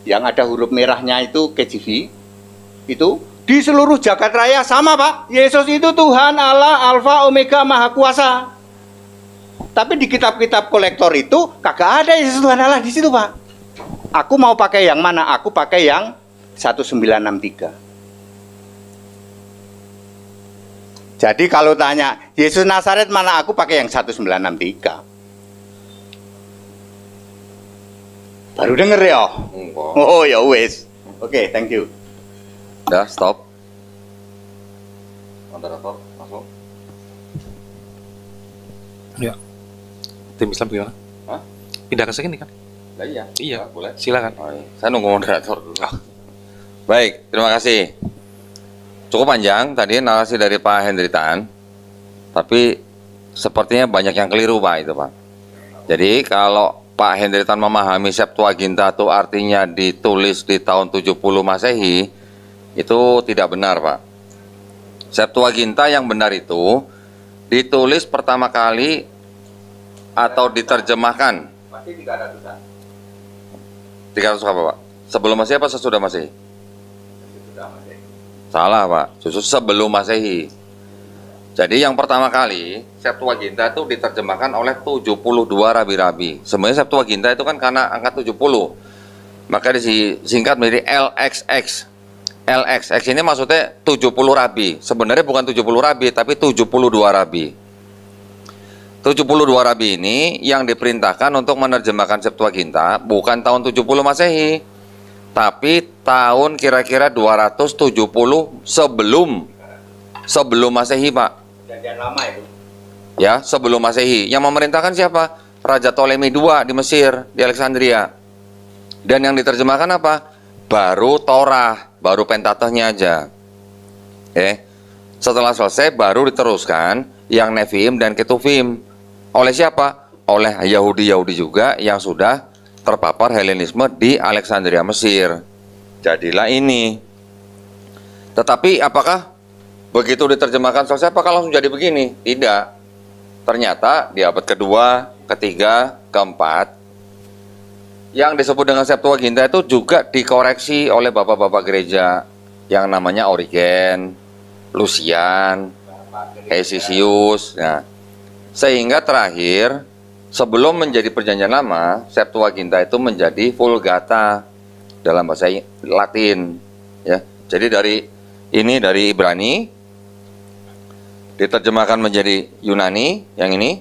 yang ada huruf merahnya itu KJV itu di seluruh jagat raya sama Pak. Yesus itu Tuhan Allah Alpha Omega Maha Kuasa. Tapi di kitab-kitab kolektor itu kagak ada Yesus Tuhan Allah di situ Pak. Aku mau pakai yang mana? Aku pakai yang 1963. Jadi kalau tanya, Yesus Nazaret mana? Aku pakai yang 1963. Baru denger ya? Oh ya wes. Oke, okay, thank you. Dah, stop. Moderator, masuk. Ya. Tim Islam gimana? Hah? Pindah ke sini kan? iya. Iya. boleh. Silakan. Oh, iya. Saya nunggu moderator dulu. Oh. Baik, terima kasih. Cukup panjang tadi narasi dari Pak Hendri Tan. Tapi sepertinya banyak yang keliru Pak itu Pak. Jadi kalau Pak Hendri Tan memahami Septuaginta itu artinya ditulis di tahun 70 Masehi itu tidak benar Pak. Septuaginta yang benar itu ditulis pertama kali atau diterjemahkan. 300 apa Pak? Sebelum masih apa sesudah masih? Salah Pak, justru sebelum Masehi. Jadi yang pertama kali Septuaginta itu diterjemahkan oleh 72 rabi-rabi. Sebenarnya Septuaginta itu kan karena angka 70. Maka disingkat menjadi LXX. LXX ini maksudnya 70 rabi. Sebenarnya bukan 70 rabi tapi 72 rabi dua Rabi ini yang diperintahkan untuk menerjemahkan Septuaginta bukan tahun 70 Masehi, tapi tahun kira-kira 270 sebelum sebelum Masehi, Pak. lama itu. Ya, sebelum Masehi. Yang memerintahkan siapa? Raja Ptolemy II di Mesir, di Alexandria. Dan yang diterjemahkan apa? Baru Torah, baru Pentatehnya aja. Eh, setelah selesai baru diteruskan yang Nevi'im dan Ketuvim oleh siapa? Oleh Yahudi-Yahudi juga yang sudah terpapar Helenisme di Alexandria Mesir. Jadilah ini. Tetapi apakah begitu diterjemahkan selesai apakah langsung jadi begini? Tidak. Ternyata di abad kedua, ketiga, keempat yang disebut dengan Septuaginta itu juga dikoreksi oleh bapak-bapak gereja yang namanya Origen, Lucian, Hesisius. Nah, sehingga terakhir sebelum menjadi perjanjian lama, Septuaginta itu menjadi Vulgata dalam bahasa Latin, ya. Jadi dari ini dari Ibrani diterjemahkan menjadi Yunani, yang ini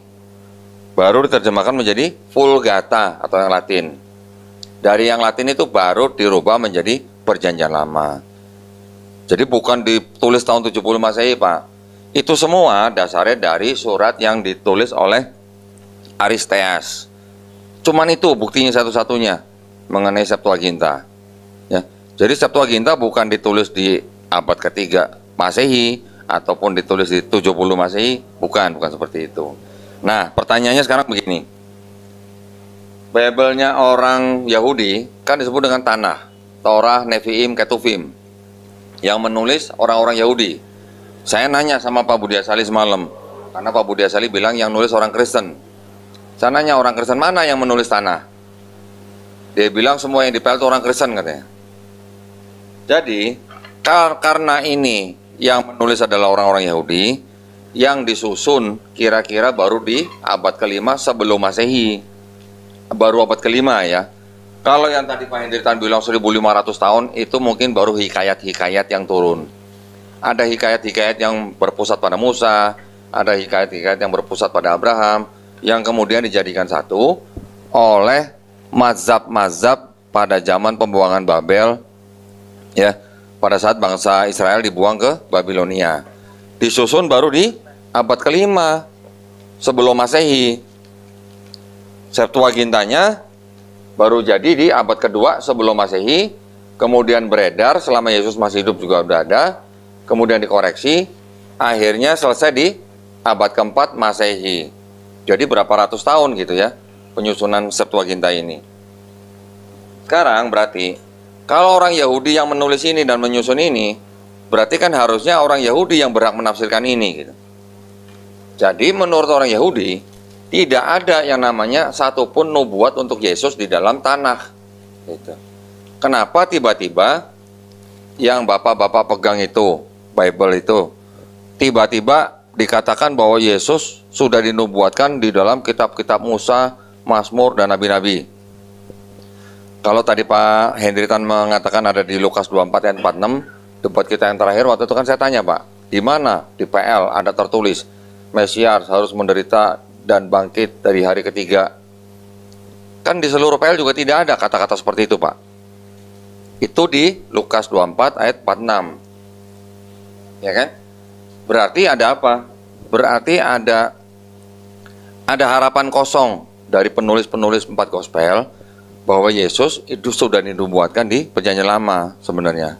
baru diterjemahkan menjadi Vulgata atau yang Latin. Dari yang Latin itu baru dirubah menjadi perjanjian lama. Jadi bukan ditulis tahun 70 Masehi, Pak. Itu semua dasarnya dari surat yang ditulis oleh Aristeas. Cuman itu buktinya satu-satunya mengenai Septuaginta. Ya. Jadi Septuaginta bukan ditulis di abad ketiga Masehi ataupun ditulis di 70 Masehi, bukan, bukan seperti itu. Nah, pertanyaannya sekarang begini. Bebelnya orang Yahudi kan disebut dengan tanah, Torah, Nevi'im, Ketuvim, yang menulis orang-orang Yahudi saya nanya sama Pak Budi Asali semalam, karena Pak Budi Asali bilang yang nulis orang Kristen. Saya nanya orang Kristen mana yang menulis tanah? Dia bilang semua yang dipel itu orang Kristen katanya. Jadi kar karena ini yang menulis adalah orang-orang Yahudi, yang disusun kira-kira baru di abad kelima sebelum masehi, baru abad kelima ya. Kalau yang tadi Pak Hendritan bilang 1500 tahun itu mungkin baru hikayat-hikayat yang turun ada hikayat-hikayat yang berpusat pada Musa, ada hikayat-hikayat yang berpusat pada Abraham, yang kemudian dijadikan satu oleh mazhab-mazhab pada zaman pembuangan Babel, ya, pada saat bangsa Israel dibuang ke Babilonia. Disusun baru di abad kelima sebelum Masehi. Septuagintanya baru jadi di abad kedua sebelum Masehi, kemudian beredar selama Yesus masih hidup juga berada kemudian dikoreksi, akhirnya selesai di abad keempat Masehi. Jadi berapa ratus tahun gitu ya penyusunan Septuaginta ini. Sekarang berarti kalau orang Yahudi yang menulis ini dan menyusun ini, berarti kan harusnya orang Yahudi yang berhak menafsirkan ini gitu. Jadi menurut orang Yahudi tidak ada yang namanya satupun nubuat untuk Yesus di dalam tanah. Gitu. Kenapa tiba-tiba yang bapak-bapak pegang itu Bible itu tiba-tiba dikatakan bahwa Yesus sudah dinubuatkan di dalam kitab-kitab Musa, Mazmur dan nabi-nabi. Kalau tadi Pak Hendritan mengatakan ada di Lukas 24 ayat 46, debat kita yang terakhir waktu itu kan saya tanya Pak, di mana di PL ada tertulis Mesias harus menderita dan bangkit dari hari ketiga. Kan di seluruh PL juga tidak ada kata-kata seperti itu Pak. Itu di Lukas 24 ayat 46 ya kan? Berarti ada apa? Berarti ada ada harapan kosong dari penulis-penulis empat gospel bahwa Yesus itu sudah dinubuatkan di perjanjian lama sebenarnya.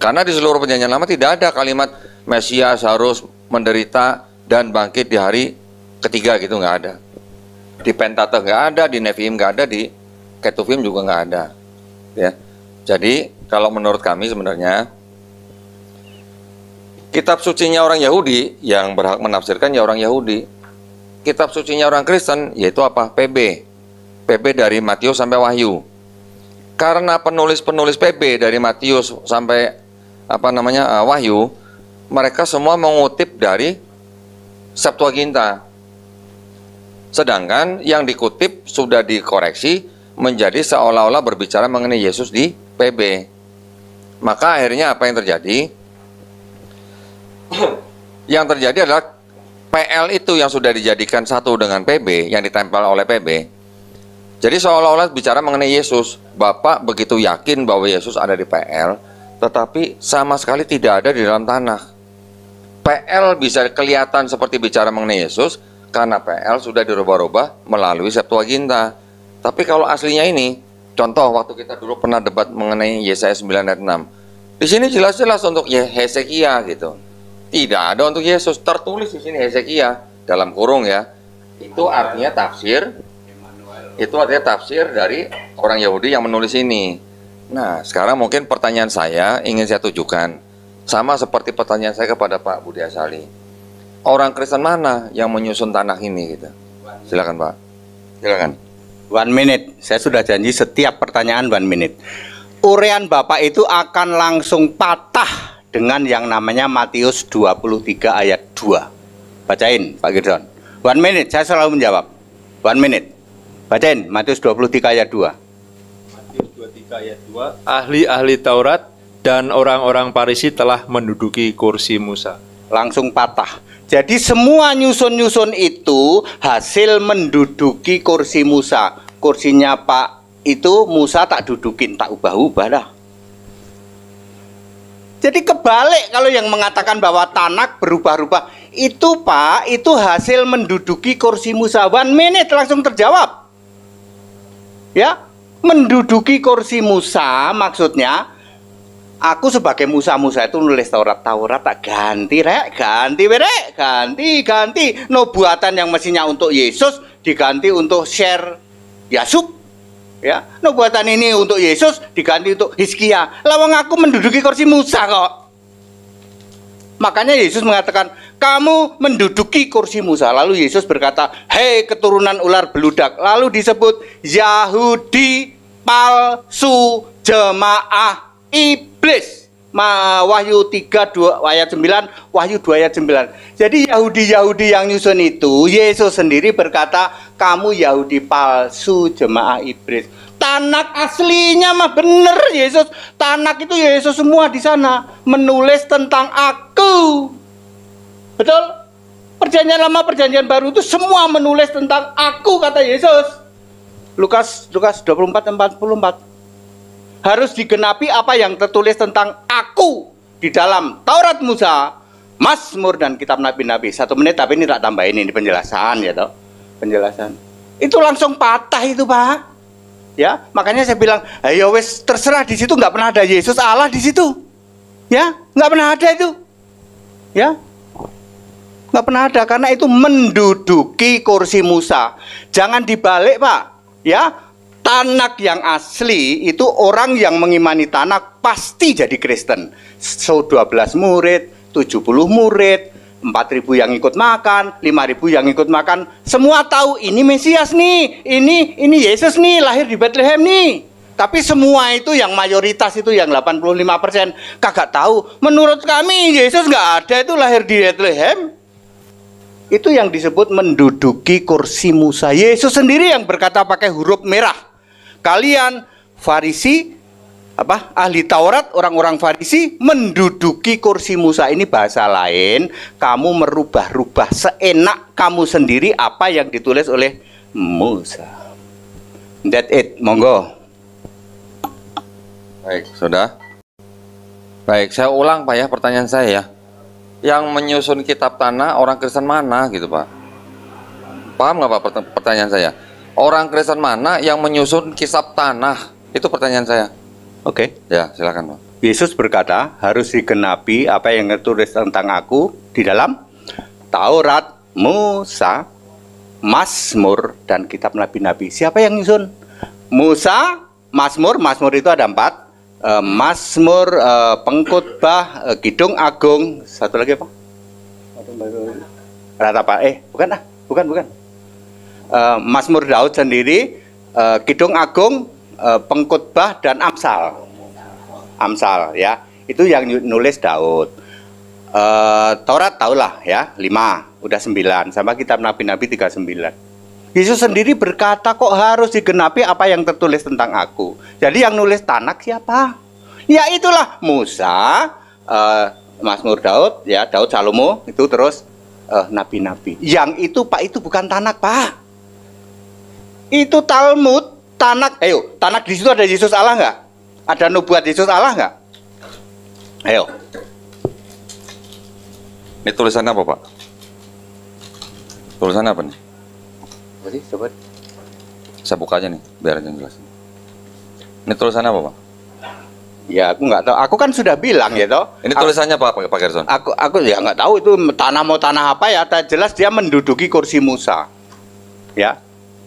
Karena di seluruh perjanjian lama tidak ada kalimat Mesias harus menderita dan bangkit di hari ketiga gitu nggak ada. Di Pentate nggak ada, di Nevi'im nggak ada, di Ketuvim juga nggak ada. Ya. Jadi kalau menurut kami sebenarnya Kitab sucinya orang Yahudi yang berhak menafsirkan ya orang Yahudi. Kitab sucinya orang Kristen yaitu apa? PB. PB dari Matius sampai Wahyu. Karena penulis-penulis PB dari Matius sampai apa namanya uh, Wahyu, mereka semua mengutip dari Septuaginta. Sedangkan yang dikutip sudah dikoreksi menjadi seolah-olah berbicara mengenai Yesus di PB. Maka akhirnya apa yang terjadi? yang terjadi adalah PL itu yang sudah dijadikan satu dengan PB yang ditempel oleh PB. Jadi seolah-olah bicara mengenai Yesus, Bapak begitu yakin bahwa Yesus ada di PL, tetapi sama sekali tidak ada di dalam tanah. PL bisa kelihatan seperti bicara mengenai Yesus karena PL sudah dirubah-rubah melalui Septuaginta. Tapi kalau aslinya ini, contoh waktu kita dulu pernah debat mengenai Yesaya 9 ayat 6. Di sini jelas-jelas untuk Hezekiah gitu. Tidak ada untuk Yesus tertulis di sini Hezekia dalam kurung ya. Itu artinya tafsir itu artinya tafsir dari orang Yahudi yang menulis ini. Nah, sekarang mungkin pertanyaan saya ingin saya tujukan sama seperti pertanyaan saya kepada Pak Budi Asali. Orang Kristen mana yang menyusun tanah ini gitu? Silakan Pak. Silakan. One minute. Saya sudah janji setiap pertanyaan one minute. Urean Bapak itu akan langsung patah dengan yang namanya Matius 23 ayat 2. Bacain Pak Gerson. One minute, saya selalu menjawab. One minute. Bacain Matius 23 ayat 2. Matius 23 ayat 2, ahli-ahli Taurat dan orang-orang Parisi telah menduduki kursi Musa. Langsung patah. Jadi semua nyusun-nyusun itu hasil menduduki kursi Musa. Kursinya Pak itu Musa tak dudukin, tak ubah-ubah dah. Jadi kebalik kalau yang mengatakan bahwa tanak berubah-ubah itu Pak, itu hasil menduduki kursi Musa musawan menit langsung terjawab. Ya, menduduki kursi Musa maksudnya aku sebagai Musa Musa itu nulis Taurat Taurat tak ganti rek ganti rek ganti ganti nubuatan yang mestinya untuk Yesus diganti untuk share Yasub ya nubuatan ini untuk Yesus diganti untuk Hizkia lawang aku menduduki kursi Musa kok makanya Yesus mengatakan kamu menduduki kursi Musa lalu Yesus berkata hei keturunan ular beludak lalu disebut Yahudi palsu jemaah iblis Ma, Wahyu 3 2 ayat 9, Wahyu 2 ayat 9. Jadi Yahudi-Yahudi yang nyusun itu, Yesus sendiri berkata, "Kamu Yahudi palsu, jemaah iblis." Tanak aslinya mah bener Yesus. Tanak itu Yesus semua di sana menulis tentang aku. Betul? Perjanjian lama, perjanjian baru itu semua menulis tentang aku kata Yesus. Lukas Lukas 24 44 harus digenapi apa yang tertulis tentang aku di dalam Taurat Musa, Mazmur dan kitab nabi-nabi. Satu menit tapi ini tak tambahin ini penjelasan ya toh. Penjelasan. Itu langsung patah itu, Pak. Ya, makanya saya bilang, ayo wes terserah di situ nggak pernah ada Yesus Allah di situ. Ya, nggak pernah ada itu. Ya, nggak pernah ada karena itu menduduki kursi Musa. Jangan dibalik, Pak. Ya, Tanak yang asli itu orang yang mengimani Tanak pasti jadi Kristen. So 12 murid, 70 murid, 4000 yang ikut makan, 5000 yang ikut makan, semua tahu ini Mesias nih, ini ini Yesus nih lahir di Bethlehem nih. Tapi semua itu yang mayoritas itu yang 85% kagak tahu. Menurut kami Yesus nggak ada itu lahir di Bethlehem. Itu yang disebut menduduki kursi Musa. Yesus sendiri yang berkata pakai huruf merah. Kalian Farisi apa ahli Taurat orang-orang Farisi menduduki kursi Musa ini bahasa lain kamu merubah-rubah seenak kamu sendiri apa yang ditulis oleh Musa that it monggo baik sudah baik saya ulang Pak ya pertanyaan saya ya yang menyusun kitab tanah orang Kristen mana gitu Pak paham nggak Pak pertanyaan saya Orang Kristen mana yang menyusun kisab tanah? Itu pertanyaan saya. Oke. Okay. Ya, silakan, Pak. Yesus berkata, harus digenapi apa yang tertulis tentang aku di dalam Taurat, Musa, Mazmur, dan kitab Nabi-Nabi. Siapa yang nyusun? Musa, Mazmur, Mazmur itu ada empat. E, Mazmur, e, eh, Pengkutbah, e, eh, Kidung Agung, satu lagi apa? Rata Pak, eh bukan ah, bukan, bukan uh, Mazmur Daud sendiri, uh, Kidung Agung, eh, Pengkutbah dan Amsal. Amsal ya. Itu yang nulis Daud. Uh, Taurat tahulah ya, lima, udah sembilan, sama kitab nabi-nabi tiga sembilan. Yesus sendiri berkata kok harus digenapi apa yang tertulis tentang aku. Jadi yang nulis Tanak siapa? Ya itulah Musa, uh, Mazmur Daud, ya Daud Salomo itu terus nabi-nabi. Uh, nabi -nabi. yang itu Pak itu bukan Tanak Pak. Itu Talmud, Tanak, ayo, Tanak di situ ada Yesus Allah nggak? Ada nubuat Yesus Allah nggak? Ayo. Ini tulisan apa Pak? Tulisan apa nih? Apa sih, Saya buka aja nih, biar aja jelas. Ini tulisan apa Pak? Ya aku nggak tahu. Aku kan sudah bilang ya toh. Ini tulisannya apa Pak Gerson? Aku aku ya nggak tahu itu tanah mau tanah apa ya. Jelas dia menduduki kursi Musa. Ya.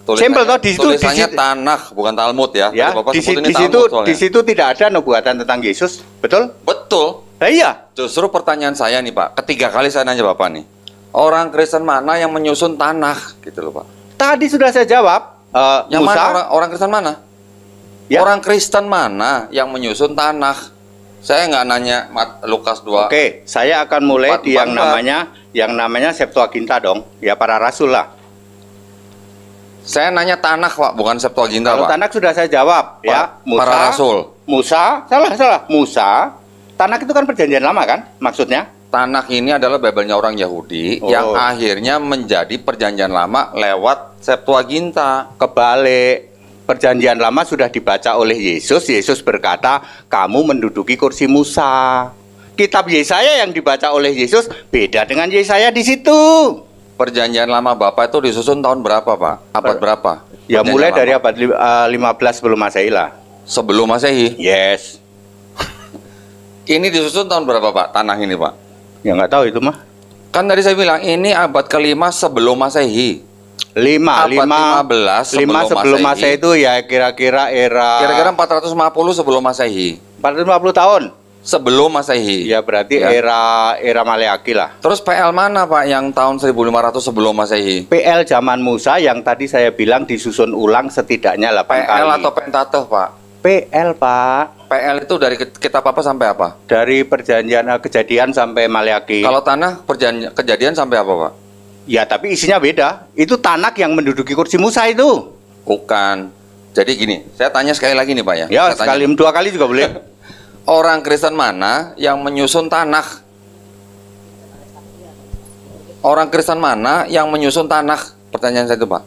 Simpel toh di situ tulisannya di situ, tanah bukan Talmud ya. ya Bapak di, di situ di situ tidak ada nubuatan tentang Yesus, betul? Betul. Nah, iya. Justru pertanyaan saya nih Pak, ketiga kali saya nanya Bapak nih. Orang Kristen mana yang menyusun tanah gitu loh Pak? Tadi sudah saya jawab. Uh, yang Musa, mana orang, orang Kristen mana? Ya. Orang Kristen mana yang menyusun tanah? Saya nggak nanya Mat, Lukas 2. Oke, saya akan mulai 4, di yang namanya yang namanya Septuaginta dong, ya para rasul lah. Saya nanya tanah Pak, bukan Septuaginta Pak. Tanakh sudah saya jawab Pak, ya. Musa, para Rasul. Musa, salah salah. Musa, tanah itu kan perjanjian lama kan maksudnya? Tanah ini adalah bebelnya orang Yahudi oh. yang akhirnya menjadi perjanjian lama lewat Septuaginta. Kebalik. Perjanjian Lama sudah dibaca oleh Yesus. Yesus berkata, "Kamu menduduki kursi Musa." Kitab Yesaya yang dibaca oleh Yesus beda dengan Yesaya di situ perjanjian lama Bapak itu disusun tahun berapa, Pak? Abad eh, berapa? Ya mulai lama. dari abad lima uh, eh, 15 sebelum Masehi lah. Sebelum Masehi? Yes. ini disusun tahun berapa, Pak? Tanah ini, Pak? Ya nggak tahu itu mah. Kan tadi saya bilang ini abad kelima sebelum Masehi. 5 lima 15 sebelum, lima sebelum Masehi. Masehi itu ya kira-kira era Kira-kira 450 sebelum Masehi. 450 tahun. Sebelum Masehi. Ya berarti ya. era era Maleaki lah. Terus PL mana Pak yang tahun 1500 sebelum Masehi? PL zaman Musa yang tadi saya bilang disusun ulang setidaknya 8 PL kali. atau Pentateuch Pak? PL Pak. PL itu dari kita apa sampai apa? Dari perjanjian eh, kejadian sampai Maleaki. Kalau tanah perjanjian kejadian sampai apa Pak? Ya tapi isinya beda. Itu tanah yang menduduki kursi Musa itu. Bukan. Jadi gini, saya tanya sekali lagi nih Pak ya. Ya saya sekali tanya. dua kali juga boleh. orang Kristen mana yang menyusun tanah? Orang Kristen mana yang menyusun tanah? Pertanyaan saya itu Pak.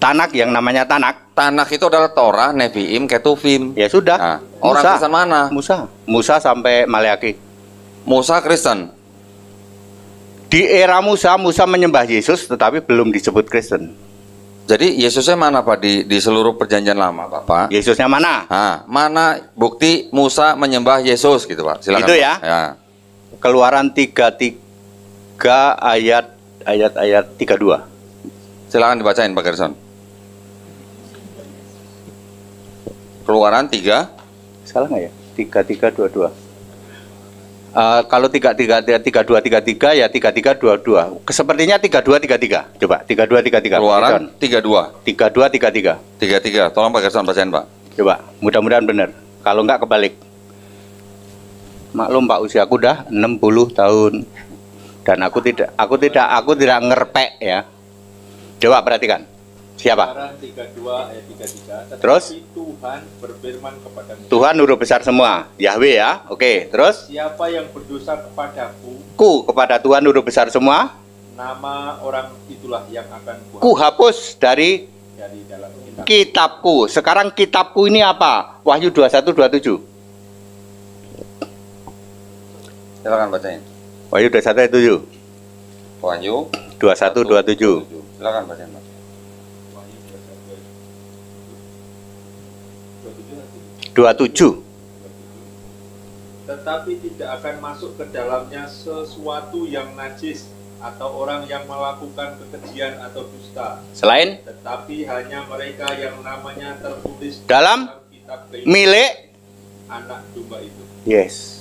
Tanah yang namanya tanah. Tanah itu adalah Torah, Nevi'im, Ketuvim. Ya sudah. Nah, Musa. orang Kristen mana? Musa. Musa sampai Maleaki. Musa Kristen. Di era Musa, Musa menyembah Yesus tetapi belum disebut Kristen. Jadi Yesusnya mana Pak di, di seluruh perjanjian lama Pak? Yesusnya mana? Nah, mana bukti Musa menyembah Yesus gitu Pak? Silakan. Itu ya? ya. Keluaran ya. Keluaran 33 ayat ayat ayat 32. Silakan dibacain Pak Gerson. Keluaran 3 Salah nggak ya? 3322. Uh, kalau tiga tiga tiga dua tiga tiga ya tiga tiga dua dua. Sepertinya tiga dua tiga tiga. Coba tiga dua tiga tiga. Keluaran tiga dua. Tiga dua tiga tiga. Tiga tiga. Tolong pakai sound pasien pak. Coba. Mudah-mudahan benar. Kalau enggak kebalik. Maklum pak usiaku dah 60 tahun dan aku tidak aku tidak aku tidak ngerpek ya. Coba perhatikan. Siapa? Eh, terus Tuhan berfirman kepadamu. Tuhan huruf besar semua, Yahweh ya. Oke, terus Siapa yang berdosa kepadaku? Ku kepada Tuhan huruf besar semua. Nama orang itulah yang akan ku hapus dari dari dalam kitab. kitabku. Sekarang kitabku ini apa? Wahyu 2127. Silakan bacain. Wahyu 2127. Wahyu 2127. Silakan bacain. 27 Tetapi tidak akan masuk ke dalamnya sesuatu yang najis atau orang yang melakukan kekejian atau dusta. Selain tetapi hanya mereka yang namanya tertulis dalam, kitab milik anak domba itu. Yes.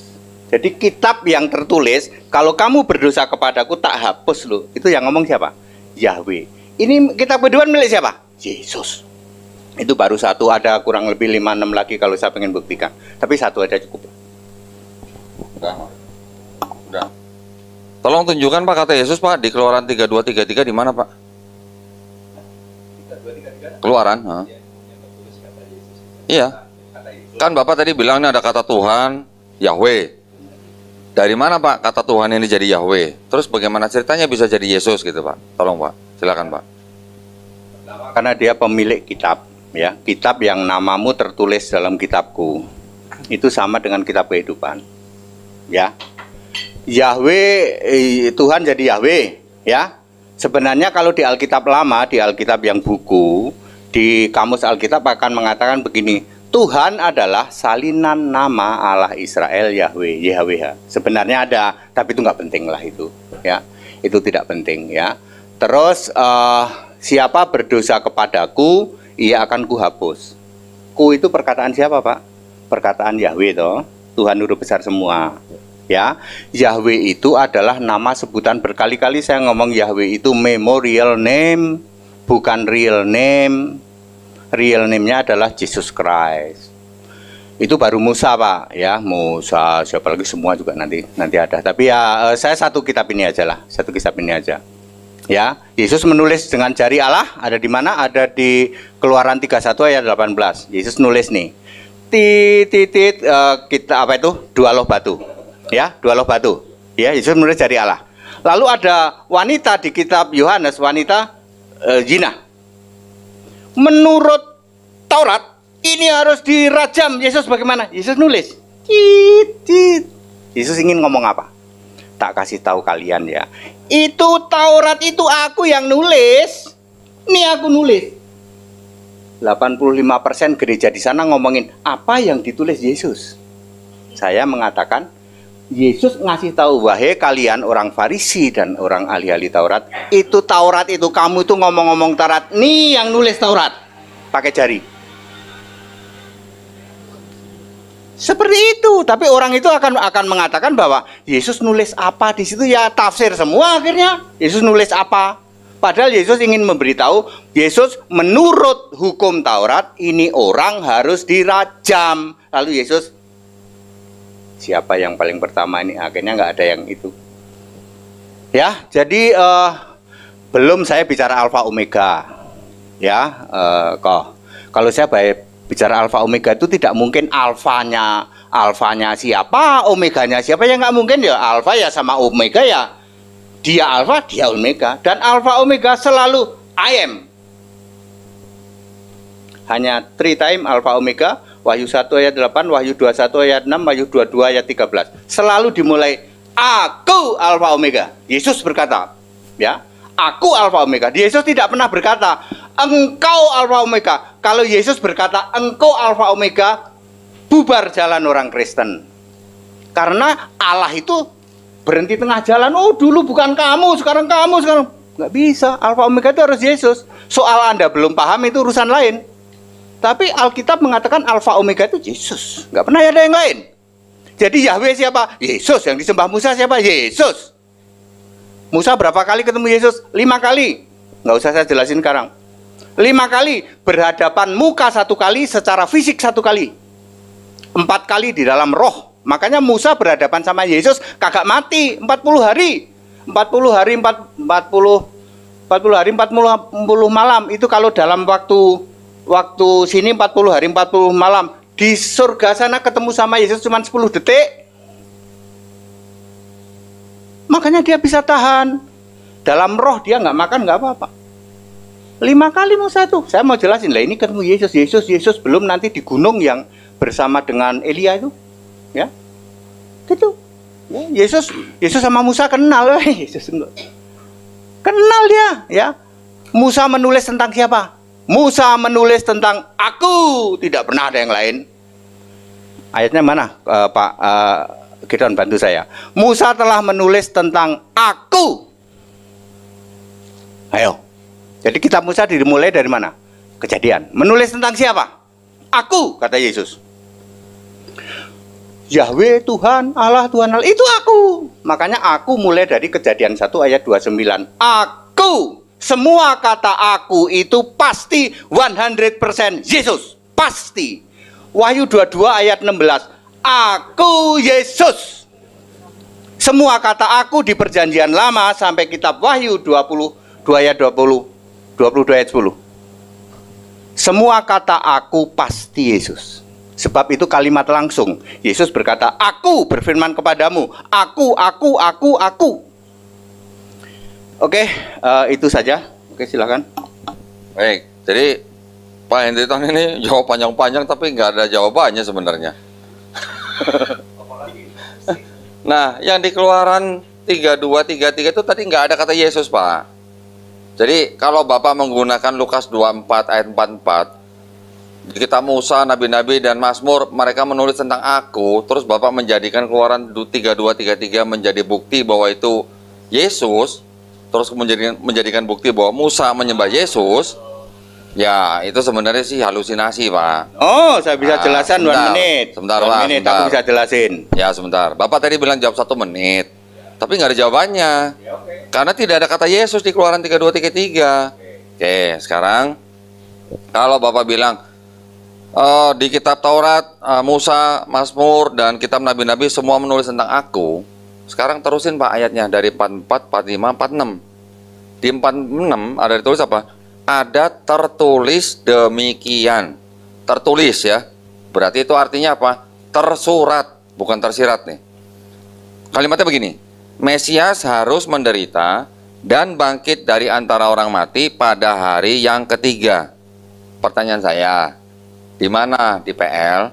Jadi kitab yang tertulis, kalau kamu berdosa kepadaku tak hapus loh. Itu yang ngomong siapa? Yahweh. Ini kitab kedua milik siapa? Yesus itu baru satu ada kurang lebih lima enam lagi kalau saya pengen buktikan tapi satu aja cukup udah udah tolong tunjukkan pak kata Yesus pak di keluaran tiga dua tiga di mana pak keluaran ya, iya kan bapak tadi bilang ini ada kata Tuhan Yahweh dari mana pak kata Tuhan ini jadi Yahweh terus bagaimana ceritanya bisa jadi Yesus gitu pak tolong pak silakan pak karena dia pemilik kitab ya kitab yang namamu tertulis dalam kitabku itu sama dengan kitab kehidupan ya Yahweh eh, Tuhan jadi Yahweh ya sebenarnya kalau di Alkitab lama di Alkitab yang buku di kamus Alkitab akan mengatakan begini Tuhan adalah salinan nama Allah Israel Yahweh YHWH sebenarnya ada tapi itu nggak penting lah itu ya itu tidak penting ya terus uh, siapa berdosa kepadaku ia akan kuhapus. Ku itu perkataan siapa, Pak? Perkataan Yahweh toh, Tuhan Nuru Besar semua. Ya, Yahweh itu adalah nama sebutan berkali-kali saya ngomong Yahweh itu memorial name, bukan real name. Real name-nya adalah Jesus Christ. Itu baru Musa, Pak. Ya, Musa, siapa lagi semua juga nanti nanti ada. Tapi ya eh, saya satu kitab ini aja lah, satu kitab ini aja. Ya, Yesus menulis dengan jari Allah ada di mana? Ada di Keluaran 31 ayat 18. Yesus nulis nih. Titit ti, ti, uh, kita apa itu? Dua loh batu. Ya, dua loh batu. Ya, Yesus menulis jari Allah. Lalu ada wanita di kitab Yohanes, wanita uh, Menurut Taurat ini harus dirajam. Yesus bagaimana? Yesus nulis. titit. ti. Yesus ingin ngomong apa? Tak kasih tahu kalian ya itu Taurat itu aku yang nulis. Nih aku nulis. 85% gereja di sana ngomongin apa yang ditulis Yesus. Saya mengatakan Yesus ngasih tahu wahai kalian orang Farisi dan orang ahli-ahli Taurat, itu Taurat itu kamu itu ngomong-ngomong Taurat, nih yang nulis Taurat pakai jari. Seperti itu, tapi orang itu akan akan mengatakan bahwa Yesus nulis apa di situ ya tafsir semua akhirnya. Yesus nulis apa? Padahal Yesus ingin memberitahu, Yesus menurut hukum Taurat ini orang harus dirajam. Lalu Yesus siapa yang paling pertama ini? Akhirnya nggak ada yang itu. Ya, jadi uh, belum saya bicara alfa omega. Ya, uh, kok kalau saya bicara alfa omega itu tidak mungkin alfanya alfanya siapa omeganya siapa yang nggak mungkin ya alfa ya sama omega ya dia alfa dia omega dan alfa omega selalu I am hanya three time alfa omega wahyu 1 ayat 8 wahyu 21 ayat 6 wahyu 22 ayat 13 selalu dimulai aku alfa omega Yesus berkata ya aku Alfa Omega. Yesus tidak pernah berkata, engkau Alfa Omega. Kalau Yesus berkata, engkau Alfa Omega, bubar jalan orang Kristen. Karena Allah itu berhenti tengah jalan. Oh dulu bukan kamu, sekarang kamu, sekarang. Nggak bisa, Alfa Omega itu harus Yesus. Soal Anda belum paham itu urusan lain. Tapi Alkitab mengatakan Alfa Omega itu Yesus. Nggak pernah ada yang lain. Jadi Yahweh siapa? Yesus. Yang disembah Musa siapa? Yesus. Musa berapa kali ketemu Yesus? Lima kali. Nggak usah saya jelasin sekarang. Lima kali berhadapan muka satu kali, secara fisik satu kali. Empat kali di dalam roh. Makanya Musa berhadapan sama Yesus kagak mati empat puluh hari. empat puluh hari empat 4, empat puluh hari empat puluh malam itu kalau dalam waktu waktu sini puluh hari empat puluh malam di surga sana ketemu sama Yesus cuma sepuluh detik Makanya dia bisa tahan. Dalam roh dia nggak makan nggak apa-apa. Lima kali Musa itu. Saya mau jelasin lah ini ketemu kan Yesus, Yesus, Yesus belum nanti di gunung yang bersama dengan Elia itu, ya. Gitu. Ya, Yesus, Yesus sama Musa kenal, weh. Yesus kenal dia, ya. Musa menulis tentang siapa? Musa menulis tentang aku, tidak pernah ada yang lain. Ayatnya mana, uh, Pak? Uh, Gideon bantu saya. Musa telah menulis tentang aku. Ayo. Jadi kita Musa dimulai dari mana? Kejadian. Menulis tentang siapa? Aku, kata Yesus. Yahweh Tuhan Allah Tuhan Allah itu aku. Makanya aku mulai dari kejadian 1 ayat 29. Aku. Semua kata aku itu pasti 100% Yesus. Pasti. Wahyu 22 ayat 16. Aku Yesus. Semua kata aku di perjanjian lama sampai kitab Wahyu 2 ayat 20, 22 ayat 10. Semua kata aku pasti Yesus. Sebab itu kalimat langsung. Yesus berkata, "Aku berfirman kepadamu, aku, aku, aku, aku." Oke, uh, itu saja. Oke, silakan. Baik, jadi Pak Tong ini jawab panjang-panjang tapi nggak ada jawabannya sebenarnya. nah, yang di keluaran 3233 itu tadi nggak ada kata Yesus, Pak. Jadi kalau Bapak menggunakan Lukas 24 ayat 44, kita Musa, Nabi-Nabi, dan Mazmur, mereka menulis tentang aku, terus Bapak menjadikan keluaran 3233 menjadi bukti bahwa itu Yesus, terus menjadikan, menjadikan bukti bahwa Musa menyembah Yesus, Ya, itu sebenarnya sih halusinasi, Pak. Oh, saya bisa nah, dua dua menit. Sebentar, Pak. Ini sebentar. bisa jelasin. Ya, sebentar. Bapak tadi bilang jawab satu menit, ya. tapi nggak ada jawabannya. Ya, okay. Karena tidak ada kata Yesus di Keluaran 3233. Oke, okay. okay, sekarang kalau Bapak bilang uh, di kitab Taurat, uh, Musa, Mazmur dan kitab nabi-nabi semua menulis tentang aku. Sekarang terusin Pak ayatnya dari 44, 45, 46. Di 46 ada ditulis apa? ada tertulis demikian. Tertulis ya. Berarti itu artinya apa? Tersurat, bukan tersirat nih. Kalimatnya begini. Mesias harus menderita dan bangkit dari antara orang mati pada hari yang ketiga. Pertanyaan saya, di mana di PL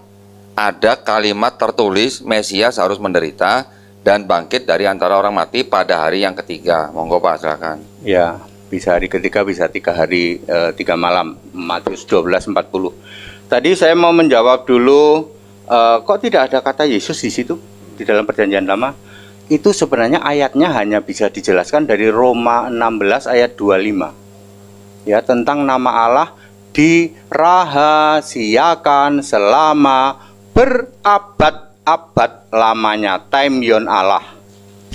ada kalimat tertulis Mesias harus menderita dan bangkit dari antara orang mati pada hari yang ketiga. Monggo Pak silakan. Ya, bisa hari ketiga bisa tiga hari e, tiga malam Matius 12:40 tadi saya mau menjawab dulu e, kok tidak ada kata Yesus di situ di dalam perjanjian lama itu sebenarnya ayatnya hanya bisa dijelaskan dari Roma 16 ayat 25 ya tentang nama Allah dirahasiakan selama berabad-abad lamanya time yon Allah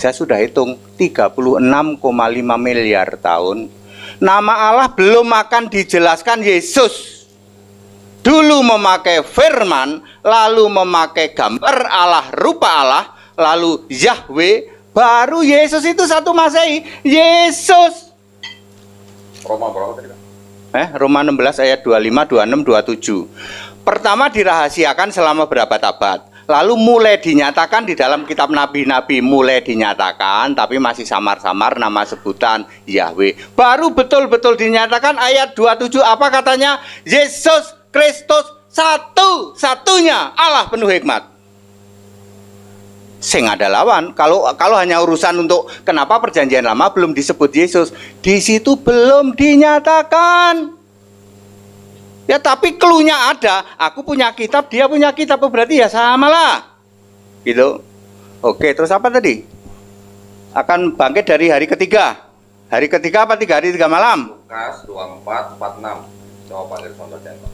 saya sudah hitung 36,5 miliar tahun nama Allah belum akan dijelaskan Yesus dulu memakai firman lalu memakai gambar Allah rupa Allah lalu Yahweh baru Yesus itu satu Masehi Yesus Roma berapa tadi Eh, Roma 16 ayat 25, 26, 27 Pertama dirahasiakan selama berapa abad Lalu mulai dinyatakan di dalam kitab nabi-nabi mulai dinyatakan tapi masih samar-samar nama sebutan Yahweh. Baru betul-betul dinyatakan ayat 27 apa katanya? Yesus Kristus satu-satunya Allah penuh hikmat. Sing ada lawan. Kalau kalau hanya urusan untuk kenapa perjanjian lama belum disebut Yesus, di situ belum dinyatakan. Ya tapi keluhnya ada, aku punya kitab, dia punya kitab, oh, berarti ya sama lah. Gitu. Oke, terus apa tadi? Akan bangkit dari hari ketiga. Hari ketiga apa tiga hari tiga malam? Lukas 24, 46. Coba dari contoh contoh.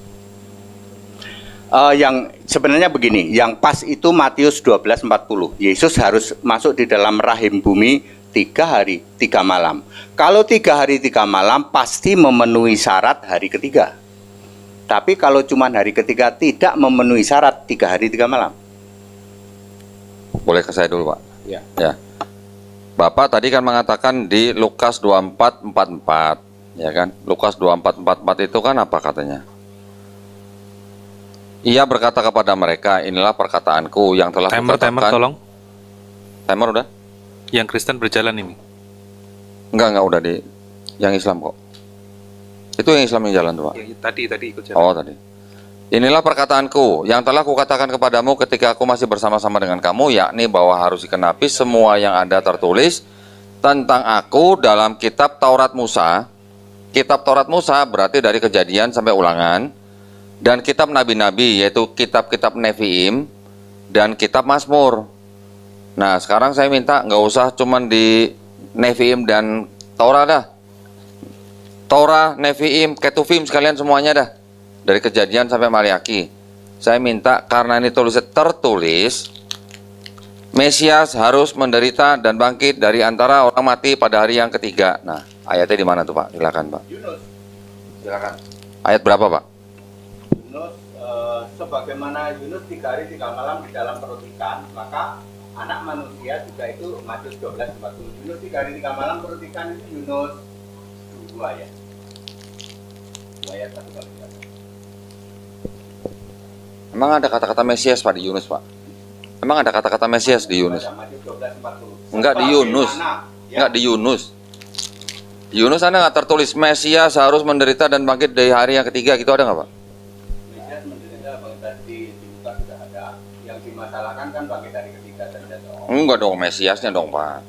Uh, yang sebenarnya begini, yang pas itu Matius 12:40. Yesus harus masuk di dalam rahim bumi tiga hari tiga malam. Kalau tiga hari tiga malam pasti memenuhi syarat hari ketiga. Tapi kalau cuma hari ketiga tidak memenuhi syarat tiga hari tiga malam. Boleh ke saya dulu Pak? Ya. ya. Bapak tadi kan mengatakan di Lukas 2444, ya kan? Lukas 2444 itu kan apa katanya? Ia berkata kepada mereka, inilah perkataanku yang telah timer, Timer, tolong. Timer udah? Yang Kristen berjalan ini. Enggak, enggak udah di yang Islam kok. Itu yang Islam yang jalan tuh Pak. Ya, tadi tadi ikut jalan. Oh tadi. Inilah perkataanku yang telah kukatakan kepadamu ketika aku masih bersama-sama dengan kamu, yakni bahwa harus dikenapi semua yang ada tertulis tentang aku dalam kitab Taurat Musa. Kitab Taurat Musa berarti dari kejadian sampai ulangan, dan kitab nabi-nabi yaitu kitab-kitab Nevi'im dan kitab Mazmur. Nah sekarang saya minta nggak usah cuman di Nevi'im dan Taurat dah, Torah, Nevi'im, Ketuvim sekalian semuanya dah. Dari kejadian sampai Maliaki. Saya minta karena ini tulis tertulis, Mesias harus menderita dan bangkit dari antara orang mati pada hari yang ketiga. Nah, ayatnya di mana tuh Pak? Silakan Pak. Yunus. Silakan. Ayat berapa Pak? Yunus, eh, sebagaimana Yunus tiga hari tiga malam di dalam perut ikan, maka anak manusia juga itu Matius empat puluh. Yunus tiga hari tiga malam perut ikan itu Yunus dua ya. Emang ada kata-kata Mesias Pak di Yunus Pak? Emang ada kata-kata Mesias di Yunus? Enggak di Yunus. Enggak di Yunus. Yunus anda nggak tertulis Mesias harus menderita dan bangkit dari hari yang ketiga gitu ada nggak Pak? Enggak dong Mesiasnya dong Pak.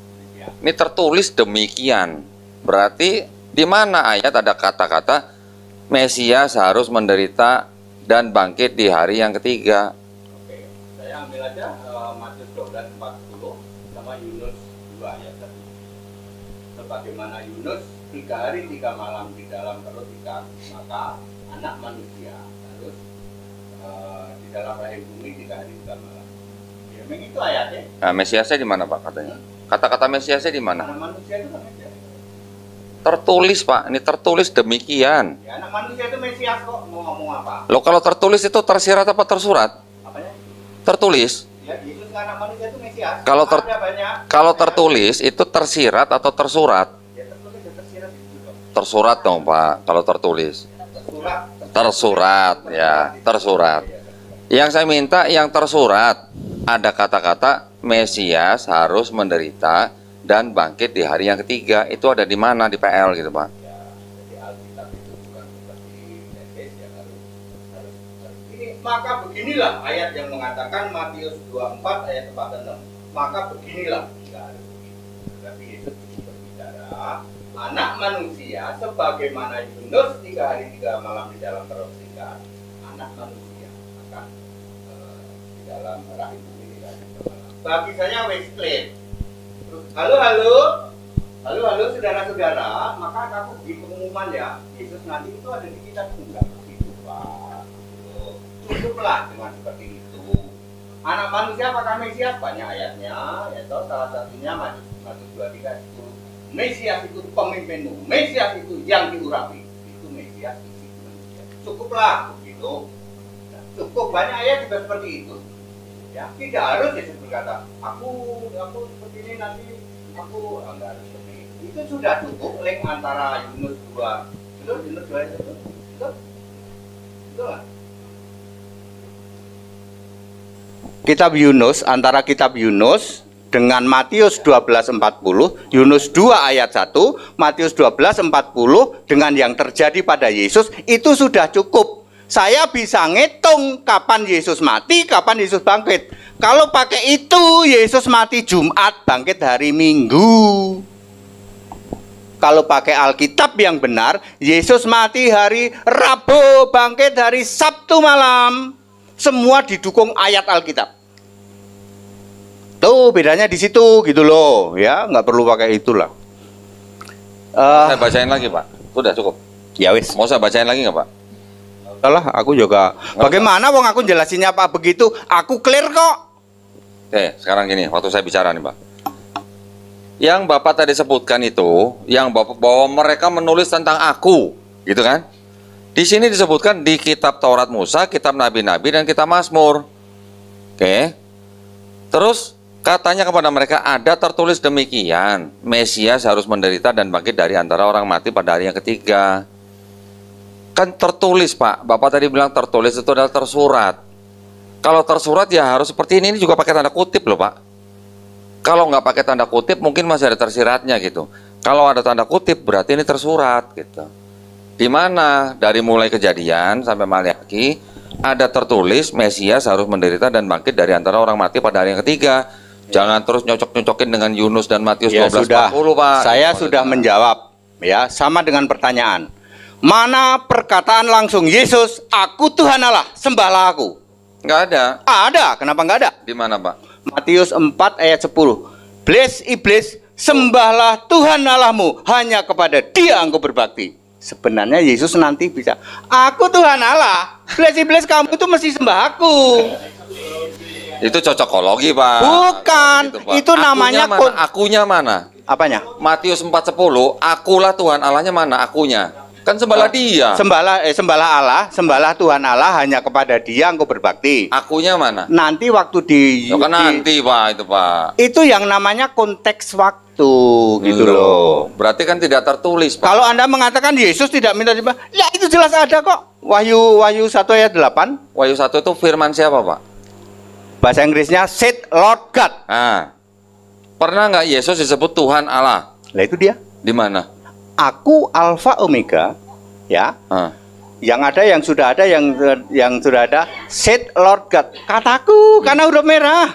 Ini tertulis demikian. Berarti di mana ayat ada kata-kata Mesias harus menderita dan bangkit di hari yang ketiga. Oke, saya ambil aja uh, Matius 40 sama Yunus 2 ayat 1. Sebagaimana Yunus tiga hari tiga malam di dalam perut ikan, maka anak manusia harus uh, di dalam rahim bumi tiga hari tiga malam. Ya, memang itu ayatnya. Nah, Mesiasnya di mana Pak katanya? Hmm? Kata-kata Mesiasnya di mana? Nah, manusia itu kan Tertulis Pak, ini tertulis demikian. Ya, kalau tertulis itu tersirat apa tersurat? Apanya? Tertulis. Ya, ya, kalau ter kalau tertulis itu tersirat atau tersurat? Ya, tersurat dong Pak, kalau tertulis. Tersurat, ya, tersurat. Yang saya minta yang tersurat ada kata-kata Mesias harus menderita dan bangkit di hari yang ketiga itu ada di mana di PL gitu pak? Ya, Maka beginilah ayat yang mengatakan Matius 24 ayat 46. Maka beginilah Tapi berbicara anak manusia sebagaimana Yunus tiga hari tiga malam di dalam perut anak manusia akan eh, di dalam rahim bumi bagi saya Wesley Halo, halo. Halo, halo saudara-saudara. Maka aku di pengumuman ya. Yesus nanti itu ada di kita juga. Itu Pak. Cukuplah dengan seperti itu. Anak manusia apakah Mesias? Banyak ayatnya. Ya toh salah satunya Matius 23 itu. Mesias itu pemimpinmu. Mesias itu yang diurapi. Itu Mesias itu Cukuplah begitu. Cukup banyak ayat juga seperti itu ya tidak harus ya seperti kata aku aku seperti ini nanti aku enggak ah, harus seperti ini itu sudah cukup link antara Yunus dua itu Yunus dua itu itu itu lah Kitab Yunus antara kitab Yunus dengan Matius 12:40, Yunus 2 ayat 1, Matius 12:40 dengan yang terjadi pada Yesus itu sudah cukup saya bisa ngitung kapan Yesus mati, kapan Yesus bangkit. Kalau pakai itu, Yesus mati Jumat, bangkit hari Minggu. Kalau pakai Alkitab yang benar, Yesus mati hari Rabu, bangkit hari Sabtu malam. Semua didukung ayat Alkitab. Tuh bedanya di situ gitu loh, ya nggak perlu pakai itulah. Uh, saya eh. bacain lagi pak, Sudah cukup. Ya wis. Mau saya bacain lagi nggak pak? Salah, aku juga. Bagaimana wong aku jelasinnya apa begitu? Aku clear kok. Oke, eh, sekarang gini, waktu saya bicara nih, Pak. Yang Bapak tadi sebutkan itu, yang Bapak bahwa mereka menulis tentang aku, gitu kan? Di sini disebutkan di kitab Taurat Musa, kitab Nabi-nabi dan kitab Mazmur. Oke. Terus katanya kepada mereka ada tertulis demikian, Mesias harus menderita dan bangkit dari antara orang mati pada hari yang ketiga. Kan tertulis Pak, Bapak tadi bilang tertulis itu adalah tersurat. Kalau tersurat ya harus seperti ini, ini juga pakai tanda kutip loh Pak. Kalau nggak pakai tanda kutip mungkin masih ada tersiratnya gitu. Kalau ada tanda kutip berarti ini tersurat gitu. Di mana dari mulai kejadian sampai Maliaki ada tertulis Mesias harus menderita dan bangkit dari antara orang mati pada hari yang ketiga. Ya. Jangan terus nyocok-nyocokin dengan Yunus dan Matius ya, 1240, sudah. Pak. Saya Maksudnya. Gitu. sudah menjawab ya, sama dengan pertanyaan. Mana perkataan langsung Yesus, aku Tuhan Allah, sembahlah aku. Enggak ada. Ada, kenapa enggak ada? Di mana, Pak? Matius 4 ayat 10. Bless iblis, sembahlah Tuhan Allahmu, hanya kepada Dia engkau berbakti. Sebenarnya Yesus nanti bisa, aku Tuhan Allah, bless iblis kamu itu mesti sembah aku. Itu cocokologi, Pak. Bukan, gitu, Pak. itu namanya akunya mana? akunya mana? Apanya? Matius 4:10, akulah Tuhan Allahnya mana akunya? Kan sembala eh, dia. Sembala eh sembala Allah, sembala Tuhan Allah hanya kepada Dia engkau berbakti. Akunya mana? Nanti waktu di ya, kan di, Pak, itu, Pak. Itu yang namanya konteks waktu gitu loh. loh. Berarti kan tidak tertulis, Pak. Kalau Anda mengatakan Yesus tidak minta di ya itu jelas ada kok. Wahyu Wahyu satu ayat 8. Wahyu satu itu firman siapa, Pak? Bahasa Inggrisnya set Lord God. Nah. Pernah nggak Yesus disebut Tuhan Allah? Lah itu dia. Di mana? aku alfa omega ya uh. yang ada yang sudah ada yang yang sudah ada set Lord God kataku hmm. karena udah merah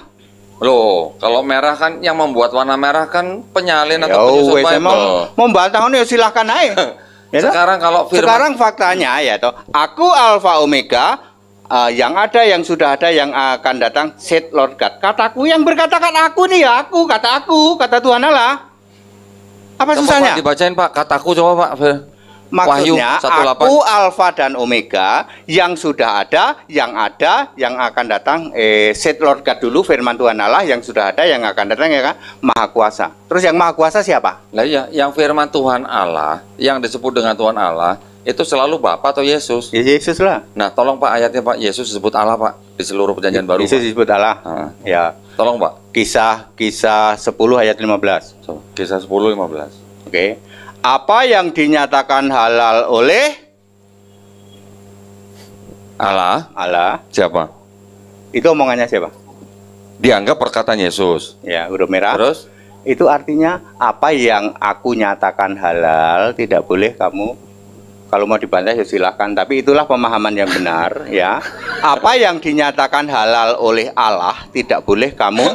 Loh, kalau merah kan yang membuat warna merah kan penyalin atau ya, penyusup Bible. Mau, mau ya silahkan naik. ya Sekarang kalau firman... Sekarang faktanya ya toh, aku alfa omega uh, yang ada yang sudah ada yang akan datang set Lord God. Kataku yang berkatakan aku nih ya aku, kata aku, kata Tuhan Allah. Apa coba susahnya? Pak, dibacain Pak, kataku coba Pak. Maksudnya Wahyu, aku Alfa dan Omega yang sudah ada, yang ada, yang akan datang. Eh, set Lord God dulu firman Tuhan Allah yang sudah ada, yang akan datang ya kan? Maha Kuasa. Terus yang Maha Kuasa siapa? Lah ya, yang firman Tuhan Allah, yang disebut dengan Tuhan Allah, itu selalu Bapak atau Yesus? Ya, Yesus lah. Nah, tolong Pak ayatnya Pak, Yesus disebut Allah Pak di seluruh perjanjian baru. Yesus Pak. disebut Allah. Nah. Ya. Tolong Pak. Kisah kisah 10 ayat 15. So, kisah 10 15. Oke. Okay. Apa yang dinyatakan halal oleh Allah? Allah. Siapa? Itu omongannya siapa? Dianggap perkataan Yesus. Ya, huruf merah. Terus? itu artinya apa yang aku nyatakan halal tidak boleh kamu kalau mau dibantah ya silahkan tapi itulah pemahaman yang benar ya apa yang dinyatakan halal oleh Allah tidak boleh kamu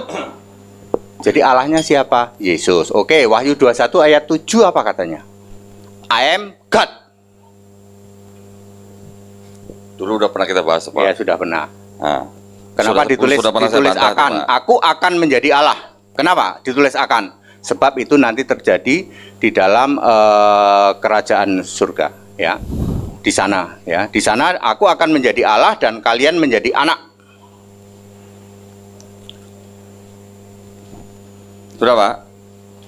jadi Allahnya siapa? Yesus. Oke, Wahyu 21 ayat 7 apa katanya? I am God. Dulu udah pernah kita bahas apa? Ya, sudah pernah. Nah, Kenapa sudah, ditulis sudah ditulis bantah, akan? Aku akan menjadi Allah. Kenapa? Ditulis akan. Sebab itu nanti terjadi di dalam uh, kerajaan surga ya di sana ya di sana aku akan menjadi Allah dan kalian menjadi anak sudah pak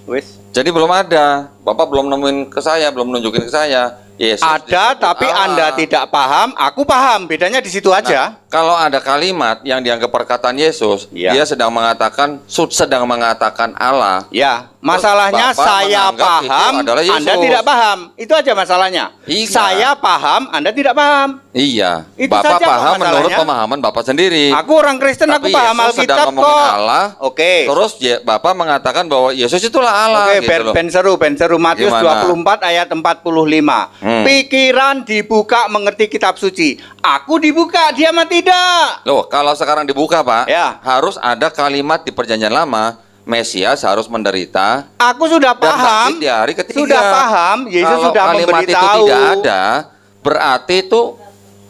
wis jadi belum ada bapak belum nemuin ke saya belum nunjukin ke saya Yesus ada tapi Allah. Anda tidak paham, aku paham. Bedanya di situ aja. Nah, kalau ada kalimat yang dianggap perkataan Yesus, ya. dia sedang mengatakan sedang mengatakan Allah. Ya, masalahnya Bapak saya paham, Anda tidak paham. Itu aja masalahnya. Iya. Saya paham, Anda tidak paham. Iya. Itu Bapak saja paham menurut pemahaman Bapak sendiri. Aku orang Kristen, tapi aku paham Alkitab kok. Allah. Oke. Okay. Terus ya, Bapak mengatakan bahwa Yesus itulah Allah Oke, okay, gitu ben, ben seru, ben seru Matius Gimana? 24 ayat 45. Hmm. Hmm. Pikiran dibuka mengerti kitab suci. Aku dibuka, dia mah tidak. Loh, kalau sekarang dibuka, Pak, ya. harus ada kalimat di perjanjian lama Mesias harus menderita. Aku sudah paham. di hari ketiga. Sudah paham. Yesus Kalau sudah kalimat memberitahu. itu tidak ada, berarti itu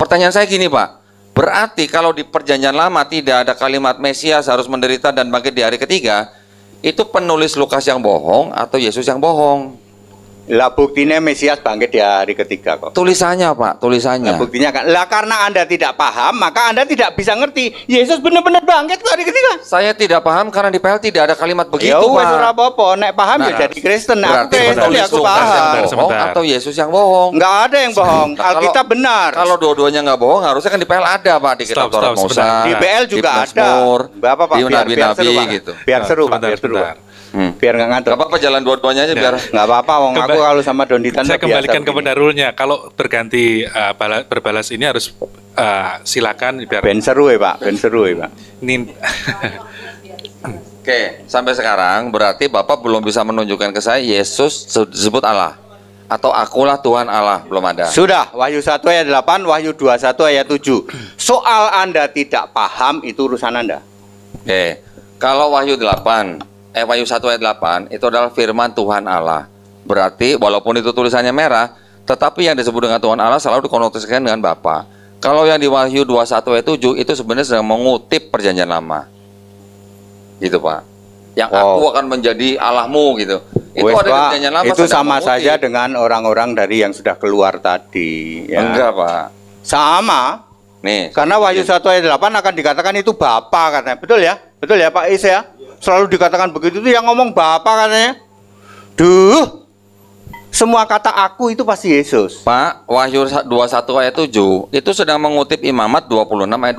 pertanyaan saya gini pak. Berarti kalau di perjanjian lama tidak ada kalimat Mesias harus menderita dan bangkit di hari ketiga, itu penulis Lukas yang bohong atau Yesus yang bohong? Lah buktinya Mesias bangkit di hari ketiga kok. Tulisannya Pak, tulisannya. Lah buktinya kan. Lah karena Anda tidak paham, maka Anda tidak bisa ngerti Yesus benar-benar bangkit di hari ketiga. Saya tidak paham karena di PL tidak ada kalimat ya begitu, Ya wes ora apa-apa, nek paham ya nah, ya jadi Kristen. Nah, aku Kristen ya aku paham. Bohong atau Yesus yang bohong? Enggak ada yang bohong. Nah, Alkitab benar. Kalau dua-duanya enggak bohong, harusnya kan di PL ada, Pak, di kitab Taurat Musa. Di PL juga ada. Bapak Pak, di nabi-nabi gitu. Biar seru, Pak, biar seru hmm. biar nggak ngantuk. Gak apa-apa jalan dua-duanya aja nah, biar nggak apa-apa. Wong aku kalau sama Donditan saya kembalikan ke rule Kalau berganti uh, eh, bala- berbalas ini harus uh, silakan biar ben seru ya Pak, ben seru ya Pak. Ini Oke, sampai sekarang berarti Bapak belum bisa menunjukkan ke saya Yesus disebut Allah atau akulah Tuhan Allah belum ada. Sudah Wahyu 1 ayat 8, Wahyu 21 ayat 7. Soal Anda tidak paham itu urusan Anda. Oke. Kalau Wahyu 8 eh, Wahyu 1 ayat 8 itu adalah firman Tuhan Allah. Berarti walaupun itu tulisannya merah, tetapi yang disebut dengan Tuhan Allah selalu dikonotasikan dengan Bapa. Kalau yang di Wahyu 21 ayat 7 itu sebenarnya sedang mengutip perjanjian lama. Gitu, Pak. Yang wow. aku akan menjadi Allahmu gitu. Itu Wes, Pak, perjanjian lama. Itu sama mengutip. saja dengan orang-orang dari yang sudah keluar tadi, ya. Enggak, Pak. Sama. Nih. Karena Wahyu 1 ayat 8 akan dikatakan itu Bapa katanya. Betul ya? Betul ya Pak Is ya? selalu dikatakan begitu itu yang ngomong Bapak katanya. Duh. Semua kata aku itu pasti Yesus. Pak, Wahyu 21 ayat 7 itu sedang mengutip Imamat 26 ayat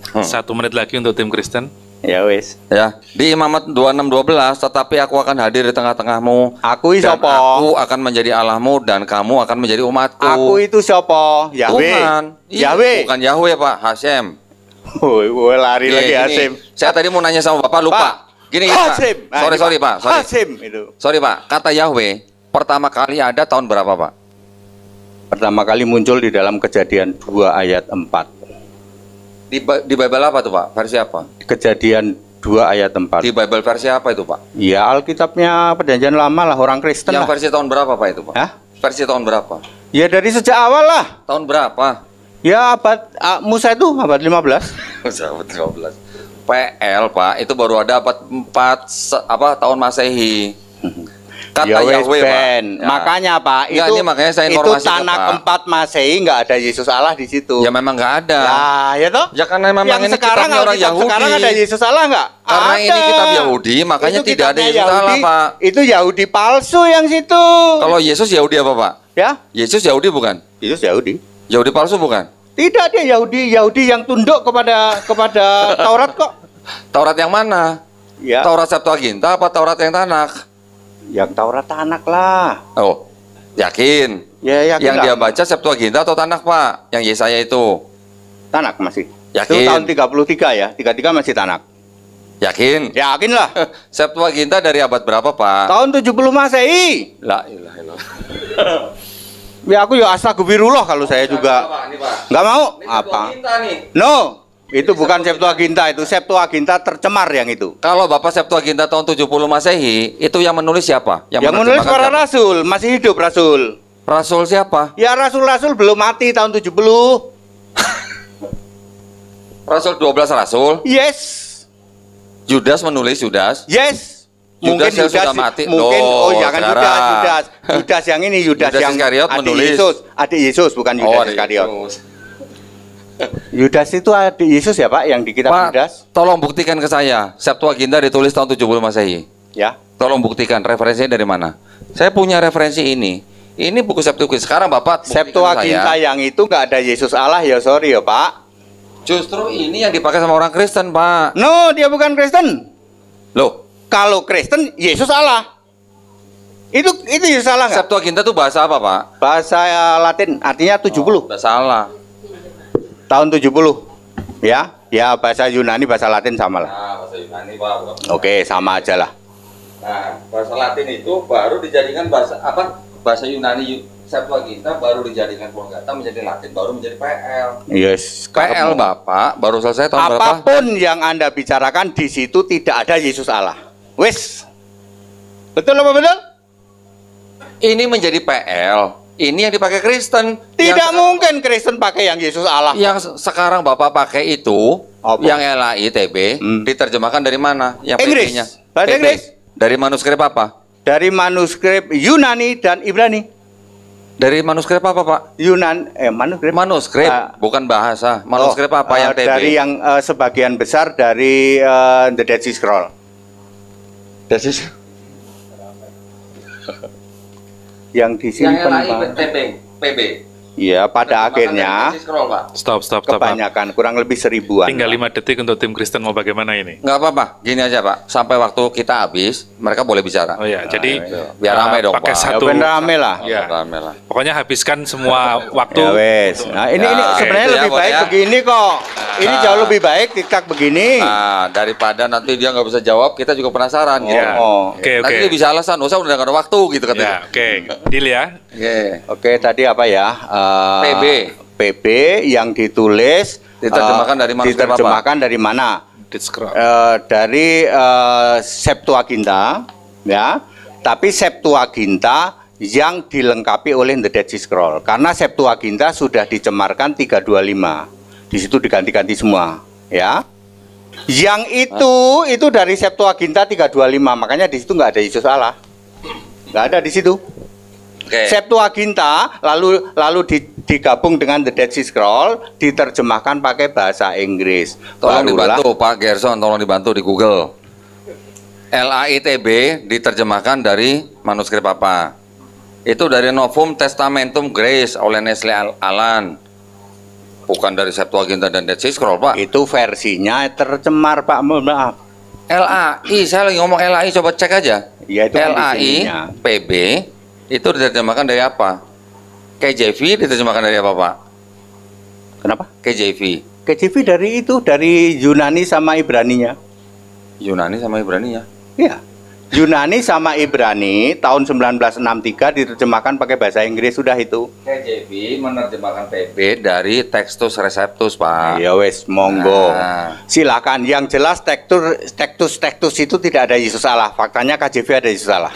12. Hmm. Satu menit lagi untuk tim Kristen. Ya wis. Ya, di Imamat 26:12, tetapi aku akan hadir di tengah-tengahmu. Aku itu siapa? Aku akan menjadi Allahmu dan kamu akan menjadi umatku. Aku itu siapa? Yahweh. Tuhan. Iya, Yahweh. Bukan Yahweh, Pak. Hashem. Woi, woi lari gini, lagi Hasim. Saya tadi mau nanya sama Bapak lupa. Pak, gini gini Asim. Pak. Nah, sorry sorry Pak. Sorry. Hasim itu. Sorry Pak. Kata Yahweh pertama kali ada tahun berapa Pak? Pertama kali muncul di dalam kejadian 2 ayat 4. Di, di Bible apa tuh Pak? Versi apa? Kejadian 2 ayat 4. Di Bible versi apa itu Pak? Ya Alkitabnya perjanjian lama lah orang Kristen Yang lah. versi tahun berapa Pak itu Pak? Hah? Versi tahun berapa? Ya dari sejak awal lah. Tahun berapa? Ya abad uh, Musa itu abad 15. Musa abad 15. PL Pak itu baru ada abad 4 apa tahun Masehi. Kata ya, Yahweh ben. Pak. Ya. Makanya Pak itu, ini makanya saya itu tanah ke, keempat Masehi nggak ada Yesus Allah di situ. Ya memang nggak ada. Nah, ya toh. Ya karena memang yang ini sekarang orang Yahudi. Sekarang ada Yesus Allah nggak? Karena ada. ini kitab Yahudi, makanya itu tidak ada Yesus Yahudi, Allah Pak. Itu Yahudi palsu yang situ. Kalau Yesus Yahudi apa Pak? Ya? Yesus Yahudi bukan? Yesus Yahudi. Yahudi palsu bukan? Tidak dia Yahudi Yahudi yang tunduk kepada kepada Taurat kok. Taurat yang mana? Ya. Taurat Septuaginta apa Taurat yang Tanak? Yang Taurat Tanak lah. Oh, yakin? Ya, yakin yang lah. dia baca Septuaginta atau Tanak Pak? Yang Yesaya itu? Tanak masih. Yakin? Itu tahun 33 ya, 33 masih Tanak. Yakin? Yakin lah. Septuaginta dari abad berapa, Pak? Tahun 70 Masehi. La ilaha illallah. Ya aku ya astagfirullah kalau saya juga. Nggak mau? Apa? No. Itu bukan Septuaginta, itu Septuaginta tercemar yang itu. Kalau Bapak Septuaginta tahun 70 Masehi, itu yang menulis siapa? Yang, yang menulis para siapa? rasul, masih hidup rasul. Rasul siapa? Ya rasul-rasul belum mati tahun 70. rasul 12 rasul? Yes. Judas menulis Judas? Yes mungkin Yudas, sudah mati. Mungkin oh jangan oh, iya sekarang. Yudas, Yudas. yang ini Yudas, yang Iskariot adik menulis. Yesus, adik Yesus bukan Yudas oh, Iskariot. Yudas itu adik Yesus ya Pak yang di kitab Pak, Yudas? tolong buktikan ke saya. Septuaginta ditulis tahun 70 Masehi. Ya. Tolong buktikan referensinya dari mana. Saya punya referensi ini. Ini buku septuaginta Sekarang Bapak Septuaginta yang itu nggak ada Yesus Allah ya sorry ya Pak. Justru ini yang dipakai sama orang Kristen Pak. No, dia bukan Kristen. Loh, kalau Kristen Yesus Allah. Itu itu salah nggak? Septuaginta itu bahasa apa, Pak? Bahasa Latin, artinya 70. Oh, bahasa salah, Tahun 70. Ya, ya bahasa Yunani, bahasa Latin sama lah. Nah, bahasa Yunani, Pak. Oke, sama aja lah. Nah, bahasa Latin itu baru dijadikan bahasa apa? Bahasa Yunani Septuaginta baru dijadikan Vulgata menjadi Latin baru menjadi PL. Yes, PL Bapak baru selesai tahun Apapun berapa? Apapun yang Anda bicarakan di situ tidak ada Yesus Allah. Wis. Betul apa betul? Ini menjadi PL. Ini yang dipakai Kristen. Tidak yang, mungkin Kristen pakai yang Yesus Allah. Yang sekarang Bapak pakai itu, apa? yang TB hmm. diterjemahkan dari mana? Yang Inggris. Inggris. Dari manuskrip apa? Dari manuskrip Yunani dan Ibrani. Dari manuskrip apa, Pak? Yunan eh manuskrip. Manuskrip, uh, bukan bahasa. Manuskrip oh, apa yang ah, TB? Dari yang uh, sebagian besar dari uh, The Dead Sea Scroll. Jadi yang disimpan yang PB, PB. Iya, pada Dan akhirnya scroll, Stop, stop, stop. Kebanyakan, kurang lebih seribuan. Tinggal lima detik untuk tim Kristen mau bagaimana ini? Enggak apa-apa, gini aja Pak. Sampai waktu kita habis, mereka boleh bicara. Oh iya, nah, jadi ya, biar ramai dong pakai Pak. Ya, satu, ya, rame lah. Ya. Rame lah. Pokoknya habiskan semua waktu. Ya wes. Nah, ini ya, ini sebenarnya gitu ya, lebih ya, baik ya. begini kok. Nah, ini jauh lebih baik tiktak begini. Nah, daripada nanti dia nggak bisa jawab, kita juga penasaran gitu. oh, gitu. Oke, oh. oke. Okay, oke. okay. bisa alasan, usah udah nggak ada waktu gitu katanya. Ya, oke. Okay. Deal ya. Oke. Okay. Oke, okay, tadi apa ya? Uh, Eh, PB PB yang ditulis diterjemahkan eh, dari mana? Diterjemahkan dari mana? Uh, dari uh, Septuaginta ya. Tapi Septuaginta yang dilengkapi oleh The Dead Sea Scroll karena Septuaginta sudah dicemarkan 325 di situ diganti-ganti semua ya yang itu Hah? itu dari Septuaginta 325 makanya di situ nggak ada Yesus Allah nggak ada di situ Okay. Septuaginta lalu lalu di, digabung dengan The Dead Sea Scroll diterjemahkan pakai bahasa Inggris. Tolong Barulah, dibantu Pak Gerson, tolong dibantu di Google. LAITB diterjemahkan dari manuskrip apa? Itu dari Novum Testamentum Grace oleh Nestle Alan. Bukan dari Septuaginta dan Dead Sea Scroll, Pak. Itu versinya tercemar, Pak. Maaf. LAI, saya lagi ngomong LAI, coba cek aja. Ya, itu kan LAI, PB, itu diterjemahkan dari apa? KJV diterjemahkan dari apa, Pak? Kenapa? KJV. KJV dari itu dari Yunani sama Ibrani nya. Yunani sama Ibrani ya? Iya. Yunani sama Ibrani tahun 1963 diterjemahkan pakai bahasa Inggris sudah itu. KJV menerjemahkan PB dari Textus Receptus, Pak. Iya wes, monggo. Nah. Silakan. Yang jelas tekstur Textus Textus itu tidak ada Yesus Allah. Faktanya KJV ada Yesus Allah.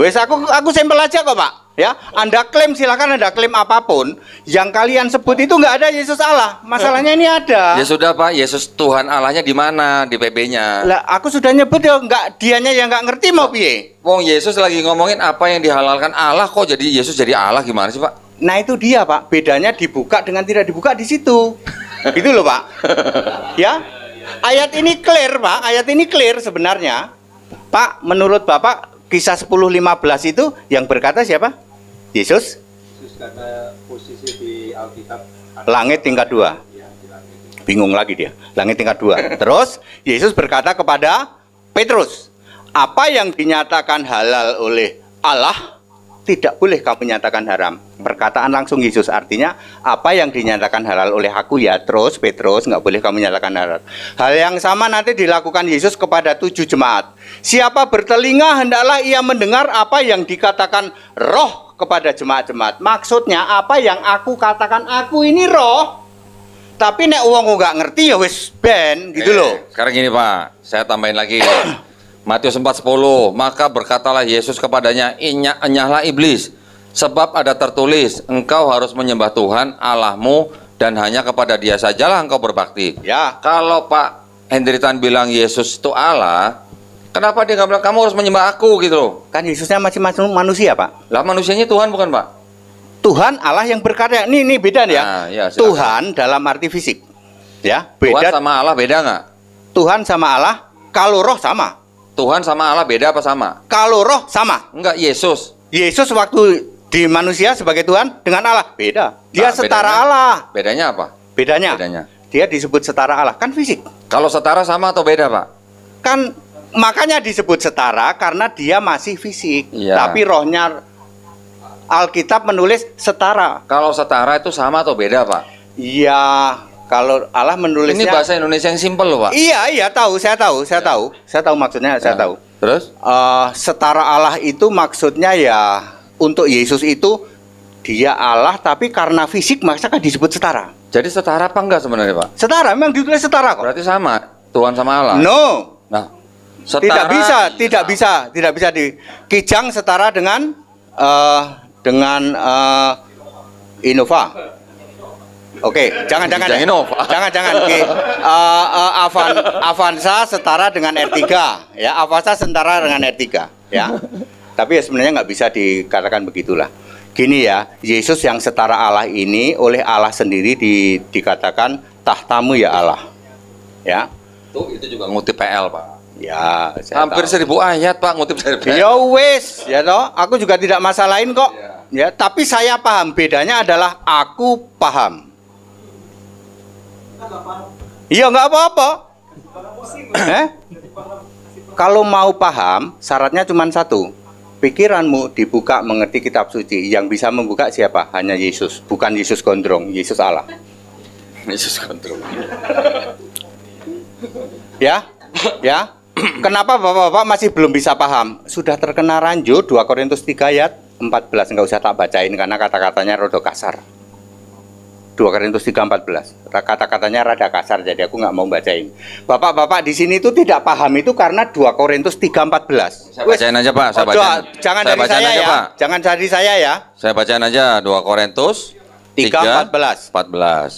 Wes aku aku sampel aja kok Pak. Ya, Anda klaim silakan Anda klaim apapun yang kalian sebut itu nggak ada Yesus Allah. Masalahnya ini ada. Ya sudah Pak, Yesus Tuhan Allahnya di mana di PB-nya? Lah, aku sudah nyebut ya nggak dianya yang nggak ngerti mau piye. Wong Yesus lagi ngomongin apa yang dihalalkan Allah kok jadi Yesus jadi Allah gimana sih Pak? Nah itu dia Pak, bedanya dibuka dengan tidak dibuka di situ. gitu loh Pak. ya? Ayat ini clear Pak, ayat ini clear sebenarnya. Pak, menurut Bapak kisah 10.15 itu yang berkata siapa? Yesus. Langit tingkat dua. Ya, Bingung lagi dia. Langit tingkat dua. Terus Yesus berkata kepada Petrus, apa yang dinyatakan halal oleh Allah tidak boleh kamu nyatakan haram. Perkataan langsung Yesus artinya apa yang dinyatakan halal oleh aku ya terus Petrus nggak boleh kamu nyatakan haram. Hal yang sama nanti dilakukan Yesus kepada tujuh jemaat. Siapa bertelinga hendaklah ia mendengar apa yang dikatakan roh kepada jemaat-jemaat. Maksudnya apa yang aku katakan aku ini roh. Tapi nek uang nggak ngerti ya wes ben gitu eh, loh. Sekarang gini Pak, saya tambahin lagi. Matius 4:10, maka berkatalah Yesus kepadanya, "Enyahlah iblis, sebab ada tertulis, engkau harus menyembah Tuhan Allahmu dan hanya kepada Dia sajalah engkau berbakti." Ya. Kalau Pak Hendritan bilang Yesus itu Allah, kenapa dia nggak bilang kamu harus menyembah aku gitu loh? Kan Yesusnya masih manusia, Pak. Lah manusianya Tuhan bukan, Pak? Tuhan Allah yang berkarya. Ini ini beda ya. Nah, ya ya Tuhan dalam arti fisik. Ya, beda. Tuhan sama Allah beda nggak? Tuhan sama Allah kalau roh sama Tuhan sama Allah beda apa sama? Kalau roh sama. Enggak, Yesus. Yesus waktu di manusia sebagai Tuhan dengan Allah beda. Dia nah, setara bedanya, Allah. Bedanya apa? Bedanya. Bedanya. Dia disebut setara Allah kan fisik. Kalau setara sama atau beda, Pak? Kan makanya disebut setara karena dia masih fisik. ya. Tapi rohnya Alkitab menulis setara. Kalau setara itu sama atau beda, Pak? Iya, kalau Allah menulis Ini bahasa Indonesia yang simpel loh, Pak. Iya, iya, tahu, saya tahu, saya ya. tahu. Saya tahu maksudnya, ya. saya tahu. Terus? Uh, setara Allah itu maksudnya ya untuk Yesus itu dia Allah tapi karena fisik maka disebut setara. Jadi setara apa enggak sebenarnya, Pak? Setara, memang ditulis setara kok. Berarti sama, Tuhan sama Allah. No. Nah, setara tidak bisa, tidak bisa, tidak bisa di Kijang setara dengan uh, dengan uh, Innova. Oke, okay, jangan jangan jangan Innova. Jangan jangan. Okay. Uh, eh, eh, Avanza setara dengan R3 ya. Avanza setara dengan R3 ya. Tapi ya sebenarnya nggak bisa dikatakan begitulah. Gini ya, Yesus yang setara Allah ini oleh Allah sendiri di, dikatakan tahtamu ya Allah. Ya. Tuh, itu juga ngutip PL, Pak. Ya, saya hampir tahu. seribu ayat Pak ngutip dari PL. Ya wes, ya toh, aku juga tidak masalahin kok. Ya. ya, tapi saya paham bedanya adalah aku paham Iya nggak apa-apa. Eh? Kalau mau paham, syaratnya cuma satu. Pikiranmu dibuka mengerti kitab suci. Yang bisa membuka siapa? Hanya Yesus. Bukan Yesus gondrong, Yesus Allah. Yesus gondrong. ya? Ya? Kenapa Bapak-bapak masih belum bisa paham? Sudah terkena ranjo. 2 Korintus 3 ayat 14 nggak usah tak bacain karena kata-katanya rodo kasar. 2 Korintus 3:14. Kata-katanya rada kasar jadi aku nggak mau bacain. Bapak-bapak di sini itu tidak paham itu karena 2 Korintus 3:14. Saya bacain aja, Pak. Saya bacain. jangan saya dari saya aja, ya. Pak. Jangan dari saya ya. Saya bacain aja 2 Korintus 3:14. belas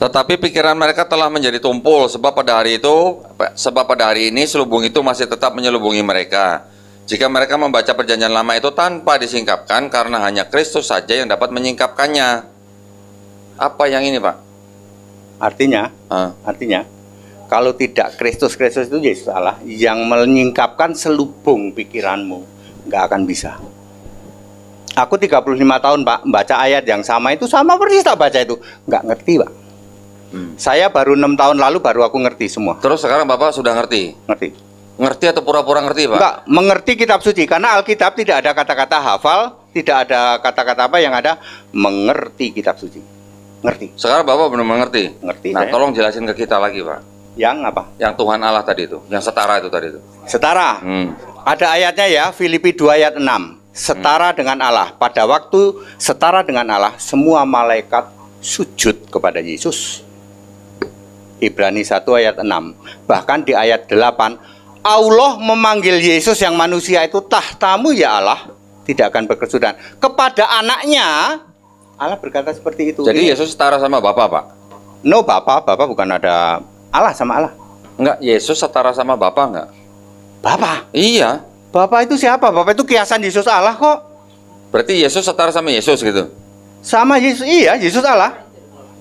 Tetapi pikiran mereka telah menjadi tumpul sebab pada hari itu sebab pada hari ini selubung itu masih tetap menyelubungi mereka. Jika mereka membaca perjanjian lama itu tanpa disingkapkan karena hanya Kristus saja yang dapat menyingkapkannya. Apa yang ini, Pak? Artinya, uh. artinya kalau tidak Kristus Kristus itu Yesus ya Allah yang menyingkapkan selubung pikiranmu nggak akan bisa aku 35 tahun pak baca ayat yang sama itu sama persis tak baca itu nggak ngerti pak hmm. saya baru enam tahun lalu baru aku ngerti semua terus sekarang bapak sudah ngerti ngerti ngerti atau pura-pura ngerti pak nggak mengerti kitab suci karena Alkitab tidak ada kata-kata hafal tidak ada kata-kata apa yang ada mengerti kitab suci Ngerti. Sekarang Bapak benar mengerti? Ngerti. Nah, saya. tolong jelasin ke kita lagi, Pak. Yang apa? Yang Tuhan Allah tadi itu, yang setara itu tadi itu. Setara. Hmm. Ada ayatnya ya, Filipi 2 ayat 6. Setara hmm. dengan Allah. Pada waktu setara dengan Allah, semua malaikat sujud kepada Yesus. Ibrani 1 ayat 6. Bahkan di ayat 8, Allah memanggil Yesus yang manusia itu tahtamu ya Allah, tidak akan berkesudahan. Kepada anaknya Allah berkata seperti itu. Jadi Yesus setara sama Bapak, Pak? No, Bapak. Bapak bukan ada Allah sama Allah. Enggak, Yesus setara sama Bapak enggak? Bapak? Iya. Bapak itu siapa? Bapak itu kiasan Yesus Allah kok. Berarti Yesus setara sama Yesus gitu? Sama Yesus, iya Yesus Allah.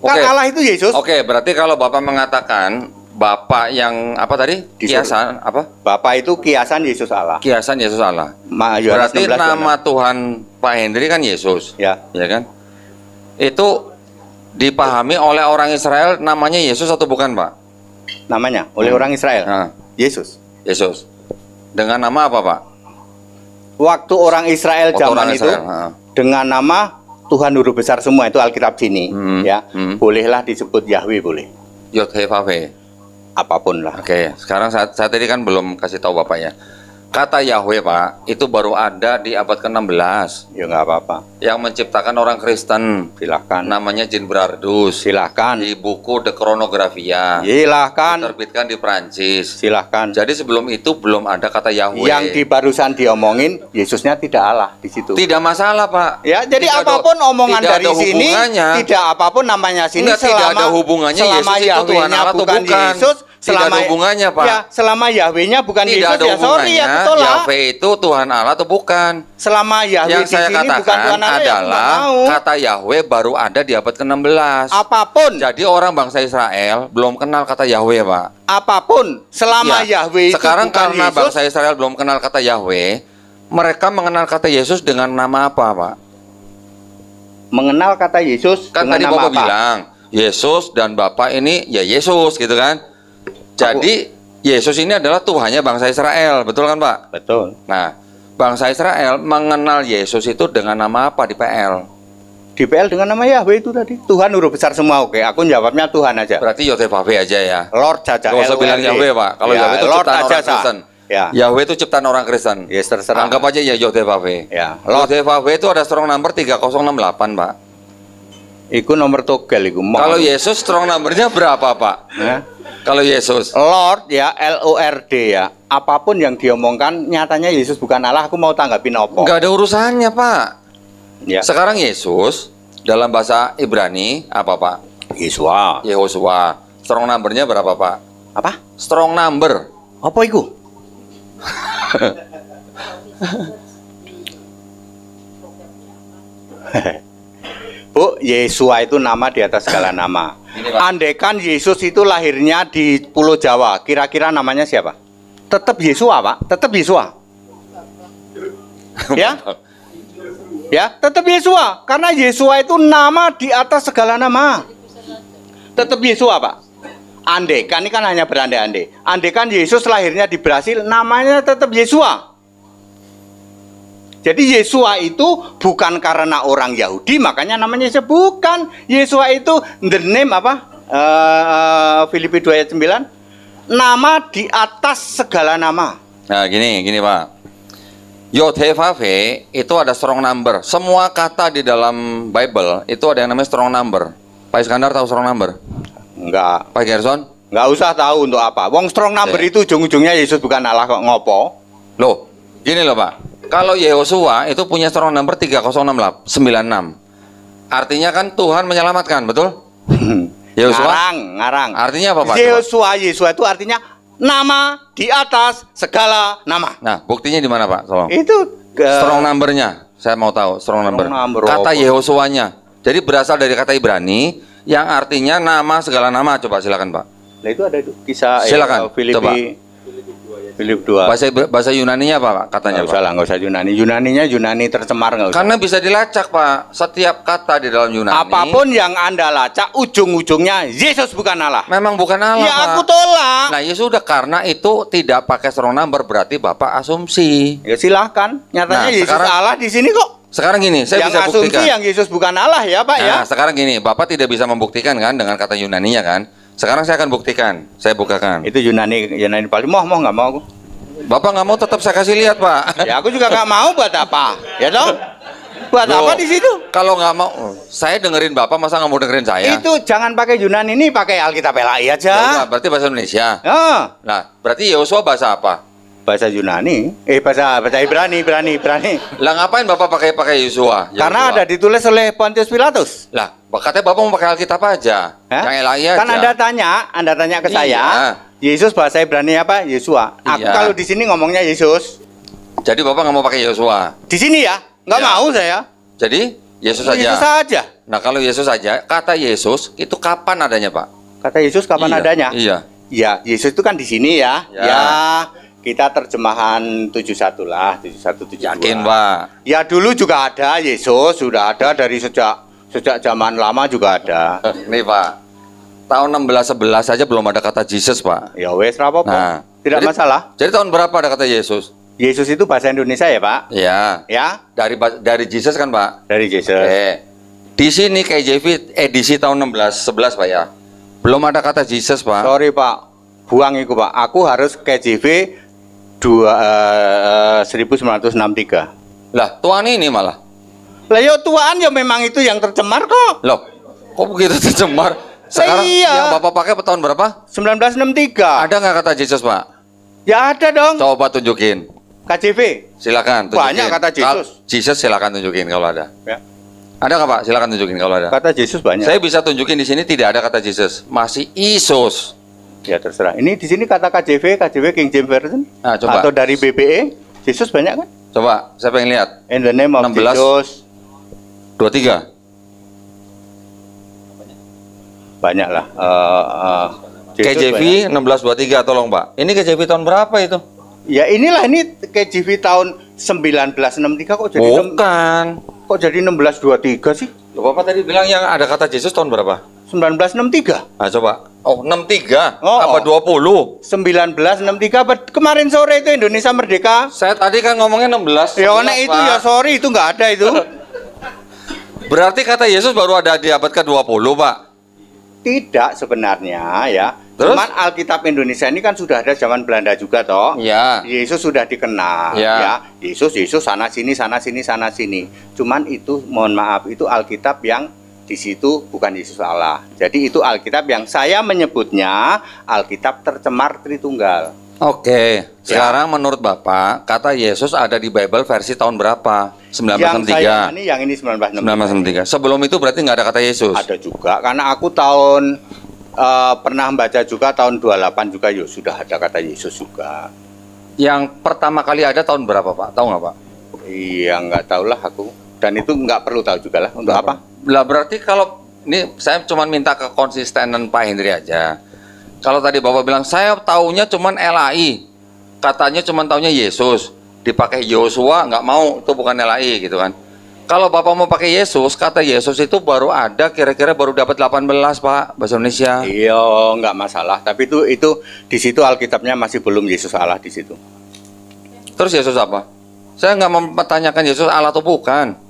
Okay. Kan Allah itu Yesus. Oke, okay, berarti kalau Bapak mengatakan Bapak yang apa tadi? Disur. Kiasan apa? Bapak itu kiasan Yesus Allah. Kiasan Yesus Allah. Ma, Berarti 16, nama 16. Tuhan Pak Hendri kan Yesus. Ya. Ya kan? itu dipahami oleh orang Israel namanya Yesus atau bukan Pak? Namanya oleh hmm. orang Israel. Nah. Yesus. Yesus. Dengan nama apa Pak? Waktu orang Israel Waktu zaman orang Israel. itu nah. dengan nama Tuhan huruf besar semua itu Alkitab sini hmm. ya. Hmm. Bolehlah disebut Yahweh boleh. Yod Apapun lah. Oke, sekarang saat saat tadi kan belum kasih tahu Bapak ya Kata Yahweh Pak, itu baru ada di abad ke-16. Ya nggak apa-apa. Yang menciptakan orang Kristen. Silahkan. Namanya Jin Brardus. Silahkan. Di buku The Chronographia. Silahkan. Terbitkan di Prancis. Silahkan. Jadi sebelum itu belum ada kata Yahweh. Yang di barusan diomongin, Yesusnya tidak Allah di situ. Tidak masalah Pak. Ya, jadi tidak apapun ada, omongan tidak dari ada sini, tidak apapun namanya sini, Enggak, selama, tidak ada hubungannya selama Yesus itu Tuhan Allah bukan. Yesus, selama tidak ada ya- hubungannya pak ya selama Yahwehnya bukan tidak Yesus ada ya sorry ya Yahweh itu Tuhan Allah atau bukan selama Yahweh yang di saya sini katakan bukan Tuhan Allah ya, adalah kata Yahweh baru ada di abad ke-16 apapun jadi orang bangsa Israel belum kenal kata Yahweh pak apapun selama ya, Yahweh itu sekarang bukan karena Yesus, bangsa Israel belum kenal kata Yahweh mereka mengenal kata Yesus dengan nama apa pak mengenal kata Yesus kan tadi bapak bilang Yesus dan Bapak ini ya Yesus gitu kan jadi Yesus ini adalah Tuhannya bangsa Israel, betul kan Pak? Betul. Nah, bangsa Israel mengenal Yesus itu dengan nama apa di PL? Di PL dengan nama Yahweh itu tadi. Tuhan huruf besar semua, oke. Aku jawabnya Tuhan aja. Berarti Yotevave aja ya. Lord Caca. Kalau usah e. bilang Yahweh Pak. Kalau ya, Yahweh itu Lord ciptaan aja, orang Kristen. Ya. Yahweh itu ciptaan orang Kristen. Yes, ya, terserah. Anggap aja ya Yotevave. Ya. Yotevave itu ada strong number 3068 Pak. Iku nomor togel iku. Kalau Yesus strong numbernya berapa Pak? Ya kalau Yesus. Lord ya L O R D ya. Apapun yang diomongkan nyatanya Yesus bukan Allah. Aku mau tanggapi nopo nggak ada urusannya, Pak. Ya. Sekarang Yesus dalam bahasa Ibrani apa, Pak? Yesua. Yehosua. Strong numbernya berapa, Pak? Apa? Strong number. Apa itu? Bu, Yesua itu nama di atas segala nama. Andekan Yesus itu lahirnya di Pulau Jawa, kira-kira namanya siapa? Tetap Yesua, Pak. Tetap Yesua. ya? Ya, tetap Yesua. Karena Yesua itu nama di atas segala nama. Tetap Yesua, Pak. Andekan ini kan hanya berandai-andai. Andekan Yesus lahirnya di Brasil, namanya tetap Yesua. Jadi Yesua itu bukan karena orang Yahudi, makanya namanya bukan. Yesua itu the name apa? Uh, Filipi 2 ayat 9. Nama di atas segala nama. Nah, gini, gini Pak. Yodhevave itu ada strong number. Semua kata di dalam Bible itu ada yang namanya strong number. Pak Iskandar tahu strong number? Enggak. Pak Gerson? Enggak usah tahu untuk apa. Wong strong number yeah. itu ujung-ujungnya Yesus bukan Allah kok ngopo. Loh, gini loh Pak. Kalau Yehoshua itu punya strong number enam, Artinya kan Tuhan menyelamatkan, betul? Yehoshua? Ngarang, ngarang. Artinya apa, Pak? Yehoshua, Yehoshua itu artinya nama di atas segala nama. Nah, buktinya di mana, Pak? Tolong. Itu ke... strong numbernya. Saya mau tahu strong, strong number. number. Kata oh, Yehoshua-nya Jadi berasal dari kata Ibrani yang artinya nama segala nama. Coba silakan, Pak. Nah, itu ada kisah eh, silakan, ya, Filipi coba. Philip II. Bahasa bahasa nya apa Pak katanya? Enggak usah enggak usah Yunani. Yunani-nya Yunani tercemar nggak? usah. Karena bisa dilacak Pak. Setiap kata di dalam Yunani. Apapun yang Anda lacak ujung-ujungnya Yesus bukan Allah. Memang bukan Allah. Ya Pak. aku tolak. Nah, Yesus ya udah karena itu tidak pakai strong number berarti Bapak asumsi. Ya silahkan. Nyatanya nah, Yesus sekarang, Allah di sini kok. Sekarang gini, saya yang bisa asumsi buktikan. yang Yesus bukan Allah ya, Pak ya. nah, ya. sekarang gini, Bapak tidak bisa membuktikan kan dengan kata yunani ya kan? Sekarang saya akan buktikan. Saya bukakan. Itu Yunani Yunani paling mau mau nggak mau aku. Bapak nggak mau tetap saya kasih lihat pak. Ya aku juga nggak mau buat apa, ya dong. Buat Loh, apa di situ? Kalau nggak mau, oh, saya dengerin bapak masa nggak mau dengerin saya. Itu jangan pakai Yunani ini, pakai Alkitab Lai aja. Ya, berarti bahasa Indonesia. Oh. Nah, berarti Yosua bahasa apa? bahasa Yunani, eh bahasa bahasa Ibrani, Ibrani, Ibrani. Lah ngapain Bapak pakai pakai Yosua? Karena ada ditulis oleh Pontius Pilatus. Lah, katanya Bapak mau pakai Alkitab aja. Yang Elia aja. Kan Anda tanya, Anda tanya ke iya. saya. Yesus bahasa Ibrani apa? Yosua. Aku iya. kalau di sini ngomongnya Yesus. Jadi Bapak nggak mau pakai Yosua? Di sini ya? Nggak iya. mau saya. Jadi Yesus saja. Yesus saja. Nah kalau Yesus saja, kata Yesus itu kapan adanya Pak? Kata Yesus kapan iya. adanya? Iya. Ya, Yesus itu kan di sini ya. Ya. ya kita terjemahan 71 lah 71 72. yakin pak ya dulu juga ada Yesus sudah ada dari sejak sejak zaman lama juga ada eh, nih pak tahun 1611 saja belum ada kata Jesus pak ya wes apa pak nah, tidak jadi, masalah jadi tahun berapa ada kata Yesus Yesus itu bahasa Indonesia ya pak ya ya dari dari Jesus kan pak dari Jesus Oke. di sini KJV edisi tahun 1611 pak ya belum ada kata Jesus pak sorry pak buang itu pak aku harus KJV dua, eh, eh, uh, 1963 lah tuan ini malah lah yo tuaan yo memang itu yang tercemar kok loh kok begitu tercemar sekarang iya. yang bapak pakai tahun berapa 1963 ada nggak kata Jesus, pak ya ada dong coba tunjukin KJV silakan tunjukin. banyak kata Yesus Yesus silakan tunjukin kalau ada ya. Ada nggak Pak? Silakan tunjukin kalau ada. Kata Jesus banyak. Saya bisa tunjukin di sini tidak ada kata Jesus. masih Isus. Ya terserah. Ini di sini kata KJV, KJV King James Version nah, coba. atau dari BBE, Yesus banyak kan? Coba, saya pengen lihat. In the name of 16, Jesus. 23. Banyak lah. Uh, eh, uh, eh, KJV banyak. 1623 tolong, Pak. Ini KJV tahun berapa itu? Ya inilah ini KJV tahun 1963 kok jadi Bukan. 6, kok jadi 1623 sih? Loh, Bapak tadi bilang yang ada kata Yesus tahun berapa? 1963. Nah, coba. Oh, 63 oh, apa oh. 20? 1963 apa kemarin sore itu Indonesia merdeka? Saya tadi kan ngomongnya 16. Ya, nek itu ya sorry itu enggak ada itu. Berarti kata Yesus baru ada di abad ke-20, Pak. Tidak sebenarnya ya. Terus? Cuman Alkitab Indonesia ini kan sudah ada zaman Belanda juga toh. Ya. Yesus sudah dikenal ya. ya. Yesus Yesus sana sini sana sini sana sini. Cuman itu mohon maaf itu Alkitab yang di situ bukan Yesus Allah. Jadi itu Alkitab yang saya menyebutnya Alkitab tercemar Tritunggal. Oke, ya. sekarang menurut Bapak, kata Yesus ada di Bible versi tahun berapa? 1963. Yang saya, ini yang ini 1963. 1963. Sebelum itu berarti nggak ada kata Yesus. Ada juga, karena aku tahun uh, pernah baca juga tahun 28 juga yuk ya sudah ada kata Yesus juga. Yang pertama kali ada tahun berapa Pak? Tahu nggak Pak? Iya nggak tahulah aku. Dan itu nggak perlu tahu juga lah untuk apa? apa? Lah berarti kalau ini saya cuma minta ke konsistenan Pak Hendri aja. Kalau tadi Bapak bilang saya taunya cuma LAI, katanya cuma taunya Yesus, dipakai Yosua nggak mau itu bukan LAI gitu kan. Kalau Bapak mau pakai Yesus, kata Yesus itu baru ada kira-kira baru dapat 18 Pak bahasa Indonesia. Iya, nggak masalah. Tapi itu itu di situ Alkitabnya masih belum Yesus Allah di situ. Terus Yesus apa? Saya nggak mempertanyakan Yesus Allah atau bukan.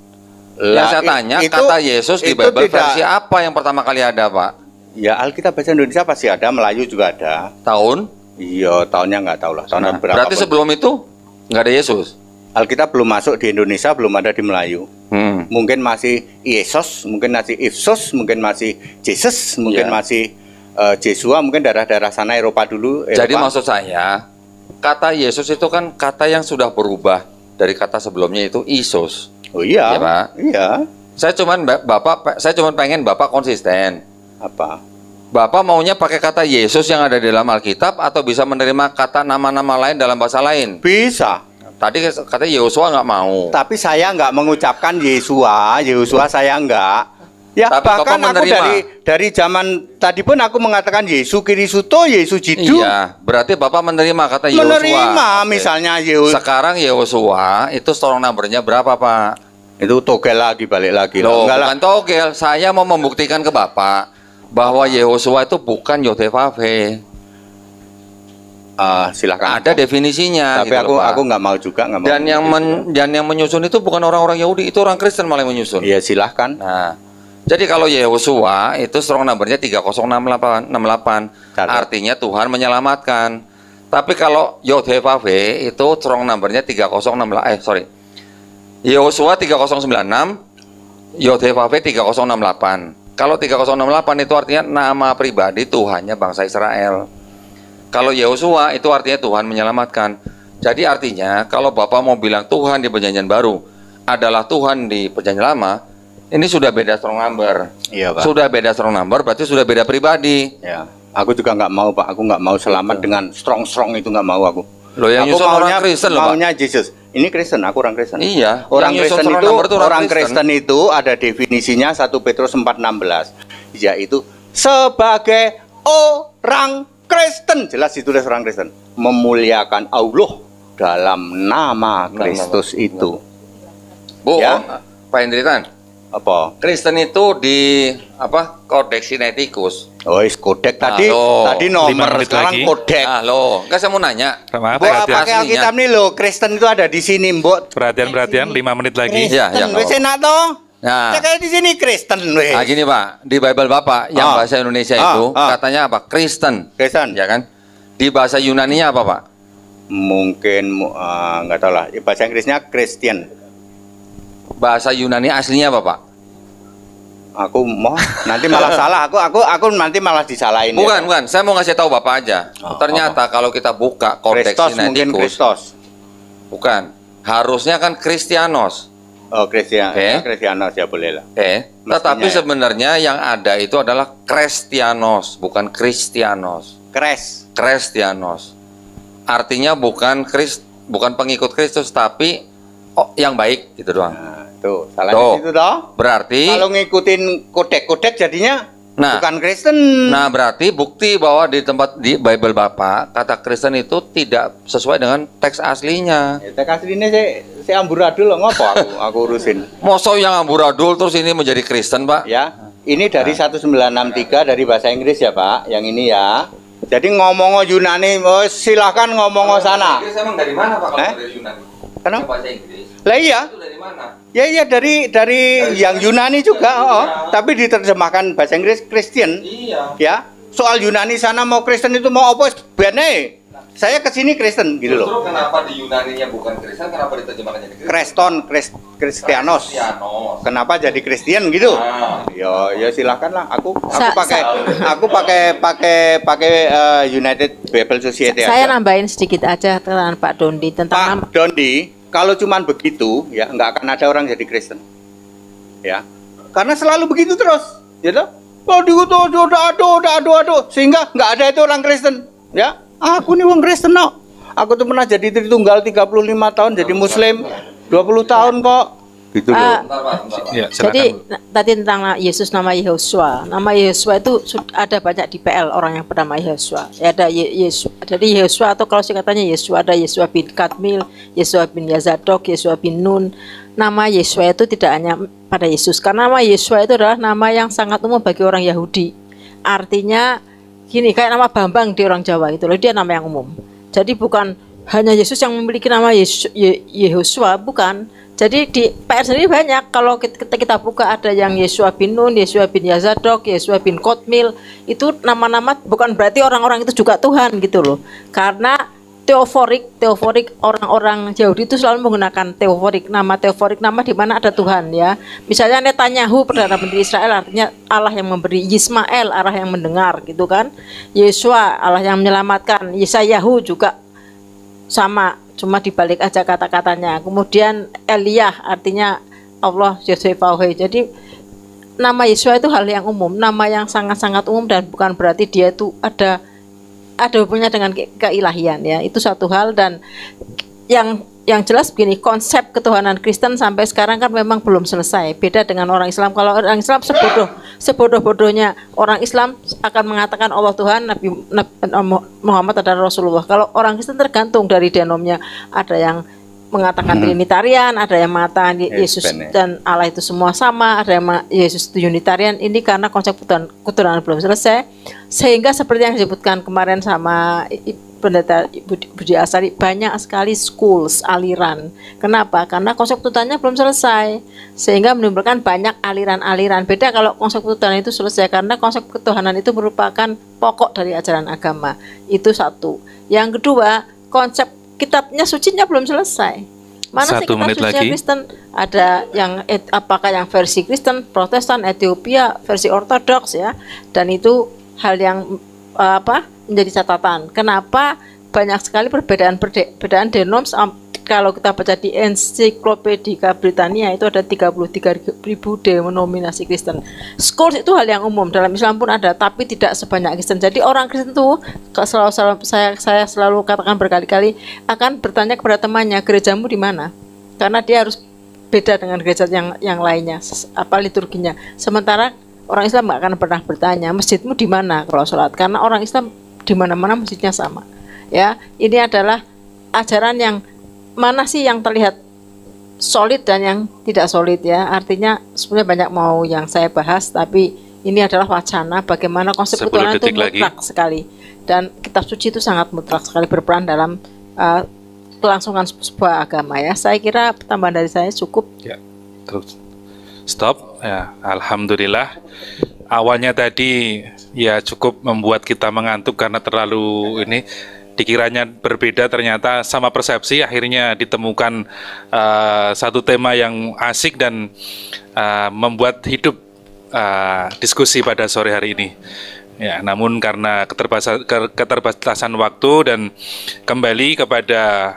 Lah, yang saya tanya itu, kata Yesus di Bible tidak, versi apa yang pertama kali ada, Pak? Ya Alkitab bahasa Indonesia pasti ada, Melayu juga ada. Tahun? Iya, tahunnya nggak tahu lah. Tahun nah, berapa? Berarti sebelum itu nggak ada Yesus? Alkitab belum masuk di Indonesia, belum ada di Melayu. Hmm. Mungkin masih Yesus, mungkin masih Ifsus, mungkin masih Jesus, mungkin yeah. masih uh, eh, Jesua, mungkin daerah-daerah sana Eropa dulu. Eropa. Jadi maksud saya, kata Yesus itu kan kata yang sudah berubah dari kata sebelumnya itu Isus. Oh iya. Ya, Pak. Iya. Saya cuman Bapak saya cuman pengen Bapak konsisten. Apa? Bapak maunya pakai kata Yesus yang ada di dalam Alkitab atau bisa menerima kata nama-nama lain dalam bahasa lain? Bisa. Tadi kata Yosua nggak mau. Tapi saya nggak mengucapkan Yesua, Yosua saya nggak Ya Tapi bahkan aku dari dari zaman tadi pun aku mengatakan Yesus Kirisuto, Yesus Jidu. Iya, berarti Bapak menerima kata Yosua. Menerima Oke. misalnya Yosua. Sekarang Yosua itu strong numbernya berapa Pak? Itu togel lagi balik lagi. Loh, bukan togel, saya mau membuktikan ke Bapak bahwa Yosua itu bukan Yotefave. Uh, ah, Silahkan. ada definisinya tapi gitu aku Pak. aku nggak mau juga nggak mau dan yang men, dan yang menyusun itu bukan orang-orang Yahudi itu orang Kristen malah yang menyusun iya silahkan nah jadi kalau Yehosua itu strong numbernya 3068 68. Artinya Tuhan menyelamatkan. Tapi kalau Yodhevave itu strong numbernya 3068 eh sorry. Yehoshua 3096 Yodhevave 3068. Kalau 3068 itu artinya nama pribadi Tuhannya bangsa Israel. Kalau Yehosua itu artinya Tuhan menyelamatkan. Jadi artinya kalau Bapak mau bilang Tuhan di perjanjian baru adalah Tuhan di perjanjian lama, ini sudah beda strong number. Iya, Pak. Sudah beda strong number, berarti sudah beda pribadi. Ya. Aku juga nggak mau, Pak. Aku nggak mau selamat Betul. Gitu. dengan strong-strong itu nggak mau aku. Lo yang aku maunya, orang Kristen loh, Pak. Maunya Jesus. Ini Kristen, aku orang Kristen. Iya. Orang Kristen itu, orang, orang Kristen. Kristen itu ada definisinya satu Petrus 4:16 yaitu sebagai orang Kristen. Jelas itu ditulis orang Kristen. Memuliakan Allah dalam nama Kristus itu. Bu, ya? Pak Hendritan, apa Kristen itu di apa kodeks sinetikus oh kodek tadi Halo. Ah, tadi nomor sekarang lagi. kodek ah, lo enggak saya mau nanya Maaf, pakai Alkitab nih lo Kristen itu ada di sini mbok perhatian perhatian lima menit lagi Kristen, ya, ya, saya nak toh Nah, saya di sini Kristen Weh. Nah, gini Pak, di Bible Bapak yang ah. bahasa Indonesia ah, itu ah. katanya apa? Kristen. Kristen, ya kan? Di bahasa Yunani apa, Pak? Mungkin uh, nggak tahu lah. Bahasa Inggrisnya Christian bahasa Yunani aslinya apa Pak? Aku mau nanti malah salah aku aku aku nanti malah disalahin. Ya. Bukan ya, bukan, saya mau ngasih tahu Bapak aja. Oh, Ternyata oh. kalau kita buka konteks Kristos mungkin Kristos. Bukan. Harusnya kan Kristianos. Oh, Kristian okay. Ya, Kristianos ya boleh lah. Oke. Okay. Tetapi ya. sebenarnya yang ada itu adalah Kristianos, bukan Kristianos. Kres. Kristianos. Artinya bukan Krist bukan pengikut Kristus tapi oh, yang baik gitu doang. Nah, Tuh, salahnya Tuh. itu toh. Berarti kalau ngikutin kodek-kodek jadinya nah, bukan Kristen. Nah, berarti bukti bahwa di tempat di Bible Bapak kata Kristen itu tidak sesuai dengan teks aslinya. Ya, teks aslinya saya saya amburadul loh ngopo aku aku urusin. Moso yang amburadul terus ini menjadi Kristen, Pak? Ya. Ini dari nah. 1963 dari bahasa Inggris ya, Pak. Yang ini ya. Jadi ngomong Yunani, oh, silahkan ngomong sana. Bahasa Inggris emang dari mana Pak eh? dari Yunani? Kenapa? Bahasa Inggris. Lah iya. Itu dari mana? Ya ya dari dari yang Yunani juga, iya. oh, oh, tapi diterjemahkan bahasa Inggris Kristen, Iya. Ya. Soal Yunani sana mau Kristen itu mau apa bene. Nah, Saya ke sini Kristen gitu loh. Justru kenapa di Yunani Yunaninya bukan Kristen, kenapa diterjemahkan jadi Kristen? Kreston, Kristianos. Kristianos. Kenapa jadi Kristen gitu? Nah. Yo, ya, ya lah. Aku aku pakai aku pakai pakai pakai uh, United Bible Society. Sa, saya nambahin sedikit aja tentang Pak Dondi tentang Pak Dondi kalau cuman begitu, ya nggak akan ada orang jadi Kristen. Ya, karena selalu begitu terus, ya toh? Kalau diutus, doa, doa, doa, doa, sehingga nggak ada itu orang Kristen. Ya, aku nih orang Kristen no. Aku tuh pernah jadi Tritunggal 35 tahun jadi Muslim 20 tahun kok gitu Uh, Ya, jadi tadi tentang Yesus nama Yehoshua Nama Yehoshua itu ada banyak di PL orang yang bernama Yehoshua Ya, ada Yesus. Jadi Yehoshua atau kalau singkatannya Yosua ada Yosua bin Kadmil, Yosua bin Yazadok, Yosua bin Nun. Nama Yosua itu tidak hanya pada Yesus. Karena nama Yosua itu adalah nama yang sangat umum bagi orang Yahudi. Artinya gini kayak nama Bambang di orang Jawa gitu loh. Dia nama yang umum. Jadi bukan hanya Yesus yang memiliki nama Yesus, Yehoshua bukan jadi di PR sendiri banyak kalau kita, kita, buka ada yang Yesua bin Nun, Yesua bin Yazadok, Yesua bin Kotmil itu nama-nama bukan berarti orang-orang itu juga Tuhan gitu loh karena teoforik teoforik orang-orang Yahudi itu selalu menggunakan teoforik nama teoforik nama di mana ada Tuhan ya misalnya Netanyahu perdana menteri Israel artinya Allah yang memberi Yismael Allah yang mendengar gitu kan Yesua Allah yang menyelamatkan Yesayahu juga sama cuma dibalik aja kata-katanya kemudian Elia artinya Allah Yosefauhe jadi nama Yesua itu hal yang umum nama yang sangat-sangat umum dan bukan berarti dia itu ada ada hubungannya dengan ke keilahian ya itu satu hal dan yang yang jelas begini konsep ketuhanan Kristen sampai sekarang kan memang belum selesai beda dengan orang Islam kalau orang Islam sebodoh sebodoh-bodohnya orang Islam akan mengatakan Allah Tuhan Nabi, Nabi eh, Muhammad adalah Rasulullah kalau orang Kristen tergantung dari denomnya ada yang mengatakan hmm. Trinitarian, ada yang mengatakan Yesus ya. dan Allah itu semua sama, ada yang Yesus itu Unitarian. Ini karena konsep keturunan belum selesai, sehingga seperti yang disebutkan kemarin sama pendeta Budi, Asari banyak sekali schools aliran. Kenapa? Karena konsep tutannya belum selesai sehingga menimbulkan banyak aliran-aliran. Beda kalau konsep tuntutan itu selesai karena konsep ketuhanan itu merupakan pokok dari ajaran agama. Itu satu. Yang kedua, konsep kitabnya sucinya belum selesai. Mana satu sih menit lagi. Kristen? Ada yang et, apakah yang versi Kristen, Protestan, Ethiopia, versi Ortodoks ya. Dan itu hal yang apa? menjadi catatan. Kenapa banyak sekali perbedaan perbedaan denom kalau kita baca di ensiklopedia Britania itu ada 33.000 denominasi Kristen. Schools itu hal yang umum dalam Islam pun ada, tapi tidak sebanyak Kristen. Jadi orang Kristen itu selalu, selalu saya saya selalu katakan berkali-kali akan bertanya kepada temannya gerejamu di mana, karena dia harus beda dengan gereja yang yang lainnya apa liturginya. Sementara orang Islam nggak akan pernah bertanya masjidmu di mana kalau sholat, karena orang Islam di mana-mana masjidnya sama. Ya, ini adalah ajaran yang mana sih yang terlihat solid dan yang tidak solid ya. Artinya sebenarnya banyak mau yang saya bahas tapi ini adalah wacana bagaimana konsep ketuhanan itu mutlak lagi. sekali dan kitab suci itu sangat mutlak sekali berperan dalam uh, kelangsungan sebuah agama ya. Saya kira tambahan dari saya cukup. Ya, terus stop ya alhamdulillah awalnya tadi ya cukup membuat kita mengantuk karena terlalu ini dikiranya berbeda ternyata sama persepsi akhirnya ditemukan uh, satu tema yang asik dan uh, membuat hidup uh, diskusi pada sore hari ini ya namun karena keterbatasan, waktu dan kembali kepada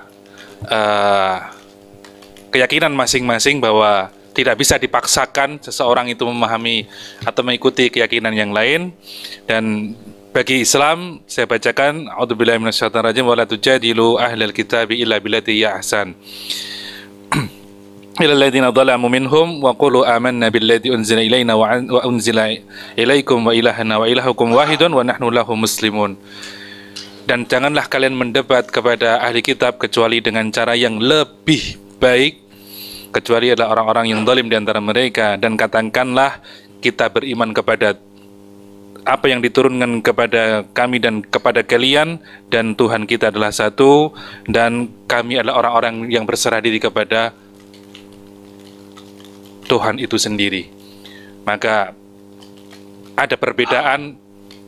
uh, keyakinan masing-masing bahwa tidak bisa dipaksakan seseorang itu memahami atau mengikuti keyakinan yang lain dan bagi Islam saya bacakan auzubillahi minasyaitonirrajim wala tujadilu ahlal Kitab illa billati hiya ahsan إلى الذين ظلموا منهم وقولوا آمنا بالذي أنزل إلينا وأنزل إليكم وإلهنا وإلهكم واحد ونحن له Muslimun. dan janganlah kalian mendebat kepada ahli kitab kecuali dengan cara yang lebih baik kecuali adalah orang-orang yang dolim di antara mereka dan katakanlah kita beriman kepada apa yang diturunkan kepada kami dan kepada kalian dan Tuhan kita adalah satu dan kami adalah orang-orang yang berserah diri kepada Tuhan itu sendiri. Maka ada perbedaan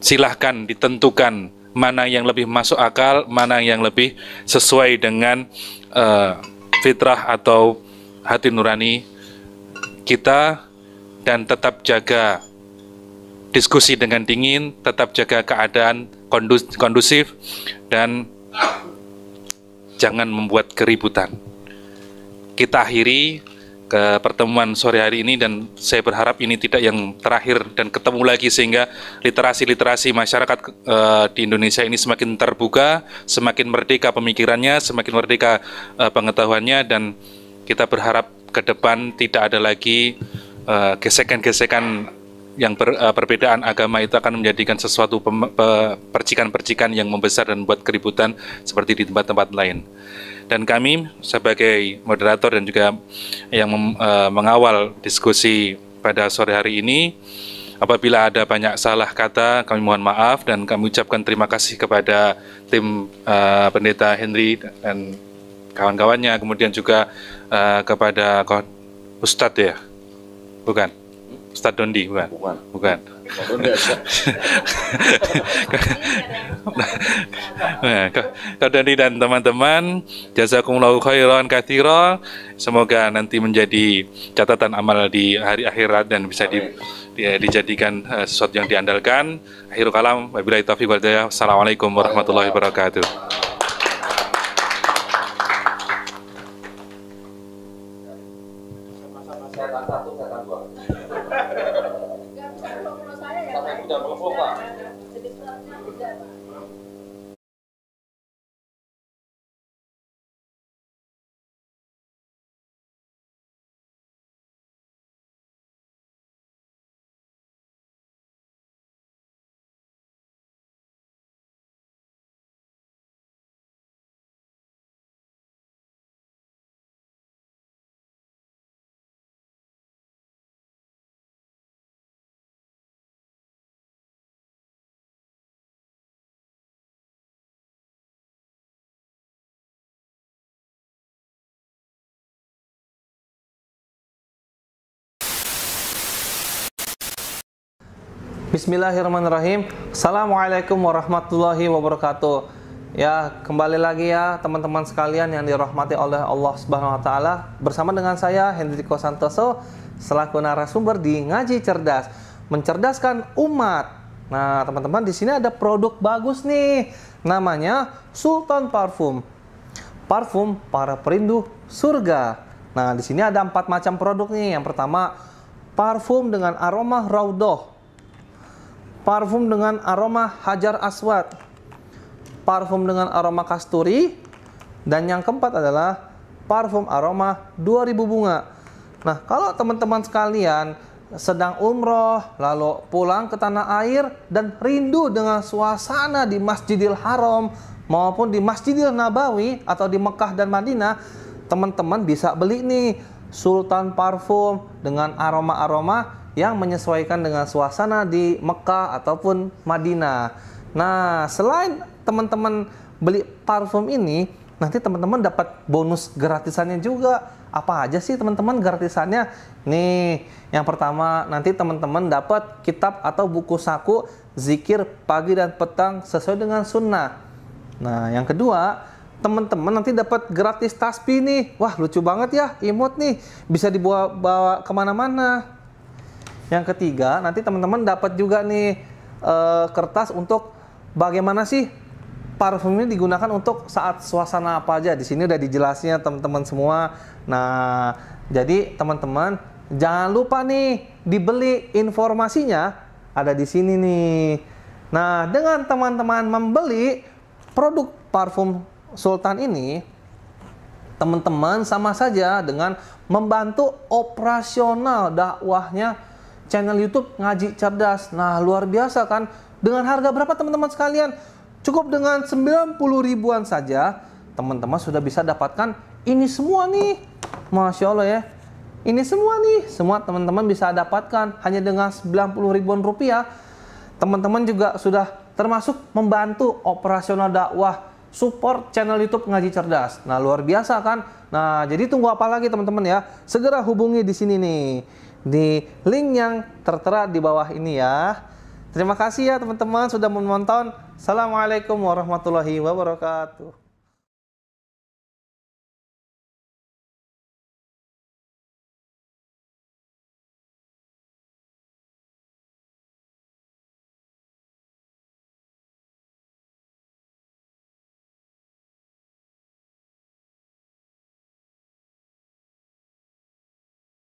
silahkan ditentukan mana yang lebih masuk akal, mana yang lebih sesuai dengan uh, fitrah atau hati nurani kita dan tetap jaga diskusi dengan dingin, tetap jaga keadaan kondusif dan jangan membuat keributan. Kita akhiri ke pertemuan sore hari ini dan saya berharap ini tidak yang terakhir dan ketemu lagi sehingga literasi-literasi masyarakat uh, di Indonesia ini semakin terbuka, semakin merdeka pemikirannya, semakin merdeka uh, pengetahuannya dan kita berharap ke depan tidak ada lagi gesekan eh, gesekan-gesekan yang ber, uh, perbedaan agama itu akan menjadikan sesuatu percikan-percikan yang membesar dan membuat keributan seperti di tempat-tempat lain. Dan kami sebagai moderator dan juga yang mem, uh, mengawal diskusi pada sore hari ini, apabila ada banyak salah kata kami mohon maaf dan kami ucapkan terima kasih kepada tim uh, pendeta Henry dan kawan-kawannya, kemudian juga uh, kepada Ustadz ya, bukan? Ustadz Dondi, bukan? Bukan. bukan. nah, dan teman-teman, jazakumullahu khairan kathiro. Semoga nanti menjadi catatan amal di hari akhirat dan bisa di, di, eh, dijadikan uh, sesuatu yang diandalkan. Akhirul kalam, wabillahi taufiq wal Assalamualaikum warahmatullahi wabarakatuh. setan satu setan dua ya, sampai udah melebok pak Bismillahirrahmanirrahim. Assalamualaikum warahmatullahi wabarakatuh. Ya, kembali lagi ya teman-teman sekalian yang dirahmati oleh Allah Subhanahu wa taala bersama dengan saya Hendriko Santoso selaku narasumber di Ngaji Cerdas, mencerdaskan umat. Nah, teman-teman di sini ada produk bagus nih. Namanya Sultan Parfum. Parfum para perindu surga. Nah, di sini ada empat macam produk nih. Yang pertama, parfum dengan aroma raudoh parfum dengan aroma hajar aswad, parfum dengan aroma kasturi, dan yang keempat adalah parfum aroma 2000 bunga. Nah, kalau teman-teman sekalian sedang umroh, lalu pulang ke tanah air dan rindu dengan suasana di Masjidil Haram maupun di Masjidil Nabawi atau di Mekah dan Madinah, teman-teman bisa beli nih Sultan Parfum dengan aroma-aroma yang menyesuaikan dengan suasana di Mekah ataupun Madinah. Nah, selain teman-teman beli parfum ini, nanti teman-teman dapat bonus gratisannya juga. Apa aja sih teman-teman gratisannya? Nih, yang pertama nanti teman-teman dapat kitab atau buku saku zikir pagi dan petang sesuai dengan sunnah. Nah, yang kedua, teman-teman nanti dapat gratis tasbih nih. Wah, lucu banget ya, imut nih. Bisa dibawa bawa kemana-mana. Yang ketiga, nanti teman-teman dapat juga nih e, kertas untuk bagaimana sih parfum ini digunakan untuk saat suasana apa aja. Di sini udah dijelasnya teman-teman semua. Nah, jadi teman-teman jangan lupa nih dibeli informasinya ada di sini nih. Nah, dengan teman-teman membeli produk parfum Sultan ini, teman-teman sama saja dengan membantu operasional dakwahnya channel YouTube Ngaji Cerdas. Nah, luar biasa kan? Dengan harga berapa teman-teman sekalian? Cukup dengan 90 ribuan saja, teman-teman sudah bisa dapatkan ini semua nih. Masya Allah ya. Ini semua nih, semua teman-teman bisa dapatkan hanya dengan 90 ribuan rupiah. Teman-teman juga sudah termasuk membantu operasional dakwah support channel YouTube Ngaji Cerdas. Nah, luar biasa kan? Nah, jadi tunggu apa lagi teman-teman ya? Segera hubungi di sini nih di link yang tertera di bawah ini ya. Terima kasih ya teman-teman sudah menonton. Assalamualaikum warahmatullahi wabarakatuh.